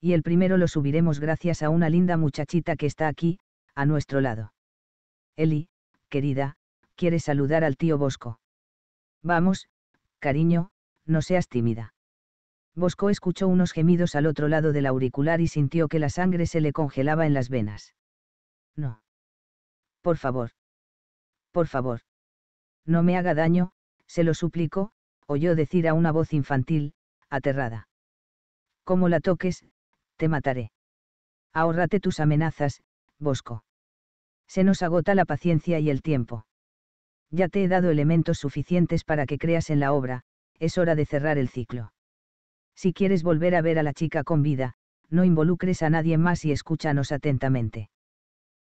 Y el primero lo subiremos gracias a una linda muchachita que está aquí, a nuestro lado. Eli, querida, ¿quieres saludar al tío Bosco? Vamos, cariño, no seas tímida. Bosco escuchó unos gemidos al otro lado del auricular y sintió que la sangre se le congelaba en las venas. No. Por favor. Por favor. No me haga daño, se lo suplico, oyó decir a una voz infantil, aterrada. Como la toques, te mataré. Ahórrate tus amenazas, Bosco. Se nos agota la paciencia y el tiempo. Ya te he dado elementos suficientes para que creas en la obra, es hora de cerrar el ciclo. Si quieres volver a ver a la chica con vida, no involucres a nadie más y escúchanos atentamente.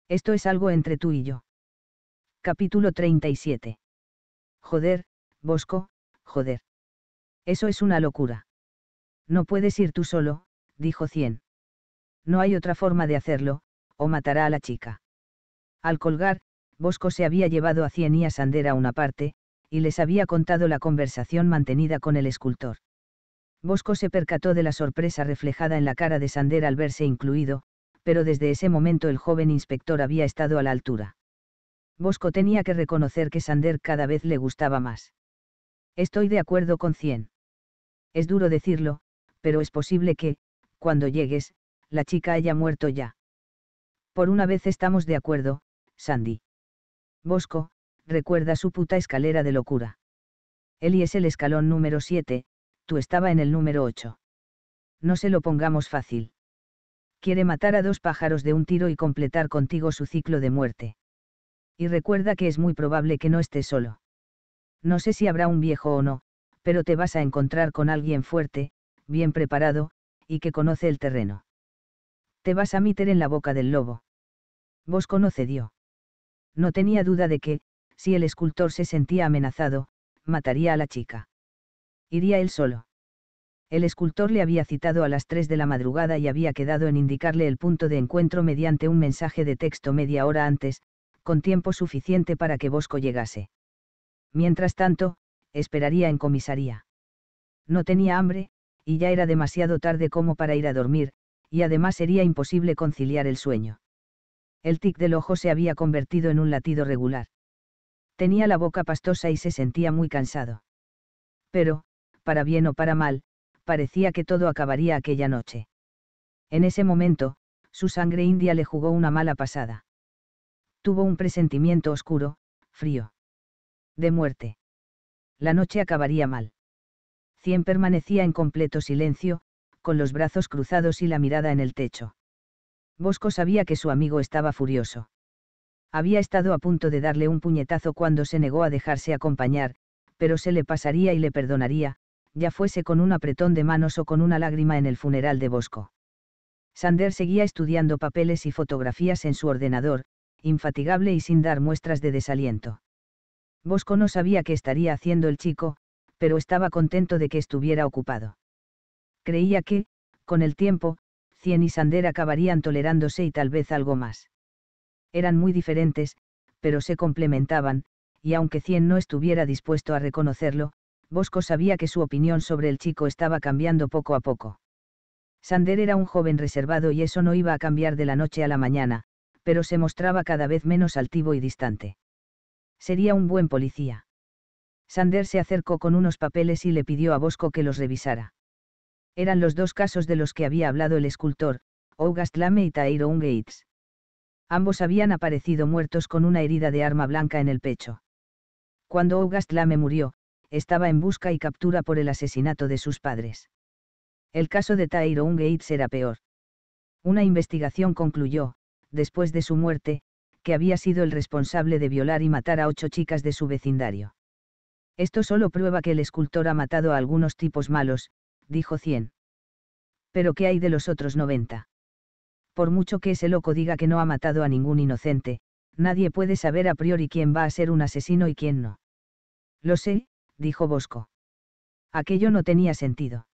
Esto es algo entre tú y yo. Capítulo 37. Joder, Bosco, joder. Eso es una locura. No puedes ir tú solo, dijo Cien. No hay otra forma de hacerlo, o matará a la chica. Al colgar, Bosco se había llevado a Cien y a Sander a una parte, y les había contado la conversación mantenida con el escultor. Bosco se percató de la sorpresa reflejada en la cara de Sander al verse incluido, pero desde ese momento el joven inspector había estado a la altura. Bosco tenía que reconocer que Sander cada vez le gustaba más. Estoy de acuerdo con 100. Es duro decirlo, pero es posible que, cuando llegues, la chica haya muerto ya. Por una vez estamos de acuerdo, Sandy. Bosco, recuerda su puta escalera de locura. y es el escalón número 7, tú estaba en el número 8. No se lo pongamos fácil. Quiere matar a dos pájaros de un tiro y completar contigo su ciclo de muerte. Y recuerda que es muy probable que no estés solo. No sé si habrá un viejo o no, pero te vas a encontrar con alguien fuerte, bien preparado, y que conoce el terreno. Te vas a meter en la boca del lobo. Bosco no cedió. No tenía duda de que, si el escultor se sentía amenazado, mataría a la chica. Iría él solo. El escultor le había citado a las 3 de la madrugada y había quedado en indicarle el punto de encuentro mediante un mensaje de texto media hora antes, con tiempo suficiente para que Bosco llegase. Mientras tanto, esperaría en comisaría. No tenía hambre, y ya era demasiado tarde como para ir a dormir, y además sería imposible conciliar el sueño. El tic del ojo se había convertido en un latido regular. Tenía la boca pastosa y se sentía muy cansado. Pero, para bien o para mal, parecía que todo acabaría aquella noche. En ese momento, su sangre india le jugó una mala pasada. Tuvo un presentimiento oscuro, frío. De muerte. La noche acabaría mal. Cien permanecía en completo silencio, con los brazos cruzados y la mirada en el techo. Bosco sabía que su amigo estaba furioso. Había estado a punto de darle un puñetazo cuando se negó a dejarse acompañar, pero se le pasaría y le perdonaría, ya fuese con un apretón de manos o con una lágrima en el funeral de Bosco. Sander seguía estudiando papeles y fotografías en su ordenador, infatigable y sin dar muestras de desaliento. Bosco no sabía qué estaría haciendo el chico, pero estaba contento de que estuviera ocupado. Creía que, con el tiempo, Cien y Sander acabarían tolerándose y tal vez algo más. Eran muy diferentes, pero se complementaban, y aunque Cien no estuviera dispuesto a reconocerlo, Bosco sabía que su opinión sobre el chico estaba cambiando poco a poco. Sander era un joven reservado y eso no iba a cambiar de la noche a la mañana, pero se mostraba cada vez menos altivo y distante. Sería un buen policía. Sander se acercó con unos papeles y le pidió a Bosco que los revisara. Eran los dos casos de los que había hablado el escultor, August Lame y Tyrone Gates. Ambos habían aparecido muertos con una herida de arma blanca en el pecho. Cuando August Lame murió, estaba en busca y captura por el asesinato de sus padres. El caso de Tyrone Gates era peor. Una investigación concluyó, después de su muerte, que había sido el responsable de violar y matar a ocho chicas de su vecindario. Esto solo prueba que el escultor ha matado a algunos tipos malos, dijo Cien. Pero ¿qué hay de los otros 90? Por mucho que ese loco diga que no ha matado a ningún inocente, nadie puede saber a priori quién va a ser un asesino y quién no. Lo sé, dijo Bosco. Aquello no tenía sentido.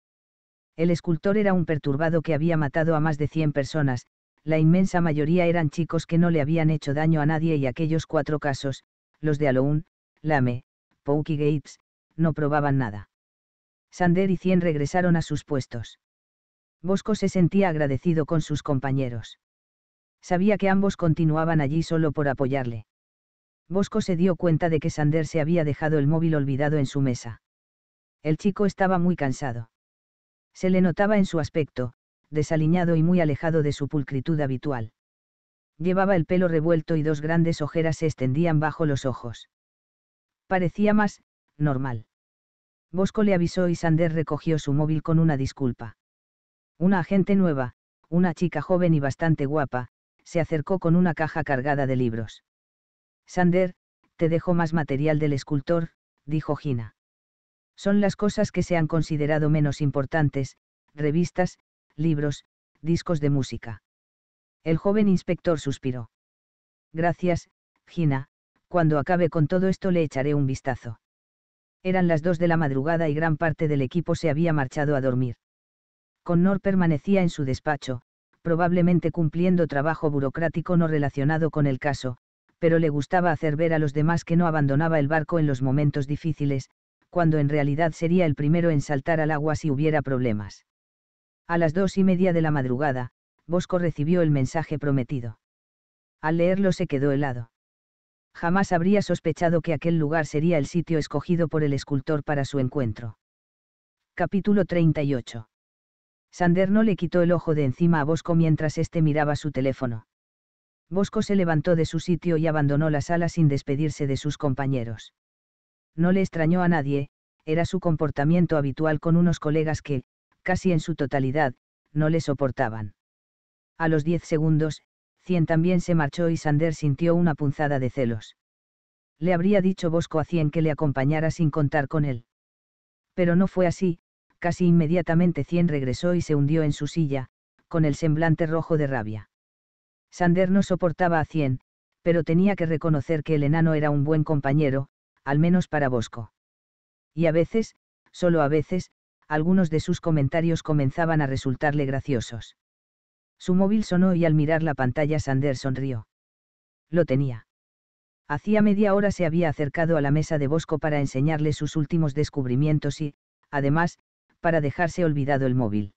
El escultor era un perturbado que había matado a más de 100 personas, la inmensa mayoría eran chicos que no le habían hecho daño a nadie y aquellos cuatro casos, los de Alone, Lame, Pouky Gates, no probaban nada. Sander y Cien regresaron a sus puestos. Bosco se sentía agradecido con sus compañeros. Sabía que ambos continuaban allí solo por apoyarle. Bosco se dio cuenta de que Sander se había dejado el móvil olvidado en su mesa. El chico estaba muy cansado. Se le notaba en su aspecto, desaliñado y muy alejado de su pulcritud habitual. Llevaba el pelo revuelto y dos grandes ojeras se extendían bajo los ojos. Parecía más, normal. Bosco le avisó y Sander recogió su móvil con una disculpa. Una agente nueva, una chica joven y bastante guapa, se acercó con una caja cargada de libros. Sander, te dejo más material del escultor, dijo Gina. Son las cosas que se han considerado menos importantes, revistas, libros, discos de música. El joven inspector suspiró. Gracias, Gina, cuando acabe con todo esto le echaré un vistazo. Eran las dos de la madrugada y gran parte del equipo se había marchado a dormir. Connor permanecía en su despacho, probablemente cumpliendo trabajo burocrático no relacionado con el caso, pero le gustaba hacer ver a los demás que no abandonaba el barco en los momentos difíciles, cuando en realidad sería el primero en saltar al agua si hubiera problemas. A las dos y media de la madrugada, Bosco recibió el mensaje prometido. Al leerlo se quedó helado. Jamás habría sospechado que aquel lugar sería el sitio escogido por el escultor para su encuentro. Capítulo 38. Sander no le quitó el ojo de encima a Bosco mientras éste miraba su teléfono. Bosco se levantó de su sitio y abandonó la sala sin despedirse de sus compañeros. No le extrañó a nadie, era su comportamiento habitual con unos colegas que, casi en su totalidad, no le soportaban. A los diez segundos, Cien también se marchó y Sander sintió una punzada de celos. Le habría dicho Bosco a Cien que le acompañara sin contar con él. Pero no fue así, casi inmediatamente Cien regresó y se hundió en su silla, con el semblante rojo de rabia. Sander no soportaba a Cien, pero tenía que reconocer que el enano era un buen compañero, al menos para Bosco. Y a veces, solo a veces, algunos de sus comentarios comenzaban a resultarle graciosos. Su móvil sonó y al mirar la pantalla Sander sonrió. Lo tenía. Hacía media hora se había acercado a la mesa de Bosco para enseñarle sus últimos descubrimientos y, además, para dejarse olvidado el móvil.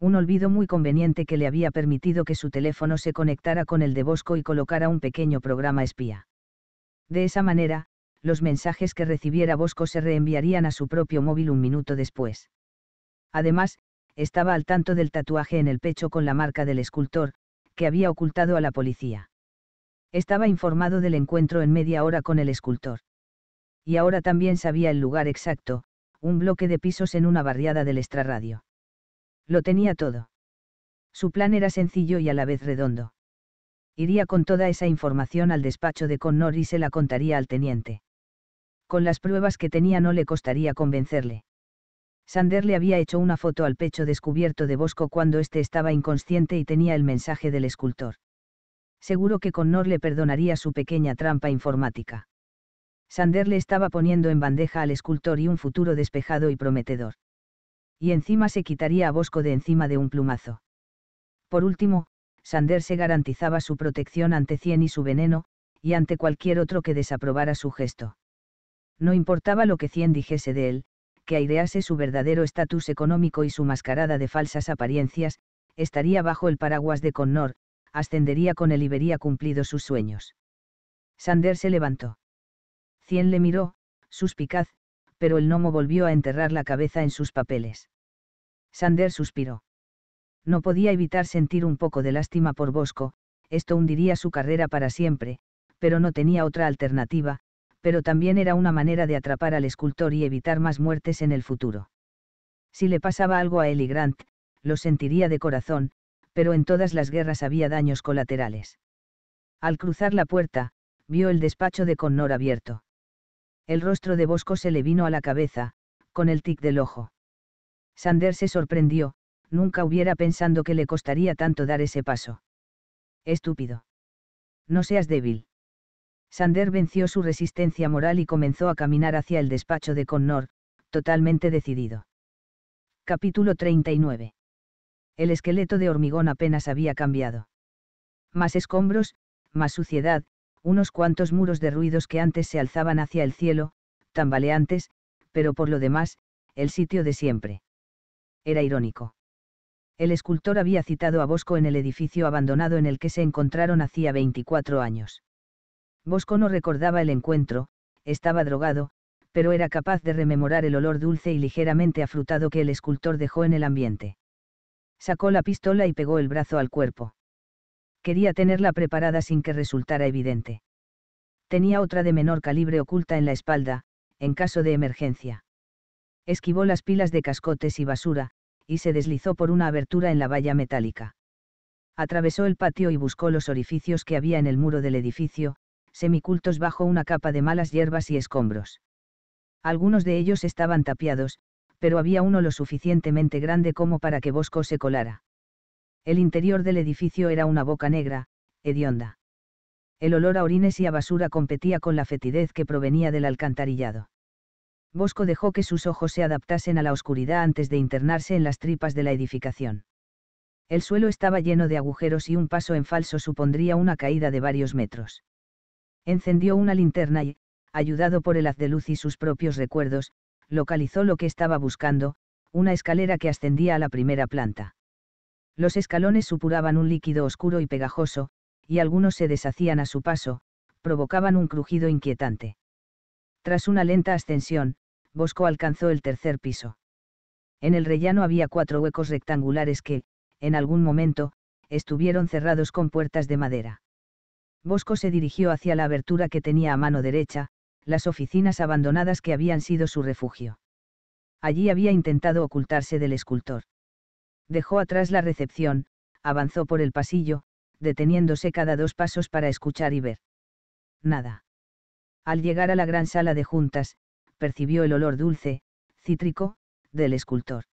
Un olvido muy conveniente que le había permitido que su teléfono se conectara con el de Bosco y colocara un pequeño programa espía. De esa manera, los mensajes que recibiera Bosco se reenviarían a su propio móvil un minuto después. Además, estaba al tanto del tatuaje en el pecho con la marca del escultor, que había ocultado a la policía. Estaba informado del encuentro en media hora con el escultor. Y ahora también sabía el lugar exacto, un bloque de pisos en una barriada del extrarradio. Lo tenía todo. Su plan era sencillo y a la vez redondo. Iría con toda esa información al despacho de Connor y se la contaría al teniente con las pruebas que tenía no le costaría convencerle. Sander le había hecho una foto al pecho descubierto de Bosco cuando éste estaba inconsciente y tenía el mensaje del escultor. Seguro que con Nor le perdonaría su pequeña trampa informática. Sander le estaba poniendo en bandeja al escultor y un futuro despejado y prometedor. Y encima se quitaría a Bosco de encima de un plumazo. Por último, Sander se garantizaba su protección ante Cien y su veneno, y ante cualquier otro que desaprobara su gesto. No importaba lo que Cien dijese de él, que airease su verdadero estatus económico y su mascarada de falsas apariencias, estaría bajo el paraguas de Connor, ascendería con él y vería cumplidos sus sueños. Sander se levantó. Cien le miró, suspicaz, pero el gnomo volvió a enterrar la cabeza en sus papeles. Sander suspiró. No podía evitar sentir un poco de lástima por Bosco, esto hundiría su carrera para siempre, pero no tenía otra alternativa, pero también era una manera de atrapar al escultor y evitar más muertes en el futuro. Si le pasaba algo a Eli Grant, lo sentiría de corazón, pero en todas las guerras había daños colaterales. Al cruzar la puerta, vio el despacho de Connor abierto. El rostro de Bosco se le vino a la cabeza, con el tic del ojo. Sander se sorprendió, nunca hubiera pensado que le costaría tanto dar ese paso. Estúpido. No seas débil. Sander venció su resistencia moral y comenzó a caminar hacia el despacho de Connor, totalmente decidido. Capítulo 39. El esqueleto de hormigón apenas había cambiado. Más escombros, más suciedad, unos cuantos muros de ruidos que antes se alzaban hacia el cielo, tambaleantes, pero por lo demás, el sitio de siempre. Era irónico. El escultor había citado a Bosco en el edificio abandonado en el que se encontraron hacía 24 años. Bosco no recordaba el encuentro, estaba drogado, pero era capaz de rememorar el olor dulce y ligeramente afrutado que el escultor dejó en el ambiente. Sacó la pistola y pegó el brazo al cuerpo. Quería tenerla preparada sin que resultara evidente. Tenía otra de menor calibre oculta en la espalda, en caso de emergencia. Esquivó las pilas de cascotes y basura, y se deslizó por una abertura en la valla metálica. Atravesó el patio y buscó los orificios que había en el muro del edificio, semicultos bajo una capa de malas hierbas y escombros. Algunos de ellos estaban tapiados, pero había uno lo suficientemente grande como para que Bosco se colara. El interior del edificio era una boca negra, hedionda. El olor a orines y a basura competía con la fetidez que provenía del alcantarillado. Bosco dejó que sus ojos se adaptasen a la oscuridad antes de internarse en las tripas de la edificación. El suelo estaba lleno de agujeros y un paso en falso supondría una caída de varios metros encendió una linterna y, ayudado por el haz de luz y sus propios recuerdos, localizó lo que estaba buscando, una escalera que ascendía a la primera planta. Los escalones supuraban un líquido oscuro y pegajoso, y algunos se deshacían a su paso, provocaban un crujido inquietante. Tras una lenta ascensión, Bosco alcanzó el tercer piso. En el rellano había cuatro huecos rectangulares que, en algún momento, estuvieron cerrados con puertas de madera. Bosco se dirigió hacia la abertura que tenía a mano derecha, las oficinas abandonadas que habían sido su refugio. Allí había intentado ocultarse del escultor. Dejó atrás la recepción, avanzó por el pasillo, deteniéndose cada dos pasos para escuchar y ver. Nada. Al llegar a la gran sala de juntas, percibió el olor dulce, cítrico, del escultor.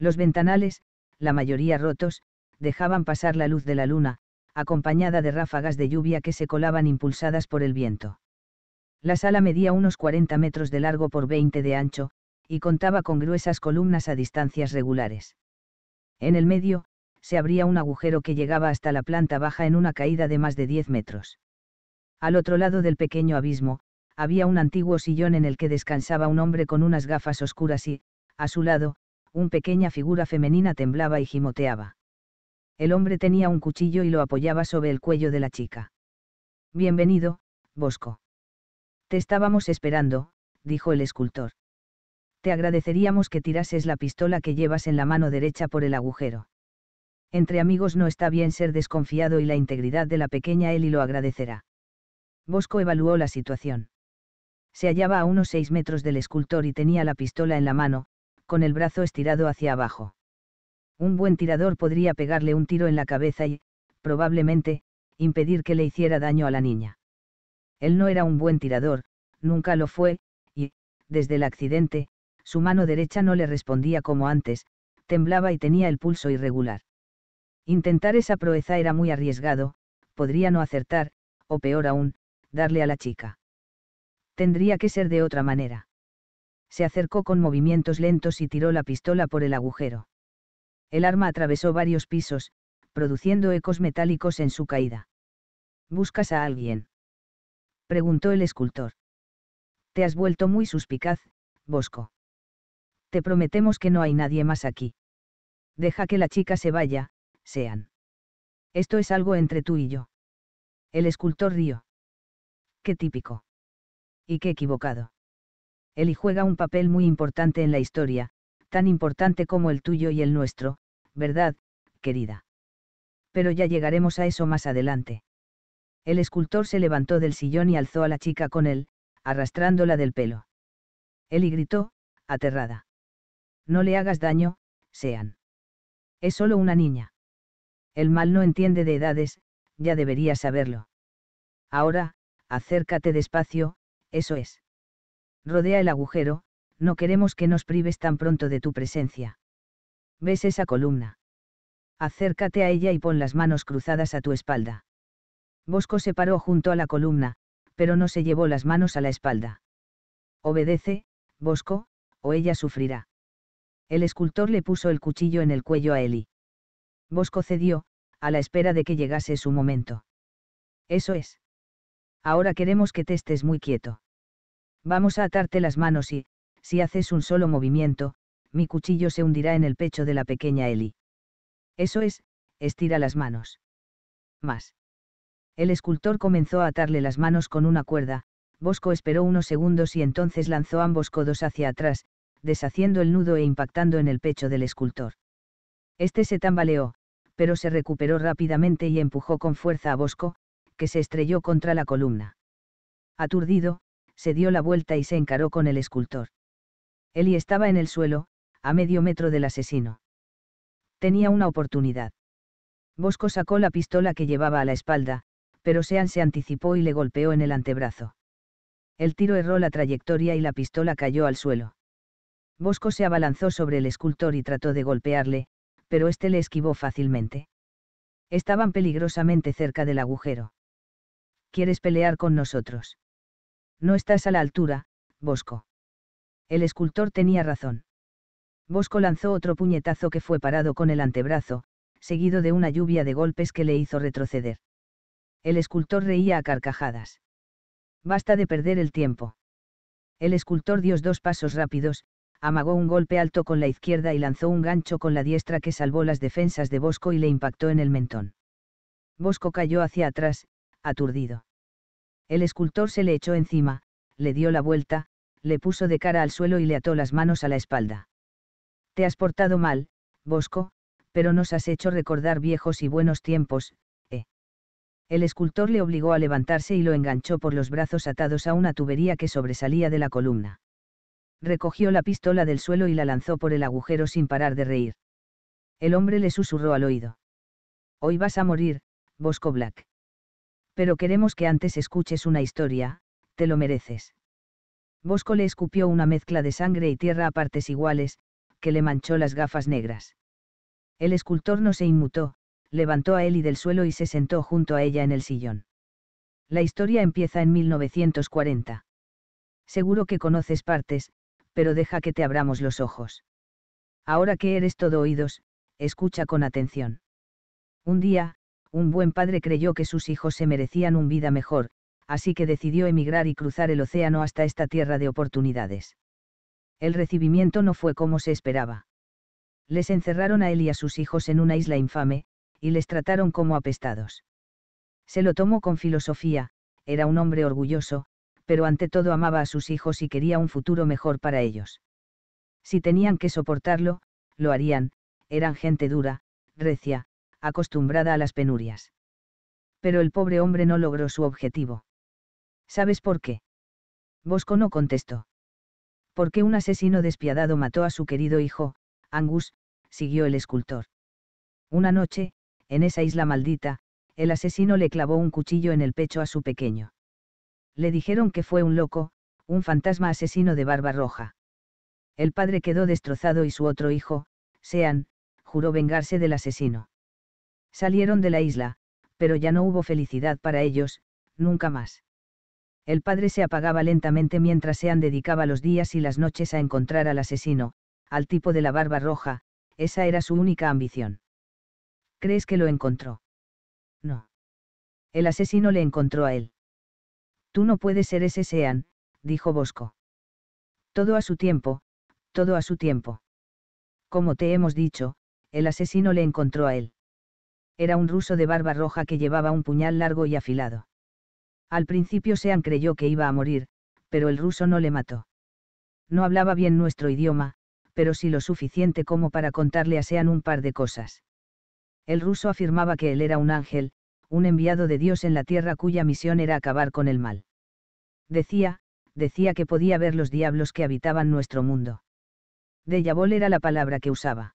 Los ventanales, la mayoría rotos, dejaban pasar la luz de la luna, acompañada de ráfagas de lluvia que se colaban impulsadas por el viento. La sala medía unos 40 metros de largo por 20 de ancho, y contaba con gruesas columnas a distancias regulares. En el medio, se abría un agujero que llegaba hasta la planta baja en una caída de más de 10 metros. Al otro lado del pequeño abismo, había un antiguo sillón en el que descansaba un hombre con unas gafas oscuras y, a su lado, una pequeña figura femenina temblaba y gimoteaba el hombre tenía un cuchillo y lo apoyaba sobre el cuello de la chica. Bienvenido, Bosco. Te estábamos esperando, dijo el escultor. Te agradeceríamos que tirases la pistola que llevas en la mano derecha por el agujero. Entre amigos no está bien ser desconfiado y la integridad de la pequeña Eli lo agradecerá. Bosco evaluó la situación. Se hallaba a unos seis metros del escultor y tenía la pistola en la mano, con el brazo estirado hacia abajo. Un buen tirador podría pegarle un tiro en la cabeza y, probablemente, impedir que le hiciera daño a la niña. Él no era un buen tirador, nunca lo fue, y, desde el accidente, su mano derecha no le respondía como antes, temblaba y tenía el pulso irregular. Intentar esa proeza era muy arriesgado, podría no acertar, o peor aún, darle a la chica. Tendría que ser de otra manera. Se acercó con movimientos lentos y tiró la pistola por el agujero. El arma atravesó varios pisos, produciendo ecos metálicos en su caída. ¿Buscas a alguien? preguntó el escultor. Te has vuelto muy suspicaz, Bosco. Te prometemos que no hay nadie más aquí. Deja que la chica se vaya, sean. Esto es algo entre tú y yo. El escultor río. Qué típico. Y qué equivocado. Eli juega un papel muy importante en la historia, tan importante como el tuyo y el nuestro, ¿verdad, querida? Pero ya llegaremos a eso más adelante. El escultor se levantó del sillón y alzó a la chica con él, arrastrándola del pelo. Eli gritó, aterrada. No le hagas daño, Sean. Es solo una niña. El mal no entiende de edades, ya debería saberlo. Ahora, acércate despacio, eso es. Rodea el agujero, no queremos que nos prives tan pronto de tu presencia. ¿Ves esa columna? Acércate a ella y pon las manos cruzadas a tu espalda. Bosco se paró junto a la columna, pero no se llevó las manos a la espalda. Obedece, Bosco, o ella sufrirá. El escultor le puso el cuchillo en el cuello a Eli. Bosco cedió, a la espera de que llegase su momento. Eso es. Ahora queremos que te estés muy quieto. Vamos a atarte las manos y, si haces un solo movimiento, mi cuchillo se hundirá en el pecho de la pequeña Eli. Eso es, estira las manos. Más. El escultor comenzó a atarle las manos con una cuerda, Bosco esperó unos segundos y entonces lanzó ambos codos hacia atrás, deshaciendo el nudo e impactando en el pecho del escultor. Este se tambaleó, pero se recuperó rápidamente y empujó con fuerza a Bosco, que se estrelló contra la columna. Aturdido, se dio la vuelta y se encaró con el escultor. Eli estaba en el suelo, a medio metro del asesino. Tenía una oportunidad. Bosco sacó la pistola que llevaba a la espalda, pero Sean se anticipó y le golpeó en el antebrazo. El tiro erró la trayectoria y la pistola cayó al suelo. Bosco se abalanzó sobre el escultor y trató de golpearle, pero éste le esquivó fácilmente. Estaban peligrosamente cerca del agujero. ¿Quieres pelear con nosotros? No estás a la altura, Bosco. El escultor tenía razón. Bosco lanzó otro puñetazo que fue parado con el antebrazo, seguido de una lluvia de golpes que le hizo retroceder. El escultor reía a carcajadas. Basta de perder el tiempo. El escultor dio dos pasos rápidos, amagó un golpe alto con la izquierda y lanzó un gancho con la diestra que salvó las defensas de Bosco y le impactó en el mentón. Bosco cayó hacia atrás, aturdido. El escultor se le echó encima, le dio la vuelta, le puso de cara al suelo y le ató las manos a la espalda. Te has portado mal, Bosco, pero nos has hecho recordar viejos y buenos tiempos, ¿eh? El escultor le obligó a levantarse y lo enganchó por los brazos atados a una tubería que sobresalía de la columna. Recogió la pistola del suelo y la lanzó por el agujero sin parar de reír. El hombre le susurró al oído. Hoy vas a morir, Bosco Black. Pero queremos que antes escuches una historia, te lo mereces. Bosco le escupió una mezcla de sangre y tierra a partes iguales, que le manchó las gafas negras. El escultor no se inmutó, levantó a Eli del suelo y se sentó junto a ella en el sillón. La historia empieza en 1940. Seguro que conoces partes, pero deja que te abramos los ojos. Ahora que eres todo oídos, escucha con atención. Un día, un buen padre creyó que sus hijos se merecían un vida mejor, así que decidió emigrar y cruzar el océano hasta esta tierra de oportunidades. El recibimiento no fue como se esperaba. Les encerraron a él y a sus hijos en una isla infame, y les trataron como apestados. Se lo tomó con filosofía, era un hombre orgulloso, pero ante todo amaba a sus hijos y quería un futuro mejor para ellos. Si tenían que soportarlo, lo harían, eran gente dura, recia, acostumbrada a las penurias. Pero el pobre hombre no logró su objetivo. ¿Sabes por qué? Bosco no contestó. Porque un asesino despiadado mató a su querido hijo, Angus, siguió el escultor. Una noche, en esa isla maldita, el asesino le clavó un cuchillo en el pecho a su pequeño. Le dijeron que fue un loco, un fantasma asesino de barba roja. El padre quedó destrozado y su otro hijo, Sean, juró vengarse del asesino. Salieron de la isla, pero ya no hubo felicidad para ellos, nunca más. El padre se apagaba lentamente mientras Sean dedicaba los días y las noches a encontrar al asesino, al tipo de la barba roja, esa era su única ambición. ¿Crees que lo encontró? No. El asesino le encontró a él. Tú no puedes ser ese Sean, dijo Bosco. Todo a su tiempo, todo a su tiempo. Como te hemos dicho, el asesino le encontró a él. Era un ruso de barba roja que llevaba un puñal largo y afilado. Al principio Sean creyó que iba a morir, pero el ruso no le mató. No hablaba bien nuestro idioma, pero sí lo suficiente como para contarle a Sean un par de cosas. El ruso afirmaba que él era un ángel, un enviado de Dios en la tierra cuya misión era acabar con el mal. Decía, decía que podía ver los diablos que habitaban nuestro mundo. Deyabol era la palabra que usaba.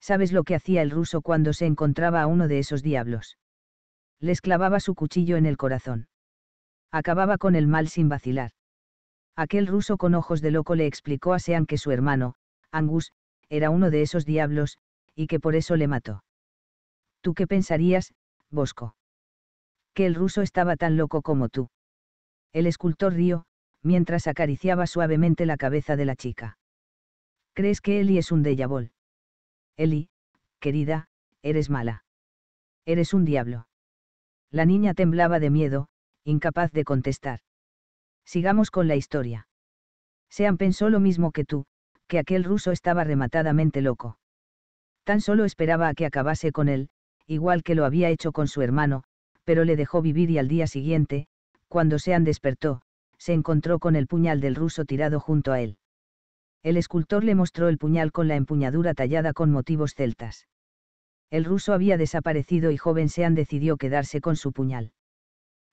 ¿Sabes lo que hacía el ruso cuando se encontraba a uno de esos diablos? Les clavaba su cuchillo en el corazón acababa con el mal sin vacilar. Aquel ruso con ojos de loco le explicó a Sean que su hermano, Angus, era uno de esos diablos, y que por eso le mató. ¿Tú qué pensarías, Bosco? Que el ruso estaba tan loco como tú. El escultor río, mientras acariciaba suavemente la cabeza de la chica. ¿Crees que Eli es un deyabol? Eli, querida, eres mala. Eres un diablo. La niña temblaba de miedo, incapaz de contestar. Sigamos con la historia. Sean pensó lo mismo que tú, que aquel ruso estaba rematadamente loco. Tan solo esperaba a que acabase con él, igual que lo había hecho con su hermano, pero le dejó vivir y al día siguiente, cuando Sean despertó, se encontró con el puñal del ruso tirado junto a él. El escultor le mostró el puñal con la empuñadura tallada con motivos celtas. El ruso había desaparecido y joven Sean decidió quedarse con su puñal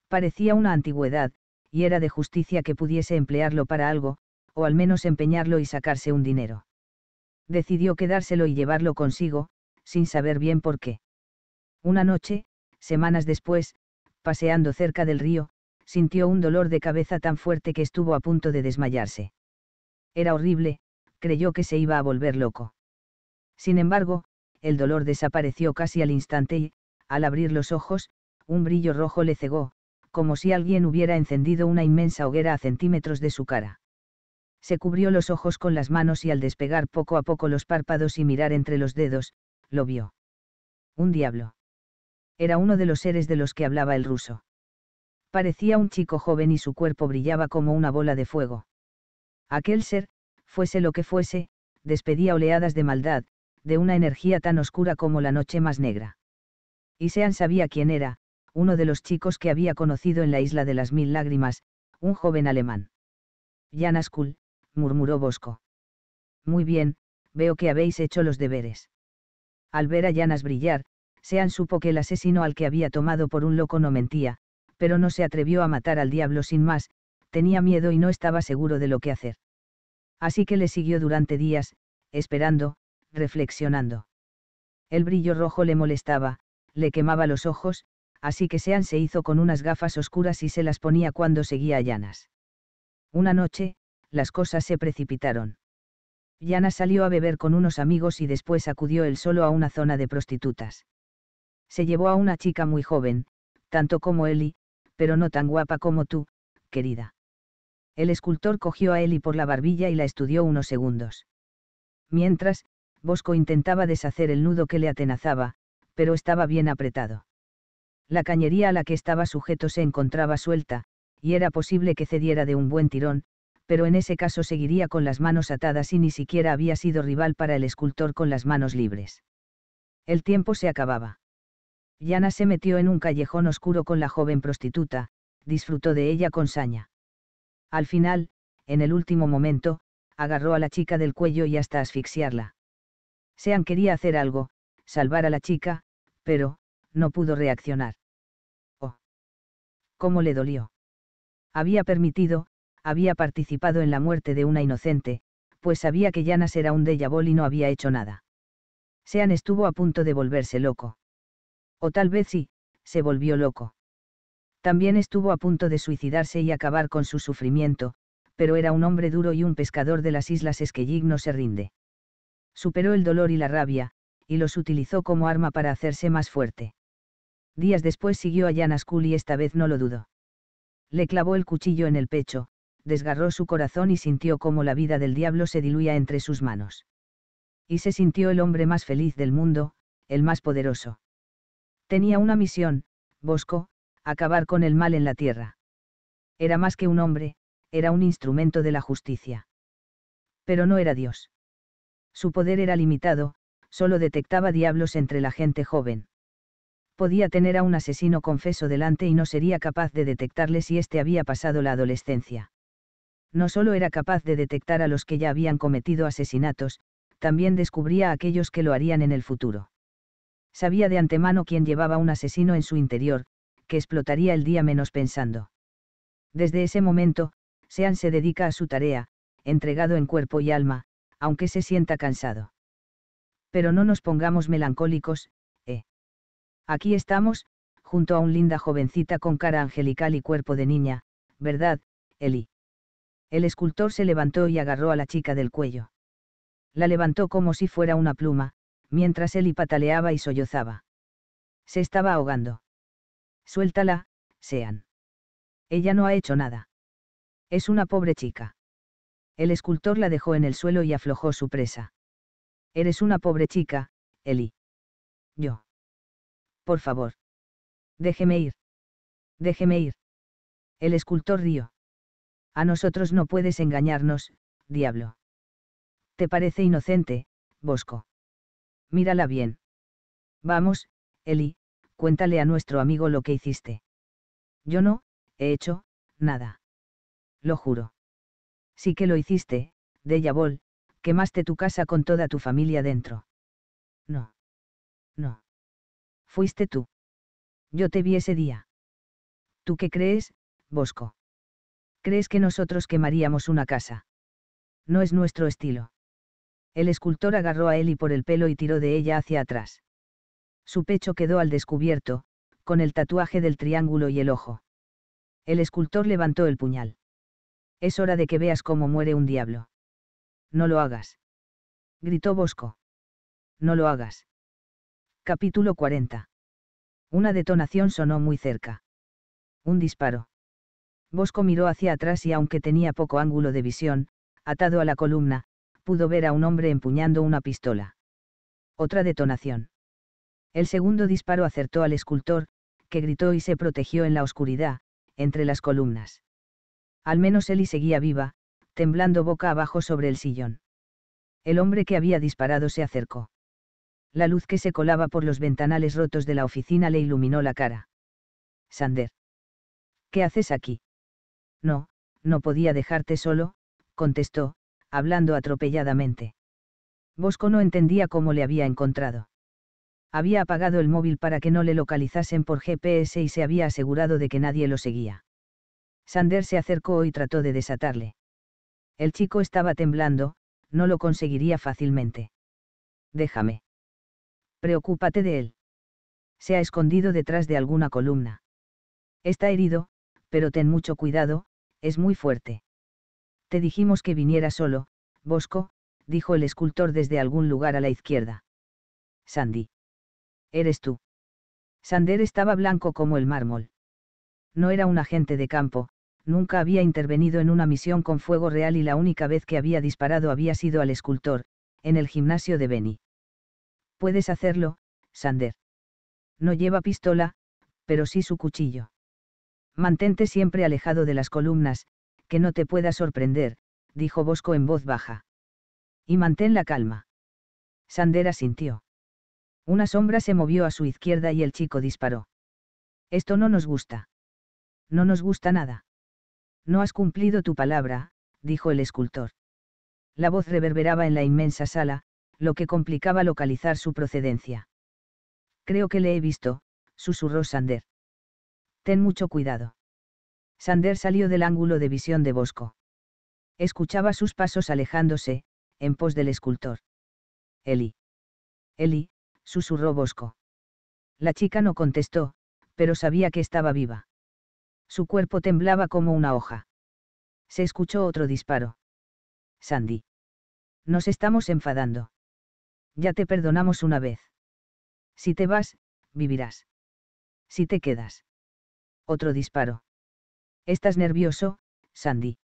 parecía una antigüedad, y era de justicia que pudiese emplearlo para algo, o al menos empeñarlo y sacarse un dinero. Decidió quedárselo y llevarlo consigo, sin saber bien por qué. Una noche, semanas después, paseando cerca del río, sintió un dolor de cabeza tan fuerte que estuvo a punto de desmayarse. Era horrible, creyó que se iba a volver loco. Sin embargo, el dolor desapareció casi al instante y, al abrir los ojos, un brillo rojo le cegó, como si alguien hubiera encendido una inmensa hoguera a centímetros de su cara. Se cubrió los ojos con las manos y al despegar poco a poco los párpados y mirar entre los dedos, lo vio. Un diablo. Era uno de los seres de los que hablaba el ruso. Parecía un chico joven y su cuerpo brillaba como una bola de fuego. Aquel ser, fuese lo que fuese, despedía oleadas de maldad, de una energía tan oscura como la noche más negra. Y Sean sabía quién era, uno de los chicos que había conocido en la isla de las mil lágrimas, un joven alemán. Janas Kul, murmuró Bosco. Muy bien, veo que habéis hecho los deberes. Al ver a Janas brillar, Sean supo que el asesino al que había tomado por un loco no mentía, pero no se atrevió a matar al diablo sin más, tenía miedo y no estaba seguro de lo que hacer. Así que le siguió durante días, esperando, reflexionando. El brillo rojo le molestaba, le quemaba los ojos, así que Sean se hizo con unas gafas oscuras y se las ponía cuando seguía a Llanas. Una noche, las cosas se precipitaron. Llanas salió a beber con unos amigos y después acudió él solo a una zona de prostitutas. Se llevó a una chica muy joven, tanto como Eli, pero no tan guapa como tú, querida. El escultor cogió a Eli por la barbilla y la estudió unos segundos. Mientras, Bosco intentaba deshacer el nudo que le atenazaba, pero estaba bien apretado. La cañería a la que estaba sujeto se encontraba suelta, y era posible que cediera de un buen tirón, pero en ese caso seguiría con las manos atadas y ni siquiera había sido rival para el escultor con las manos libres. El tiempo se acababa. Yana se metió en un callejón oscuro con la joven prostituta, disfrutó de ella con saña. Al final, en el último momento, agarró a la chica del cuello y hasta asfixiarla. Sean quería hacer algo, salvar a la chica, pero, no pudo reaccionar cómo le dolió. Había permitido, había participado en la muerte de una inocente, pues sabía que Llanas era un deyabol y no había hecho nada. Sean estuvo a punto de volverse loco. O tal vez sí, se volvió loco. También estuvo a punto de suicidarse y acabar con su sufrimiento, pero era un hombre duro y un pescador de las islas Esquellig no se rinde. Superó el dolor y la rabia, y los utilizó como arma para hacerse más fuerte. Días después siguió a Jan y esta vez no lo dudó. Le clavó el cuchillo en el pecho, desgarró su corazón y sintió cómo la vida del diablo se diluía entre sus manos. Y se sintió el hombre más feliz del mundo, el más poderoso. Tenía una misión, Bosco, acabar con el mal en la tierra. Era más que un hombre, era un instrumento de la justicia. Pero no era Dios. Su poder era limitado, solo detectaba diablos entre la gente joven podía tener a un asesino confeso delante y no sería capaz de detectarle si éste había pasado la adolescencia. No solo era capaz de detectar a los que ya habían cometido asesinatos, también descubría a aquellos que lo harían en el futuro. Sabía de antemano quién llevaba un asesino en su interior, que explotaría el día menos pensando. Desde ese momento, Sean se dedica a su tarea, entregado en cuerpo y alma, aunque se sienta cansado. Pero no nos pongamos melancólicos, Aquí estamos, junto a un linda jovencita con cara angelical y cuerpo de niña, ¿verdad, Eli? El escultor se levantó y agarró a la chica del cuello. La levantó como si fuera una pluma, mientras Eli pataleaba y sollozaba. Se estaba ahogando. Suéltala, Sean. Ella no ha hecho nada. Es una pobre chica. El escultor la dejó en el suelo y aflojó su presa. Eres una pobre chica, Eli. Yo. Por favor. Déjeme ir. Déjeme ir. El escultor río. A nosotros no puedes engañarnos, diablo. ¿Te parece inocente, Bosco? Mírala bien. Vamos, Eli, cuéntale a nuestro amigo lo que hiciste. Yo no, he hecho, nada. Lo juro. Sí que lo hiciste, Yabol, quemaste tu casa con toda tu familia dentro. No. No fuiste tú. Yo te vi ese día. ¿Tú qué crees, Bosco? ¿Crees que nosotros quemaríamos una casa? No es nuestro estilo. El escultor agarró a Eli por el pelo y tiró de ella hacia atrás. Su pecho quedó al descubierto, con el tatuaje del triángulo y el ojo. El escultor levantó el puñal. Es hora de que veas cómo muere un diablo. No lo hagas. Gritó Bosco. No lo hagas. Capítulo 40. Una detonación sonó muy cerca. Un disparo. Bosco miró hacia atrás y aunque tenía poco ángulo de visión, atado a la columna, pudo ver a un hombre empuñando una pistola. Otra detonación. El segundo disparo acertó al escultor, que gritó y se protegió en la oscuridad, entre las columnas. Al menos y seguía viva, temblando boca abajo sobre el sillón. El hombre que había disparado se acercó la luz que se colaba por los ventanales rotos de la oficina le iluminó la cara. Sander. ¿Qué haces aquí? No, no podía dejarte solo, contestó, hablando atropelladamente. Bosco no entendía cómo le había encontrado. Había apagado el móvil para que no le localizasen por GPS y se había asegurado de que nadie lo seguía. Sander se acercó y trató de desatarle. El chico estaba temblando, no lo conseguiría fácilmente. Déjame. Preocúpate de él. Se ha escondido detrás de alguna columna. Está herido, pero ten mucho cuidado, es muy fuerte. Te dijimos que viniera solo, Bosco, dijo el escultor desde algún lugar a la izquierda. Sandy. Eres tú. Sander estaba blanco como el mármol. No era un agente de campo, nunca había intervenido en una misión con fuego real y la única vez que había disparado había sido al escultor, en el gimnasio de Benny. Puedes hacerlo, Sander. No lleva pistola, pero sí su cuchillo. Mantente siempre alejado de las columnas, que no te pueda sorprender, dijo Bosco en voz baja. Y mantén la calma. Sander asintió. Una sombra se movió a su izquierda y el chico disparó. Esto no nos gusta. No nos gusta nada. No has cumplido tu palabra, dijo el escultor. La voz reverberaba en la inmensa sala, lo que complicaba localizar su procedencia. Creo que le he visto, susurró Sander. Ten mucho cuidado. Sander salió del ángulo de visión de Bosco. Escuchaba sus pasos alejándose, en pos del escultor. Eli. Eli, susurró Bosco. La chica no contestó, pero sabía que estaba viva. Su cuerpo temblaba como una hoja. Se escuchó otro disparo. Sandy. Nos estamos enfadando. Ya te perdonamos una vez. Si te vas, vivirás. Si te quedas. Otro disparo. Estás nervioso, Sandy.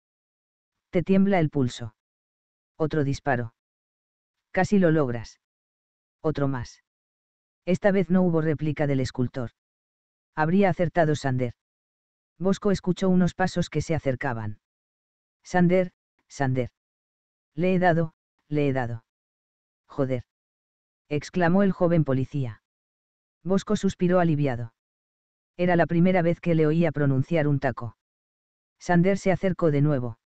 Te tiembla el pulso. Otro disparo. Casi lo logras. Otro más. Esta vez no hubo réplica del escultor. Habría acertado Sander. Bosco escuchó unos pasos que se acercaban. Sander, Sander. Le he dado, le he dado. Joder exclamó el joven policía. Bosco suspiró aliviado. Era la primera vez que le oía pronunciar un taco. Sander se acercó de nuevo.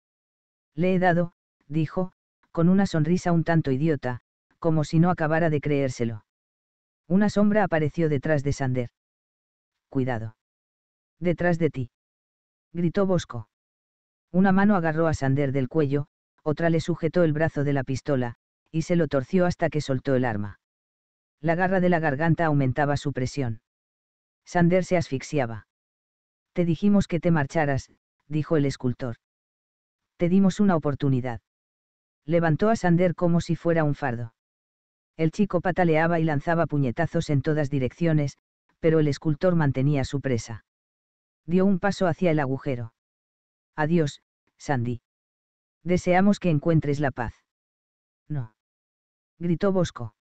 Le he dado, dijo, con una sonrisa un tanto idiota, como si no acabara de creérselo. Una sombra apareció detrás de Sander. Cuidado. Detrás de ti. Gritó Bosco. Una mano agarró a Sander del cuello, otra le sujetó el brazo de la pistola, y se lo torció hasta que soltó el arma. La garra de la garganta aumentaba su presión. Sander se asfixiaba. Te dijimos que te marcharas, dijo el escultor. Te dimos una oportunidad. Levantó a Sander como si fuera un fardo. El chico pataleaba y lanzaba puñetazos en todas direcciones, pero el escultor mantenía su presa. Dio un paso hacia el agujero. Adiós, Sandy. Deseamos que encuentres la paz. No. Gritó Bosco.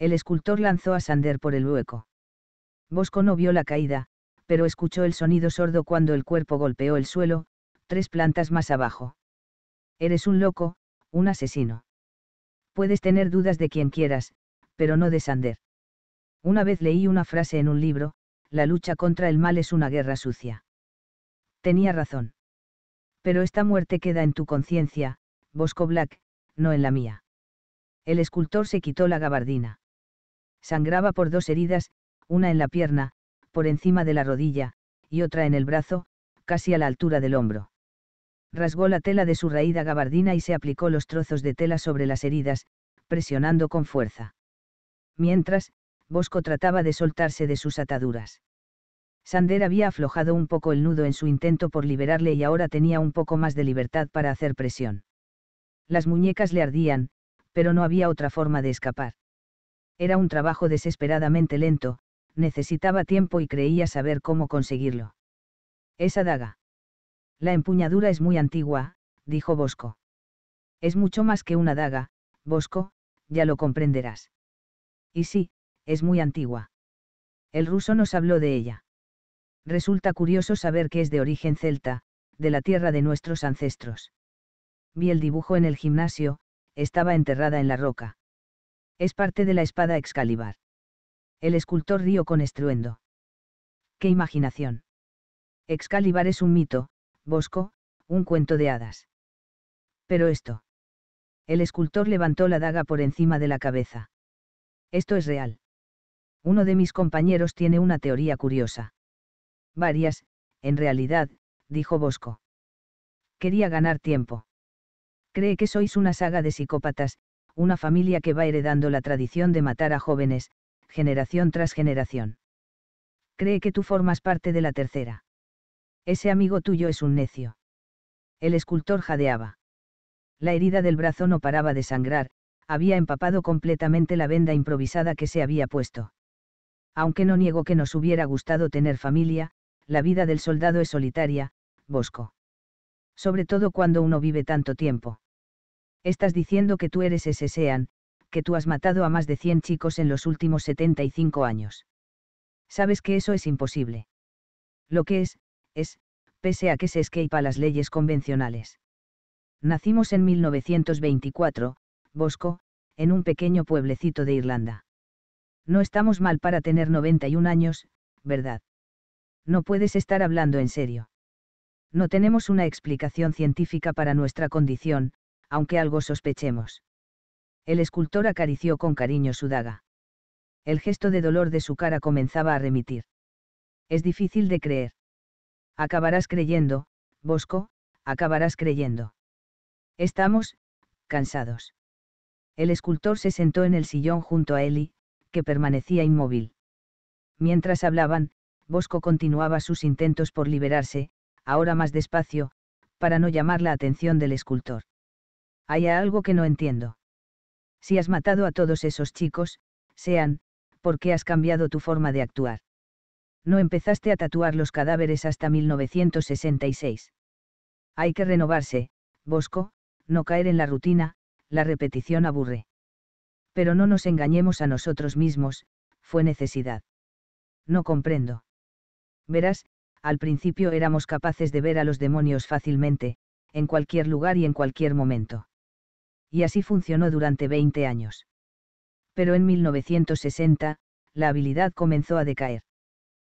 El escultor lanzó a Sander por el hueco. Bosco no vio la caída, pero escuchó el sonido sordo cuando el cuerpo golpeó el suelo, tres plantas más abajo. Eres un loco, un asesino. Puedes tener dudas de quien quieras, pero no de Sander. Una vez leí una frase en un libro, la lucha contra el mal es una guerra sucia. Tenía razón. Pero esta muerte queda en tu conciencia, Bosco Black, no en la mía. El escultor se quitó la gabardina. Sangraba por dos heridas, una en la pierna, por encima de la rodilla, y otra en el brazo, casi a la altura del hombro. Rasgó la tela de su raída gabardina y se aplicó los trozos de tela sobre las heridas, presionando con fuerza. Mientras, Bosco trataba de soltarse de sus ataduras. Sander había aflojado un poco el nudo en su intento por liberarle y ahora tenía un poco más de libertad para hacer presión. Las muñecas le ardían, pero no había otra forma de escapar. Era un trabajo desesperadamente lento, necesitaba tiempo y creía saber cómo conseguirlo. Esa daga. La empuñadura es muy antigua, dijo Bosco. Es mucho más que una daga, Bosco, ya lo comprenderás. Y sí, es muy antigua. El ruso nos habló de ella. Resulta curioso saber que es de origen celta, de la tierra de nuestros ancestros. Vi el dibujo en el gimnasio, estaba enterrada en la roca. Es parte de la espada Excalibur. El escultor río con estruendo. ¡Qué imaginación! Excalibur es un mito, Bosco, un cuento de hadas. Pero esto. El escultor levantó la daga por encima de la cabeza. Esto es real. Uno de mis compañeros tiene una teoría curiosa. Varias, en realidad, dijo Bosco. Quería ganar tiempo. Cree que sois una saga de psicópatas, una familia que va heredando la tradición de matar a jóvenes, generación tras generación. Cree que tú formas parte de la tercera. Ese amigo tuyo es un necio. El escultor jadeaba. La herida del brazo no paraba de sangrar, había empapado completamente la venda improvisada que se había puesto. Aunque no niego que nos hubiera gustado tener familia, la vida del soldado es solitaria, Bosco. Sobre todo cuando uno vive tanto tiempo. Estás diciendo que tú eres ese Sean, que tú has matado a más de 100 chicos en los últimos 75 años. Sabes que eso es imposible. Lo que es, es, pese a que se escapa a las leyes convencionales. Nacimos en 1924, Bosco, en un pequeño pueblecito de Irlanda. No estamos mal para tener 91 años, ¿verdad? No puedes estar hablando en serio. No tenemos una explicación científica para nuestra condición, aunque algo sospechemos. El escultor acarició con cariño su daga. El gesto de dolor de su cara comenzaba a remitir. Es difícil de creer. Acabarás creyendo, Bosco, acabarás creyendo. Estamos, cansados. El escultor se sentó en el sillón junto a Eli, que permanecía inmóvil. Mientras hablaban, Bosco continuaba sus intentos por liberarse, ahora más despacio, para no llamar la atención del escultor. Hay algo que no entiendo. Si has matado a todos esos chicos, sean, ¿por qué has cambiado tu forma de actuar? No empezaste a tatuar los cadáveres hasta 1966. Hay que renovarse, Bosco, no caer en la rutina, la repetición aburre. Pero no nos engañemos a nosotros mismos, fue necesidad. No comprendo. Verás, al principio éramos capaces de ver a los demonios fácilmente, en cualquier lugar y en cualquier momento y así funcionó durante 20 años. Pero en 1960, la habilidad comenzó a decaer.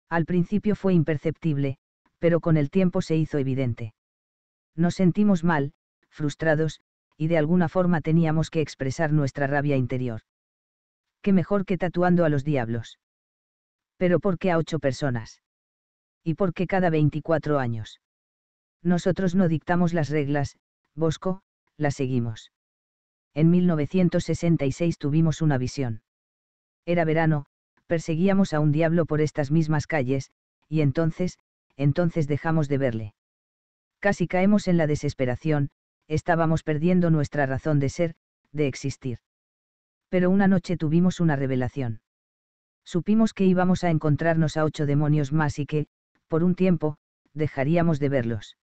Al principio fue imperceptible, pero con el tiempo se hizo evidente. Nos sentimos mal, frustrados, y de alguna forma teníamos que expresar nuestra rabia interior. Qué mejor que tatuando a los diablos. Pero ¿por qué a ocho personas? ¿Y por qué cada 24 años? Nosotros no dictamos las reglas, Bosco, las seguimos en 1966 tuvimos una visión. Era verano, perseguíamos a un diablo por estas mismas calles, y entonces, entonces dejamos de verle. Casi caemos en la desesperación, estábamos perdiendo nuestra razón de ser, de existir. Pero una noche tuvimos una revelación. Supimos que íbamos a encontrarnos a ocho demonios más y que, por un tiempo, dejaríamos de verlos.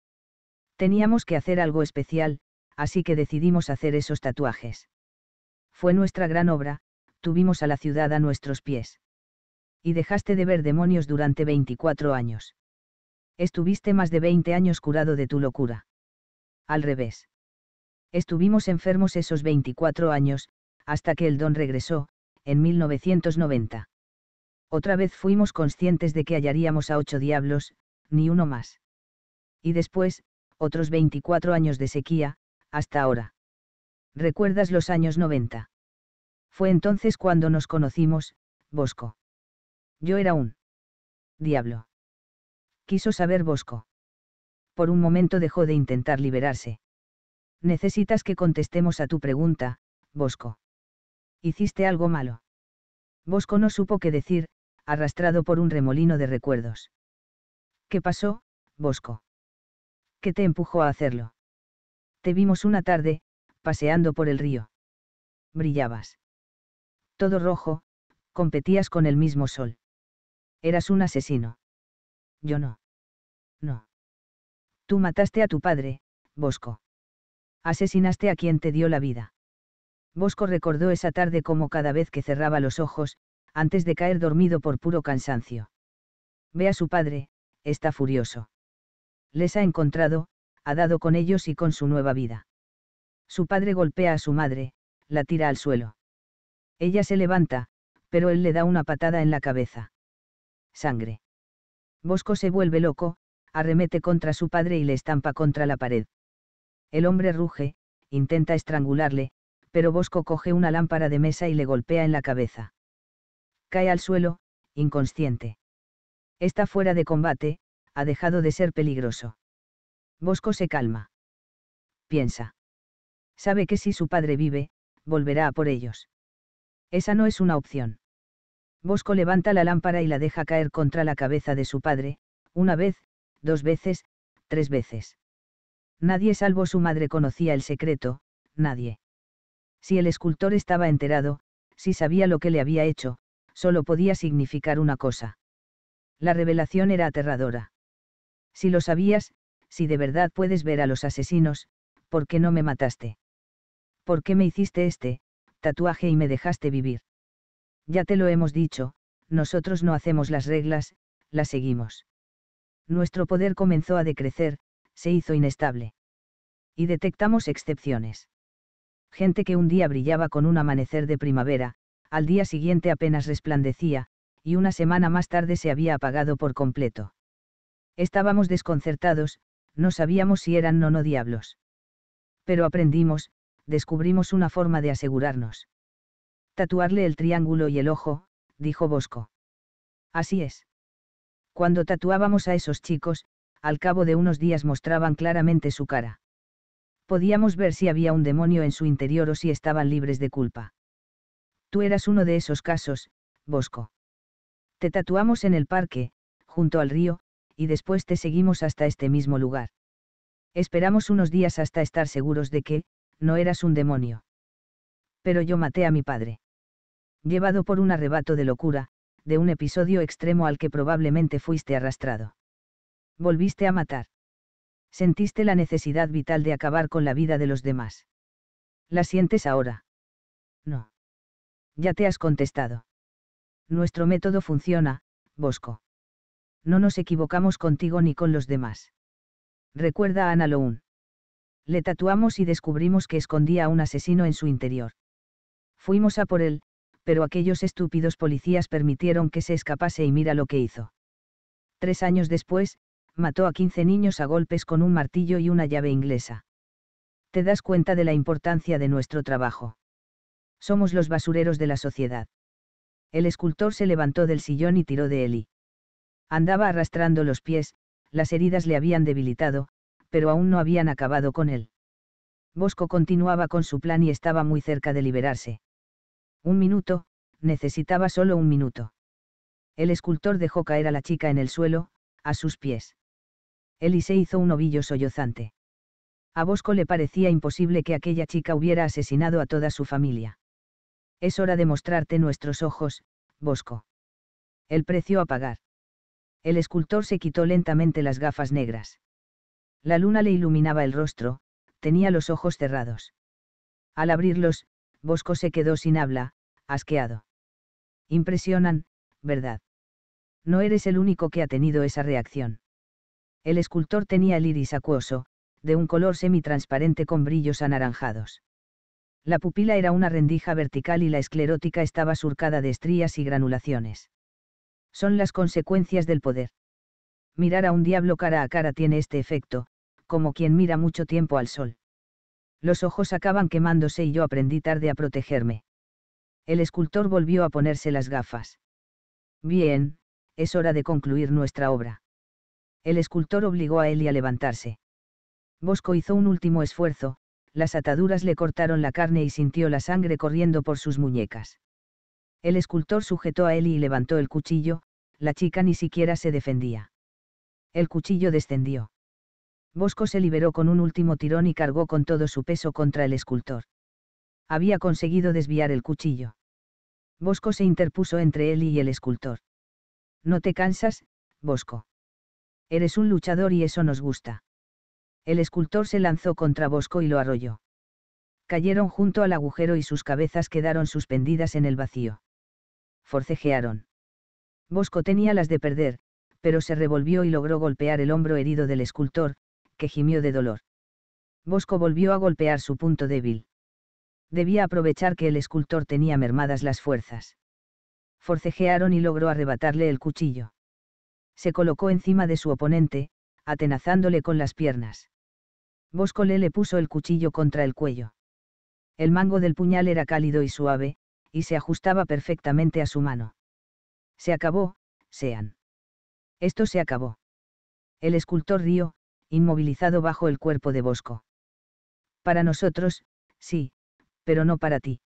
Teníamos que hacer algo especial, así que decidimos hacer esos tatuajes. Fue nuestra gran obra, tuvimos a la ciudad a nuestros pies. Y dejaste de ver demonios durante 24 años. Estuviste más de 20 años curado de tu locura. Al revés. Estuvimos enfermos esos 24 años, hasta que el don regresó, en 1990. Otra vez fuimos conscientes de que hallaríamos a ocho diablos, ni uno más. Y después, otros 24 años de sequía, hasta ahora. ¿Recuerdas los años 90? Fue entonces cuando nos conocimos, Bosco. Yo era un diablo. Quiso saber Bosco. Por un momento dejó de intentar liberarse. Necesitas que contestemos a tu pregunta, Bosco. Hiciste algo malo. Bosco no supo qué decir, arrastrado por un remolino de recuerdos. ¿Qué pasó, Bosco? ¿Qué te empujó a hacerlo? Te vimos una tarde, paseando por el río. Brillabas. Todo rojo, competías con el mismo sol. Eras un asesino. Yo no. No. Tú mataste a tu padre, Bosco. Asesinaste a quien te dio la vida. Bosco recordó esa tarde como cada vez que cerraba los ojos, antes de caer dormido por puro cansancio. Ve a su padre, está furioso. Les ha encontrado, ha dado con ellos y con su nueva vida. Su padre golpea a su madre, la tira al suelo. Ella se levanta, pero él le da una patada en la cabeza. Sangre. Bosco se vuelve loco, arremete contra su padre y le estampa contra la pared. El hombre ruge, intenta estrangularle, pero Bosco coge una lámpara de mesa y le golpea en la cabeza. Cae al suelo, inconsciente. Está fuera de combate, ha dejado de ser peligroso. Bosco se calma. Piensa. Sabe que si su padre vive, volverá a por ellos. Esa no es una opción. Bosco levanta la lámpara y la deja caer contra la cabeza de su padre, una vez, dos veces, tres veces. Nadie salvo su madre conocía el secreto, nadie. Si el escultor estaba enterado, si sabía lo que le había hecho, solo podía significar una cosa. La revelación era aterradora. Si lo sabías, si de verdad puedes ver a los asesinos, ¿por qué no me mataste? ¿Por qué me hiciste este, tatuaje y me dejaste vivir? Ya te lo hemos dicho, nosotros no hacemos las reglas, las seguimos. Nuestro poder comenzó a decrecer, se hizo inestable. Y detectamos excepciones. Gente que un día brillaba con un amanecer de primavera, al día siguiente apenas resplandecía, y una semana más tarde se había apagado por completo. Estábamos desconcertados, no sabíamos si eran o no diablos. Pero aprendimos, descubrimos una forma de asegurarnos. Tatuarle el triángulo y el ojo, dijo Bosco. Así es. Cuando tatuábamos a esos chicos, al cabo de unos días mostraban claramente su cara. Podíamos ver si había un demonio en su interior o si estaban libres de culpa. Tú eras uno de esos casos, Bosco. Te tatuamos en el parque, junto al río, y después te seguimos hasta este mismo lugar. Esperamos unos días hasta estar seguros de que, no eras un demonio. Pero yo maté a mi padre. Llevado por un arrebato de locura, de un episodio extremo al que probablemente fuiste arrastrado. Volviste a matar. Sentiste la necesidad vital de acabar con la vida de los demás. ¿La sientes ahora? No. Ya te has contestado. Nuestro método funciona, Bosco no nos equivocamos contigo ni con los demás. Recuerda a Ana Le tatuamos y descubrimos que escondía a un asesino en su interior. Fuimos a por él, pero aquellos estúpidos policías permitieron que se escapase y mira lo que hizo. Tres años después, mató a 15 niños a golpes con un martillo y una llave inglesa. Te das cuenta de la importancia de nuestro trabajo. Somos los basureros de la sociedad. El escultor se levantó del sillón y tiró de Eli. Andaba arrastrando los pies, las heridas le habían debilitado, pero aún no habían acabado con él. Bosco continuaba con su plan y estaba muy cerca de liberarse. Un minuto, necesitaba solo un minuto. El escultor dejó caer a la chica en el suelo, a sus pies. Elise se hizo un ovillo sollozante. A Bosco le parecía imposible que aquella chica hubiera asesinado a toda su familia. Es hora de mostrarte nuestros ojos, Bosco. El precio a pagar. El escultor se quitó lentamente las gafas negras. La luna le iluminaba el rostro, tenía los ojos cerrados. Al abrirlos, Bosco se quedó sin habla, asqueado. Impresionan, ¿verdad? No eres el único que ha tenido esa reacción. El escultor tenía el iris acuoso, de un color semitransparente con brillos anaranjados. La pupila era una rendija vertical y la esclerótica estaba surcada de estrías y granulaciones. Son las consecuencias del poder. Mirar a un diablo cara a cara tiene este efecto, como quien mira mucho tiempo al sol. Los ojos acaban quemándose y yo aprendí tarde a protegerme. El escultor volvió a ponerse las gafas. Bien, es hora de concluir nuestra obra. El escultor obligó a Eli a levantarse. Bosco hizo un último esfuerzo, las ataduras le cortaron la carne y sintió la sangre corriendo por sus muñecas. El escultor sujetó a Eli y levantó el cuchillo, la chica ni siquiera se defendía. El cuchillo descendió. Bosco se liberó con un último tirón y cargó con todo su peso contra el escultor. Había conseguido desviar el cuchillo. Bosco se interpuso entre él y el escultor. No te cansas, Bosco. Eres un luchador y eso nos gusta. El escultor se lanzó contra Bosco y lo arrolló. Cayeron junto al agujero y sus cabezas quedaron suspendidas en el vacío forcejearon. Bosco tenía las de perder, pero se revolvió y logró golpear el hombro herido del escultor, que gimió de dolor. Bosco volvió a golpear su punto débil. Debía aprovechar que el escultor tenía mermadas las fuerzas. Forcejearon y logró arrebatarle el cuchillo. Se colocó encima de su oponente, atenazándole con las piernas. Bosco le, le puso el cuchillo contra el cuello. El mango del puñal era cálido y suave, y se ajustaba perfectamente a su mano. Se acabó, Sean. Esto se acabó. El escultor río, inmovilizado bajo el cuerpo de Bosco. Para nosotros, sí, pero no para ti.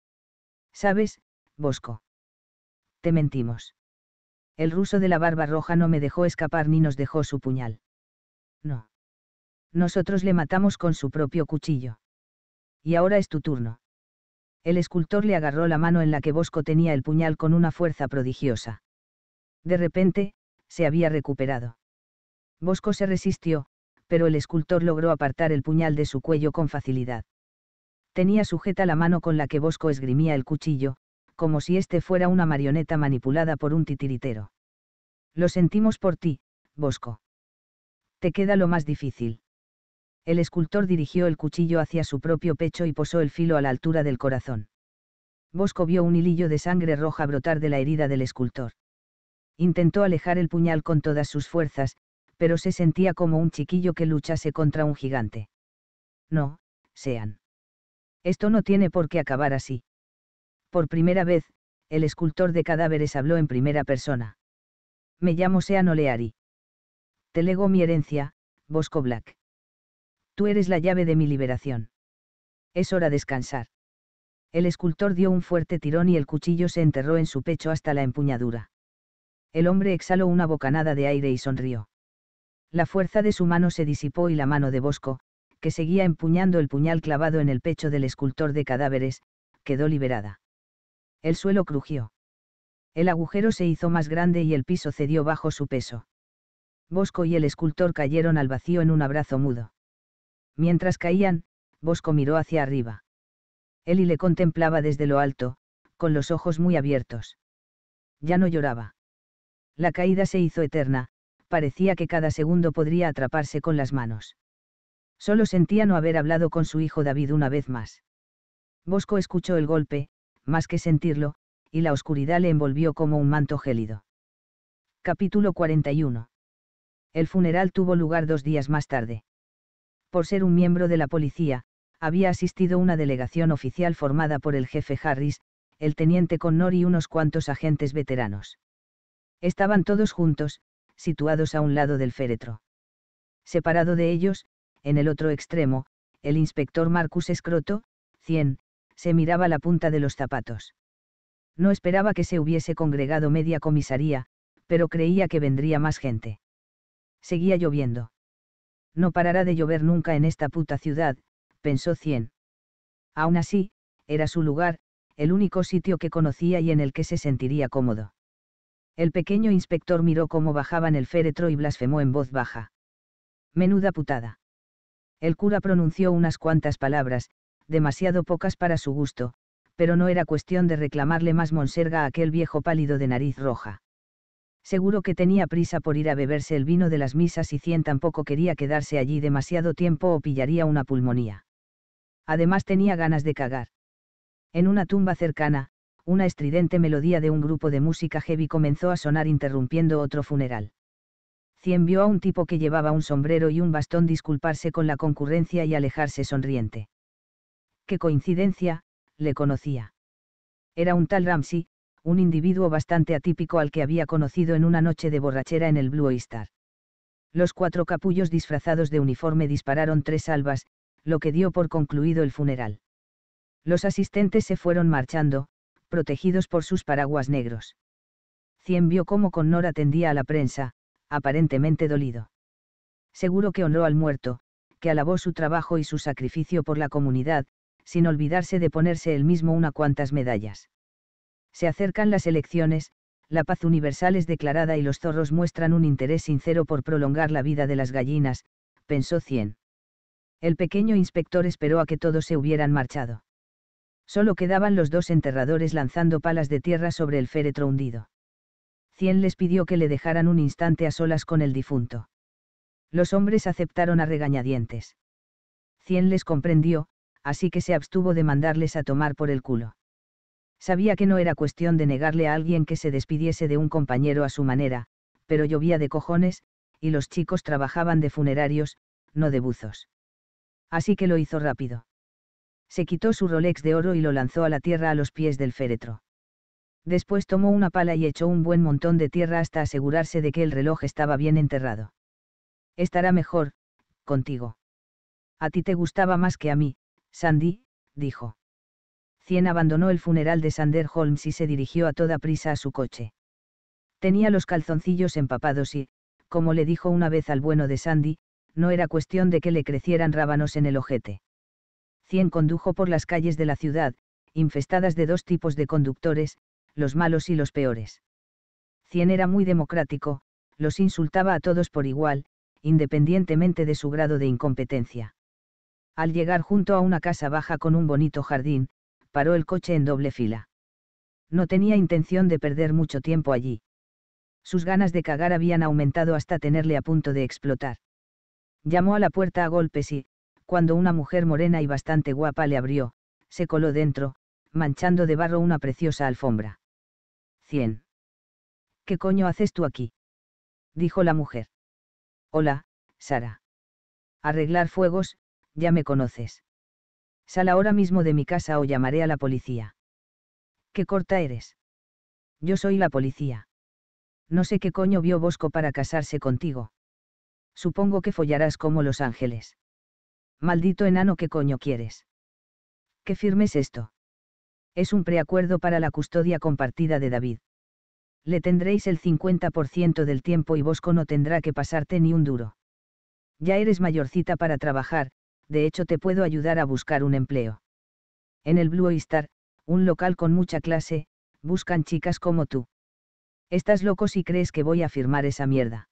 ¿Sabes, Bosco? Te mentimos. El ruso de la barba roja no me dejó escapar ni nos dejó su puñal. No. Nosotros le matamos con su propio cuchillo. Y ahora es tu turno. El escultor le agarró la mano en la que Bosco tenía el puñal con una fuerza prodigiosa. De repente, se había recuperado. Bosco se resistió, pero el escultor logró apartar el puñal de su cuello con facilidad. Tenía sujeta la mano con la que Bosco esgrimía el cuchillo, como si éste fuera una marioneta manipulada por un titiritero. Lo sentimos por ti, Bosco. Te queda lo más difícil. El escultor dirigió el cuchillo hacia su propio pecho y posó el filo a la altura del corazón. Bosco vio un hilillo de sangre roja brotar de la herida del escultor. Intentó alejar el puñal con todas sus fuerzas, pero se sentía como un chiquillo que luchase contra un gigante. No, sean. Esto no tiene por qué acabar así. Por primera vez, el escultor de cadáveres habló en primera persona. Me llamo Sean Oleari. Te lego mi herencia, Bosco Black. Tú eres la llave de mi liberación. Es hora de descansar. El escultor dio un fuerte tirón y el cuchillo se enterró en su pecho hasta la empuñadura. El hombre exhaló una bocanada de aire y sonrió. La fuerza de su mano se disipó y la mano de Bosco, que seguía empuñando el puñal clavado en el pecho del escultor de cadáveres, quedó liberada. El suelo crujió. El agujero se hizo más grande y el piso cedió bajo su peso. Bosco y el escultor cayeron al vacío en un abrazo mudo. Mientras caían, Bosco miró hacia arriba. Eli le contemplaba desde lo alto, con los ojos muy abiertos. Ya no lloraba. La caída se hizo eterna, parecía que cada segundo podría atraparse con las manos. Solo sentía no haber hablado con su hijo David una vez más. Bosco escuchó el golpe, más que sentirlo, y la oscuridad le envolvió como un manto gélido. Capítulo 41. El funeral tuvo lugar dos días más tarde por ser un miembro de la policía, había asistido una delegación oficial formada por el jefe Harris, el teniente Connor y unos cuantos agentes veteranos. Estaban todos juntos, situados a un lado del féretro. Separado de ellos, en el otro extremo, el inspector Marcus Escroto, 100, se miraba la punta de los zapatos. No esperaba que se hubiese congregado media comisaría, pero creía que vendría más gente. Seguía lloviendo. No parará de llover nunca en esta puta ciudad, pensó Cien. Aún así, era su lugar, el único sitio que conocía y en el que se sentiría cómodo. El pequeño inspector miró cómo bajaban el féretro y blasfemó en voz baja. Menuda putada. El cura pronunció unas cuantas palabras, demasiado pocas para su gusto, pero no era cuestión de reclamarle más monserga a aquel viejo pálido de nariz roja seguro que tenía prisa por ir a beberse el vino de las misas y Cien tampoco quería quedarse allí demasiado tiempo o pillaría una pulmonía. Además tenía ganas de cagar. En una tumba cercana, una estridente melodía de un grupo de música heavy comenzó a sonar interrumpiendo otro funeral. Cien vio a un tipo que llevaba un sombrero y un bastón disculparse con la concurrencia y alejarse sonriente. ¡Qué coincidencia! le conocía. Era un tal Ramsey, un individuo bastante atípico al que había conocido en una noche de borrachera en el Blue Oyster. Los cuatro capullos disfrazados de uniforme dispararon tres salvas, lo que dio por concluido el funeral. Los asistentes se fueron marchando, protegidos por sus paraguas negros. Cien vio cómo Connor atendía a la prensa, aparentemente dolido. Seguro que honró al muerto, que alabó su trabajo y su sacrificio por la comunidad, sin olvidarse de ponerse él mismo una cuantas medallas. Se acercan las elecciones, la paz universal es declarada y los zorros muestran un interés sincero por prolongar la vida de las gallinas, pensó Cien. El pequeño inspector esperó a que todos se hubieran marchado. Solo quedaban los dos enterradores lanzando palas de tierra sobre el féretro hundido. Cien les pidió que le dejaran un instante a solas con el difunto. Los hombres aceptaron a regañadientes. Cien les comprendió, así que se abstuvo de mandarles a tomar por el culo. Sabía que no era cuestión de negarle a alguien que se despidiese de un compañero a su manera, pero llovía de cojones, y los chicos trabajaban de funerarios, no de buzos. Así que lo hizo rápido. Se quitó su Rolex de oro y lo lanzó a la tierra a los pies del féretro. Después tomó una pala y echó un buen montón de tierra hasta asegurarse de que el reloj estaba bien enterrado. Estará mejor, contigo. A ti te gustaba más que a mí, Sandy, dijo. Cien abandonó el funeral de Sander Holmes y se dirigió a toda prisa a su coche. Tenía los calzoncillos empapados y, como le dijo una vez al bueno de Sandy, no era cuestión de que le crecieran rábanos en el ojete. Cien condujo por las calles de la ciudad, infestadas de dos tipos de conductores, los malos y los peores. Cien era muy democrático, los insultaba a todos por igual, independientemente de su grado de incompetencia. Al llegar junto a una casa baja con un bonito jardín, paró el coche en doble fila. No tenía intención de perder mucho tiempo allí. Sus ganas de cagar habían aumentado hasta tenerle a punto de explotar. Llamó a la puerta a golpes y, cuando una mujer morena y bastante guapa le abrió, se coló dentro, manchando de barro una preciosa alfombra. 100. ¿Qué coño haces tú aquí? dijo la mujer. Hola, Sara. Arreglar fuegos, ya me conoces. Sal ahora mismo de mi casa o llamaré a la policía. ¿Qué corta eres? Yo soy la policía. No sé qué coño vio Bosco para casarse contigo. Supongo que follarás como los ángeles. Maldito enano, ¿qué coño quieres? ¿Qué firmes esto? Es un preacuerdo para la custodia compartida de David. Le tendréis el 50% del tiempo y Bosco no tendrá que pasarte ni un duro. Ya eres mayorcita para trabajar, de hecho te puedo ayudar a buscar un empleo. En el Blue Star, un local con mucha clase, buscan chicas como tú. Estás loco si crees que voy a firmar esa mierda.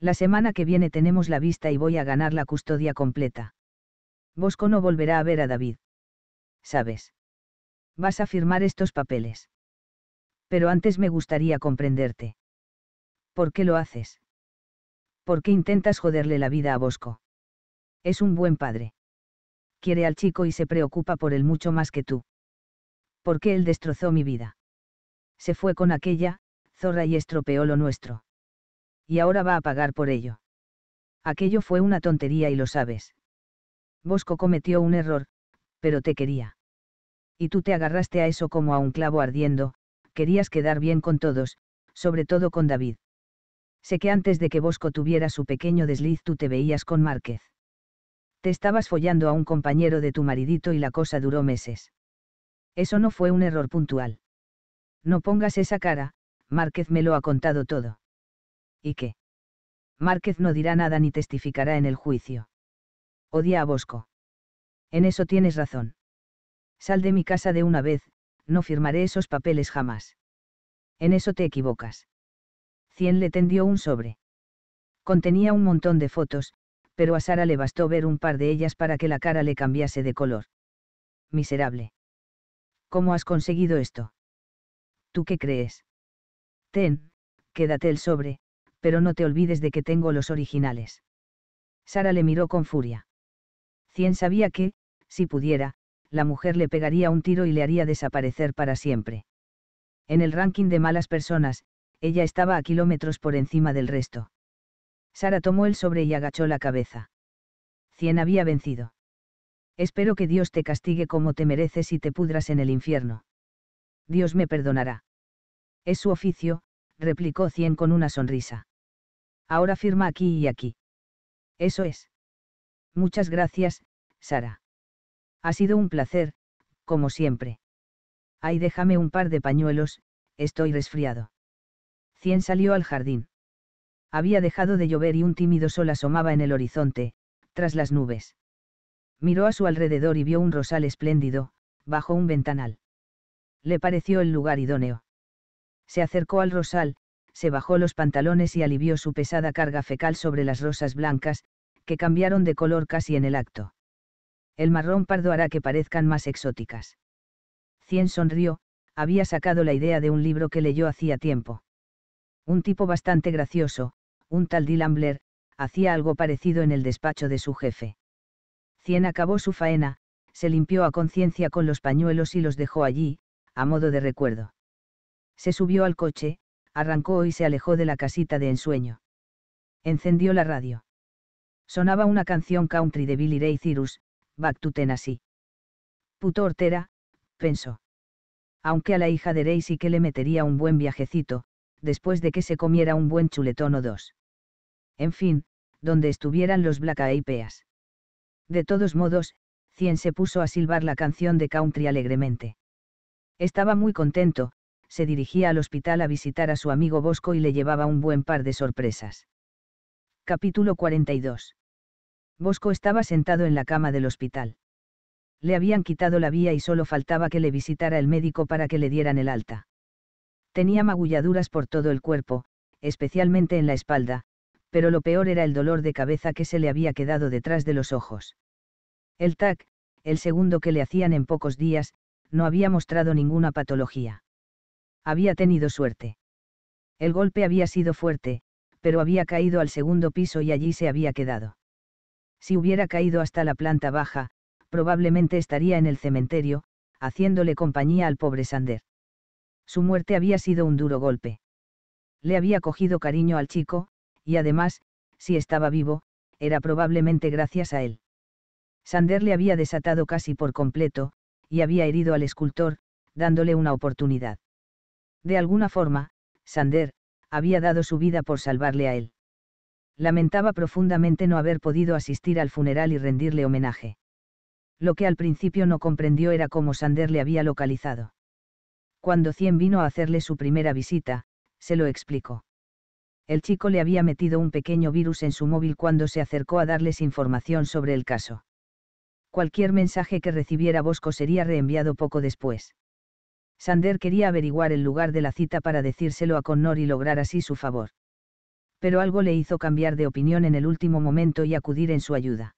La semana que viene tenemos la vista y voy a ganar la custodia completa. Bosco no volverá a ver a David. ¿Sabes? Vas a firmar estos papeles. Pero antes me gustaría comprenderte. ¿Por qué lo haces? ¿Por qué intentas joderle la vida a Bosco? Es un buen padre. Quiere al chico y se preocupa por él mucho más que tú. Porque él destrozó mi vida? Se fue con aquella, zorra y estropeó lo nuestro. Y ahora va a pagar por ello. Aquello fue una tontería y lo sabes. Bosco cometió un error, pero te quería. Y tú te agarraste a eso como a un clavo ardiendo, querías quedar bien con todos, sobre todo con David. Sé que antes de que Bosco tuviera su pequeño desliz tú te veías con Márquez. Te estabas follando a un compañero de tu maridito y la cosa duró meses. Eso no fue un error puntual. No pongas esa cara, Márquez me lo ha contado todo. ¿Y qué? Márquez no dirá nada ni testificará en el juicio. Odia a Bosco. En eso tienes razón. Sal de mi casa de una vez, no firmaré esos papeles jamás. En eso te equivocas. Cien le tendió un sobre. Contenía un montón de fotos, pero a Sara le bastó ver un par de ellas para que la cara le cambiase de color. Miserable. ¿Cómo has conseguido esto? ¿Tú qué crees? Ten, quédate el sobre, pero no te olvides de que tengo los originales. Sara le miró con furia. Cien sabía que, si pudiera, la mujer le pegaría un tiro y le haría desaparecer para siempre. En el ranking de malas personas, ella estaba a kilómetros por encima del resto. Sara tomó el sobre y agachó la cabeza. Cien había vencido. Espero que Dios te castigue como te mereces y te pudras en el infierno. Dios me perdonará. Es su oficio, replicó Cien con una sonrisa. Ahora firma aquí y aquí. Eso es. Muchas gracias, Sara. Ha sido un placer, como siempre. Ay, déjame un par de pañuelos, estoy resfriado. Cien salió al jardín. Había dejado de llover y un tímido sol asomaba en el horizonte, tras las nubes. Miró a su alrededor y vio un rosal espléndido, bajo un ventanal. Le pareció el lugar idóneo. Se acercó al rosal, se bajó los pantalones y alivió su pesada carga fecal sobre las rosas blancas, que cambiaron de color casi en el acto. El marrón pardo hará que parezcan más exóticas. Cien sonrió, había sacado la idea de un libro que leyó hacía tiempo. Un tipo bastante gracioso, un tal Dylan hacía algo parecido en el despacho de su jefe. Cien acabó su faena, se limpió a conciencia con los pañuelos y los dejó allí, a modo de recuerdo. Se subió al coche, arrancó y se alejó de la casita de ensueño. Encendió la radio. Sonaba una canción country de Billy Ray Cyrus, Back to Tennessee. Puto hortera, pensó. Aunque a la hija de Ray sí que le metería un buen viajecito, después de que se comiera un buen chuletón o dos en fin, donde estuvieran los Black Eyed De todos modos, Cien se puso a silbar la canción de country alegremente. Estaba muy contento, se dirigía al hospital a visitar a su amigo Bosco y le llevaba un buen par de sorpresas. Capítulo 42. Bosco estaba sentado en la cama del hospital. Le habían quitado la vía y solo faltaba que le visitara el médico para que le dieran el alta. Tenía magulladuras por todo el cuerpo, especialmente en la espalda, pero lo peor era el dolor de cabeza que se le había quedado detrás de los ojos. El TAC, el segundo que le hacían en pocos días, no había mostrado ninguna patología. Había tenido suerte. El golpe había sido fuerte, pero había caído al segundo piso y allí se había quedado. Si hubiera caído hasta la planta baja, probablemente estaría en el cementerio, haciéndole compañía al pobre Sander. Su muerte había sido un duro golpe. Le había cogido cariño al chico, y además, si estaba vivo, era probablemente gracias a él. Sander le había desatado casi por completo, y había herido al escultor, dándole una oportunidad. De alguna forma, Sander, había dado su vida por salvarle a él. Lamentaba profundamente no haber podido asistir al funeral y rendirle homenaje. Lo que al principio no comprendió era cómo Sander le había localizado. Cuando Cien vino a hacerle su primera visita, se lo explicó. El chico le había metido un pequeño virus en su móvil cuando se acercó a darles información sobre el caso. Cualquier mensaje que recibiera Bosco sería reenviado poco después. Sander quería averiguar el lugar de la cita para decírselo a Connor y lograr así su favor. Pero algo le hizo cambiar de opinión en el último momento y acudir en su ayuda.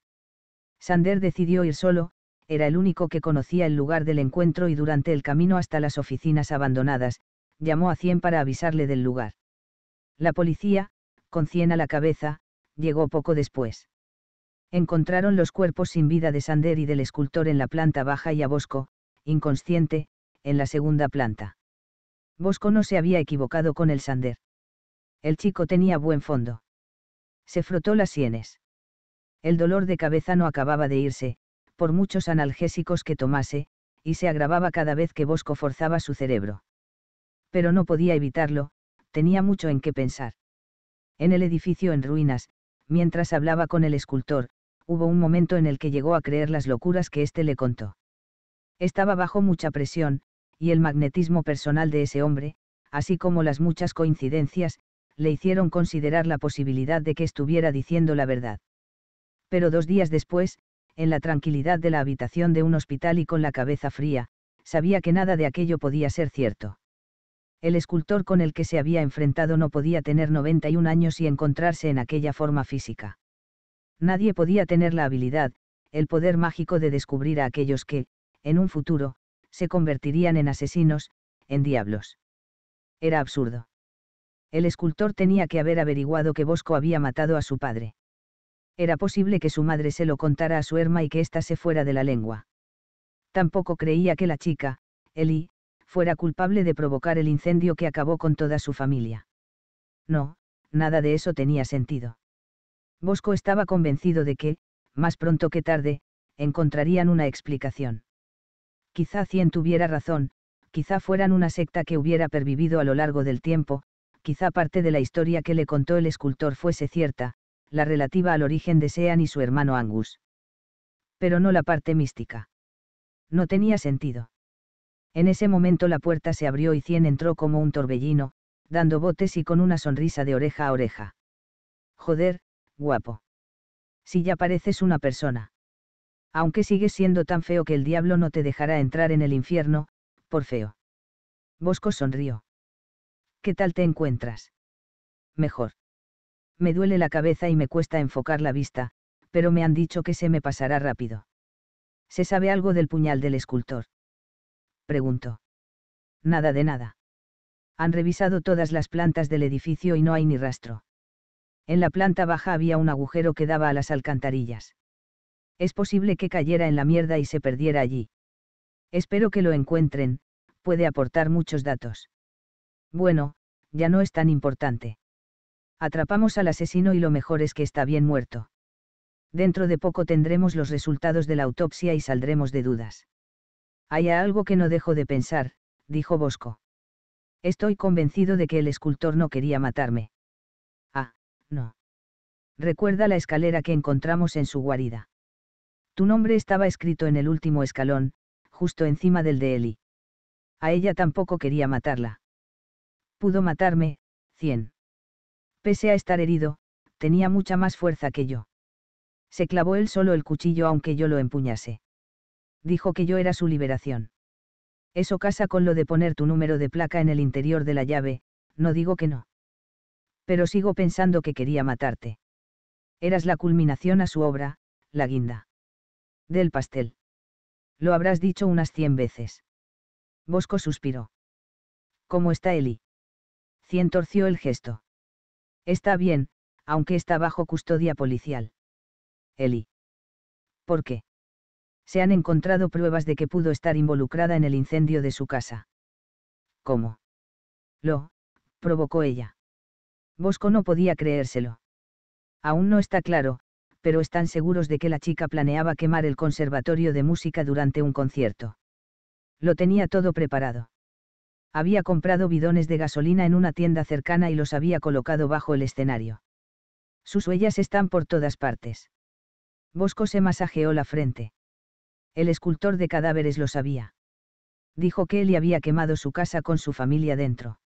Sander decidió ir solo, era el único que conocía el lugar del encuentro y durante el camino hasta las oficinas abandonadas, llamó a Cien para avisarle del lugar. La policía, con cien a la cabeza, llegó poco después. Encontraron los cuerpos sin vida de Sander y del escultor en la planta baja y a Bosco, inconsciente, en la segunda planta. Bosco no se había equivocado con el Sander. El chico tenía buen fondo. Se frotó las sienes. El dolor de cabeza no acababa de irse, por muchos analgésicos que tomase, y se agravaba cada vez que Bosco forzaba su cerebro. Pero no podía evitarlo, tenía mucho en qué pensar. En el edificio en ruinas, mientras hablaba con el escultor, hubo un momento en el que llegó a creer las locuras que éste le contó. Estaba bajo mucha presión, y el magnetismo personal de ese hombre, así como las muchas coincidencias, le hicieron considerar la posibilidad de que estuviera diciendo la verdad. Pero dos días después, en la tranquilidad de la habitación de un hospital y con la cabeza fría, sabía que nada de aquello podía ser cierto el escultor con el que se había enfrentado no podía tener 91 años y encontrarse en aquella forma física. Nadie podía tener la habilidad, el poder mágico de descubrir a aquellos que, en un futuro, se convertirían en asesinos, en diablos. Era absurdo. El escultor tenía que haber averiguado que Bosco había matado a su padre. Era posible que su madre se lo contara a su herma y que ésta se fuera de la lengua. Tampoco creía que la chica, Eli, fuera culpable de provocar el incendio que acabó con toda su familia. No, nada de eso tenía sentido. Bosco estaba convencido de que, más pronto que tarde, encontrarían una explicación. Quizá Cien tuviera razón, quizá fueran una secta que hubiera pervivido a lo largo del tiempo, quizá parte de la historia que le contó el escultor fuese cierta, la relativa al origen de Sean y su hermano Angus. Pero no la parte mística. No tenía sentido. En ese momento la puerta se abrió y Cien entró como un torbellino, dando botes y con una sonrisa de oreja a oreja. Joder, guapo. Si ya pareces una persona. Aunque sigues siendo tan feo que el diablo no te dejará entrar en el infierno, por feo. Bosco sonrió. ¿Qué tal te encuentras? Mejor. Me duele la cabeza y me cuesta enfocar la vista, pero me han dicho que se me pasará rápido. ¿Se sabe algo del puñal del escultor? Pregunto. Nada de nada. Han revisado todas las plantas del edificio y no hay ni rastro. En la planta baja había un agujero que daba a las alcantarillas. Es posible que cayera en la mierda y se perdiera allí. Espero que lo encuentren, puede aportar muchos datos. Bueno, ya no es tan importante. Atrapamos al asesino y lo mejor es que está bien muerto. Dentro de poco tendremos los resultados de la autopsia y saldremos de dudas. Hay algo que no dejo de pensar, dijo Bosco. Estoy convencido de que el escultor no quería matarme. Ah, no. Recuerda la escalera que encontramos en su guarida. Tu nombre estaba escrito en el último escalón, justo encima del de Eli. A ella tampoco quería matarla. Pudo matarme, 100. Pese a estar herido, tenía mucha más fuerza que yo. Se clavó él solo el cuchillo aunque yo lo empuñase dijo que yo era su liberación. Eso casa con lo de poner tu número de placa en el interior de la llave, no digo que no. Pero sigo pensando que quería matarte. Eras la culminación a su obra, la guinda. Del pastel. Lo habrás dicho unas cien veces. Bosco suspiró. ¿Cómo está Eli? Cien torció el gesto. Está bien, aunque está bajo custodia policial. Eli. ¿Por qué? se han encontrado pruebas de que pudo estar involucrada en el incendio de su casa. ¿Cómo? Lo, provocó ella. Bosco no podía creérselo. Aún no está claro, pero están seguros de que la chica planeaba quemar el conservatorio de música durante un concierto. Lo tenía todo preparado. Había comprado bidones de gasolina en una tienda cercana y los había colocado bajo el escenario. Sus huellas están por todas partes. Bosco se masajeó la frente. El escultor de cadáveres lo sabía. Dijo que él había quemado su casa con su familia dentro.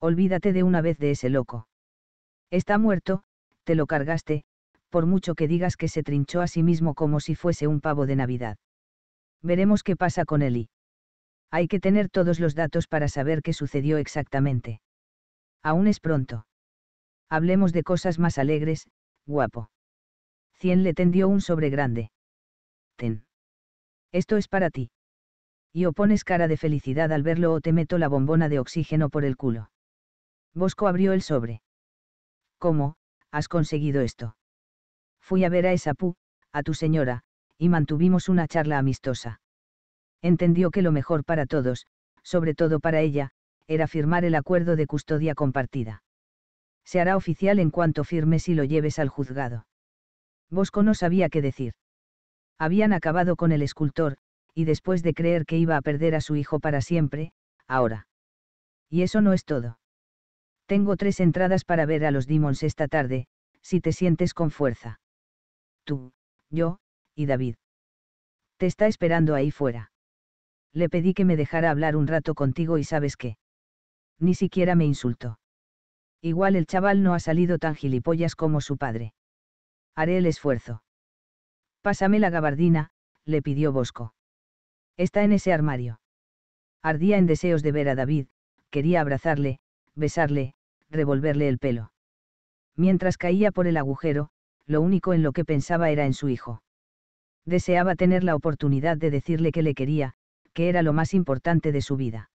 Olvídate de una vez de ese loco. Está muerto, te lo cargaste, por mucho que digas que se trinchó a sí mismo como si fuese un pavo de Navidad. Veremos qué pasa con él Hay que tener todos los datos para saber qué sucedió exactamente. Aún es pronto. Hablemos de cosas más alegres, guapo. Cien le tendió un sobre grande. Ten. Esto es para ti. Y o pones cara de felicidad al verlo o te meto la bombona de oxígeno por el culo. Bosco abrió el sobre. ¿Cómo, has conseguido esto? Fui a ver a esa pu, a tu señora, y mantuvimos una charla amistosa. Entendió que lo mejor para todos, sobre todo para ella, era firmar el acuerdo de custodia compartida. Se hará oficial en cuanto firmes y lo lleves al juzgado. Bosco no sabía qué decir habían acabado con el escultor, y después de creer que iba a perder a su hijo para siempre, ahora. Y eso no es todo. Tengo tres entradas para ver a los Demons esta tarde, si te sientes con fuerza. Tú, yo, y David. Te está esperando ahí fuera. Le pedí que me dejara hablar un rato contigo y sabes qué. Ni siquiera me insultó. Igual el chaval no ha salido tan gilipollas como su padre. Haré el esfuerzo. Pásame la gabardina, le pidió Bosco. Está en ese armario. Ardía en deseos de ver a David, quería abrazarle, besarle, revolverle el pelo. Mientras caía por el agujero, lo único en lo que pensaba era en su hijo. Deseaba tener la oportunidad de decirle que le quería, que era lo más importante de su vida.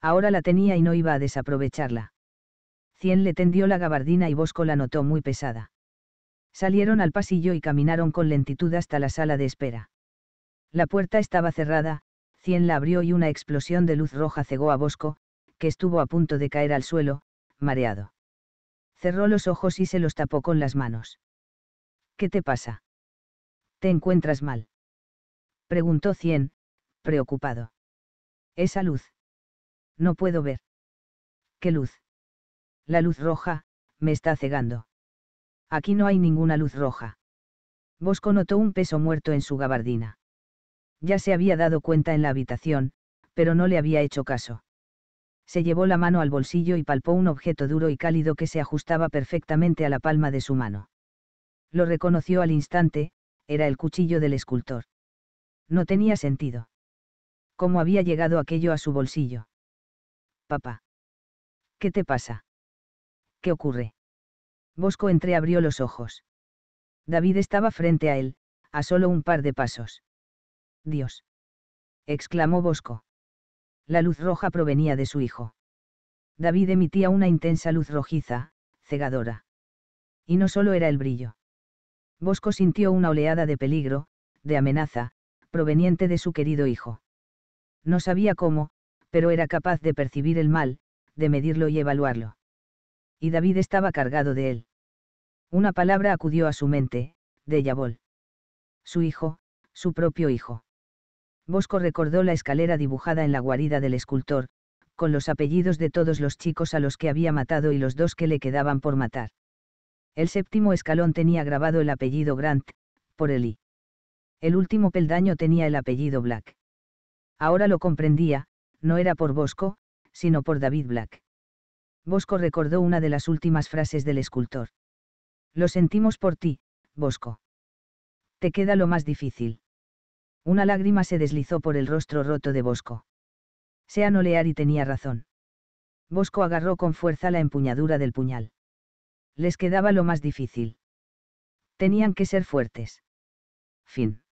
Ahora la tenía y no iba a desaprovecharla. Cien le tendió la gabardina y Bosco la notó muy pesada. Salieron al pasillo y caminaron con lentitud hasta la sala de espera. La puerta estaba cerrada, Cien la abrió y una explosión de luz roja cegó a Bosco, que estuvo a punto de caer al suelo, mareado. Cerró los ojos y se los tapó con las manos. ¿Qué te pasa? ¿Te encuentras mal? Preguntó Cien, preocupado. Esa luz. No puedo ver. ¿Qué luz? La luz roja, me está cegando. Aquí no hay ninguna luz roja. Bosco notó un peso muerto en su gabardina. Ya se había dado cuenta en la habitación, pero no le había hecho caso. Se llevó la mano al bolsillo y palpó un objeto duro y cálido que se ajustaba perfectamente a la palma de su mano. Lo reconoció al instante, era el cuchillo del escultor. No tenía sentido. ¿Cómo había llegado aquello a su bolsillo? Papá. ¿Qué te pasa? ¿Qué ocurre? Bosco entreabrió los ojos. David estaba frente a él, a solo un par de pasos. Dios. exclamó Bosco. La luz roja provenía de su hijo. David emitía una intensa luz rojiza, cegadora. Y no solo era el brillo. Bosco sintió una oleada de peligro, de amenaza, proveniente de su querido hijo. No sabía cómo, pero era capaz de percibir el mal, de medirlo y evaluarlo y David estaba cargado de él. Una palabra acudió a su mente, de Yabol. Su hijo, su propio hijo. Bosco recordó la escalera dibujada en la guarida del escultor, con los apellidos de todos los chicos a los que había matado y los dos que le quedaban por matar. El séptimo escalón tenía grabado el apellido Grant, por Eli. El último peldaño tenía el apellido Black. Ahora lo comprendía, no era por Bosco, sino por David Black. Bosco recordó una de las últimas frases del escultor. Lo sentimos por ti, Bosco. Te queda lo más difícil. Una lágrima se deslizó por el rostro roto de Bosco. Sean Oleari tenía razón. Bosco agarró con fuerza la empuñadura del puñal. Les quedaba lo más difícil. Tenían que ser fuertes. Fin.